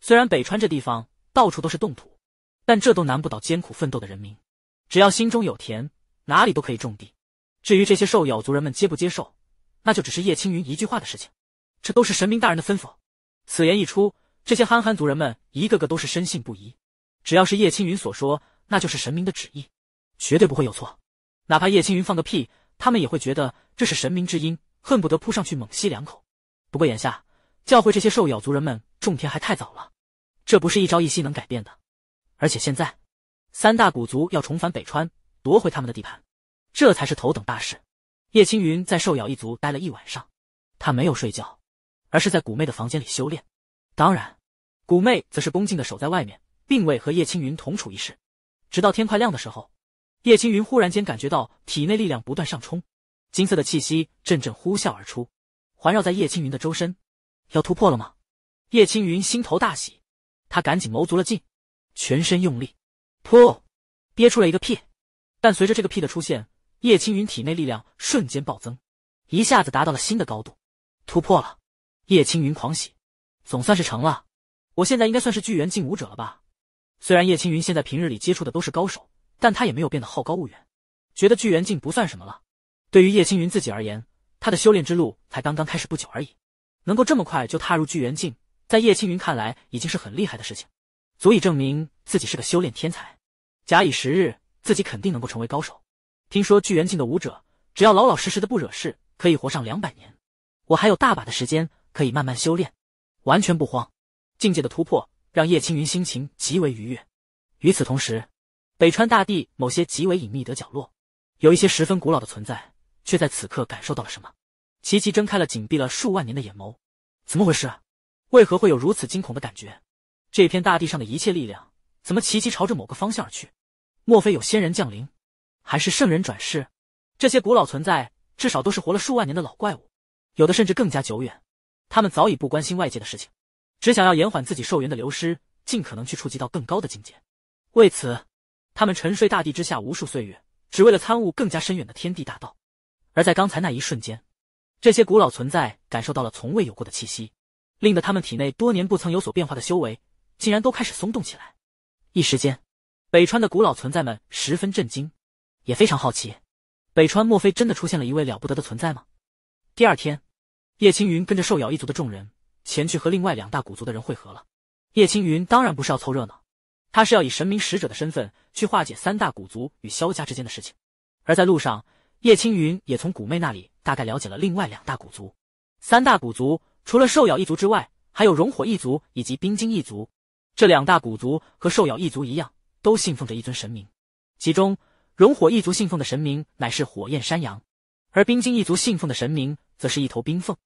虽然北川这地方到处都是冻土，但这都难不倒艰苦奋斗的人民。只要心中有田，哪里都可以种地。至于这些兽咬族人们接不接受，那就只是叶青云一句话的事情。这都是神明大人的吩咐。此言一出，这些憨憨族人们一个个都是深信不疑。只要是叶青云所说，那就是神明的旨意，绝对不会有错。哪怕叶青云放个屁，他们也会觉得这是神明之音，恨不得扑上去猛吸两口。不过眼下，教会这些兽咬族人们种田还太早了，这不是一朝一夕能改变的。而且现在，三大古族要重返北川，夺回他们的地盘，这才是头等大事。叶青云在兽咬一族待了一晚上，他没有睡觉，而是在古妹的房间里修炼。当然，古妹则是恭敬的守在外面，并未和叶青云同处一室。直到天快亮的时候。叶青云忽然间感觉到体内力量不断上冲，金色的气息阵阵呼啸而出，环绕在叶青云的周身。要突破了吗？叶青云心头大喜，他赶紧谋足了劲，全身用力，噗，憋出了一个屁。但随着这个屁的出现，叶青云体内力量瞬间暴增，一下子达到了新的高度，突破了。叶青云狂喜，总算是成了。我现在应该算是巨猿境武者了吧？虽然叶青云现在平日里接触的都是高手。但他也没有变得好高骛远，觉得聚元境不算什么了。对于叶青云自己而言，他的修炼之路才刚刚开始不久而已。能够这么快就踏入聚元境，在叶青云看来已经是很厉害的事情，足以证明自己是个修炼天才。假以时日，自己肯定能够成为高手。听说聚元境的武者，只要老老实实的不惹事，可以活上两百年。我还有大把的时间可以慢慢修炼，完全不慌。境界的突破让叶青云心情极为愉悦。与此同时，北川大地某些极为隐秘的角落，有一些十分古老的存在，却在此刻感受到了什么，齐齐睁开了紧闭了数万年的眼眸。怎么回事？为何会有如此惊恐的感觉？这片大地上的一切力量，怎么齐齐朝着某个方向而去？莫非有仙人降临，还是圣人转世？这些古老存在，至少都是活了数万年的老怪物，有的甚至更加久远。他们早已不关心外界的事情，只想要延缓自己寿元的流失，尽可能去触及到更高的境界。为此。他们沉睡大地之下无数岁月，只为了参悟更加深远的天地大道。而在刚才那一瞬间，这些古老存在感受到了从未有过的气息，令得他们体内多年不曾有所变化的修为竟然都开始松动起来。一时间，北川的古老存在们十分震惊，也非常好奇：北川莫非真的出现了一位了不得的存在吗？第二天，叶青云跟着兽咬一族的众人前去和另外两大古族的人汇合了。叶青云当然不是要凑热闹。他是要以神明使者的身份去化解三大古族与萧家之间的事情，而在路上，叶青云也从古妹那里大概了解了另外两大古族。三大古族除了兽咬一族之外，还有熔火一族以及冰晶一族。这两大古族和兽咬一族一样，都信奉着一尊神明。其中，熔火一族信奉的神明乃是火焰山羊，而冰晶一族信奉的神明则是一头冰凤。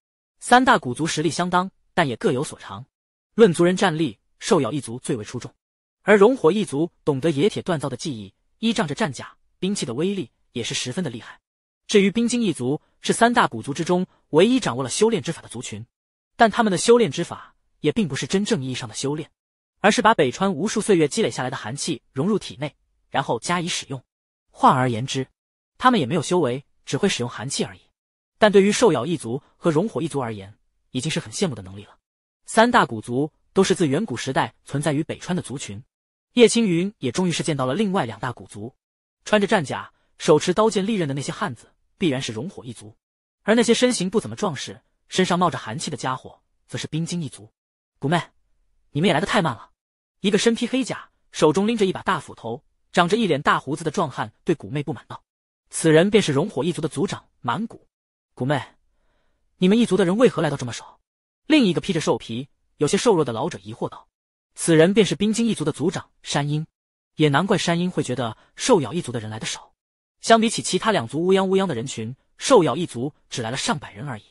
三大古族实力相当，但也各有所长。论族人战力，兽咬一族最为出众。而熔火一族懂得冶铁锻造的技艺，依仗着战甲、兵器的威力，也是十分的厉害。至于冰晶一族，是三大古族之中唯一掌握了修炼之法的族群，但他们的修炼之法也并不是真正意义上的修炼，而是把北川无数岁月积累下来的寒气融入体内，然后加以使用。换而言之，他们也没有修为，只会使用寒气而已。但对于兽咬一族和熔火一族而言，已经是很羡慕的能力了。三大古族都是自远古时代存在于北川的族群。叶青云也终于是见到了另外两大古族，穿着战甲、手持刀剑利刃的那些汉子，必然是熔火一族；而那些身形不怎么壮实、身上冒着寒气的家伙，则是冰晶一族。古妹，你们也来的太慢了。一个身披黑甲、手中拎着一把大斧头、长着一脸大胡子的壮汉对古妹不满道：“此人便是熔火一族的族长满谷。”古妹，你们一族的人为何来到这么少？”另一个披着兽皮、有些瘦弱的老者疑惑道。此人便是冰晶一族的族长山鹰，也难怪山鹰会觉得兽咬一族的人来的少。相比起其他两族乌泱乌泱的人群，兽咬一族只来了上百人而已，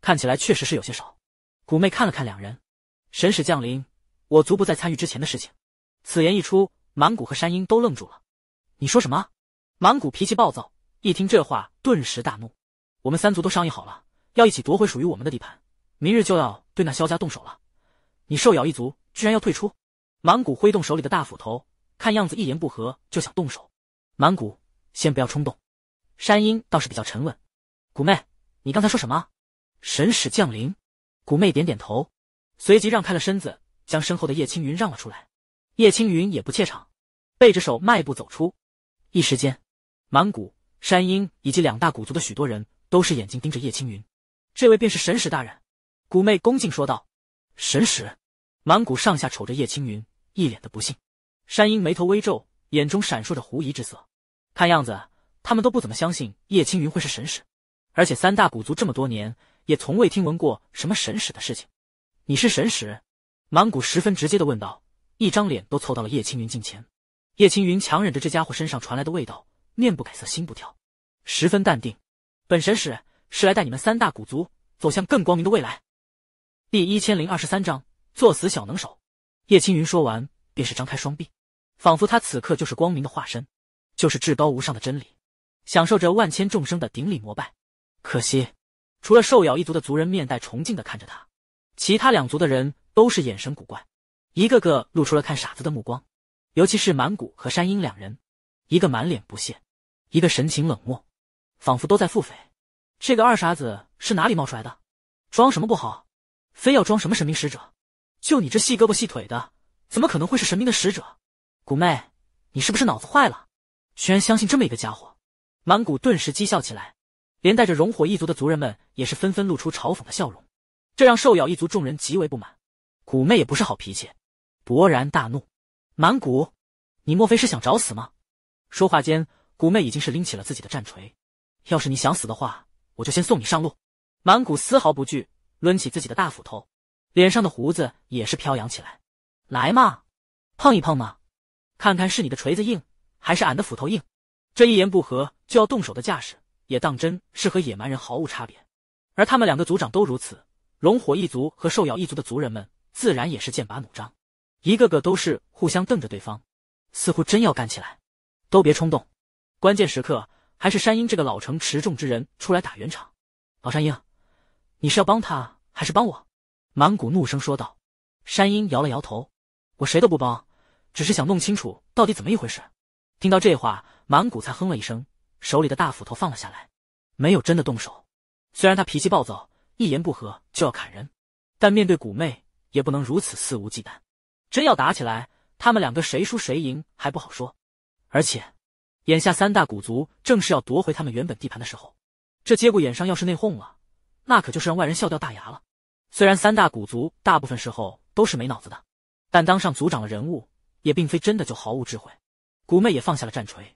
看起来确实是有些少。古妹看了看两人，神使降临，我族不再参与之前的事情。此言一出，满谷和山鹰都愣住了。你说什么？满谷脾气暴躁，一听这话顿时大怒。我们三族都商议好了，要一起夺回属于我们的地盘，明日就要对那萧家动手了。你兽咬一族。居然要退出！满谷挥动手里的大斧头，看样子一言不合就想动手。满谷，先不要冲动。山鹰倒是比较沉稳。谷妹，你刚才说什么？神使降临。谷妹点点头，随即让开了身子，将身后的叶青云让了出来。叶青云也不怯场，背着手迈步走出。一时间，满谷、山鹰以及两大古族的许多人都是眼睛盯着叶青云。这位便是神使大人。谷妹恭敬说道。神使。满谷上下瞅着叶青云，一脸的不信。山鹰眉头微皱，眼中闪烁着狐疑之色。看样子，他们都不怎么相信叶青云会是神使。而且三大古族这么多年，也从未听闻过什么神使的事情。你是神使？满谷十分直接的问道，一张脸都凑到了叶青云近前。叶青云强忍着这家伙身上传来的味道，面不改色，心不跳，十分淡定。本神使是来带你们三大古族走向更光明的未来。第一千零二十三章。作死小能手，叶青云说完，便是张开双臂，仿佛他此刻就是光明的化身，就是至高无上的真理，享受着万千众生的顶礼膜拜。可惜，除了兽咬一族的族人面带崇敬的看着他，其他两族的人都是眼神古怪，一个个露出了看傻子的目光。尤其是满谷和山鹰两人，一个满脸不屑，一个神情冷漠，仿佛都在腹诽：这个二傻子是哪里冒出来的？装什么不好，非要装什么神明使者？就你这细胳膊细腿的，怎么可能会是神明的使者？古妹，你是不是脑子坏了，居然相信这么一个家伙？满谷顿时讥笑起来，连带着熔火一族的族人们也是纷纷露出嘲讽的笑容，这让兽咬一族众人极为不满。古妹也不是好脾气，勃然大怒：“满谷，你莫非是想找死吗？”说话间，古妹已经是拎起了自己的战锤，要是你想死的话，我就先送你上路。满谷丝毫不惧，抡起自己的大斧头。脸上的胡子也是飘扬起来，来嘛，碰一碰嘛，看看是你的锤子硬还是俺的斧头硬。这一言不合就要动手的架势，也当真是和野蛮人毫无差别。而他们两个族长都如此，龙火一族和兽咬一族的族人们自然也是剑拔弩张，一个个都是互相瞪着对方，似乎真要干起来。都别冲动，关键时刻还是山鹰这个老成持重之人出来打圆场。老山鹰，你是要帮他还是帮我？满谷怒声说道：“山鹰摇了摇头，我谁都不帮，只是想弄清楚到底怎么一回事。”听到这话，满谷才哼了一声，手里的大斧头放了下来，没有真的动手。虽然他脾气暴躁，一言不合就要砍人，但面对古妹也不能如此肆无忌惮。真要打起来，他们两个谁输谁赢还不好说。而且，眼下三大古族正是要夺回他们原本地盘的时候，这节骨眼上要是内讧了，那可就是让外人笑掉大牙了。虽然三大古族大部分时候都是没脑子的，但当上族长的人物也并非真的就毫无智慧。古妹也放下了战锤，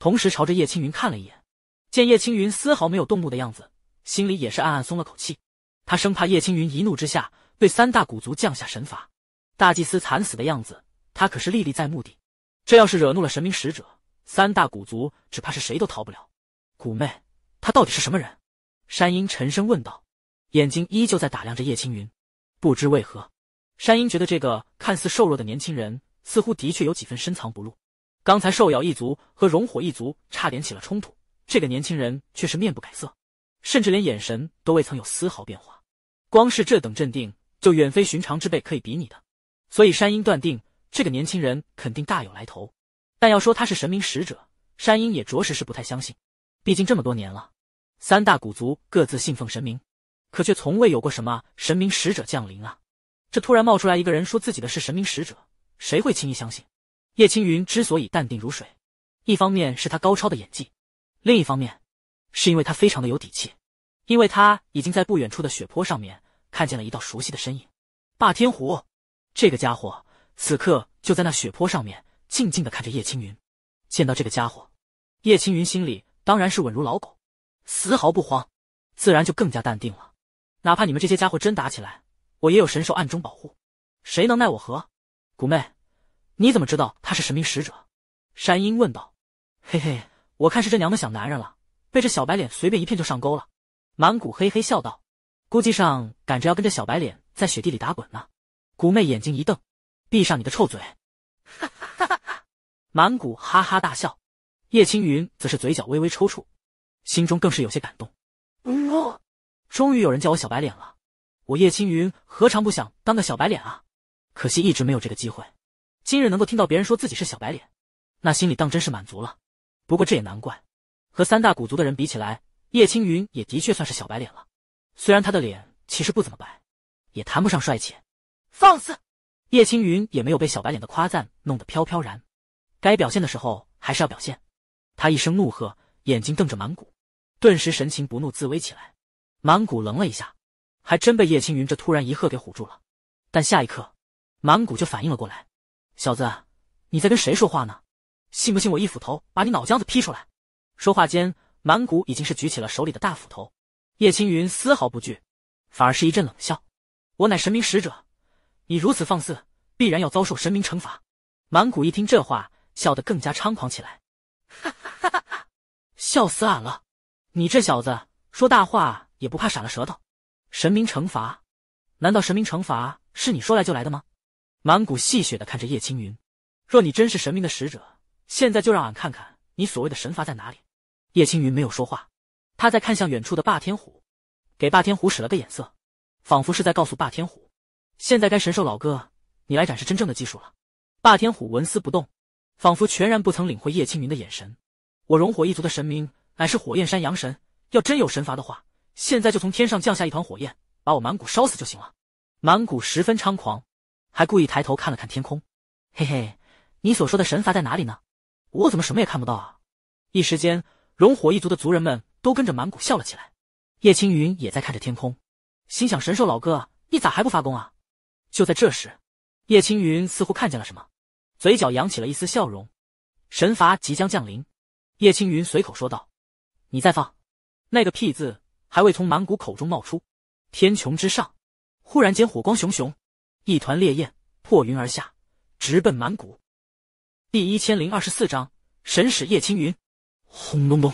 同时朝着叶青云看了一眼，见叶青云丝毫没有动怒的样子，心里也是暗暗松了口气。他生怕叶青云一怒之下对三大古族降下神罚。大祭司惨死的样子，他可是历历在目的。这要是惹怒了神明使者，三大古族只怕是谁都逃不了。古妹，他到底是什么人？山鹰沉声问道。眼睛依旧在打量着叶青云，不知为何，山鹰觉得这个看似瘦弱的年轻人似乎的确有几分深藏不露。刚才兽咬一族和熔火一族差点起了冲突，这个年轻人却是面不改色，甚至连眼神都未曾有丝毫变化。光是这等镇定，就远非寻常之辈可以比拟的。所以山鹰断定，这个年轻人肯定大有来头。但要说他是神明使者，山鹰也着实是不太相信。毕竟这么多年了，三大古族各自信奉神明。可却从未有过什么神明使者降临啊！这突然冒出来一个人说自己的是神明使者，谁会轻易相信？叶青云之所以淡定如水，一方面是他高超的演技，另一方面是因为他非常的有底气，因为他已经在不远处的雪坡上面看见了一道熟悉的身影——霸天虎。这个家伙此刻就在那雪坡上面静静的看着叶青云。见到这个家伙，叶青云心里当然是稳如老狗，丝毫不慌，自然就更加淡定了。哪怕你们这些家伙真打起来，我也有神兽暗中保护，谁能奈我何？古妹，你怎么知道他是神明使者？山鹰问道。嘿嘿，我看是这娘们想男人了，被这小白脸随便一片就上钩了。满谷嘿嘿笑道，估计上赶着要跟这小白脸在雪地里打滚呢。古妹眼睛一瞪，闭上你的臭嘴！哈哈哈哈！满谷哈哈大笑，叶青云则是嘴角微微抽搐，心中更是有些感动。终于有人叫我小白脸了，我叶青云何尝不想当个小白脸啊？可惜一直没有这个机会。今日能够听到别人说自己是小白脸，那心里当真是满足了。不过这也难怪，和三大古族的人比起来，叶青云也的确算是小白脸了。虽然他的脸其实不怎么白，也谈不上帅气。放肆！叶青云也没有被小白脸的夸赞弄得飘飘然，该表现的时候还是要表现。他一声怒喝，眼睛瞪着满谷，顿时神情不怒自威起来。满谷愣了一下，还真被叶青云这突然一喝给唬住了。但下一刻，满谷就反应了过来：“小子，你在跟谁说话呢？信不信我一斧头把你脑浆子劈出来？”说话间，满谷已经是举起了手里的大斧头。叶青云丝毫不惧，反而是一阵冷笑：“我乃神明使者，你如此放肆，必然要遭受神明惩罚。”满谷一听这话，笑得更加猖狂起来：“哈哈哈哈，笑死俺了！你这小子说大话。”也不怕闪了舌头，神明惩罚？难道神明惩罚是你说来就来的吗？满谷戏谑的看着叶青云，若你真是神明的使者，现在就让俺看看你所谓的神罚在哪里。叶青云没有说话，他在看向远处的霸天虎，给霸天虎使了个眼色，仿佛是在告诉霸天虎，现在该神兽老哥，你来展示真正的技术了。霸天虎纹丝不动，仿佛全然不曾领会叶青云的眼神。我熔火一族的神明乃是火焰山阳神，要真有神罚的话。现在就从天上降下一团火焰，把我满谷烧死就行了。满谷十分猖狂，还故意抬头看了看天空，嘿嘿，你所说的神罚在哪里呢？我怎么什么也看不到啊？一时间，熔火一族的族人们都跟着满谷笑了起来。叶青云也在看着天空，心想：神兽老哥，你咋还不发功啊？就在这时，叶青云似乎看见了什么，嘴角扬起了一丝笑容。神罚即将降临，叶青云随口说道：“你再放那个屁字。”还未从满谷口中冒出，天穹之上，忽然间火光熊熊，一团烈焰破云而下，直奔满谷。第一千零二十四章神使叶青云。轰隆隆，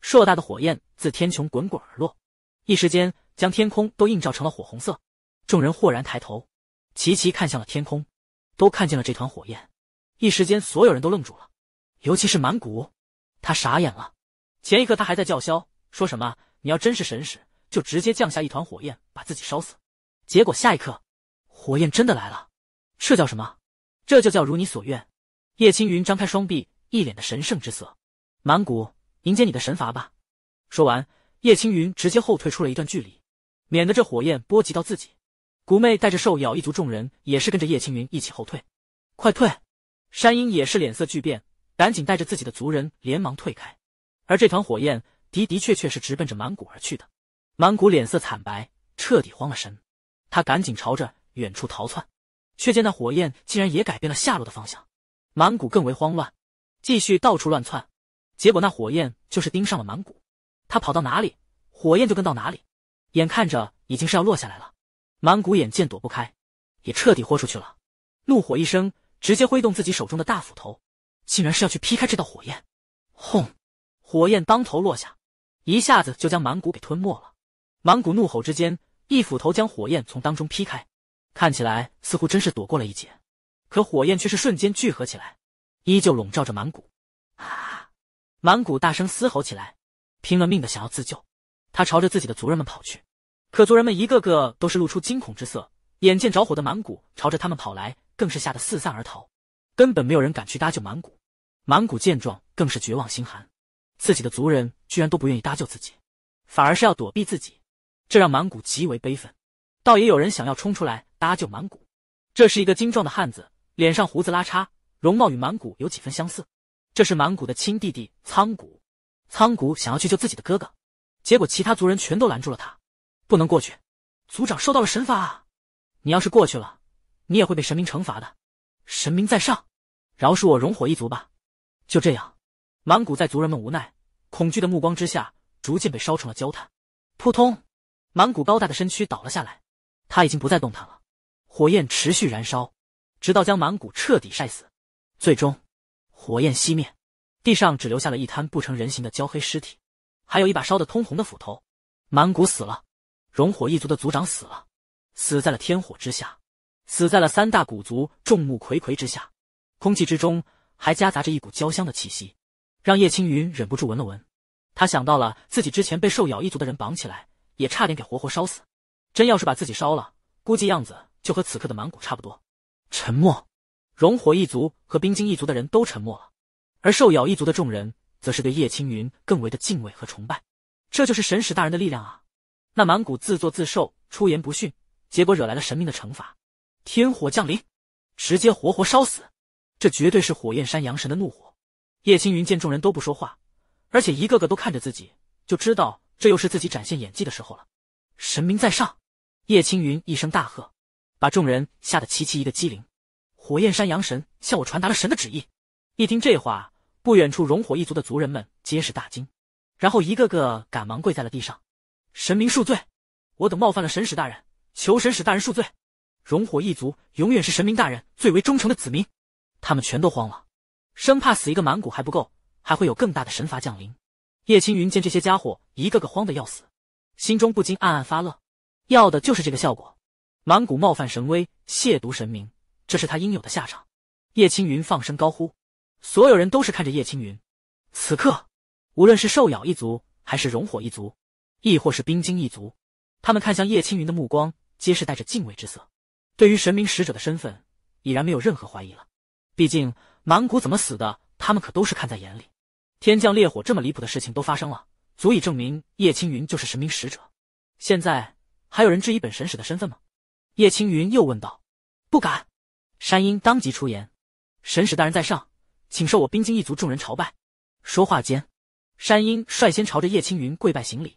硕大的火焰自天穹滚滚而落，一时间将天空都映照成了火红色。众人豁然抬头，齐齐看向了天空，都看见了这团火焰。一时间，所有人都愣住了，尤其是满谷，他傻眼了。前一刻他还在叫嚣，说什么。你要真是神使，就直接降下一团火焰把自己烧死。结果下一刻，火焰真的来了。这叫什么？这就叫如你所愿。叶青云张开双臂，一脸的神圣之色。蛮古，迎接你的神罚吧！说完，叶青云直接后退出了一段距离，免得这火焰波及到自己。古妹带着兽咬一族众人也是跟着叶青云一起后退，快退！山鹰也是脸色巨变，赶紧带着自己的族人连忙退开。而这团火焰。的的确确是直奔着满谷而去的，满谷脸色惨白，彻底慌了神，他赶紧朝着远处逃窜，却见那火焰竟然也改变了下落的方向，满谷更为慌乱，继续到处乱窜，结果那火焰就是盯上了满谷，他跑到哪里，火焰就跟到哪里，眼看着已经是要落下来了，满谷眼见躲不开，也彻底豁出去了，怒火一生，直接挥动自己手中的大斧头，竟然是要去劈开这道火焰，轰，火焰当头落下。一下子就将满谷给吞没了。满谷怒吼之间，一斧头将火焰从当中劈开，看起来似乎真是躲过了一劫。可火焰却是瞬间聚合起来，依旧笼罩着满谷。啊！满谷大声嘶吼起来，拼了命的想要自救。他朝着自己的族人们跑去，可族人们一个个都是露出惊恐之色，眼见着火的满谷朝着他们跑来，更是吓得四散而逃，根本没有人敢去搭救满谷。满谷见状，更是绝望心寒，自己的族人。居然都不愿意搭救自己，反而是要躲避自己，这让满谷极为悲愤。倒也有人想要冲出来搭救满谷，这是一个精壮的汉子，脸上胡子拉碴，容貌与满谷有几分相似。这是满谷的亲弟弟仓谷，仓谷想要去救自己的哥哥，结果其他族人全都拦住了他，不能过去。族长受到了神罚，你要是过去了，你也会被神明惩罚的。神明在上，饶恕我熔火一族吧。就这样，满谷在族人们无奈。恐惧的目光之下，逐渐被烧成了焦炭。扑通，满谷高大的身躯倒了下来，他已经不再动弹了。火焰持续燃烧，直到将满谷彻底晒死。最终，火焰熄灭，地上只留下了一滩不成人形的焦黑尸体，还有一把烧得通红的斧头。满谷死了，熔火一族的族长死了，死在了天火之下，死在了三大古族众目睽睽之下。空气之中还夹杂着一股焦香的气息。让叶青云忍不住闻了闻，他想到了自己之前被兽咬一族的人绑起来，也差点给活活烧死。真要是把自己烧了，估计样子就和此刻的满谷差不多。沉默，熔火一族和冰晶一族的人都沉默了，而兽咬一族的众人则是对叶青云更为的敬畏和崇拜。这就是神使大人的力量啊！那满谷自作自受，出言不逊，结果惹来了神明的惩罚，天火降临，直接活活烧死。这绝对是火焰山阳神的怒火。叶青云见众人都不说话，而且一个个都看着自己，就知道这又是自己展现演技的时候了。神明在上，叶青云一声大喝，把众人吓得齐齐一个机灵。火焰山阳神向我传达了神的旨意。一听这话，不远处熔火一族的族人们皆是大惊，然后一个个赶忙跪在了地上。神明恕罪，我等冒犯了神使大人，求神使大人恕罪。熔火一族永远是神明大人最为忠诚的子民。他们全都慌了。生怕死一个满谷还不够，还会有更大的神罚降临。叶青云见这些家伙一个个慌得要死，心中不禁暗暗发乐，要的就是这个效果。满谷冒犯神威，亵渎神明，这是他应有的下场。叶青云放声高呼，所有人都是看着叶青云。此刻，无论是兽咬一族，还是熔火一族，亦或是冰晶一族，他们看向叶青云的目光皆是带着敬畏之色，对于神明使者的身份已然没有任何怀疑了。毕竟。满谷怎么死的？他们可都是看在眼里。天降烈火这么离谱的事情都发生了，足以证明叶青云就是神明使者。现在还有人质疑本神使的身份吗？叶青云又问道。不敢。山鹰当即出言：“神使大人在上，请受我冰晶一族众人朝拜。”说话间，山鹰率先朝着叶青云跪拜行礼，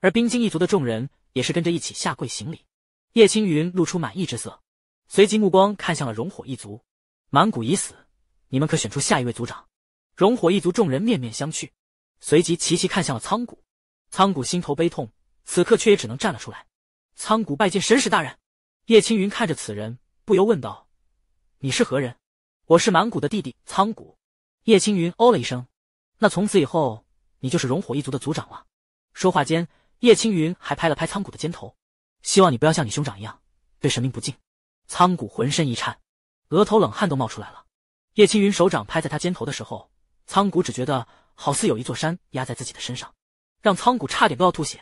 而冰晶一族的众人也是跟着一起下跪行礼。叶青云露出满意之色，随即目光看向了熔火一族。满谷已死。你们可选出下一位族长。熔火一族众人面面相觑，随即齐齐看向了苍谷。苍谷心头悲痛，此刻却也只能站了出来。苍谷拜见神使大人。叶青云看着此人，不由问道：“你是何人？”“我是蛮谷的弟弟，苍谷。”叶青云哦了一声：“那从此以后，你就是熔火一族的族长了。”说话间，叶青云还拍了拍苍谷的肩头：“希望你不要像你兄长一样，对神明不敬。”苍谷浑身一颤，额头冷汗都冒出来了。叶青云手掌拍在他肩头的时候，苍古只觉得好似有一座山压在自己的身上，让苍古差点都要吐血。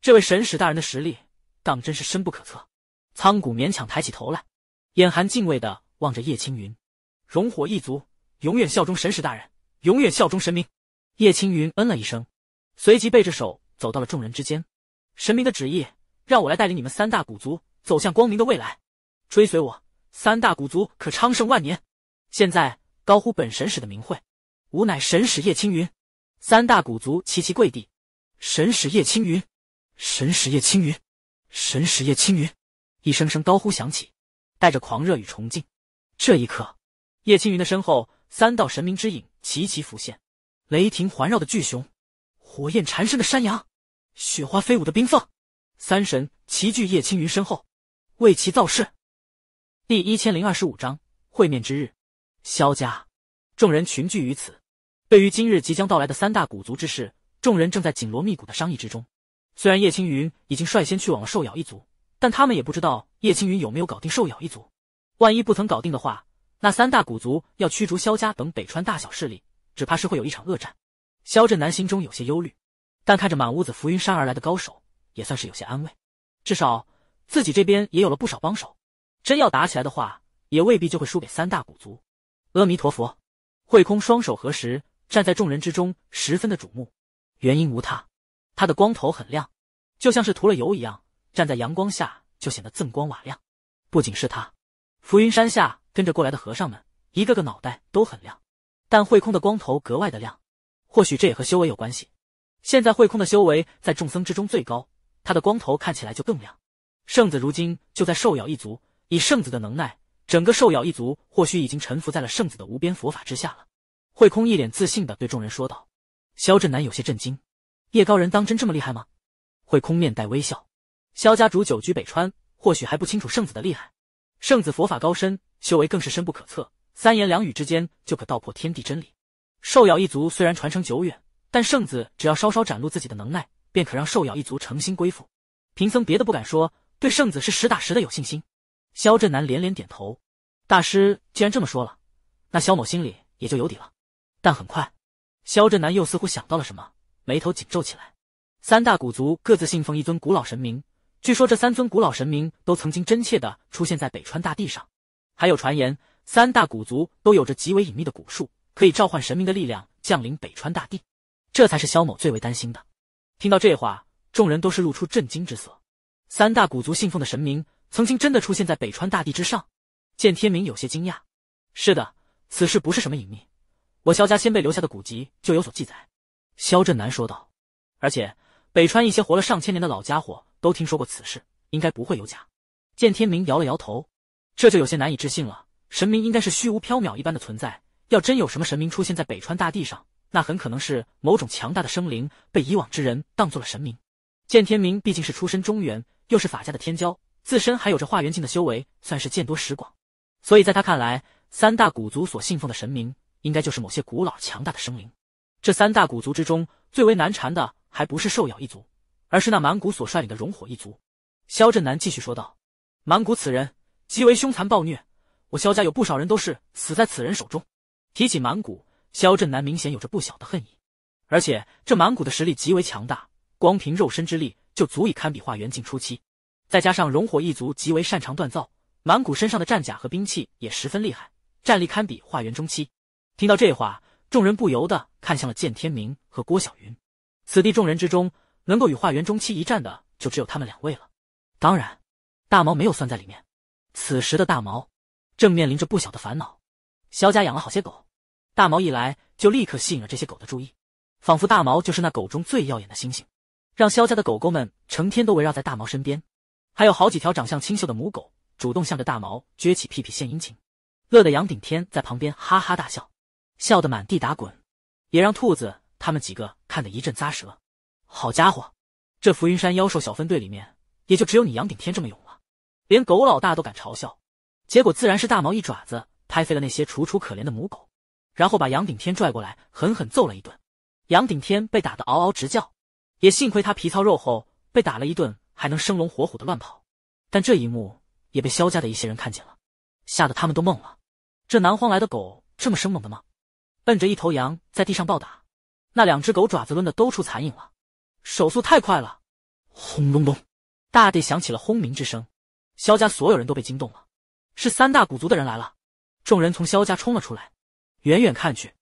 这位神使大人的实力，当真是深不可测。苍古勉强抬起头来，眼含敬畏的望着叶青云。熔火一族永远效忠神使大人，永远效忠神明。叶青云嗯了一声，随即背着手走到了众人之间。神明的旨意，让我来带领你们三大古族走向光明的未来。追随我，三大古族可昌盛万年。现在高呼本神使的名讳，吾乃神使叶青云。三大古族齐齐跪地，神使叶青云，神使叶青云，神使叶青云，一声声高呼响起，带着狂热与崇敬。这一刻，叶青云的身后，三道神明之影齐齐浮现：雷霆环绕的巨熊，火焰缠身的山羊，雪花飞舞的冰凤。三神齐聚叶青云身后，为其造势。第一千零二十五章会面之日。萧家，众人群聚于此，对于今日即将到来的三大古族之事，众人正在紧锣密鼓的商议之中。虽然叶青云已经率先去往了兽咬一族，但他们也不知道叶青云有没有搞定兽咬一族。万一不曾搞定的话，那三大古族要驱逐萧家等北川大小势力，只怕是会有一场恶战。萧振南心中有些忧虑，但看着满屋子浮云山而来的高手，也算是有些安慰。至少自己这边也有了不少帮手，真要打起来的话，也未必就会输给三大古族。阿弥陀佛，慧空双手合十，站在众人之中，十分的瞩目。原因无他，他的光头很亮，就像是涂了油一样，站在阳光下就显得锃光瓦亮。不仅是他，浮云山下跟着过来的和尚们，一个个脑袋都很亮，但慧空的光头格外的亮。或许这也和修为有关系。现在慧空的修为在众僧之中最高，他的光头看起来就更亮。圣子如今就在兽咬一族，以圣子的能耐。整个兽咬一族或许已经臣服在了圣子的无边佛法之下了。慧空一脸自信地对众人说道。萧震南有些震惊，叶高人当真这么厉害吗？慧空面带微笑。萧家主久居北川，或许还不清楚圣子的厉害。圣子佛法高深，修为更是深不可测，三言两语之间就可道破天地真理。兽咬一族虽然传承久远，但圣子只要稍稍展露自己的能耐，便可让兽咬一族诚心归附。贫僧别的不敢说，对圣子是实打实的有信心。肖振南连连点头，大师既然这么说了，那肖某心里也就有底了。但很快，肖振南又似乎想到了什么，眉头紧皱起来。三大古族各自信奉一尊古老神明，据说这三尊古老神明都曾经真切的出现在北川大地上。还有传言，三大古族都有着极为隐秘的古术，可以召唤神明的力量降临北川大地。这才是肖某最为担心的。听到这话，众人都是露出震惊之色。三大古族信奉的神明。曾经真的出现在北川大地之上，见天明有些惊讶。是的，此事不是什么隐秘，我萧家先辈留下的古籍就有所记载。萧振南说道。而且北川一些活了上千年的老家伙都听说过此事，应该不会有假。见天明摇了摇头，这就有些难以置信了。神明应该是虚无缥缈一般的存在，要真有什么神明出现在北川大地上，那很可能是某种强大的生灵被以往之人当做了神明。见天明毕竟是出身中原，又是法家的天骄。自身还有着化元境的修为，算是见多识广，所以在他看来，三大古族所信奉的神明，应该就是某些古老强大的生灵。这三大古族之中，最为难缠的还不是兽咬一族，而是那满古所率领的熔火一族。萧震南继续说道：“满古此人极为凶残暴虐，我萧家有不少人都是死在此人手中。”提起满古，萧震南明显有着不小的恨意，而且这满古的实力极为强大，光凭肉身之力就足以堪比化元境初期。再加上龙火一族极为擅长锻造，满谷身上的战甲和兵器也十分厉害，战力堪比化元中期。听到这话，众人不由得看向了剑天明和郭小云。此地众人之中，能够与化元中期一战的就只有他们两位了。当然，大毛没有算在里面。此时的大毛正面临着不小的烦恼。萧家养了好些狗，大毛一来就立刻吸引了这些狗的注意，仿佛大毛就是那狗中最耀眼的星星，让萧家的狗狗们成天都围绕在大毛身边。还有好几条长相清秀的母狗，主动向着大毛撅起屁屁献殷勤，乐得杨顶天在旁边哈哈大笑，笑得满地打滚，也让兔子他们几个看得一阵咂舌。好家伙，这浮云山妖兽小分队里面，也就只有你杨顶天这么勇了，连狗老大都敢嘲笑。结果自然是大毛一爪子拍飞了那些楚楚可怜的母狗，然后把杨顶天拽过来狠狠揍了一顿。杨顶天被打得嗷嗷直叫，也幸亏他皮糙肉厚，被打了一顿。还能生龙活虎的乱跑，但这一幕也被萧家的一些人看见了，吓得他们都懵了。这南荒来的狗这么生猛的吗？摁着一头羊在地上暴打，那两只狗爪子抡的都出残影了，手速太快了。轰隆隆，大地响起了轰鸣之声，萧家所有人都被惊动了，是三大古族的人来了。众人从萧家冲了出来，远远看去，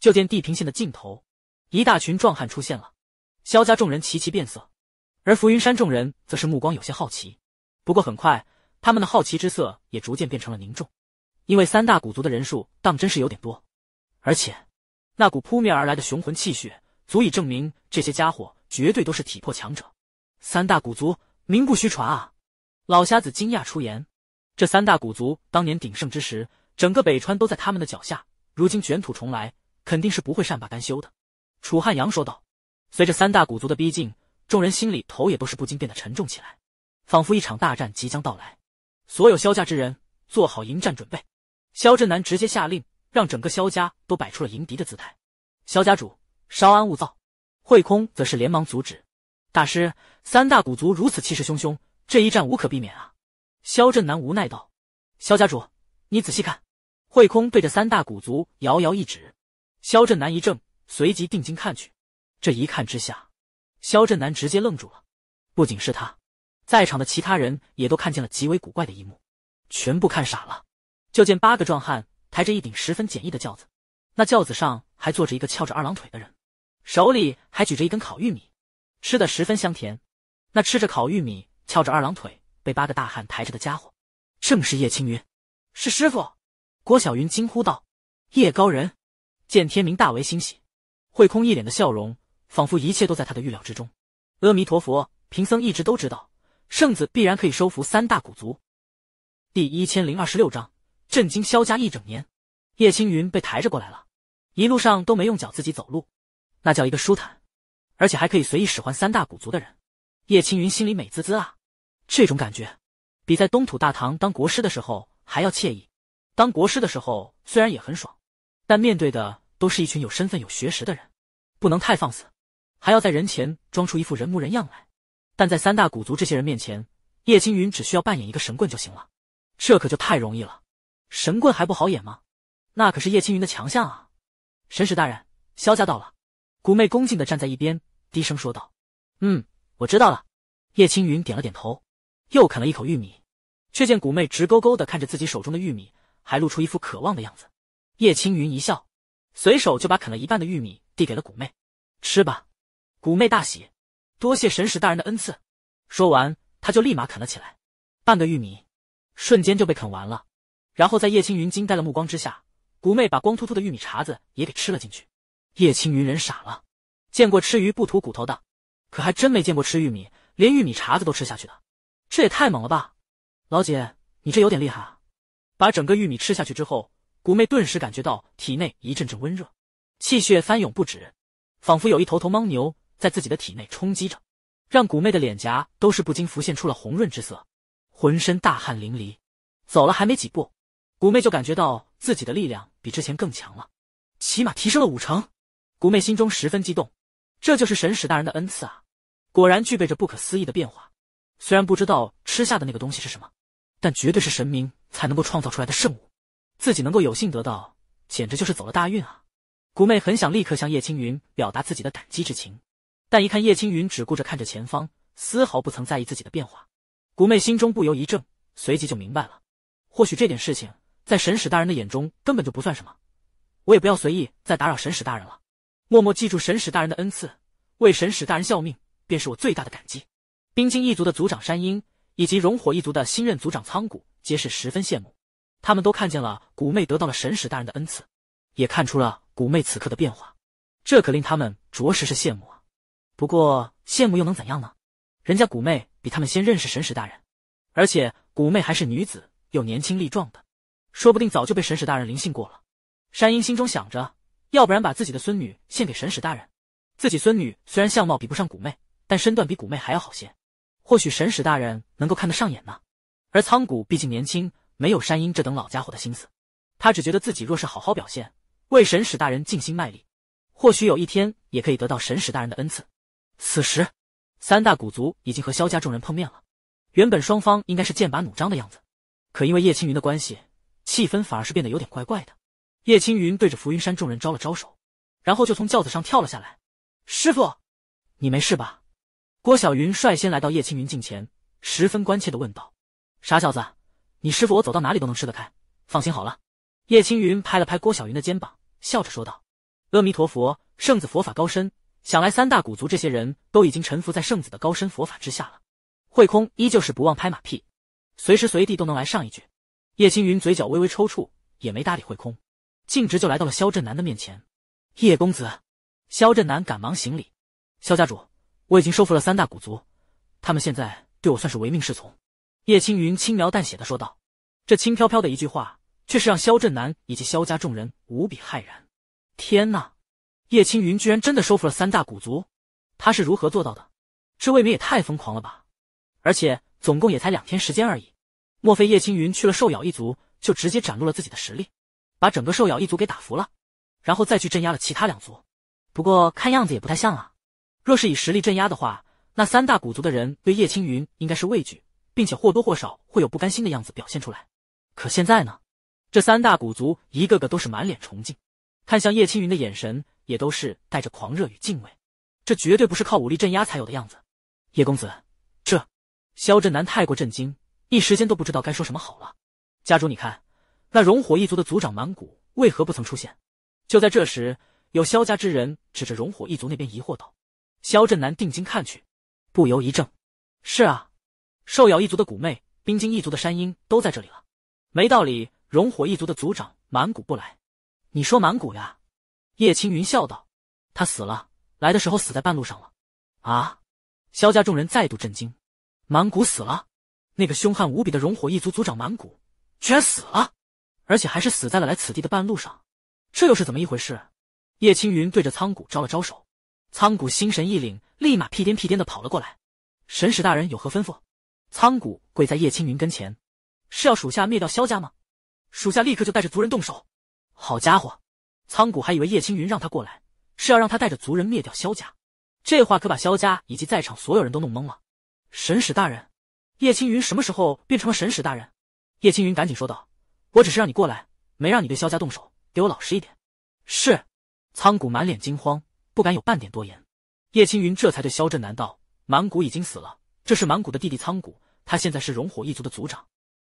就见地平线的尽头，一大群壮汉出现了。萧家众人齐齐变色。而浮云山众人则是目光有些好奇，不过很快，他们的好奇之色也逐渐变成了凝重，因为三大古族的人数当真是有点多，而且，那股扑面而来的雄浑气血，足以证明这些家伙绝对都是体魄强者。三大古族名不虚传啊！老瞎子惊讶出言：“这三大古族当年鼎盛之时，整个北川都在他们的脚下，如今卷土重来，肯定是不会善罢甘休的。”楚汉阳说道。随着三大古族的逼近。众人心里头也都是不禁变得沉重起来，仿佛一场大战即将到来。所有萧家之人做好迎战准备。萧振南直接下令，让整个萧家都摆出了迎敌的姿态。萧家主，稍安勿躁。慧空则是连忙阻止：“大师，三大古族如此气势汹汹，这一战无可避免啊！”萧振南无奈道：“萧家主，你仔细看。”慧空对着三大古族遥遥一指。萧振南一怔，随即定睛看去。这一看之下。肖振南直接愣住了，不仅是他，在场的其他人也都看见了极为古怪的一幕，全部看傻了。就见八个壮汉抬着一顶十分简易的轿子，那轿子上还坐着一个翘着二郎腿的人，手里还举着一根烤玉米，吃的十分香甜。那吃着烤玉米、翘着二郎腿被八个大汉抬着的家伙，正是叶青云。是师傅！郭晓云惊呼道。叶高人见天明大为欣喜，慧空一脸的笑容。仿佛一切都在他的预料之中。阿弥陀佛，贫僧一直都知道，圣子必然可以收服三大古族。第一千零二十六章震惊萧家一整年。叶青云被抬着过来了，一路上都没用脚自己走路，那叫一个舒坦，而且还可以随意使唤三大古族的人。叶青云心里美滋滋啊，这种感觉比在东土大唐当国师的时候还要惬意。当国师的时候虽然也很爽，但面对的都是一群有身份有学识的人，不能太放肆。还要在人前装出一副人模人样来，但在三大古族这些人面前，叶青云只需要扮演一个神棍就行了，这可就太容易了。神棍还不好演吗？那可是叶青云的强项啊！神使大人，萧家到了。古妹恭敬的站在一边，低声说道：“嗯，我知道了。”叶青云点了点头，又啃了一口玉米，却见古妹直勾勾的看着自己手中的玉米，还露出一副渴望的样子。叶青云一笑，随手就把啃了一半的玉米递给了古妹：“吃吧。”古妹大喜，多谢神使大人的恩赐。说完，她就立马啃了起来，半个玉米瞬间就被啃完了。然后在叶青云惊呆的目光之下，古妹把光秃秃的玉米茬子也给吃了进去。叶青云人傻了，见过吃鱼不吐骨头的，可还真没见过吃玉米连玉米茬子都吃下去的，这也太猛了吧！老姐，你这有点厉害啊！把整个玉米吃下去之后，古妹顿时感觉到体内一阵阵温热，气血翻涌不止，仿佛有一头头牦牛。在自己的体内冲击着，让古妹的脸颊都是不禁浮现出了红润之色，浑身大汗淋漓。走了还没几步，古妹就感觉到自己的力量比之前更强了，起码提升了五成。古妹心中十分激动，这就是神使大人的恩赐啊！果然具备着不可思议的变化。虽然不知道吃下的那个东西是什么，但绝对是神明才能够创造出来的圣物，自己能够有幸得到，简直就是走了大运啊！古妹很想立刻向叶青云表达自己的感激之情。但一看叶青云只顾着看着前方，丝毫不曾在意自己的变化，古媚心中不由一怔，随即就明白了。或许这点事情在神使大人的眼中根本就不算什么，我也不要随意再打扰神使大人了。默默记住神使大人的恩赐，为神使大人效命，便是我最大的感激。冰晶一族的族长山鹰以及熔火一族的新任族长苍谷，皆是十分羡慕。他们都看见了古媚得到了神使大人的恩赐，也看出了古媚此刻的变化，这可令他们着实是羡慕啊。不过羡慕又能怎样呢？人家古妹比他们先认识神使大人，而且古妹还是女子，又年轻力壮的，说不定早就被神使大人灵性过了。山鹰心中想着，要不然把自己的孙女献给神使大人。自己孙女虽然相貌比不上古妹，但身段比古妹还要好些，或许神使大人能够看得上眼呢。而仓谷毕竟年轻，没有山鹰这等老家伙的心思，他只觉得自己若是好好表现，为神使大人尽心卖力，或许有一天也可以得到神使大人的恩赐。此时，三大古族已经和萧家众人碰面了。原本双方应该是剑拔弩张的样子，可因为叶青云的关系，气氛反而是变得有点怪怪的。叶青云对着浮云山众人招了招手，然后就从轿子上跳了下来。师傅，你没事吧？郭小云率先来到叶青云近前，十分关切的问道。傻小子，你师傅我走到哪里都能吃得开，放心好了。叶青云拍了拍郭小云的肩膀，笑着说道。阿弥陀佛，圣子佛法高深。想来三大古族这些人都已经臣服在圣子的高深佛法之下了。慧空依旧是不忘拍马屁，随时随地都能来上一句。叶青云嘴角微微抽搐，也没搭理慧空，径直就来到了萧振南的面前。叶公子，萧振南赶忙行礼。萧家主，我已经收服了三大古族，他们现在对我算是唯命是从。叶青云轻描淡写的说道，这轻飘飘的一句话，却是让萧振南以及萧家众人无比骇然。天哪！叶青云居然真的收服了三大古族，他是如何做到的？这未免也太疯狂了吧！而且总共也才两天时间而已，莫非叶青云去了兽咬一族，就直接展露了自己的实力，把整个兽咬一族给打服了，然后再去镇压了其他两族？不过看样子也不太像啊。若是以实力镇压的话，那三大古族的人对叶青云应该是畏惧，并且或多或少会有不甘心的样子表现出来。可现在呢？这三大古族一个个都是满脸崇敬，看向叶青云的眼神。也都是带着狂热与敬畏，这绝对不是靠武力镇压才有的样子。叶公子，这……萧震南太过震惊，一时间都不知道该说什么好了。家主，你看，那熔火一族的族长满谷为何不曾出现？就在这时，有萧家之人指着熔火一族那边疑惑道：“萧震南定睛看去，不由一怔。是啊，兽咬一族的古魅，冰晶一族的山鹰都在这里了，没道理熔火一族的族长满谷不来。你说满谷呀？”叶青云笑道：“他死了，来的时候死在半路上了。”啊！萧家众人再度震惊，满谷死了，那个凶悍无比的熔火一族族长满谷，居然死了，而且还是死在了来此地的半路上，这又是怎么一回事？叶青云对着仓谷招了招手，仓谷心神一凛，立马屁颠屁颠的跑了过来。“神使大人有何吩咐？”仓谷跪在叶青云跟前，“是要属下灭掉萧家吗？属下立刻就带着族人动手。”好家伙！仓谷还以为叶青云让他过来是要让他带着族人灭掉萧家，这话可把萧家以及在场所有人都弄懵了。神使大人，叶青云什么时候变成了神使大人？叶青云赶紧说道：“我只是让你过来，没让你对萧家动手，给我老实一点。”是，仓谷满脸惊慌，不敢有半点多言。叶青云这才对萧振南道：“满谷已经死了，这是满谷的弟弟仓谷，他现在是熔火一族的族长。”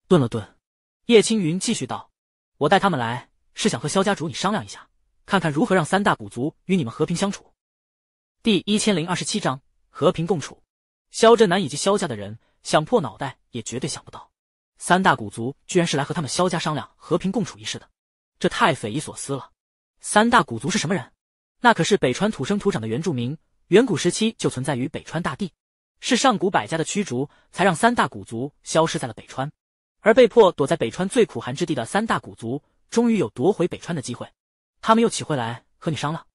顿了顿，叶青云继续道：“我带他们来是想和萧家主你商量一下。”看看如何让三大古族与你们和平相处。第一千零二十七章和平共处。萧振南以及萧家的人想破脑袋也绝对想不到，三大古族居然是来和他们萧家商量和平共处一事的，这太匪夷所思了。三大古族是什么人？那可是北川土生土长的原住民，远古时期就存在于北川大地，是上古百家的驱逐，才让三大古族消失在了北川，而被迫躲在北川最苦寒之地的三大古族，终于有夺回北川的机会。他们又岂会来和你商量？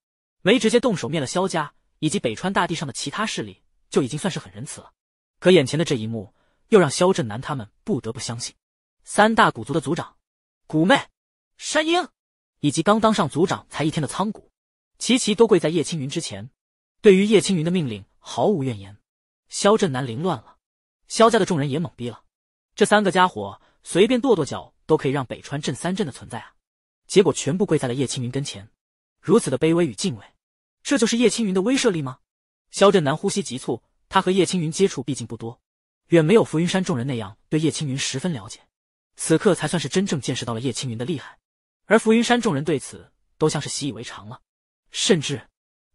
没直接动手灭了萧家以及北川大地上的其他势力，就已经算是很仁慈了。可眼前的这一幕，又让萧振南他们不得不相信，三大古族的族长古妹、山鹰，以及刚当上族长才一天的苍古，齐齐都跪在叶青云之前，对于叶青云的命令毫无怨言。萧振南凌乱了，萧家的众人也懵逼了。这三个家伙随便跺跺脚，都可以让北川镇三镇的存在啊！结果全部跪在了叶青云跟前，如此的卑微与敬畏，这就是叶青云的威慑力吗？肖振南呼吸急促，他和叶青云接触毕竟不多，远没有浮云山众人那样对叶青云十分了解。此刻才算是真正见识到了叶青云的厉害。而浮云山众人对此都像是习以为常了，甚至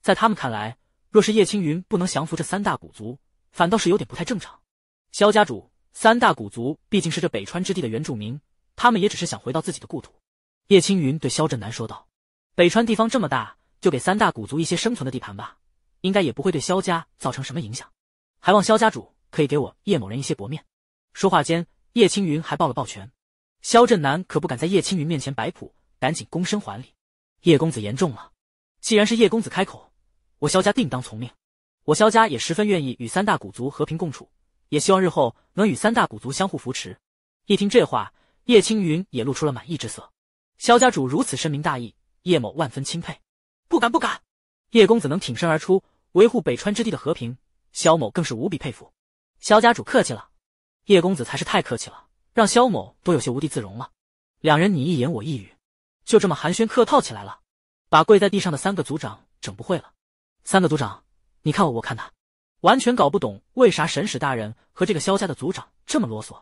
在他们看来，若是叶青云不能降服这三大古族，反倒是有点不太正常。肖家主，三大古族毕竟是这北川之地的原住民，他们也只是想回到自己的故土。叶青云对萧振南说道：“北川地方这么大，就给三大古族一些生存的地盘吧，应该也不会对萧家造成什么影响。还望萧家主可以给我叶某人一些薄面。”说话间，叶青云还抱了抱拳。萧振南可不敢在叶青云面前摆谱，赶紧躬身还礼：“叶公子言重了，既然是叶公子开口，我萧家定当从命。我萧家也十分愿意与三大古族和平共处，也希望日后能与三大古族相互扶持。”一听这话，叶青云也露出了满意之色。萧家主如此深明大义，叶某万分钦佩。不敢不敢，叶公子能挺身而出，维护北川之地的和平，萧某更是无比佩服。萧家主客气了，叶公子才是太客气了，让萧某都有些无地自容了。两人你一言我一语，就这么寒暄客套起来了，把跪在地上的三个族长整不会了。三个族长，你看我，我看他，完全搞不懂为啥神使大人和这个萧家的族长这么啰嗦。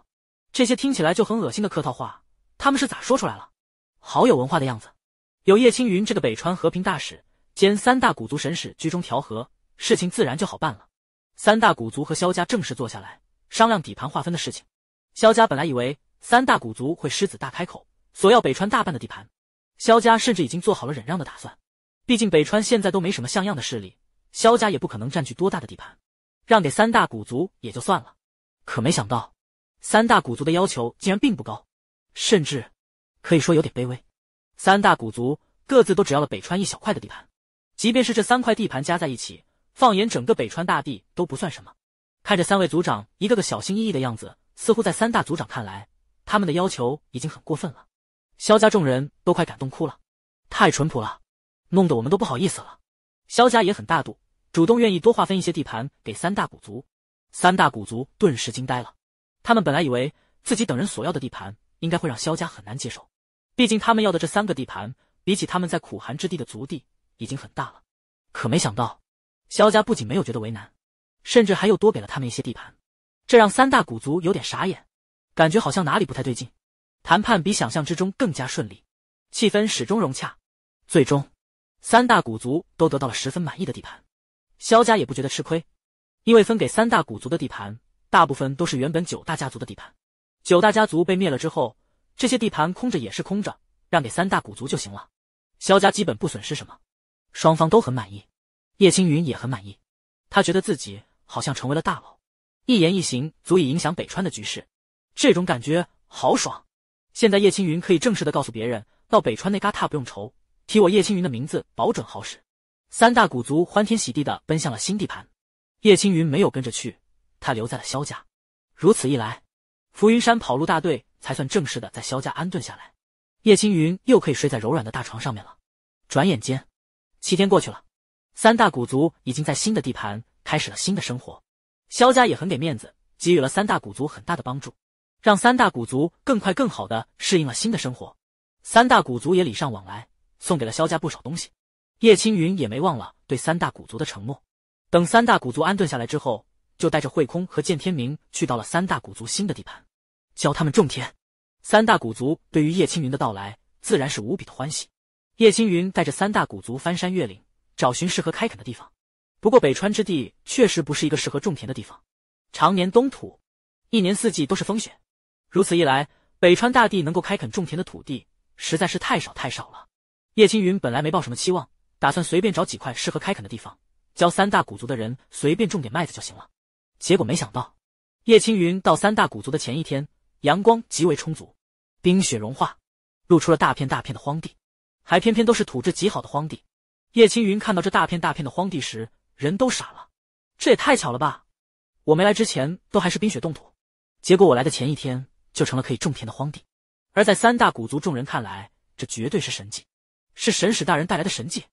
这些听起来就很恶心的客套话，他们是咋说出来了？好有文化的样子，有叶青云这个北川和平大使兼三大古族神使居中调和，事情自然就好办了。三大古族和萧家正式坐下来商量底盘划分的事情。萧家本来以为三大古族会狮子大开口，索要北川大半的地盘，萧家甚至已经做好了忍让的打算。毕竟北川现在都没什么像样的势力，萧家也不可能占据多大的地盘，让给三大古族也就算了。可没想到，三大古族的要求竟然并不高，甚至……可以说有点卑微，三大古族各自都只要了北川一小块的地盘，即便是这三块地盘加在一起，放眼整个北川大地都不算什么。看着三位族长一个个小心翼翼的样子，似乎在三大族长看来，他们的要求已经很过分了。萧家众人都快感动哭了，太淳朴了，弄得我们都不好意思了。萧家也很大度，主动愿意多划分一些地盘给三大古族。三大古族顿时惊呆了，他们本来以为自己等人索要的地盘应该会让萧家很难接受。毕竟他们要的这三个地盘，比起他们在苦寒之地的族地已经很大了。可没想到，萧家不仅没有觉得为难，甚至还又多给了他们一些地盘，这让三大古族有点傻眼，感觉好像哪里不太对劲。谈判比想象之中更加顺利，气氛始终融洽。最终，三大古族都得到了十分满意的地盘，萧家也不觉得吃亏，因为分给三大古族的地盘大部分都是原本九大家族的地盘，九大家族被灭了之后。这些地盘空着也是空着，让给三大古族就行了。萧家基本不损失什么，双方都很满意，叶青云也很满意。他觉得自己好像成为了大佬，一言一行足以影响北川的局势，这种感觉好爽。现在叶青云可以正式的告诉别人，到北川那嘎沓不用愁，提我叶青云的名字保准好使。三大古族欢天喜地的奔向了新地盘，叶青云没有跟着去，他留在了萧家。如此一来，浮云山跑路大队。才算正式的在萧家安顿下来，叶青云又可以睡在柔软的大床上面了。转眼间，七天过去了，三大古族已经在新的地盘开始了新的生活。萧家也很给面子，给予了三大古族很大的帮助，让三大古族更快、更好的适应了新的生活。三大古族也礼尚往来，送给了萧家不少东西。叶青云也没忘了对三大古族的承诺，等三大古族安顿下来之后，就带着慧空和见天明去到了三大古族新的地盘。教他们种田，三大古族对于叶青云的到来自然是无比的欢喜。叶青云带着三大古族翻山越岭，找寻适合开垦的地方。不过北川之地确实不是一个适合种田的地方，常年冬土，一年四季都是风雪。如此一来，北川大地能够开垦种田的土地实在是太少太少了。叶青云本来没抱什么期望，打算随便找几块适合开垦的地方，教三大古族的人随便种点麦子就行了。结果没想到，叶青云到三大古族的前一天。阳光极为充足，冰雪融化，露出了大片大片的荒地，还偏偏都是土质极好的荒地。叶青云看到这大片大片的荒地时，人都傻了。这也太巧了吧！我没来之前都还是冰雪冻土，结果我来的前一天就成了可以种田的荒地。而在三大古族众人看来，这绝对是神迹，是神使大人带来的神迹。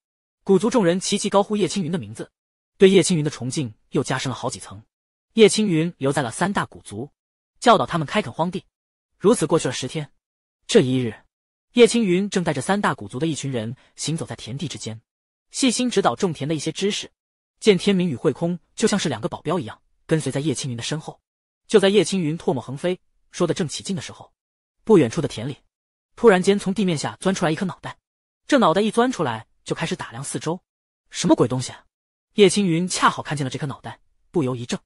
古族众人齐齐高呼叶青云的名字，对叶青云的崇敬又加深了好几层。叶青云留在了三大古族。教导他们开垦荒地，如此过去了十天。这一日，叶青云正带着三大古族的一群人行走在田地之间，细心指导种田的一些知识。见天明与慧空就像是两个保镖一样，跟随在叶青云的身后。就在叶青云唾沫横飞，说的正起劲的时候，不远处的田里，突然间从地面下钻出来一颗脑袋。这脑袋一钻出来，就开始打量四周，什么鬼东西？啊？叶青云恰好看见了这颗脑袋，不由一怔。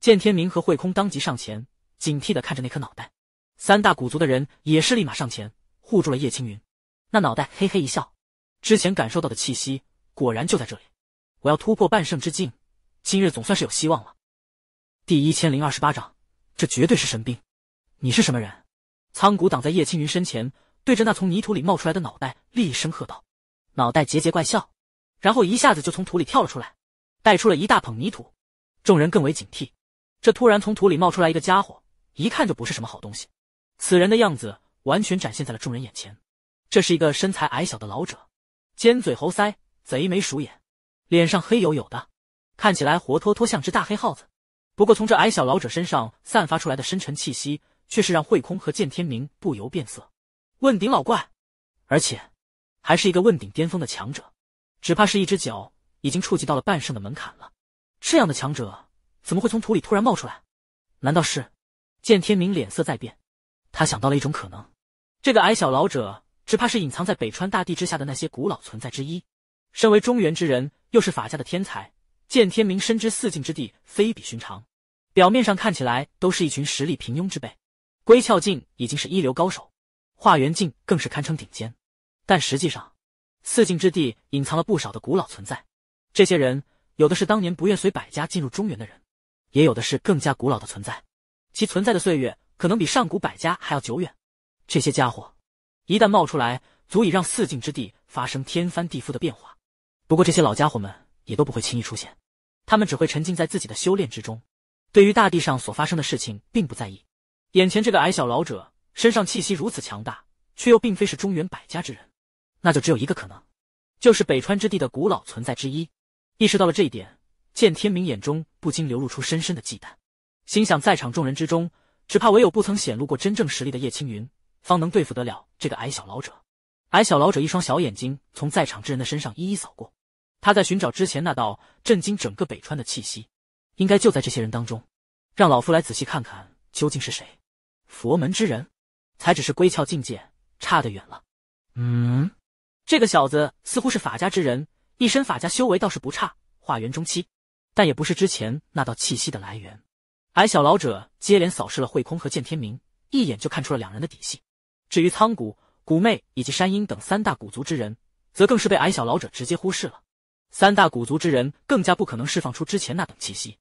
见天明和慧空当即上前。警惕的看着那颗脑袋，三大古族的人也是立马上前护住了叶青云。那脑袋嘿嘿一笑，之前感受到的气息果然就在这里。我要突破半圣之境，今日总算是有希望了。第一千零二十八章，这绝对是神兵。你是什么人？仓谷挡在叶青云身前，对着那从泥土里冒出来的脑袋厉声喝道：“脑袋，桀桀怪笑，然后一下子就从土里跳了出来，带出了一大捧泥土。”众人更为警惕，这突然从土里冒出来一个家伙。一看就不是什么好东西，此人的样子完全展现在了众人眼前。这是一个身材矮小的老者，尖嘴猴腮，贼眉鼠眼，脸上黑黝黝的，看起来活脱脱像只大黑耗子。不过从这矮小老者身上散发出来的深沉气息，却是让慧空和见天明不由变色。问鼎老怪，而且还是一个问鼎巅峰的强者，只怕是一只脚已经触及到了半圣的门槛了。这样的强者怎么会从土里突然冒出来？难道是？见天明脸色在变，他想到了一种可能：这个矮小老者只怕是隐藏在北川大地之下的那些古老存在之一。身为中原之人，又是法家的天才，见天明深知四境之地非比寻常。表面上看起来都是一群实力平庸之辈，归窍境已经是一流高手，化元境更是堪称顶尖。但实际上，四境之地隐藏了不少的古老存在。这些人有的是当年不愿随百家进入中原的人，也有的是更加古老的存在。其存在的岁月可能比上古百家还要久远，这些家伙一旦冒出来，足以让四境之地发生天翻地覆的变化。不过这些老家伙们也都不会轻易出现，他们只会沉浸在自己的修炼之中，对于大地上所发生的事情并不在意。眼前这个矮小老者身上气息如此强大，却又并非是中原百家之人，那就只有一个可能，就是北川之地的古老存在之一。意识到了这一点，见天明眼中不禁流露出深深的忌惮。心想，在场众人之中，只怕唯有不曾显露过真正实力的叶青云，方能对付得了这个矮小老者。矮小老者一双小眼睛从在场之人的身上一一扫过，他在寻找之前那道震惊整个北川的气息，应该就在这些人当中。让老夫来仔细看看究竟是谁。佛门之人，才只是归窍境界，差得远了。嗯，这个小子似乎是法家之人，一身法家修为倒是不差，化元中期，但也不是之前那道气息的来源。矮小老者接连扫视了慧空和见天明，一眼就看出了两人的底细。至于苍古、古魅以及山鹰等三大古族之人，则更是被矮小老者直接忽视了。三大古族之人更加不可能释放出之前那等气息，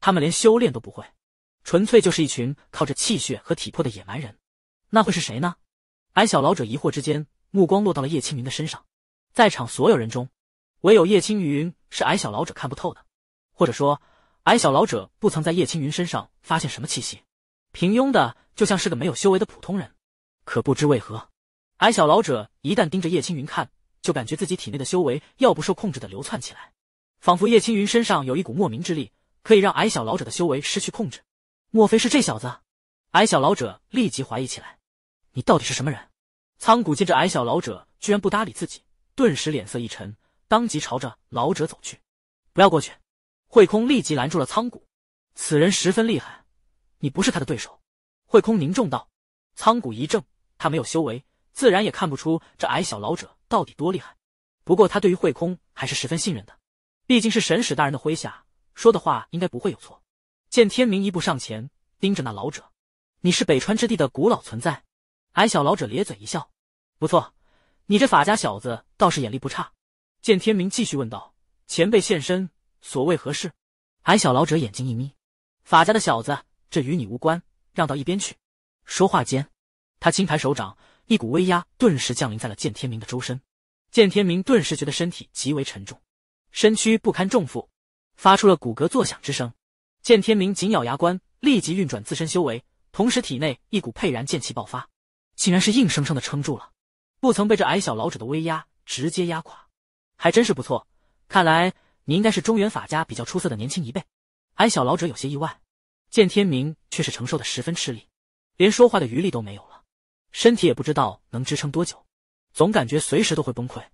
他们连修炼都不会，纯粹就是一群靠着气血和体魄的野蛮人。那会是谁呢？矮小老者疑惑之间，目光落到了叶青云的身上。在场所有人中，唯有叶青云是矮小老者看不透的，或者说……矮小老者不曾在叶青云身上发现什么气息，平庸的就像是个没有修为的普通人。可不知为何，矮小老者一旦盯着叶青云看，就感觉自己体内的修为要不受控制的流窜起来，仿佛叶青云身上有一股莫名之力，可以让矮小老者的修为失去控制。莫非是这小子？矮小老者立即怀疑起来：“你到底是什么人？”苍古见这矮小老者居然不搭理自己，顿时脸色一沉，当即朝着老者走去：“不要过去。”慧空立即拦住了苍谷，此人十分厉害，你不是他的对手。慧空凝重道。苍谷一怔，他没有修为，自然也看不出这矮小老者到底多厉害。不过他对于慧空还是十分信任的，毕竟是神使大人的麾下，说的话应该不会有错。见天明一步上前，盯着那老者：“你是北川之地的古老存在？”矮小老者咧嘴一笑：“不错，你这法家小子倒是眼力不差。”见天明继续问道：“前辈现身？”所谓何事？矮小老者眼睛一眯，法家的小子，这与你无关，让到一边去。说话间，他轻抬手掌，一股威压顿时降临在了见天明的周身。见天明顿时觉得身体极为沉重，身躯不堪重负，发出了骨骼作响之声。见天明紧咬牙关，立即运转自身修为，同时体内一股沛然剑气爆发，竟然是硬生生的撑住了，不曾被这矮小老者的威压直接压垮，还真是不错。看来。你应该是中原法家比较出色的年轻一辈，矮小老者有些意外，见天明却是承受的十分吃力，连说话的余力都没有了，身体也不知道能支撑多久，总感觉随时都会崩溃。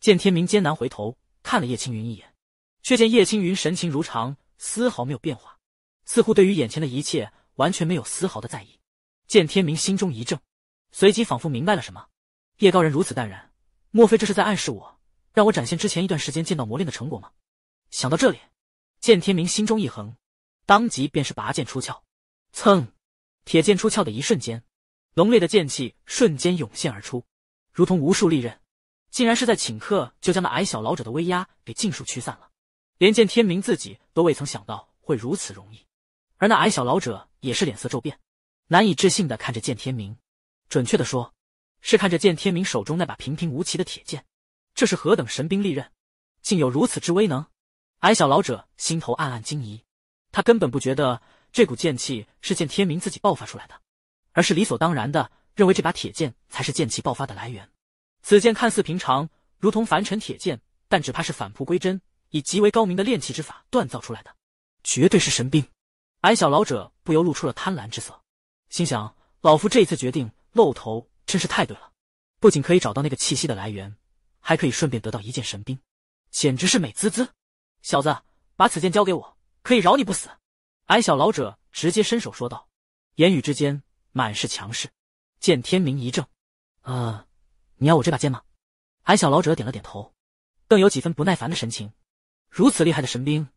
见天明艰难回头看了叶青云一眼，却见叶青云神情如常，丝毫没有变化，似乎对于眼前的一切完全没有丝毫的在意。见天明心中一怔，随即仿佛明白了什么：叶高人如此淡然，莫非这是在暗示我，让我展现之前一段时间见到磨练的成果吗？想到这里，见天明心中一横，当即便是拔剑出鞘。蹭！铁剑出鞘的一瞬间，浓烈的剑气瞬间涌现而出，如同无数利刃，竟然是在顷刻就将那矮小老者的威压给尽数驱散了。连见天明自己都未曾想到会如此容易，而那矮小老者也是脸色骤变，难以置信的看着见天明，准确的说，是看着见天明手中那把平平无奇的铁剑。这是何等神兵利刃，竟有如此之威能？矮小老者心头暗暗惊疑，他根本不觉得这股剑气是剑天明自己爆发出来的，而是理所当然的认为这把铁剑才是剑气爆发的来源。此剑看似平常，如同凡尘铁剑，但只怕是返璞归真，以极为高明的炼器之法锻造出来的，绝对是神兵。矮小老者不由露出了贪婪之色，心想：老夫这一次决定露头真是太对了，不仅可以找到那个气息的来源，还可以顺便得到一件神兵，简直是美滋滋。小子，把此剑交给我，可以饶你不死。矮小老者直接伸手说道，言语之间满是强势。见天明一怔，呃，你要我这把剑吗？矮小老者点了点头，更有几分不耐烦的神情。如此厉害的神兵，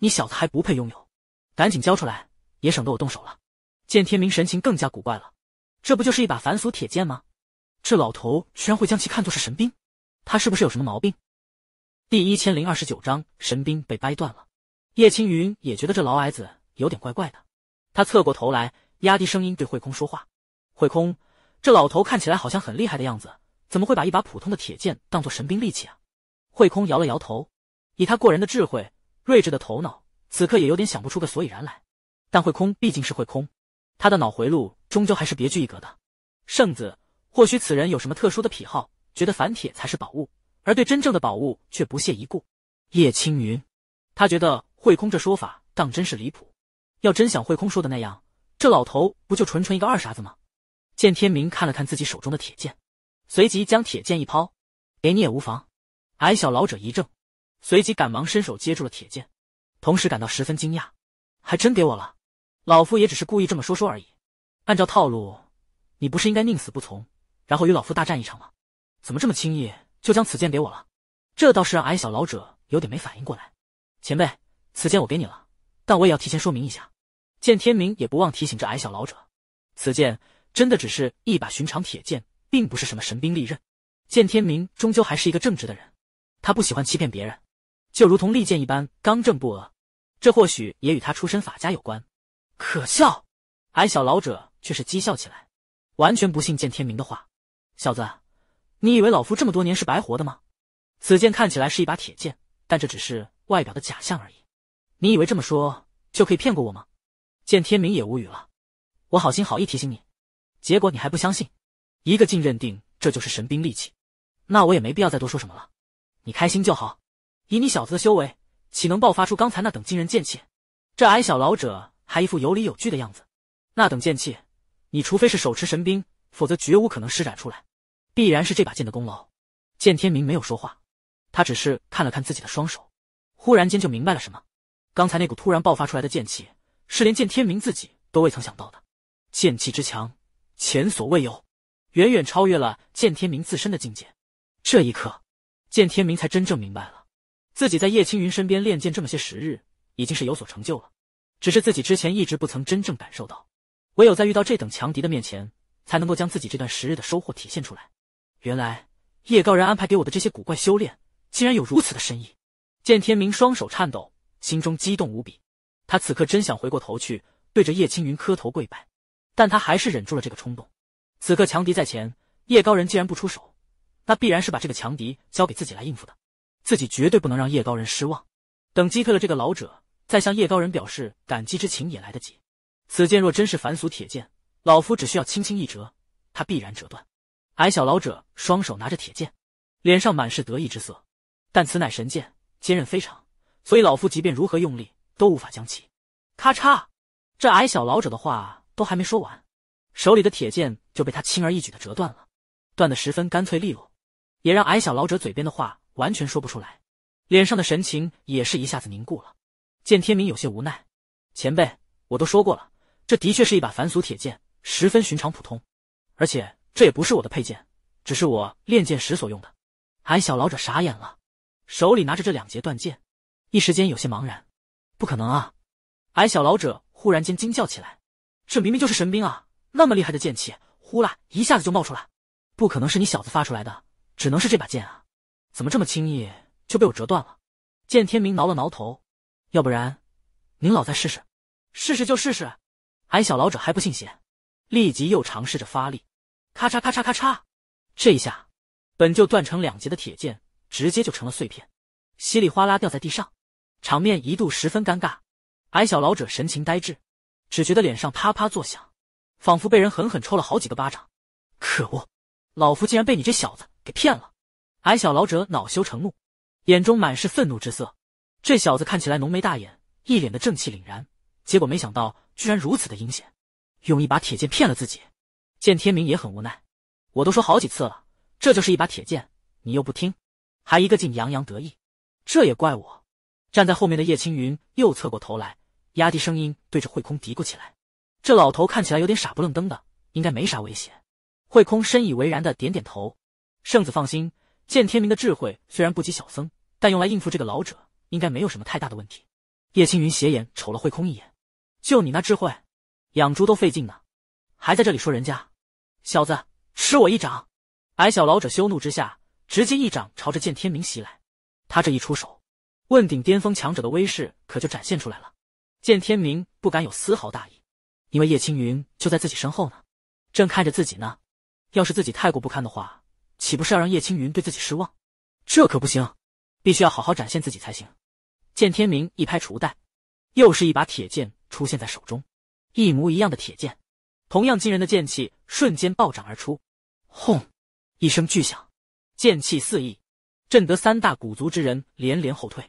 你小子还不配拥有，赶紧交出来，也省得我动手了。见天明神情更加古怪了，这不就是一把凡俗铁剑吗？这老头居然会将其看作是神兵，他是不是有什么毛病？第一千零二十九章，神兵被掰断了。叶青云也觉得这老矮子有点怪怪的。他侧过头来，压低声音对慧空说话：“慧空，这老头看起来好像很厉害的样子，怎么会把一把普通的铁剑当做神兵利器啊？”慧空摇了摇头，以他过人的智慧、睿智的头脑，此刻也有点想不出个所以然来。但慧空毕竟是慧空，他的脑回路终究还是别具一格的。圣子，或许此人有什么特殊的癖好，觉得凡铁才是宝物。而对真正的宝物却不屑一顾。叶青云，他觉得慧空这说法当真是离谱。要真想慧空说的那样，这老头不就纯纯一个二傻子吗？见天明看了看自己手中的铁剑，随即将铁剑一抛：“给你也无妨。”矮小老者一怔，随即赶忙伸手接住了铁剑，同时感到十分惊讶：“还真给我了？老夫也只是故意这么说说而已。按照套路，你不是应该宁死不从，然后与老夫大战一场吗？怎么这么轻易？”就将此剑给我了，这倒是让矮小老者有点没反应过来。前辈，此剑我给你了，但我也要提前说明一下。见天明也不忘提醒这矮小老者，此剑真的只是一把寻常铁剑，并不是什么神兵利刃。见天明终究还是一个正直的人，他不喜欢欺骗别人，就如同利剑一般刚正不阿。这或许也与他出身法家有关。可笑！矮小老者却是讥笑起来，完全不信见天明的话。小子。你以为老夫这么多年是白活的吗？此剑看起来是一把铁剑，但这只是外表的假象而已。你以为这么说就可以骗过我吗？见天明也无语了。我好心好意提醒你，结果你还不相信，一个劲认定这就是神兵利器。那我也没必要再多说什么了。你开心就好。以你小子的修为，岂能爆发出刚才那等惊人剑气？这矮小老者还一副有理有据的样子。那等剑气，你除非是手持神兵，否则绝无可能施展出来。必然是这把剑的功劳。剑天明没有说话，他只是看了看自己的双手，忽然间就明白了什么。刚才那股突然爆发出来的剑气，是连剑天明自己都未曾想到的，剑气之强，前所未有，远远超越了剑天明自身的境界。这一刻，剑天明才真正明白了，自己在叶青云身边练剑这么些时日，已经是有所成就了。只是自己之前一直不曾真正感受到，唯有在遇到这等强敌的面前，才能够将自己这段时日的收获体现出来。原来叶高人安排给我的这些古怪修炼，竟然有如此的深意。见天明双手颤抖，心中激动无比。他此刻真想回过头去，对着叶青云磕头跪拜，但他还是忍住了这个冲动。此刻强敌在前，叶高人既然不出手，那必然是把这个强敌交给自己来应付的。自己绝对不能让叶高人失望。等击退了这个老者，再向叶高人表示感激之情也来得及。此剑若真是凡俗铁剑，老夫只需要轻轻一折，它必然折断。矮小老者双手拿着铁剑，脸上满是得意之色，但此乃神剑，坚韧非常，所以老夫即便如何用力都无法将其。咔嚓！这矮小老者的话都还没说完，手里的铁剑就被他轻而易举的折断了，断得十分干脆利落，也让矮小老者嘴边的话完全说不出来，脸上的神情也是一下子凝固了。见天明有些无奈，前辈，我都说过了，这的确是一把凡俗铁剑，十分寻常普通，而且。这也不是我的佩剑，只是我练剑时所用的。矮小老者傻眼了，手里拿着这两截断剑，一时间有些茫然。不可能啊！矮小老者忽然间惊叫起来：“这明明就是神兵啊！那么厉害的剑气，呼啦一下子就冒出来，不可能是你小子发出来的，只能是这把剑啊！怎么这么轻易就被我折断了？”剑天明挠了挠头：“要不然，您老再试试？试试就试试。”矮小老者还不信邪，立即又尝试着发力。咔嚓咔嚓咔嚓，这一下，本就断成两截的铁剑直接就成了碎片，稀里哗啦掉在地上，场面一度十分尴尬。矮小老者神情呆滞，只觉得脸上啪啪作响，仿佛被人狠狠抽了好几个巴掌。可恶，老夫竟然被你这小子给骗了！矮小老者恼羞成怒，眼中满是愤怒之色。这小子看起来浓眉大眼，一脸的正气凛然，结果没想到居然如此的阴险，用一把铁剑骗了自己。见天明也很无奈，我都说好几次了，这就是一把铁剑，你又不听，还一个劲洋洋得意，这也怪我。站在后面的叶青云又侧过头来，压低声音对着慧空嘀咕起来：“这老头看起来有点傻不愣登的，应该没啥危险。”慧空深以为然的点点头：“圣子放心，见天明的智慧虽然不及小僧，但用来应付这个老者，应该没有什么太大的问题。”叶青云斜眼瞅了慧空一眼：“就你那智慧，养猪都费劲呢，还在这里说人家。”小子，吃我一掌！矮小老者羞怒之下，直接一掌朝着见天明袭来。他这一出手，问鼎巅峰强者的威势可就展现出来了。见天明不敢有丝毫大意，因为叶青云就在自己身后呢，正看着自己呢。要是自己太过不堪的话，岂不是要让叶青云对自己失望？这可不行，必须要好好展现自己才行。见天明一拍储带，袋，又是一把铁剑出现在手中，一模一样的铁剑。同样惊人的剑气瞬间暴涨而出，轰！一声巨响，剑气四溢，震得三大古族之人连连后退。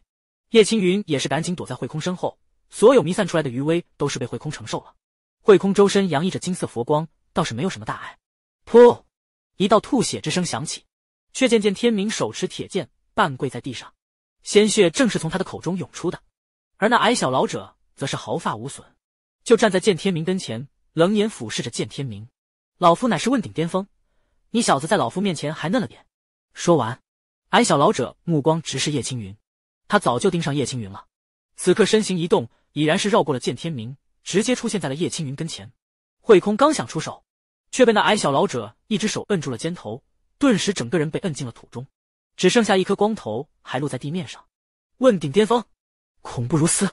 叶青云也是赶紧躲在慧空身后，所有弥散出来的余威都是被慧空承受了。慧空周身洋溢着金色佛光，倒是没有什么大碍。噗！一道吐血之声响起，却见见天明手持铁剑半跪在地上，鲜血正是从他的口中涌出的。而那矮小老者则是毫发无损，就站在见天明跟前。冷眼俯视着见天明，老夫乃是问鼎巅峰，你小子在老夫面前还嫩了点。说完，矮小老者目光直视叶青云，他早就盯上叶青云了。此刻身形一动，已然是绕过了见天明，直接出现在了叶青云跟前。慧空刚想出手，却被那矮小老者一只手摁住了肩头，顿时整个人被摁进了土中，只剩下一颗光头还落在地面上。问鼎巅峰，恐怖如斯。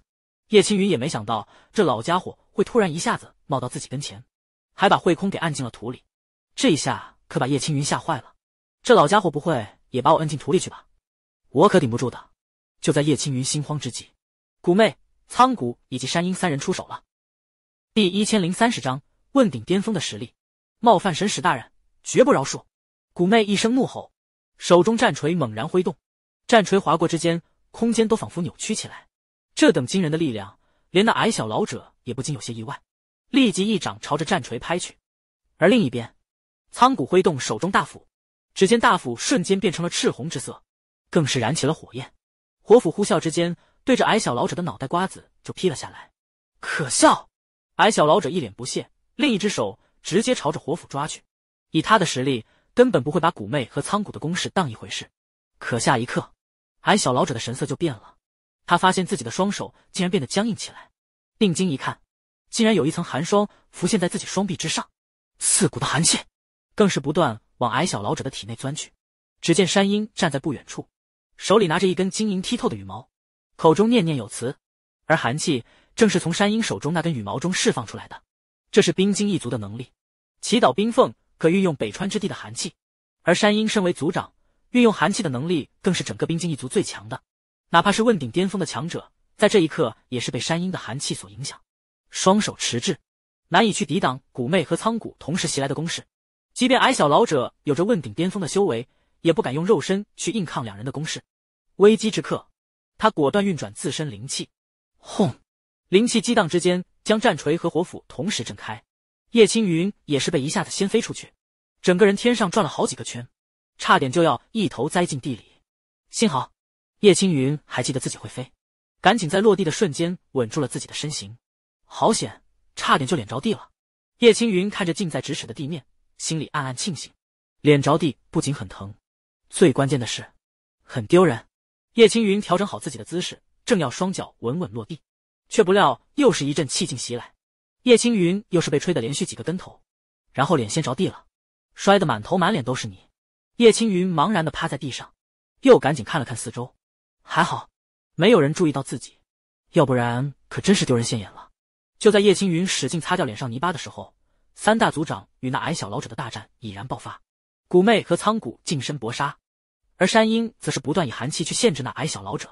叶青云也没想到这老家伙会突然一下子冒到自己跟前，还把慧空给按进了土里。这一下可把叶青云吓坏了。这老家伙不会也把我摁进土里去吧？我可顶不住的。就在叶青云心慌之际，古妹、苍古以及山鹰三人出手了。第一千零三十章：问鼎巅峰的实力，冒犯神使大人，绝不饶恕！古妹一声怒吼，手中战锤猛然挥动，战锤划过之间，空间都仿佛扭曲起来。这等惊人的力量，连那矮小老者也不禁有些意外，立即一掌朝着战锤拍去。而另一边，苍古挥动手中大斧，只见大斧瞬间变成了赤红之色，更是燃起了火焰。火斧呼啸之间，对着矮小老者的脑袋瓜子就劈了下来。可笑！矮小老者一脸不屑，另一只手直接朝着火斧抓去。以他的实力，根本不会把古妹和苍古的攻势当一回事。可下一刻，矮小老者的神色就变了。他发现自己的双手竟然变得僵硬起来，定睛一看，竟然有一层寒霜浮现在自己双臂之上，刺骨的寒气更是不断往矮小老者的体内钻去。只见山鹰站在不远处，手里拿着一根晶莹剔透的羽毛，口中念念有词，而寒气正是从山鹰手中那根羽毛中释放出来的。这是冰晶一族的能力，祈祷冰凤可运用北川之地的寒气，而山鹰身为族长，运用寒气的能力更是整个冰晶一族最强的。哪怕是问鼎巅峰的强者，在这一刻也是被山鹰的寒气所影响，双手持滞，难以去抵挡古魅和苍古同时袭来的攻势。即便矮小老者有着问鼎巅峰的修为，也不敢用肉身去硬抗两人的攻势。危机之刻，他果断运转自身灵气，轰！灵气激荡之间，将战锤和火斧同时震开。叶青云也是被一下子掀飞出去，整个人天上转了好几个圈，差点就要一头栽进地里，幸好。叶青云还记得自己会飞，赶紧在落地的瞬间稳住了自己的身形，好险，差点就脸着地了。叶青云看着近在咫尺的地面，心里暗暗庆幸，脸着地不仅很疼，最关键的是很丢人。叶青云调整好自己的姿势，正要双脚稳稳落地，却不料又是一阵气劲袭来，叶青云又是被吹得连续几个跟头，然后脸先着地了，摔得满头满脸都是泥。叶青云茫然的趴在地上，又赶紧看了看四周。还好，没有人注意到自己，要不然可真是丢人现眼了。就在叶青云使劲擦掉脸上泥巴的时候，三大族长与那矮小老者的大战已然爆发。古魅和苍古近身搏杀，而山鹰则是不断以寒气去限制那矮小老者。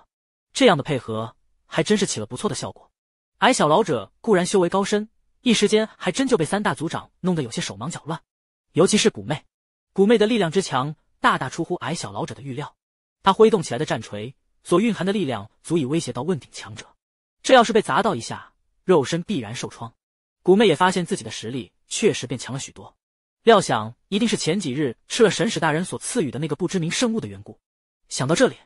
这样的配合还真是起了不错的效果。矮小老者固然修为高深，一时间还真就被三大族长弄得有些手忙脚乱。尤其是古魅，古魅的力量之强，大大出乎矮小老者的预料。他挥动起来的战锤。所蕴含的力量足以威胁到问鼎强者，这要是被砸到一下，肉身必然受创。古妹也发现自己的实力确实变强了许多，料想一定是前几日吃了神使大人所赐予的那个不知名圣物的缘故。想到这里，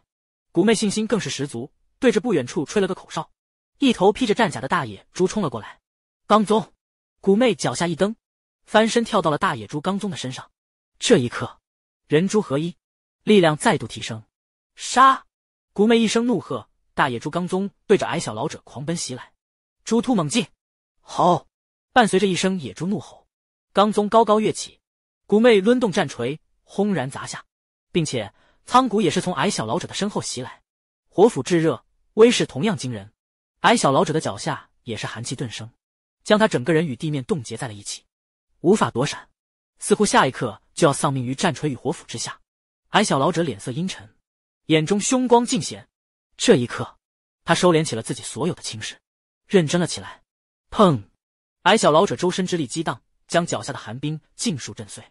古妹信心更是十足，对着不远处吹了个口哨，一头披着战甲的大野猪冲了过来。刚宗，古妹脚下一蹬，翻身跳到了大野猪刚宗的身上。这一刻，人猪合一，力量再度提升，杀！古妹一声怒喝，大野猪刚宗对着矮小老者狂奔袭来，猪突猛进。吼！伴随着一声野猪怒吼，钢宗高高跃起，古妹抡动战锤，轰然砸下，并且苍古也是从矮小老者的身后袭来，火斧炙热，威势同样惊人。矮小老者的脚下也是寒气顿生，将他整个人与地面冻结在了一起，无法躲闪，似乎下一刻就要丧命于战锤与火斧之下。矮小老者脸色阴沉。眼中凶光尽显，这一刻，他收敛起了自己所有的轻视，认真了起来。砰！矮小老者周身之力激荡，将脚下的寒冰尽数震碎，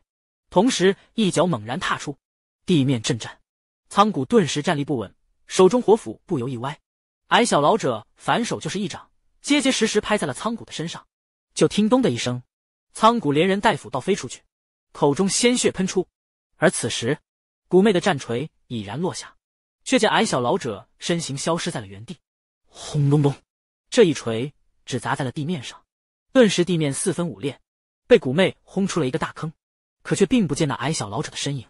同时一脚猛然踏出，地面震颤，苍古顿时站立不稳，手中火斧不由一歪。矮小老者反手就是一掌，结结实实拍在了苍古的身上。就听咚的一声，苍古连人带斧倒飞出去，口中鲜血喷出。而此时，古妹的战锤已然落下。却见矮小老者身形消失在了原地，轰隆隆！这一锤只砸在了地面上，顿时地面四分五裂，被古妹轰出了一个大坑。可却并不见那矮小老者的身影。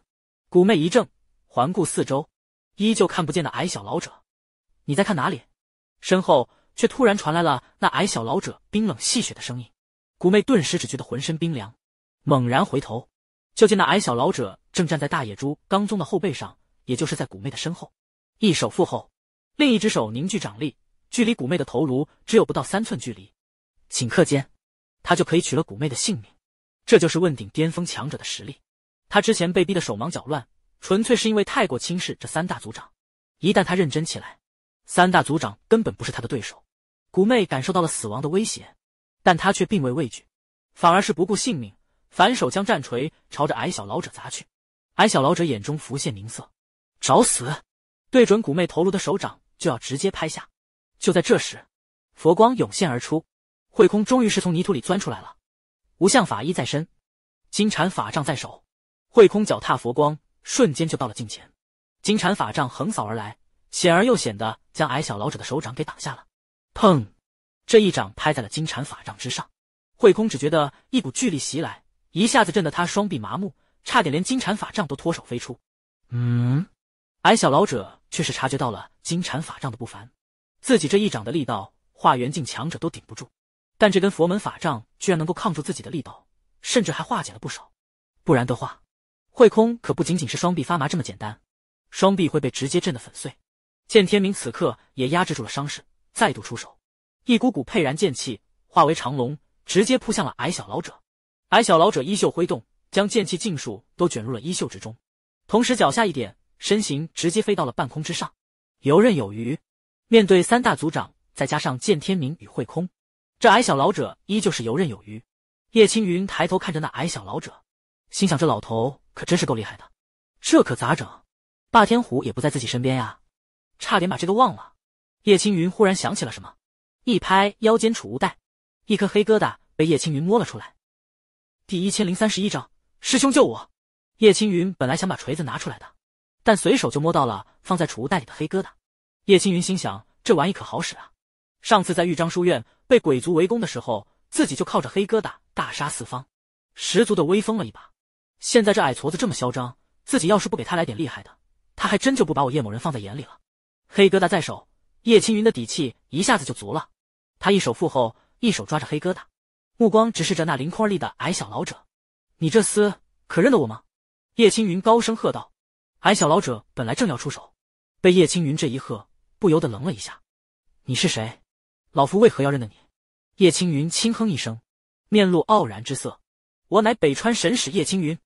古妹一怔，环顾四周，依旧看不见那矮小老者。你在看哪里？身后却突然传来了那矮小老者冰冷戏谑的声音。古妹顿时只觉得浑身冰凉，猛然回头，就见那矮小老者正站在大野猪刚宗的后背上，也就是在古妹的身后。一手负后，另一只手凝聚掌力，距离古妹的头颅只有不到三寸距离。顷刻间，他就可以取了古妹的性命。这就是问鼎巅峰强者的实力。他之前被逼得手忙脚乱，纯粹是因为太过轻视这三大族长。一旦他认真起来，三大族长根本不是他的对手。古妹感受到了死亡的威胁，但她却并未畏惧，反而是不顾性命，反手将战锤朝着矮小老者砸去。矮小老者眼中浮现凝色，找死！对准古妹头颅的手掌就要直接拍下，就在这时，佛光涌现而出，慧空终于是从泥土里钻出来了。无相法衣在身，金蝉法杖在手，慧空脚踏佛光，瞬间就到了近前。金蝉法杖横扫而来，险而又险的将矮小老者的手掌给挡下了。砰！这一掌拍在了金蝉法杖之上，慧空只觉得一股巨力袭来，一下子震得他双臂麻木，差点连金蝉法杖都脱手飞出。嗯，矮小老者。却是察觉到了金蝉法杖的不凡，自己这一掌的力道，化缘境强者都顶不住，但这根佛门法杖居然能够抗住自己的力道，甚至还化解了不少。不然的话，慧空可不仅仅是双臂发麻这么简单，双臂会被直接震得粉碎。见天明此刻也压制住了伤势，再度出手，一股股沛然剑气化为长龙，直接扑向了矮小老者。矮小老者衣袖挥动，将剑气尽数都卷入了衣袖之中，同时脚下一点。身形直接飞到了半空之上，游刃有余。面对三大族长，再加上见天明与慧空，这矮小老者依旧是游刃有余。叶青云抬头看着那矮小老者，心想：这老头可真是够厉害的。这可咋整？霸天虎也不在自己身边呀，差点把这个忘了。叶青云忽然想起了什么，一拍腰间储物袋，一颗黑疙瘩被叶青云摸了出来。第一千零三十一章，师兄救我！叶青云本来想把锤子拿出来的。但随手就摸到了放在储物袋里的黑疙瘩，叶青云心想：这玩意可好使啊！上次在豫章书院被鬼族围攻的时候，自己就靠着黑疙瘩大杀四方，十足的威风了一把。现在这矮矬子这么嚣张，自己要是不给他来点厉害的，他还真就不把我叶某人放在眼里了。黑疙瘩在手，叶青云的底气一下子就足了。他一手负后，一手抓着黑疙瘩，目光直视着那凌空而立的矮小老者：“你这厮可认得我吗？”叶青云高声喝道。矮小老者本来正要出手，被叶青云这一喝，不由得愣了一下：“你是谁？老夫为何要认得你？”叶青云轻哼一声，面露傲然之色：“我乃北川神使叶青云。”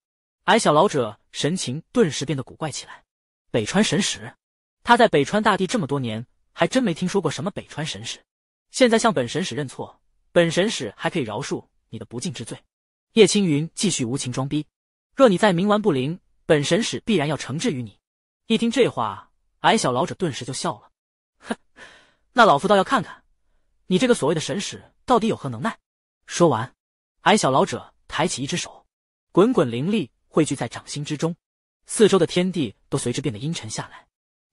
矮小老者神情顿时变得古怪起来：“北川神使？他在北川大地这么多年，还真没听说过什么北川神使。现在向本神使认错，本神使还可以饶恕你的不敬之罪。”叶青云继续无情装逼：“若你再冥顽不灵……”本神使必然要惩治于你！一听这话，矮小老者顿时就笑了：“哼，那老夫倒要看看，你这个所谓的神使到底有何能耐！”说完，矮小老者抬起一只手，滚滚灵力汇聚在掌心之中，四周的天地都随之变得阴沉下来，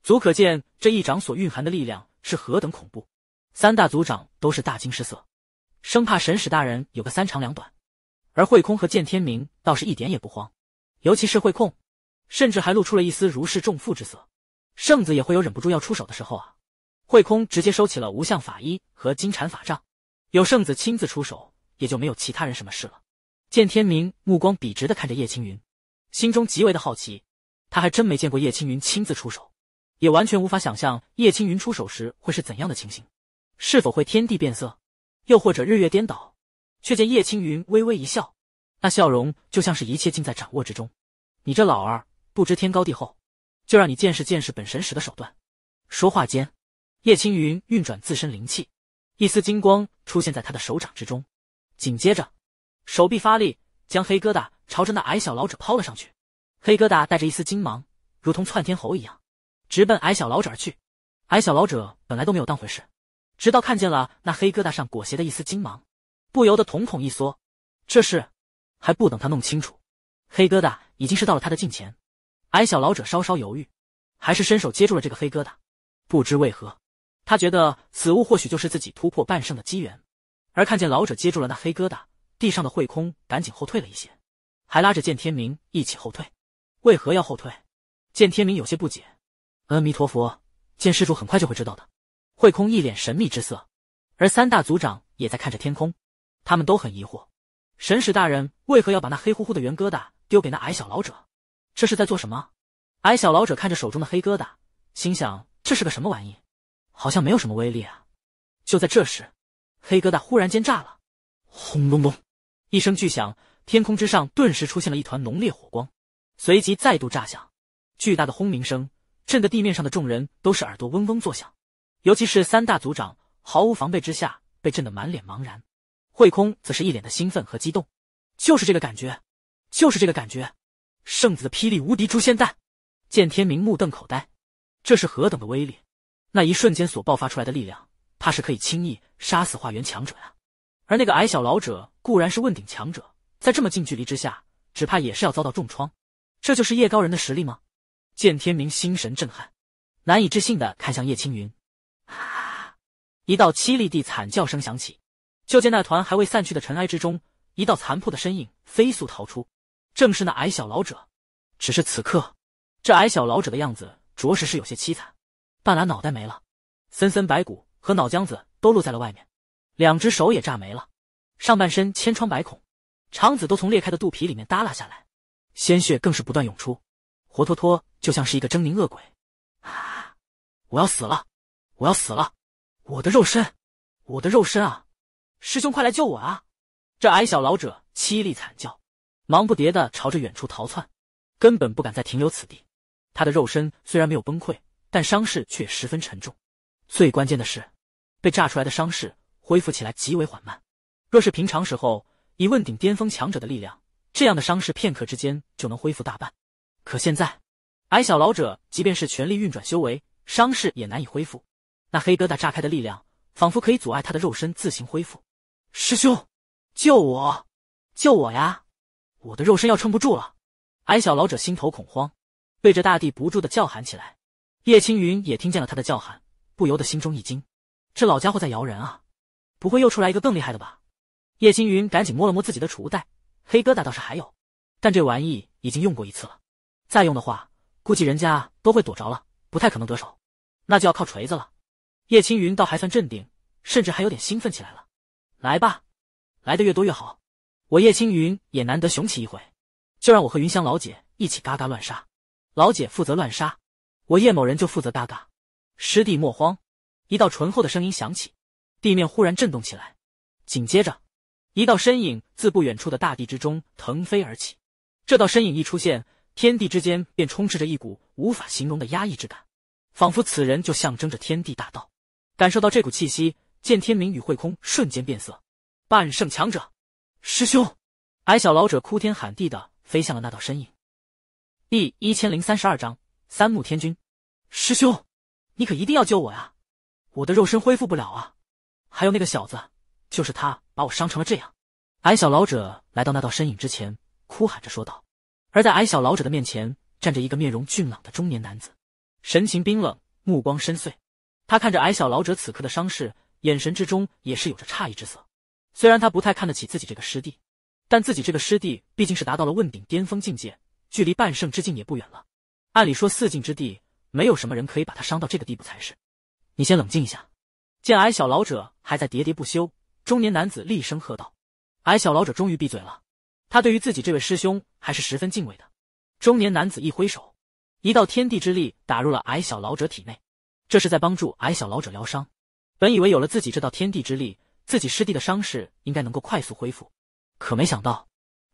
足可见这一掌所蕴含的力量是何等恐怖。三大族长都是大惊失色，生怕神使大人有个三长两短，而慧空和见天明倒是一点也不慌，尤其是慧空。甚至还露出了一丝如释重负之色。圣子也会有忍不住要出手的时候啊！慧空直接收起了无相法衣和金蝉法杖，有圣子亲自出手，也就没有其他人什么事了。见天明目光笔直的看着叶青云，心中极为的好奇，他还真没见过叶青云亲自出手，也完全无法想象叶青云出手时会是怎样的情形，是否会天地变色，又或者日月颠倒。却见叶青云微微一笑，那笑容就像是一切尽在掌握之中。你这老二。不知天高地厚，就让你见识见识本神使的手段。说话间，叶青云运转自身灵气，一丝金光出现在他的手掌之中。紧接着，手臂发力，将黑疙瘩朝着那矮小老者抛了上去。黑疙瘩带着一丝金芒，如同窜天猴一样，直奔矮小老者而去。矮小老者本来都没有当回事，直到看见了那黑疙瘩上裹挟的一丝金芒，不由得瞳孔一缩。这是还不等他弄清楚，黑疙瘩已经是到了他的近前。矮小老者稍稍犹豫，还是伸手接住了这个黑疙瘩。不知为何，他觉得此物或许就是自己突破半圣的机缘。而看见老者接住了那黑疙瘩，地上的慧空赶紧后退了一些，还拉着见天明一起后退。为何要后退？见天明有些不解。阿弥陀佛，见施主很快就会知道的。慧空一脸神秘之色。而三大族长也在看着天空，他们都很疑惑，神使大人为何要把那黑乎乎的圆疙瘩丢给那矮小老者？这是在做什么？矮小老者看着手中的黑疙瘩，心想：这是个什么玩意？好像没有什么威力啊。就在这时，黑疙瘩忽然间炸了，轰隆隆一声巨响，天空之上顿时出现了一团浓烈火光，随即再度炸响，巨大的轰鸣声震得地面上的众人都是耳朵嗡嗡作响，尤其是三大族长毫无防备之下，被震得满脸茫然。慧空则是一脸的兴奋和激动，就是这个感觉，就是这个感觉。圣子的霹雳无敌诛仙弹，见天明目瞪口呆，这是何等的威力！那一瞬间所爆发出来的力量，怕是可以轻易杀死化缘强者啊！而那个矮小老者固然是问鼎强者，在这么近距离之下，只怕也是要遭到重创。这就是叶高人的实力吗？见天明心神震撼，难以置信的看向叶青云。啊！一道凄厉地惨叫声响起，就见那团还未散去的尘埃之中，一道残破的身影飞速逃出。正是那矮小老者，只是此刻，这矮小老者的样子着实是有些凄惨，半拉脑袋没了，森森白骨和脑浆子都露在了外面，两只手也炸没了，上半身千疮百孔，肠子都从裂开的肚皮里面耷拉下来，鲜血更是不断涌出，活脱脱就像是一个狰狞恶鬼。啊！我要死了，我要死了，我的肉身，我的肉身啊！师兄快来救我啊！这矮小老者凄厉惨叫。忙不迭的朝着远处逃窜，根本不敢再停留此地。他的肉身虽然没有崩溃，但伤势却十分沉重。最关键的是，被炸出来的伤势恢复起来极为缓慢。若是平常时候，以问鼎巅峰强者的力量，这样的伤势片刻之间就能恢复大半。可现在，矮小老者即便是全力运转修为，伤势也难以恢复。那黑疙瘩炸开的力量，仿佛可以阻碍他的肉身自行恢复。师兄，救我！救我呀！我的肉身要撑不住了，矮小老者心头恐慌，对着大地不住的叫喊起来。叶青云也听见了他的叫喊，不由得心中一惊，这老家伙在摇人啊，不会又出来一个更厉害的吧？叶青云赶紧摸了摸自己的储物袋，黑疙瘩倒是还有，但这玩意已经用过一次了，再用的话，估计人家都会躲着了，不太可能得手。那就要靠锤子了。叶青云倒还算镇定，甚至还有点兴奋起来了。来吧，来的越多越好。我叶青云也难得雄起一回，就让我和云香老姐一起嘎嘎乱杀，老姐负责乱杀，我叶某人就负责嘎嘎。师弟莫慌！一道醇厚的声音响起，地面忽然震动起来，紧接着，一道身影自不远处的大地之中腾飞而起。这道身影一出现，天地之间便充斥着一股无法形容的压抑之感，仿佛此人就象征着天地大道。感受到这股气息，见天明与慧空瞬间变色，半圣强者。师兄，矮小老者哭天喊地的飞向了那道身影。第一千零三十二章三目天君，师兄，你可一定要救我呀！我的肉身恢复不了啊！还有那个小子，就是他把我伤成了这样。矮小老者来到那道身影之前，哭喊着说道。而在矮小老者的面前，站着一个面容俊朗的中年男子，神情冰冷，目光深邃。他看着矮小老者此刻的伤势，眼神之中也是有着诧异之色。虽然他不太看得起自己这个师弟，但自己这个师弟毕竟是达到了问鼎巅峰境界，距离半圣之境也不远了。按理说四境之地没有什么人可以把他伤到这个地步才是。你先冷静一下。见矮小老者还在喋喋不休，中年男子厉声喝道：“矮小老者终于闭嘴了。他对于自己这位师兄还是十分敬畏的。”中年男子一挥手，一道天地之力打入了矮小老者体内，这是在帮助矮小老者疗伤。本以为有了自己这道天地之力。自己师弟的伤势应该能够快速恢复，可没想到，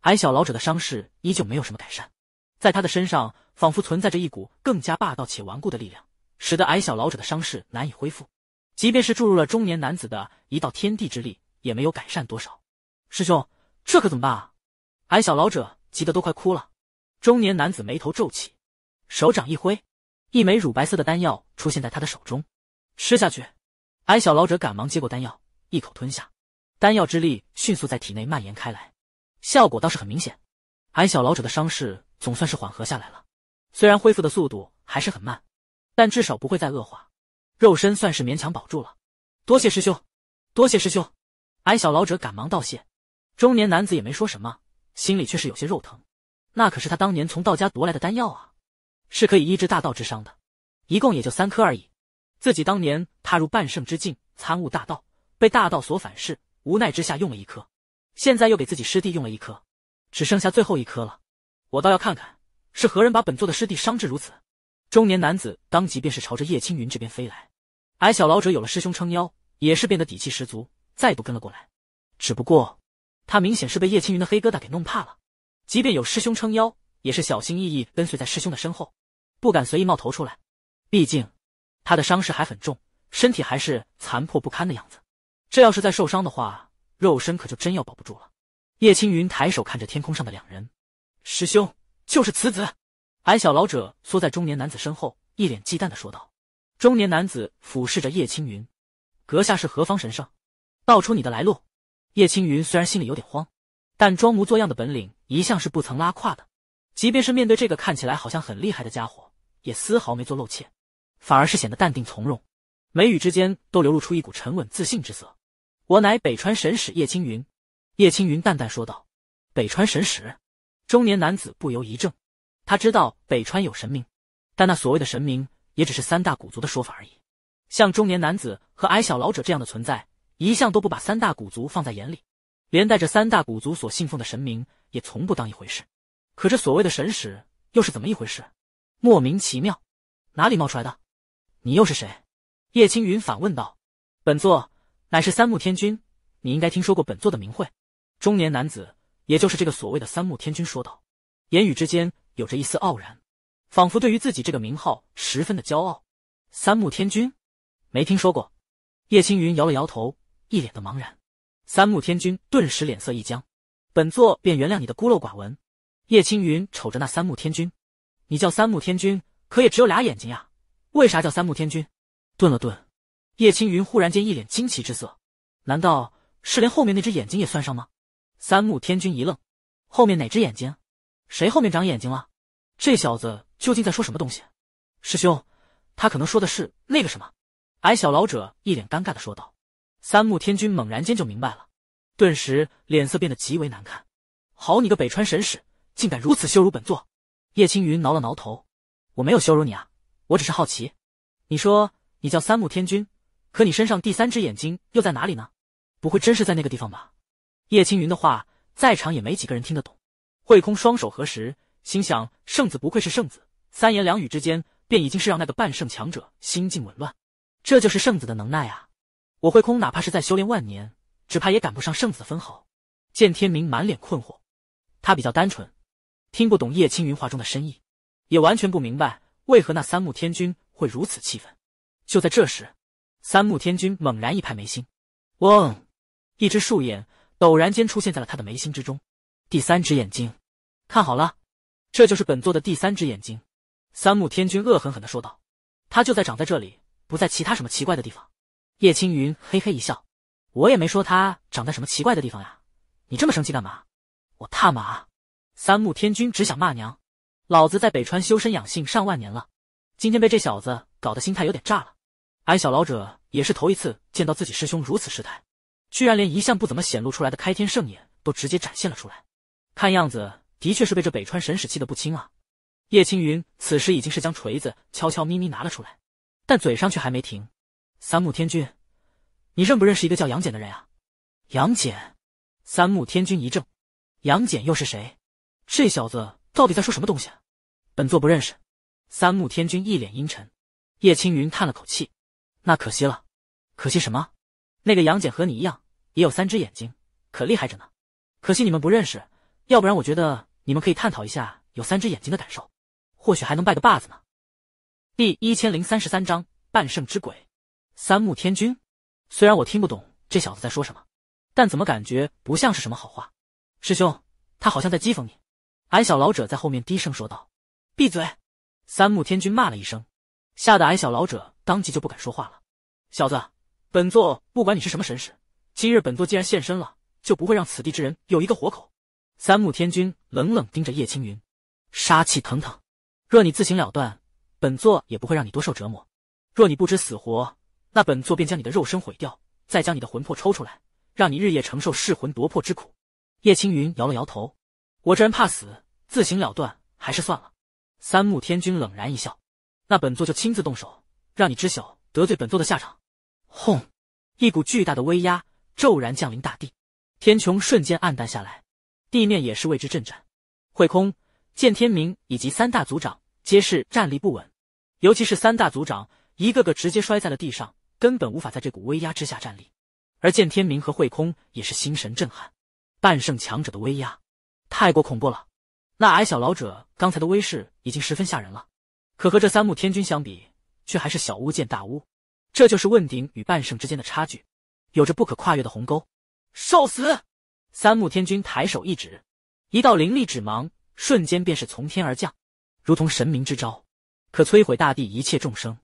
矮小老者的伤势依旧没有什么改善。在他的身上，仿佛存在着一股更加霸道且顽固的力量，使得矮小老者的伤势难以恢复。即便是注入了中年男子的一道天地之力，也没有改善多少。师兄，这可怎么办啊？矮小老者急得都快哭了。中年男子眉头皱起，手掌一挥，一枚乳白色的丹药出现在他的手中。吃下去。矮小老者赶忙接过丹药。一口吞下，丹药之力迅速在体内蔓延开来，效果倒是很明显。矮小老者的伤势总算是缓和下来了，虽然恢复的速度还是很慢，但至少不会再恶化，肉身算是勉强保住了。多谢师兄，多谢师兄！矮小老者赶忙道谢。中年男子也没说什么，心里却是有些肉疼。那可是他当年从道家夺来的丹药啊，是可以医治大道之伤的，一共也就三颗而已。自己当年踏入半圣之境，参悟大道。被大道所反噬，无奈之下用了一颗，现在又给自己师弟用了一颗，只剩下最后一颗了。我倒要看看是何人把本座的师弟伤至如此。中年男子当即便是朝着叶青云这边飞来，矮小老者有了师兄撑腰，也是变得底气十足，再度跟了过来。只不过他明显是被叶青云的黑疙瘩给弄怕了，即便有师兄撑腰，也是小心翼翼跟随在师兄的身后，不敢随意冒头出来。毕竟他的伤势还很重，身体还是残破不堪的样子。这要是再受伤的话，肉身可就真要保不住了。叶青云抬手看着天空上的两人，师兄就是此子。矮小老者缩在中年男子身后，一脸忌惮的说道。中年男子俯视着叶青云，阁下是何方神圣？道出你的来路。叶青云虽然心里有点慌，但装模作样的本领一向是不曾拉胯的，即便是面对这个看起来好像很厉害的家伙，也丝毫没做露怯，反而是显得淡定从容，眉宇之间都流露出一股沉稳自信之色。我乃北川神使叶青云。”叶青云淡淡说道。“北川神使？”中年男子不由一怔。他知道北川有神明，但那所谓的神明也只是三大古族的说法而已。像中年男子和矮小老者这样的存在，一向都不把三大古族放在眼里，连带着三大古族所信奉的神明也从不当一回事。可这所谓的神使又是怎么一回事？莫名其妙，哪里冒出来的？你又是谁？”叶青云反问道。“本座。”乃是三木天君，你应该听说过本座的名讳。”中年男子，也就是这个所谓的三木天君说道，言语之间有着一丝傲然，仿佛对于自己这个名号十分的骄傲。三木天君？没听说过。”叶青云摇了摇头，一脸的茫然。三木天君顿时脸色一僵，“本座便原谅你的孤陋寡闻。”叶青云瞅着那三木天君，“你叫三木天君，可也只有俩眼睛呀，为啥叫三木天君？”顿了顿。叶青云忽然间一脸惊奇之色，难道是连后面那只眼睛也算上吗？三目天君一愣，后面哪只眼睛？谁后面长眼睛了？这小子究竟在说什么东西？师兄，他可能说的是那个什么？矮小老者一脸尴尬的说道。三目天君猛然间就明白了，顿时脸色变得极为难看。好你个北川神使，竟敢如此羞辱本座！叶青云挠了挠头，我没有羞辱你啊，我只是好奇。你说你叫三目天君？可你身上第三只眼睛又在哪里呢？不会真是在那个地方吧？叶青云的话再长也没几个人听得懂。慧空双手合十，心想：圣子不愧是圣子，三言两语之间便已经是让那个半圣强者心境紊乱。这就是圣子的能耐啊！我慧空哪怕是在修炼万年，只怕也赶不上圣子的分毫。见天明满脸困惑，他比较单纯，听不懂叶青云话中的深意，也完全不明白为何那三目天君会如此气愤。就在这时。三目天君猛然一拍眉心，嗡，一只树眼陡然间出现在了他的眉心之中。第三只眼睛，看好了，这就是本座的第三只眼睛。三目天君恶狠狠的说道：“他就在长在这里，不在其他什么奇怪的地方。”叶青云嘿嘿一笑：“我也没说他长在什么奇怪的地方呀，你这么生气干嘛？”我他妈！三目天君只想骂娘，老子在北川修身养性上万年了，今天被这小子搞得心态有点炸了。矮小老者也是头一次见到自己师兄如此失态，居然连一向不怎么显露出来的开天圣眼都直接展现了出来。看样子的确是被这北川神使气得不轻啊！叶青云此时已经是将锤子悄悄咪咪拿了出来，但嘴上却还没停：“三木天君，你认不认识一个叫杨戬的人啊？”“杨戬？”三木天君一怔，“杨戬又是谁？这小子到底在说什么东西？”“本座不认识。”三木天君一脸阴沉。叶青云叹了口气。那可惜了，可惜什么？那个杨戬和你一样，也有三只眼睛，可厉害着呢。可惜你们不认识，要不然我觉得你们可以探讨一下有三只眼睛的感受，或许还能拜个把子呢。第一千零三十三章半圣之鬼。三目天君，虽然我听不懂这小子在说什么，但怎么感觉不像是什么好话？师兄，他好像在讥讽你。”矮小老者在后面低声说道。“闭嘴！”三目天君骂了一声，吓得矮小老者。当即就不敢说话了。小子，本座不管你是什么神使，今日本座既然现身了，就不会让此地之人有一个活口。三木天君冷冷盯着叶青云，杀气腾腾。若你自行了断，本座也不会让你多受折磨；若你不知死活，那本座便将你的肉身毁掉，再将你的魂魄抽出来，让你日夜承受噬魂夺魄之苦。叶青云摇了摇头，我这人怕死，自行了断还是算了。三木天君冷然一笑，那本座就亲自动手。让你知晓得罪本座的下场！轰！一股巨大的威压骤然降临大地，天穹瞬间暗淡下来，地面也是为之震颤。慧空、见天明以及三大族长皆是站立不稳，尤其是三大族长，一个个直接摔在了地上，根本无法在这股威压之下站立。而见天明和慧空也是心神震撼，半圣强者的威压太过恐怖了。那矮小老者刚才的威势已经十分吓人了，可和这三目天君相比，却还是小巫见大巫，这就是问鼎与半圣之间的差距，有着不可跨越的鸿沟。受死！三目天君抬手一指，一道灵力指芒瞬间便是从天而降，如同神明之招，可摧毁大地一切众生。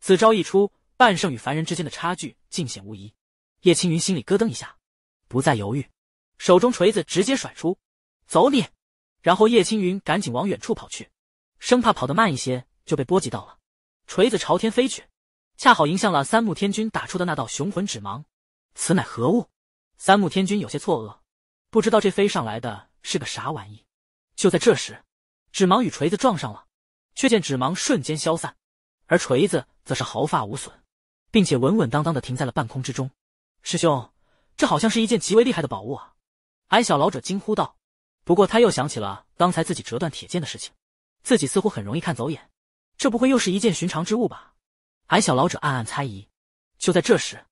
此招一出，半圣与凡人之间的差距尽显无疑。叶青云心里咯噔一下，不再犹豫，手中锤子直接甩出，走你！然后叶青云赶紧往远处跑去，生怕跑得慢一些就被波及到了。锤子朝天飞去，恰好迎向了三目天君打出的那道雄浑指芒。此乃何物？三目天君有些错愕，不知道这飞上来的是个啥玩意。就在这时，指芒与锤子撞上了，却见指芒瞬间消散，而锤子则是毫发无损，并且稳稳当当的停在了半空之中。师兄，这好像是一件极为厉害的宝物啊！矮小老者惊呼道。不过他又想起了刚才自己折断铁剑的事情，自己似乎很容易看走眼。这不会又是一件寻常之物吧？矮小老者暗暗猜疑。就在这时，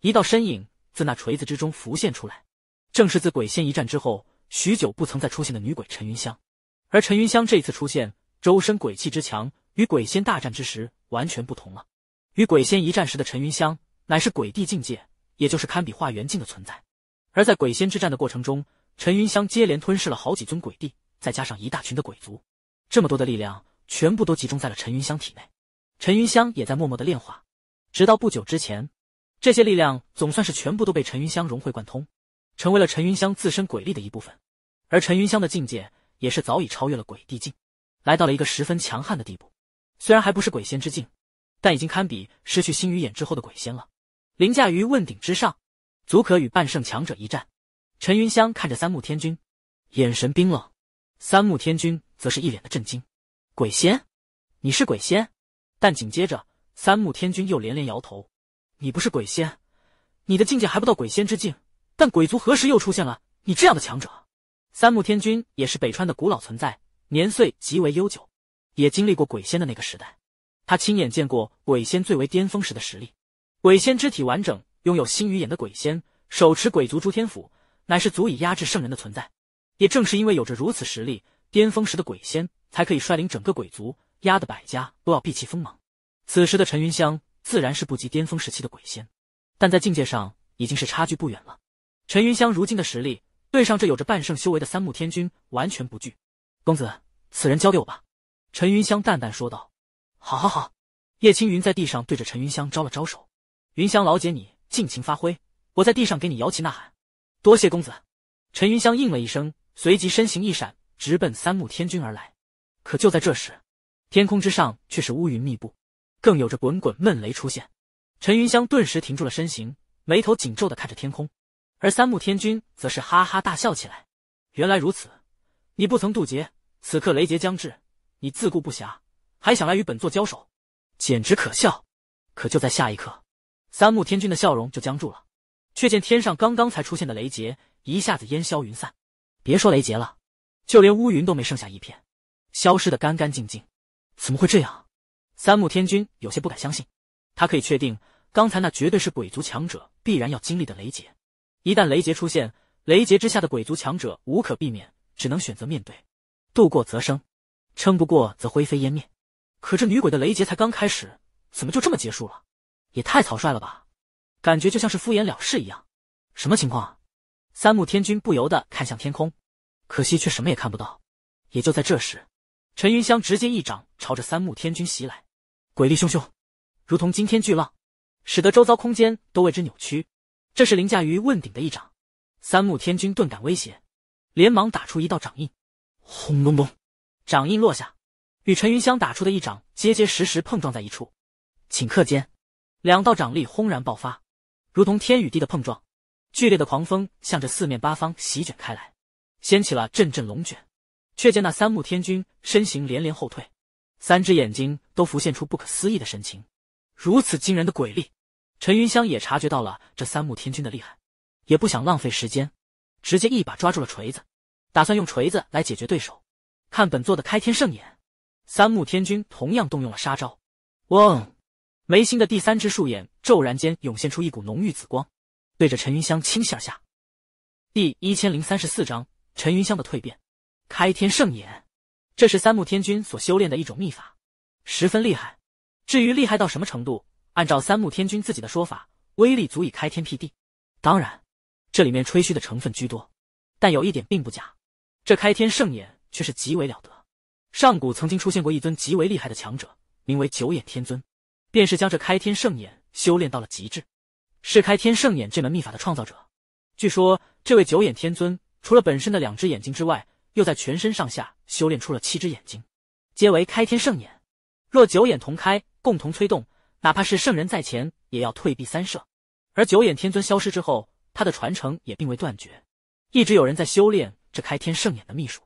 一道身影自那锤子之中浮现出来，正是自鬼仙一战之后许久不曾再出现的女鬼陈云香。而陈云香这一次出现，周身鬼气之强，与鬼仙大战之时完全不同了。与鬼仙一战时的陈云香，乃是鬼帝境界，也就是堪比化元境的存在。而在鬼仙之战的过程中，陈云香接连吞噬了好几尊鬼帝，再加上一大群的鬼族，这么多的力量。全部都集中在了陈云香体内，陈云香也在默默的炼化，直到不久之前，这些力量总算是全部都被陈云香融会贯通，成为了陈云香自身鬼力的一部分。而陈云香的境界也是早已超越了鬼帝境，来到了一个十分强悍的地步。虽然还不是鬼仙之境，但已经堪比失去星羽眼之后的鬼仙了，凌驾于问鼎之上，足可与半圣强者一战。陈云香看着三目天君，眼神冰冷，三目天君则是一脸的震惊。鬼仙，你是鬼仙，但紧接着三木天君又连连摇头：“你不是鬼仙，你的境界还不到鬼仙之境。但鬼族何时又出现了你这样的强者？”三木天君也是北川的古老存在，年岁极为悠久，也经历过鬼仙的那个时代。他亲眼见过鬼仙最为巅峰时的实力。鬼仙肢体完整，拥有星宇眼的鬼仙，手持鬼族诸天斧，乃是足以压制圣人的存在。也正是因为有着如此实力。巅峰时的鬼仙才可以率领整个鬼族，压得百家都要避其锋芒。此时的陈云香自然是不及巅峰时期的鬼仙，但在境界上已经是差距不远了。陈云香如今的实力，对上这有着半圣修为的三目天君完全不惧。公子，此人交给我吧。”陈云香淡淡说道。“好，好，好。”叶青云在地上对着陈云香招了招手，“云香老姐，你尽情发挥，我在地上给你摇旗呐喊。”多谢公子。”陈云香应了一声，随即身形一闪。直奔三目天君而来，可就在这时，天空之上却是乌云密布，更有着滚滚闷雷出现。陈云香顿时停住了身形，眉头紧皱的看着天空，而三目天君则是哈哈大笑起来。原来如此，你不曾渡劫，此刻雷劫将至，你自顾不暇，还想来与本座交手，简直可笑。可就在下一刻，三目天君的笑容就僵住了，却见天上刚刚才出现的雷劫一下子烟消云散。别说雷劫了。就连乌云都没剩下一片，消失的干干净净。怎么会这样？三木天君有些不敢相信。他可以确定，刚才那绝对是鬼族强者必然要经历的雷劫。一旦雷劫出现，雷劫之下的鬼族强者无可避免，只能选择面对。度过则生，撑不过则灰飞烟灭。可这女鬼的雷劫才刚开始，怎么就这么结束了？也太草率了吧！感觉就像是敷衍了事一样。什么情况三木天君不由得看向天空。可惜却什么也看不到。也就在这时，陈云香直接一掌朝着三目天君袭来，鬼力汹汹，如同惊天巨浪，使得周遭空间都为之扭曲。这是凌驾于问鼎的一掌。三目天君顿感威胁，连忙打出一道掌印。轰隆隆，掌印落下，与陈云香打出的一掌结结实实碰撞在一处。顷刻间，两道掌力轰然爆发，如同天与地的碰撞，剧烈的狂风向着四面八方席卷开来。掀起了阵阵龙卷，却见那三目天君身形连连后退，三只眼睛都浮现出不可思议的神情。如此惊人的鬼力，陈云香也察觉到了这三目天君的厉害，也不想浪费时间，直接一把抓住了锤子，打算用锤子来解决对手。看本座的开天圣眼！三目天君同样动用了杀招，嗡，眉心的第三只竖眼骤然间涌现出一股浓郁紫光，对着陈云香倾泻而下。第一千零三十四章。陈云香的蜕变，开天圣眼，这是三目天君所修炼的一种秘法，十分厉害。至于厉害到什么程度，按照三目天君自己的说法，威力足以开天辟地。当然，这里面吹嘘的成分居多，但有一点并不假，这开天圣眼却是极为了得。上古曾经出现过一尊极为厉害的强者，名为九眼天尊，便是将这开天圣眼修炼到了极致，是开天圣眼这门秘法的创造者。据说，这位九眼天尊。除了本身的两只眼睛之外，又在全身上下修炼出了七只眼睛，皆为开天圣眼。若九眼同开，共同催动，哪怕是圣人在前，也要退避三舍。而九眼天尊消失之后，他的传承也并未断绝，一直有人在修炼这开天圣眼的秘术。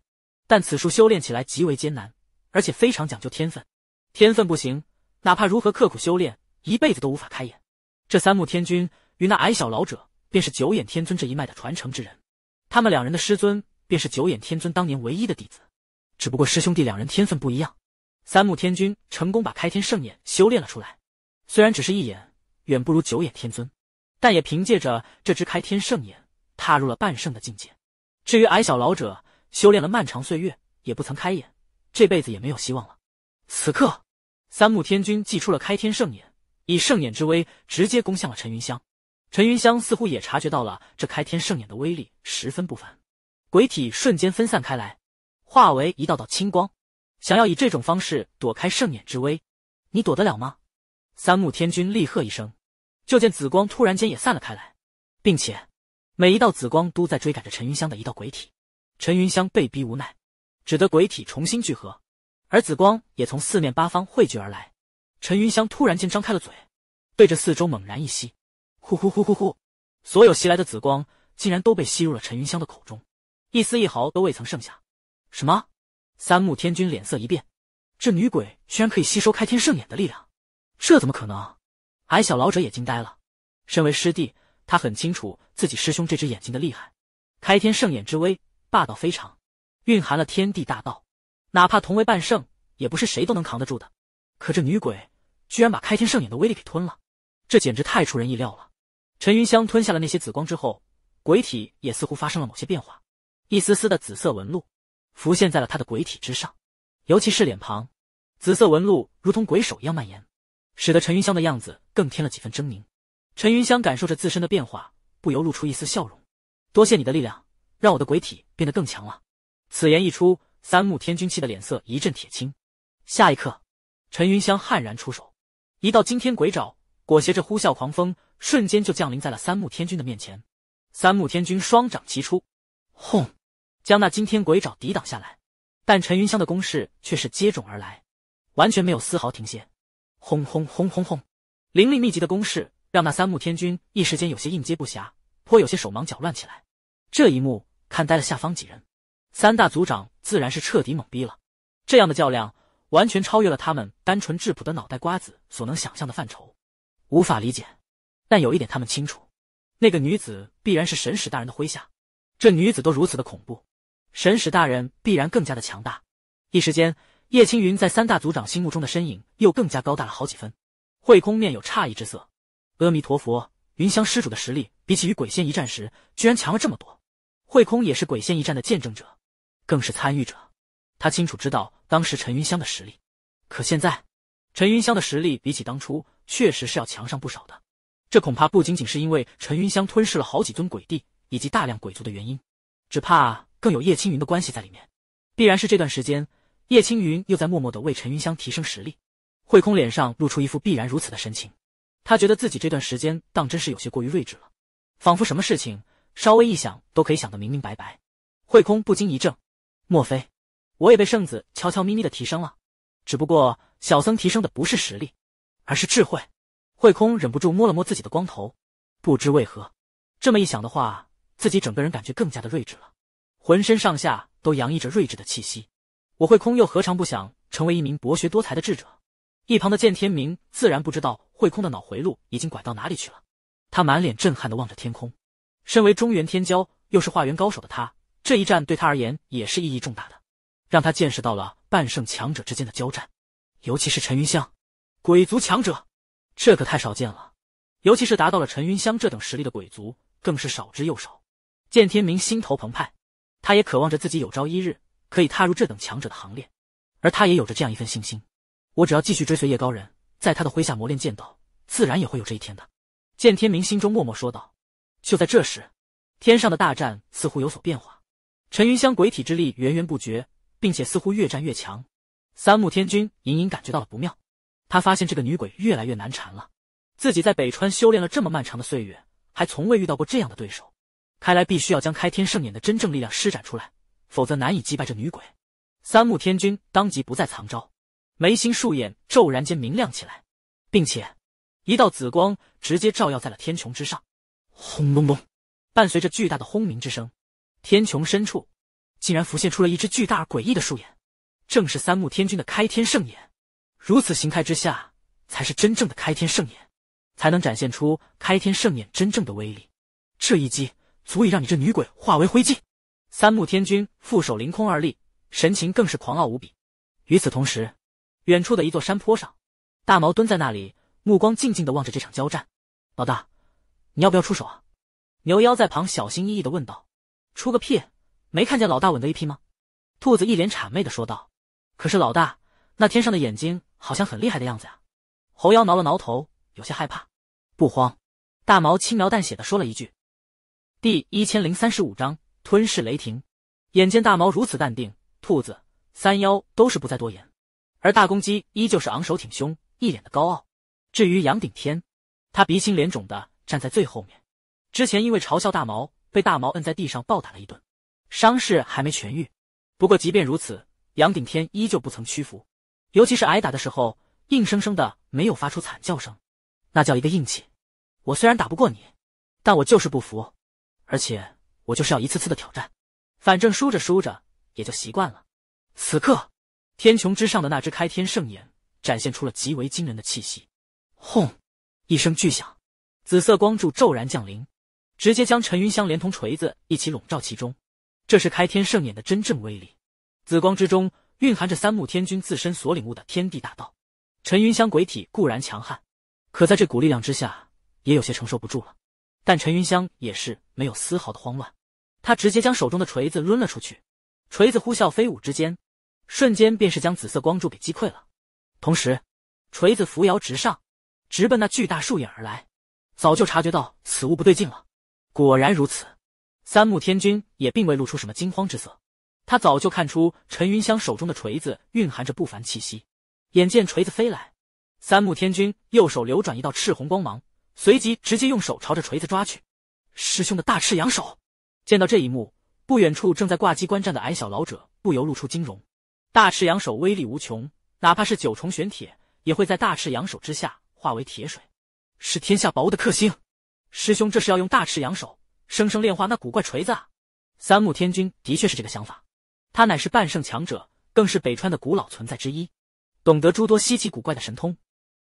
但此术修炼起来极为艰难，而且非常讲究天分，天分不行，哪怕如何刻苦修炼，一辈子都无法开眼。这三目天君与那矮小老者，便是九眼天尊这一脉的传承之人。他们两人的师尊便是九眼天尊当年唯一的弟子，只不过师兄弟两人天分不一样。三目天君成功把开天圣眼修炼了出来，虽然只是一眼，远不如九眼天尊，但也凭借着这只开天圣眼，踏入了半圣的境界。至于矮小老者，修炼了漫长岁月，也不曾开眼，这辈子也没有希望了。此刻，三目天君祭出了开天圣眼，以圣眼之威，直接攻向了陈云香。陈云香似乎也察觉到了这开天圣眼的威力十分不凡，鬼体瞬间分散开来，化为一道道青光，想要以这种方式躲开圣眼之威，你躲得了吗？三目天君厉喝一声，就见紫光突然间也散了开来，并且每一道紫光都在追赶着陈云香的一道鬼体。陈云香被逼无奈，只得鬼体重新聚合，而紫光也从四面八方汇聚而来。陈云香突然间张开了嘴，对着四周猛然一吸。呼呼呼呼呼！所有袭来的紫光竟然都被吸入了陈云香的口中，一丝一毫都未曾剩下。什么？三目天君脸色一变，这女鬼居然可以吸收开天圣眼的力量？这怎么可能？矮小老者也惊呆了。身为师弟，他很清楚自己师兄这只眼睛的厉害。开天圣眼之威霸道非常，蕴含了天地大道，哪怕同为半圣，也不是谁都能扛得住的。可这女鬼居然把开天圣眼的威力给吞了，这简直太出人意料了！陈云香吞下了那些紫光之后，鬼体也似乎发生了某些变化，一丝丝的紫色纹路浮现在了他的鬼体之上，尤其是脸庞，紫色纹路如同鬼手一样蔓延，使得陈云香的样子更添了几分狰狞。陈云香感受着自身的变化，不由露出一丝笑容：“多谢你的力量，让我的鬼体变得更强了。”此言一出，三目天君气的脸色一阵铁青。下一刻，陈云香悍然出手，一道惊天鬼爪裹挟着呼啸狂风。瞬间就降临在了三目天君的面前，三目天君双掌齐出，轰，将那惊天鬼爪抵挡下来。但陈云香的攻势却是接踵而来，完全没有丝毫停歇。轰轰轰轰轰，灵力密集的攻势让那三目天君一时间有些应接不暇，颇有些手忙脚乱起来。这一幕看呆了下方几人，三大族长自然是彻底懵逼了。这样的较量完全超越了他们单纯质朴的脑袋瓜子所能想象的范畴，无法理解。但有一点，他们清楚，那个女子必然是神使大人的麾下。这女子都如此的恐怖，神使大人必然更加的强大。一时间，叶青云在三大族长心目中的身影又更加高大了好几分。慧空面有诧异之色：“阿弥陀佛，云香施主的实力比起与鬼仙一战时，居然强了这么多。”慧空也是鬼仙一战的见证者，更是参与者。他清楚知道当时陈云香的实力，可现在，陈云香的实力比起当初确实是要强上不少的。这恐怕不仅仅是因为陈云香吞噬了好几尊鬼帝以及大量鬼族的原因，只怕更有叶青云的关系在里面。必然是这段时间，叶青云又在默默的为陈云香提升实力。慧空脸上露出一副必然如此的神情，他觉得自己这段时间当真是有些过于睿智了，仿佛什么事情稍微一想都可以想得明明白白。慧空不禁一怔，莫非我也被圣子悄悄咪咪的提升了？只不过小僧提升的不是实力，而是智慧。慧空忍不住摸了摸自己的光头，不知为何，这么一想的话，自己整个人感觉更加的睿智了，浑身上下都洋溢着睿智的气息。我慧空又何尝不想成为一名博学多才的智者？一旁的见天明自然不知道慧空的脑回路已经拐到哪里去了，他满脸震撼的望着天空。身为中原天骄，又是化缘高手的他，这一战对他而言也是意义重大的，让他见识到了半圣强者之间的交战，尤其是陈云香，鬼族强者。这可太少见了，尤其是达到了陈云香这等实力的鬼族，更是少之又少。见天明心头澎湃，他也渴望着自己有朝一日可以踏入这等强者的行列，而他也有着这样一份信心。我只要继续追随叶高人，在他的麾下磨练剑道，自然也会有这一天的。见天明心中默默说道。就在这时，天上的大战似乎有所变化，陈云香鬼体之力源源不绝，并且似乎越战越强。三目天君隐隐感觉到了不妙。他发现这个女鬼越来越难缠了，自己在北川修炼了这么漫长的岁月，还从未遇到过这样的对手。看来必须要将开天圣眼的真正力量施展出来，否则难以击败这女鬼。三目天君当即不再藏招，眉心树眼骤然间明亮起来，并且一道紫光直接照耀在了天穹之上。轰隆隆，伴随着巨大的轰鸣之声，天穹深处竟然浮现出了一只巨大而诡异的树眼，正是三目天君的开天圣眼。如此形态之下，才是真正的开天圣眼，才能展现出开天圣眼真正的威力。这一击足以让你这女鬼化为灰烬。三木天君负手凌空而立，神情更是狂傲无比。与此同时，远处的一座山坡上，大毛蹲在那里，目光静静的望着这场交战。老大，你要不要出手啊？牛妖在旁小心翼翼的问道。出个屁！没看见老大稳的一批吗？兔子一脸谄媚的说道。可是老大，那天上的眼睛。好像很厉害的样子呀！猴妖挠了挠头，有些害怕。不慌，大毛轻描淡写的说了一句。第一千零三十五章吞噬雷霆。眼见大毛如此淡定，兔子、三妖都是不再多言，而大公鸡依旧是昂首挺胸，一脸的高傲。至于杨顶天，他鼻青脸肿的站在最后面。之前因为嘲笑大毛，被大毛摁在地上暴打了一顿，伤势还没痊愈。不过即便如此，杨顶天依旧不曾屈服。尤其是挨打的时候，硬生生的没有发出惨叫声，那叫一个硬气。我虽然打不过你，但我就是不服，而且我就是要一次次的挑战，反正输着输着也就习惯了。此刻，天穹之上的那只开天圣眼展现出了极为惊人的气息，轰！一声巨响，紫色光柱骤然降临，直接将陈云香连同锤子一起笼罩其中。这是开天圣眼的真正威力。紫光之中。蕴含着三目天君自身所领悟的天地大道，陈云香鬼体固然强悍，可在这股力量之下也有些承受不住了。但陈云香也是没有丝毫的慌乱，他直接将手中的锤子抡了出去，锤子呼啸飞舞之间，瞬间便是将紫色光柱给击溃了。同时，锤子扶摇直上，直奔那巨大树影而来。早就察觉到此物不对劲了，果然如此，三目天君也并未露出什么惊慌之色。他早就看出陈云香手中的锤子蕴含着不凡气息，眼见锤子飞来，三目天君右手流转一道赤红光芒，随即直接用手朝着锤子抓去。师兄的大赤阳手！见到这一幕，不远处正在挂机观战的矮小老者不由露出惊容。大赤阳手威力无穷，哪怕是九重玄铁也会在大赤阳手之下化为铁水，是天下宝物的克星。师兄这是要用大赤阳手生生炼化那古怪锤子啊！三目天君的确是这个想法。他乃是半圣强者，更是北川的古老存在之一，懂得诸多稀奇古怪的神通。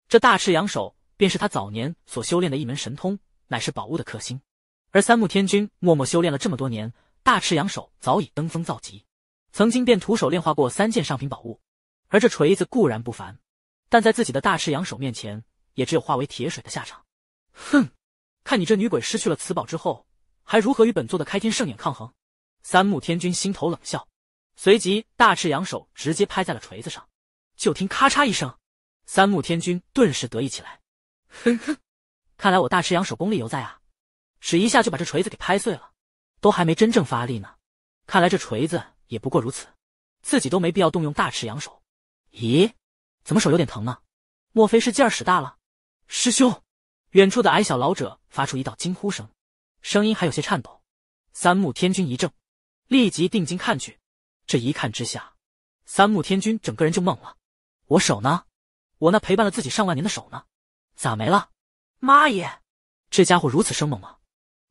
这大赤阳手便是他早年所修炼的一门神通，乃是宝物的克星。而三木天君默默修炼了这么多年，大赤阳手早已登峰造极，曾经便徒手炼化过三件上品宝物。而这锤子固然不凡，但在自己的大赤阳手面前，也只有化为铁水的下场。哼，看你这女鬼失去了此宝之后，还如何与本座的开天圣眼抗衡？三木天君心头冷笑。随即，大赤扬手直接拍在了锤子上，就听咔嚓一声，三目天君顿时得意起来，哼哼，看来我大赤阳手功力犹在啊，只一下就把这锤子给拍碎了，都还没真正发力呢，看来这锤子也不过如此，自己都没必要动用大赤阳手。咦，怎么手有点疼呢？莫非是劲儿使大了？师兄，远处的矮小老者发出一道惊呼声，声音还有些颤抖。三目天君一怔，立即定睛看去。这一看之下，三木天君整个人就懵了。我手呢？我那陪伴了自己上万年的手呢？咋没了？妈耶！这家伙如此生猛吗？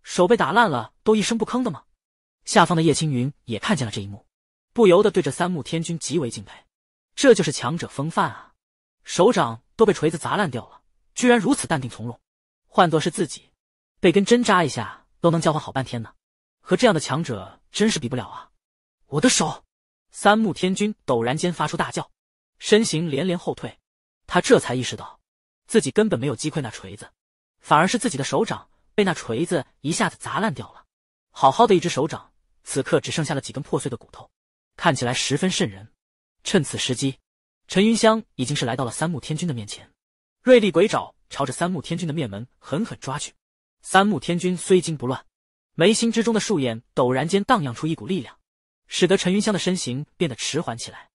手被打烂了都一声不吭的吗？下方的叶青云也看见了这一幕，不由得对着三木天君极为敬佩。这就是强者风范啊！手掌都被锤子砸烂掉了，居然如此淡定从容。换作是自己，被根针扎一下都能叫唤好半天呢。和这样的强者真是比不了啊！我的手。三目天君陡然间发出大叫，身形连连后退。他这才意识到，自己根本没有击溃那锤子，反而是自己的手掌被那锤子一下子砸烂掉了。好好的一只手掌，此刻只剩下了几根破碎的骨头，看起来十分瘆人。趁此时机，陈云香已经是来到了三目天君的面前，锐利鬼爪朝着三目天君的面门狠狠抓去。三目天君虽惊不乱，眉心之中的树眼陡然间荡漾出一股力量。使得陈云香的身形变得迟缓起来，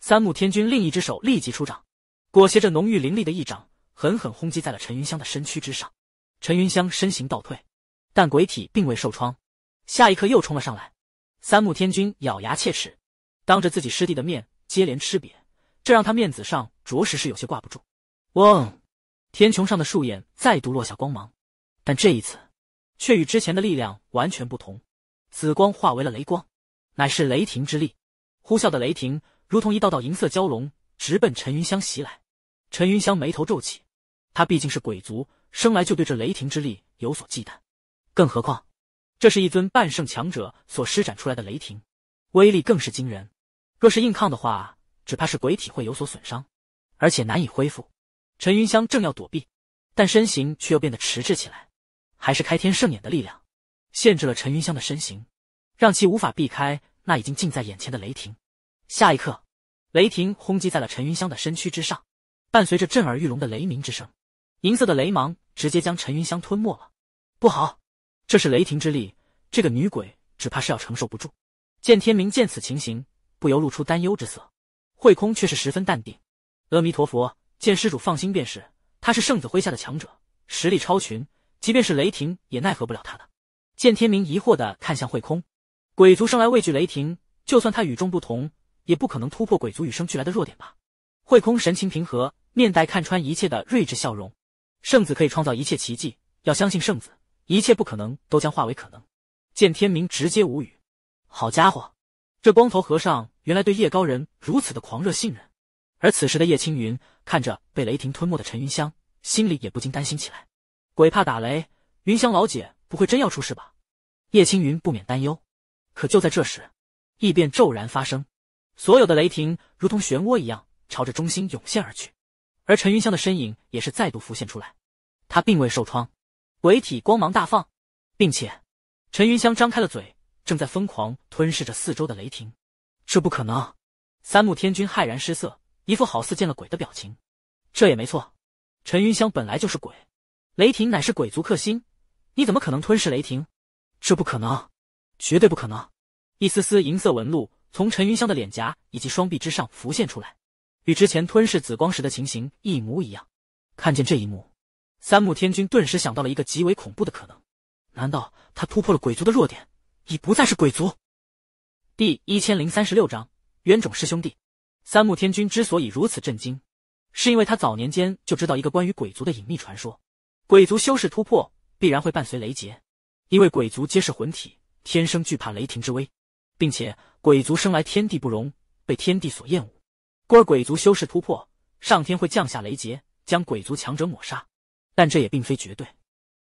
三目天君另一只手立即出掌，裹挟着浓郁凌厉的一掌，狠狠轰击在了陈云香的身躯之上。陈云香身形倒退，但鬼体并未受创，下一刻又冲了上来。三目天君咬牙切齿，当着自己师弟的面接连吃瘪，这让他面子上着实是有些挂不住。嗡，天穹上的树眼再度落下光芒，但这一次却与之前的力量完全不同，紫光化为了雷光。乃是雷霆之力，呼啸的雷霆如同一道道银色蛟龙，直奔陈云香袭来。陈云香眉头皱起，他毕竟是鬼族，生来就对这雷霆之力有所忌惮，更何况这是一尊半圣强者所施展出来的雷霆，威力更是惊人。若是硬抗的话，只怕是鬼体会有所损伤，而且难以恢复。陈云香正要躲避，但身形却又变得迟滞起来，还是开天圣眼的力量限制了陈云香的身形。让其无法避开那已经近在眼前的雷霆。下一刻，雷霆轰击在了陈云香的身躯之上，伴随着震耳欲聋的雷鸣之声，银色的雷芒直接将陈云香吞没了。不好，这是雷霆之力，这个女鬼只怕是要承受不住。见天明见此情形，不由露出担忧之色。慧空却是十分淡定：“阿弥陀佛，见施主放心便是。他是圣子麾下的强者，实力超群，即便是雷霆也奈何不了他的。”见天明疑惑的看向慧空。鬼族生来畏惧雷霆，就算他与众不同，也不可能突破鬼族与生俱来的弱点吧？慧空神情平和，面带看穿一切的睿智笑容。圣子可以创造一切奇迹，要相信圣子，一切不可能都将化为可能。见天明直接无语，好家伙，这光头和尚原来对叶高人如此的狂热信任。而此时的叶青云看着被雷霆吞没的陈云香，心里也不禁担心起来。鬼怕打雷，云香老姐不会真要出事吧？叶青云不免担忧。可就在这时，异变骤然发生，所有的雷霆如同漩涡一样朝着中心涌现而去，而陈云香的身影也是再度浮现出来，她并未受创，鬼体光芒大放，并且陈云香张开了嘴，正在疯狂吞噬着四周的雷霆。这不可能！三目天君骇然失色，一副好似见了鬼的表情。这也没错，陈云香本来就是鬼，雷霆乃是鬼族克星，你怎么可能吞噬雷霆？这不可能！绝对不可能！一丝丝银色纹路从陈云香的脸颊以及双臂之上浮现出来，与之前吞噬紫光时的情形一模一样。看见这一幕，三木天君顿时想到了一个极为恐怖的可能：难道他突破了鬼族的弱点，已不再是鬼族？第一千零三十六章冤种师兄弟。三木天君之所以如此震惊，是因为他早年间就知道一个关于鬼族的隐秘传说：鬼族修士突破必然会伴随雷劫，因为鬼族皆是魂体。天生惧怕雷霆之威，并且鬼族生来天地不容，被天地所厌恶。故而鬼族修士突破，上天会降下雷劫，将鬼族强者抹杀。但这也并非绝对。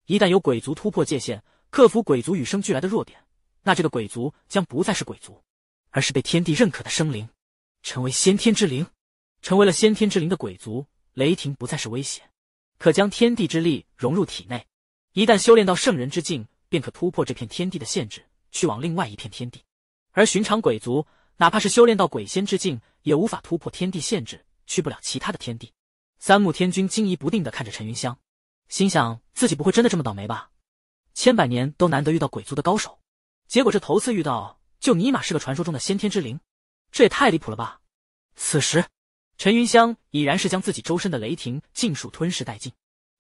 一旦有鬼族突破界限，克服鬼族与生俱来的弱点，那这个鬼族将不再是鬼族，而是被天地认可的生灵，成为先天之灵。成为了先天之灵的鬼族，雷霆不再是威胁，可将天地之力融入体内。一旦修炼到圣人之境，便可突破这片天地的限制。去往另外一片天地，而寻常鬼族，哪怕是修炼到鬼仙之境，也无法突破天地限制，去不了其他的天地。三目天君惊疑不定地看着陈云香，心想自己不会真的这么倒霉吧？千百年都难得遇到鬼族的高手，结果这头次遇到，就尼玛是个传说中的先天之灵，这也太离谱了吧！此时，陈云香已然是将自己周身的雷霆尽数吞噬殆尽，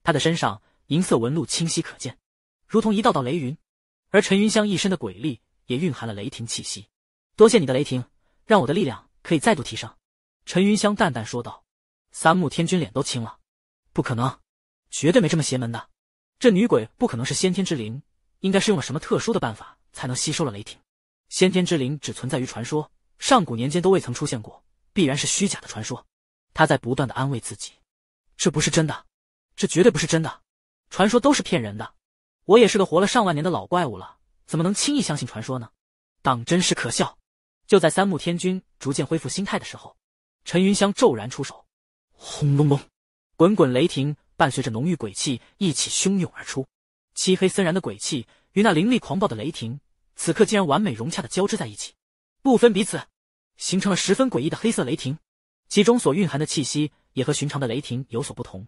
他的身上银色纹路清晰可见，如同一道道雷云。而陈云香一身的鬼力也蕴含了雷霆气息，多谢你的雷霆，让我的力量可以再度提升。”陈云香淡淡说道。三目天君脸都青了，不可能，绝对没这么邪门的，这女鬼不可能是先天之灵，应该是用了什么特殊的办法才能吸收了雷霆。先天之灵只存在于传说，上古年间都未曾出现过，必然是虚假的传说。他在不断的安慰自己，这不是真的，这绝对不是真的，传说都是骗人的。我也是个活了上万年的老怪物了，怎么能轻易相信传说呢？当真是可笑！就在三木天君逐渐恢复心态的时候，陈云香骤然出手，轰隆隆，滚滚雷霆伴随着浓郁鬼气一起汹涌而出，漆黑森然的鬼气与那凌厉狂暴的雷霆，此刻竟然完美融洽的交织在一起，不分彼此，形成了十分诡异的黑色雷霆，其中所蕴含的气息也和寻常的雷霆有所不同，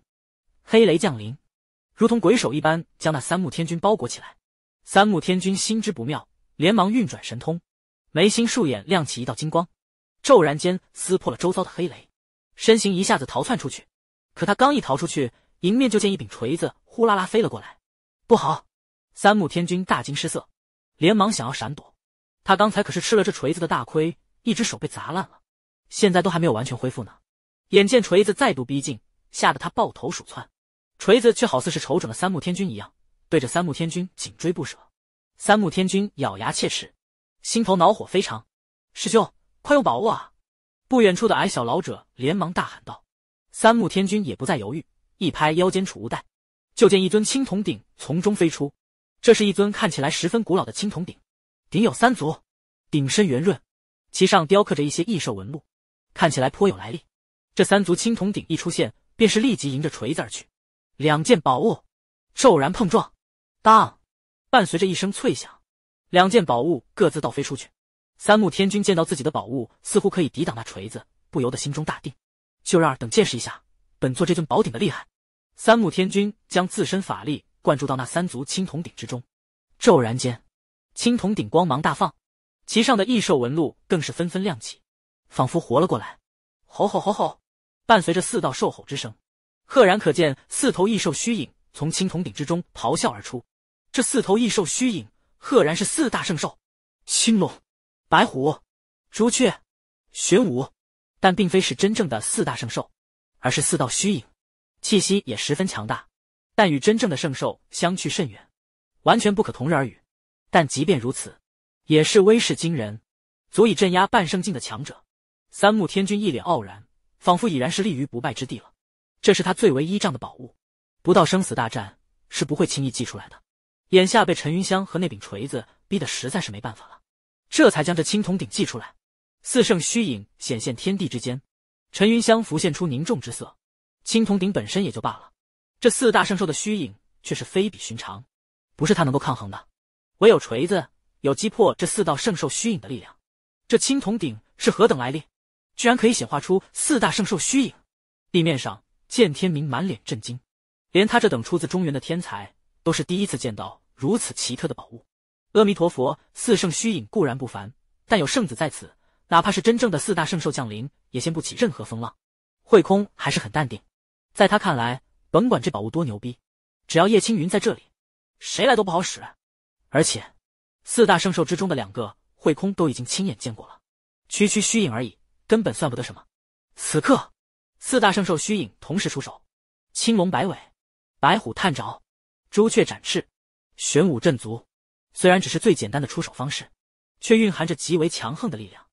黑雷降临。如同鬼手一般将那三目天君包裹起来，三目天君心知不妙，连忙运转神通，眉心竖眼亮起一道金光，骤然间撕破了周遭的黑雷，身形一下子逃窜出去。可他刚一逃出去，迎面就见一柄锤子呼啦啦飞了过来，不好！三目天君大惊失色，连忙想要闪躲。他刚才可是吃了这锤子的大亏，一只手被砸烂了，现在都还没有完全恢复呢。眼见锤子再度逼近，吓得他抱头鼠窜。锤子却好似是瞅准了三目天君一样，对着三目天君紧追不舍。三目天君咬牙切齿，心头恼火非常。师兄，快用宝物啊！不远处的矮小老者连忙大喊道。三目天君也不再犹豫，一拍腰间储物袋，就见一尊青铜鼎从中飞出。这是一尊看起来十分古老的青铜鼎，鼎有三足，鼎身圆润，其上雕刻着一些异兽纹路，看起来颇有来历。这三足青铜鼎一出现，便是立即迎着锤子而去。两件宝物骤然碰撞，当，伴随着一声脆响，两件宝物各自倒飞出去。三目天君见到自己的宝物似乎可以抵挡那锤子，不由得心中大定，就让二等见识一下本座这尊宝鼎的厉害。三目天君将自身法力灌注到那三足青铜鼎之中，骤然间，青铜鼎光芒大放，其上的异兽纹路更是纷纷亮起，仿佛活了过来。吼吼吼吼！伴随着四道兽吼之声。赫然可见四头异兽虚影从青铜鼎之中咆哮而出，这四头异兽虚影赫然是四大圣兽：青龙、白虎、朱雀、玄武，但并非是真正的四大圣兽，而是四道虚影，气息也十分强大，但与真正的圣兽相去甚远，完全不可同日而语。但即便如此，也是威势惊人，足以镇压半圣境的强者。三目天君一脸傲然，仿佛已然是立于不败之地了。这是他最为依仗的宝物，不到生死大战是不会轻易祭出来的。眼下被陈云香和那柄锤子逼得实在是没办法了，这才将这青铜鼎祭出来。四圣虚影显现天地之间，陈云香浮现出凝重之色。青铜鼎本身也就罢了，这四大圣兽的虚影却是非比寻常，不是他能够抗衡的。唯有锤子有击破这四道圣兽虚影的力量。这青铜鼎是何等来历？居然可以显化出四大圣兽虚影？地面上。见天明满脸震惊，连他这等出自中原的天才，都是第一次见到如此奇特的宝物。阿弥陀佛，四圣虚影固然不凡，但有圣子在此，哪怕是真正的四大圣兽降临，也掀不起任何风浪。慧空还是很淡定，在他看来，甭管这宝物多牛逼，只要叶青云在这里，谁来都不好使。而且，四大圣兽之中的两个，慧空都已经亲眼见过了，区区虚影而已，根本算不得什么。此刻。四大圣兽虚影同时出手，青龙摆尾，白虎探爪，朱雀展翅，玄武震足。虽然只是最简单的出手方式，却蕴含着极为强横的力量。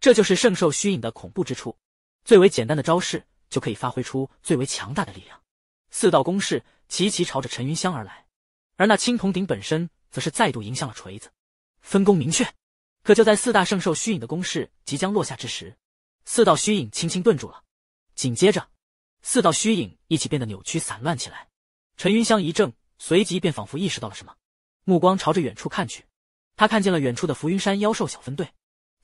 这就是圣兽虚影的恐怖之处，最为简单的招式就可以发挥出最为强大的力量。四道攻势齐齐朝着陈云香而来，而那青铜鼎本身则是再度迎向了锤子，分工明确。可就在四大圣兽虚影的攻势即将落下之时，四道虚影轻轻顿住了。紧接着，四道虚影一起变得扭曲散乱起来。陈云香一怔，随即便仿佛意识到了什么，目光朝着远处看去。他看见了远处的浮云山妖兽小分队。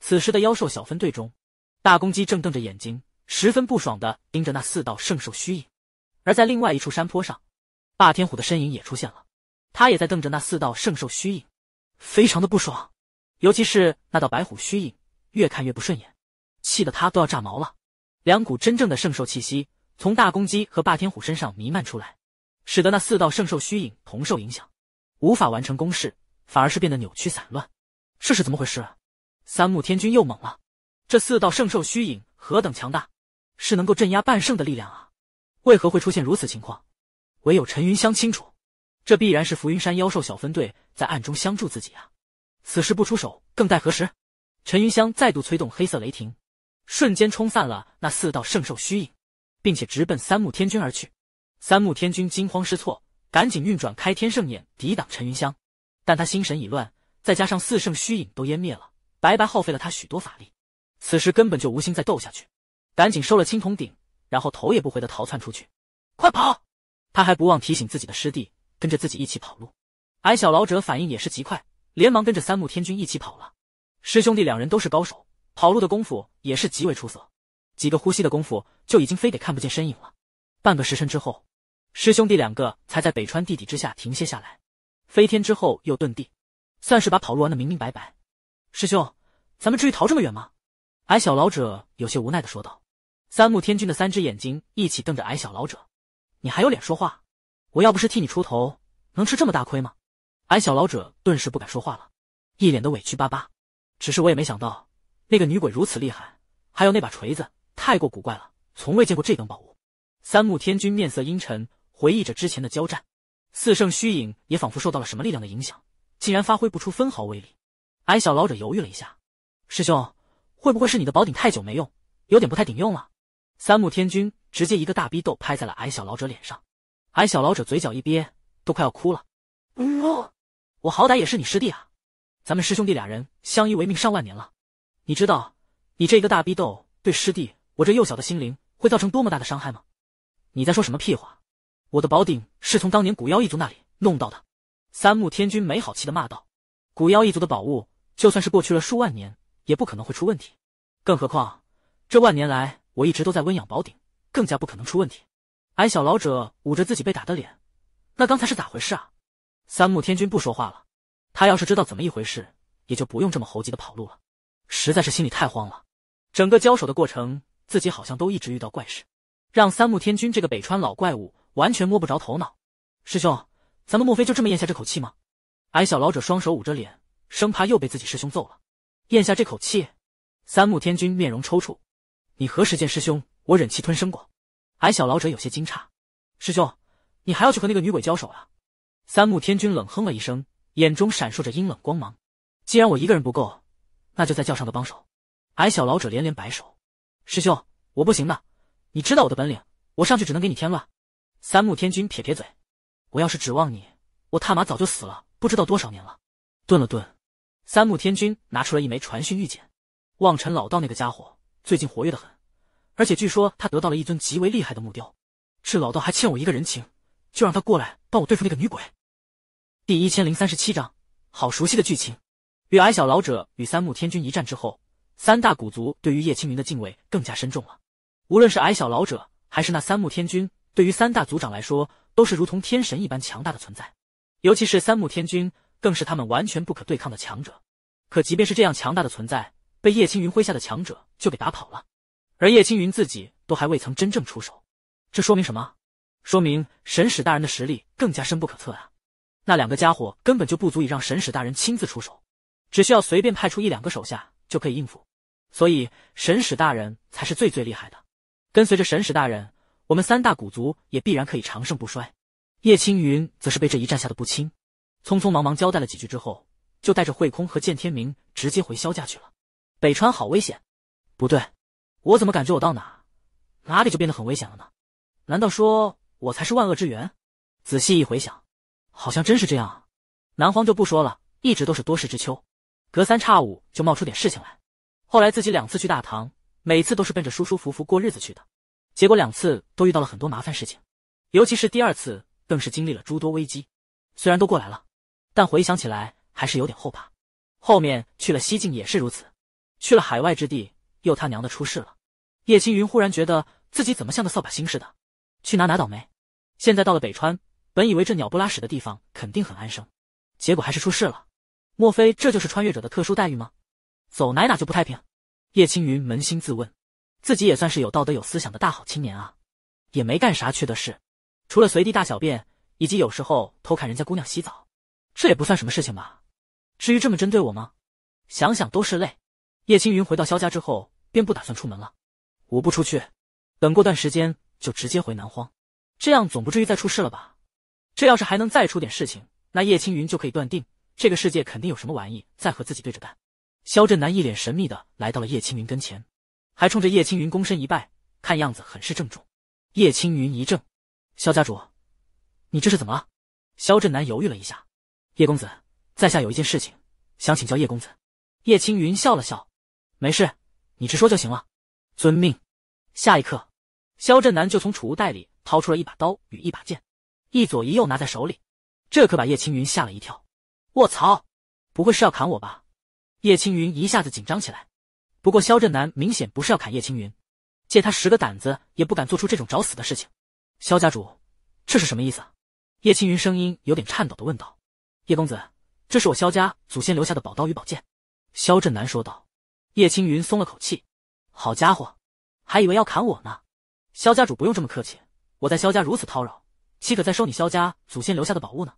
此时的妖兽小分队中，大公鸡正瞪着眼睛，十分不爽的盯着那四道圣兽虚影。而在另外一处山坡上，霸天虎的身影也出现了。他也在瞪着那四道圣兽虚影，非常的不爽。尤其是那道白虎虚影，越看越不顺眼，气得他都要炸毛了。两股真正的圣兽气息从大公鸡和霸天虎身上弥漫出来，使得那四道圣兽虚影同受影响，无法完成攻势，反而是变得扭曲散乱。这是怎么回事？三目天君又懵了。这四道圣兽虚影何等强大，是能够镇压半圣的力量啊？为何会出现如此情况？唯有陈云香清楚，这必然是浮云山妖兽小分队在暗中相助自己啊！此时不出手，更待何时？陈云香再度催动黑色雷霆。瞬间冲散了那四道圣兽虚影，并且直奔三目天君而去。三目天君惊慌失措，赶紧运转开天圣眼抵挡陈云香，但他心神已乱，再加上四圣虚影都湮灭了，白白耗费了他许多法力。此时根本就无心再斗下去，赶紧收了青铜鼎，然后头也不回的逃窜出去，快跑！他还不忘提醒自己的师弟跟着自己一起跑路。矮小老者反应也是极快，连忙跟着三目天君一起跑了。师兄弟两人都是高手。跑路的功夫也是极为出色，几个呼吸的功夫就已经非得看不见身影了。半个时辰之后，师兄弟两个才在北川地底之下停歇下来。飞天之后又遁地，算是把跑路玩的明明白白。师兄，咱们至于逃这么远吗？矮小老者有些无奈的说道。三目天君的三只眼睛一起瞪着矮小老者：“你还有脸说话？我要不是替你出头，能吃这么大亏吗？”矮小老者顿时不敢说话了，一脸的委屈巴巴。只是我也没想到。那个女鬼如此厉害，还有那把锤子太过古怪了，从未见过这等宝物。三目天君面色阴沉，回忆着之前的交战。四圣虚影也仿佛受到了什么力量的影响，竟然发挥不出分毫威力。矮小老者犹豫了一下：“师兄，会不会是你的宝鼎太久没用，有点不太顶用了？”三目天君直接一个大逼斗拍在了矮小老者脸上。矮小老者嘴角一憋，都快要哭了：“我，我好歹也是你师弟啊，咱们师兄弟俩人相依为命上万年了。”你知道你这一个大逼斗对师弟我这幼小的心灵会造成多么大的伤害吗？你在说什么屁话！我的宝鼎是从当年古妖一族那里弄到的。三木天君没好气的骂道：“古妖一族的宝物，就算是过去了数万年，也不可能会出问题。更何况这万年来我一直都在温养宝鼎，更加不可能出问题。”矮小老者捂着自己被打的脸，那刚才是咋回事啊？三木天君不说话了，他要是知道怎么一回事，也就不用这么猴急的跑路了。实在是心里太慌了，整个交手的过程，自己好像都一直遇到怪事，让三木天君这个北川老怪物完全摸不着头脑。师兄，咱们莫非就这么咽下这口气吗？矮小老者双手捂着脸，生怕又被自己师兄揍了。咽下这口气？三木天君面容抽搐，你何时见师兄我忍气吞声过？矮小老者有些惊诧，师兄，你还要去和那个女鬼交手啊？三木天君冷哼了一声，眼中闪烁着阴冷光芒。既然我一个人不够。那就再叫上个帮手。矮小老者连连摆手：“师兄，我不行的，你知道我的本领，我上去只能给你添乱。”三木天君撇撇嘴：“我要是指望你，我他妈早就死了，不知道多少年了。”顿了顿，三木天君拿出了一枚传讯玉简：“望尘老道那个家伙最近活跃的很，而且据说他得到了一尊极为厉害的木雕。这老道还欠我一个人情，就让他过来帮我对付那个女鬼。”第一千零三十七章，好熟悉的剧情。与矮小老者与三木天君一战之后，三大古族对于叶青云的敬畏更加深重了。无论是矮小老者，还是那三木天君，对于三大族长来说，都是如同天神一般强大的存在。尤其是三木天君，更是他们完全不可对抗的强者。可即便是这样强大的存在，被叶青云麾下的强者就给打跑了，而叶青云自己都还未曾真正出手，这说明什么？说明神使大人的实力更加深不可测啊！那两个家伙根本就不足以让神使大人亲自出手。只需要随便派出一两个手下就可以应付，所以神使大人才是最最厉害的。跟随着神使大人，我们三大古族也必然可以长盛不衰。叶青云则是被这一战吓得不轻，匆匆忙忙交代了几句之后，就带着慧空和剑天明直接回萧家去了。北川好危险！不对，我怎么感觉我到哪，哪里就变得很危险了呢？难道说我才是万恶之源？仔细一回想，好像真是这样啊。南荒就不说了，一直都是多事之秋。隔三差五就冒出点事情来，后来自己两次去大唐，每次都是奔着舒舒服服过日子去的，结果两次都遇到了很多麻烦事情，尤其是第二次更是经历了诸多危机，虽然都过来了，但回想起来还是有点后怕。后面去了西晋也是如此，去了海外之地又他娘的出事了。叶青云忽然觉得自己怎么像个扫把星似的，去哪哪倒霉。现在到了北川，本以为这鸟不拉屎的地方肯定很安生，结果还是出事了。莫非这就是穿越者的特殊待遇吗？走哪哪就不太平。叶青云扪心自问，自己也算是有道德有思想的大好青年啊，也没干啥缺德事，除了随地大小便，以及有时候偷看人家姑娘洗澡，这也不算什么事情吧？至于这么针对我吗？想想都是泪。叶青云回到萧家之后，便不打算出门了。我不出去，等过段时间就直接回南荒，这样总不至于再出事了吧？这要是还能再出点事情，那叶青云就可以断定。这个世界肯定有什么玩意在和自己对着干。肖振南一脸神秘的来到了叶青云跟前，还冲着叶青云躬身一拜，看样子很是郑重。叶青云一怔：“肖家主，你这是怎么了？”肖振南犹豫了一下：“叶公子，在下有一件事情想请教叶公子。”叶青云笑了笑：“没事，你直说就行了。”遵命。下一刻，肖振南就从储物袋里掏出了一把刀与一把剑，一左一右拿在手里，这可把叶青云吓了一跳。卧槽，不会是要砍我吧？叶青云一下子紧张起来。不过萧振南明显不是要砍叶青云，借他十个胆子也不敢做出这种找死的事情。萧家主，这是什么意思？叶青云声音有点颤抖的问道。叶公子，这是我萧家祖先留下的宝刀与宝剑。”萧振南说道。叶青云松了口气，好家伙，还以为要砍我呢。萧家主不用这么客气，我在萧家如此叨扰，岂可再收你萧家祖先留下的宝物呢？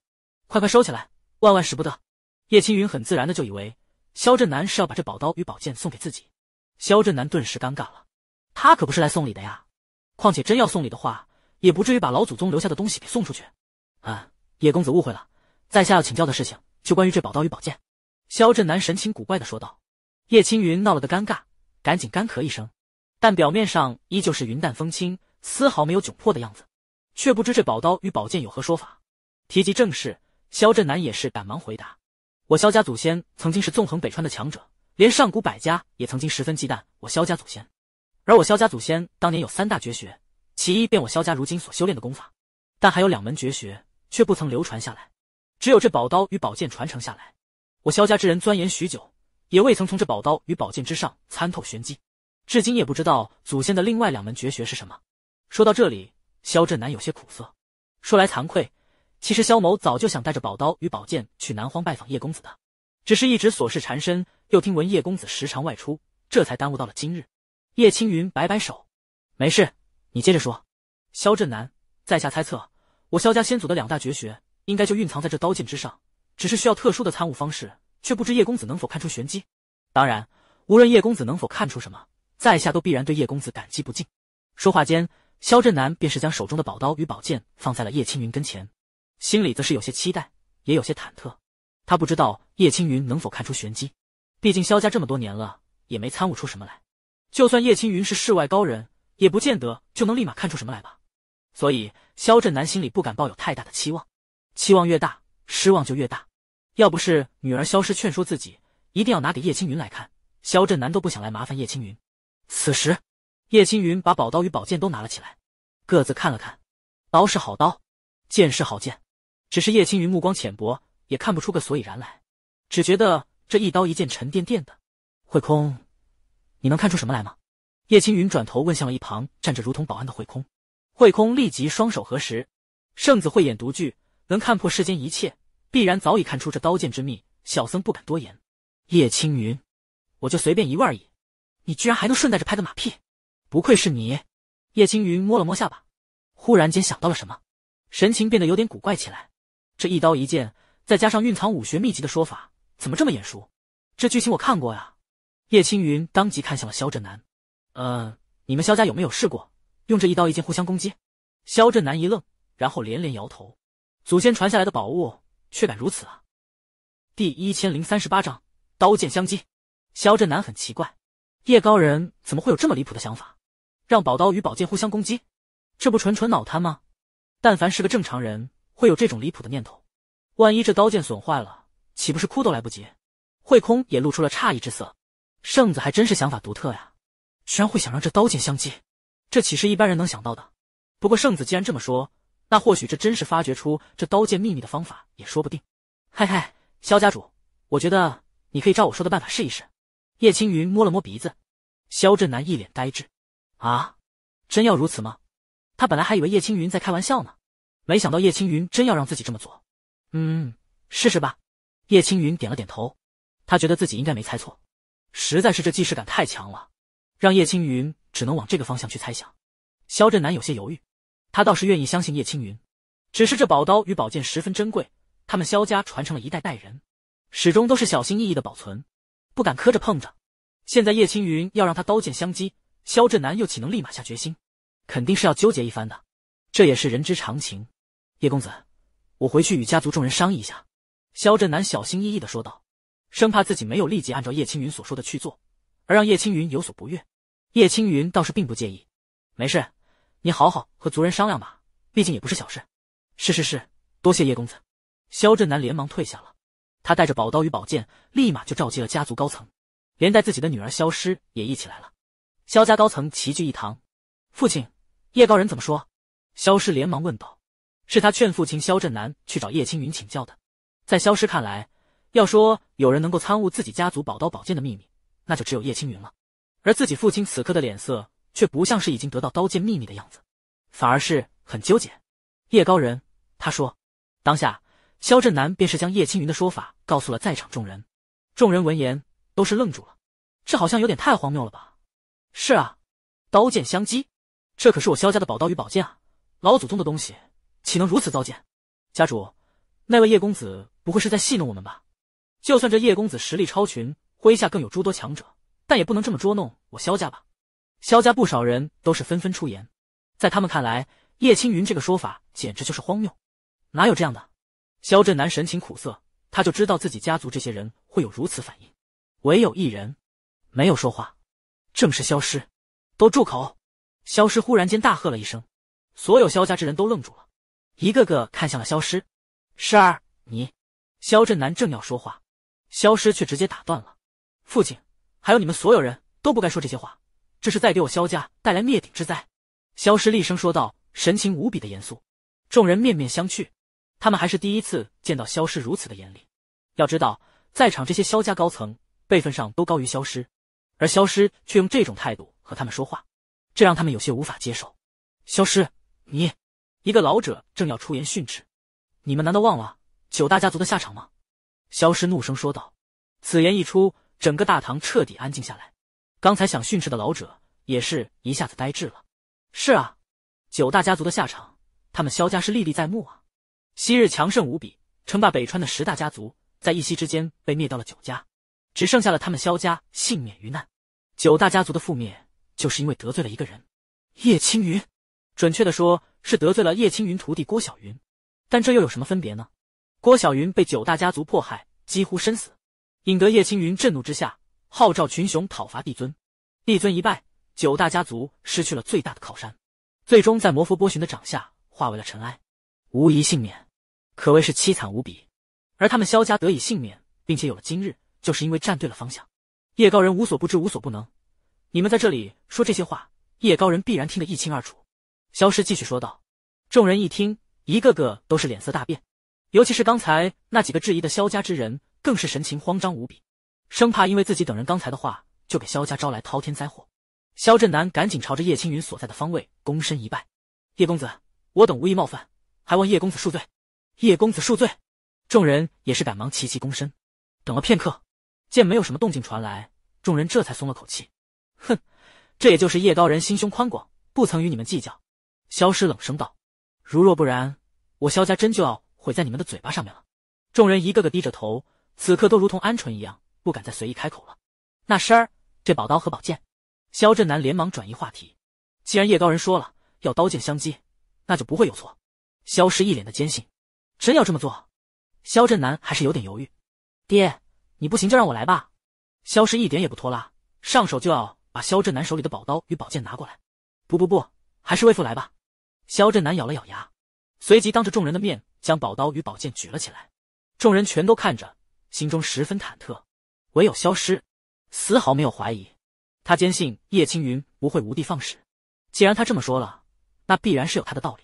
快快收起来。万万使不得！叶青云很自然的就以为肖振南是要把这宝刀与宝剑送给自己。肖振南顿时尴尬了，他可不是来送礼的呀！况且真要送礼的话，也不至于把老祖宗留下的东西给送出去。啊，叶公子误会了，在下要请教的事情，就关于这宝刀与宝剑。肖振南神情古怪的说道。叶青云闹了个尴尬，赶紧干咳一声，但表面上依旧是云淡风轻，丝毫没有窘迫的样子，却不知这宝刀与宝剑有何说法。提及正事。萧震南也是赶忙回答：“我萧家祖先曾经是纵横北川的强者，连上古百家也曾经十分忌惮我萧家祖先。而我萧家祖先当年有三大绝学，其一便我萧家如今所修炼的功法。但还有两门绝学却不曾流传下来，只有这宝刀与宝剑传承下来。我萧家之人钻研许久，也未曾从这宝刀与宝剑之上参透玄机，至今也不知道祖先的另外两门绝学是什么。”说到这里，萧震南有些苦涩，说来惭愧。其实萧某早就想带着宝刀与宝剑去南荒拜访叶公子的，只是一直琐事缠身，又听闻叶公子时常外出，这才耽误到了今日。叶青云摆摆手，没事，你接着说。萧震南，在下猜测，我萧家先祖的两大绝学，应该就蕴藏在这刀剑之上，只是需要特殊的参悟方式，却不知叶公子能否看出玄机。当然，无论叶公子能否看出什么，在下都必然对叶公子感激不尽。说话间，萧震南便是将手中的宝刀与宝剑放在了叶青云跟前。心里则是有些期待，也有些忐忑。他不知道叶青云能否看出玄机，毕竟萧家这么多年了，也没参悟出什么来。就算叶青云是世外高人，也不见得就能立马看出什么来吧。所以萧振南心里不敢抱有太大的期望，期望越大，失望就越大。要不是女儿萧氏劝说自己一定要拿给叶青云来看，萧振南都不想来麻烦叶青云。此时，叶青云把宝刀与宝剑都拿了起来，各自看了看，刀是好刀，剑是好剑。只是叶青云目光浅薄，也看不出个所以然来，只觉得这一刀一剑沉甸甸的。慧空，你能看出什么来吗？叶青云转头问向了一旁站着如同保安的慧空。慧空立即双手合十，圣子慧眼独具，能看破世间一切，必然早已看出这刀剑之秘。小僧不敢多言。叶青云，我就随便一问而已，你居然还能顺带着拍个马屁，不愧是你。叶青云摸了摸下巴，忽然间想到了什么，神情变得有点古怪起来。这一刀一剑，再加上蕴藏武学秘籍的说法，怎么这么眼熟？这剧情我看过呀！叶青云当即看向了萧振南，呃，你们萧家有没有试过用这一刀一剑互相攻击？萧振南一愣，然后连连摇头。祖先传下来的宝物，却敢如此啊！第一千零三十八章刀剑相击。萧振南很奇怪，叶高人怎么会有这么离谱的想法，让宝刀与宝剑互相攻击？这不纯纯脑瘫吗？但凡是个正常人。会有这种离谱的念头，万一这刀剑损坏了，岂不是哭都来不及？慧空也露出了诧异之色，圣子还真是想法独特呀，居然会想让这刀剑相击，这岂是一般人能想到的？不过圣子既然这么说，那或许这真是发掘出这刀剑秘密的方法也说不定。嘿嘿，萧家主，我觉得你可以照我说的办法试一试。叶青云摸了摸鼻子，萧震南一脸呆滞，啊，真要如此吗？他本来还以为叶青云在开玩笑呢。没想到叶青云真要让自己这么做，嗯，试试吧。叶青云点了点头，他觉得自己应该没猜错，实在是这既视感太强了，让叶青云只能往这个方向去猜想。萧振南有些犹豫，他倒是愿意相信叶青云，只是这宝刀与宝剑十分珍贵，他们萧家传承了一代代人，始终都是小心翼翼的保存，不敢磕着碰着。现在叶青云要让他刀剑相击，萧振南又岂能立马下决心？肯定是要纠结一番的，这也是人之常情。叶公子，我回去与家族众人商议一下。”萧振南小心翼翼的说道，生怕自己没有立即按照叶青云所说的去做，而让叶青云有所不悦。叶青云倒是并不介意，没事，你好好和族人商量吧，毕竟也不是小事。是是是，多谢叶公子。”萧振南连忙退下了。他带着宝刀与宝剑，立马就召集了家族高层，连带自己的女儿萧诗也一起来了。萧家高层齐聚一堂，父亲，叶高人怎么说？”萧诗连忙问道。是他劝父亲萧振南去找叶青云请教的。在萧师看来，要说有人能够参悟自己家族宝刀宝剑的秘密，那就只有叶青云了。而自己父亲此刻的脸色，却不像是已经得到刀剑秘密的样子，反而是很纠结。叶高人，他说。当下，萧振南便是将叶青云的说法告诉了在场众人。众人闻言，都是愣住了。这好像有点太荒谬了吧？是啊，刀剑相击，这可是我萧家的宝刀与宝剑啊，老祖宗的东西。岂能如此糟践？家主，那位叶公子不会是在戏弄我们吧？就算这叶公子实力超群，麾下更有诸多强者，但也不能这么捉弄我萧家吧？萧家不少人都是纷纷出言，在他们看来，叶青云这个说法简直就是荒谬，哪有这样的？萧振南神情苦涩，他就知道自己家族这些人会有如此反应。唯有一人没有说话，正是萧师。都住口！萧师忽然间大喝了一声，所有萧家之人都愣住了。一个个看向了萧师，是儿，你，萧振南正要说话，萧师却直接打断了。父亲，还有你们所有人都不该说这些话，这是在给我萧家带来灭顶之灾。”萧师厉声说道，神情无比的严肃。众人面面相觑，他们还是第一次见到萧师如此的严厉。要知道，在场这些萧家高层辈分上都高于萧师，而萧师却用这种态度和他们说话，这让他们有些无法接受。萧师，你。一个老者正要出言训斥，你们难道忘了九大家族的下场吗？萧师怒声说道。此言一出，整个大唐彻底安静下来。刚才想训斥的老者也是一下子呆滞了。是啊，九大家族的下场，他们萧家是历历在目啊。昔日强盛无比、称霸北川的十大家族，在一夕之间被灭掉了九家，只剩下了他们萧家幸免于难。九大家族的覆灭，就是因为得罪了一个人——叶青云。准确的说，是得罪了叶青云徒弟郭小云，但这又有什么分别呢？郭小云被九大家族迫害，几乎身死，引得叶青云震怒之下，号召群雄讨伐帝尊。帝尊一败，九大家族失去了最大的靠山，最终在魔佛波旬的掌下化为了尘埃，无一幸免，可谓是凄惨无比。而他们萧家得以幸免，并且有了今日，就是因为站对了方向。叶高人无所不知，无所不能，你们在这里说这些话，叶高人必然听得一清二楚。萧师继续说道，众人一听，一个个都是脸色大变，尤其是刚才那几个质疑的萧家之人，更是神情慌张无比，生怕因为自己等人刚才的话，就给萧家招来滔天灾祸。萧振南赶紧朝着叶青云所在的方位躬身一拜：“叶公子，我等无意冒犯，还望叶公子恕罪，叶公子恕罪。”众人也是赶忙齐齐躬身。等了片刻，见没有什么动静传来，众人这才松了口气。哼，这也就是叶高人心胸宽广，不曾与你们计较。萧师冷声道：“如若不然，我萧家真就要毁在你们的嘴巴上面了。”众人一个个低着头，此刻都如同鹌鹑一样，不敢再随意开口了。那师儿，这宝刀和宝剑，萧振南连忙转移话题。既然叶高人说了要刀剑相击，那就不会有错。萧石一脸的坚信，真要这么做，萧振南还是有点犹豫。爹，你不行就让我来吧。萧氏一点也不拖拉，上手就要把萧振南手里的宝刀与宝剑拿过来。不不不，还是为父来吧。肖振南咬了咬牙，随即当着众人的面将宝刀与宝剑举了起来，众人全都看着，心中十分忐忑。唯有消失，丝毫没有怀疑，他坚信叶青云不会无的放矢。既然他这么说了，那必然是有他的道理。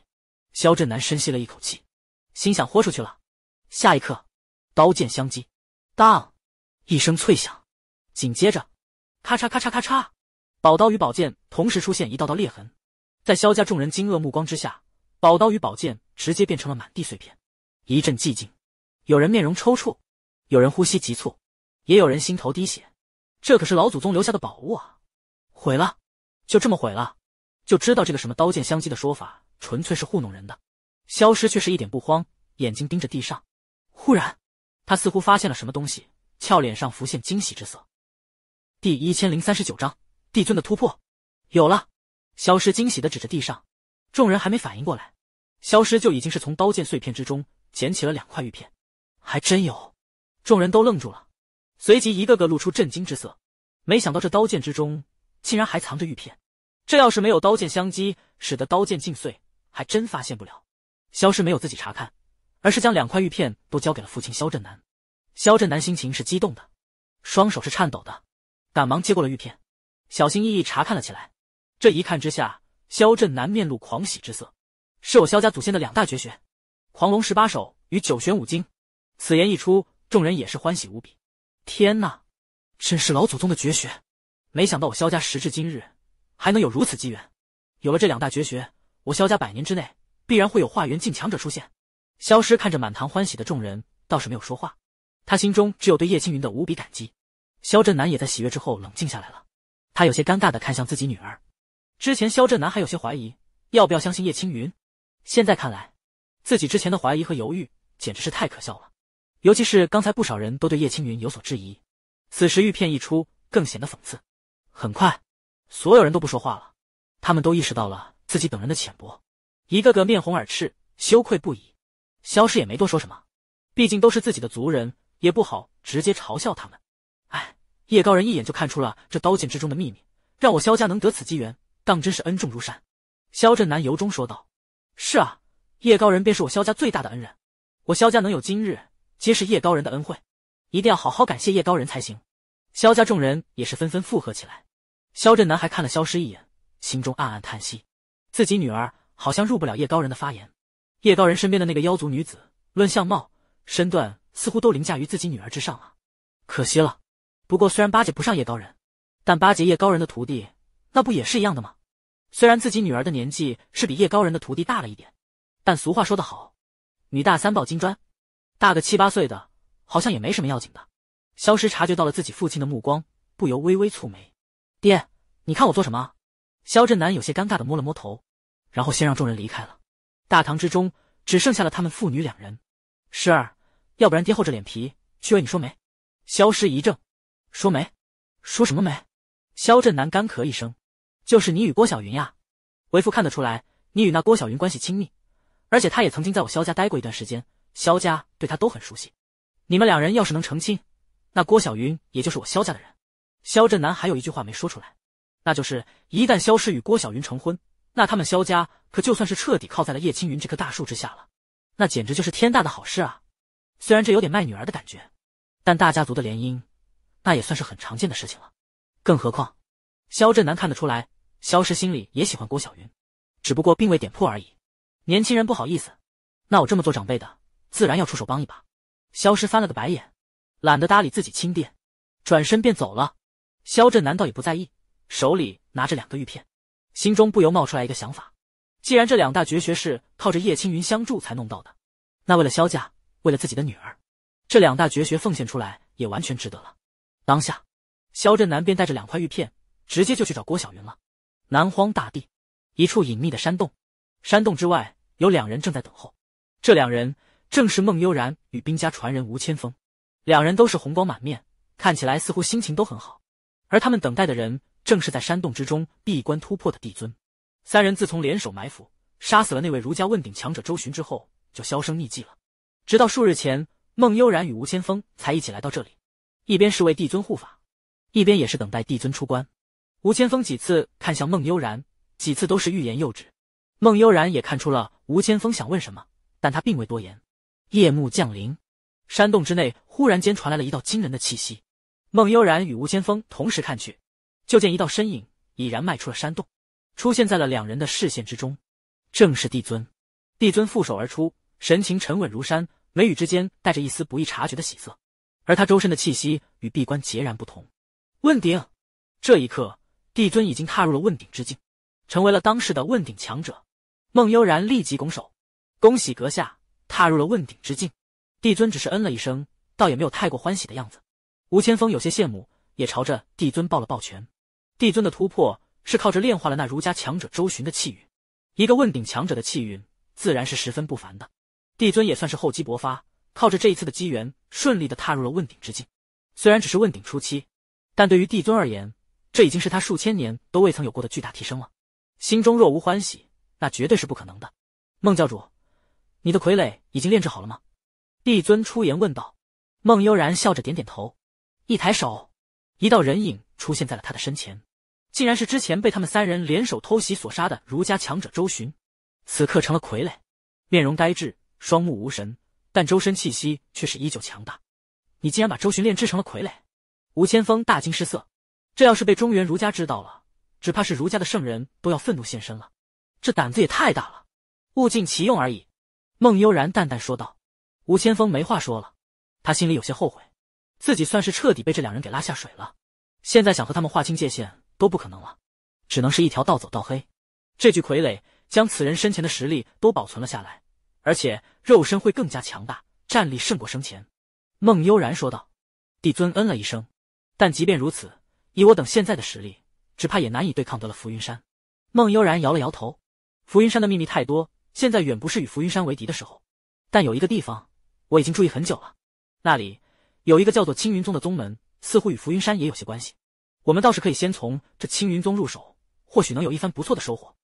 肖振南深吸了一口气，心想豁出去了。下一刻，刀剑相击，当一声脆响，紧接着，咔嚓咔嚓咔嚓，宝刀与宝剑同时出现一道道裂痕。在萧家众人惊愕目光之下，宝刀与宝剑直接变成了满地碎片。一阵寂静，有人面容抽搐，有人呼吸急促，也有人心头滴血。这可是老祖宗留下的宝物啊！毁了，就这么毁了！就知道这个什么刀剑相击的说法纯粹是糊弄人的。消失却是一点不慌，眼睛盯着地上。忽然，他似乎发现了什么东西，俏脸上浮现惊喜之色。第一千零三十九章帝尊的突破，有了。消失惊喜的指着地上，众人还没反应过来，消失就已经是从刀剑碎片之中捡起了两块玉片，还真有，众人都愣住了，随即一个个露出震惊之色，没想到这刀剑之中竟然还藏着玉片，这要是没有刀剑相击，使得刀剑尽碎，还真发现不了。消失没有自己查看，而是将两块玉片都交给了父亲肖震南。肖震南心情是激动的，双手是颤抖的，赶忙接过了玉片，小心翼翼查看了起来。这一看之下，萧震南面露狂喜之色，是我萧家祖先的两大绝学，《狂龙十八手》与《九玄五经》。此言一出，众人也是欢喜无比。天呐，真是老祖宗的绝学！没想到我萧家时至今日还能有如此机缘。有了这两大绝学，我萧家百年之内必然会有化缘境强者出现。萧师看着满堂欢喜的众人，倒是没有说话。他心中只有对叶青云的无比感激。萧震南也在喜悦之后冷静下来了，他有些尴尬的看向自己女儿。之前，肖振南还有些怀疑，要不要相信叶青云？现在看来，自己之前的怀疑和犹豫简直是太可笑了。尤其是刚才，不少人都对叶青云有所质疑，此时玉片一出，更显得讽刺。很快，所有人都不说话了，他们都意识到了自己等人的浅薄，一个个面红耳赤，羞愧不已。肖氏也没多说什么，毕竟都是自己的族人，也不好直接嘲笑他们。哎，叶高人一眼就看出了这刀剑之中的秘密，让我肖家能得此机缘。当真是恩重如山，萧振南由衷说道：“是啊，叶高人便是我萧家最大的恩人，我萧家能有今日，皆是叶高人的恩惠，一定要好好感谢叶高人才行。”萧家众人也是纷纷附和起来。萧振南还看了萧师一眼，心中暗暗叹息：自己女儿好像入不了叶高人的法眼。叶高人身边的那个妖族女子，论相貌、身段，似乎都凌驾于自己女儿之上啊，可惜了。不过虽然巴结不上叶高人，但巴结叶高人的徒弟。那不也是一样的吗？虽然自己女儿的年纪是比叶高人的徒弟大了一点，但俗话说得好，女大三抱金砖，大个七八岁的好像也没什么要紧的。消失察觉到了自己父亲的目光，不由微微蹙眉：“爹，你看我做什么？”肖振南有些尴尬的摸了摸头，然后先让众人离开了。大堂之中只剩下了他们父女两人。师儿，要不然爹厚着脸皮去为你说媒？消失一怔：“说媒？说什么媒？”肖振南干咳一声。就是你与郭小云呀，为父看得出来，你与那郭小云关系亲密，而且他也曾经在我萧家待过一段时间，萧家对他都很熟悉。你们两人要是能成亲，那郭小云也就是我萧家的人。萧振南还有一句话没说出来，那就是一旦萧氏与郭小云成婚，那他们萧家可就算是彻底靠在了叶青云这棵大树之下了，那简直就是天大的好事啊！虽然这有点卖女儿的感觉，但大家族的联姻，那也算是很常见的事情了。更何况，萧振南看得出来。萧氏心里也喜欢郭小云，只不过并未点破而已。年轻人不好意思，那我这么做长辈的，自然要出手帮一把。萧氏翻了个白眼，懒得搭理自己亲爹，转身便走了。萧震难道也不在意？手里拿着两个玉片，心中不由冒出来一个想法：既然这两大绝学是靠着叶青云相助才弄到的，那为了萧家，为了自己的女儿，这两大绝学奉献出来也完全值得了。当下，萧震南便带着两块玉片，直接就去找郭小云了。南荒大地，一处隐秘的山洞，山洞之外有两人正在等候。这两人正是孟悠然与兵家传人吴千峰。两人都是红光满面，看起来似乎心情都很好。而他们等待的人，正是在山洞之中闭关突破的帝尊。三人自从联手埋伏杀死了那位儒家问鼎强者周巡之后，就销声匿迹了。直到数日前，孟悠然与吴千锋才一起来到这里，一边是为帝尊护法，一边也是等待帝尊出关。吴千峰几次看向孟悠然，几次都是欲言又止。孟悠然也看出了吴千峰想问什么，但他并未多言。夜幕降临，山洞之内忽然间传来了一道惊人的气息。孟悠然与吴千峰同时看去，就见一道身影已然迈出了山洞，出现在了两人的视线之中。正是帝尊。帝尊负手而出，神情沉稳如山，眉宇之间带着一丝不易察觉的喜色。而他周身的气息与闭关截然不同。问鼎，这一刻。帝尊已经踏入了问鼎之境，成为了当世的问鼎强者。孟悠然立即拱手：“恭喜阁下踏入了问鼎之境。”帝尊只是嗯了一声，倒也没有太过欢喜的样子。吴千峰有些羡慕，也朝着帝尊抱了抱拳。帝尊的突破是靠着炼化了那儒家强者周巡的气运，一个问鼎强者的气运自然是十分不凡的。帝尊也算是厚积薄发，靠着这一次的机缘顺利的踏入了问鼎之境。虽然只是问鼎初期，但对于帝尊而言。这已经是他数千年都未曾有过的巨大提升了，心中若无欢喜，那绝对是不可能的。孟教主，你的傀儡已经炼制好了吗？帝尊出言问道。孟悠然笑着点点头，一抬手，一道人影出现在了他的身前，竟然是之前被他们三人联手偷袭所杀的儒家强者周巡，此刻成了傀儡，面容呆滞，双目无神，但周身气息却是依旧强大。你竟然把周巡炼制成了傀儡？吴千峰大惊失色。这要是被中原儒家知道了，只怕是儒家的圣人都要愤怒现身了。这胆子也太大了，物尽其用而已。孟悠然淡淡说道。吴千峰没话说了，他心里有些后悔，自己算是彻底被这两人给拉下水了。现在想和他们划清界限都不可能了，只能是一条道走到黑。这具傀儡将此人身前的实力都保存了下来，而且肉身会更加强大，战力胜过生前。孟悠然说道。帝尊嗯了一声，但即便如此。以我等现在的实力，只怕也难以对抗得了浮云山。孟悠然摇了摇头，浮云山的秘密太多，现在远不是与浮云山为敌的时候。但有一个地方，我已经注意很久了，那里有一个叫做青云宗的宗门，似乎与浮云山也有些关系。我们倒是可以先从这青云宗入手，或许能有一番不错的收获。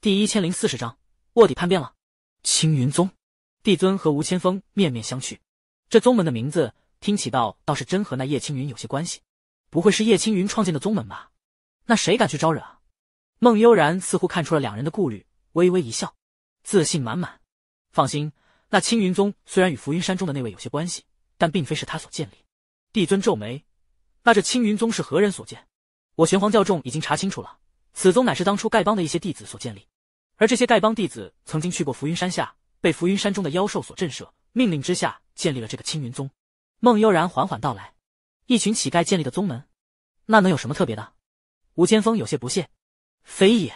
第一千零四十章，卧底叛变了。青云宗，帝尊和吴千峰面面相觑，这宗门的名字听起到倒是真和那叶青云有些关系。不会是叶青云创建的宗门吧？那谁敢去招惹啊？孟悠然似乎看出了两人的顾虑，微微一笑，自信满满。放心，那青云宗虽然与浮云山中的那位有些关系，但并非是他所建立。帝尊皱眉，那这青云宗是何人所建？我玄黄教众已经查清楚了，此宗乃是当初丐帮的一些弟子所建立，而这些丐帮弟子曾经去过浮云山下，被浮云山中的妖兽所震慑，命令之下建立了这个青云宗。孟悠然缓缓道来。一群乞丐建立的宗门，那能有什么特别的？吴千峰有些不屑。非也，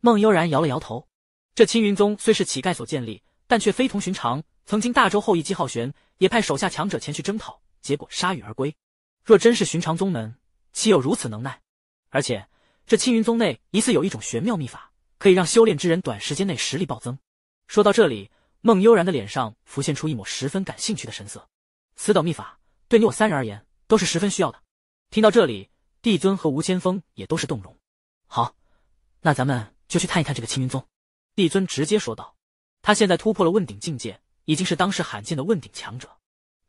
孟悠然摇了摇头。这青云宗虽是乞丐所建立，但却非同寻常。曾经大周后裔姬浩玄也派手下强者前去征讨，结果铩羽而归。若真是寻常宗门，岂有如此能耐？而且这青云宗内疑似有一种玄妙秘法，可以让修炼之人短时间内实力暴增。说到这里，孟悠然的脸上浮现出一抹十分感兴趣的神色。此等秘法，对你我三人而言。都是十分需要的。听到这里，帝尊和吴千峰也都是动容。好，那咱们就去探一探这个青云宗。帝尊直接说道：“他现在突破了问鼎境界，已经是当时罕见的问鼎强者，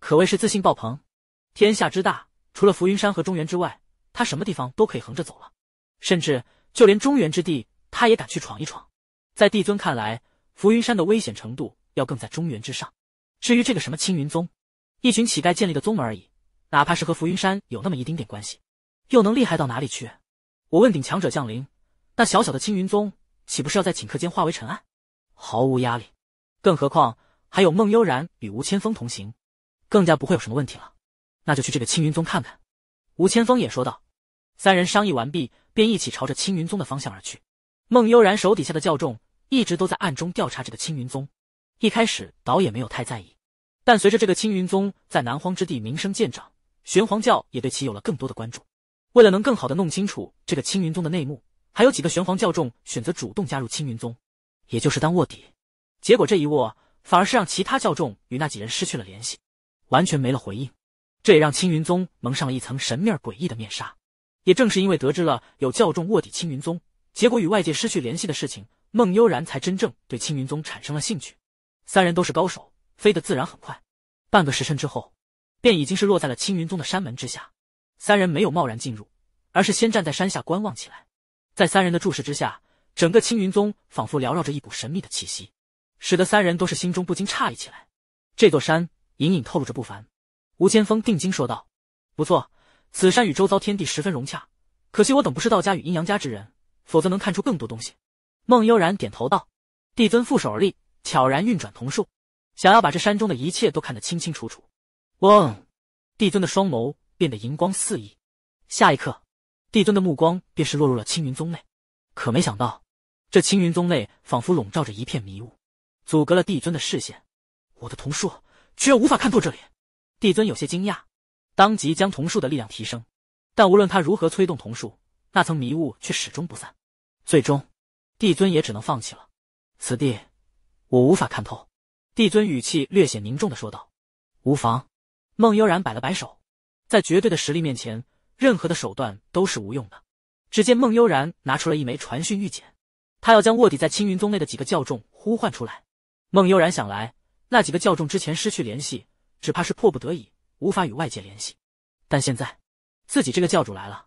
可谓是自信爆棚。天下之大，除了浮云山和中原之外，他什么地方都可以横着走了，甚至就连中原之地，他也敢去闯一闯。在帝尊看来，浮云山的危险程度要更在中原之上。至于这个什么青云宗，一群乞丐建立的宗门而已。”哪怕是和浮云山有那么一丁点关系，又能厉害到哪里去？我问鼎强者降临，那小小的青云宗岂不是要在顷刻间化为尘埃？毫无压力，更何况还有孟悠然与吴千峰同行，更加不会有什么问题了。那就去这个青云宗看看。吴千峰也说道。三人商议完毕，便一起朝着青云宗的方向而去。孟悠然手底下的教众一直都在暗中调查这个青云宗，一开始倒也没有太在意，但随着这个青云宗在南荒之地名声渐长。玄黄教也对其有了更多的关注。为了能更好的弄清楚这个青云宗的内幕，还有几个玄黄教众选择主动加入青云宗，也就是当卧底。结果这一卧，反而是让其他教众与那几人失去了联系，完全没了回应。这也让青云宗蒙上了一层神秘诡异的面纱。也正是因为得知了有教众卧底青云宗，结果与外界失去联系的事情，孟悠然才真正对青云宗产生了兴趣。三人都是高手，飞得自然很快。半个时辰之后。便已经是落在了青云宗的山门之下。三人没有贸然进入，而是先站在山下观望起来。在三人的注视之下，整个青云宗仿佛缭绕着一股神秘的气息，使得三人都是心中不禁诧异起来。这座山隐隐透露着不凡。吴千峰定睛说道：“不错，此山与周遭天地十分融洽。可惜我等不是道家与阴阳家之人，否则能看出更多东西。”孟悠然点头道：“帝尊负手而立，悄然运转瞳术，想要把这山中的一切都看得清清楚楚。”嗡，帝尊的双眸变得银光四溢。下一刻，帝尊的目光便是落入了青云宗内。可没想到，这青云宗内仿佛笼罩着一片迷雾，阻隔了帝尊的视线。我的瞳术居然无法看透这里，帝尊有些惊讶，当即将瞳术的力量提升。但无论他如何催动瞳术，那层迷雾却始终不散。最终，帝尊也只能放弃了。此地我无法看透，帝尊语气略显凝重的说道：“无妨。”孟悠然摆了摆手，在绝对的实力面前，任何的手段都是无用的。只见孟悠然拿出了一枚传讯玉简，他要将卧底在青云宗内的几个教众呼唤出来。孟悠然想来，那几个教众之前失去联系，只怕是迫不得已，无法与外界联系。但现在，自己这个教主来了，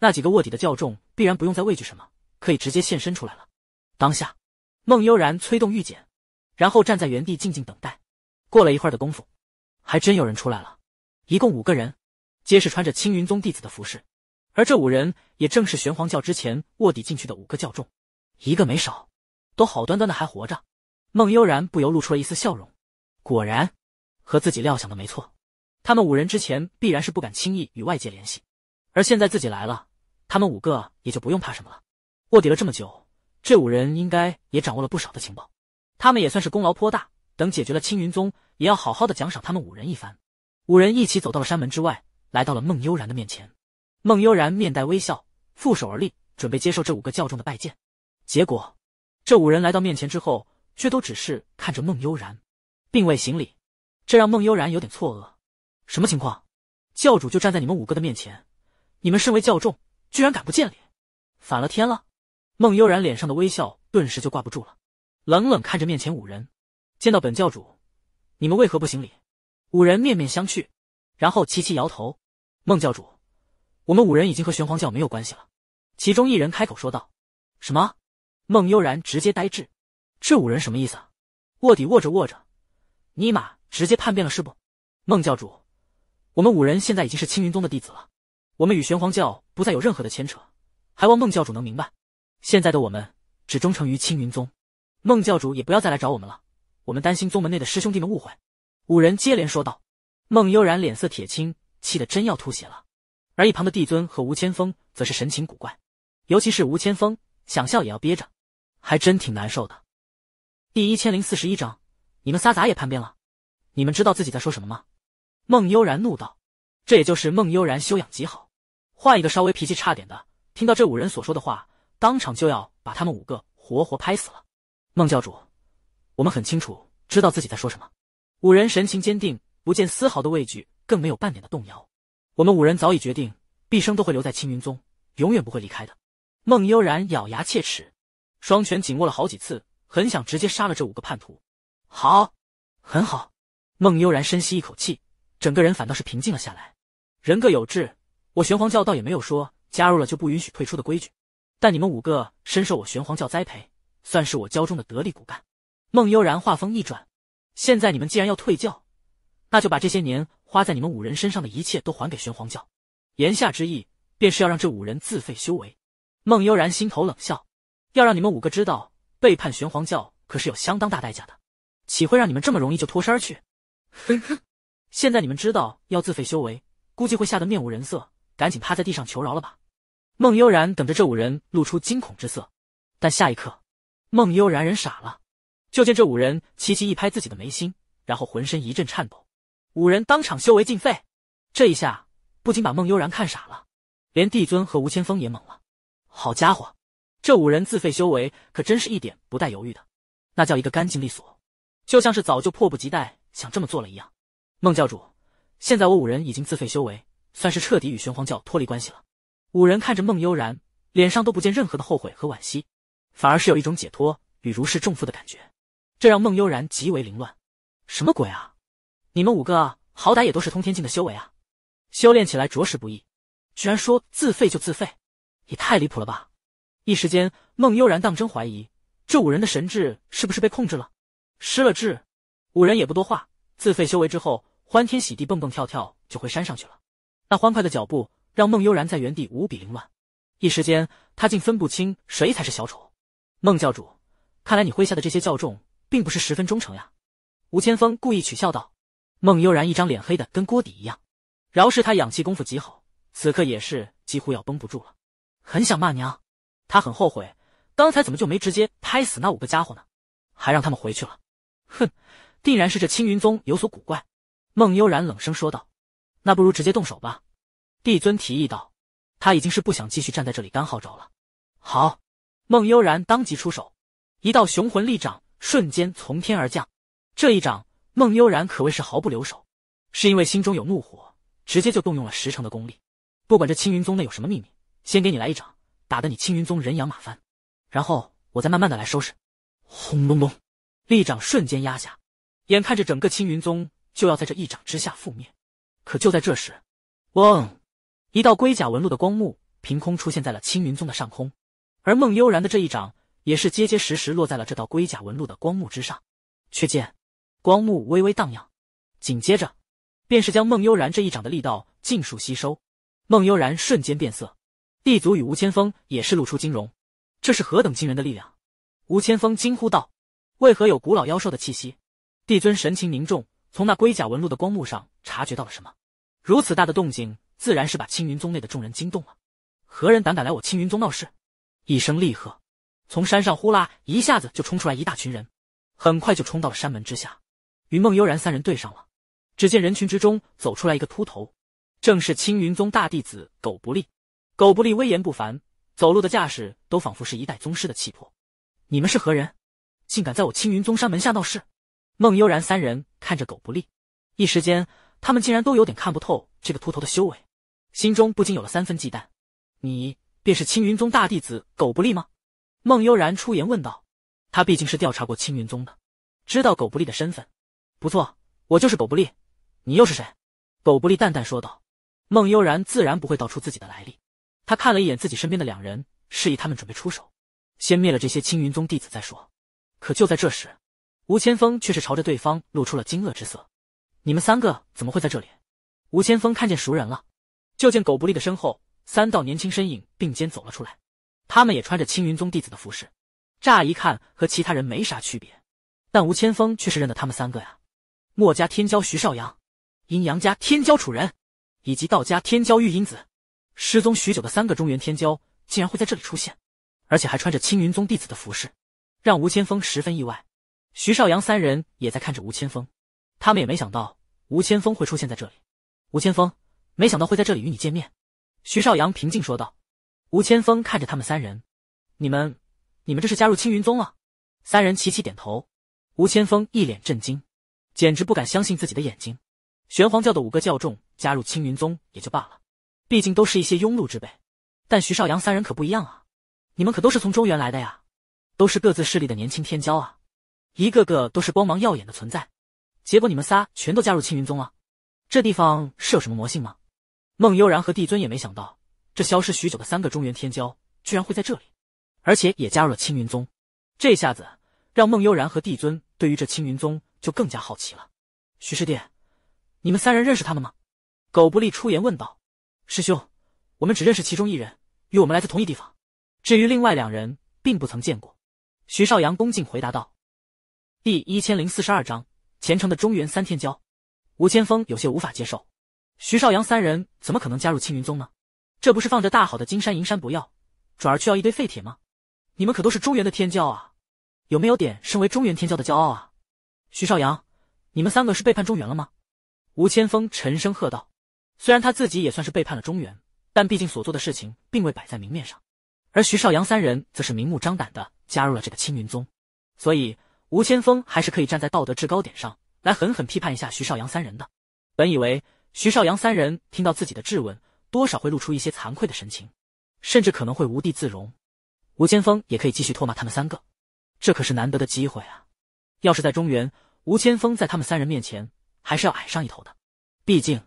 那几个卧底的教众必然不用再畏惧什么，可以直接现身出来了。当下，孟悠然催动玉简，然后站在原地静静等待。过了一会儿的功夫。还真有人出来了，一共五个人，皆是穿着青云宗弟子的服饰，而这五人也正是玄黄教之前卧底进去的五个教众，一个没少，都好端端的还活着。孟悠然不由露出了一丝笑容，果然和自己料想的没错，他们五人之前必然是不敢轻易与外界联系，而现在自己来了，他们五个也就不用怕什么了。卧底了这么久，这五人应该也掌握了不少的情报，他们也算是功劳颇大。等解决了青云宗。也要好好的奖赏他们五人一番，五人一起走到了山门之外，来到了孟悠然的面前。孟悠然面带微笑，负手而立，准备接受这五个教众的拜见。结果，这五人来到面前之后，却都只是看着孟悠然，并未行礼，这让孟悠然有点错愕。什么情况？教主就站在你们五个的面前，你们身为教众，居然敢不见礼，反了天了！孟悠然脸上的微笑顿时就挂不住了，冷冷看着面前五人，见到本教主。你们为何不行礼？五人面面相觑，然后齐齐摇头。孟教主，我们五人已经和玄黄教没有关系了。其中一人开口说道：“什么？”孟悠然直接呆滞。这五人什么意思？卧底卧着卧着，尼玛直接叛变了是不？孟教主，我们五人现在已经是青云宗的弟子了，我们与玄黄教不再有任何的牵扯，还望孟教主能明白。现在的我们只忠诚于青云宗，孟教主也不要再来找我们了。我们担心宗门内的师兄弟们误会，五人接连说道。孟悠然脸色铁青，气得真要吐血了。而一旁的帝尊和吴千峰则是神情古怪，尤其是吴千峰，想笑也要憋着，还真挺难受的。第一千零四十一章，你们仨咋也叛变了？你们知道自己在说什么吗？孟悠然怒道。这也就是孟悠然修养极好，换一个稍微脾气差点的，听到这五人所说的话，当场就要把他们五个活活拍死了。孟教主。我们很清楚，知道自己在说什么。五人神情坚定，不见丝毫的畏惧，更没有半点的动摇。我们五人早已决定，毕生都会留在青云宗，永远不会离开的。孟悠然咬牙切齿，双拳紧握了好几次，很想直接杀了这五个叛徒。好，很好。孟悠然深吸一口气，整个人反倒是平静了下来。人各有志，我玄黄教倒也没有说加入了就不允许退出的规矩。但你们五个深受我玄黄教栽培，算是我教中的得力骨干。孟悠然话锋一转，现在你们既然要退教，那就把这些年花在你们五人身上的一切都还给玄黄教。言下之意便是要让这五人自废修为。孟悠然心头冷笑，要让你们五个知道背叛玄黄教可是有相当大代价的，岂会让你们这么容易就脱身去？哼哼，现在你们知道要自废修为，估计会吓得面无人色，赶紧趴在地上求饶了吧？孟悠然等着这五人露出惊恐之色，但下一刻，孟悠然人傻了。就见这五人齐齐一拍自己的眉心，然后浑身一阵颤抖，五人当场修为尽废。这一下不仅把孟悠然看傻了，连帝尊和吴千峰也懵了。好家伙，这五人自废修为可真是一点不带犹豫的，那叫一个干净利索，就像是早就迫不及待想这么做了一样。孟教主，现在我五人已经自废修为，算是彻底与玄黄教脱离关系了。五人看着孟悠然，脸上都不见任何的后悔和惋惜，反而是有一种解脱与如释重负的感觉。这让孟悠然极为凌乱，什么鬼啊！你们五个好歹也都是通天境的修为啊，修炼起来着实不易，居然说自废就自废，也太离谱了吧！一时间，孟悠然当真怀疑这五人的神智是不是被控制了，失了智。五人也不多话，自废修为之后，欢天喜地蹦蹦跳跳就回山上去了。那欢快的脚步让孟悠然在原地无比凌乱，一时间他竟分不清谁才是小丑。孟教主，看来你麾下的这些教众。并不是十分忠诚呀，吴千峰故意取笑道。孟悠然一张脸黑的跟锅底一样，饶是他氧气功夫极好，此刻也是几乎要绷不住了，很想骂娘。他很后悔，刚才怎么就没直接拍死那五个家伙呢？还让他们回去了。哼，定然是这青云宗有所古怪。孟悠然冷声说道：“那不如直接动手吧。”帝尊提议道，他已经是不想继续站在这里干耗着了。好，孟悠然当即出手，一道雄浑力掌。瞬间从天而降，这一掌孟悠然可谓是毫不留手，是因为心中有怒火，直接就动用了十成的功力。不管这青云宗内有什么秘密，先给你来一掌，打得你青云宗人仰马翻，然后我再慢慢的来收拾。轰隆隆，力掌瞬间压下，眼看着整个青云宗就要在这一掌之下覆灭，可就在这时，嗡，一道龟甲纹路的光幕凭空出现在了青云宗的上空，而孟悠然的这一掌。也是结结实实落在了这道龟甲纹路的光幕之上，却见光幕微微荡漾，紧接着便是将孟悠然这一掌的力道尽数吸收。孟悠然瞬间变色，帝祖与吴千峰也是露出惊容。这是何等惊人的力量？吴千峰惊呼道：“为何有古老妖兽的气息？”帝尊神情凝重，从那龟甲纹路的光幕上察觉到了什么。如此大的动静，自然是把青云宗内的众人惊动了。何人胆敢来我青云宗闹事？一声厉喝。从山上呼啦一下子就冲出来一大群人，很快就冲到了山门之下，与孟悠然三人对上了。只见人群之中走出来一个秃头，正是青云宗大弟子狗不利。狗不利威严不凡，走路的架势都仿佛是一代宗师的气魄。你们是何人？竟敢在我青云宗山门下闹事？孟悠然三人看着狗不利，一时间他们竟然都有点看不透这个秃头的修为，心中不禁有了三分忌惮。你便是青云宗大弟子狗不利吗？孟悠然出言问道：“他毕竟是调查过青云宗的，知道狗不利的身份。不错，我就是狗不利，你又是谁？”狗不利淡淡说道。孟悠然自然不会道出自己的来历，他看了一眼自己身边的两人，示意他们准备出手，先灭了这些青云宗弟子再说。可就在这时，吴千峰却是朝着对方露出了惊愕之色：“你们三个怎么会在这里？”吴千峰看见熟人了，就见狗不利的身后，三道年轻身影并肩走了出来。他们也穿着青云宗弟子的服饰，乍一看和其他人没啥区别，但吴千峰却是认得他们三个呀。墨家天骄徐少阳，阴阳家天骄楚人，以及道家天骄玉英子，失踪许久的三个中原天骄竟然会在这里出现，而且还穿着青云宗弟子的服饰，让吴千峰十分意外。徐少阳三人也在看着吴千峰，他们也没想到吴千峰会出现在这里。吴千峰没想到会在这里与你见面，徐少阳平静说道。吴千峰看着他们三人，你们，你们这是加入青云宗了？三人齐齐点头。吴千峰一脸震惊，简直不敢相信自己的眼睛。玄黄教的五个教众加入青云宗也就罢了，毕竟都是一些庸碌之辈。但徐少阳三人可不一样啊，你们可都是从中原来的呀，都是各自势力的年轻天骄啊，一个个都是光芒耀眼的存在。结果你们仨全都加入青云宗了，这地方是有什么魔性吗？孟悠然和帝尊也没想到。这消失许久的三个中原天骄，居然会在这里，而且也加入了青云宗。这下子让孟悠然和帝尊对于这青云宗就更加好奇了。徐师弟，你们三人认识他们吗？狗不利出言问道。师兄，我们只认识其中一人，与我们来自同一地方。至于另外两人，并不曾见过。徐少阳恭敬回答道。第一千零四十二章虔诚的中原三天骄。吴千峰有些无法接受，徐少阳三人怎么可能加入青云宗呢？这不是放着大好的金山银山不要，转而去要一堆废铁吗？你们可都是中原的天骄啊，有没有点身为中原天骄的骄傲啊？徐少阳，你们三个是背叛中原了吗？吴千峰沉声喝道。虽然他自己也算是背叛了中原，但毕竟所做的事情并未摆在明面上，而徐少阳三人则是明目张胆的加入了这个青云宗，所以吴千峰还是可以站在道德制高点上来狠狠批判一下徐少阳三人的。本以为徐少阳三人听到自己的质问。多少会露出一些惭愧的神情，甚至可能会无地自容。吴千峰也可以继续唾骂他们三个，这可是难得的机会啊！要是在中原，吴千峰在他们三人面前还是要矮上一头的，毕竟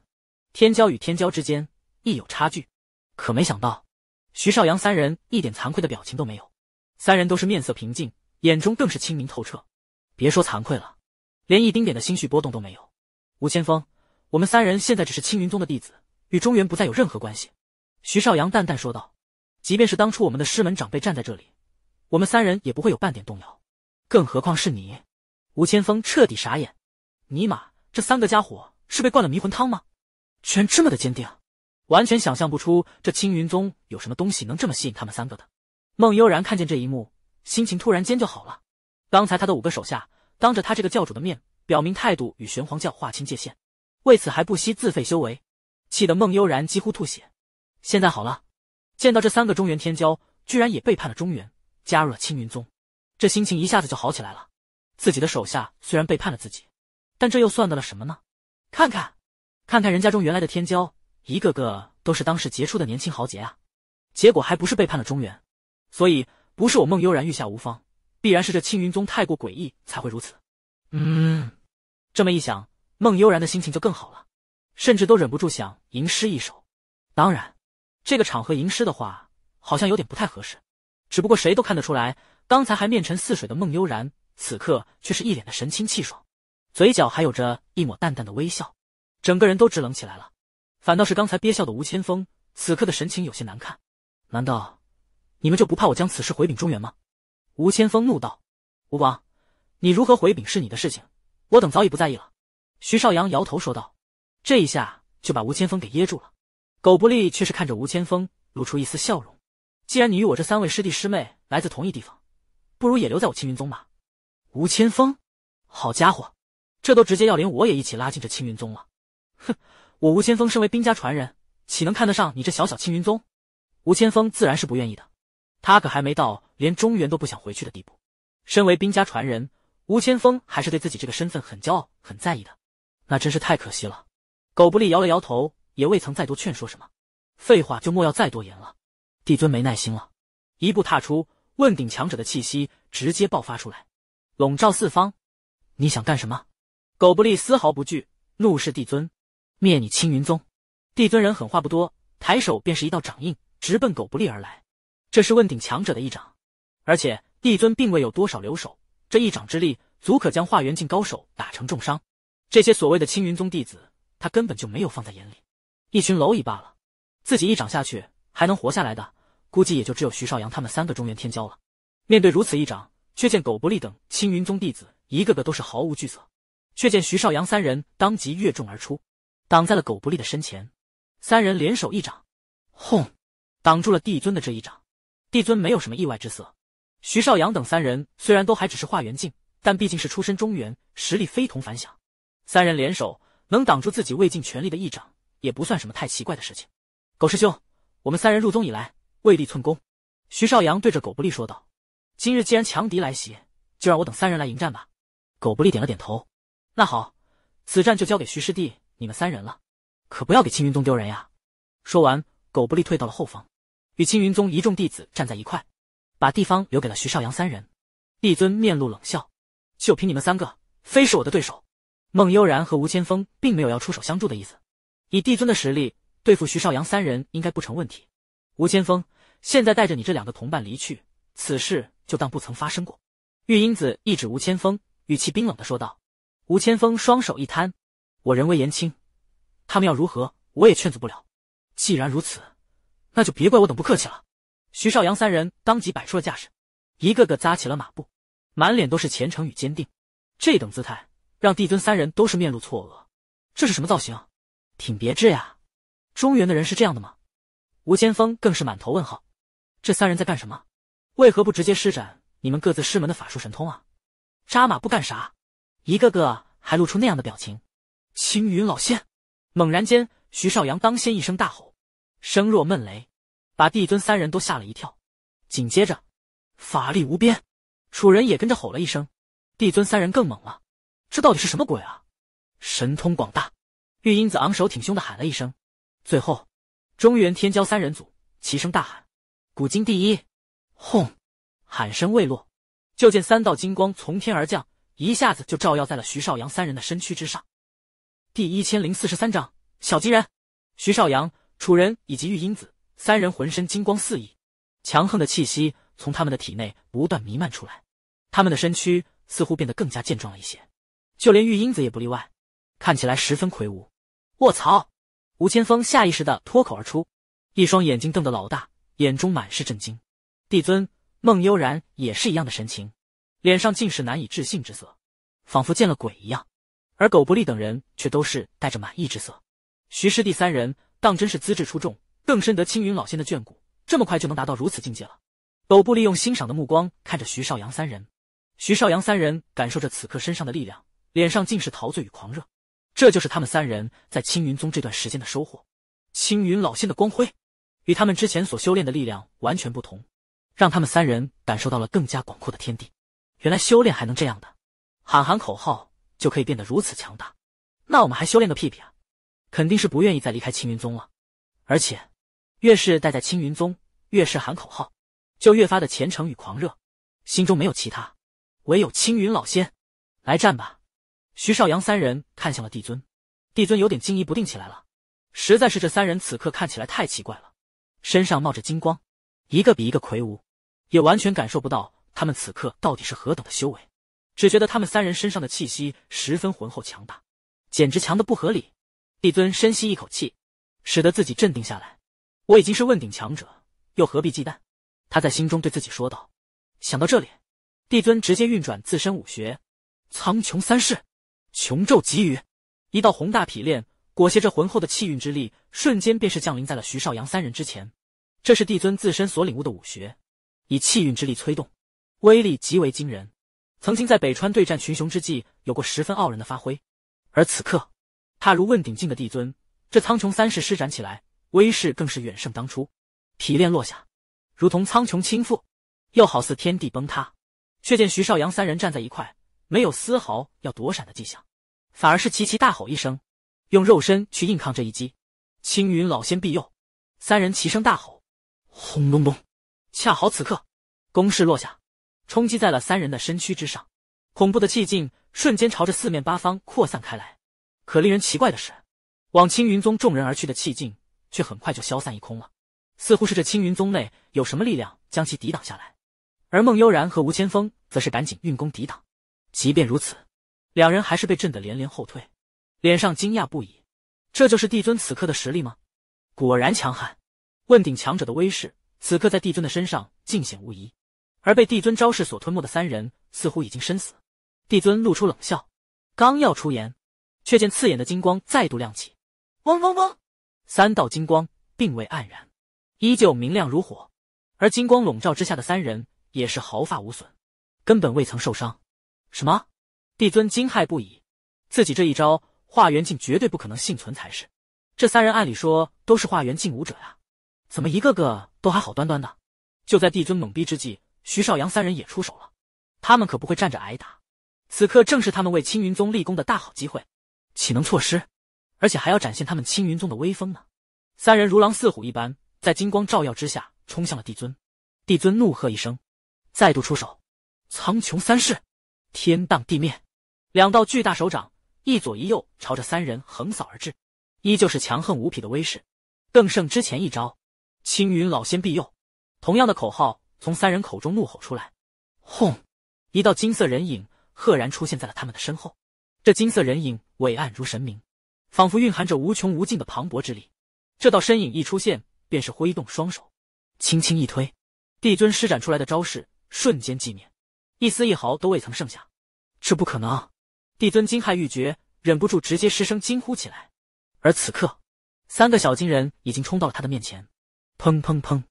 天骄与天骄之间亦有差距。可没想到，徐少阳三人一点惭愧的表情都没有，三人都是面色平静，眼中更是清明透彻。别说惭愧了，连一丁点的心绪波动都没有。吴千峰，我们三人现在只是青云宗的弟子。与中原不再有任何关系，徐少阳淡淡说道：“即便是当初我们的师门长辈站在这里，我们三人也不会有半点动摇，更何况是你。”吴千峰彻底傻眼：“尼玛，这三个家伙是被灌了迷魂汤吗？居然这么的坚定，完全想象不出这青云宗有什么东西能这么吸引他们三个的。”孟悠然看见这一幕，心情突然间就好了。刚才他的五个手下当着他这个教主的面表明态度，与玄黄教划清界限，为此还不惜自废修为。气得孟悠然几乎吐血，现在好了，见到这三个中原天骄居然也背叛了中原，加入了青云宗，这心情一下子就好起来了。自己的手下虽然背叛了自己，但这又算得了什么呢？看看，看看人家中原来的天骄，一个个都是当世杰出的年轻豪杰啊，结果还不是背叛了中原？所以不是我孟悠然御下无方，必然是这青云宗太过诡异才会如此。嗯，这么一想，孟悠然的心情就更好了。甚至都忍不住想吟诗一首。当然，这个场合吟诗的话，好像有点不太合适。只不过谁都看得出来，刚才还面沉似水的孟悠然，此刻却是一脸的神清气爽，嘴角还有着一抹淡淡的微笑，整个人都直冷起来了。反倒是刚才憋笑的吴千峰，此刻的神情有些难看。难道你们就不怕我将此事回禀中原吗？吴千峰怒道：“吴王，你如何回禀是你的事情，我等早已不在意了。”徐少阳摇头说道。这一下就把吴千峰给噎住了，狗不理却是看着吴千峰露出一丝笑容。既然你与我这三位师弟师妹来自同一地方，不如也留在我青云宗吧。吴千峰，好家伙，这都直接要连我也一起拉进这青云宗了。哼，我吴千峰身为兵家传人，岂能看得上你这小小青云宗？吴千峰自然是不愿意的，他可还没到连中原都不想回去的地步。身为兵家传人，吴千峰还是对自己这个身份很骄傲、很在意的。那真是太可惜了。狗不立摇了摇头，也未曾再多劝说什么，废话就莫要再多言了。帝尊没耐心了，一步踏出，问鼎强者的气息直接爆发出来，笼罩四方。你想干什么？狗不立丝毫不惧，怒视帝尊，灭你青云宗！帝尊人狠话不多，抬手便是一道掌印，直奔狗不立而来。这是问鼎强者的一掌，而且帝尊并未有多少留手，这一掌之力足可将化元境高手打成重伤。这些所谓的青云宗弟子。他根本就没有放在眼里，一群蝼蚁罢了。自己一掌下去，还能活下来的，估计也就只有徐少阳他们三个中原天骄了。面对如此一掌，却见狗不立等青云宗弟子一个个都是毫无惧色。却见徐少阳三人当即越众而出，挡在了狗不立的身前。三人联手一掌，轰，挡住了帝尊的这一掌。帝尊没有什么意外之色。徐少阳等三人虽然都还只是化元境，但毕竟是出身中原，实力非同凡响。三人联手。能挡住自己未尽全力的一掌，也不算什么太奇怪的事情。狗师兄，我们三人入宗以来未立寸功。徐少阳对着狗不利说道：“今日既然强敌来袭，就让我等三人来迎战吧。”狗不利点了点头：“那好，此战就交给徐师弟你们三人了，可不要给青云宗丢人呀。”说完，狗不利退到了后方，与青云宗一众弟子站在一块，把地方留给了徐少阳三人。帝尊面露冷笑：“就凭你们三个，非是我的对手。”孟悠然和吴千峰并没有要出手相助的意思，以帝尊的实力对付徐少阳三人应该不成问题。吴千峰，现在带着你这两个同伴离去，此事就当不曾发生过。玉英子一指吴千峰，语气冰冷的说道。吴千峰双手一摊：“我人微言轻，他们要如何我也劝阻不了。既然如此，那就别怪我等不客气了。”徐少阳三人当即摆出了架势，一个个扎起了马步，满脸都是虔诚与坚定。这等姿态。让帝尊三人都是面露错愕，这是什么造型？挺别致呀。中原的人是这样的吗？吴先锋更是满头问号。这三人在干什么？为何不直接施展你们各自师门的法术神通啊？扎马不干啥，一个个还露出那样的表情。青云老仙猛然间，徐少阳当先一声大吼，声若闷雷，把帝尊三人都吓了一跳。紧接着，法力无边，楚人也跟着吼了一声。帝尊三人更猛了。这到底是什么鬼啊！神通广大，玉英子昂首挺胸的喊了一声。最后，中原天骄三人组齐声大喊：“古今第一！”轰！喊声未落，就见三道金光从天而降，一下子就照耀在了徐少阳三人的身躯之上。第一千零四十三章小金人。徐少阳、楚人以及玉英子三人浑身金光四溢，强横的气息从他们的体内不断弥漫出来，他们的身躯似乎变得更加健壮了一些。就连玉英子也不例外，看起来十分魁梧。卧槽！吴千峰下意识的脱口而出，一双眼睛瞪得老大，眼中满是震惊。帝尊孟悠然也是一样的神情，脸上尽是难以置信之色，仿佛见了鬼一样。而狗不力等人却都是带着满意之色。徐师弟三人当真是资质出众，更深得青云老仙的眷顾，这么快就能达到如此境界了。狗不利用欣赏的目光看着徐少阳三人，徐少阳三人感受着此刻身上的力量。脸上尽是陶醉与狂热，这就是他们三人在青云宗这段时间的收获。青云老仙的光辉，与他们之前所修炼的力量完全不同，让他们三人感受到了更加广阔的天地。原来修炼还能这样的，喊喊口号就可以变得如此强大。那我们还修炼个屁屁啊！肯定是不愿意再离开青云宗了。而且，越是待在青云宗，越是喊口号，就越发的虔诚与狂热，心中没有其他，唯有青云老仙，来战吧！徐少阳三人看向了帝尊，帝尊有点惊疑不定起来了。实在是这三人此刻看起来太奇怪了，身上冒着金光，一个比一个魁梧，也完全感受不到他们此刻到底是何等的修为，只觉得他们三人身上的气息十分浑厚强大，简直强的不合理。帝尊深吸一口气，使得自己镇定下来。我已经是问鼎强者，又何必忌惮？他在心中对自己说道。想到这里，帝尊直接运转自身武学，苍穹三式。穷咒极雨，一道宏大劈炼裹挟着浑厚的气运之力，瞬间便是降临在了徐少阳三人之前。这是帝尊自身所领悟的武学，以气运之力催动，威力极为惊人。曾经在北川对战群雄之际，有过十分傲人的发挥。而此刻，踏入问鼎境的帝尊，这苍穹三世施展起来，威势更是远胜当初。劈炼落下，如同苍穹倾覆，又好似天地崩塌。却见徐少阳三人站在一块。没有丝毫要躲闪的迹象，反而是齐齐大吼一声，用肉身去硬抗这一击。青云老仙庇佑，三人齐声大吼。轰隆隆！恰好此刻，攻势落下，冲击在了三人的身躯之上。恐怖的气劲瞬间朝着四面八方扩散开来。可令人奇怪的是，往青云宗众人而去的气劲，却很快就消散一空了。似乎是这青云宗内有什么力量将其抵挡下来。而孟悠然和吴千峰则是赶紧运功抵挡。即便如此，两人还是被震得连连后退，脸上惊讶不已。这就是帝尊此刻的实力吗？果然强悍！问鼎强者的威势，此刻在帝尊的身上尽显无疑。而被帝尊招式所吞没的三人，似乎已经身死。帝尊露出冷笑，刚要出言，却见刺眼的金光再度亮起。嗡嗡嗡！三道金光并未黯然，依旧明亮如火。而金光笼罩之下的三人，也是毫发无损，根本未曾受伤。什么？帝尊惊骇不已，自己这一招化元境绝对不可能幸存才是。这三人按理说都是化元境武者呀，怎么一个个都还好端端的？就在帝尊懵逼之际，徐少阳三人也出手了。他们可不会站着挨打，此刻正是他们为青云宗立功的大好机会，岂能错失？而且还要展现他们青云宗的威风呢！三人如狼似虎一般，在金光照耀之下冲向了帝尊。帝尊怒喝一声，再度出手，苍穹三式。天荡地面，两道巨大手掌一左一右朝着三人横扫而至，依旧是强横无匹的威势，更胜之前一招。青云老仙庇佑，同样的口号从三人口中怒吼出来。轰！一道金色人影赫然出现在了他们的身后，这金色人影伟岸如神明，仿佛蕴含着无穷无尽的磅礴之力。这道身影一出现，便是挥动双手，轻轻一推，帝尊施展出来的招式瞬间寂灭。一丝一毫都未曾剩下，这不可能！帝尊惊骇欲绝，忍不住直接失声惊呼起来。而此刻，三个小金人已经冲到了他的面前，砰砰砰，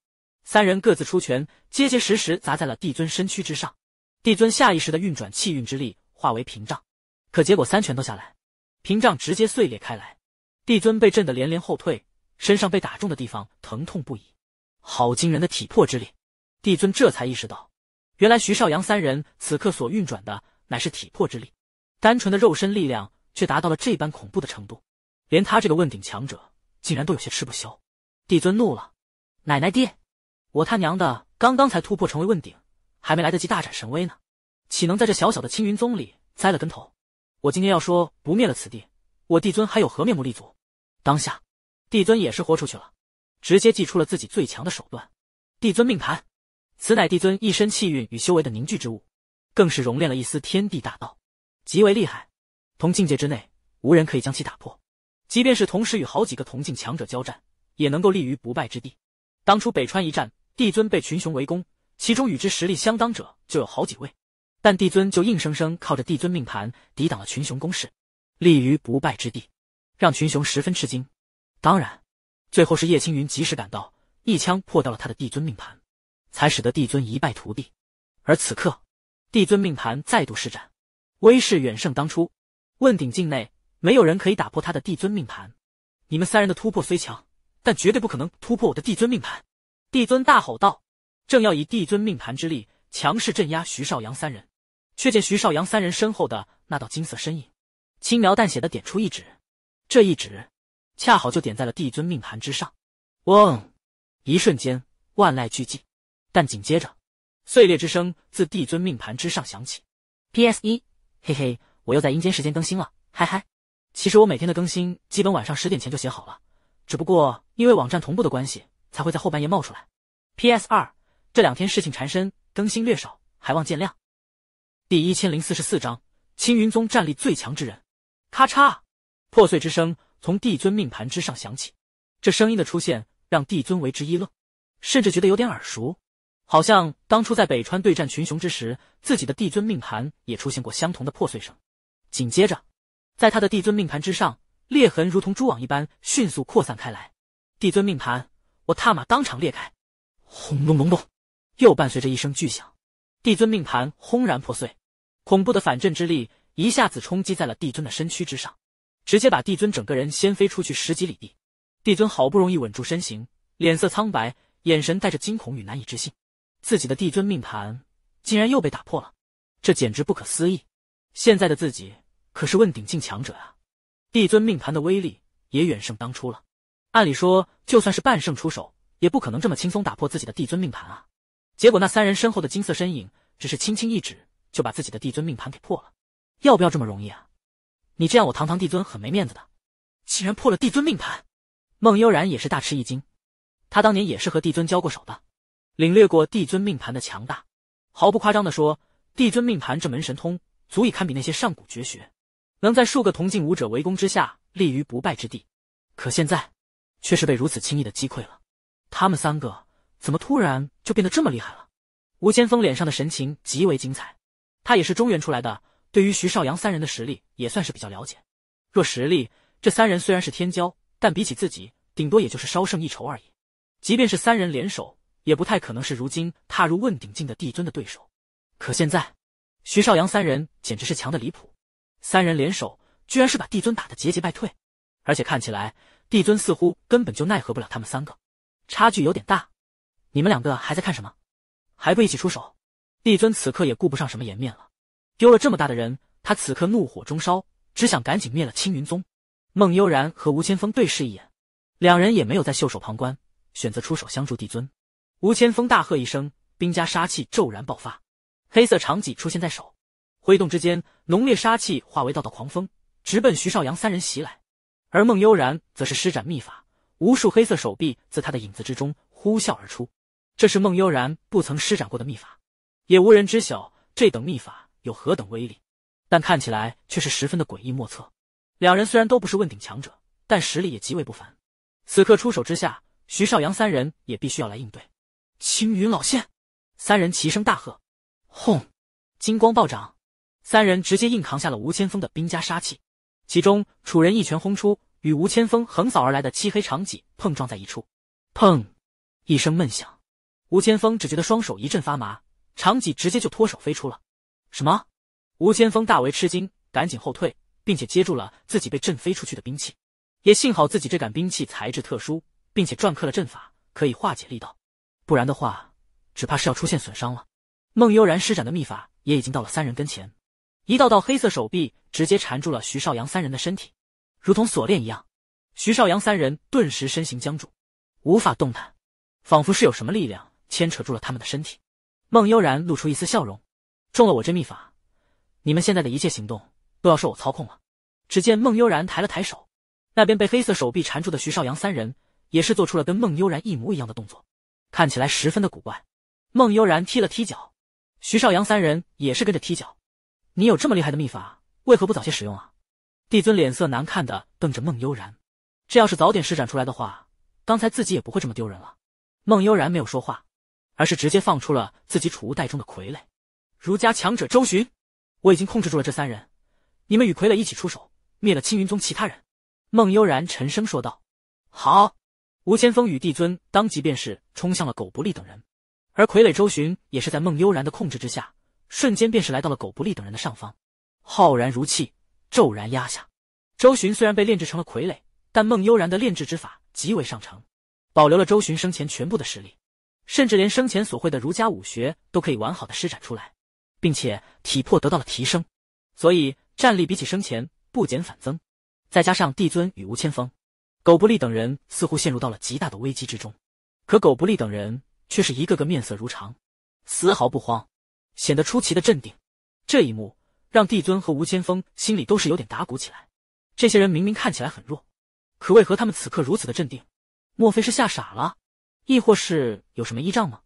三人各自出拳，结结实实砸在了帝尊身躯之上。帝尊下意识的运转气运之力，化为屏障，可结果三拳都下来，屏障直接碎裂开来。帝尊被震得连连后退，身上被打中的地方疼痛不已。好惊人的体魄之力！帝尊这才意识到。原来徐少阳三人此刻所运转的乃是体魄之力，单纯的肉身力量却达到了这般恐怖的程度，连他这个问鼎强者竟然都有些吃不消。帝尊怒了，奶奶爹，我他娘的刚刚才突破成为问鼎，还没来得及大展神威呢，岂能在这小小的青云宗里栽了跟头？我今天要说不灭了此地，我帝尊还有何面目立足？当下，帝尊也是豁出去了，直接祭出了自己最强的手段，帝尊命盘。此乃帝尊一身气运与修为的凝聚之物，更是熔炼了一丝天地大道，极为厉害。同境界之内，无人可以将其打破。即便是同时与好几个同境强者交战，也能够立于不败之地。当初北川一战，帝尊被群雄围攻，其中与之实力相当者就有好几位，但帝尊就硬生生靠着帝尊命盘抵挡了群雄攻势，立于不败之地，让群雄十分吃惊。当然，最后是叶青云及时赶到，一枪破掉了他的帝尊命盘。才使得帝尊一败涂地，而此刻，帝尊命盘再度施展，威势远胜当初。问鼎境内，没有人可以打破他的帝尊命盘。你们三人的突破虽强，但绝对不可能突破我的帝尊命盘！帝尊大吼道，正要以帝尊命盘之力强势镇压徐少阳三人，却见徐少阳三人身后的那道金色身影，轻描淡写的点出一指，这一指恰好就点在了帝尊命盘之上。嗡，一瞬间，万籁俱寂。但紧接着，碎裂之声自帝尊命盘之上响起。P.S. 一嘿嘿，我又在阴间时间更新了，嗨嗨。其实我每天的更新基本晚上十点前就写好了，只不过因为网站同步的关系，才会在后半夜冒出来。P.S. 二这两天事情缠身，更新略少，还望见谅。第一千零四十四章：青云宗战力最强之人。咔嚓，破碎之声从帝尊命盘之上响起。这声音的出现让帝尊为之一愣，甚至觉得有点耳熟。好像当初在北川对战群雄之时，自己的帝尊命盘也出现过相同的破碎声。紧接着，在他的帝尊命盘之上，裂痕如同蛛网一般迅速扩散开来。帝尊命盘，我踏马当场裂开！轰隆隆隆！又伴随着一声巨响，帝尊命盘轰然破碎，恐怖的反震之力一下子冲击在了帝尊的身躯之上，直接把帝尊整个人掀飞出去十几里地。帝尊好不容易稳住身形，脸色苍白，眼神带着惊恐与难以置信。自己的帝尊命盘竟然又被打破了，这简直不可思议！现在的自己可是问鼎境强者啊，帝尊命盘的威力也远胜当初了。按理说，就算是半圣出手，也不可能这么轻松打破自己的帝尊命盘啊！结果那三人身后的金色身影只是轻轻一指，就把自己的帝尊命盘给破了，要不要这么容易啊？你这样，我堂堂帝尊很没面子的。竟然破了帝尊命盘，孟悠然也是大吃一惊，他当年也是和帝尊交过手的。领略过帝尊命盘的强大，毫不夸张的说，帝尊命盘这门神通足以堪比那些上古绝学，能在数个同境武者围攻之下立于不败之地。可现在却是被如此轻易的击溃了。他们三个怎么突然就变得这么厉害了？吴先锋脸上的神情极为精彩，他也是中原出来的，对于徐少阳三人的实力也算是比较了解。若实力，这三人虽然是天骄，但比起自己，顶多也就是稍胜一筹而已。即便是三人联手。也不太可能是如今踏入问鼎境的帝尊的对手。可现在，徐少阳三人简直是强的离谱，三人联手居然是把帝尊打得节节败退，而且看起来帝尊似乎根本就奈何不了他们三个，差距有点大。你们两个还在看什么？还不一起出手？帝尊此刻也顾不上什么颜面了，丢了这么大的人，他此刻怒火中烧，只想赶紧灭了青云宗。孟悠然和吴千锋对视一眼，两人也没有再袖手旁观，选择出手相助帝尊。吴千峰大喝一声，兵家杀气骤然爆发，黑色长戟出现在手，挥动之间，浓烈杀气化为道道狂风，直奔徐少阳三人袭来。而孟悠然则是施展秘法，无数黑色手臂自他的影子之中呼啸而出，这是孟悠然不曾施展过的秘法，也无人知晓这等秘法有何等威力，但看起来却是十分的诡异莫测。两人虽然都不是问鼎强者，但实力也极为不凡。此刻出手之下，徐少阳三人也必须要来应对。青云老仙，三人齐声大喝，轰，金光暴涨，三人直接硬扛下了吴千峰的兵家杀气。其中楚人一拳轰出，与吴千峰横扫而来的漆黑长戟碰撞在一处，砰，一声闷响，吴千峰只觉得双手一阵发麻，长戟直接就脱手飞出了。什么？吴千峰大为吃惊，赶紧后退，并且接住了自己被震飞出去的兵器。也幸好自己这杆兵器材质特殊，并且篆刻了阵法，可以化解力道。不然的话，只怕是要出现损伤了。孟悠然施展的秘法也已经到了三人跟前，一道道黑色手臂直接缠住了徐少阳三人的身体，如同锁链一样。徐少阳三人顿时身形僵住，无法动弹，仿佛是有什么力量牵扯住了他们的身体。孟悠然露出一丝笑容：“中了我这秘法，你们现在的一切行动都要受我操控了。”只见孟悠然抬了抬手，那边被黑色手臂缠住的徐少阳三人也是做出了跟孟悠然一模一样的动作。看起来十分的古怪。孟悠然踢了踢脚，徐少阳三人也是跟着踢脚。你有这么厉害的秘法，为何不早些使用啊？帝尊脸色难看的瞪着孟悠然，这要是早点施展出来的话，刚才自己也不会这么丢人了。孟悠然没有说话，而是直接放出了自己储物袋中的傀儡。儒家强者周巡，我已经控制住了这三人，你们与傀儡一起出手，灭了青云宗其他人。孟悠然沉声说道：“好。”吴千锋与帝尊当即便是冲向了狗不力等人，而傀儡周巡也是在孟悠然的控制之下，瞬间便是来到了狗不力等人的上方，浩然如气，骤然压下。周巡虽然被炼制成了傀儡，但孟悠然的炼制之法极为上乘，保留了周巡生前全部的实力，甚至连生前所会的儒家武学都可以完好的施展出来，并且体魄得到了提升，所以战力比起生前不减反增。再加上帝尊与吴千锋。狗不力等人似乎陷入到了极大的危机之中，可狗不力等人却是一个个面色如常，丝毫不慌，显得出奇的镇定。这一幕让帝尊和吴千锋心里都是有点打鼓起来。这些人明明看起来很弱，可为何他们此刻如此的镇定？莫非是吓傻了？亦或是有什么依仗吗？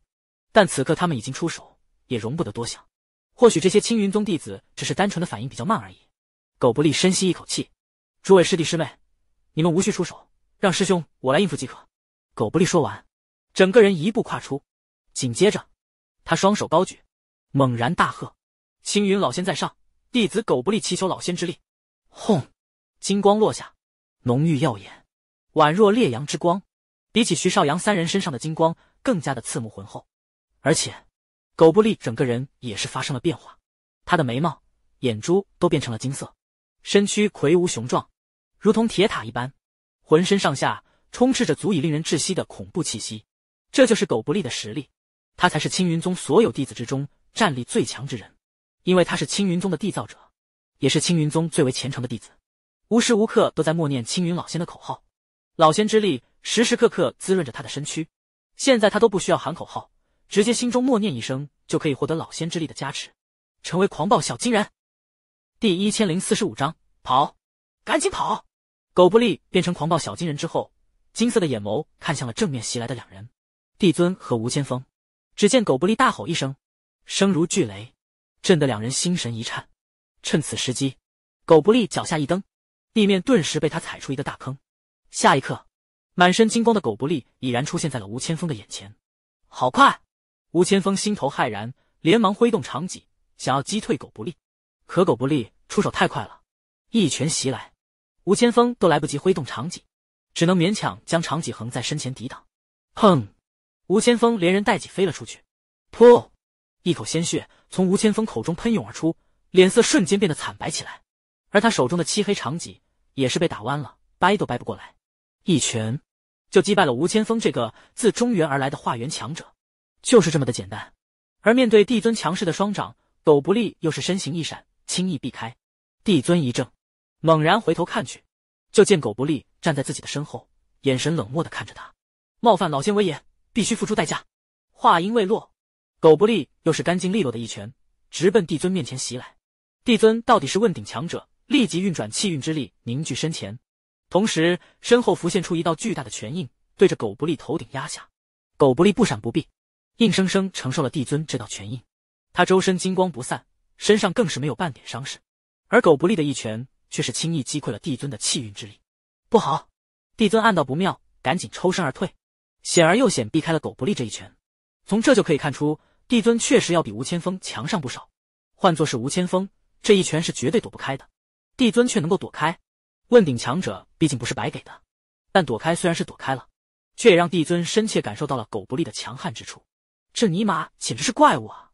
但此刻他们已经出手，也容不得多想。或许这些青云宗弟子只是单纯的反应比较慢而已。狗不力深吸一口气：“诸位师弟师妹，你们无需出手。”让师兄我来应付即可。狗不利说完，整个人一步跨出，紧接着，他双手高举，猛然大喝：“青云老仙在上，弟子狗不利祈求老仙之力！”轰，金光落下，浓郁耀眼，宛若烈阳之光，比起徐少阳三人身上的金光更加的刺目浑厚。而且，狗不利整个人也是发生了变化，他的眉毛、眼珠都变成了金色，身躯魁梧雄壮，如同铁塔一般。浑身上下充斥着足以令人窒息的恐怖气息，这就是狗不利的实力。他才是青云宗所有弟子之中战力最强之人，因为他是青云宗的缔造者，也是青云宗最为虔诚的弟子，无时无刻都在默念青云老仙的口号。老仙之力时时刻刻滋润着他的身躯，现在他都不需要喊口号，直接心中默念一声就可以获得老仙之力的加持，成为狂暴小金人。第一千零四十五章跑，赶紧跑！狗不力变成狂暴小金人之后，金色的眼眸看向了正面袭来的两人，帝尊和吴千锋。只见狗不力大吼一声，声如巨雷，震得两人心神一颤。趁此时机，狗不力脚下一蹬，地面顿时被他踩出一个大坑。下一刻，满身金光的狗不力已然出现在了吴千锋的眼前。好快！吴千锋心头骇然，连忙挥动长戟，想要击退狗不力。可狗不力出手太快了，一拳袭来。吴千锋都来不及挥动长戟，只能勉强将长戟横在身前抵挡。砰！吴千锋连人带戟飞了出去。噗！一口鲜血从吴千锋口中喷涌而出，脸色瞬间变得惨白起来。而他手中的漆黑长戟也是被打弯了，掰都掰不过来。一拳就击败了吴千锋这个自中原而来的化元强者，就是这么的简单。而面对帝尊强势的双掌，狗不利又是身形一闪，轻易避开。帝尊一怔。猛然回头看去，就见狗不利站在自己的身后，眼神冷漠的看着他。冒犯老仙威严，必须付出代价。话音未落，狗不利又是干净利落的一拳，直奔帝尊面前袭来。帝尊到底是问鼎强者，立即运转气运之力凝聚身前，同时身后浮现出一道巨大的拳印，对着狗不利头顶压下。狗不利不闪不避，硬生生承受了帝尊这道拳印。他周身金光不散，身上更是没有半点伤势。而狗不利的一拳。却是轻易击溃了帝尊的气运之力。不好！帝尊暗道不妙，赶紧抽身而退，险而又险避开了狗不利这一拳。从这就可以看出，帝尊确实要比吴千峰强上不少。换作是吴千峰，这一拳是绝对躲不开的。帝尊却能够躲开。问鼎强者毕竟不是白给的，但躲开虽然是躲开了，却也让帝尊深切感受到了狗不利的强悍之处。这尼玛简直是怪物啊！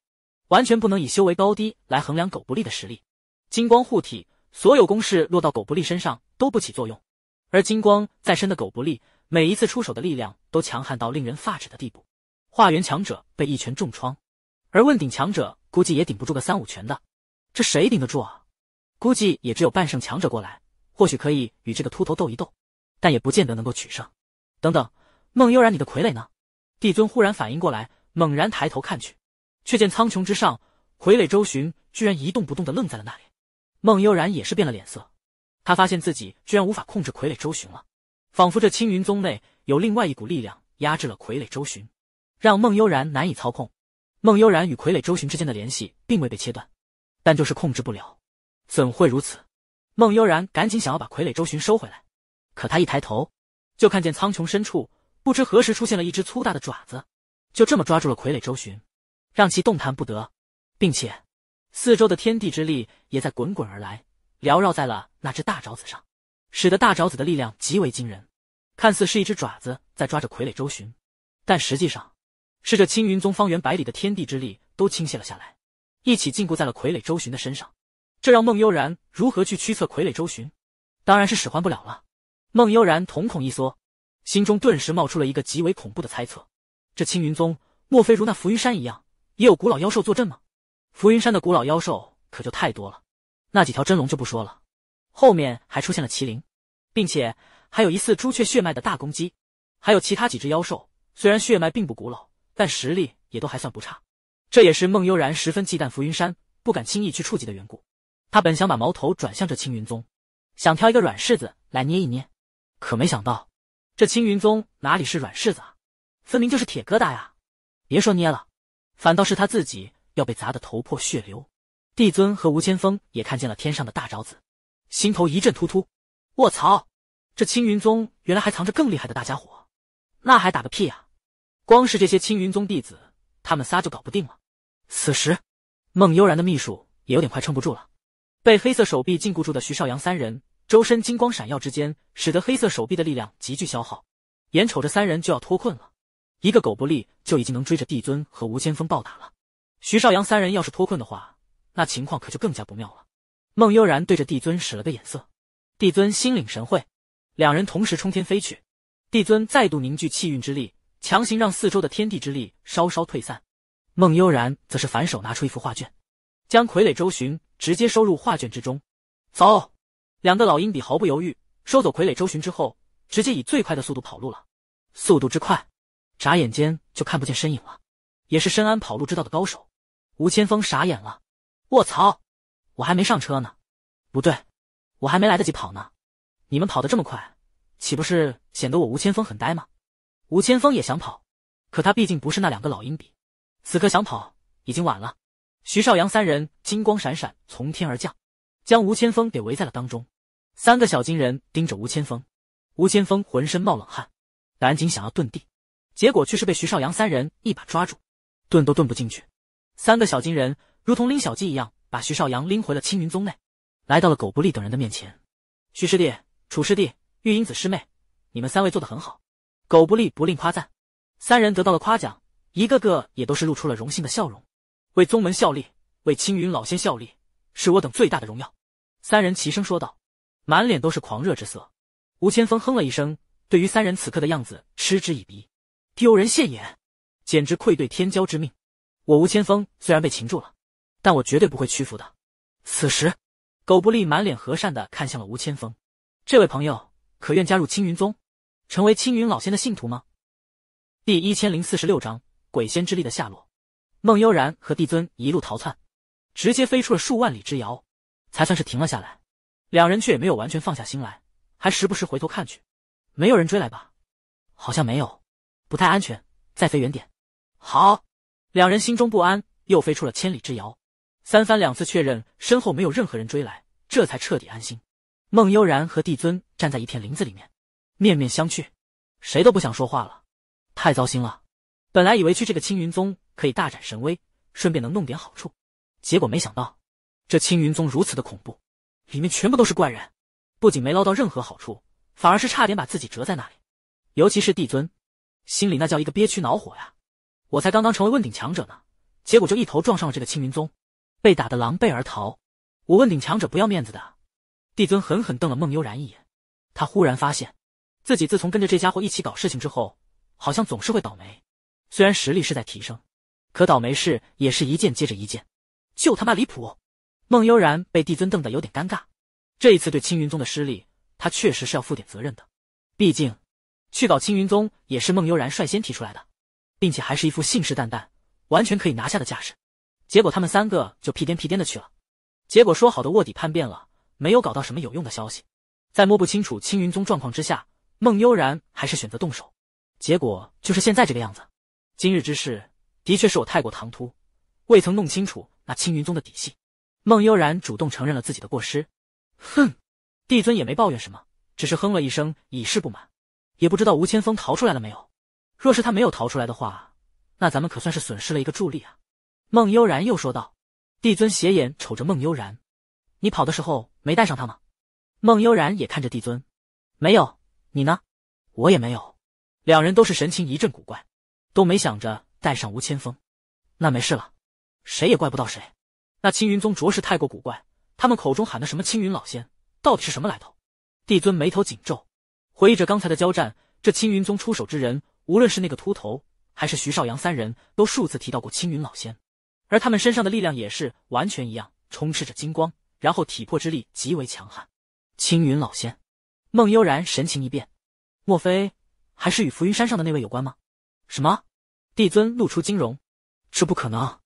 完全不能以修为高低来衡量狗不利的实力。金光护体。所有攻势落到狗不利身上都不起作用，而金光在身的狗不利，每一次出手的力量都强悍到令人发指的地步。化缘强者被一拳重创，而问鼎强者估计也顶不住个三五拳的，这谁顶得住啊？估计也只有半圣强者过来，或许可以与这个秃头斗一斗，但也不见得能够取胜。等等，孟悠然，你的傀儡呢？帝尊忽然反应过来，猛然抬头看去，却见苍穹之上，傀儡周巡居然一动不动的愣在了那里。孟悠然也是变了脸色，他发现自己居然无法控制傀儡周巡了，仿佛这青云宗内有另外一股力量压制了傀儡周巡，让孟悠然难以操控。孟悠然与傀儡周巡之间的联系并未被切断，但就是控制不了。怎会如此？孟悠然赶紧想要把傀儡周巡收回来，可他一抬头，就看见苍穹深处不知何时出现了一只粗大的爪子，就这么抓住了傀儡周巡，让其动弹不得，并且。四周的天地之力也在滚滚而来，缭绕在了那只大爪子上，使得大爪子的力量极为惊人。看似是一只爪子在抓着傀儡周巡，但实际上，是这青云宗方圆百里的天地之力都倾泻了下来，一起禁锢在了傀儡周巡的身上。这让孟悠然如何去驱策傀儡周巡？当然是使唤不了了。孟悠然瞳孔一缩，心中顿时冒出了一个极为恐怖的猜测：这青云宗莫非如那浮云山一样，也有古老妖兽坐镇吗？浮云山的古老妖兽可就太多了，那几条真龙就不说了，后面还出现了麒麟，并且还有疑似朱雀血脉的大公鸡，还有其他几只妖兽，虽然血脉并不古老，但实力也都还算不差。这也是孟悠然十分忌惮浮云山，不敢轻易去触及的缘故。他本想把矛头转向这青云宗，想挑一个软柿子来捏一捏，可没想到，这青云宗哪里是软柿子啊，分明就是铁疙瘩呀！别说捏了，反倒是他自己。要被砸得头破血流，帝尊和吴千峰也看见了天上的大招子，心头一阵突突。卧槽！这青云宗原来还藏着更厉害的大家伙，那还打个屁啊！光是这些青云宗弟子，他们仨就搞不定了。此时，孟悠然的秘书也有点快撑不住了。被黑色手臂禁锢住的徐少阳三人，周身金光闪耀之间，使得黑色手臂的力量急剧消耗。眼瞅着三人就要脱困了，一个狗不力就已经能追着帝尊和吴千峰暴打了。徐少阳三人要是脱困的话，那情况可就更加不妙了。孟悠然对着帝尊使了个眼色，帝尊心领神会，两人同时冲天飞去。帝尊再度凝聚气运之力，强行让四周的天地之力稍稍退散。孟悠然则是反手拿出一幅画卷，将傀儡周巡直接收入画卷之中。走！两个老鹰比毫不犹豫收走傀儡周巡之后，直接以最快的速度跑路了。速度之快，眨眼间就看不见身影了。也是深谙跑路之道的高手。吴千峰傻眼了，卧槽，我还没上车呢，不对，我还没来得及跑呢。你们跑得这么快，岂不是显得我吴千峰很呆吗？吴千峰也想跑，可他毕竟不是那两个老鹰比，此刻想跑已经晚了。徐少阳三人金光闪闪从天而降，将吴千峰给围在了当中。三个小金人盯着吴千峰，吴千峰浑身冒冷汗，赶紧想要遁地，结果却是被徐少阳三人一把抓住，遁都遁不进去。三个小金人如同拎小鸡一样，把徐少阳拎回了青云宗内，来到了狗不利等人的面前。徐师弟、楚师弟、玉英子师妹，你们三位做的很好，狗不利不吝夸赞。三人得到了夸奖，一个个也都是露出了荣幸的笑容。为宗门效力，为青云老仙效力，是我等最大的荣耀。三人齐声说道，满脸都是狂热之色。吴千峰哼了一声，对于三人此刻的样子嗤之以鼻，丢人现眼，简直愧对天骄之命。我吴千峰虽然被擒住了，但我绝对不会屈服的。此时，狗不立满脸和善的看向了吴千峰，这位朋友可愿加入青云宗，成为青云老仙的信徒吗？第一千零四十六章鬼仙之力的下落。孟悠然和帝尊一路逃窜，直接飞出了数万里之遥，才算是停了下来。两人却也没有完全放下心来，还时不时回头看去，没有人追来吧？好像没有，不太安全，再飞远点。好。两人心中不安，又飞出了千里之遥，三番两次确认身后没有任何人追来，这才彻底安心。孟悠然和帝尊站在一片林子里面，面面相觑，谁都不想说话了，太糟心了。本来以为去这个青云宗可以大展神威，顺便能弄点好处，结果没想到这青云宗如此的恐怖，里面全部都是怪人，不仅没捞到任何好处，反而是差点把自己折在那里。尤其是帝尊，心里那叫一个憋屈恼火呀。我才刚刚成为问鼎强者呢，结果就一头撞上了这个青云宗，被打得狼狈而逃。我问鼎强者不要面子的，帝尊狠狠瞪了孟悠然一眼。他忽然发现，自己自从跟着这家伙一起搞事情之后，好像总是会倒霉。虽然实力是在提升，可倒霉事也是一件接着一件，就他妈离谱。孟悠然被帝尊瞪得有点尴尬。这一次对青云宗的失利，他确实是要负点责任的。毕竟，去搞青云宗也是孟悠然率先提出来的。并且还是一副信誓旦旦、完全可以拿下的架势，结果他们三个就屁颠屁颠的去了。结果说好的卧底叛变了，没有搞到什么有用的消息，在摸不清楚青云宗状况之下，孟悠然还是选择动手，结果就是现在这个样子。今日之事，的确是我太过唐突，未曾弄清楚那青云宗的底细。孟悠然主动承认了自己的过失。哼，帝尊也没抱怨什么，只是哼了一声以示不满。也不知道吴千峰逃出来了没有。若是他没有逃出来的话，那咱们可算是损失了一个助力啊！孟悠然又说道。帝尊斜眼瞅着孟悠然：“你跑的时候没带上他吗？”孟悠然也看着帝尊：“没有，你呢？我也没有。”两人都是神情一阵古怪，都没想着带上吴千峰。那没事了，谁也怪不到谁。那青云宗着实太过古怪，他们口中喊的什么青云老仙，到底是什么来头？帝尊眉头紧皱，回忆着刚才的交战，这青云宗出手之人。无论是那个秃头，还是徐少阳三人，都数次提到过青云老仙，而他们身上的力量也是完全一样，充斥着金光，然后体魄之力极为强悍。青云老仙，孟悠然神情一变，莫非还是与浮云山上的那位有关吗？什么？帝尊露出惊容，这不可能！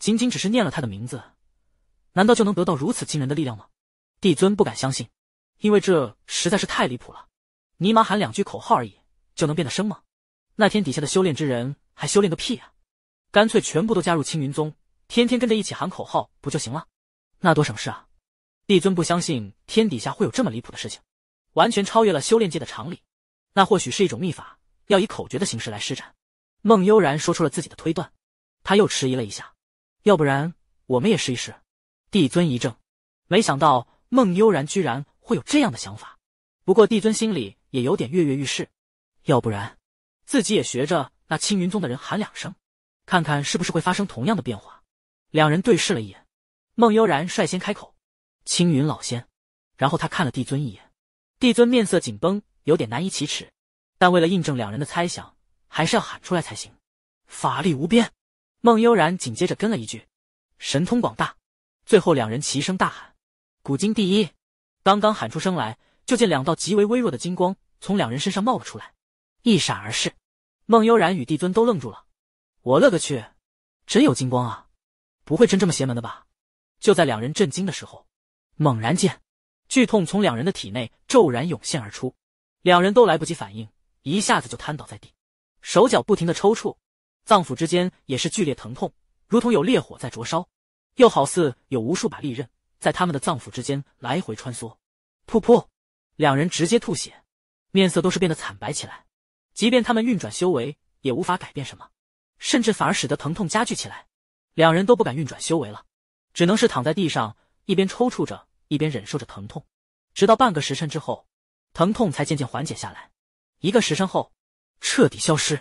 仅仅只是念了他的名字，难道就能得到如此惊人的力量吗？帝尊不敢相信，因为这实在是太离谱了。尼玛喊两句口号而已，就能变得生吗？那天底下的修炼之人还修炼个屁啊！干脆全部都加入青云宗，天天跟着一起喊口号不就行了？那多省事啊！帝尊不相信天底下会有这么离谱的事情，完全超越了修炼界的常理。那或许是一种秘法，要以口诀的形式来施展。孟悠然说出了自己的推断，他又迟疑了一下：“要不然我们也试一试？”帝尊一怔，没想到孟悠然居然会有这样的想法。不过帝尊心里也有点跃跃欲试。要不然？自己也学着那青云宗的人喊两声，看看是不是会发生同样的变化。两人对视了一眼，孟悠然率先开口：“青云老仙。”然后他看了帝尊一眼，帝尊面色紧绷，有点难以启齿，但为了印证两人的猜想，还是要喊出来才行。法力无边，孟悠然紧接着跟了一句：“神通广大。”最后两人齐声大喊：“古今第一！”刚刚喊出声来，就见两道极为微弱的金光从两人身上冒了出来。一闪而逝，孟悠然与帝尊都愣住了。我勒个去，真有金光啊！不会真这么邪门的吧？就在两人震惊的时候，猛然间，剧痛从两人的体内骤然涌现而出，两人都来不及反应，一下子就瘫倒在地，手脚不停的抽搐，脏腑之间也是剧烈疼痛，如同有烈火在灼烧，又好似有无数把利刃在他们的脏腑之间来回穿梭。噗噗，两人直接吐血，面色都是变得惨白起来。即便他们运转修为，也无法改变什么，甚至反而使得疼痛加剧起来。两人都不敢运转修为了，只能是躺在地上，一边抽搐着，一边忍受着疼痛。直到半个时辰之后，疼痛才渐渐缓解下来。一个时辰后，彻底消失。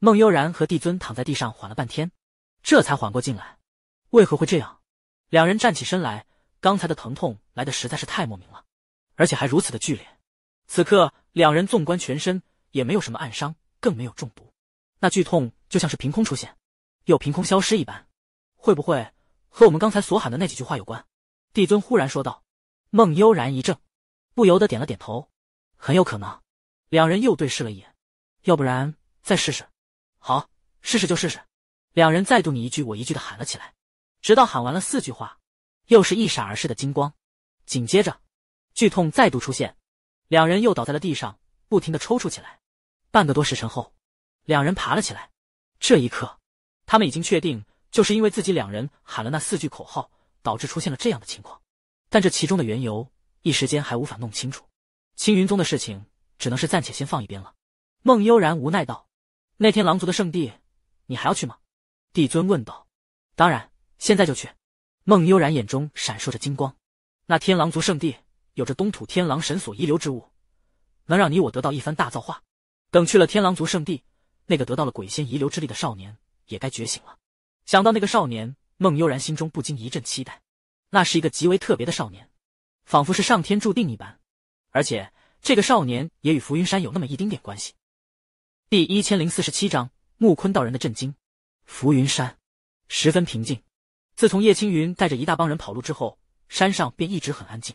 孟悠然和帝尊躺在地上缓了半天，这才缓过劲来。为何会这样？两人站起身来，刚才的疼痛来的实在是太莫名了，而且还如此的剧烈。此刻，两人纵观全身。也没有什么暗伤，更没有中毒，那剧痛就像是凭空出现，又凭空消失一般，会不会和我们刚才所喊的那几句话有关？帝尊忽然说道。孟悠然一怔，不由得点了点头，很有可能。两人又对视了一眼，要不然再试试？好，试试就试试。两人再度你一句我一句的喊了起来，直到喊完了四句话，又是一闪而逝的金光，紧接着，剧痛再度出现，两人又倒在了地上。不停的抽搐起来。半个多时辰后，两人爬了起来。这一刻，他们已经确定，就是因为自己两人喊了那四句口号，导致出现了这样的情况。但这其中的缘由，一时间还无法弄清楚。青云宗的事情，只能是暂且先放一边了。孟悠然无奈道：“那天狼族的圣地，你还要去吗？”帝尊问道。“当然，现在就去。”孟悠然眼中闪烁着金光。那天狼族圣地，有着东土天狼神所遗留之物。能让你我得到一番大造化。等去了天狼族圣地，那个得到了鬼仙遗留之力的少年也该觉醒了。想到那个少年，孟悠然心中不禁一阵期待。那是一个极为特别的少年，仿佛是上天注定一般。而且这个少年也与浮云山有那么一丁点关系。第一千零四十七章木坤道人的震惊。浮云山十分平静，自从叶青云带着一大帮人跑路之后，山上便一直很安静，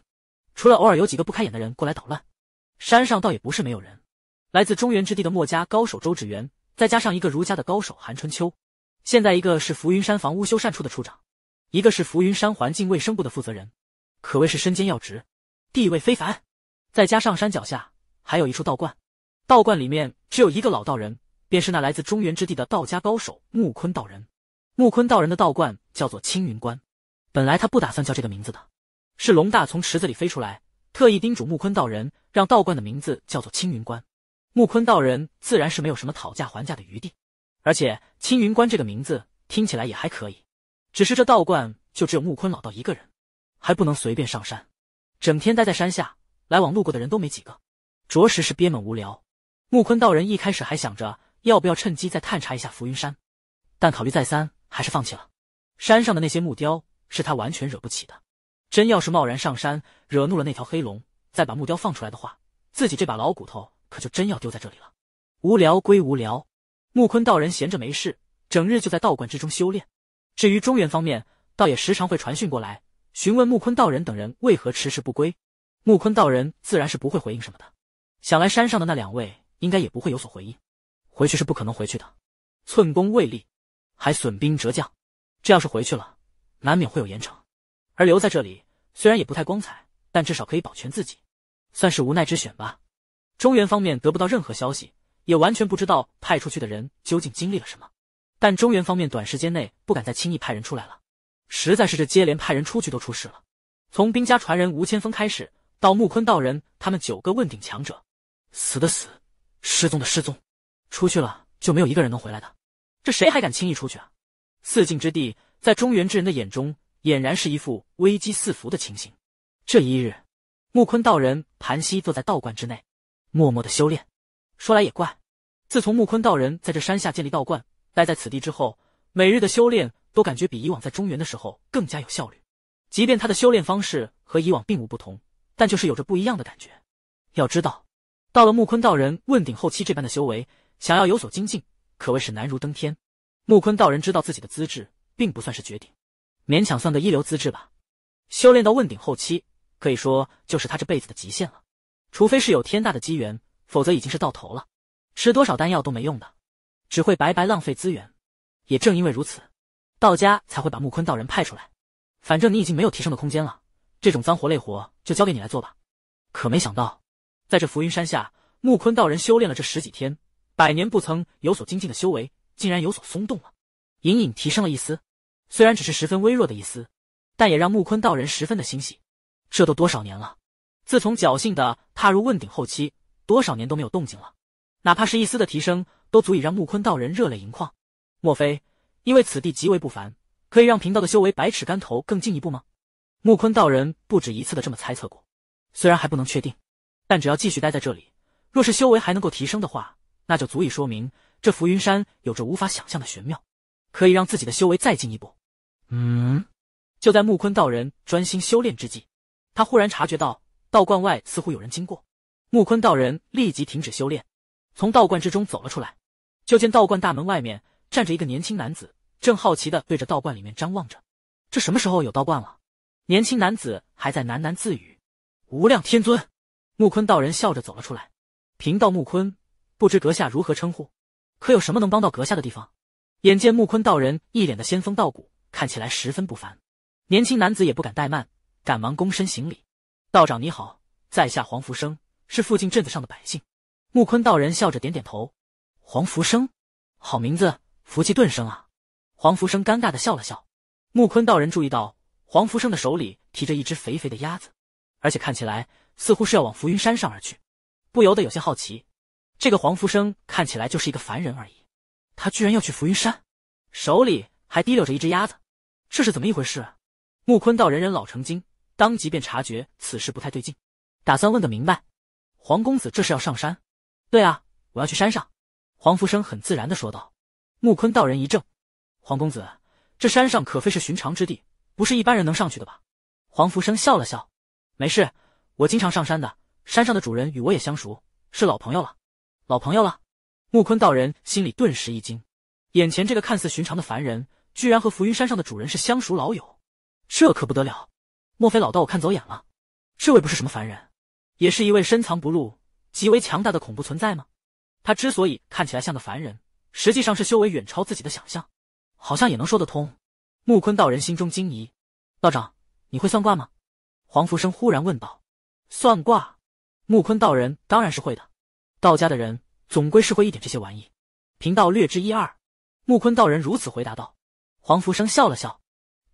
除了偶尔有几个不开眼的人过来捣乱。山上倒也不是没有人，来自中原之地的墨家高手周芷元，再加上一个儒家的高手韩春秋，现在一个是浮云山房屋修缮处的处长，一个是浮云山环境卫生部的负责人，可谓是身兼要职，地位非凡。再加上山脚下还有一处道观，道观里面只有一个老道人，便是那来自中原之地的道家高手木坤道人。木坤道人的道观叫做青云观，本来他不打算叫这个名字的，是龙大从池子里飞出来，特意叮嘱木坤道人。让道观的名字叫做青云观，木坤道人自然是没有什么讨价还价的余地，而且青云观这个名字听起来也还可以。只是这道观就只有木坤老道一个人，还不能随便上山，整天待在山下，来往路过的人都没几个，着实是憋闷无聊。木坤道人一开始还想着要不要趁机再探查一下浮云山，但考虑再三，还是放弃了。山上的那些木雕是他完全惹不起的，真要是贸然上山，惹怒了那条黑龙。再把木雕放出来的话，自己这把老骨头可就真要丢在这里了。无聊归无聊，木坤道人闲着没事，整日就在道观之中修炼。至于中原方面，倒也时常会传讯过来，询问木坤道人等人为何迟迟不归。木坤道人自然是不会回应什么的。想来山上的那两位应该也不会有所回应。回去是不可能回去的，寸功未立，还损兵折将。这要是回去了，难免会有严惩。而留在这里，虽然也不太光彩。但至少可以保全自己，算是无奈之选吧。中原方面得不到任何消息，也完全不知道派出去的人究竟经历了什么。但中原方面短时间内不敢再轻易派人出来了，实在是这接连派人出去都出事了。从兵家传人吴千峰开始，到木坤道人他们九个问鼎强者，死的死，失踪的失踪，出去了就没有一个人能回来的。这谁还敢轻易出去啊？四境之地，在中原之人的眼中，俨然是一副危机四伏的情形。这一日，木坤道人盘膝坐在道观之内，默默的修炼。说来也怪，自从木坤道人在这山下建立道观，待在此地之后，每日的修炼都感觉比以往在中原的时候更加有效率。即便他的修炼方式和以往并无不同，但就是有着不一样的感觉。要知道，到了木坤道人问鼎后期这般的修为，想要有所精进，可谓是难如登天。木坤道人知道自己的资质并不算是绝顶，勉强算个一流资质吧。修炼到问鼎后期。可以说就是他这辈子的极限了，除非是有天大的机缘，否则已经是到头了。吃多少丹药都没用的，只会白白浪费资源。也正因为如此，道家才会把木坤道人派出来。反正你已经没有提升的空间了，这种脏活累活就交给你来做吧。可没想到，在这浮云山下，木坤道人修炼了这十几天，百年不曾有所精进的修为，竟然有所松动了，隐隐提升了一丝。虽然只是十分微弱的一丝，但也让木坤道人十分的欣喜。这都多少年了？自从侥幸的踏入问鼎后期，多少年都没有动静了。哪怕是一丝的提升，都足以让木坤道人热泪盈眶。莫非因为此地极为不凡，可以让贫道的修为百尺竿头更进一步吗？木坤道人不止一次的这么猜测过。虽然还不能确定，但只要继续待在这里，若是修为还能够提升的话，那就足以说明这浮云山有着无法想象的玄妙，可以让自己的修为再进一步。嗯，就在木坤道人专心修炼之际。他忽然察觉到道观外似乎有人经过，木坤道人立即停止修炼，从道观之中走了出来，就见道观大门外面站着一个年轻男子，正好奇的对着道观里面张望着。这什么时候有道观了？年轻男子还在喃喃自语。无量天尊！木坤道人笑着走了出来，贫道木坤，不知阁下如何称呼？可有什么能帮到阁下的地方？眼见木坤道人一脸的仙风道骨，看起来十分不凡，年轻男子也不敢怠慢。赶忙躬身行礼，道长你好，在下黄福生，是附近镇子上的百姓。木坤道人笑着点点头，黄福生，好名字，福气顿生啊！黄福生尴尬的笑了笑。木坤道人注意到，黄福生的手里提着一只肥肥的鸭子，而且看起来似乎是要往浮云山上而去，不由得有些好奇，这个黄福生看起来就是一个凡人而已，他居然要去浮云山，手里还提溜着一只鸭子，这是怎么一回事？木坤道人人老成精。当即便察觉此事不太对劲，打算问个明白。黄公子这是要上山？对啊，我要去山上。黄福生很自然的说道。木坤道人一怔：“黄公子，这山上可非是寻常之地，不是一般人能上去的吧？”黄福生笑了笑：“没事，我经常上山的。山上的主人与我也相熟，是老朋友了。”老朋友了。木坤道人心里顿时一惊，眼前这个看似寻常的凡人，居然和浮云山上的主人是相熟老友，这可不得了。莫非老道我看走眼了？这位不是什么凡人，也是一位深藏不露、极为强大的恐怖存在吗？他之所以看起来像个凡人，实际上是修为远超自己的想象，好像也能说得通。木坤道人心中惊疑：“道长，你会算卦吗？”黄福生忽然问道。算卦，木坤道人当然是会的。道家的人总归是会一点这些玩意，贫道略知一二。”木坤道人如此回答道。黄福生笑了笑：“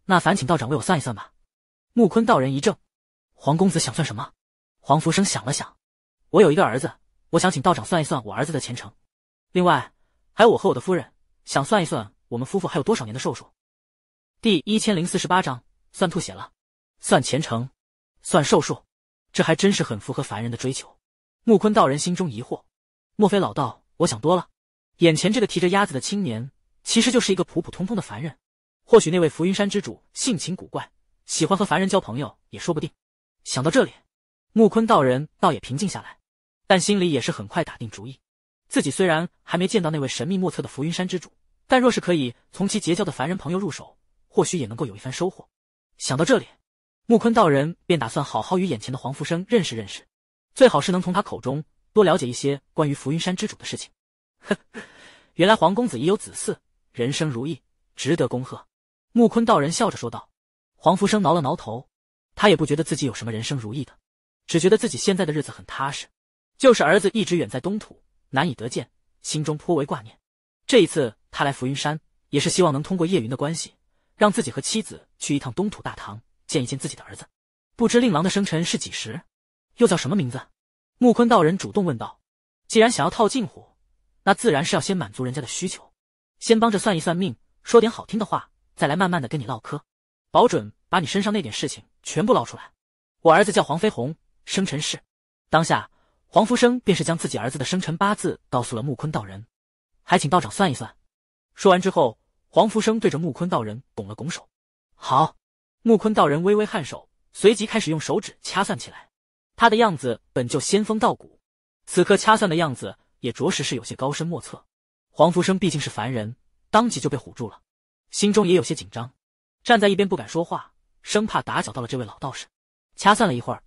那烦请道长为我算一算吧。”木坤道人一怔，黄公子想算什么？黄福生想了想，我有一个儿子，我想请道长算一算我儿子的前程。另外，还有我和我的夫人，想算一算我们夫妇还有多少年的寿数。第一千零四十八章算吐血了，算前程，算寿数，这还真是很符合凡人的追求。木坤道人心中疑惑，莫非老道，我想多了？眼前这个提着鸭子的青年，其实就是一个普普通通的凡人。或许那位浮云山之主性情古怪。喜欢和凡人交朋友也说不定。想到这里，木坤道人倒也平静下来，但心里也是很快打定主意。自己虽然还没见到那位神秘莫测的浮云山之主，但若是可以从其结交的凡人朋友入手，或许也能够有一番收获。想到这里，木坤道人便打算好好与眼前的黄福生认识认识，最好是能从他口中多了解一些关于浮云山之主的事情。呵呵，原来黄公子已有子嗣，人生如意，值得恭贺。木坤道人笑着说道。黄福生挠了挠头，他也不觉得自己有什么人生如意的，只觉得自己现在的日子很踏实。就是儿子一直远在东土，难以得见，心中颇为挂念。这一次他来浮云山，也是希望能通过叶云的关系，让自己和妻子去一趟东土大唐，见一见自己的儿子。不知令郎的生辰是几时，又叫什么名字？木坤道人主动问道。既然想要套近乎，那自然是要先满足人家的需求，先帮着算一算命，说点好听的话，再来慢慢的跟你唠嗑。保准把你身上那点事情全部捞出来。我儿子叫黄飞鸿，生辰是……当下，黄福生便是将自己儿子的生辰八字告诉了木坤道人，还请道长算一算。说完之后，黄福生对着木坤道人拱了拱手：“好。”木坤道人微微颔首，随即开始用手指掐算起来。他的样子本就仙风道骨，此刻掐算的样子也着实是有些高深莫测。黄福生毕竟是凡人，当即就被唬住了，心中也有些紧张。站在一边不敢说话，生怕打搅到了这位老道士。掐算了一会儿，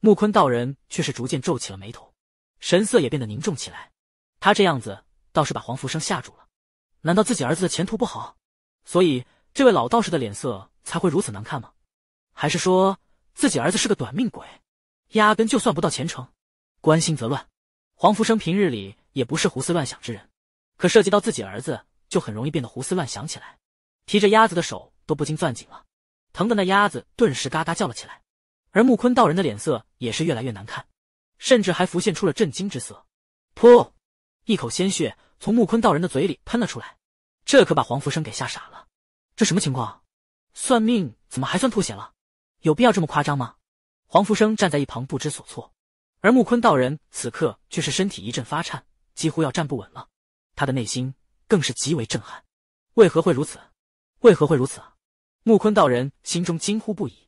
木坤道人却是逐渐皱起了眉头，神色也变得凝重起来。他这样子倒是把黄福生吓住了。难道自己儿子的前途不好，所以这位老道士的脸色才会如此难看吗？还是说自己儿子是个短命鬼，压根就算不到前程？关心则乱。黄福生平日里也不是胡思乱想之人，可涉及到自己儿子，就很容易变得胡思乱想起来。提着鸭子的手。都不禁攥紧了，疼的那鸭子顿时嘎嘎叫了起来，而木坤道人的脸色也是越来越难看，甚至还浮现出了震惊之色。噗，一口鲜血从木坤道人的嘴里喷了出来，这可把黄福生给吓傻了。这什么情况？算命怎么还算吐血了？有必要这么夸张吗？黄福生站在一旁不知所措，而木坤道人此刻却是身体一阵发颤，几乎要站不稳了。他的内心更是极为震撼，为何会如此？为何会如此？木坤道人心中惊呼不已。